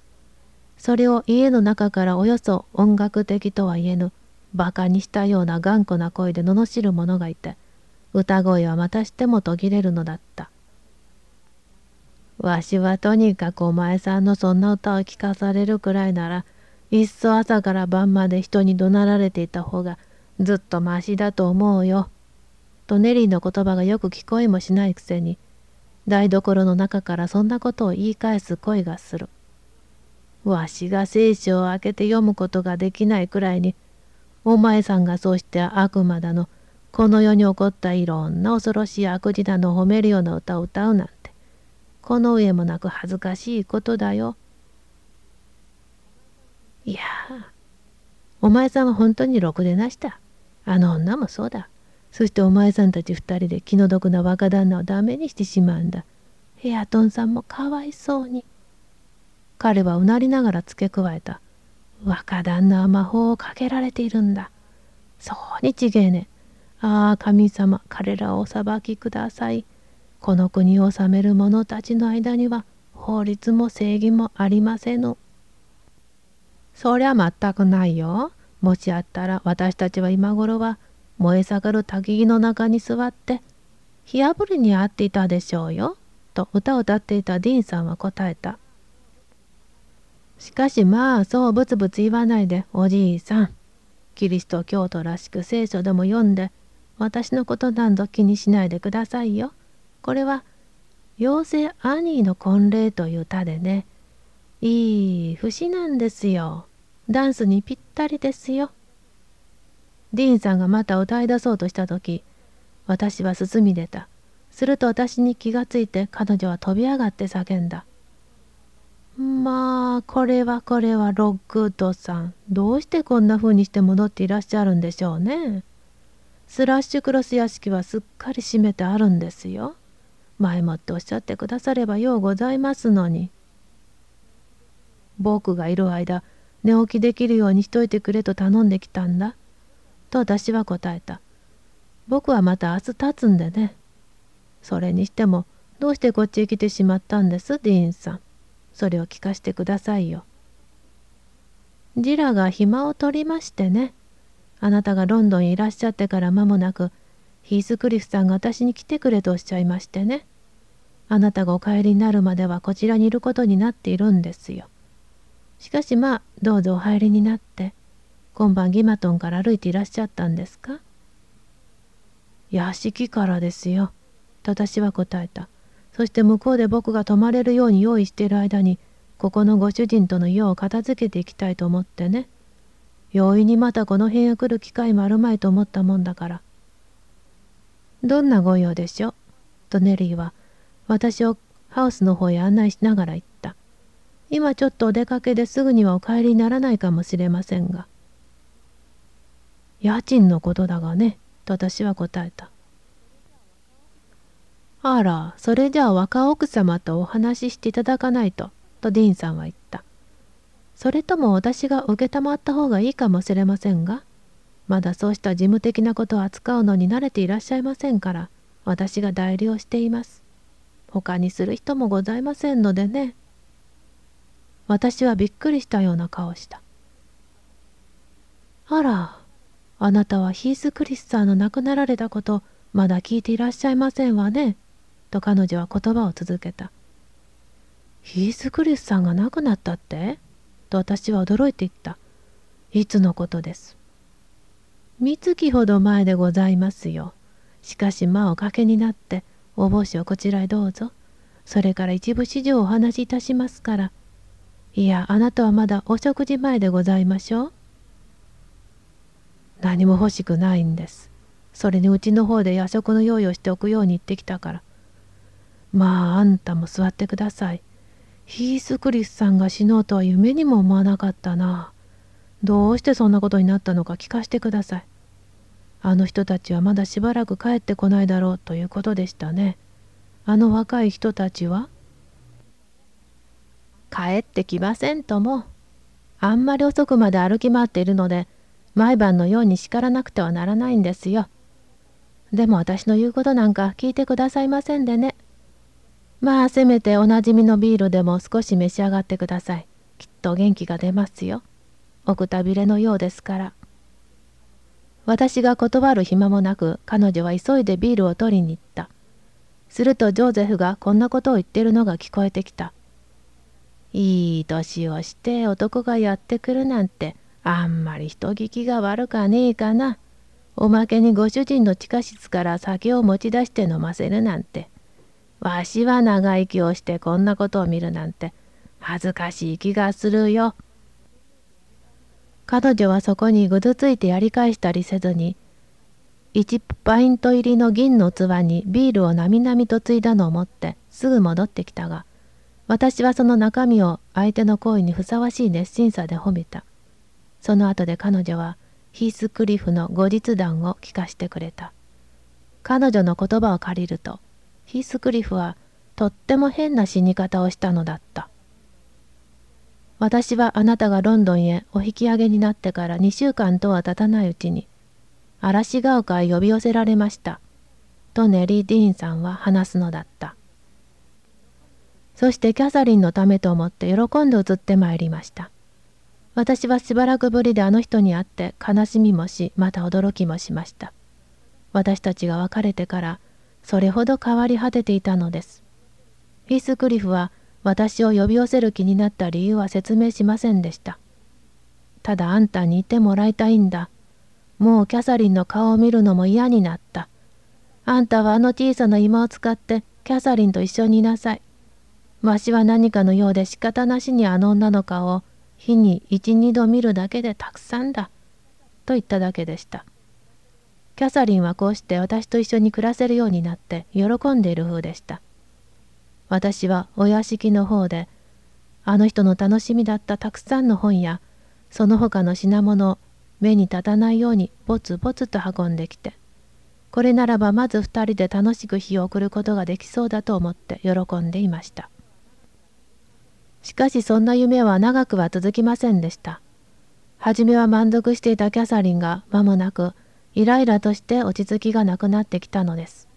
それを家の中からおよそ音楽的とは言えぬ馬鹿にしたような頑固な声で罵る者がいて歌声はまたしても途切れるのだったわしはとにかくお前さんのそんな歌を聞かされるくらいならいっそ朝から晩まで人に怒鳴られていた方がずっとましだと思うよ」とネリーの言葉がよく聞こえもしないくせに台所の中からそんなことを言い返す声がする。わしが聖書を開けて読むことができないくらいにお前さんがそうして悪魔だのこの世に起こったいろんな恐ろしい悪事だの褒めるような歌を歌うなんてこの上もなく恥ずかしいことだよ。いやお前さんは本当にろくでなした。あの女もそうだ。そしてお前さんたち二人で気の毒な若旦那をダメにしてしまうんだ。ヘアトンさんもかわいそうに。彼はうなりながら付け加えた。若旦那は魔法をかけられているんだ。そうにちげえね。ああ、神様、彼らをお裁きください。この国を治める者たちの間には法律も正義もありませぬ。そりゃ全くないよ。もしあったら私たちは今頃は燃え盛る焚木の中に座って火あぶりに会っていたでしょうよ。と歌を歌っていたディーンさんは答えた。しかしまあそうぶつぶつ言わないでおじいさん。キリスト教徒らしく聖書でも読んで私のことなんぞ気にしないでくださいよ。これは妖精アニーの婚礼という歌でねいい節なんですよ。ダンスにぴったりですよ。ディーンさんがまた歌い出そうとした時私は進み出た。すると私に気がついて彼女は飛び上がって叫んだ。まあこれはこれはロックードさんどうしてこんな風にして戻っていらっしゃるんでしょうねスラッシュクロス屋敷はすっかり閉めてあるんですよ前もっておっしゃってくださればようございますのに僕がいる間寝起きできるようにしといてくれと頼んできたんだと私は答えた僕はまた明日立つんでねそれにしてもどうしてこっちへ来てしまったんですディーンさんそれを聞かせてくださいよ。ジラが暇を取りましてね。あなたがロンドンへいらっしゃってから間もなく、ヒースクリフさんが私に来てくれとおっしゃいましてね。あなたがお帰りになるまではこちらにいることになっているんですよ。しかしまあ、どうぞお入りになって、今晩ギマトンから歩いていらっしゃったんですか屋敷からですよ。と私は答えた。そして向こうで僕が泊まれるように用意している間にここのご主人との家を片付けていきたいと思ってね容易にまたこの辺へ来る機会もあるまいと思ったもんだからどんな御用でしょうとネリーは私をハウスの方へ案内しながら言った今ちょっとお出かけですぐにはお帰りにならないかもしれませんが家賃のことだがねと私は答えたあら、それじゃあ若奥様とお話ししていただかないと、とディーンさんは言った。それとも私が承った方がいいかもしれませんが、まだそうした事務的なことを扱うのに慣れていらっしゃいませんから、私が代理をしています。他にする人もございませんのでね。私はびっくりしたような顔をした。あら、あなたはヒース・クリスさんの亡くなられたこと、まだ聞いていらっしゃいませんわね。と彼女は言葉を続けた。ヒース・クリスさんが亡くなったってと私は驚いて言った。いつのことです。三月ほど前でございますよ。しかしまあおかけになって、お帽子をこちらへどうぞ。それから一部始終をお話しいたしますから。いや、あなたはまだお食事前でございましょう。何も欲しくないんです。それにうちの方で夜食の用意をしておくように言ってきたから。まああんたも座ってください。ヒースクリスさんが死のうとは夢にも思わなかったな。どうしてそんなことになったのか聞かせてください。あの人たちはまだしばらく帰ってこないだろうということでしたね。あの若い人たちは帰ってきませんとも。あんまり遅くまで歩き回っているので、毎晩のように叱らなくてはならないんですよ。でも私の言うことなんか聞いてくださいませんでね。まあせめておなじみのビールでも少し召し上がってくださいきっと元気が出ますよおくたびれのようですから私が断る暇もなく彼女は急いでビールを取りに行ったするとジョーゼフがこんなことを言ってるのが聞こえてきたいい年をして男がやってくるなんてあんまり人聞きが悪かねえかなおまけにご主人の地下室から酒を持ち出して飲ませるなんてわしは長生きをしてこんなことを見るなんて恥ずかしい気がするよ。彼女はそこにぐずついてやり返したりせずに1パイント入りの銀の器にビールをなみなみとついだのを持ってすぐ戻ってきたが私はその中身を相手の行為にふさわしい熱心さで褒めたその後で彼女はヒースクリフの後日談を聞かしてくれた彼女の言葉を借りるとヒースクリフはとっても変な死に方をしたのだった。私はあなたがロンドンへお引き上げになってから2週間とは経たないうちに、嵐が丘へ呼び寄せられました。とネリー・ディーンさんは話すのだった。そしてキャサリンのためと思って喜んで移ってまいりました。私はしばらくぶりであの人に会って悲しみもし、また驚きもしました。私たちが別れてからそれほど変わり果てていたのです。ヒスクリフは私を呼び寄せる気になった理由は説明しませんでした。ただあんたにいてもらいたいんだ。もうキャサリンの顔を見るのも嫌になった。あんたはあの小さな今を使ってキャサリンと一緒にいなさい。わしは何かのようで仕方なしにあの女の顔を日に一二度見るだけでたくさんだ。と言っただけでした。キャサリンはこうして私と一緒に暮らせるようになって喜んでいる風でした。私はお屋敷の方で、あの人の楽しみだったたくさんの本や、その他の品物を目に立たないようにぼつぼつと運んできて、これならばまず2人で楽しく日を送ることができそうだと思って喜んでいました。しかしそんな夢は長くは続きませんでした。初めは満足していたキャサリンが間もなくイライラとして落ち着きがなくなってきたのです。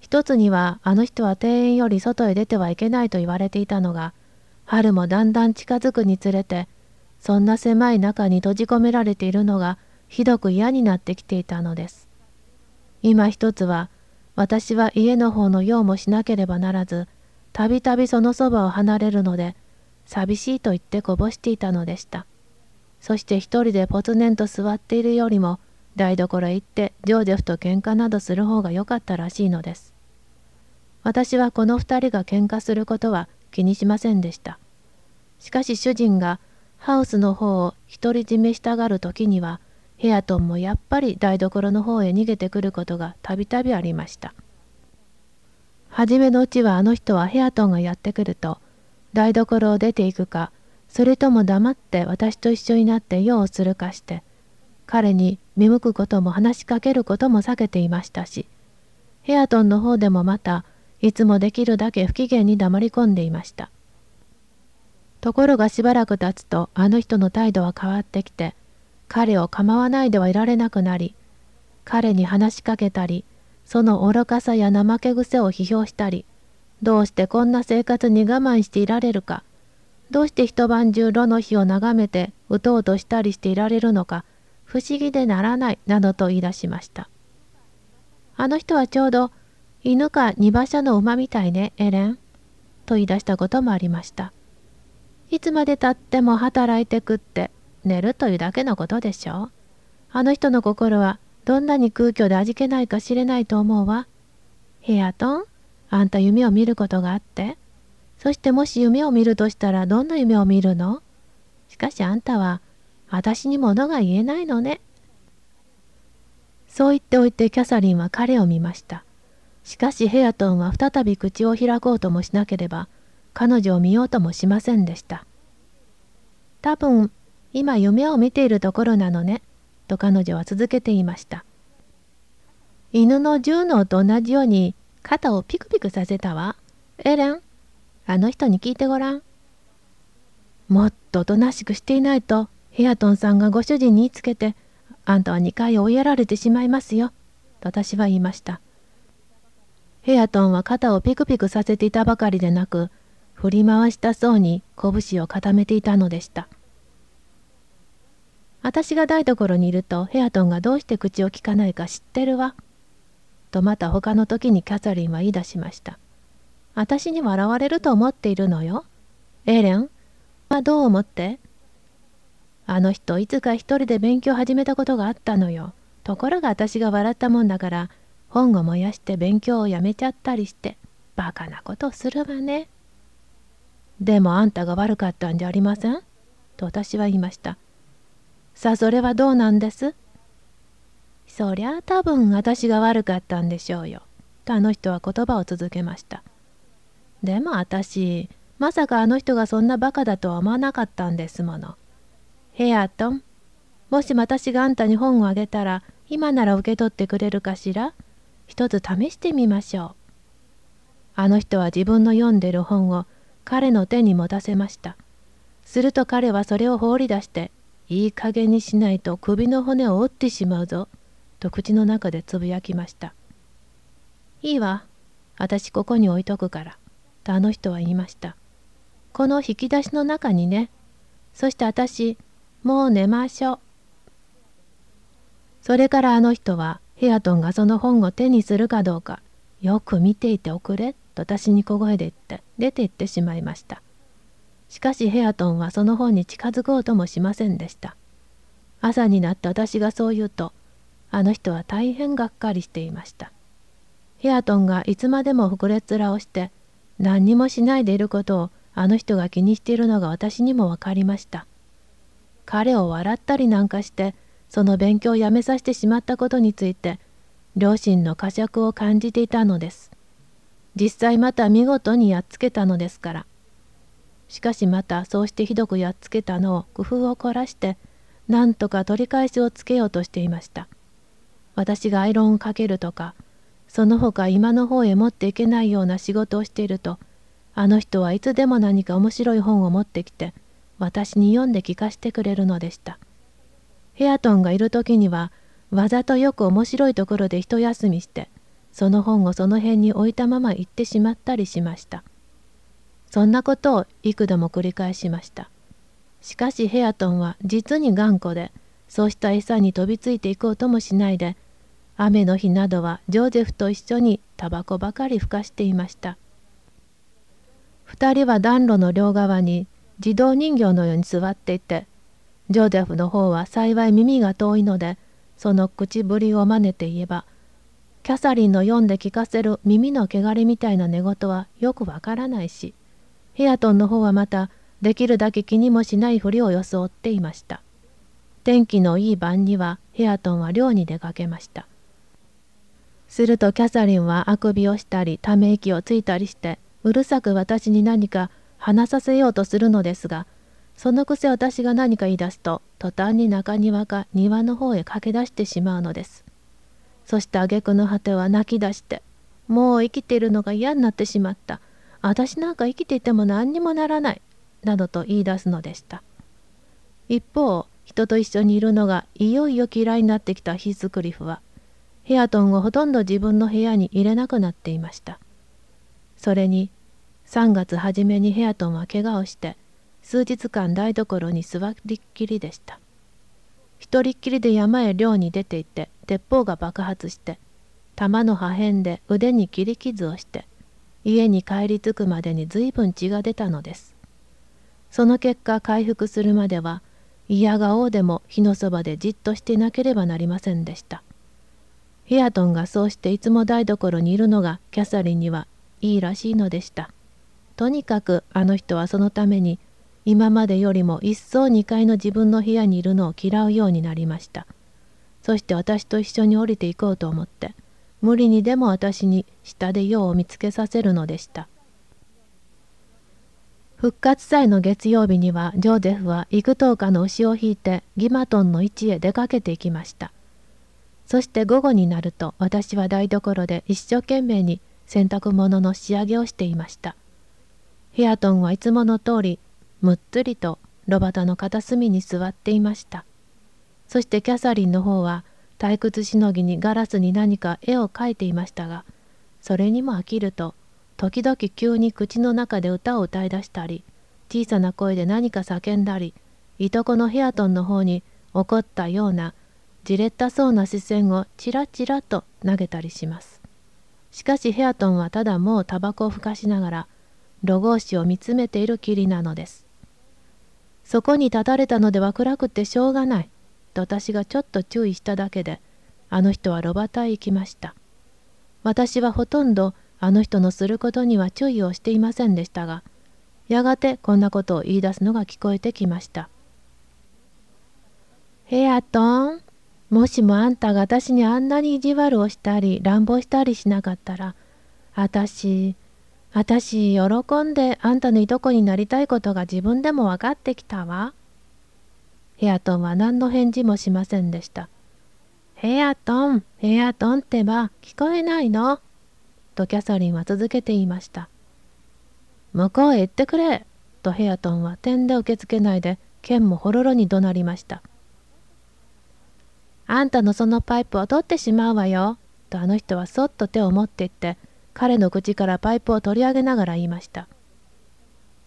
一つにはあの人は庭園より外へ出てはいけないと言われていたのが春もだんだん近づくにつれてそんな狭い中に閉じ込められているのがひどく嫌になってきていたのです。今一つは私は家の方の用もしなければならずたびたびそのそばを離れるので寂しいと言ってこぼしていたのでした。そして一人でぽつねんと座っているよりも台所へ行ってジョージェフと喧嘩などする方が良かったらしいのです。私はこの2人が喧嘩することは気にしませんでした。しかし主人がハウスの方を独り占めしたがる時にはヘアトンもやっぱり台所の方へ逃げてくることがたびたびありました。初めのうちはあの人はヘアトンがやってくると台所を出ていくかそれとも黙って私と一緒になって用をするかして彼に見向くことも話しかけることも避けていましたしヘアトンの方でもまたいつもできるだけ不機嫌に黙り込んでいましたところがしばらく経つとあの人の態度は変わってきて彼を構わないではいられなくなり彼に話しかけたりその愚かさや怠け癖を批評したりどうしてこんな生活に我慢していられるかどうして一晩中炉の火を眺めて打とうとしたりしていられるのか不思議でならないなどと言い出しましたあの人はちょうど犬か荷馬車の馬みたいねエレンと言い出したこともありましたいつまでたっても働いて食って寝るというだけのことでしょうあの人の心はどんなに空虚で味気ないか知れないと思うわヘアトンあんた夢を見ることがあってそしてもし夢を見るとしたらどんな夢を見るのしかしあんたは私に物が言えないのね。そう言っておいてキャサリンは彼を見ました。しかしヘアトンは再び口を開こうともしなければ、彼女を見ようともしませんでした。多分、今夢を見ているところなのね、と彼女は続けていました。犬の重のと同じように肩をピクピクさせたわ。エレン、あの人に聞いてごらん。もっとおとなしくしていないとヘアトンさんがご主人に言いつけて、あんたは2回追いやられてしまいますよ、と私は言いました。ヘアトンは肩をピクピクさせていたばかりでなく、振り回したそうに拳を固めていたのでした。私が台所にいるとヘアトンがどうして口をきかないか知ってるわ。とまた他の時にキャサリンは言い出しました。私に笑われると思っているのよ。エレンはどう思ってあの人いつか一人で勉強始めたことがあったのよ。ところが私が笑ったもんだから本を燃やして勉強をやめちゃったりしてバカなことをするわね。でもあんたが悪かったんじゃありませんと私は言いました。さあそれはどうなんですそりゃあ多分私が悪かったんでしょうよ。とあの人は言葉を続けました。でも私まさかあの人がそんなバカだとは思わなかったんですもの。ヘアトン、もし私があんたに本をあげたら、今なら受け取ってくれるかしら一つ試してみましょう。あの人は自分の読んでる本を彼の手に持たせました。すると彼はそれを放り出して、いい加減にしないと首の骨を折ってしまうぞ、と口の中でつぶやきました。いいわ、私ここに置いとくから、とあの人は言いました。この引き出しの中にね、そして私、もう寝ましょそれからあの人はヘアトンがその本を手にするかどうかよく見ていておくれと私に小声で言って出て行ってしまいましたしかしヘアトンはその本に近づこうともしませんでした朝になって私がそう言うとあの人は大変がっかりしていましたヘアトンがいつまでも膨れ面をして何にもしないでいることをあの人が気にしているのが私にも分かりました彼を笑ったりなんかしてその勉強をやめさせてしまったことについて両親の呵責を感じていたのです実際また見事にやっつけたのですからしかしまたそうしてひどくやっつけたのを工夫を凝らしてなんとか取り返しをつけようとしていました私がアイロンをかけるとかその他今の方へ持っていけないような仕事をしているとあの人はいつでも何か面白い本を持ってきて私に読んで聞かせてくれるのでしたヘアトンがいる時にはわざとよく面白いところで一休みしてその本をその辺に置いたまま行ってしまったりしましたそんなことを幾度も繰り返しましたしかしヘアトンは実に頑固でそうした餌に飛びついていこうともしないで雨の日などはジョーゼフと一緒にタバコばかりふかしていました2人は暖炉の両側に自動人形のように座っていてジョーデフの方は幸い耳が遠いのでその口ぶりを真似て言えばキャサリンの読んで聞かせる耳の汚れみたいな寝言はよくわからないしヘアトンの方はまたできるだけ気にもしないふりを装っていました天気のいい晩にはヘアトンは寮に出かけましたするとキャサリンはあくびをしたりため息をついたりしてうるさく私に何か話させようとするのですがそのくせ私が何か言い出すと途端に中庭か庭の方へ駆け出してしまうのですそして挙句の果ては泣き出して「もう生きているのが嫌になってしまった私なんか生きていても何にもならない」などと言い出すのでした一方人と一緒にいるのがいよいよ嫌いになってきたヒースクリフはヘアトンをほとんど自分の部屋に入れなくなっていましたそれに3月初めにヘアトンは怪我をして数日間台所に座りっきりでした一人っきりで山へ漁に出ていて鉄砲が爆発して弾の破片で腕に切り傷をして家に帰り着くまでに随分血が出たのですその結果回復するまでは嫌がうでも火のそばでじっとしていなければなりませんでしたヘアトンがそうしていつも台所にいるのがキャサリンにはいいらしいのでしたとにかくあの人はそのために今までよりも一層2階の自分の部屋にいるのを嫌うようになりましたそして私と一緒に降りていこうと思って無理にでも私に下で用を見つけさせるのでした復活祭の月曜日にはジョーゼフは幾頭かの牛を引いてギマトンの位置へ出かけていきましたそして午後になると私は台所で一生懸命に洗濯物の仕上げをしていました。ヘアトンはいつもの通りむっつりとロバタの片隅に座っていましたそしてキャサリンの方は退屈しのぎにガラスに何か絵を描いていましたがそれにも飽きると時々急に口の中で歌を歌い出したり小さな声で何か叫んだりいとこのヘアトンの方に怒ったようなじれったそうな視線をチラチラと投げたりしますしかしヘアトンはただもうタバコをふかしながら路号紙を見つめているりなのです。そこに立たれたのでは暗くてしょうがない、と私がちょっと注意しただけで、あの人は炉端へ行きました。私はほとんどあの人のすることには注意をしていませんでしたが、やがてこんなことを言い出すのが聞こえてきました。ヘアトン、もしもあんたが私にあんなに意地悪をしたり乱暴したりしなかったら、私、私喜んであんたのいとこになりたいことが自分でも分かってきたわ。ヘアトンは何の返事もしませんでした。ヘアトン、ヘアトンってば聞こえないのとキャサリンは続けていました。向こうへ行ってくれとヘアトンは点で受け付けないで剣もほろろに怒鳴りました。あんたのそのパイプを取ってしまうわよとあの人はそっと手を持っていって彼の口からパイプを取り上げながら言いました。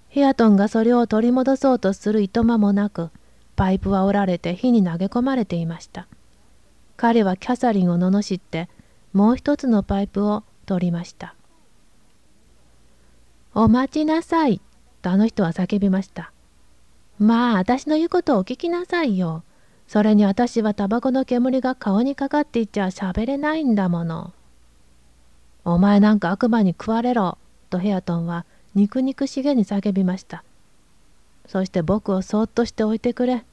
ヘアトンがそれを取り戻そうとするいとまもなく、パイプは折られて火に投げ込まれていました。彼はキャサリンを罵って、もう一つのパイプを取りました。お待ちなさい、とあの人は叫びました。まあ、私の言うことをお聞きなさいよ。それに私はタバコの煙が顔にかかっていっちゃ喋れないんだもの。お前なんか悪魔に食われろとヘアトンは肉肉しげに叫びました。そして僕をそっとしておいてくれ。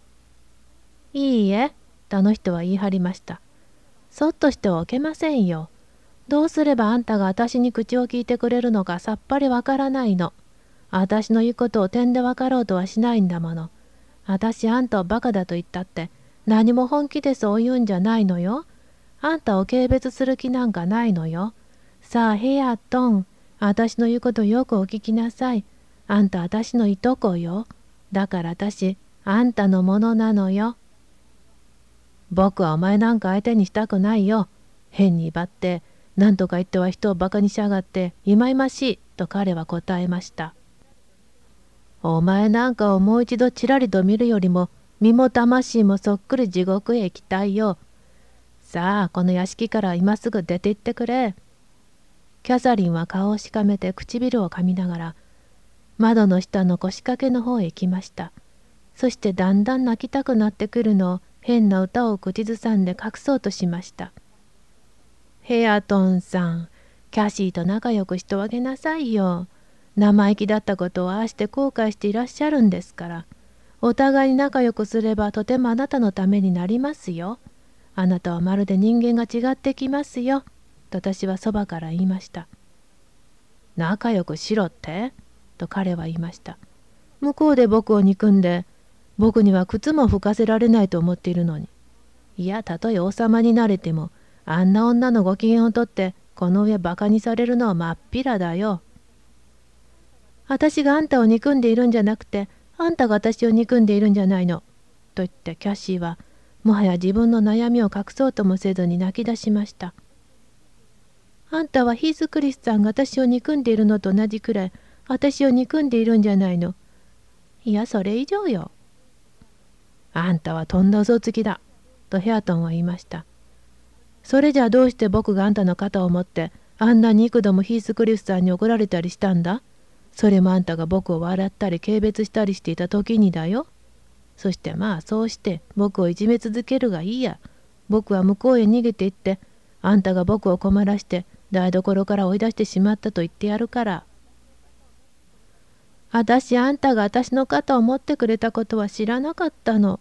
いいえ、とあの人は言い張りました。そっとしておけませんよ。どうすればあんたが私に口を聞いてくれるのかさっぱりわからないの。私の言うことを点でわかろうとはしないんだもの。私あんたをバカだと言ったって何も本気でそう言うんじゃないのよ。あんたを軽蔑する気なんかないのよ。さあヘアトン私の言うことよくお聞きなさいあんた私のいとこよだから私あんたのものなのよ僕はお前なんか相手にしたくないよ変に威張って何とか言っては人をバカにしやがっていまいましいと彼は答えましたお前なんかをもう一度ちらりと見るよりも身も魂もそっくり地獄へ行きたいよ。さあこの屋敷から今すぐ出て行ってくれ。キャサリンは顔をしかめて唇を噛みながら窓の下の腰掛けの方へ行きましたそしてだんだん泣きたくなってくるのを変な歌を口ずさんで隠そうとしましたヘアトンさんキャシーと仲良くしておあげなさいよ生意気だったことをああして後悔していらっしゃるんですからお互いに仲良くすればとてもあなたのためになりますよあなたはまるで人間が違ってきますよと私はそばから言いました。仲良くしろってと彼は言いました。向こうで僕を憎んで、僕には靴も吹かせられないと思っているのに。いや、たとえ王様になれても、あんな女のご機嫌をとって、この上バカにされるのはまっぴらだよ。私があんたを憎んでいるんじゃなくて、あんたが私を憎んでいるんじゃないの。と言ってキャシーは、もはや自分の悩みを隠そうともせずに泣き出しました。あんたはヒース・クリスさんが私を憎んでいるのと同じくらい私を憎んでいるんじゃないの。いやそれ以上よ。あんたはとんだ嘘つきだ。とヘアトンは言いました。それじゃあどうして僕があんたの肩を持ってあんなに幾度もヒース・クリスさんに怒られたりしたんだそれもあんたが僕を笑ったり軽蔑したりしていた時にだよ。そしてまあそうして僕をいじめ続けるがいいや。僕は向こうへ逃げていってあんたが僕を困らして台所から追い出してしまったと言ってやるから。あたしあんたが私の肩を持ってくれたことは知らなかったの。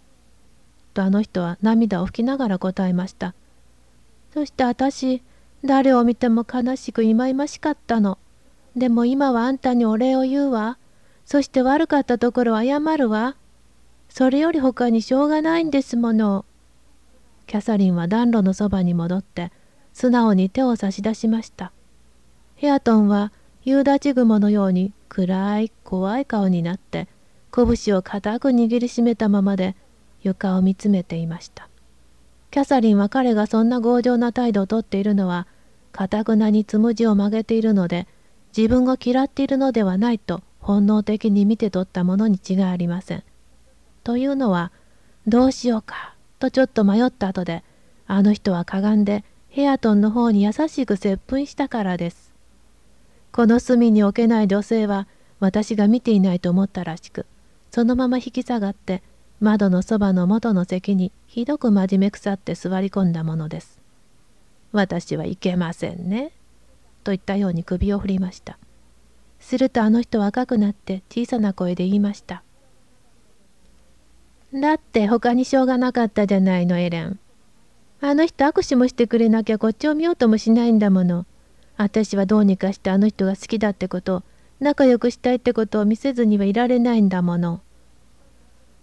とあの人は涙を拭きながら答えました。そして私、誰を見ても悲しく忌々しかったの。でも今はあんたにお礼を言うわ。そして悪かったところを謝るわ。それより他にしょうがないんですもの。キャサリンは暖炉のそばに戻って素直に手を差し出しましたヘアトンは夕立雲のように暗い怖い顔になって拳を固く握りしめたままで床を見つめていましたキャサリンは彼がそんな強情な態度をとっているのはかたくなにつむじを曲げているので自分が嫌っているのではないと本能的に見て取ったものに違いありません。というのはどうしようかとちょっと迷った後であの人はかがんでヘアトンの方に優しく接吻したからです。この隅に置けない女性は私が見ていないと思ったらしく、そのまま引き下がって窓のそばの元の席にひどく真面目腐って座り込んだものです。私はいけませんね。と言ったように首を振りました。するとあの人は赤くなって小さな声で言いました。だって他にしょうがなかったじゃないのエレン。あの人握手もしてくれなきゃこっちを見ようともしないんだもの。私はどうにかしてあの人が好きだってこと仲良くしたいってことを見せずにはいられないんだもの。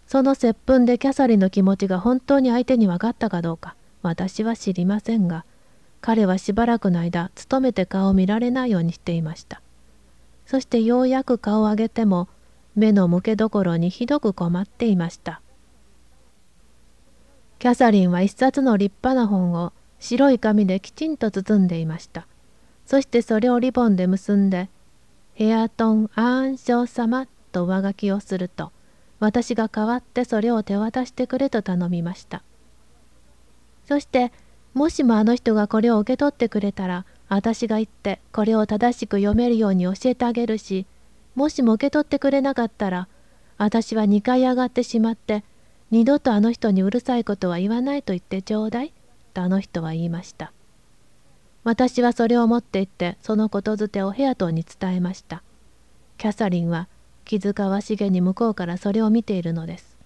その接吻でキャサリンの気持ちが本当に相手に分かったかどうか私は知りませんが彼はしばらくの間勤めて顔を見られないようにしていましたそしてようやく顔を上げても目の向けどころにひどく困っていましたキャサリンは一冊の立派な本を白い紙できちんと包んでいました。そしてそれをリボンで結んで、ヘアトン・アーンショー様と上書きをすると、私が代わってそれを手渡してくれと頼みました。そして、もしもあの人がこれを受け取ってくれたら、私が行ってこれを正しく読めるように教えてあげるし、もしも受け取ってくれなかったら、私は2階上がってしまって、二度とあの人にうるさいことは言わないと言ってちょうだい」とあの人は言いました私はそれを持って行ってそのことづてをヘアトンに伝えましたキャサリンは気遣わしげに向こうからそれを見ているのです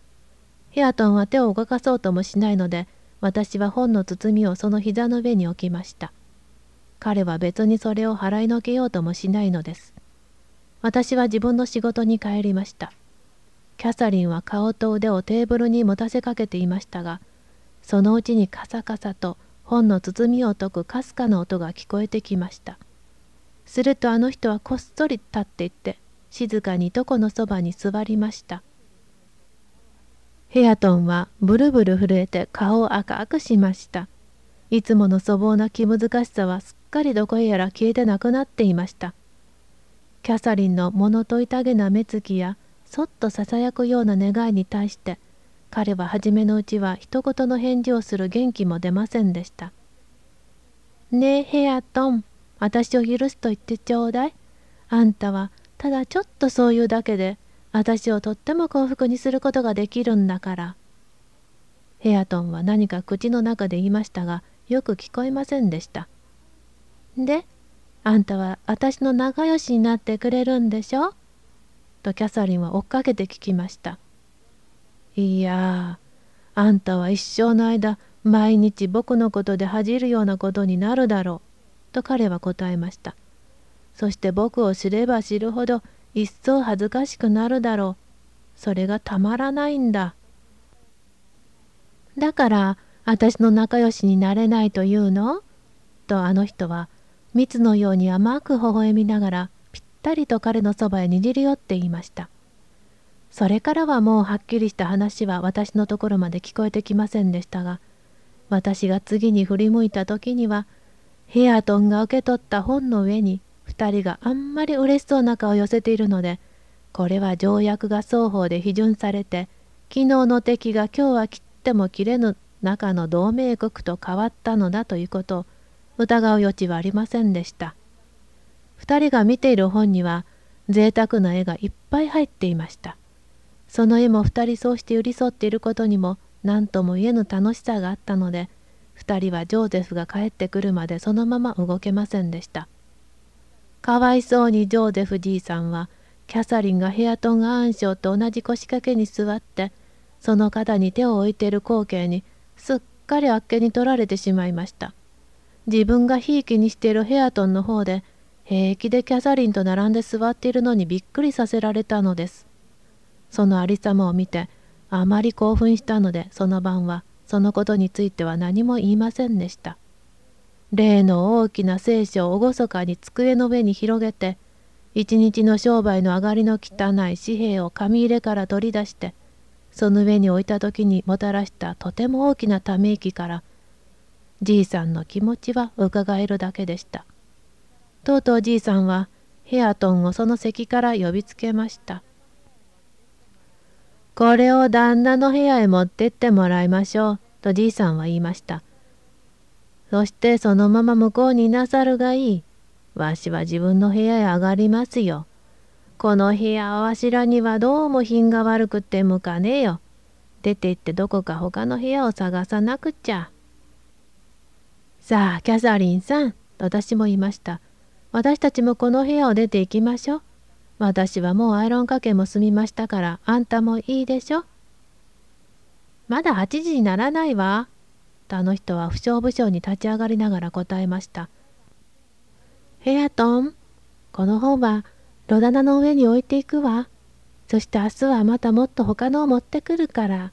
ヘアトンは手を動かそうともしないので私は本の包みをその膝の上に置きました彼は別にそれを払いのけようともしないのです私は自分の仕事に帰りましたキャサリンは顔と腕をテーブルに持たせかけていましたがそのうちにカサカサと本の包みを解くかすかな音が聞こえてきましたするとあの人はこっそり立っていって静かに床このそばに座りましたヘアトンはブルブル震えて顔を赤くしましたいつもの粗暴な気難しさはすっかりどこへやら消えてなくなっていましたキャサリンの物問いたげな目つきやそっとささやくような願いに対して彼は初めのうちは一言の返事をする元気も出ませんでした「ねえヘアトン私を許すと言ってちょうだいあんたはただちょっとそういうだけで私をとっても幸福にすることができるんだから」ヘアトンは何か口の中で言いましたがよく聞こえませんでしたであんたは私の仲良しになってくれるんでしょとキャサリンは追っかけて聞きましたいやあんたは一生の間毎日僕のことで恥じるようなことになるだろうと彼は答えましたそして僕を知れば知るほど一層恥ずかしくなるだろうそれがたまらないんだだから私の仲良しになれないというのとあの人は蜜のように甘く微笑みながらったりと彼のそばへにじり寄っていましたそれからはもうはっきりした話は私のところまで聞こえてきませんでしたが私が次に振り向いた時にはヘアトンが受け取った本の上に2人があんまり嬉しそうな顔を寄せているのでこれは条約が双方で批准されて昨日の敵が今日は切っても切れぬ中の同盟国と変わったのだということを疑う余地はありませんでした。2人が見ている本には贅沢な絵がいっぱい入っていましたその絵も2人そうして寄り添っていることにも何とも言えぬ楽しさがあったので2人はジョーゼフが帰ってくるまでそのまま動けませんでしたかわいそうにジョーゼフじいさんはキャサリンがヘアトンアーンショーと同じ腰掛けに座ってその肩に手を置いている光景にすっかりあっけに取られてしまいました自分がひいきにしているヘアトンの方で平気でキャサリンと並んで座っているのにびっくりさせられたのですそのありさまを見てあまり興奮したのでその晩はそのことについては何も言いませんでした例の大きな聖書を厳かに机の上に広げて一日の商売の上がりの汚い紙幣を紙入れから取り出してその上に置いた時にもたらしたとても大きなため息からじいさんの気持ちはうかがえるだけでした。とうとうじいさんはヘアトンをその席から呼びつけました。これを旦那の部屋へ持ってってもらいましょう、とじいさんは言いました。そしてそのまま向こうになさるがいい。わしは自分の部屋へ上がりますよ。この部屋はわしらにはどうも品が悪くて向かねえよ。出て行ってどこか他の部屋を探さなくちゃ。さあ、キャサリンさん、と私も言いました。私たちもこの部屋を出て行きましょう。私はもうアイロンかけも済みましたから、あんたもいいでしょ。まだ8時にならないわ。とあの人は不傷不傷に立ち上がりながら答えました。ヘアトン、この本はロダナの上に置いていくわ。そして明日はまたもっと他のを持ってくるから。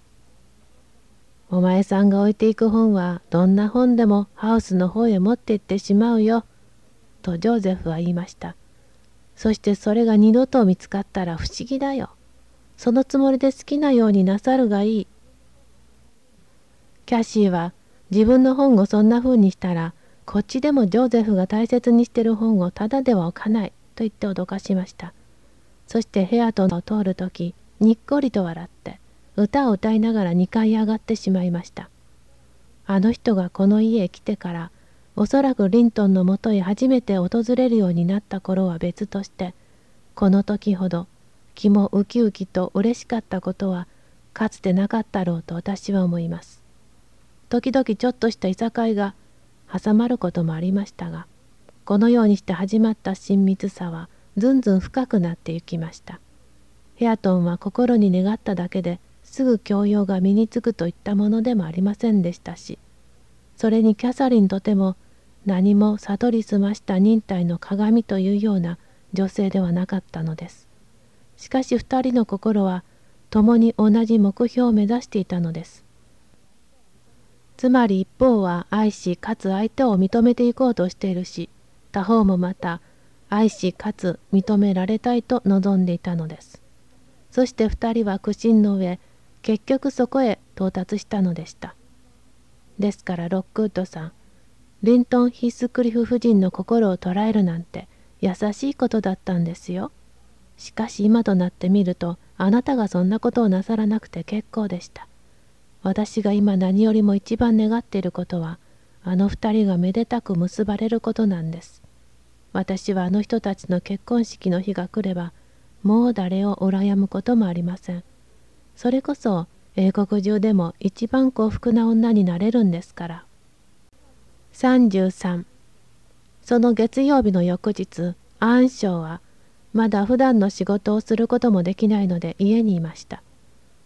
お前さんが置いていく本はどんな本でもハウスの方へ持って行ってしまうよ。とジョーゼフは言いました。そしてそれが二度と見つかったら不思議だよ。そのつもりで好きなようになさるがいい。キャシーは自分の本をそんな風にしたらこっちでもジョーゼフが大切にしてる本をただでは置かないと言って脅かしました。そして部屋とのを通る時にっこりと笑って歌を歌いながら2階上がってしまいました。あの人がこの家へ来てからおそらくリントンのもとへ初めて訪れるようになった頃は別としてこの時ほど気もウキウキと嬉しかったことはかつてなかったろうと私は思います時々ちょっとしたいさかいが挟まることもありましたがこのようにして始まった親密さはずんずん深くなってゆきましたヘアトンは心に願っただけですぐ教養が身につくといったものでもありませんでしたしそれにキャサリンとても何も悟り澄ました忍耐の鏡というような女性ではなかったのです。しかし2人の心は共に同じ目標を目指していたのです。つまり一方は愛しかつ相手を認めていこうとしているし他方もまた愛しかつ認められたいと望んでいたのです。そして2人は苦心の上結局そこへ到達したのでした。ですからロックウッドさんリントン・ヒースクリフ夫人の心を捉えるなんて優しいことだったんですよ。しかし今となってみるとあなたがそんなことをなさらなくて結構でした。私が今何よりも一番願っていることはあの二人がめでたく結ばれることなんです。私はあの人たちの結婚式の日が来ればもう誰を羨むこともありません。それこそ英国中でも一番幸福な女になれるんですから。33その月曜日の翌日暗証はまだ普段の仕事をすることもできないので家にいました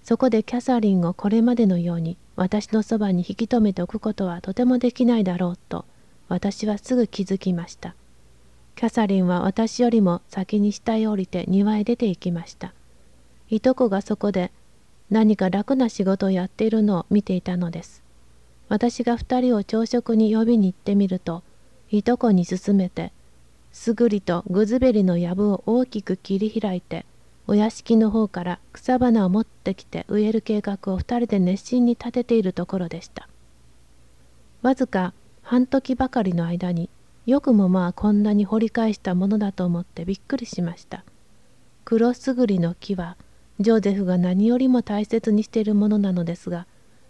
そこでキャサリンをこれまでのように私のそばに引き留めておくことはとてもできないだろうと私はすぐ気づきましたキャサリンは私よりも先に下へ降りて庭へ出て行きましたいとこがそこで何か楽な仕事をやっているのを見ていたのです私が2人を朝食に呼びに行ってみるといとこに勧めてすぐりとぐずべりの藪を大きく切り開いてお屋敷の方から草花を持ってきて植える計画を2人で熱心に立てているところでしたわずか半時ばかりの間によくもまあこんなに掘り返したものだと思ってびっくりしました黒すぐりの木はジョゼフが何よりも大切にしているものなのですが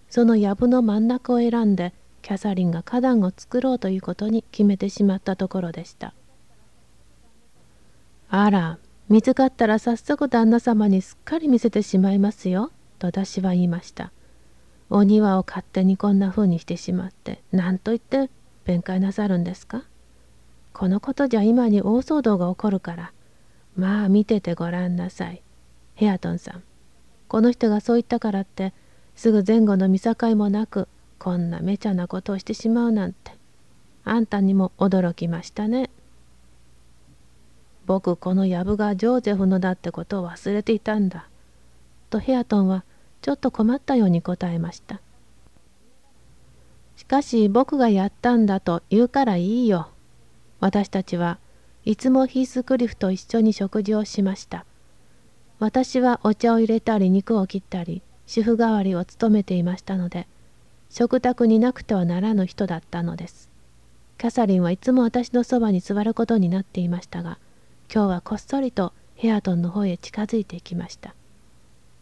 その藪の真ん中を選んでキャサリンが花壇を作ろうということに決めてしまったところでしたあら見つかったら早速旦那様にすっかり見せてしまいますよと私は言いましたお庭を勝手にこんな風にしてしまって何と言って弁解なさるんですかこのことじゃ今に大騒動が起こるからまあ見ててごらんなさいヘアトンさんこの人がそう言ったからってすぐ前後の見境もなくこんなめちゃなことをしてしまうなんてあんたにも驚きましたね僕この藪がジョーゼフのだってことを忘れていたんだとヘアトンはちょっと困ったように答えましたしかし僕がやったんだと言うからいいよ私たちはいつもヒースクリフと一緒に食事をしました私はお茶を入れたり肉を切ったり主婦代わりを務めていましたので食卓になくてはならぬ人だったのですキャサリンはいつも私のそばに座ることになっていましたが今日はこっそりとヘアトンの方へ近づいていきました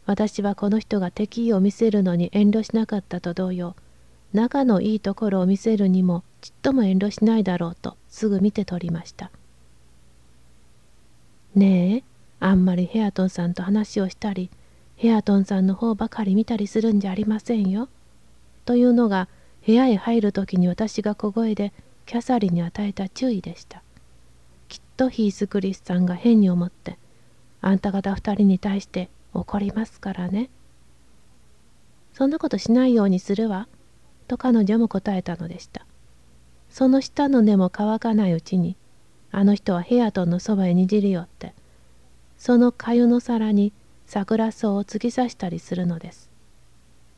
私はこの人が敵意を見せるのに遠慮しなかったと同様仲のいいところを見せるにもちっとも遠慮しないだろうとすぐ見て取りましたねえあんまりヘアトンさんと話をしたりヘアトンさんの方ばかり見たりするんじゃありませんよ。というのが部屋へ入る時に私が小声でキャサリンに与えた注意でした。きっとヒース・クリスさんが変に思ってあんた方2人に対して怒りますからね。そんなことしないようにするわ。と彼女も答えたのでした。その下の根も乾かないうちにあの人はヘアトンのそばへにじり寄ってその粥の皿にラスを突き刺したりするのです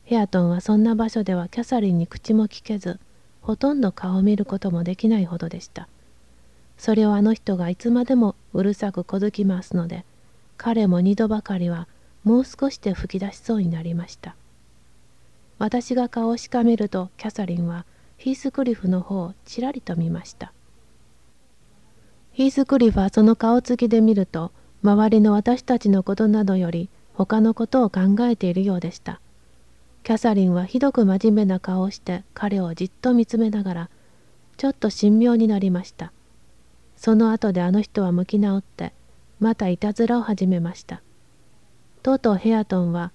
ヘアトンはそんな場所ではキャサリンに口も聞けずほとんど顔を見ることもできないほどでしたそれをあの人がいつまでもうるさく小づきますので彼も二度ばかりはもう少しで吹き出しそうになりました私が顔をしかめるとキャサリンはヒースクリフの方をちらりと見ましたヒースクリフはその顔つきで見ると周りの私たちのことなどより他のことを考えているようでしたキャサリンはひどく真面目な顔をして彼をじっと見つめながらちょっと神妙になりましたその後であの人は向き直ってまたいたずらを始めましたとうとうヘアトンは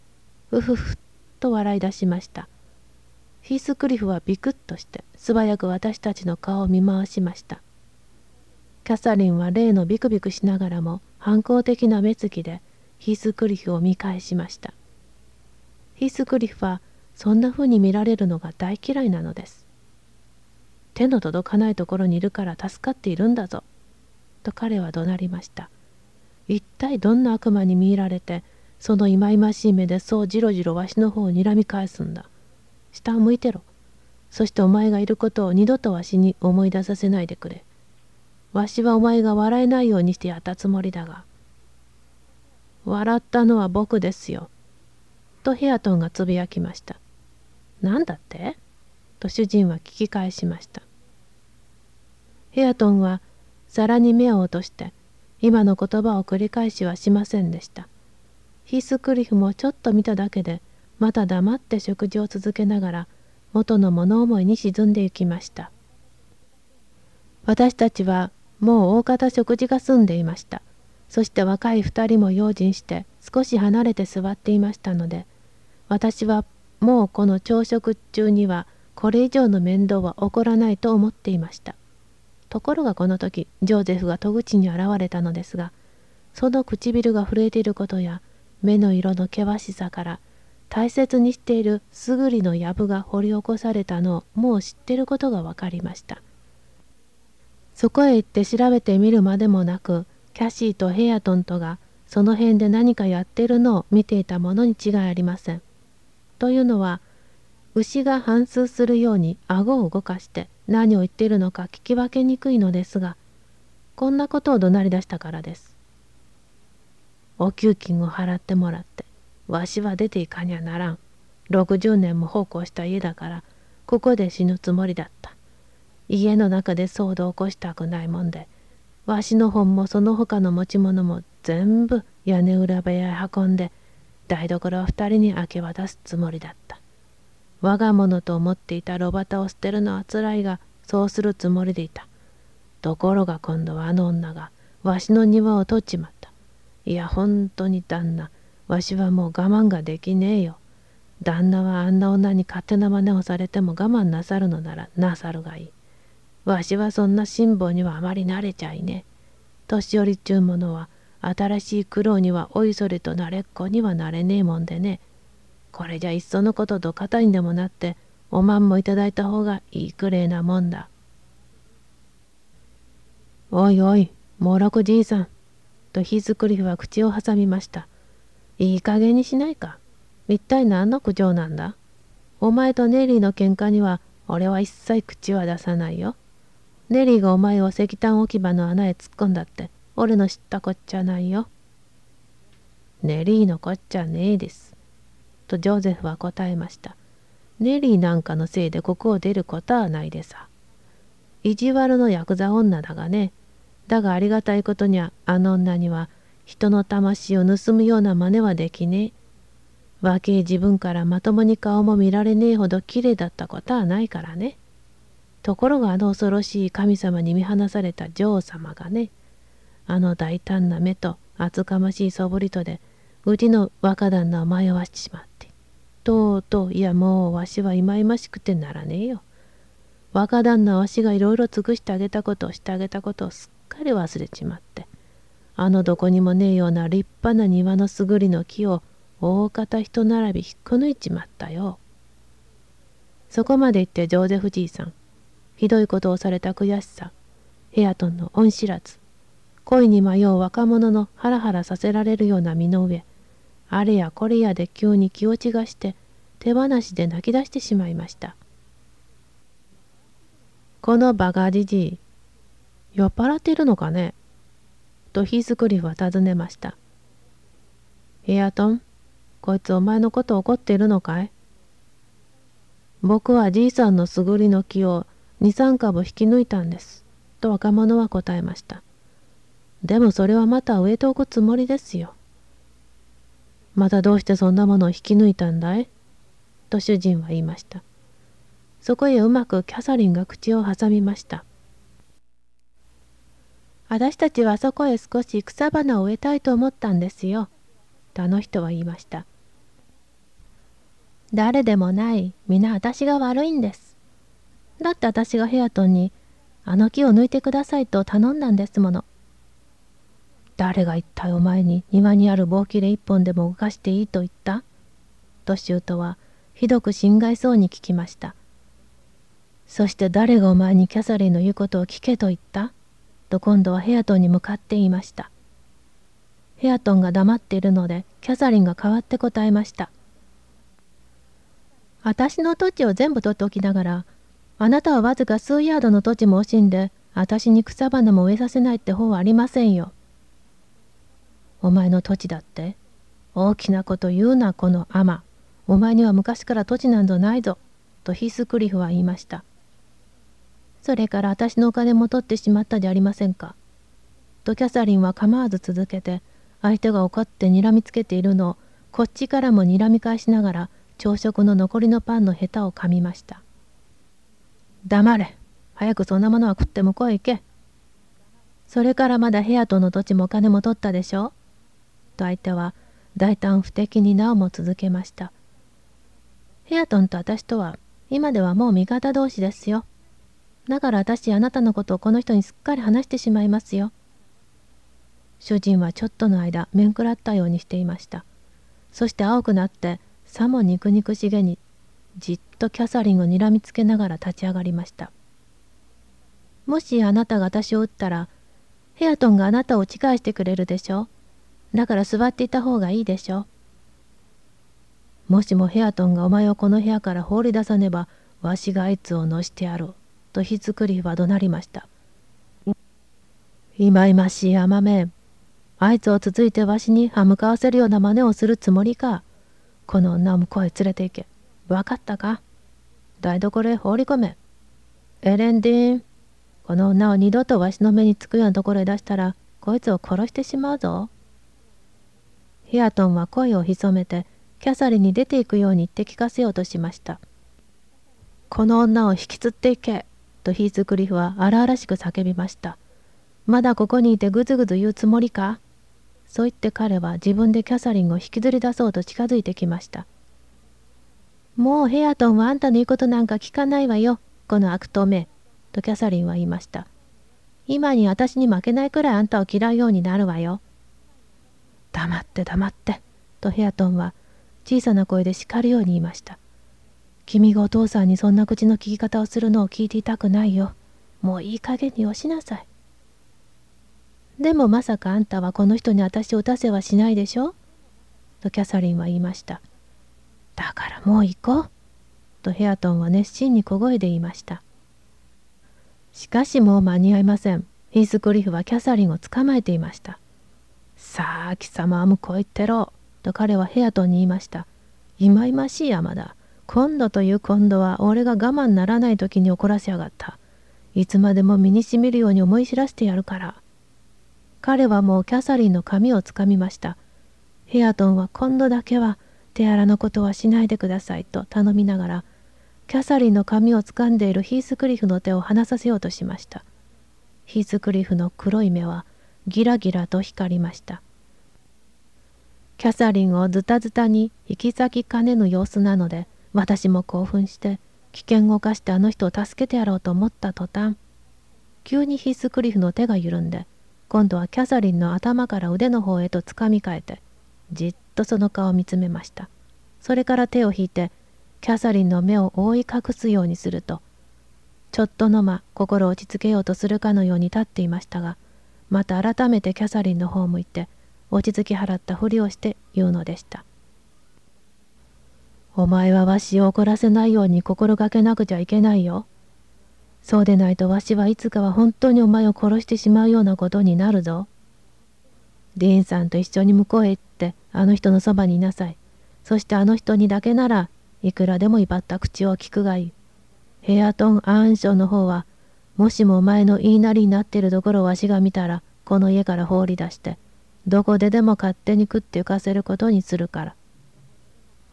うふふと笑い出しましたヒースクリフはビクッとして素早く私たちの顔を見回しましたキャサリンは例のビクビクしながらも反抗的な目つきでヒースクリフを見返しましたヒースクリフはそんな風に見られるのが大嫌いなのです手の届かないところにいるから助かっているんだぞと彼は怒鳴りました一体どんな悪魔に見入られてその忌々しい目でそうじろじろわしの方をにらみ返すんだ下を向いてろそしてお前がいることを二度とわしに思い出させないでくれわしはお前が笑えないようにしてやったつもりだが。笑ったのは僕ですよ。とヘアトンがつぶやきました。何だってと主人は聞き返しました。ヘアトンは皿に目を落として、今の言葉を繰り返しはしませんでした。ヒースクリフもちょっと見ただけで、また黙って食事を続けながら、元の物思いに沈んでいきました。私たちはもう大方食事が済んでいましたそして若い2人も用心して少し離れて座っていましたので私はもうこの朝食中にはこれ以上の面倒は起こらないと思っていましたところがこの時ジョーゼフが戸口に現れたのですがその唇が震えていることや目の色の険しさから大切にしているすぐりの藪が掘り起こされたのをもう知ってることが分かりましたそこへ行って調べてみるまでもなくキャシーとヘアトンとがその辺で何かやってるのを見ていたものに違いありません。というのは牛が反芻するように顎を動かして何を言っているのか聞き分けにくいのですがこんなことを怒鳴り出したからです。お給金を払ってもらってわしは出ていかにゃならん60年も奉公した家だからここで死ぬつもりだった家の中で騒動を起こしたくないもんでわしの本もその他の持ち物も全部屋根裏部屋へ運んで台所を二人に明け渡すつもりだった我が物と思っていた炉端を捨てるのはつらいがそうするつもりでいたところが今度はあの女がわしの庭を取っちまったいや本当に旦那わしはもう我慢ができねえよ旦那はあんな女に勝手な真似をされても我慢なさるのならなさるがいいわしはそんな辛抱にはあまり慣れちゃいね。年寄りちゅうものは新しい苦労にはおいそれと慣れっこにはなれねえもんでね。これじゃいっそのことどかたにでもなっておまんもいただいた方がいいくれえなもんだ。おいおい、もろくじいさん。とヒーりは口を挟みました。いい加減にしないか。一体何の苦情なんだお前とネリーの喧嘩には俺は一切口は出さないよ。ネリーがお前を石炭置き場の穴へ突っ込んだって俺の知ったこっちゃないよ。ネリーのこっちゃねえです。とジョゼフは答えました。ネリーなんかのせいでここを出ることはないでさ。意地悪のヤクザ女だがね。だがありがたいことにはあの女には人の魂を盗むような真似はできねえ。若え自分からまともに顔も見られねえほど綺麗だったことはないからね。ところがあの恐ろしい神様に見放された女王様がねあの大胆な目と厚かましいそぼりとでうちの若旦那を迷わしてしまってとうとういやもうわしはいまいましくてならねえよ若旦那わしがいろいろ尽くしてあげたことをしてあげたことをすっかり忘れちまってあのどこにもねえような立派な庭のすぐりの木を大方人並び引っこ抜いちまったよ。そこまで言ってジョーゼフじいさんひどいことをされた悔しさヘアトンの恩知らず恋に迷う若者のハラハラさせられるような身の上あれやこれやで急に気落ちがして手放しで泣き出してしまいましたこのバカじじい酔っ払ってるのかねとヒースクリフは尋ねましたヘアトンこいつお前のこと怒ってるのかい僕はじいさんのすぐりの木を23株引き抜いたんです。と若者は答えました。でもそれはまた植えておくつもりですよ。またどうしてそんなものを引き抜いたんだいと主人は言いました。そこへうまくキャサリンが口を挟みました。私たちはそこへ少し草花を植えたいと思ったんですよ。とあの人は言いました。誰でもない皆私が悪いんです。だって私がヘアトンに、あの木を抜いてくださいと頼んだんですもの。誰が一体お前に庭にある棒切れ一本でも動かしていいと言ったとシュートはひどく心外そうに聞きました。そして誰がお前にキャサリンの言うことを聞けと言ったと今度はヘアトンに向かって言いました。ヘアトンが黙っているのでキャサリンが代わって答えました。私の土地を全部取っておきながらあなたはわずか数ヤードの土地も惜しんで、私に草花も植えさせないって方はありませんよ。お前の土地だって大きなこと言うな、このアマ。お前には昔から土地なんぞないぞ。とヒスクリフは言いました。それから私のお金も取ってしまったじゃありませんか。とキャサリンは構わず続けて、相手が怒って睨みつけているのを、こっちからも睨み返しながら、朝食の残りのパンのヘタを噛みました。黙れ。早くそんなものは食って向こうへ行け。それからまだ部屋との土地もお金も取ったでしょと相手は大胆不敵になおも続けました。ヘアトンと私とは今ではもう味方同士ですよ。だから私あなたのことをこの人にすっかり話してしまいますよ。主人はちょっとの間面食らったようにしていました。そして青くなってさも肉肉しげにじっとキャサリンをにらみつけながら立ち上がりましたもしあなたが私を撃ったらヘアトンがあなたを打ち返してくれるでしょだから座っていた方がいいでしょもしもヘアトンがお前をこの部屋から放り出さねばわしがあいつを乗してやろうとヒズクリフは怒鳴りましたいまいましい甘めんあいつを続いてわしに歯向かわせるような真似をするつもりかこの女を向こうへ連れて行けわかったか台所へ放り込め。エレンディーン、この女を二度とわしの目につくようなところへ出したら、こいつを殺してしまうぞ。ヒアトンは声を潜めて、キャサリンに出ていくように言って聞かせようとしました。この女を引きずっていけとヒースクリフは荒々しく叫びました。まだここにいてぐずぐず言うつもりかそう言って彼は自分でキャサリンを引きずり出そうと近づいてきました。もうヘアトンはあんたの言うことなんか聞かないわよ、この悪党め、とキャサリンは言いました。今に私に負けないくらいあんたを嫌うようになるわよ。黙って黙って、とヘアトンは小さな声で叱るように言いました。君がお父さんにそんな口の聞き方をするのを聞いていたくないよ。もういい加減に押しなさい。でもまさかあんたはこの人に私を打たせはしないでしょとキャサリンは言いました。だからもう行こう。とヘアトンは熱心に小声で言いました。しかしもう間に合いません。ヒースクリフはキャサリンを捕まえていました。さあ、貴様は向こう行ってろ。と彼はヘアトンに言いました。いまいましい山だ。今度という今度は俺が我慢ならない時に怒らせやがった。いつまでも身にしみるように思い知らせてやるから。彼はもうキャサリンの髪をつかみました。ヘアトンは今度だけは手荒なことはしないでくださいと頼みながらキャサリンの髪を掴んでいるヒースクリフの手を離させようとしましたヒースクリフの黒い目はギラギラと光りましたキャサリンをズタズタに行き先かねぬ様子なので私も興奮して危険を冒してあの人を助けてやろうと思った途端急にヒースクリフの手が緩んで今度はキャサリンの頭から腕の方へとつかみかえてじっとその顔を見つめました。それから手を引いて、キャサリンの目を覆い隠すようにすると、ちょっとの間心を落ち着けようとするかのように立っていましたが、また改めてキャサリンの方を向いて、落ち着き払ったふりをして言うのでした。お前はわしを怒らせないように心がけなくちゃいけないよ。そうでないとわしはいつかは本当にお前を殺してしまうようなことになるぞ。ディーンさんと一緒に向こうへ行っあの人のそばにいなさい。そしてあの人にだけならいくらでも威張った口を聞くがいい。ヘアトン・アーンションの方は、もしもお前の言いなりになってるところをわしが見たら、この家から放り出して、どこででも勝手に食って浮かせることにするから。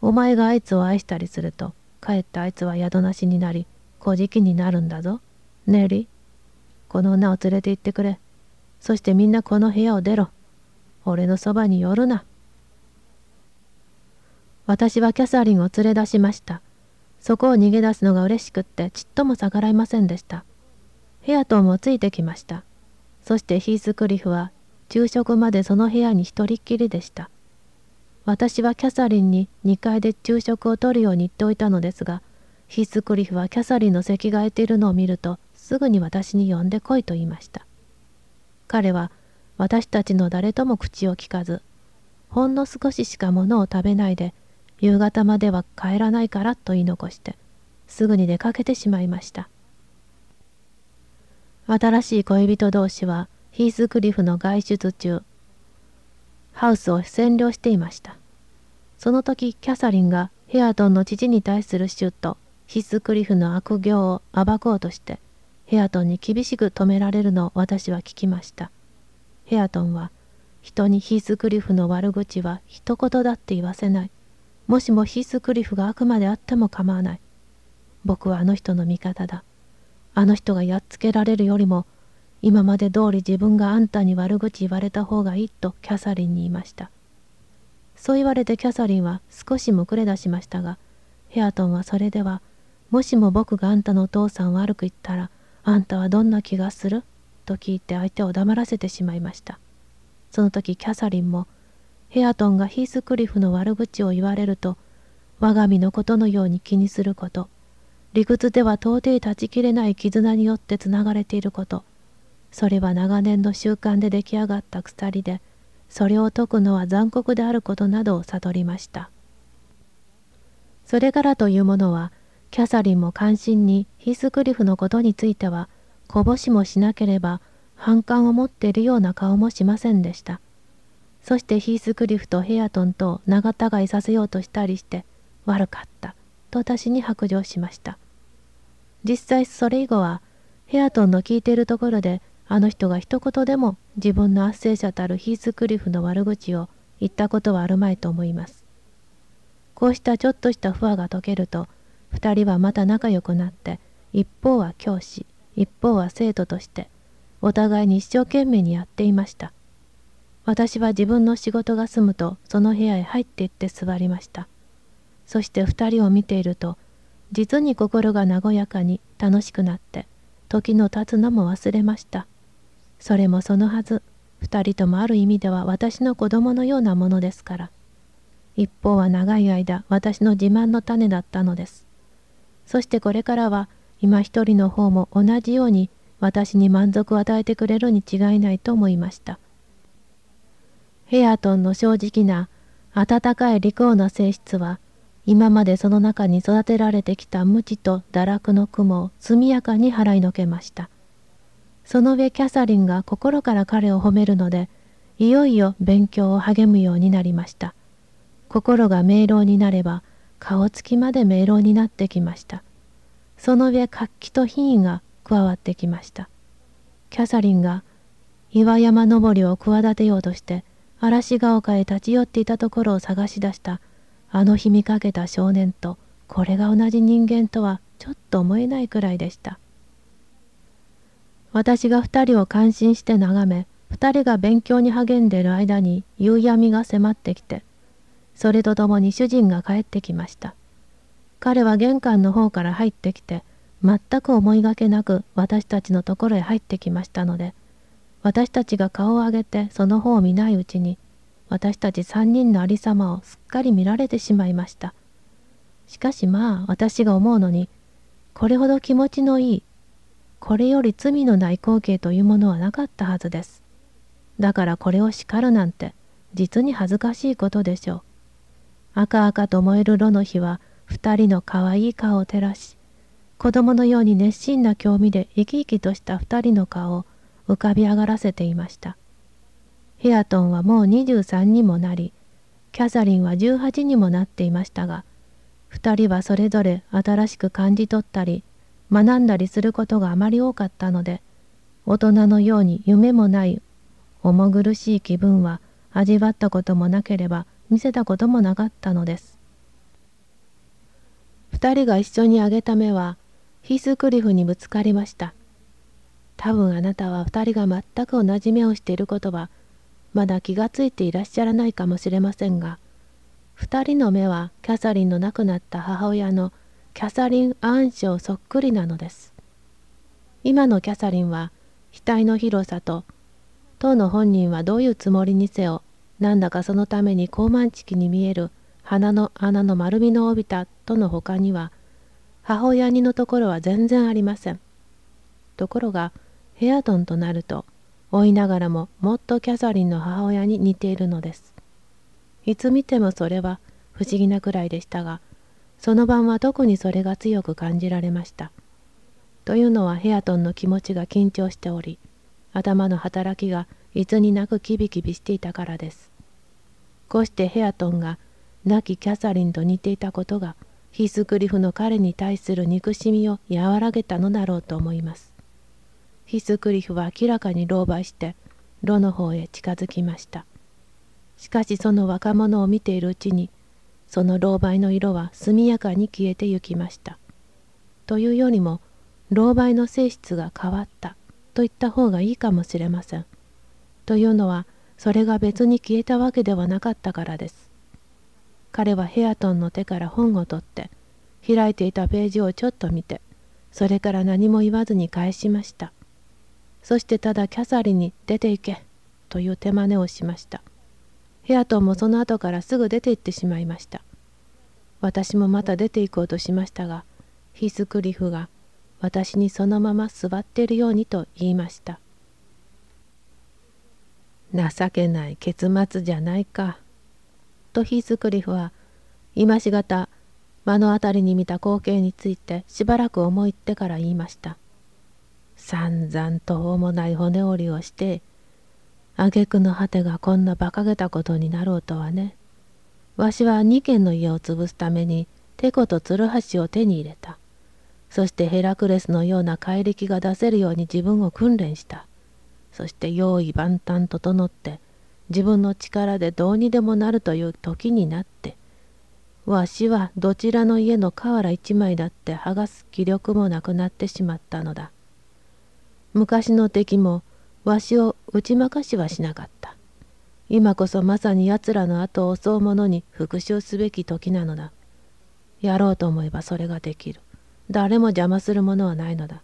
お前があいつを愛したりすると、かえってあいつは宿なしになり、小じきになるんだぞ。ネリこの女を連れて行ってくれ。そしてみんなこの部屋を出ろ。俺のそばに寄るな。私はキャサリンを連れ出しました。そこを逃げ出すのが嬉しくってちっとも逆らいませんでした。ヘアトンもついてきました。そしてヒースクリフは昼食までその部屋に一人っきりでした。私はキャサリンに2階で昼食をとるように言っておいたのですが、ヒースクリフはキャサリンの席が空いているのを見ると、すぐに私に呼んでこいと言いました。彼は私たちの誰とも口をきかず、ほんの少ししかものを食べないで、夕方までは帰らないからと言い残してすぐに出かけてしまいました新しい恋人同士はヒースクリフの外出中ハウスを占領していましたその時キャサリンがヘアトンの父に対するシュヒースクリフの悪行を暴こうとしてヘアトンに厳しく止められるのを私は聞きましたヘアトンは人にヒースクリフの悪口は一言だって言わせないもしもヒースクリフが悪魔であっても構わない。僕はあの人の味方だ。あの人がやっつけられるよりも、今まで通り自分があんたに悪口言われた方がいいとキャサリンに言いました。そう言われてキャサリンは少しむくれ出しましたが、ヘアトンはそれでは、もしも僕があんたのお父さんを悪く言ったら、あんたはどんな気がすると聞いて相手を黙らせてしまいました。その時キャサリンもヘアトンがヒースクリフの悪口を言われると我が身のことのように気にすること理屈では到底断ち切れない絆によってつながれていることそれは長年の習慣で出来上がった鎖でそれを解くのは残酷であることなどを悟りましたそれからというものはキャサリンも関心にヒースクリフのことについてはこぼしもしなければ反感を持っているような顔もしませんでしたそしてヒースクリフとヘアトンと長たがいさせようとしたりして悪かったと私に白状しました実際それ以後はヘアトンの聞いているところであの人が一言でも自分の圧政者たるヒースクリフの悪口を言ったことはあるまいと思いますこうしたちょっとした不和が解けると2人はまた仲良くなって一方は教師一方は生徒としてお互いに一生懸命にやっていました私は自分の仕事が済むとその部屋へ入っていって座りましたそして2人を見ていると実に心が和やかに楽しくなって時の経つのも忘れましたそれもそのはず2人ともある意味では私の子供のようなものですから一方は長い間私の自慢の種だったのですそしてこれからは今一人の方も同じように私に満足を与えてくれるに違いないと思いましたヘアトンの正直な温かい利口な性質は今までその中に育てられてきた無知と堕落の雲を速やかに払いのけましたその上キャサリンが心から彼を褒めるのでいよいよ勉強を励むようになりました心が明朗になれば顔つきまで明朗になってきましたその上活気と品位が加わってきましたキャサリンが岩山登りを企てようとして嵐が丘へ立ち寄っていたところを探し出したあの日見かけた少年とこれが同じ人間とはちょっと思えないくらいでした私が2人を感心して眺め2人が勉強に励んでいる間に夕闇が迫ってきてそれとともに主人が帰ってきました彼は玄関の方から入ってきて全く思いがけなく私たちのところへ入ってきましたので私たちが顔を上げてその方を見ないうちに私たち3人のありさまをすっかり見られてしまいましたしかしまあ私が思うのにこれほど気持ちのいいこれより罪のない光景というものはなかったはずですだからこれを叱るなんて実に恥ずかしいことでしょう赤赤と燃える炉の火は2人のかわいい顔を照らし子供のように熱心な興味で生き生きとした2人の顔を浮かび上がらせていましたヘアトンはもう23にもなりキャサリンは18にもなっていましたが2人はそれぞれ新しく感じ取ったり学んだりすることがあまり多かったので大人のように夢もない重苦しい気分は味わったこともなければ見せたこともなかったのです2人が一緒にあげた目はヒースクリフにぶつかりました多分あなたは2人が全く同じ目をしていることはまだ気がついていらっしゃらないかもしれませんが2人の目はキャサリンの亡くなった母親のキャサリン・アン賞そっくりなのです今のキャサリンは額の広さと当の本人はどういうつもりにせよなんだかそのために高慢ちきに見える鼻の穴の丸みの帯びたとの他には母親にのところは全然ありません。ところがヘアトンとなると追いながらももっとキャサリンの母親に似ているのですいつ見てもそれは不思議なくらいでしたがその晩は特にそれが強く感じられましたというのはヘアトンの気持ちが緊張しており頭の働きがいつになくキビキビしていたからですこうしてヘアトンが亡きキャサリンと似ていたことがヒスクリフの彼に対する憎しみを和らげたのだろうと思いますヒスクリフは明らかに狼狽して炉の方へ近づきましたしかしその若者を見ているうちにその狼狽の色は速やかに消えてゆきましたというよりも狼狽の性質が変わったと言った方がいいかもしれませんというのはそれが別に消えたわけではなかったからです彼はヘアトンの手から本を取って開いていたページをちょっと見てそれから何も言わずに返しましたそしてただキャサリンに出て行けという手真似をしましたヘアトンもその後からすぐ出て行ってしまいました私もまた出て行こうとしましたがヒースクリフが私にそのまま座っているようにと言いました情けない結末じゃないかとヒースクリフは今しがた目の当たりに見た光景についてしばらく思いってから言いました散々途方もない骨折りをして挙句の果てがこんな馬鹿げたことになろうとはねわしは2軒の家を潰すためにテコとツルハシを手に入れたそしてヘラクレスのような怪力が出せるように自分を訓練したそして用意万端整って自分の力でどうにでもなるという時になってわしはどちらの家の瓦一枚だって剥がす気力もなくなってしまったのだ昔の敵もわしを打ち負かしはしなかった今こそまさに奴らの後を襲う者に復讐すべき時なのだやろうと思えばそれができる誰も邪魔するものはないのだ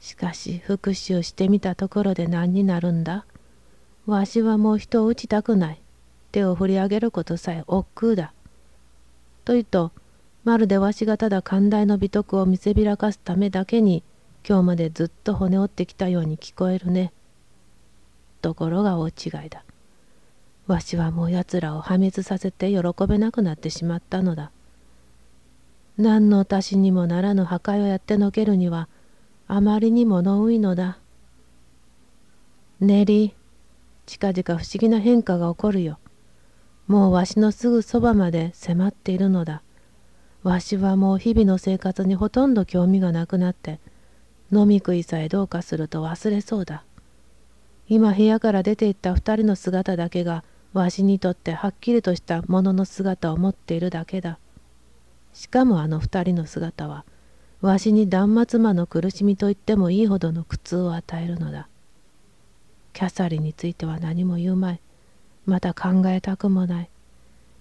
しかし復讐してみたところで何になるんだわしはもう人を打ちたくない手を振り上げることさえ億劫だと言うとまるでわしがただ寛大の美徳を見せびらかすためだけに今日までずっと骨折ってきたように聞こえるね。ところが大違いだ。わしはもう奴らを破滅させて喜べなくなってしまったのだ。何の足しにもならぬ破壊をやってのけるにはあまりに物多いのだ。練り、近々不思議な変化が起こるよ。もうわしのすぐそばまで迫っているのだ。わしはもう日々の生活にほとんど興味がなくなって、飲み食いさえどうかすると忘れそうだ今部屋から出て行った2人の姿だけがわしにとってはっきりとしたものの姿を持っているだけだしかもあの2人の姿はわしに断末魔の苦しみと言ってもいいほどの苦痛を与えるのだキャサリンについては何も言うまいまた考えたくもない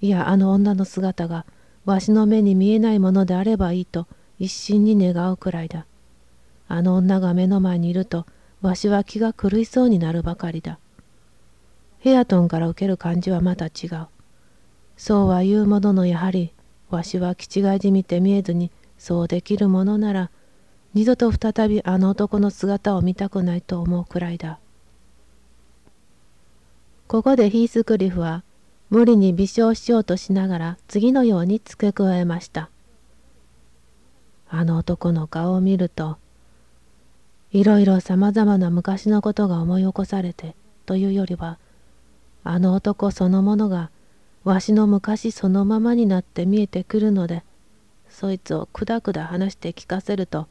いやあの女の姿がわしの目に見えないものであればいいと一心に願うくらいだあの女が目の前にいるとわしは気が狂いそうになるばかりだヘアトンから受ける感じはまた違うそうは言うもののやはりわしは気違いじみて見えずにそうできるものなら二度と再びあの男の姿を見たくないと思うくらいだここでヒースクリフは無理に微笑しようとしながら次のように付け加えました。あの男の顔を見るといろいろ様々な昔のことが思い起こされてというよりはあの男そのものがわしの昔そのままになって見えてくるのでそいつをくだくだ話して聞かせると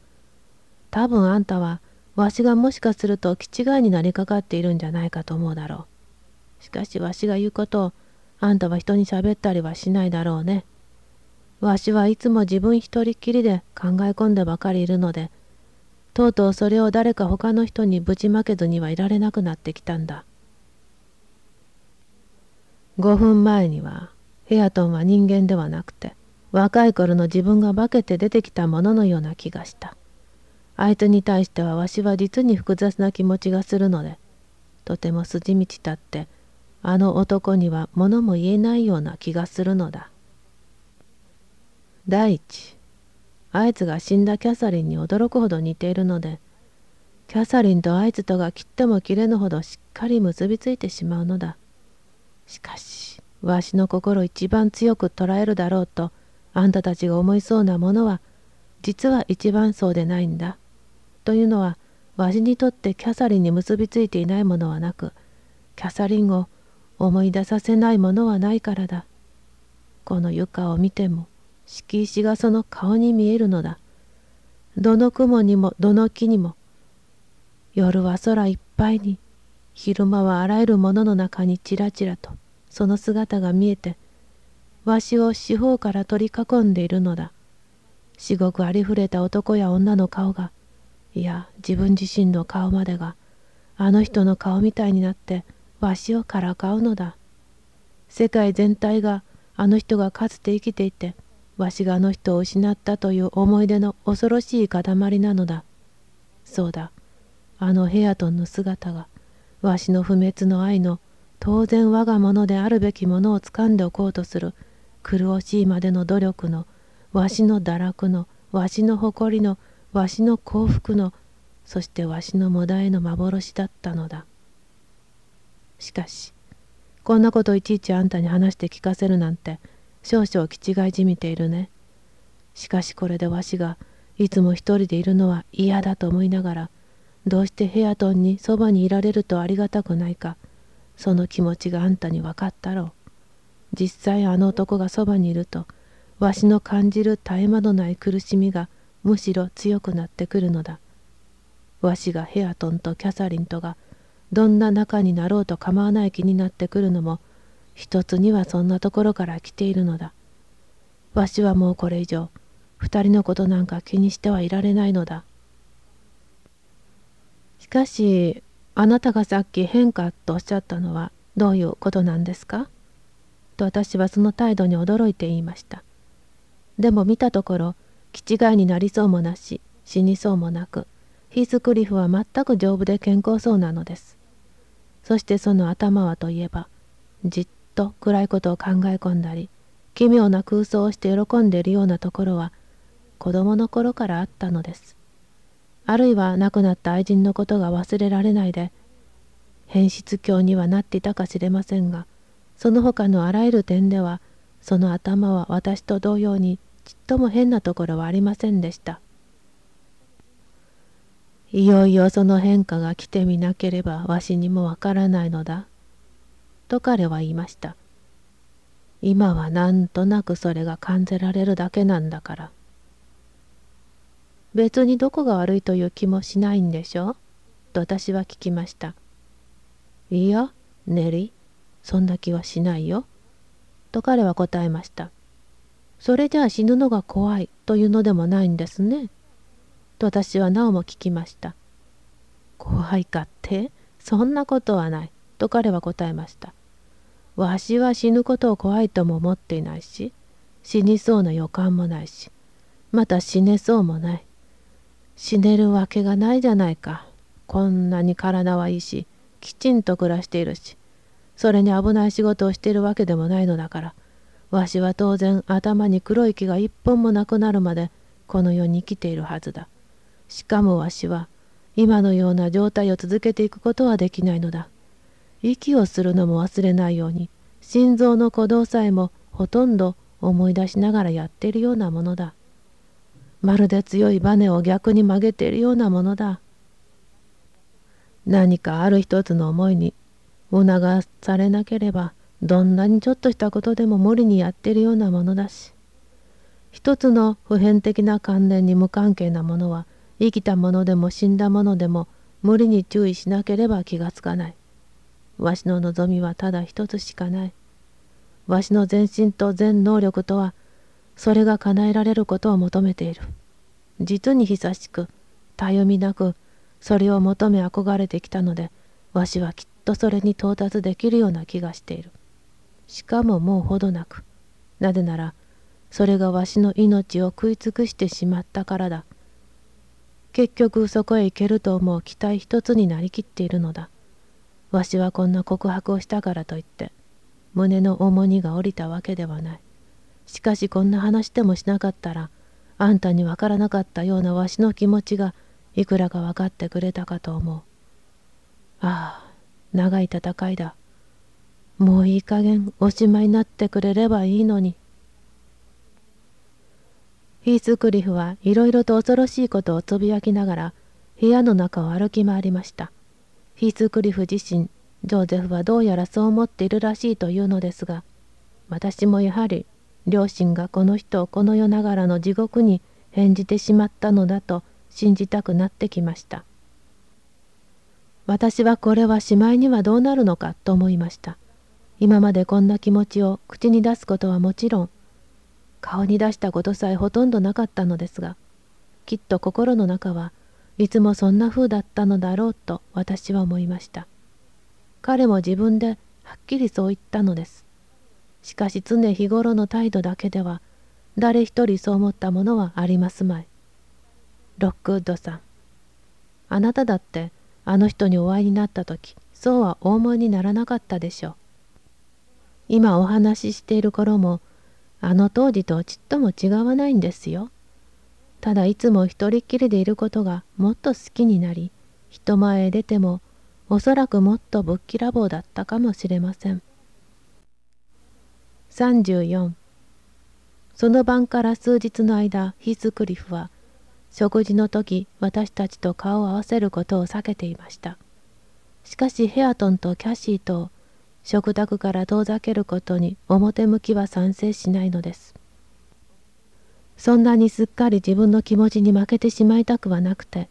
多分あんたはわしがもしかすると気違いになりかかっているんじゃないかと思うだろう。しかしわしが言うことをあんたは人に喋ったりはしないだろうね。わしはいつも自分一人きりで考え込んでばかりいるのでとうとうそれを誰か他の人にぶちまけずにはいられなくなってきたんだ5分前にはヘアトンは人間ではなくて若い頃の自分が化けて出てきたもののような気がしたあいつに対してはわしは実に複雑な気持ちがするのでとても筋道立ってあの男には物も言えないような気がするのだ第一アイツが死んだキャサリンに驚くほど似ているのでキャサリンとアイツとが切っても切れぬほどしっかり結びついてしまうのだしかしわしの心一番強く捉えるだろうとあんたたちが思いそうなものは実は一番そうでないんだというのはわしにとってキャサリンに結びついていないものはなくキャサリンを思い出させないものはないからだこの床を見ても敷石がその顔に見えるのだどの雲にもどの木にも夜は空いっぱいに昼間はあらゆるものの中にちらちらとその姿が見えてわしを四方から取り囲んでいるのだ至極ありふれた男や女の顔がいや自分自身の顔までがあの人の顔みたいになってわしをからかうのだ世界全体があの人がかつて生きていてわしがあの人を失ったという思い出の恐ろしい塊なのだ。そうだ、あのヘアトンの姿が、わしの不滅の愛の当然我が物であるべきものを掴んでおこうとする苦しいまでの努力の、わしの堕落の、わしの誇りの、わしの幸福の、そしてわしの無駄への幻だったのだ。しかし、こんなこといちいちあんたに話して聞かせるなんて、少々気違いじみているね。しかしこれでわしがいつも一人でいるのは嫌だと思いながらどうしてヘアトンにそばにいられるとありがたくないかその気持ちがあんたに分かったろう。実際あの男がそばにいるとわしの感じる絶え間のない苦しみがむしろ強くなってくるのだ。わしがヘアトンとキャサリンとがどんな仲になろうと構わない気になってくるのも一つにはそんなところから来ているのだ。わしはもうこれ以上、二人のことなんか気にしてはいられないのだ。しかし、あなたがさっき変化とおっしゃったのはどういうことなんですかと私はその態度に驚いて言いました。でも見たところ、気違いになりそうもなし、死にそうもなく、ヒースクリフは全く丈夫で健康そうなのです。そしてその頭はといえば、じっと暗いことを考え込んだり奇妙な空想をして喜んでいるようなところは子供の頃からあったのですあるいは亡くなった愛人のことが忘れられないで変質狂にはなっていたかしれませんがその他のあらゆる点ではその頭は私と同様にちっとも変なところはありませんでしたいよいよその変化が来てみなければわしにもわからないのだと彼は言いました今はなんとなくそれが感じられるだけなんだから別にどこが悪いという気もしないんでしょと私は聞きましたいやネリそんな気はしないよと彼は答えましたそれじゃあ死ぬのが怖いというのでもないんですねと私はなおも聞きました怖いかってそんなことはないと彼は答えましたわしは死ぬことを怖いとも思っていないし死にそうな予感もないしまた死ねそうもない死ねるわけがないじゃないかこんなに体はいいしきちんと暮らしているしそれに危ない仕事をしているわけでもないのだからわしは当然頭に黒い木が一本もなくなるまでこの世に生きているはずだしかもわしは今のような状態を続けていくことはできないのだ息をするのも忘れないように心臓の鼓動さえもほとんど思い出しながらやっているようなものだまるで強いバネを逆に曲げているようなものだ何かある一つの思いに促されなければどんなにちょっとしたことでも無理にやっているようなものだし一つの普遍的な観念に無関係なものは生きたものでも死んだものでも無理に注意しなければ気がつかないわしの望みはただ一つしかない。わしの全身と全能力とは、それが叶えられることを求めている。実に久しく、たゆみなく、それを求め憧れてきたので、わしはきっとそれに到達できるような気がしている。しかももうほどなく、なぜなら、それがわしの命を食い尽くしてしまったからだ。結局そこへ行けると思う期待一つになりきっているのだ。わしはこんな告白をしたからといって胸の重荷が下りたわけではないしかしこんな話でもしなかったらあんたにわからなかったようなわしの気持ちがいくらか分かってくれたかと思うああ長い戦いだもういい加減おしまいになってくれればいいのにヒースクリフはいろいろと恐ろしいことをつぶやきながら部屋の中を歩き回りましたヒースクリフ自身ジョーゼフはどうやらそう思っているらしいというのですが私もやはり両親がこの人をこの世ながらの地獄に返じてしまったのだと信じたくなってきました私はこれはしまいにはどうなるのかと思いました今までこんな気持ちを口に出すことはもちろん顔に出したことさえほとんどなかったのですがきっと心の中はいつもそんな風だったのだろうと私は思いました彼も自分ではっきりそう言ったのですしかし常日頃の態度だけでは誰一人そう思ったものはありますまいロックウッドさんあなただってあの人にお会いになった時そうはお思いにならなかったでしょう今お話ししている頃もあの当時とちっとも違わないんですよただいつも一人っきりでいることがもっと好きになり人前へ出てもおそらくもっとぶっきらぼうだったかもしれません34その晩から数日の間ヒスクリフは食事の時私たちと顔を合わせることを避けていましたしかしヘアトンとキャシーと食卓から遠ざけることに表向きは賛成しないのですそんなにすっかり自分の気持ちに負けてしまいたくはなくて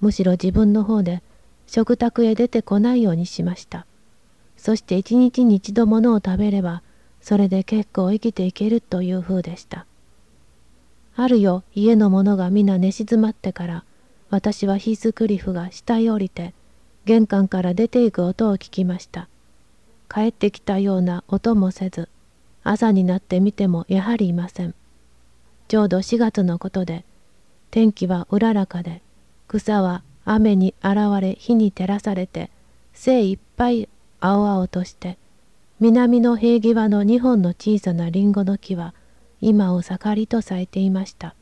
むしろ自分の方で食卓へ出てこないようにしましたそして一日に一度ものを食べればそれで結構生きていけるという風でしたあるよ家の者が皆寝静まってから私はヒースクリフが下へ降りて玄関から出ていく音を聞きました帰ってきたような音もせず朝になってみてもやはりいませんちょうど4月のことで天気はうららかで草は雨に洗われ火に照らされて精いっぱい青々として南の平際の2本の小さなリンゴの木は今を盛りと咲いていました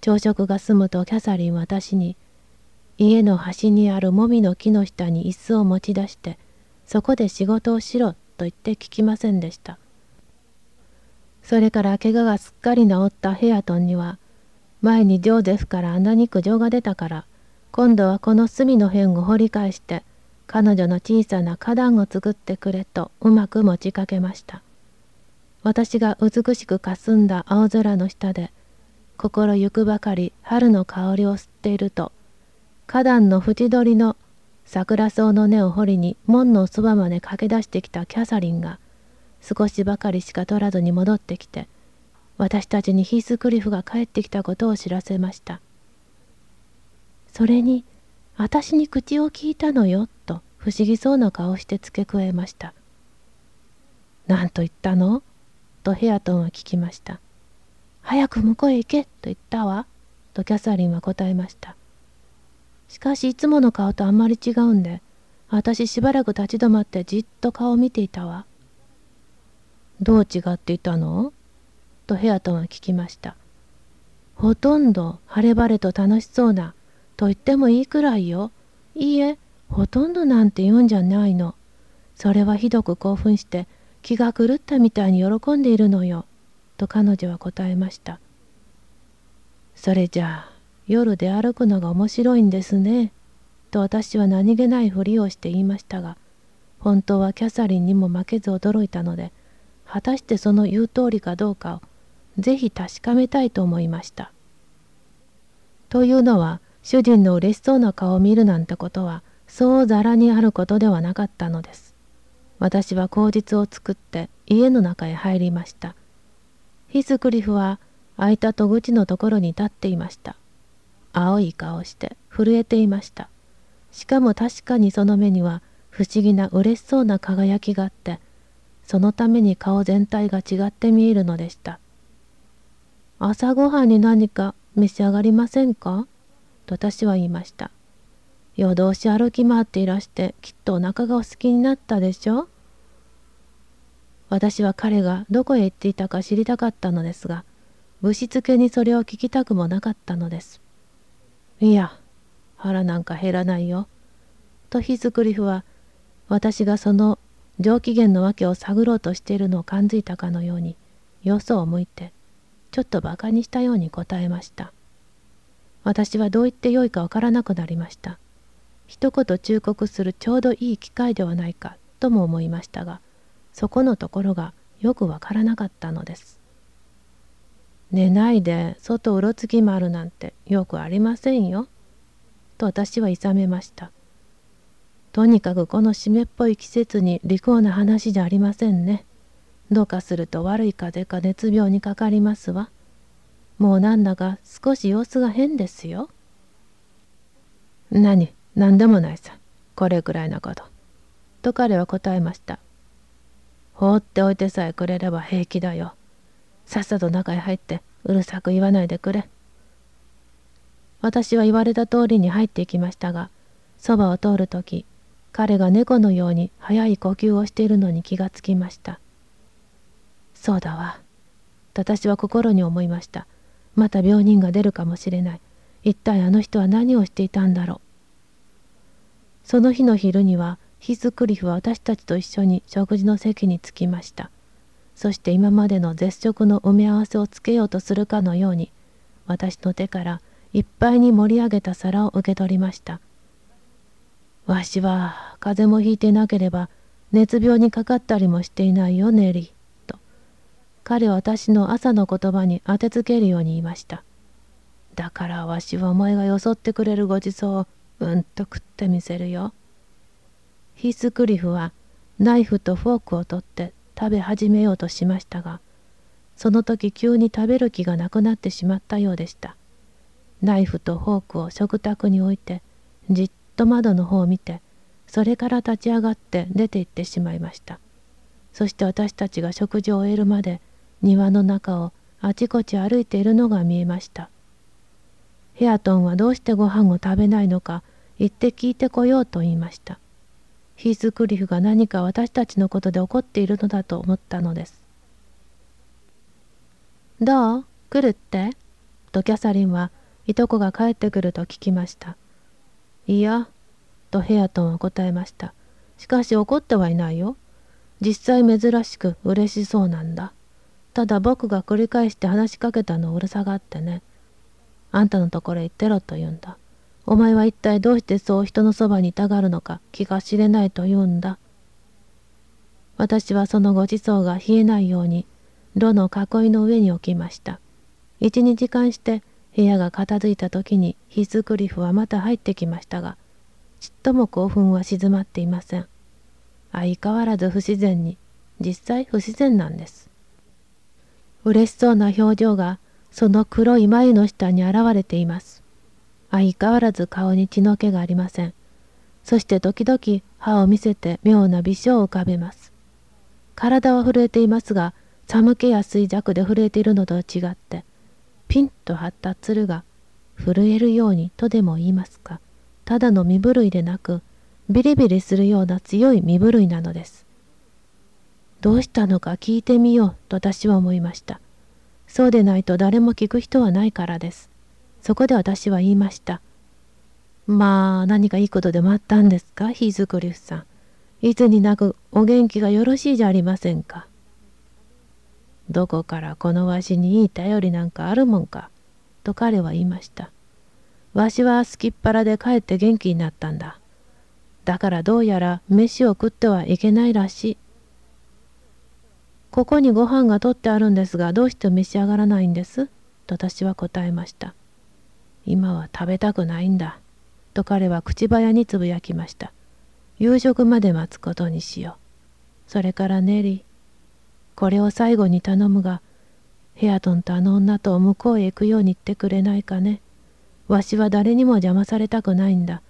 朝食が済むとキャサリン私に家の端にあるもみの木の下に椅子を持ち出してそこで仕事をしろと言って聞きませんでしたそれから怪我がすっかり治ったヘアトンには、前にジョーゼフからあんなに苦情が出たから、今度はこの隅の辺を掘り返して、彼女の小さな花壇を作ってくれとうまく持ちかけました。私が美しく霞んだ青空の下で、心ゆくばかり春の香りを吸っていると、花壇の縁取りの桜草の根を掘りに門のそばまで駆け出してきたキャサリンが、少しばかりしか取らずに戻ってきて私たちにヒースクリフが帰ってきたことを知らせましたそれに「私に口を聞いたのよ」と不思議そうな顔して付け加えました「何と言ったの?」とヘアトンは聞きました「早く向こうへ行け」と言ったわとキャサリンは答えましたしかしいつもの顔とあんまり違うんで私しばらく立ち止まってじっと顔を見ていたわどう違っていたのとヘアトンは聞きました。ほとんど晴れ晴れと楽しそうな、と言ってもいいくらいよ。いいえ、ほとんどなんて言うんじゃないの。それはひどく興奮して気が狂ったみたいに喜んでいるのよ。と彼女は答えました。それじゃあ、夜で歩くのが面白いんですね。と私は何気ないふりをして言いましたが、本当はキャサリンにも負けず驚いたので、果たしてその言う通りかどうかをぜひ確かめたいと思いました。というのは主人の嬉しそうな顔を見るなんてことはそうざらにあることではなかったのです。私は口実を作って家の中へ入りました。ヒスクリフは開いた戸口のところに立っていました。青い顔して震えていました。しかも確かにその目には不思議な嬉しそうな輝きがあってそのために顔全体が違って見えるのでした。朝ごはんに何か召し上がりませんかと私は言いました。夜通し歩き回っていらしてきっとお腹がお好きになったでしょ私は彼がどこへ行っていたか知りたかったのですが、ぶしつけにそれを聞きたくもなかったのです。いや、腹なんか減らないよ。とヒ作クリフは私がその上機嫌の訳を探ろうとしているのを感づいたかのように様子を向いてちょっとバカにしたように答えました私はどう言ってよいかわからなくなりました一言忠告するちょうどいい機会ではないかとも思いましたがそこのところがよくわからなかったのです寝ないで外うろつき回るなんてよくありませんよと私は諌めましたとにかくこの湿っぽい季節に利口な話じゃありませんね。どうかすると悪い風邪か熱病にかかりますわ。もうなんだか少し様子が変ですよ。何、何でもないさ。これくらいのこと。と彼は答えました。放っておいてさえくれれば平気だよ。さっさと中へ入ってうるさく言わないでくれ。私は言われた通りに入っていきましたが、そばを通るとき、彼が猫のように速い呼吸をしているのに気がつきましたそうだわ私は心に思いましたまた病人が出るかもしれない一体あの人は何をしていたんだろうその日の昼にはヒスクリフは私たちと一緒に食事の席に着きましたそして今までの絶食の埋め合わせをつけようとするかのように私の手からいっぱいに盛り上げた皿を受け取りましたわしは風邪もひいてなければ熱病にかかったりもしていないよネリー」と彼は私の朝の言葉に当てつけるように言いましただからわしはお前がよそってくれるごちそうをうんと食ってみせるよヒスクリフはナイフとフォークを取って食べ始めようとしましたがその時急に食べる気がなくなってしまったようでしたナイフとフォークを食卓に置いてじっと窓の方を見てそれから立ち上がって出て行ってしまいましたそして私たちが食事を終えるまで庭の中をあちこち歩いているのが見えましたヘアトンはどうしてご飯を食べないのか言って聞いてこようと言いましたヒースクリフが何か私たちのことで怒っているのだと思ったのですどう来るってとキャサリンはいとこが帰ってくると聞きましたいいや、とヘアトンは答えました。しかし怒ってはいないよ。実際珍しく嬉しそうなんだ。ただ僕が繰り返して話しかけたのをうるさがってね。あんたのところへ行ってろと言うんだ。お前は一体どうしてそう人のそばにいたがるのか気が知れないと言うんだ。私はそのご馳走が冷えないように、炉の囲いの上に置きました。一、二時間して部屋が片付いた時にヒスクリフはまた入ってきましたがちっとも興奮は静まっていません相変わらず不自然に実際不自然なんです嬉しそうな表情がその黒い眉の下に現れています相変わらず顔に血の気がありませんそして時々歯を見せて妙な微笑を浮かべます体は震えていますが寒気や衰弱で震えているのとは違ってピンと張った鶴が震えるようにとでも言いますか、ただの身震いでなく、ビリビリするような強い身震いなのです。どうしたのか聞いてみようと私は思いました。そうでないと誰も聞く人はないからです。そこで私は言いました。まあ、何かいいことでもあったんですか、ヒーズクリフさん。いつになくお元気がよろしいじゃありませんか。どこからこのわしにいい頼りなんかあるもんか」と彼は言いました「わしはすきっ腹で帰って元気になったんだだからどうやら飯を食ってはいけないらしい」「ここにご飯が取ってあるんですがどうして召し上がらないんです?」と私は答えました「今は食べたくないんだ」と彼は口早につぶやきました「夕食まで待つことにしよう」それからネリこれを最後に頼むがヘアトンとあの女と向こうへ行くように言ってくれないかねわしは誰にも邪魔されたくないんだ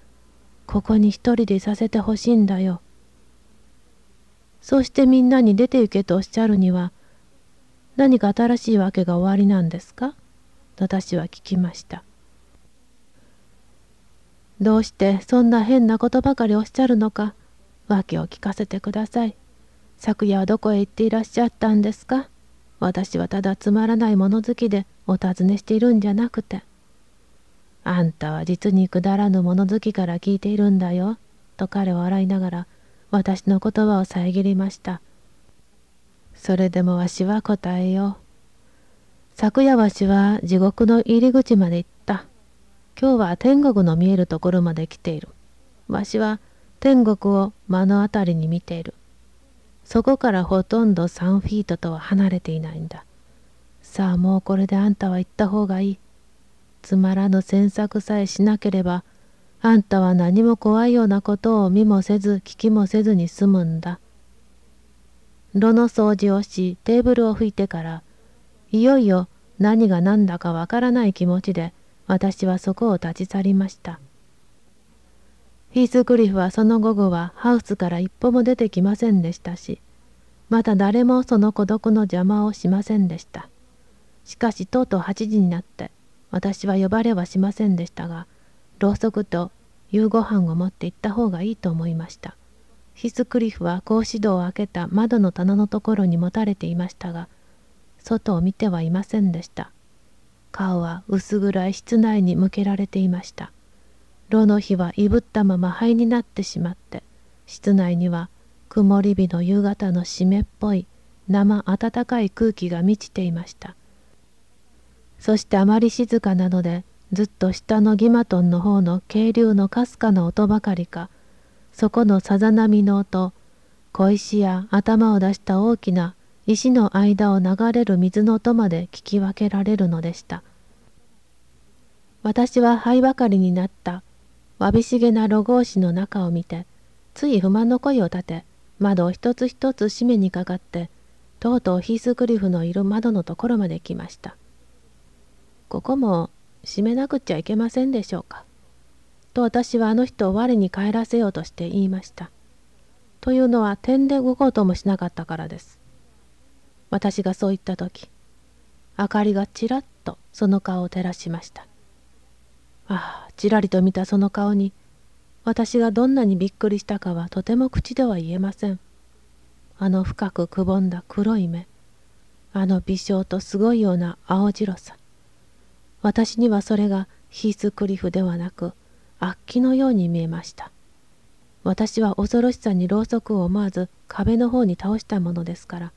ここに一人でいさせてほしいんだよそうしてみんなに出て行けとおっしゃるには何か新しいわけがおありなんですか私は聞きましたどうしてそんな変なことばかりおっしゃるのか訳を聞かせてください昨夜はどこへ行っていらっしゃったんですか私はただつまらない物好きでお尋ねしているんじゃなくて。あんたは実にくだらぬ物好きから聞いているんだよ。と彼を笑いながら私の言葉を遮りました。それでもわしは答えよう。昨夜わしは地獄の入り口まで行った。今日は天国の見えるところまで来ている。わしは天国を目の当たりに見ている。そこからほとんど3フィートとは離れていないんだ。さあもうこれであんたは行った方がいい。つまらぬ詮索さえしなければ、あんたは何も怖いようなことを見もせず聞きもせずに済むんだ。炉の掃除をしテーブルを拭いてからいよいよ何が何だかわからない気持ちで私はそこを立ち去りました。ヒースクリフはその午後はハウスから一歩も出てきませんでしたしまた誰もその孤独の邪魔をしませんでしたしかしとうとう8時になって私は呼ばれはしませんでしたがろうそくと夕ご飯を持って行った方がいいと思いましたヒースクリフは格子戸を開けた窓の棚のところに持たれていましたが外を見てはいませんでした顔は薄暗い室内に向けられていました炉の火はいぶったまま灰になってしまって室内には曇り日の夕方の湿っぽい生暖かい空気が満ちていましたそしてあまり静かなのでずっと下のギマトンの方の渓流のかすかな音ばかりかそこのさざ波の音小石や頭を出した大きな石の間を流れる水の音まで聞き分けられるのでした私は灰ばかりになったわびしげな路合紙の中を見てつい不満の声を立て窓を一つ一つ閉めにかかってとうとうヒースクリフのいる窓のところまで来ましたここも閉めなくちゃいけませんでしょうかと私はあの人を我に帰らせようとして言いましたというのは点で動こうともしなかったからです私がそう言った時明かりがちらっとその顔を照らしましたああちらりと見たその顔に私がどんなにびっくりしたかはとても口では言えませんあの深くくぼんだ黒い目あの微笑とすごいような青白さ私にはそれがヒースクリフではなく悪鬼のように見えました私は恐ろしさにろうそくを思わず壁の方に倒したものですから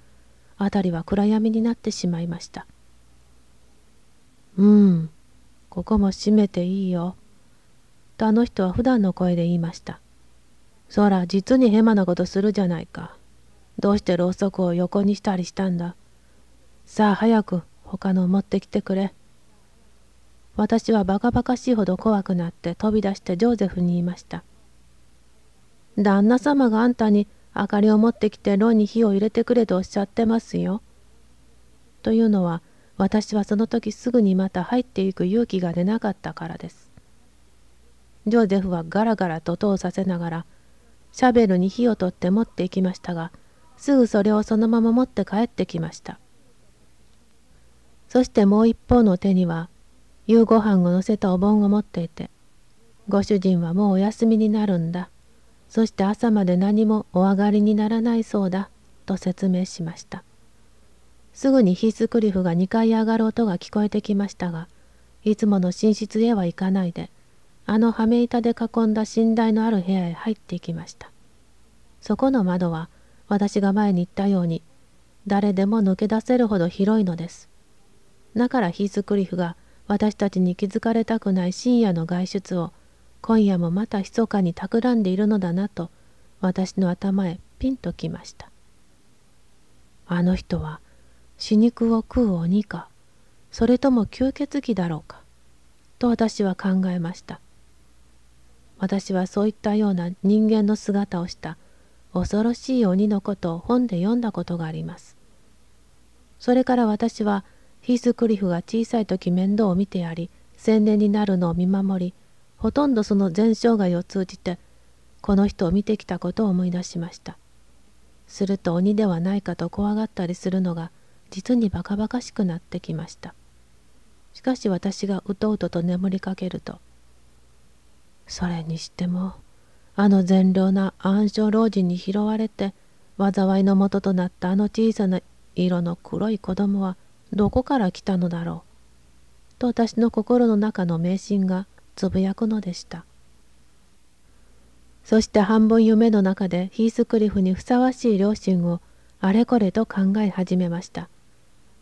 辺りは暗闇になってしまいましたうんここも閉めていいよとあの人は普段の声で言いました。そら、実にヘマなことするじゃないか。どうしてろうそくを横にしたりしたんだ。さあ早く他の持ってきてくれ。私はバカバカしいほど怖くなって飛び出してジョーゼフに言いました。旦那様があんたに明かりを持ってきて炉に火を入れてくれとおっしゃってますよ。というのは私はその時すぐにまた入っていく勇気が出なかったからです。ジョゼフはガラガラと音をさせながら、シャベルに火を取って持っていきましたが、すぐそれをそのまま持って帰ってきました。そしてもう一方の手には、夕ご飯を乗せたお盆を持っていて、ご主人はもうお休みになるんだ。そして朝まで何もお上がりにならないそうだ、と説明しました。すぐにヒースクリフが2階上がる音が聞こえてきましたが、いつもの寝室へは行かないで、あの羽目板で囲んだ寝台のある部屋へ入っていきました。そこの窓は私が前に言ったように誰でも抜け出せるほど広いのです。だからヒースクリフが私たちに気づかれたくない深夜の外出を今夜もまた密かに企んでいるのだなと私の頭へピンときました。あの人は死肉を食う鬼かそれとも吸血鬼だろうかと私は考えました。私はそういったような人間の姿をした恐ろしい鬼のことを本で読んだことがあります。それから私はヒースクリフが小さい時面倒を見てやり青年になるのを見守りほとんどその全生涯を通じてこの人を見てきたことを思い出しました。すると鬼ではないかと怖がったりするのが実にバカバカしくなってきました。しかし私がうとうとと眠りかけるとそれにしてもあの善良な暗証老人に拾われて災いの元となったあの小さな色の黒い子供はどこから来たのだろうと私の心の中の迷信がつぶやくのでしたそして半分夢の中でヒースクリフにふさわしい両親をあれこれと考え始めました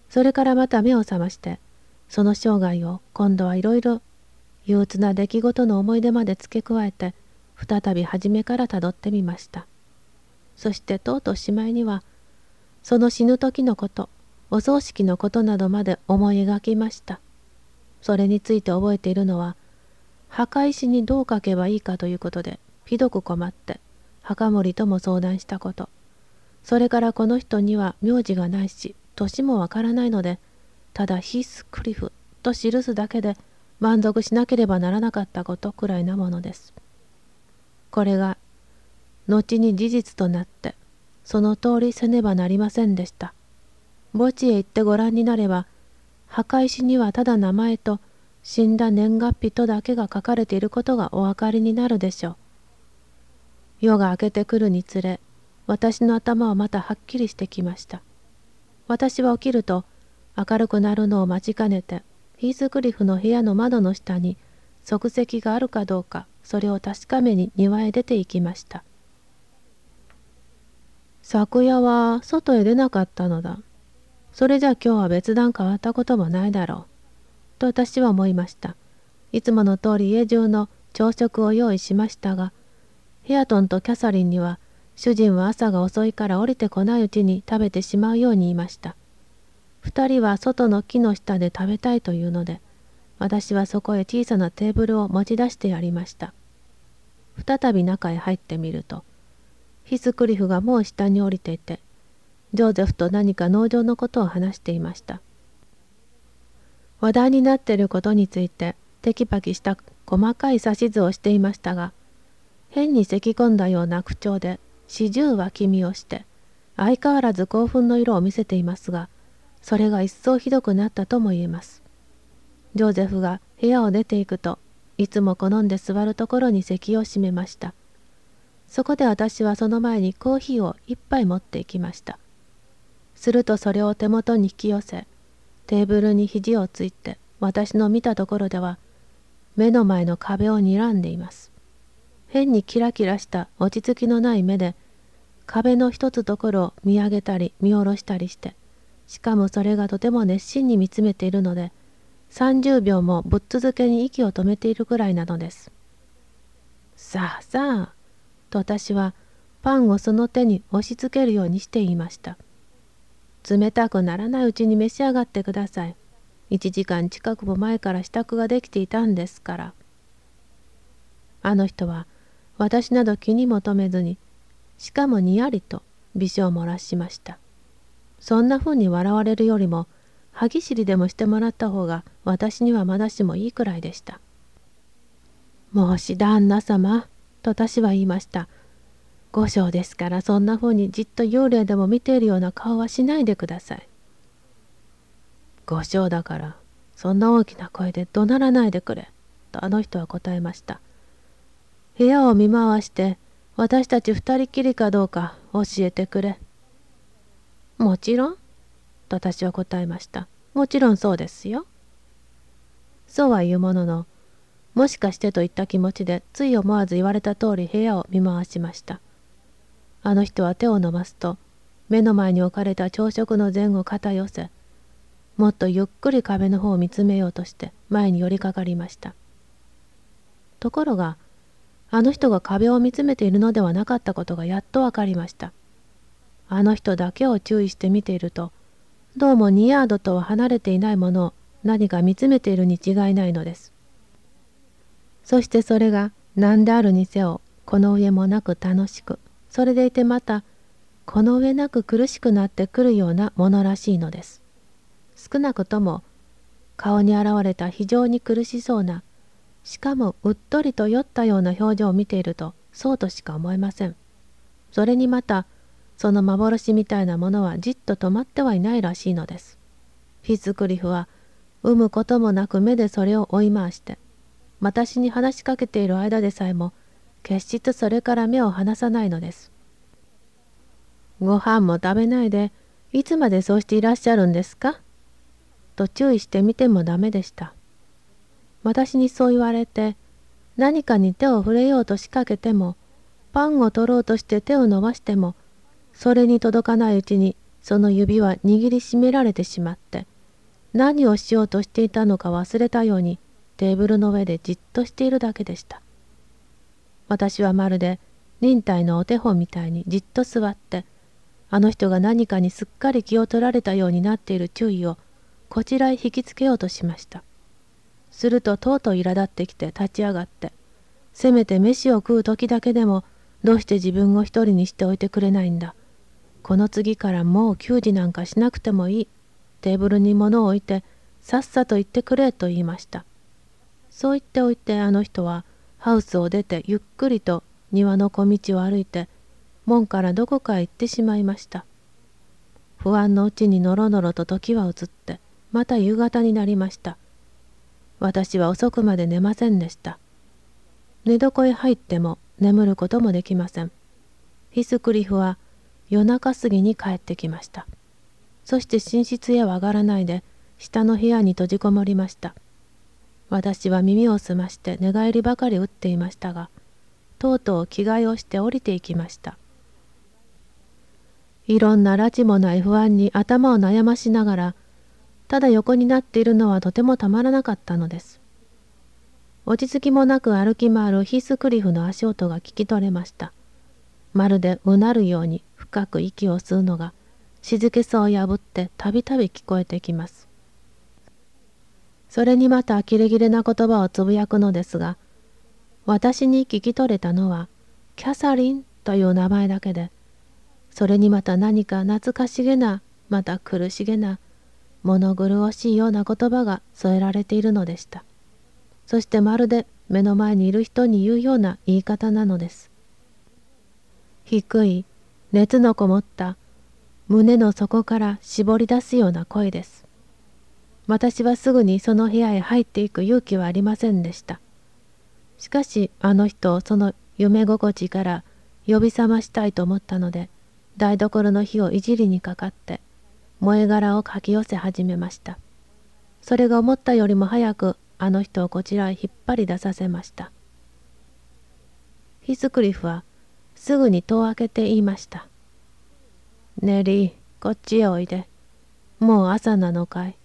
それからまた目を覚ましてその生涯を今度はいろいろ憂鬱な出来事の思い出まで付け加えて再び初めからたどってみましたそしてとうとうしまいにはその死ぬ時のことお葬式のことなどまで思い描きましたそれについて覚えているのは墓石にどう書けばいいかということでひどく困って墓守とも相談したことそれからこの人には名字がないし年もわからないのでただヒースクリフと記すだけで満足しなければならなかったことくらいなものです。これが後に事実となってその通りせねばなりませんでした。墓地へ行ってご覧になれば墓石にはただ名前と死んだ年月日とだけが書かれていることがお分かりになるでしょう。夜が明けてくるにつれ私の頭はまたはっきりしてきました。私は起きると明るくなるのを待ちかねてヒースクリフの部屋の窓の下に足跡があるかどうかそれを確かめに庭へ出て行きました昨夜は外へ出なかったのだそれじゃ今日は別段変わったこともないだろうと私は思いましたいつもの通り家中の朝食を用意しましたがヘアトンとキャサリンには主人は朝が遅いから降りてこないうちに食べてしまうように言いました2人は外の木の下で食べたいというので私はそこへ小さなテーブルを持ち出してやりました再び中へ入ってみるとヒスクリフがもう下に降りていてジョーゼフと何か農場のことを話していました話題になっていることについてテキパキした細かい指図をしていましたが変に咳き込んだような口調で四十は君をして相変わらず興奮の色を見せていますがそれが一層ひどくなったとも言えますジョーゼフが部屋を出ていくといつも好んで座るところに席を閉めましたそこで私はその前にコーヒーを一杯持っていきましたするとそれを手元に引き寄せテーブルに肘をついて私の見たところでは目の前の壁を睨んでいます変にキラキラした落ち着きのない目で壁の一つところを見上げたり見下ろしたりしてしかもそれがとても熱心に見つめているので30秒もぶっ続けに息を止めているくらいなのです。さあさあと私はパンをその手に押し付けるようにして言いました。冷たくならないうちに召し上がってください。1時間近くも前から支度ができていたんですから。あの人は私など気にも留めずにしかもにやりと微笑を漏らしました。そんな風に笑われるよりも歯ぎしりでもしてもらった方が私にはまだしもいいくらいでした。もし旦那様、と私は言いました。五章ですからそんな風にじっと幽霊でも見ているような顔はしないでください。五章だからそんな大きな声で怒鳴らないでくれ、とあの人は答えました。部屋を見回して私たち二人きりかどうか教えてくれもちろん、と私は答えました。もちろんそうですよ。そうは言うものの、もしかしてといった気持ちでつい思わず言われた通り部屋を見回しました。あの人は手を伸ばすと、目の前に置かれた朝食の前後肩寄せ、もっとゆっくり壁の方を見つめようとして前に寄りかかりました。ところが、あの人が壁を見つめているのではなかったことがやっと分かりました。あの人だけを注意して見ているとどうも2ヤードとは離れていないものを何か見つめているに違いないのですそしてそれが何であるにせよこの上もなく楽しくそれでいてまたこの上なく苦しくなってくるようなものらしいのです少なくとも顔に現れた非常に苦しそうなしかもうっとりと酔ったような表情を見ているとそうとしか思えませんそれにまたその幻みたいなものはじっと止まってはいないらしいのです。フィッツクリフは、産むこともなく目でそれを追い回して、私に話しかけている間でさえも、決してそれから目を離さないのです。ご飯も食べないで、いつまでそうしていらっしゃるんですかと注意してみてもダメでした。私にそう言われて、何かに手を触れようと仕掛けても、パンを取ろうとして手を伸ばしても、それに届かないうちにその指は握りしめられてしまって何をしようとしていたのか忘れたようにテーブルの上でじっとしているだけでした私はまるで忍耐のお手本みたいにじっと座ってあの人が何かにすっかり気を取られたようになっている注意をこちらへ引きつけようとしましたするととうとう苛立ってきて立ち上がってせめて飯を食う時だけでもどうして自分を一人にしておいてくれないんだこの次からもう給仕なんかしなくてもいい。テーブルに物を置いて、さっさと行ってくれと言いました。そう言っておいてあの人は、ハウスを出てゆっくりと庭の小道を歩いて、門からどこかへ行ってしまいました。不安のうちにのろのろと時は移って、また夕方になりました。私は遅くまで寝ませんでした。寝床へ入っても眠ることもできません。ヒスクリフは夜中過ぎに帰ってきました。そして寝室へは上がらないで、下の部屋に閉じこもりました。私は耳を澄まして寝返りばかり打っていましたが、とうとう着替えをして降りていきました。いろんな拉致もない不安に頭を悩ましながら、ただ横になっているのはとてもたまらなかったのです。落ち着きもなく歩き回るヒースクリフの足音が聞き取れました。まるでうなるように深く息を吸うのが静けさを破ってたびたび聞こえてきます。それにまたキレキレな言葉をつぶやくのですが、私に聞き取れたのは、キャサリンという名前だけで、それにまた何か懐かしげな、また苦しげな、物苦しいような言葉が添えられているのでした。そしてまるで目の前にいる人に言うような言い方なのです。低い熱のこもった胸の底から絞り出すような声です。私はすぐにその部屋へ入っていく勇気はありませんでした。しかしあの人をその夢心地から呼び覚ましたいと思ったので台所の火をいじりにかかって燃え殻をかき寄せ始めました。それが思ったよりも早くあの人をこちらへ引っ張り出させました。ヒスクリフはすぐに戸を開けて言いました。ねり、こっちへおいで。もう朝なのかい。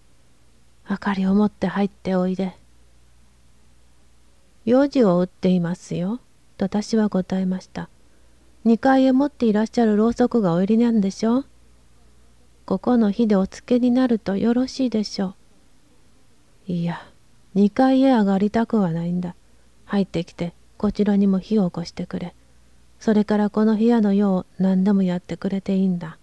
明かりを持って入っておいで。用事を打っていますよ。と私は答えました。2階へ持っていらっしゃるろうそくがお入りなんでしょここの火でおつけになるとよろしいでしょう。いや、2階へ上がりたくはないんだ。入ってきて、こちらにも火を起こしてくれ。それからこの部屋のよう何でもやってくれていいんだ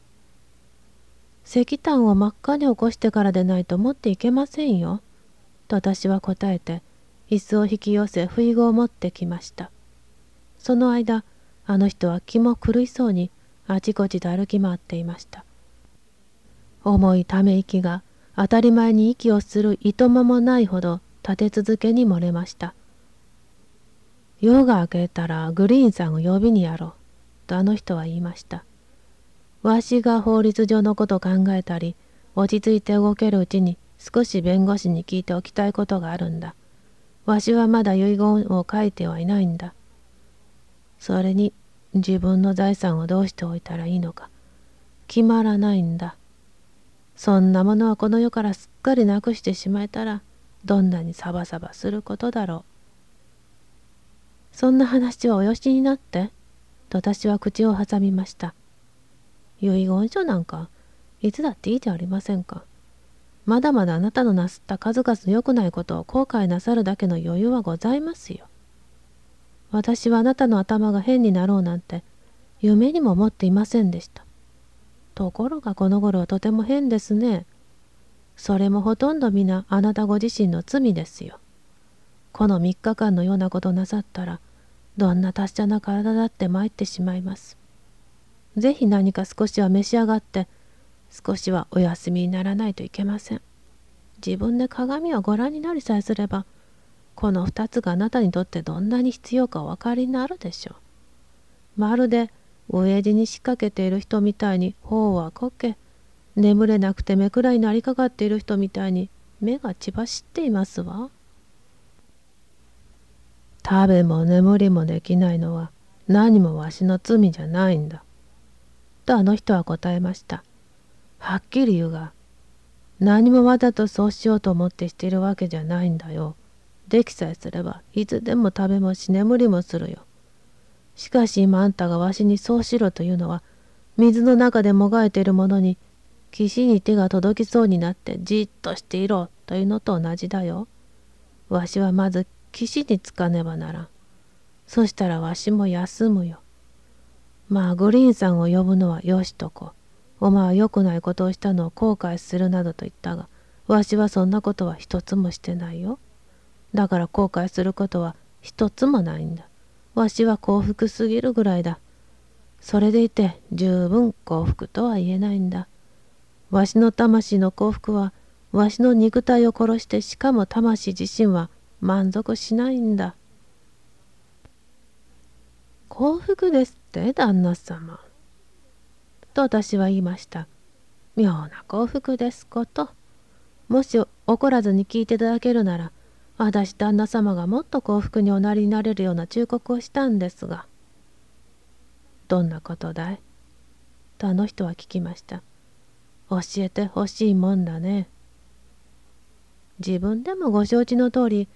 石炭を真っ赤に起こしてからでないと持っていけませんよ」と私は答えて椅子を引き寄せ不意を持ってきましたその間あの人は気も狂いそうにあちこちで歩き回っていました重いため息が当たり前に息をするいとまもないほど立て続けに漏れました夜が明けたらグリーンさんを呼びにやろう、とあの人は言いました。わしが法律上のこと考えたり、落ち着いて動けるうちに少し弁護士に聞いておきたいことがあるんだ。わしはまだ遺言を書いてはいないんだ。それに自分の財産をどうしておいたらいいのか決まらないんだ。そんなものはこの世からすっかりなくしてしまえたらどんなにサバサバすることだろう。そんな話はおよしになって、と私は口を挟みました。遺言書なんか、いつだっていいじゃありませんか。まだまだあなたのなすった数々の良くないことを後悔なさるだけの余裕はございますよ。私はあなたの頭が変になろうなんて夢にも思っていませんでした。ところがこの頃はとても変ですね。それもほとんど皆あなたご自身の罪ですよ。この3日間のようなことなさったらどんな達者な体だって参ってしまいます。ぜひ何か少しは召し上がって少しはお休みにならないといけません。自分で鏡をご覧になりさえすればこの2つがあなたにとってどんなに必要かお分かりになるでしょう。まるで親父に仕掛けている人みたいに頬はこけ眠れなくて目くらいになりかかっている人みたいに目が血走っていますわ。食べも眠りもできないのは何もわしの罪じゃないんだ。とあの人は答えました。はっきり言うが、何もわざとそうしようと思ってしているわけじゃないんだよ。できさえすればいつでも食べもし眠りもするよ。しかし今あんたがわしにそうしろというのは水の中でもがいているものに岸に手が届きそうになってじっとしていろというのと同じだよ。わしはまず岸につかねばならん。そしたらわしも休むよ。まあグリーンさんを呼ぶのはよしとこ。お前は良くないことをしたのを後悔するなどと言ったが、わしはそんなことは一つもしてないよ。だから後悔することは一つもないんだ。わしは幸福すぎるぐらいだ。それでいて十分幸福とは言えないんだ。わしの魂の幸福はわしの肉体を殺してしかも魂自身は満足しないんだ幸福ですって旦那様と私は言いました妙な幸福ですこともし怒らずに聞いていただけるなら私旦那様がもっと幸福におなりになれるような忠告をしたんですがどんなことだいとあの人は聞きました教えてほしいもんだね自分でもご承知の通り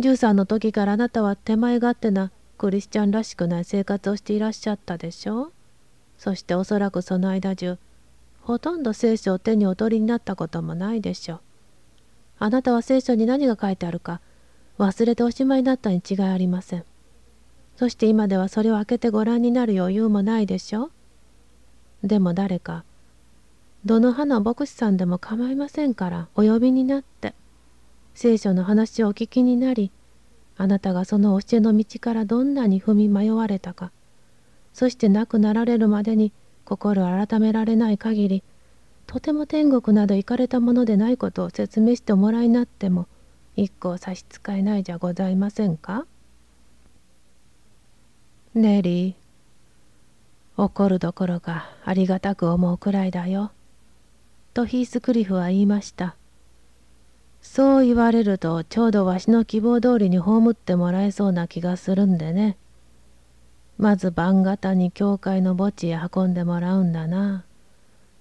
13の時からあなたは手前勝手なクリスチャンらしくない生活をしていらっしゃったでしょうそしておそらくその間中ほとんど聖書を手にお取りになったこともないでしょうあなたは聖書に何が書いてあるか忘れておしまいになったに違いありませんそして今ではそれを開けてご覧になる余裕もないでしょうでも誰かどの派の牧師さんでも構いませんからお呼びになって聖書の話をお聞きになりあなたがその教えの道からどんなに踏み迷われたかそして亡くなられるまでに心改められない限りとても天国など行かれたものでないことを説明しておもらいになっても一個差し支えないじゃございませんかネリー怒るどころかありがたく思うくらいだよ」とヒースクリフは言いました。そう言われるとちょうどわしの希望通りに葬ってもらえそうな気がするんでねまず晩方に教会の墓地へ運んでもらうんだな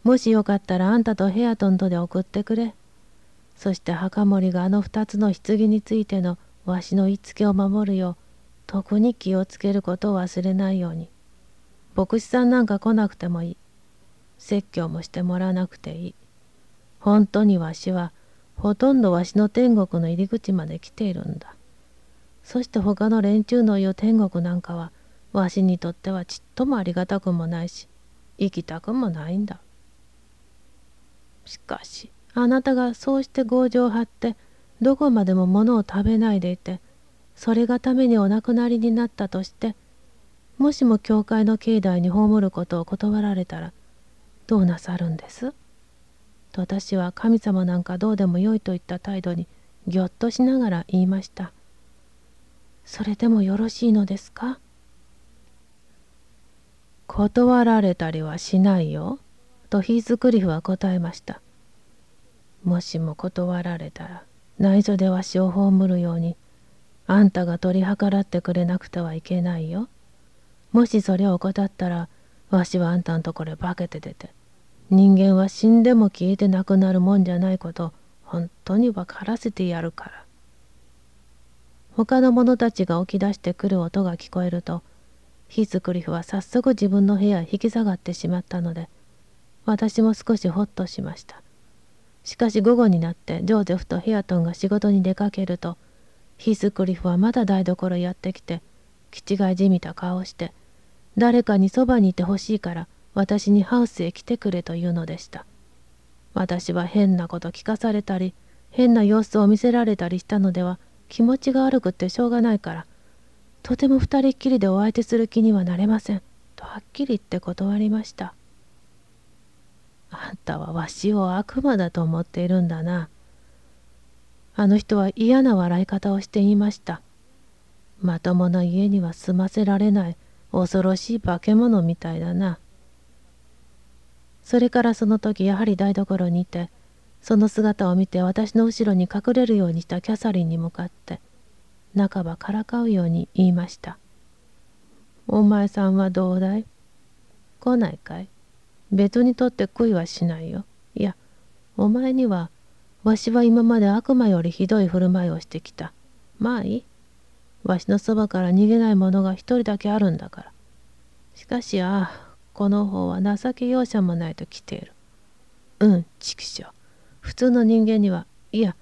もしよかったらあんたとヘアトンとで送ってくれそして墓守があの2つの棺についてのわしの言いつけを守るよう特に気をつけることを忘れないように牧師さんなんか来なくてもいい説教もしてもらわなくていい本当にわしはほとんどわしの天国の入り口まで来ているんだ。そして他の連中の言う天国なんかはわしにとってはちっともありがたくもないし行きたくもないんだ。しかしあなたがそうして強情を張ってどこまでも物を食べないでいてそれがためにお亡くなりになったとしてもしも教会の境内に葬ることを断られたらどうなさるんです私は神様なんかどうでもよいといった態度にぎょっとしながら言いました。それでもよろしいのですか断られたりはしないよ。とヒーズクリフは答えました。もしも断られたら内緒でわしを葬るようにあんたが取り計らってくれなくてはいけないよ。もしそれを怠ったらわしはあんたんところへ化けて出て人間は死んでも消えてなくなるもんじゃないこと本当に分からせてやるから他の者たちが起き出してくる音が聞こえるとヒースクリフは早速自分の部屋へ引き下がってしまったので私も少しホッとしましたしかし午後になってジョーゼフとヘアトンが仕事に出かけるとヒースクリフはまだ台所へやってきて気違いじみた顔をして誰かにそばにいてほしいから私にハウスへ来てくれというのでした私は変なこと聞かされたり変な様子を見せられたりしたのでは気持ちが悪くってしょうがないからとても二人っきりでお相手する気にはなれませんとはっきり言って断りましたあんたはわしを悪魔だと思っているんだなあの人は嫌な笑い方をして言いましたまともな家には住ませられない恐ろしい化け物みたいだなそれからその時やはり台所にいてその姿を見て私の後ろに隠れるようにしたキャサリンに向かって半ばからかうように言いました「お前さんはどうだい来ないかい別にとって悔いはしないよいやお前にはわしは今まで悪魔よりひどい振る舞いをしてきたまあいいわしのそばから逃げない者が一人だけあるんだからしかしああこの方は情け容赦もないと来ている。うん、畜生。普通の人間には、いや、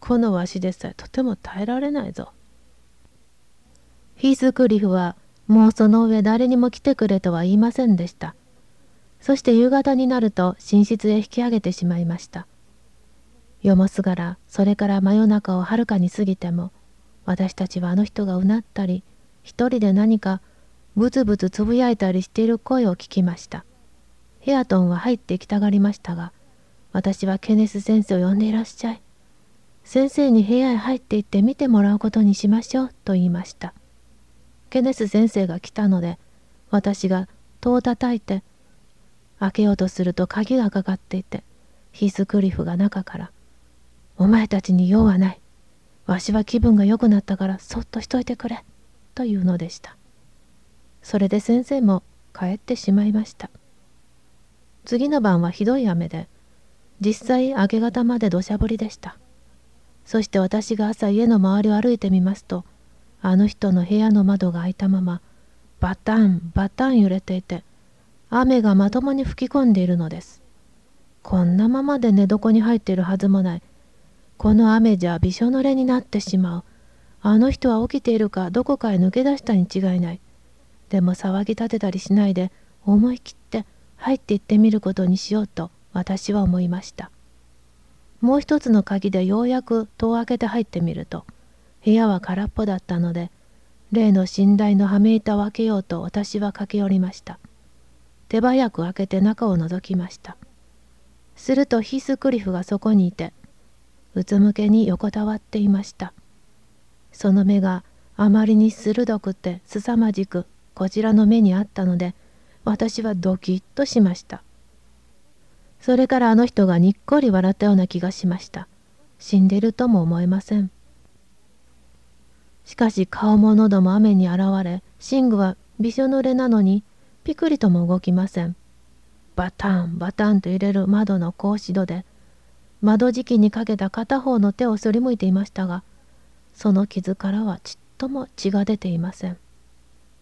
このわしでさえとても耐えられないぞ。ヒースクリフは、もうその上誰にも来てくれとは言いませんでした。そして夕方になると寝室へ引き上げてしまいました。夜もすがら、それから真夜中をはるかに過ぎても、私たちはあの人がうなったり、一人で何かブツブツつぶやいたりしている声を聞きました。ヘアトンは入ってきたがりましたが、私はケネス先生を呼んでいらっしゃい。先生に部屋へ入っていって見てもらうことにしましょうと言いました。ケネス先生が来たので、私が戸を叩いて、開けようとすると鍵がかかっていて、ヒスクリフが中から、お前たちに用はない。わしは気分が良くなったからそっとしといてくれ。というのでした。それで先生も帰ってしまいました次の晩はひどい雨で実際明け方まで土砂降りでしたそして私が朝家の周りを歩いてみますとあの人の部屋の窓が開いたままバタンバタン揺れていて雨がまともに吹き込んでいるのですこんなままで寝床に入っているはずもないこの雨じゃびしょ濡れになってしまうあの人は起きているかどこかへ抜け出したに違いないでも騒ぎ立てたりしないで思い切って入って行ってみることにしようと私は思いましたもう一つの鍵でようやく戸を開けて入ってみると部屋は空っぽだったので例の寝台のはめ板を開けようと私は駆け寄りました手早く開けて中を覗きましたするとヒースクリフがそこにいてうつむけに横たわっていましたその目があまりに鋭くてすさまじくこちらの目にあったので私はドキッとしましたそれからあの人がにっこり笑ったような気がしました死んでるとも思えませんしかし顔も喉も雨に洗われ寝具はびしょ濡れなのにピクリとも動きませんバタンバタンと揺れる窓の格子戸で窓敷きにかけた片方の手をすりむいていましたがその傷からはちっとも血が出ていません。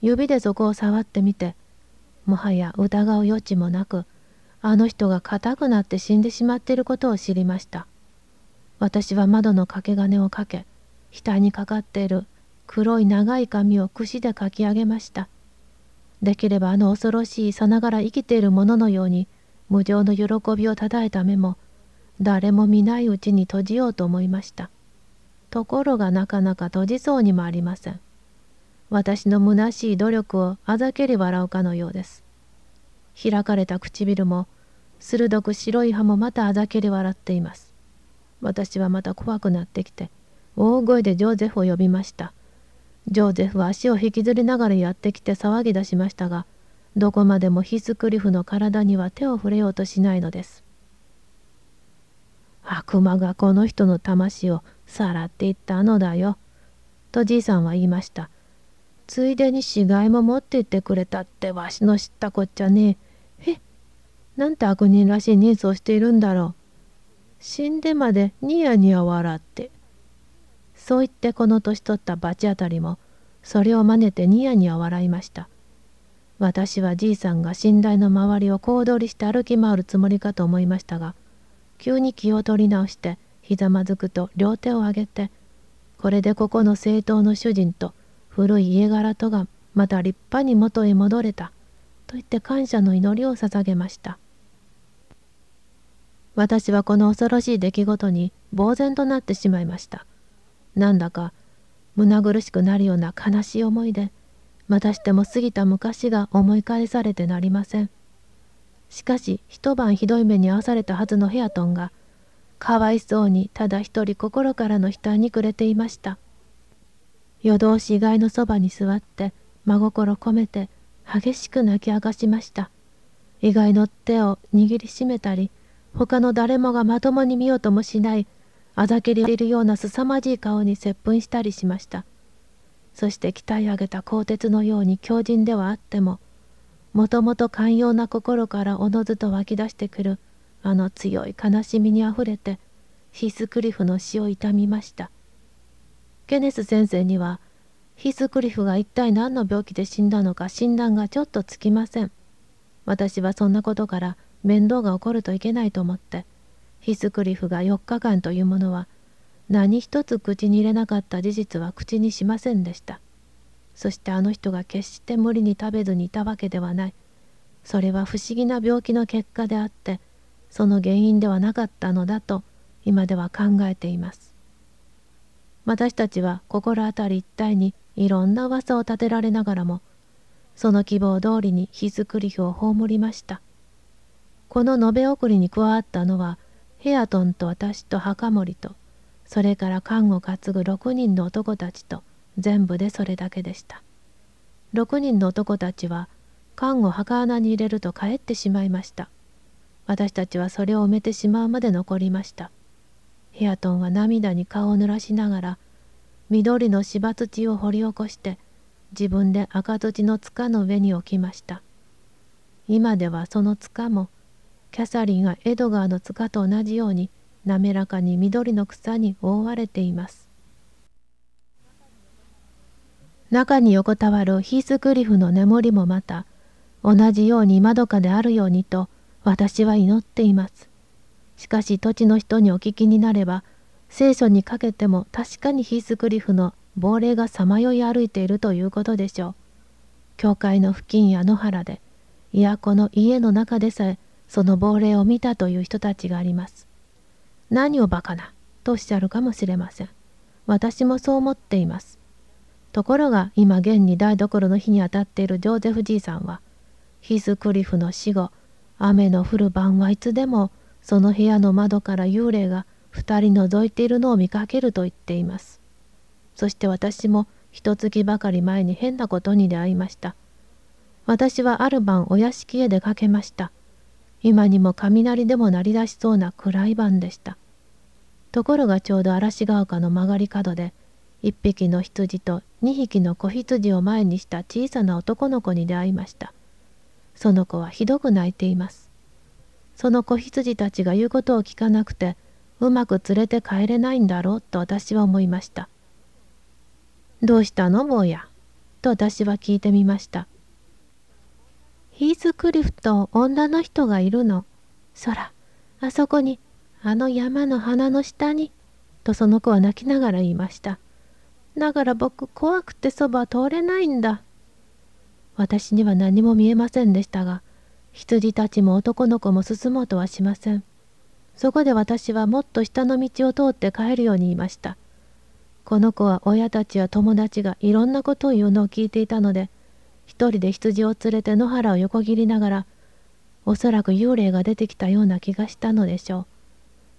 指でそこを触ってみてもはや疑う余地もなくあの人が硬くなって死んでしまっていることを知りました私は窓の掛け金をかけ額にかかっている黒い長い髪を櫛でかき上げましたできればあの恐ろしいさながら生きているもののように無常の喜びをたたえた目も誰も見ないうちに閉じようと思いましたところがなかなか閉じそうにもありません私の虚しい努力をあざけ笑うかのようです。開かれた唇も、鋭く白い歯もまたあざけり笑っています。私はまた怖くなってきて、大声でジョーゼフを呼びました。ジョーゼフは足を引きずりながらやってきて騒ぎ出しましたが、どこまでもヒスクリフの体には手を触れようとしないのです。悪魔がこの人の魂をさらっていったのだよ、とじいさんは言いました。ついでに死骸も持って行ってくれたってわしの知ったこっちゃねえ。えなんて悪人らしい人相しているんだろう。死んでまでニヤニヤ笑って。そう言ってこの年取った罰当たりもそれを真似てニヤニヤ笑いました。私はじいさんが寝台の周りを小躍りして歩き回るつもりかと思いましたが急に気を取り直してひざまずくと両手を上げてこれでここの政党の主人と古い家柄とがまた立派に元へ戻れたと言って感謝の祈りを捧げました私はこの恐ろしい出来事に呆然となってしまいましたなんだか胸苦しくなるような悲しい思いでまたしても過ぎた昔が思い返されてなりませんしかし一晩ひどい目に遭わされたはずのヘアトンがかわいそうにただ一人心からの悲嘆に暮れていました夜通し意外のそばに座って真心込めて激しく泣き明かしました意外の手を握りしめたり他の誰もがまともに見ようともしないあざけりいるような凄まじい顔に接吻したりしましたそして鍛え上げた鋼鉄のように強靭ではあってももともと寛容な心からおのずと湧き出してくるあの強い悲しみにあふれてヒスクリフの死を悼みましたケネス先生にはヒスクリフが一体何の病気で死んだのか診断がちょっとつきません私はそんなことから面倒が起こるといけないと思ってヒスクリフが4日間というものは何一つ口に入れなかった事実は口にしませんでしたそしてあの人が決して無理に食べずにいたわけではないそれは不思議な病気の結果であってその原因ではなかったのだと今では考えています私たちは心当たり一体にいろんな噂を立てられながらもその希望通りに日作り表を葬りましたこの延べ送りに加わったのはヘアトンと私と墓守とそれから看護担ぐ6人の男たちと全部でそれだけでした6人の男たちは看護墓穴に入れると帰ってしまいました私たちはそれを埋めてしまうまで残りましたヘアトンは涙に顔を濡らしながら緑の芝土を掘り起こして自分で赤土の塚の上に置きました今ではその塚もキャサリンがエドガーの塚と同じように滑らかに緑の草に覆われています中に横たわるヒースクリフの眠りもまた同じようにまどかであるようにと私は祈っていますしかし土地の人にお聞きになれば聖書にかけても確かにヒースクリフの亡霊がさまよい歩いているということでしょう。教会の付近や野原でいやこの家の中でさえその亡霊を見たという人たちがあります。何をバカなとおっしゃるかもしれません。私もそう思っています。ところが今現に台所の日にあたっているジョーゼフじいさんはヒースクリフの死後雨の降る晩はいつでもその部屋の窓から幽霊が2人覗いているのを見かけると言っています。そして私も一月ばかり前に変なことに出会いました。私はある晩お屋敷へ出かけました。今にも雷でも鳴り出しそうな暗い晩でした。ところがちょうど嵐ヶ丘の曲がり角で1匹の羊と2匹の子羊を前にした小さな男の子に出会いました。その子はひどく泣いています。その子羊たちが言うことを聞かなくてうまく連れて帰れないんだろうと私は思いました。どうしたの坊やと私は聞いてみました。ヒースクリフと女の人がいるの。そら、あそこに、あの山の花の下に、とその子は泣きながら言いました。だから僕怖くてそば通れないんだ。私には何も見えませんでしたが、羊たちも男の子も進もうとはしません。そこで私はもっと下の道を通って帰るように言いました。この子は親たちや友達がいろんなことを言うのを聞いていたので、一人で羊を連れて野原を横切りながら、おそらく幽霊が出てきたような気がしたのでしょう。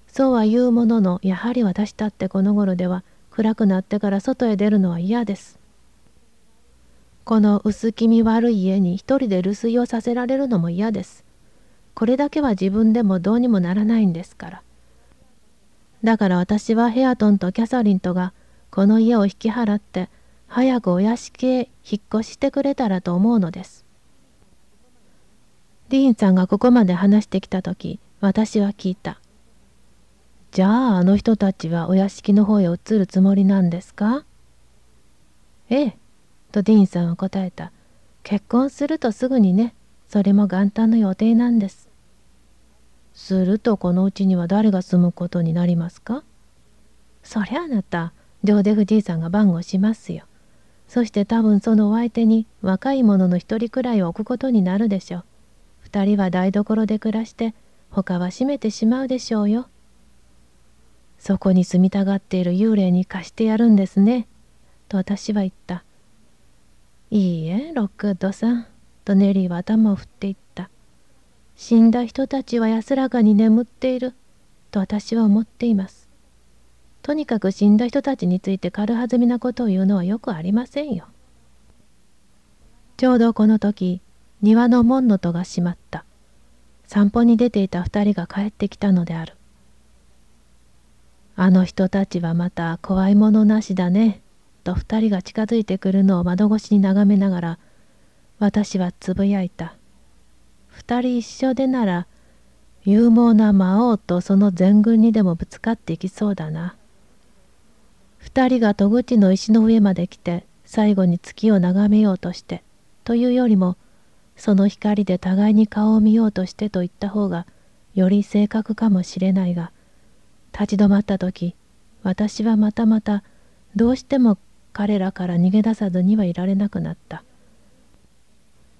そうは言うものの、やはり私だってこの頃では暗くなってから外へ出るのは嫌です。この薄気味悪い家に一人で留守居をさせられるのも嫌です。これだけは自分でもどうにもならないんですから。だから私はヘアトンとキャサリンとがこの家を引き払って早くお屋敷へ引っ越してくれたらと思うのです。ディーンさんがここまで話してきた時私は聞いた。じゃああの人たちはお屋敷の方へ移るつもりなんですかええ。とディーンさんは答えた。結婚するとすぐにね、それも元旦の予定なんです。するとこのうちには誰が住むことになりますかそりゃあなた、ジョーデフじいさんが番号しますよ。そして多分そのお相手に若い者の一人くらいを置くことになるでしょう。二人は台所で暮らして、他は閉めてしまうでしょうよ。そこに住みたがっている幽霊に貸してやるんですね。と私は言った。いいえロックウッドさんとネリーは頭を振っていった死んだ人たちは安らかに眠っていると私は思っていますとにかく死んだ人たちについて軽はずみなことを言うのはよくありませんよちょうどこの時庭の門の戸が閉まった散歩に出ていた二人が帰ってきたのであるあの人たちはまた怖いものなしだねと二人が近づいてくるのを窓越しに眺めながら私はつぶやいた二人一緒でなら勇猛な魔王とその全軍にでもぶつかっていきそうだな二人が戸口の石の上まで来て最後に月を眺めようとしてというよりもその光で互いに顔を見ようとしてと言った方がより正確かもしれないが立ち止まった時私はまたまたどうしても彼らから逃げ出さずにはいられなくなった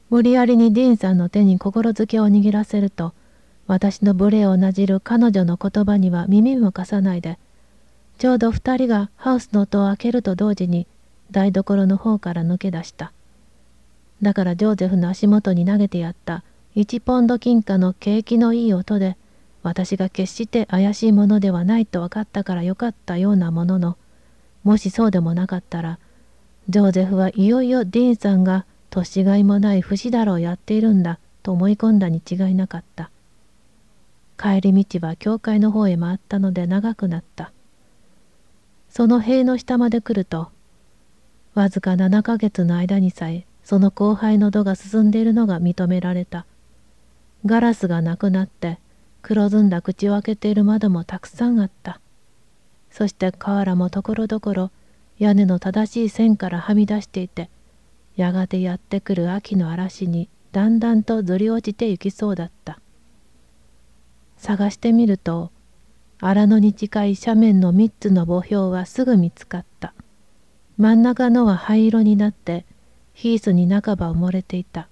無理やりにディーンさんの手に心づけを握らせると私の無礼をなじる彼女の言葉には耳も貸さないでちょうど2人がハウスの音を開けると同時に台所の方から抜け出しただからジョーゼフの足元に投げてやった1ポンド金貨の景気のいい音で私が決して怪しいものではないと分かったからよかったようなもののもしそうでもなかったらジョーゼフはいよいよディーンさんが年がいもない不死だろうやっているんだと思い込んだに違いなかった帰り道は教会の方へ回ったので長くなったその塀の下まで来るとわずか7ヶ月の間にさえその後輩の度が進んでいるのが認められたガラスがなくなって黒ずんだ口を開けている窓もたくさんあったそして瓦もところどころ屋根の正しい線からはみ出していてやがてやってくる秋の嵐にだんだんとずり落ちて行きそうだった探してみると荒野に近い斜面の3つの墓標はすぐ見つかった真ん中のは灰色になってヒースに半ば埋もれていた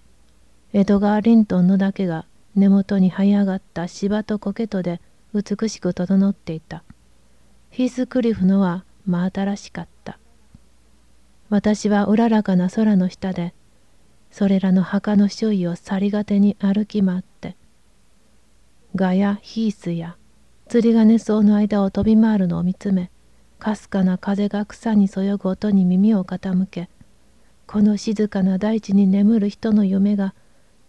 エドガー・リントンのだけが根元に這い上がった芝と苔とで美しく整っていたヒースクリフのは真新しかった私はうららかな空の下でそれらの墓の周囲を去りがてに歩き回ってガやヒースや釣り金草の間を飛び回るのを見つめかすかな風が草にそよぐ音に耳を傾けこの静かな大地に眠る人の夢が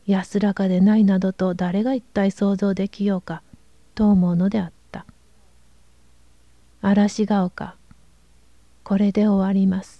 安らかでないなどと誰が一体想像できようかと思うのであった。嵐が丘これで終わります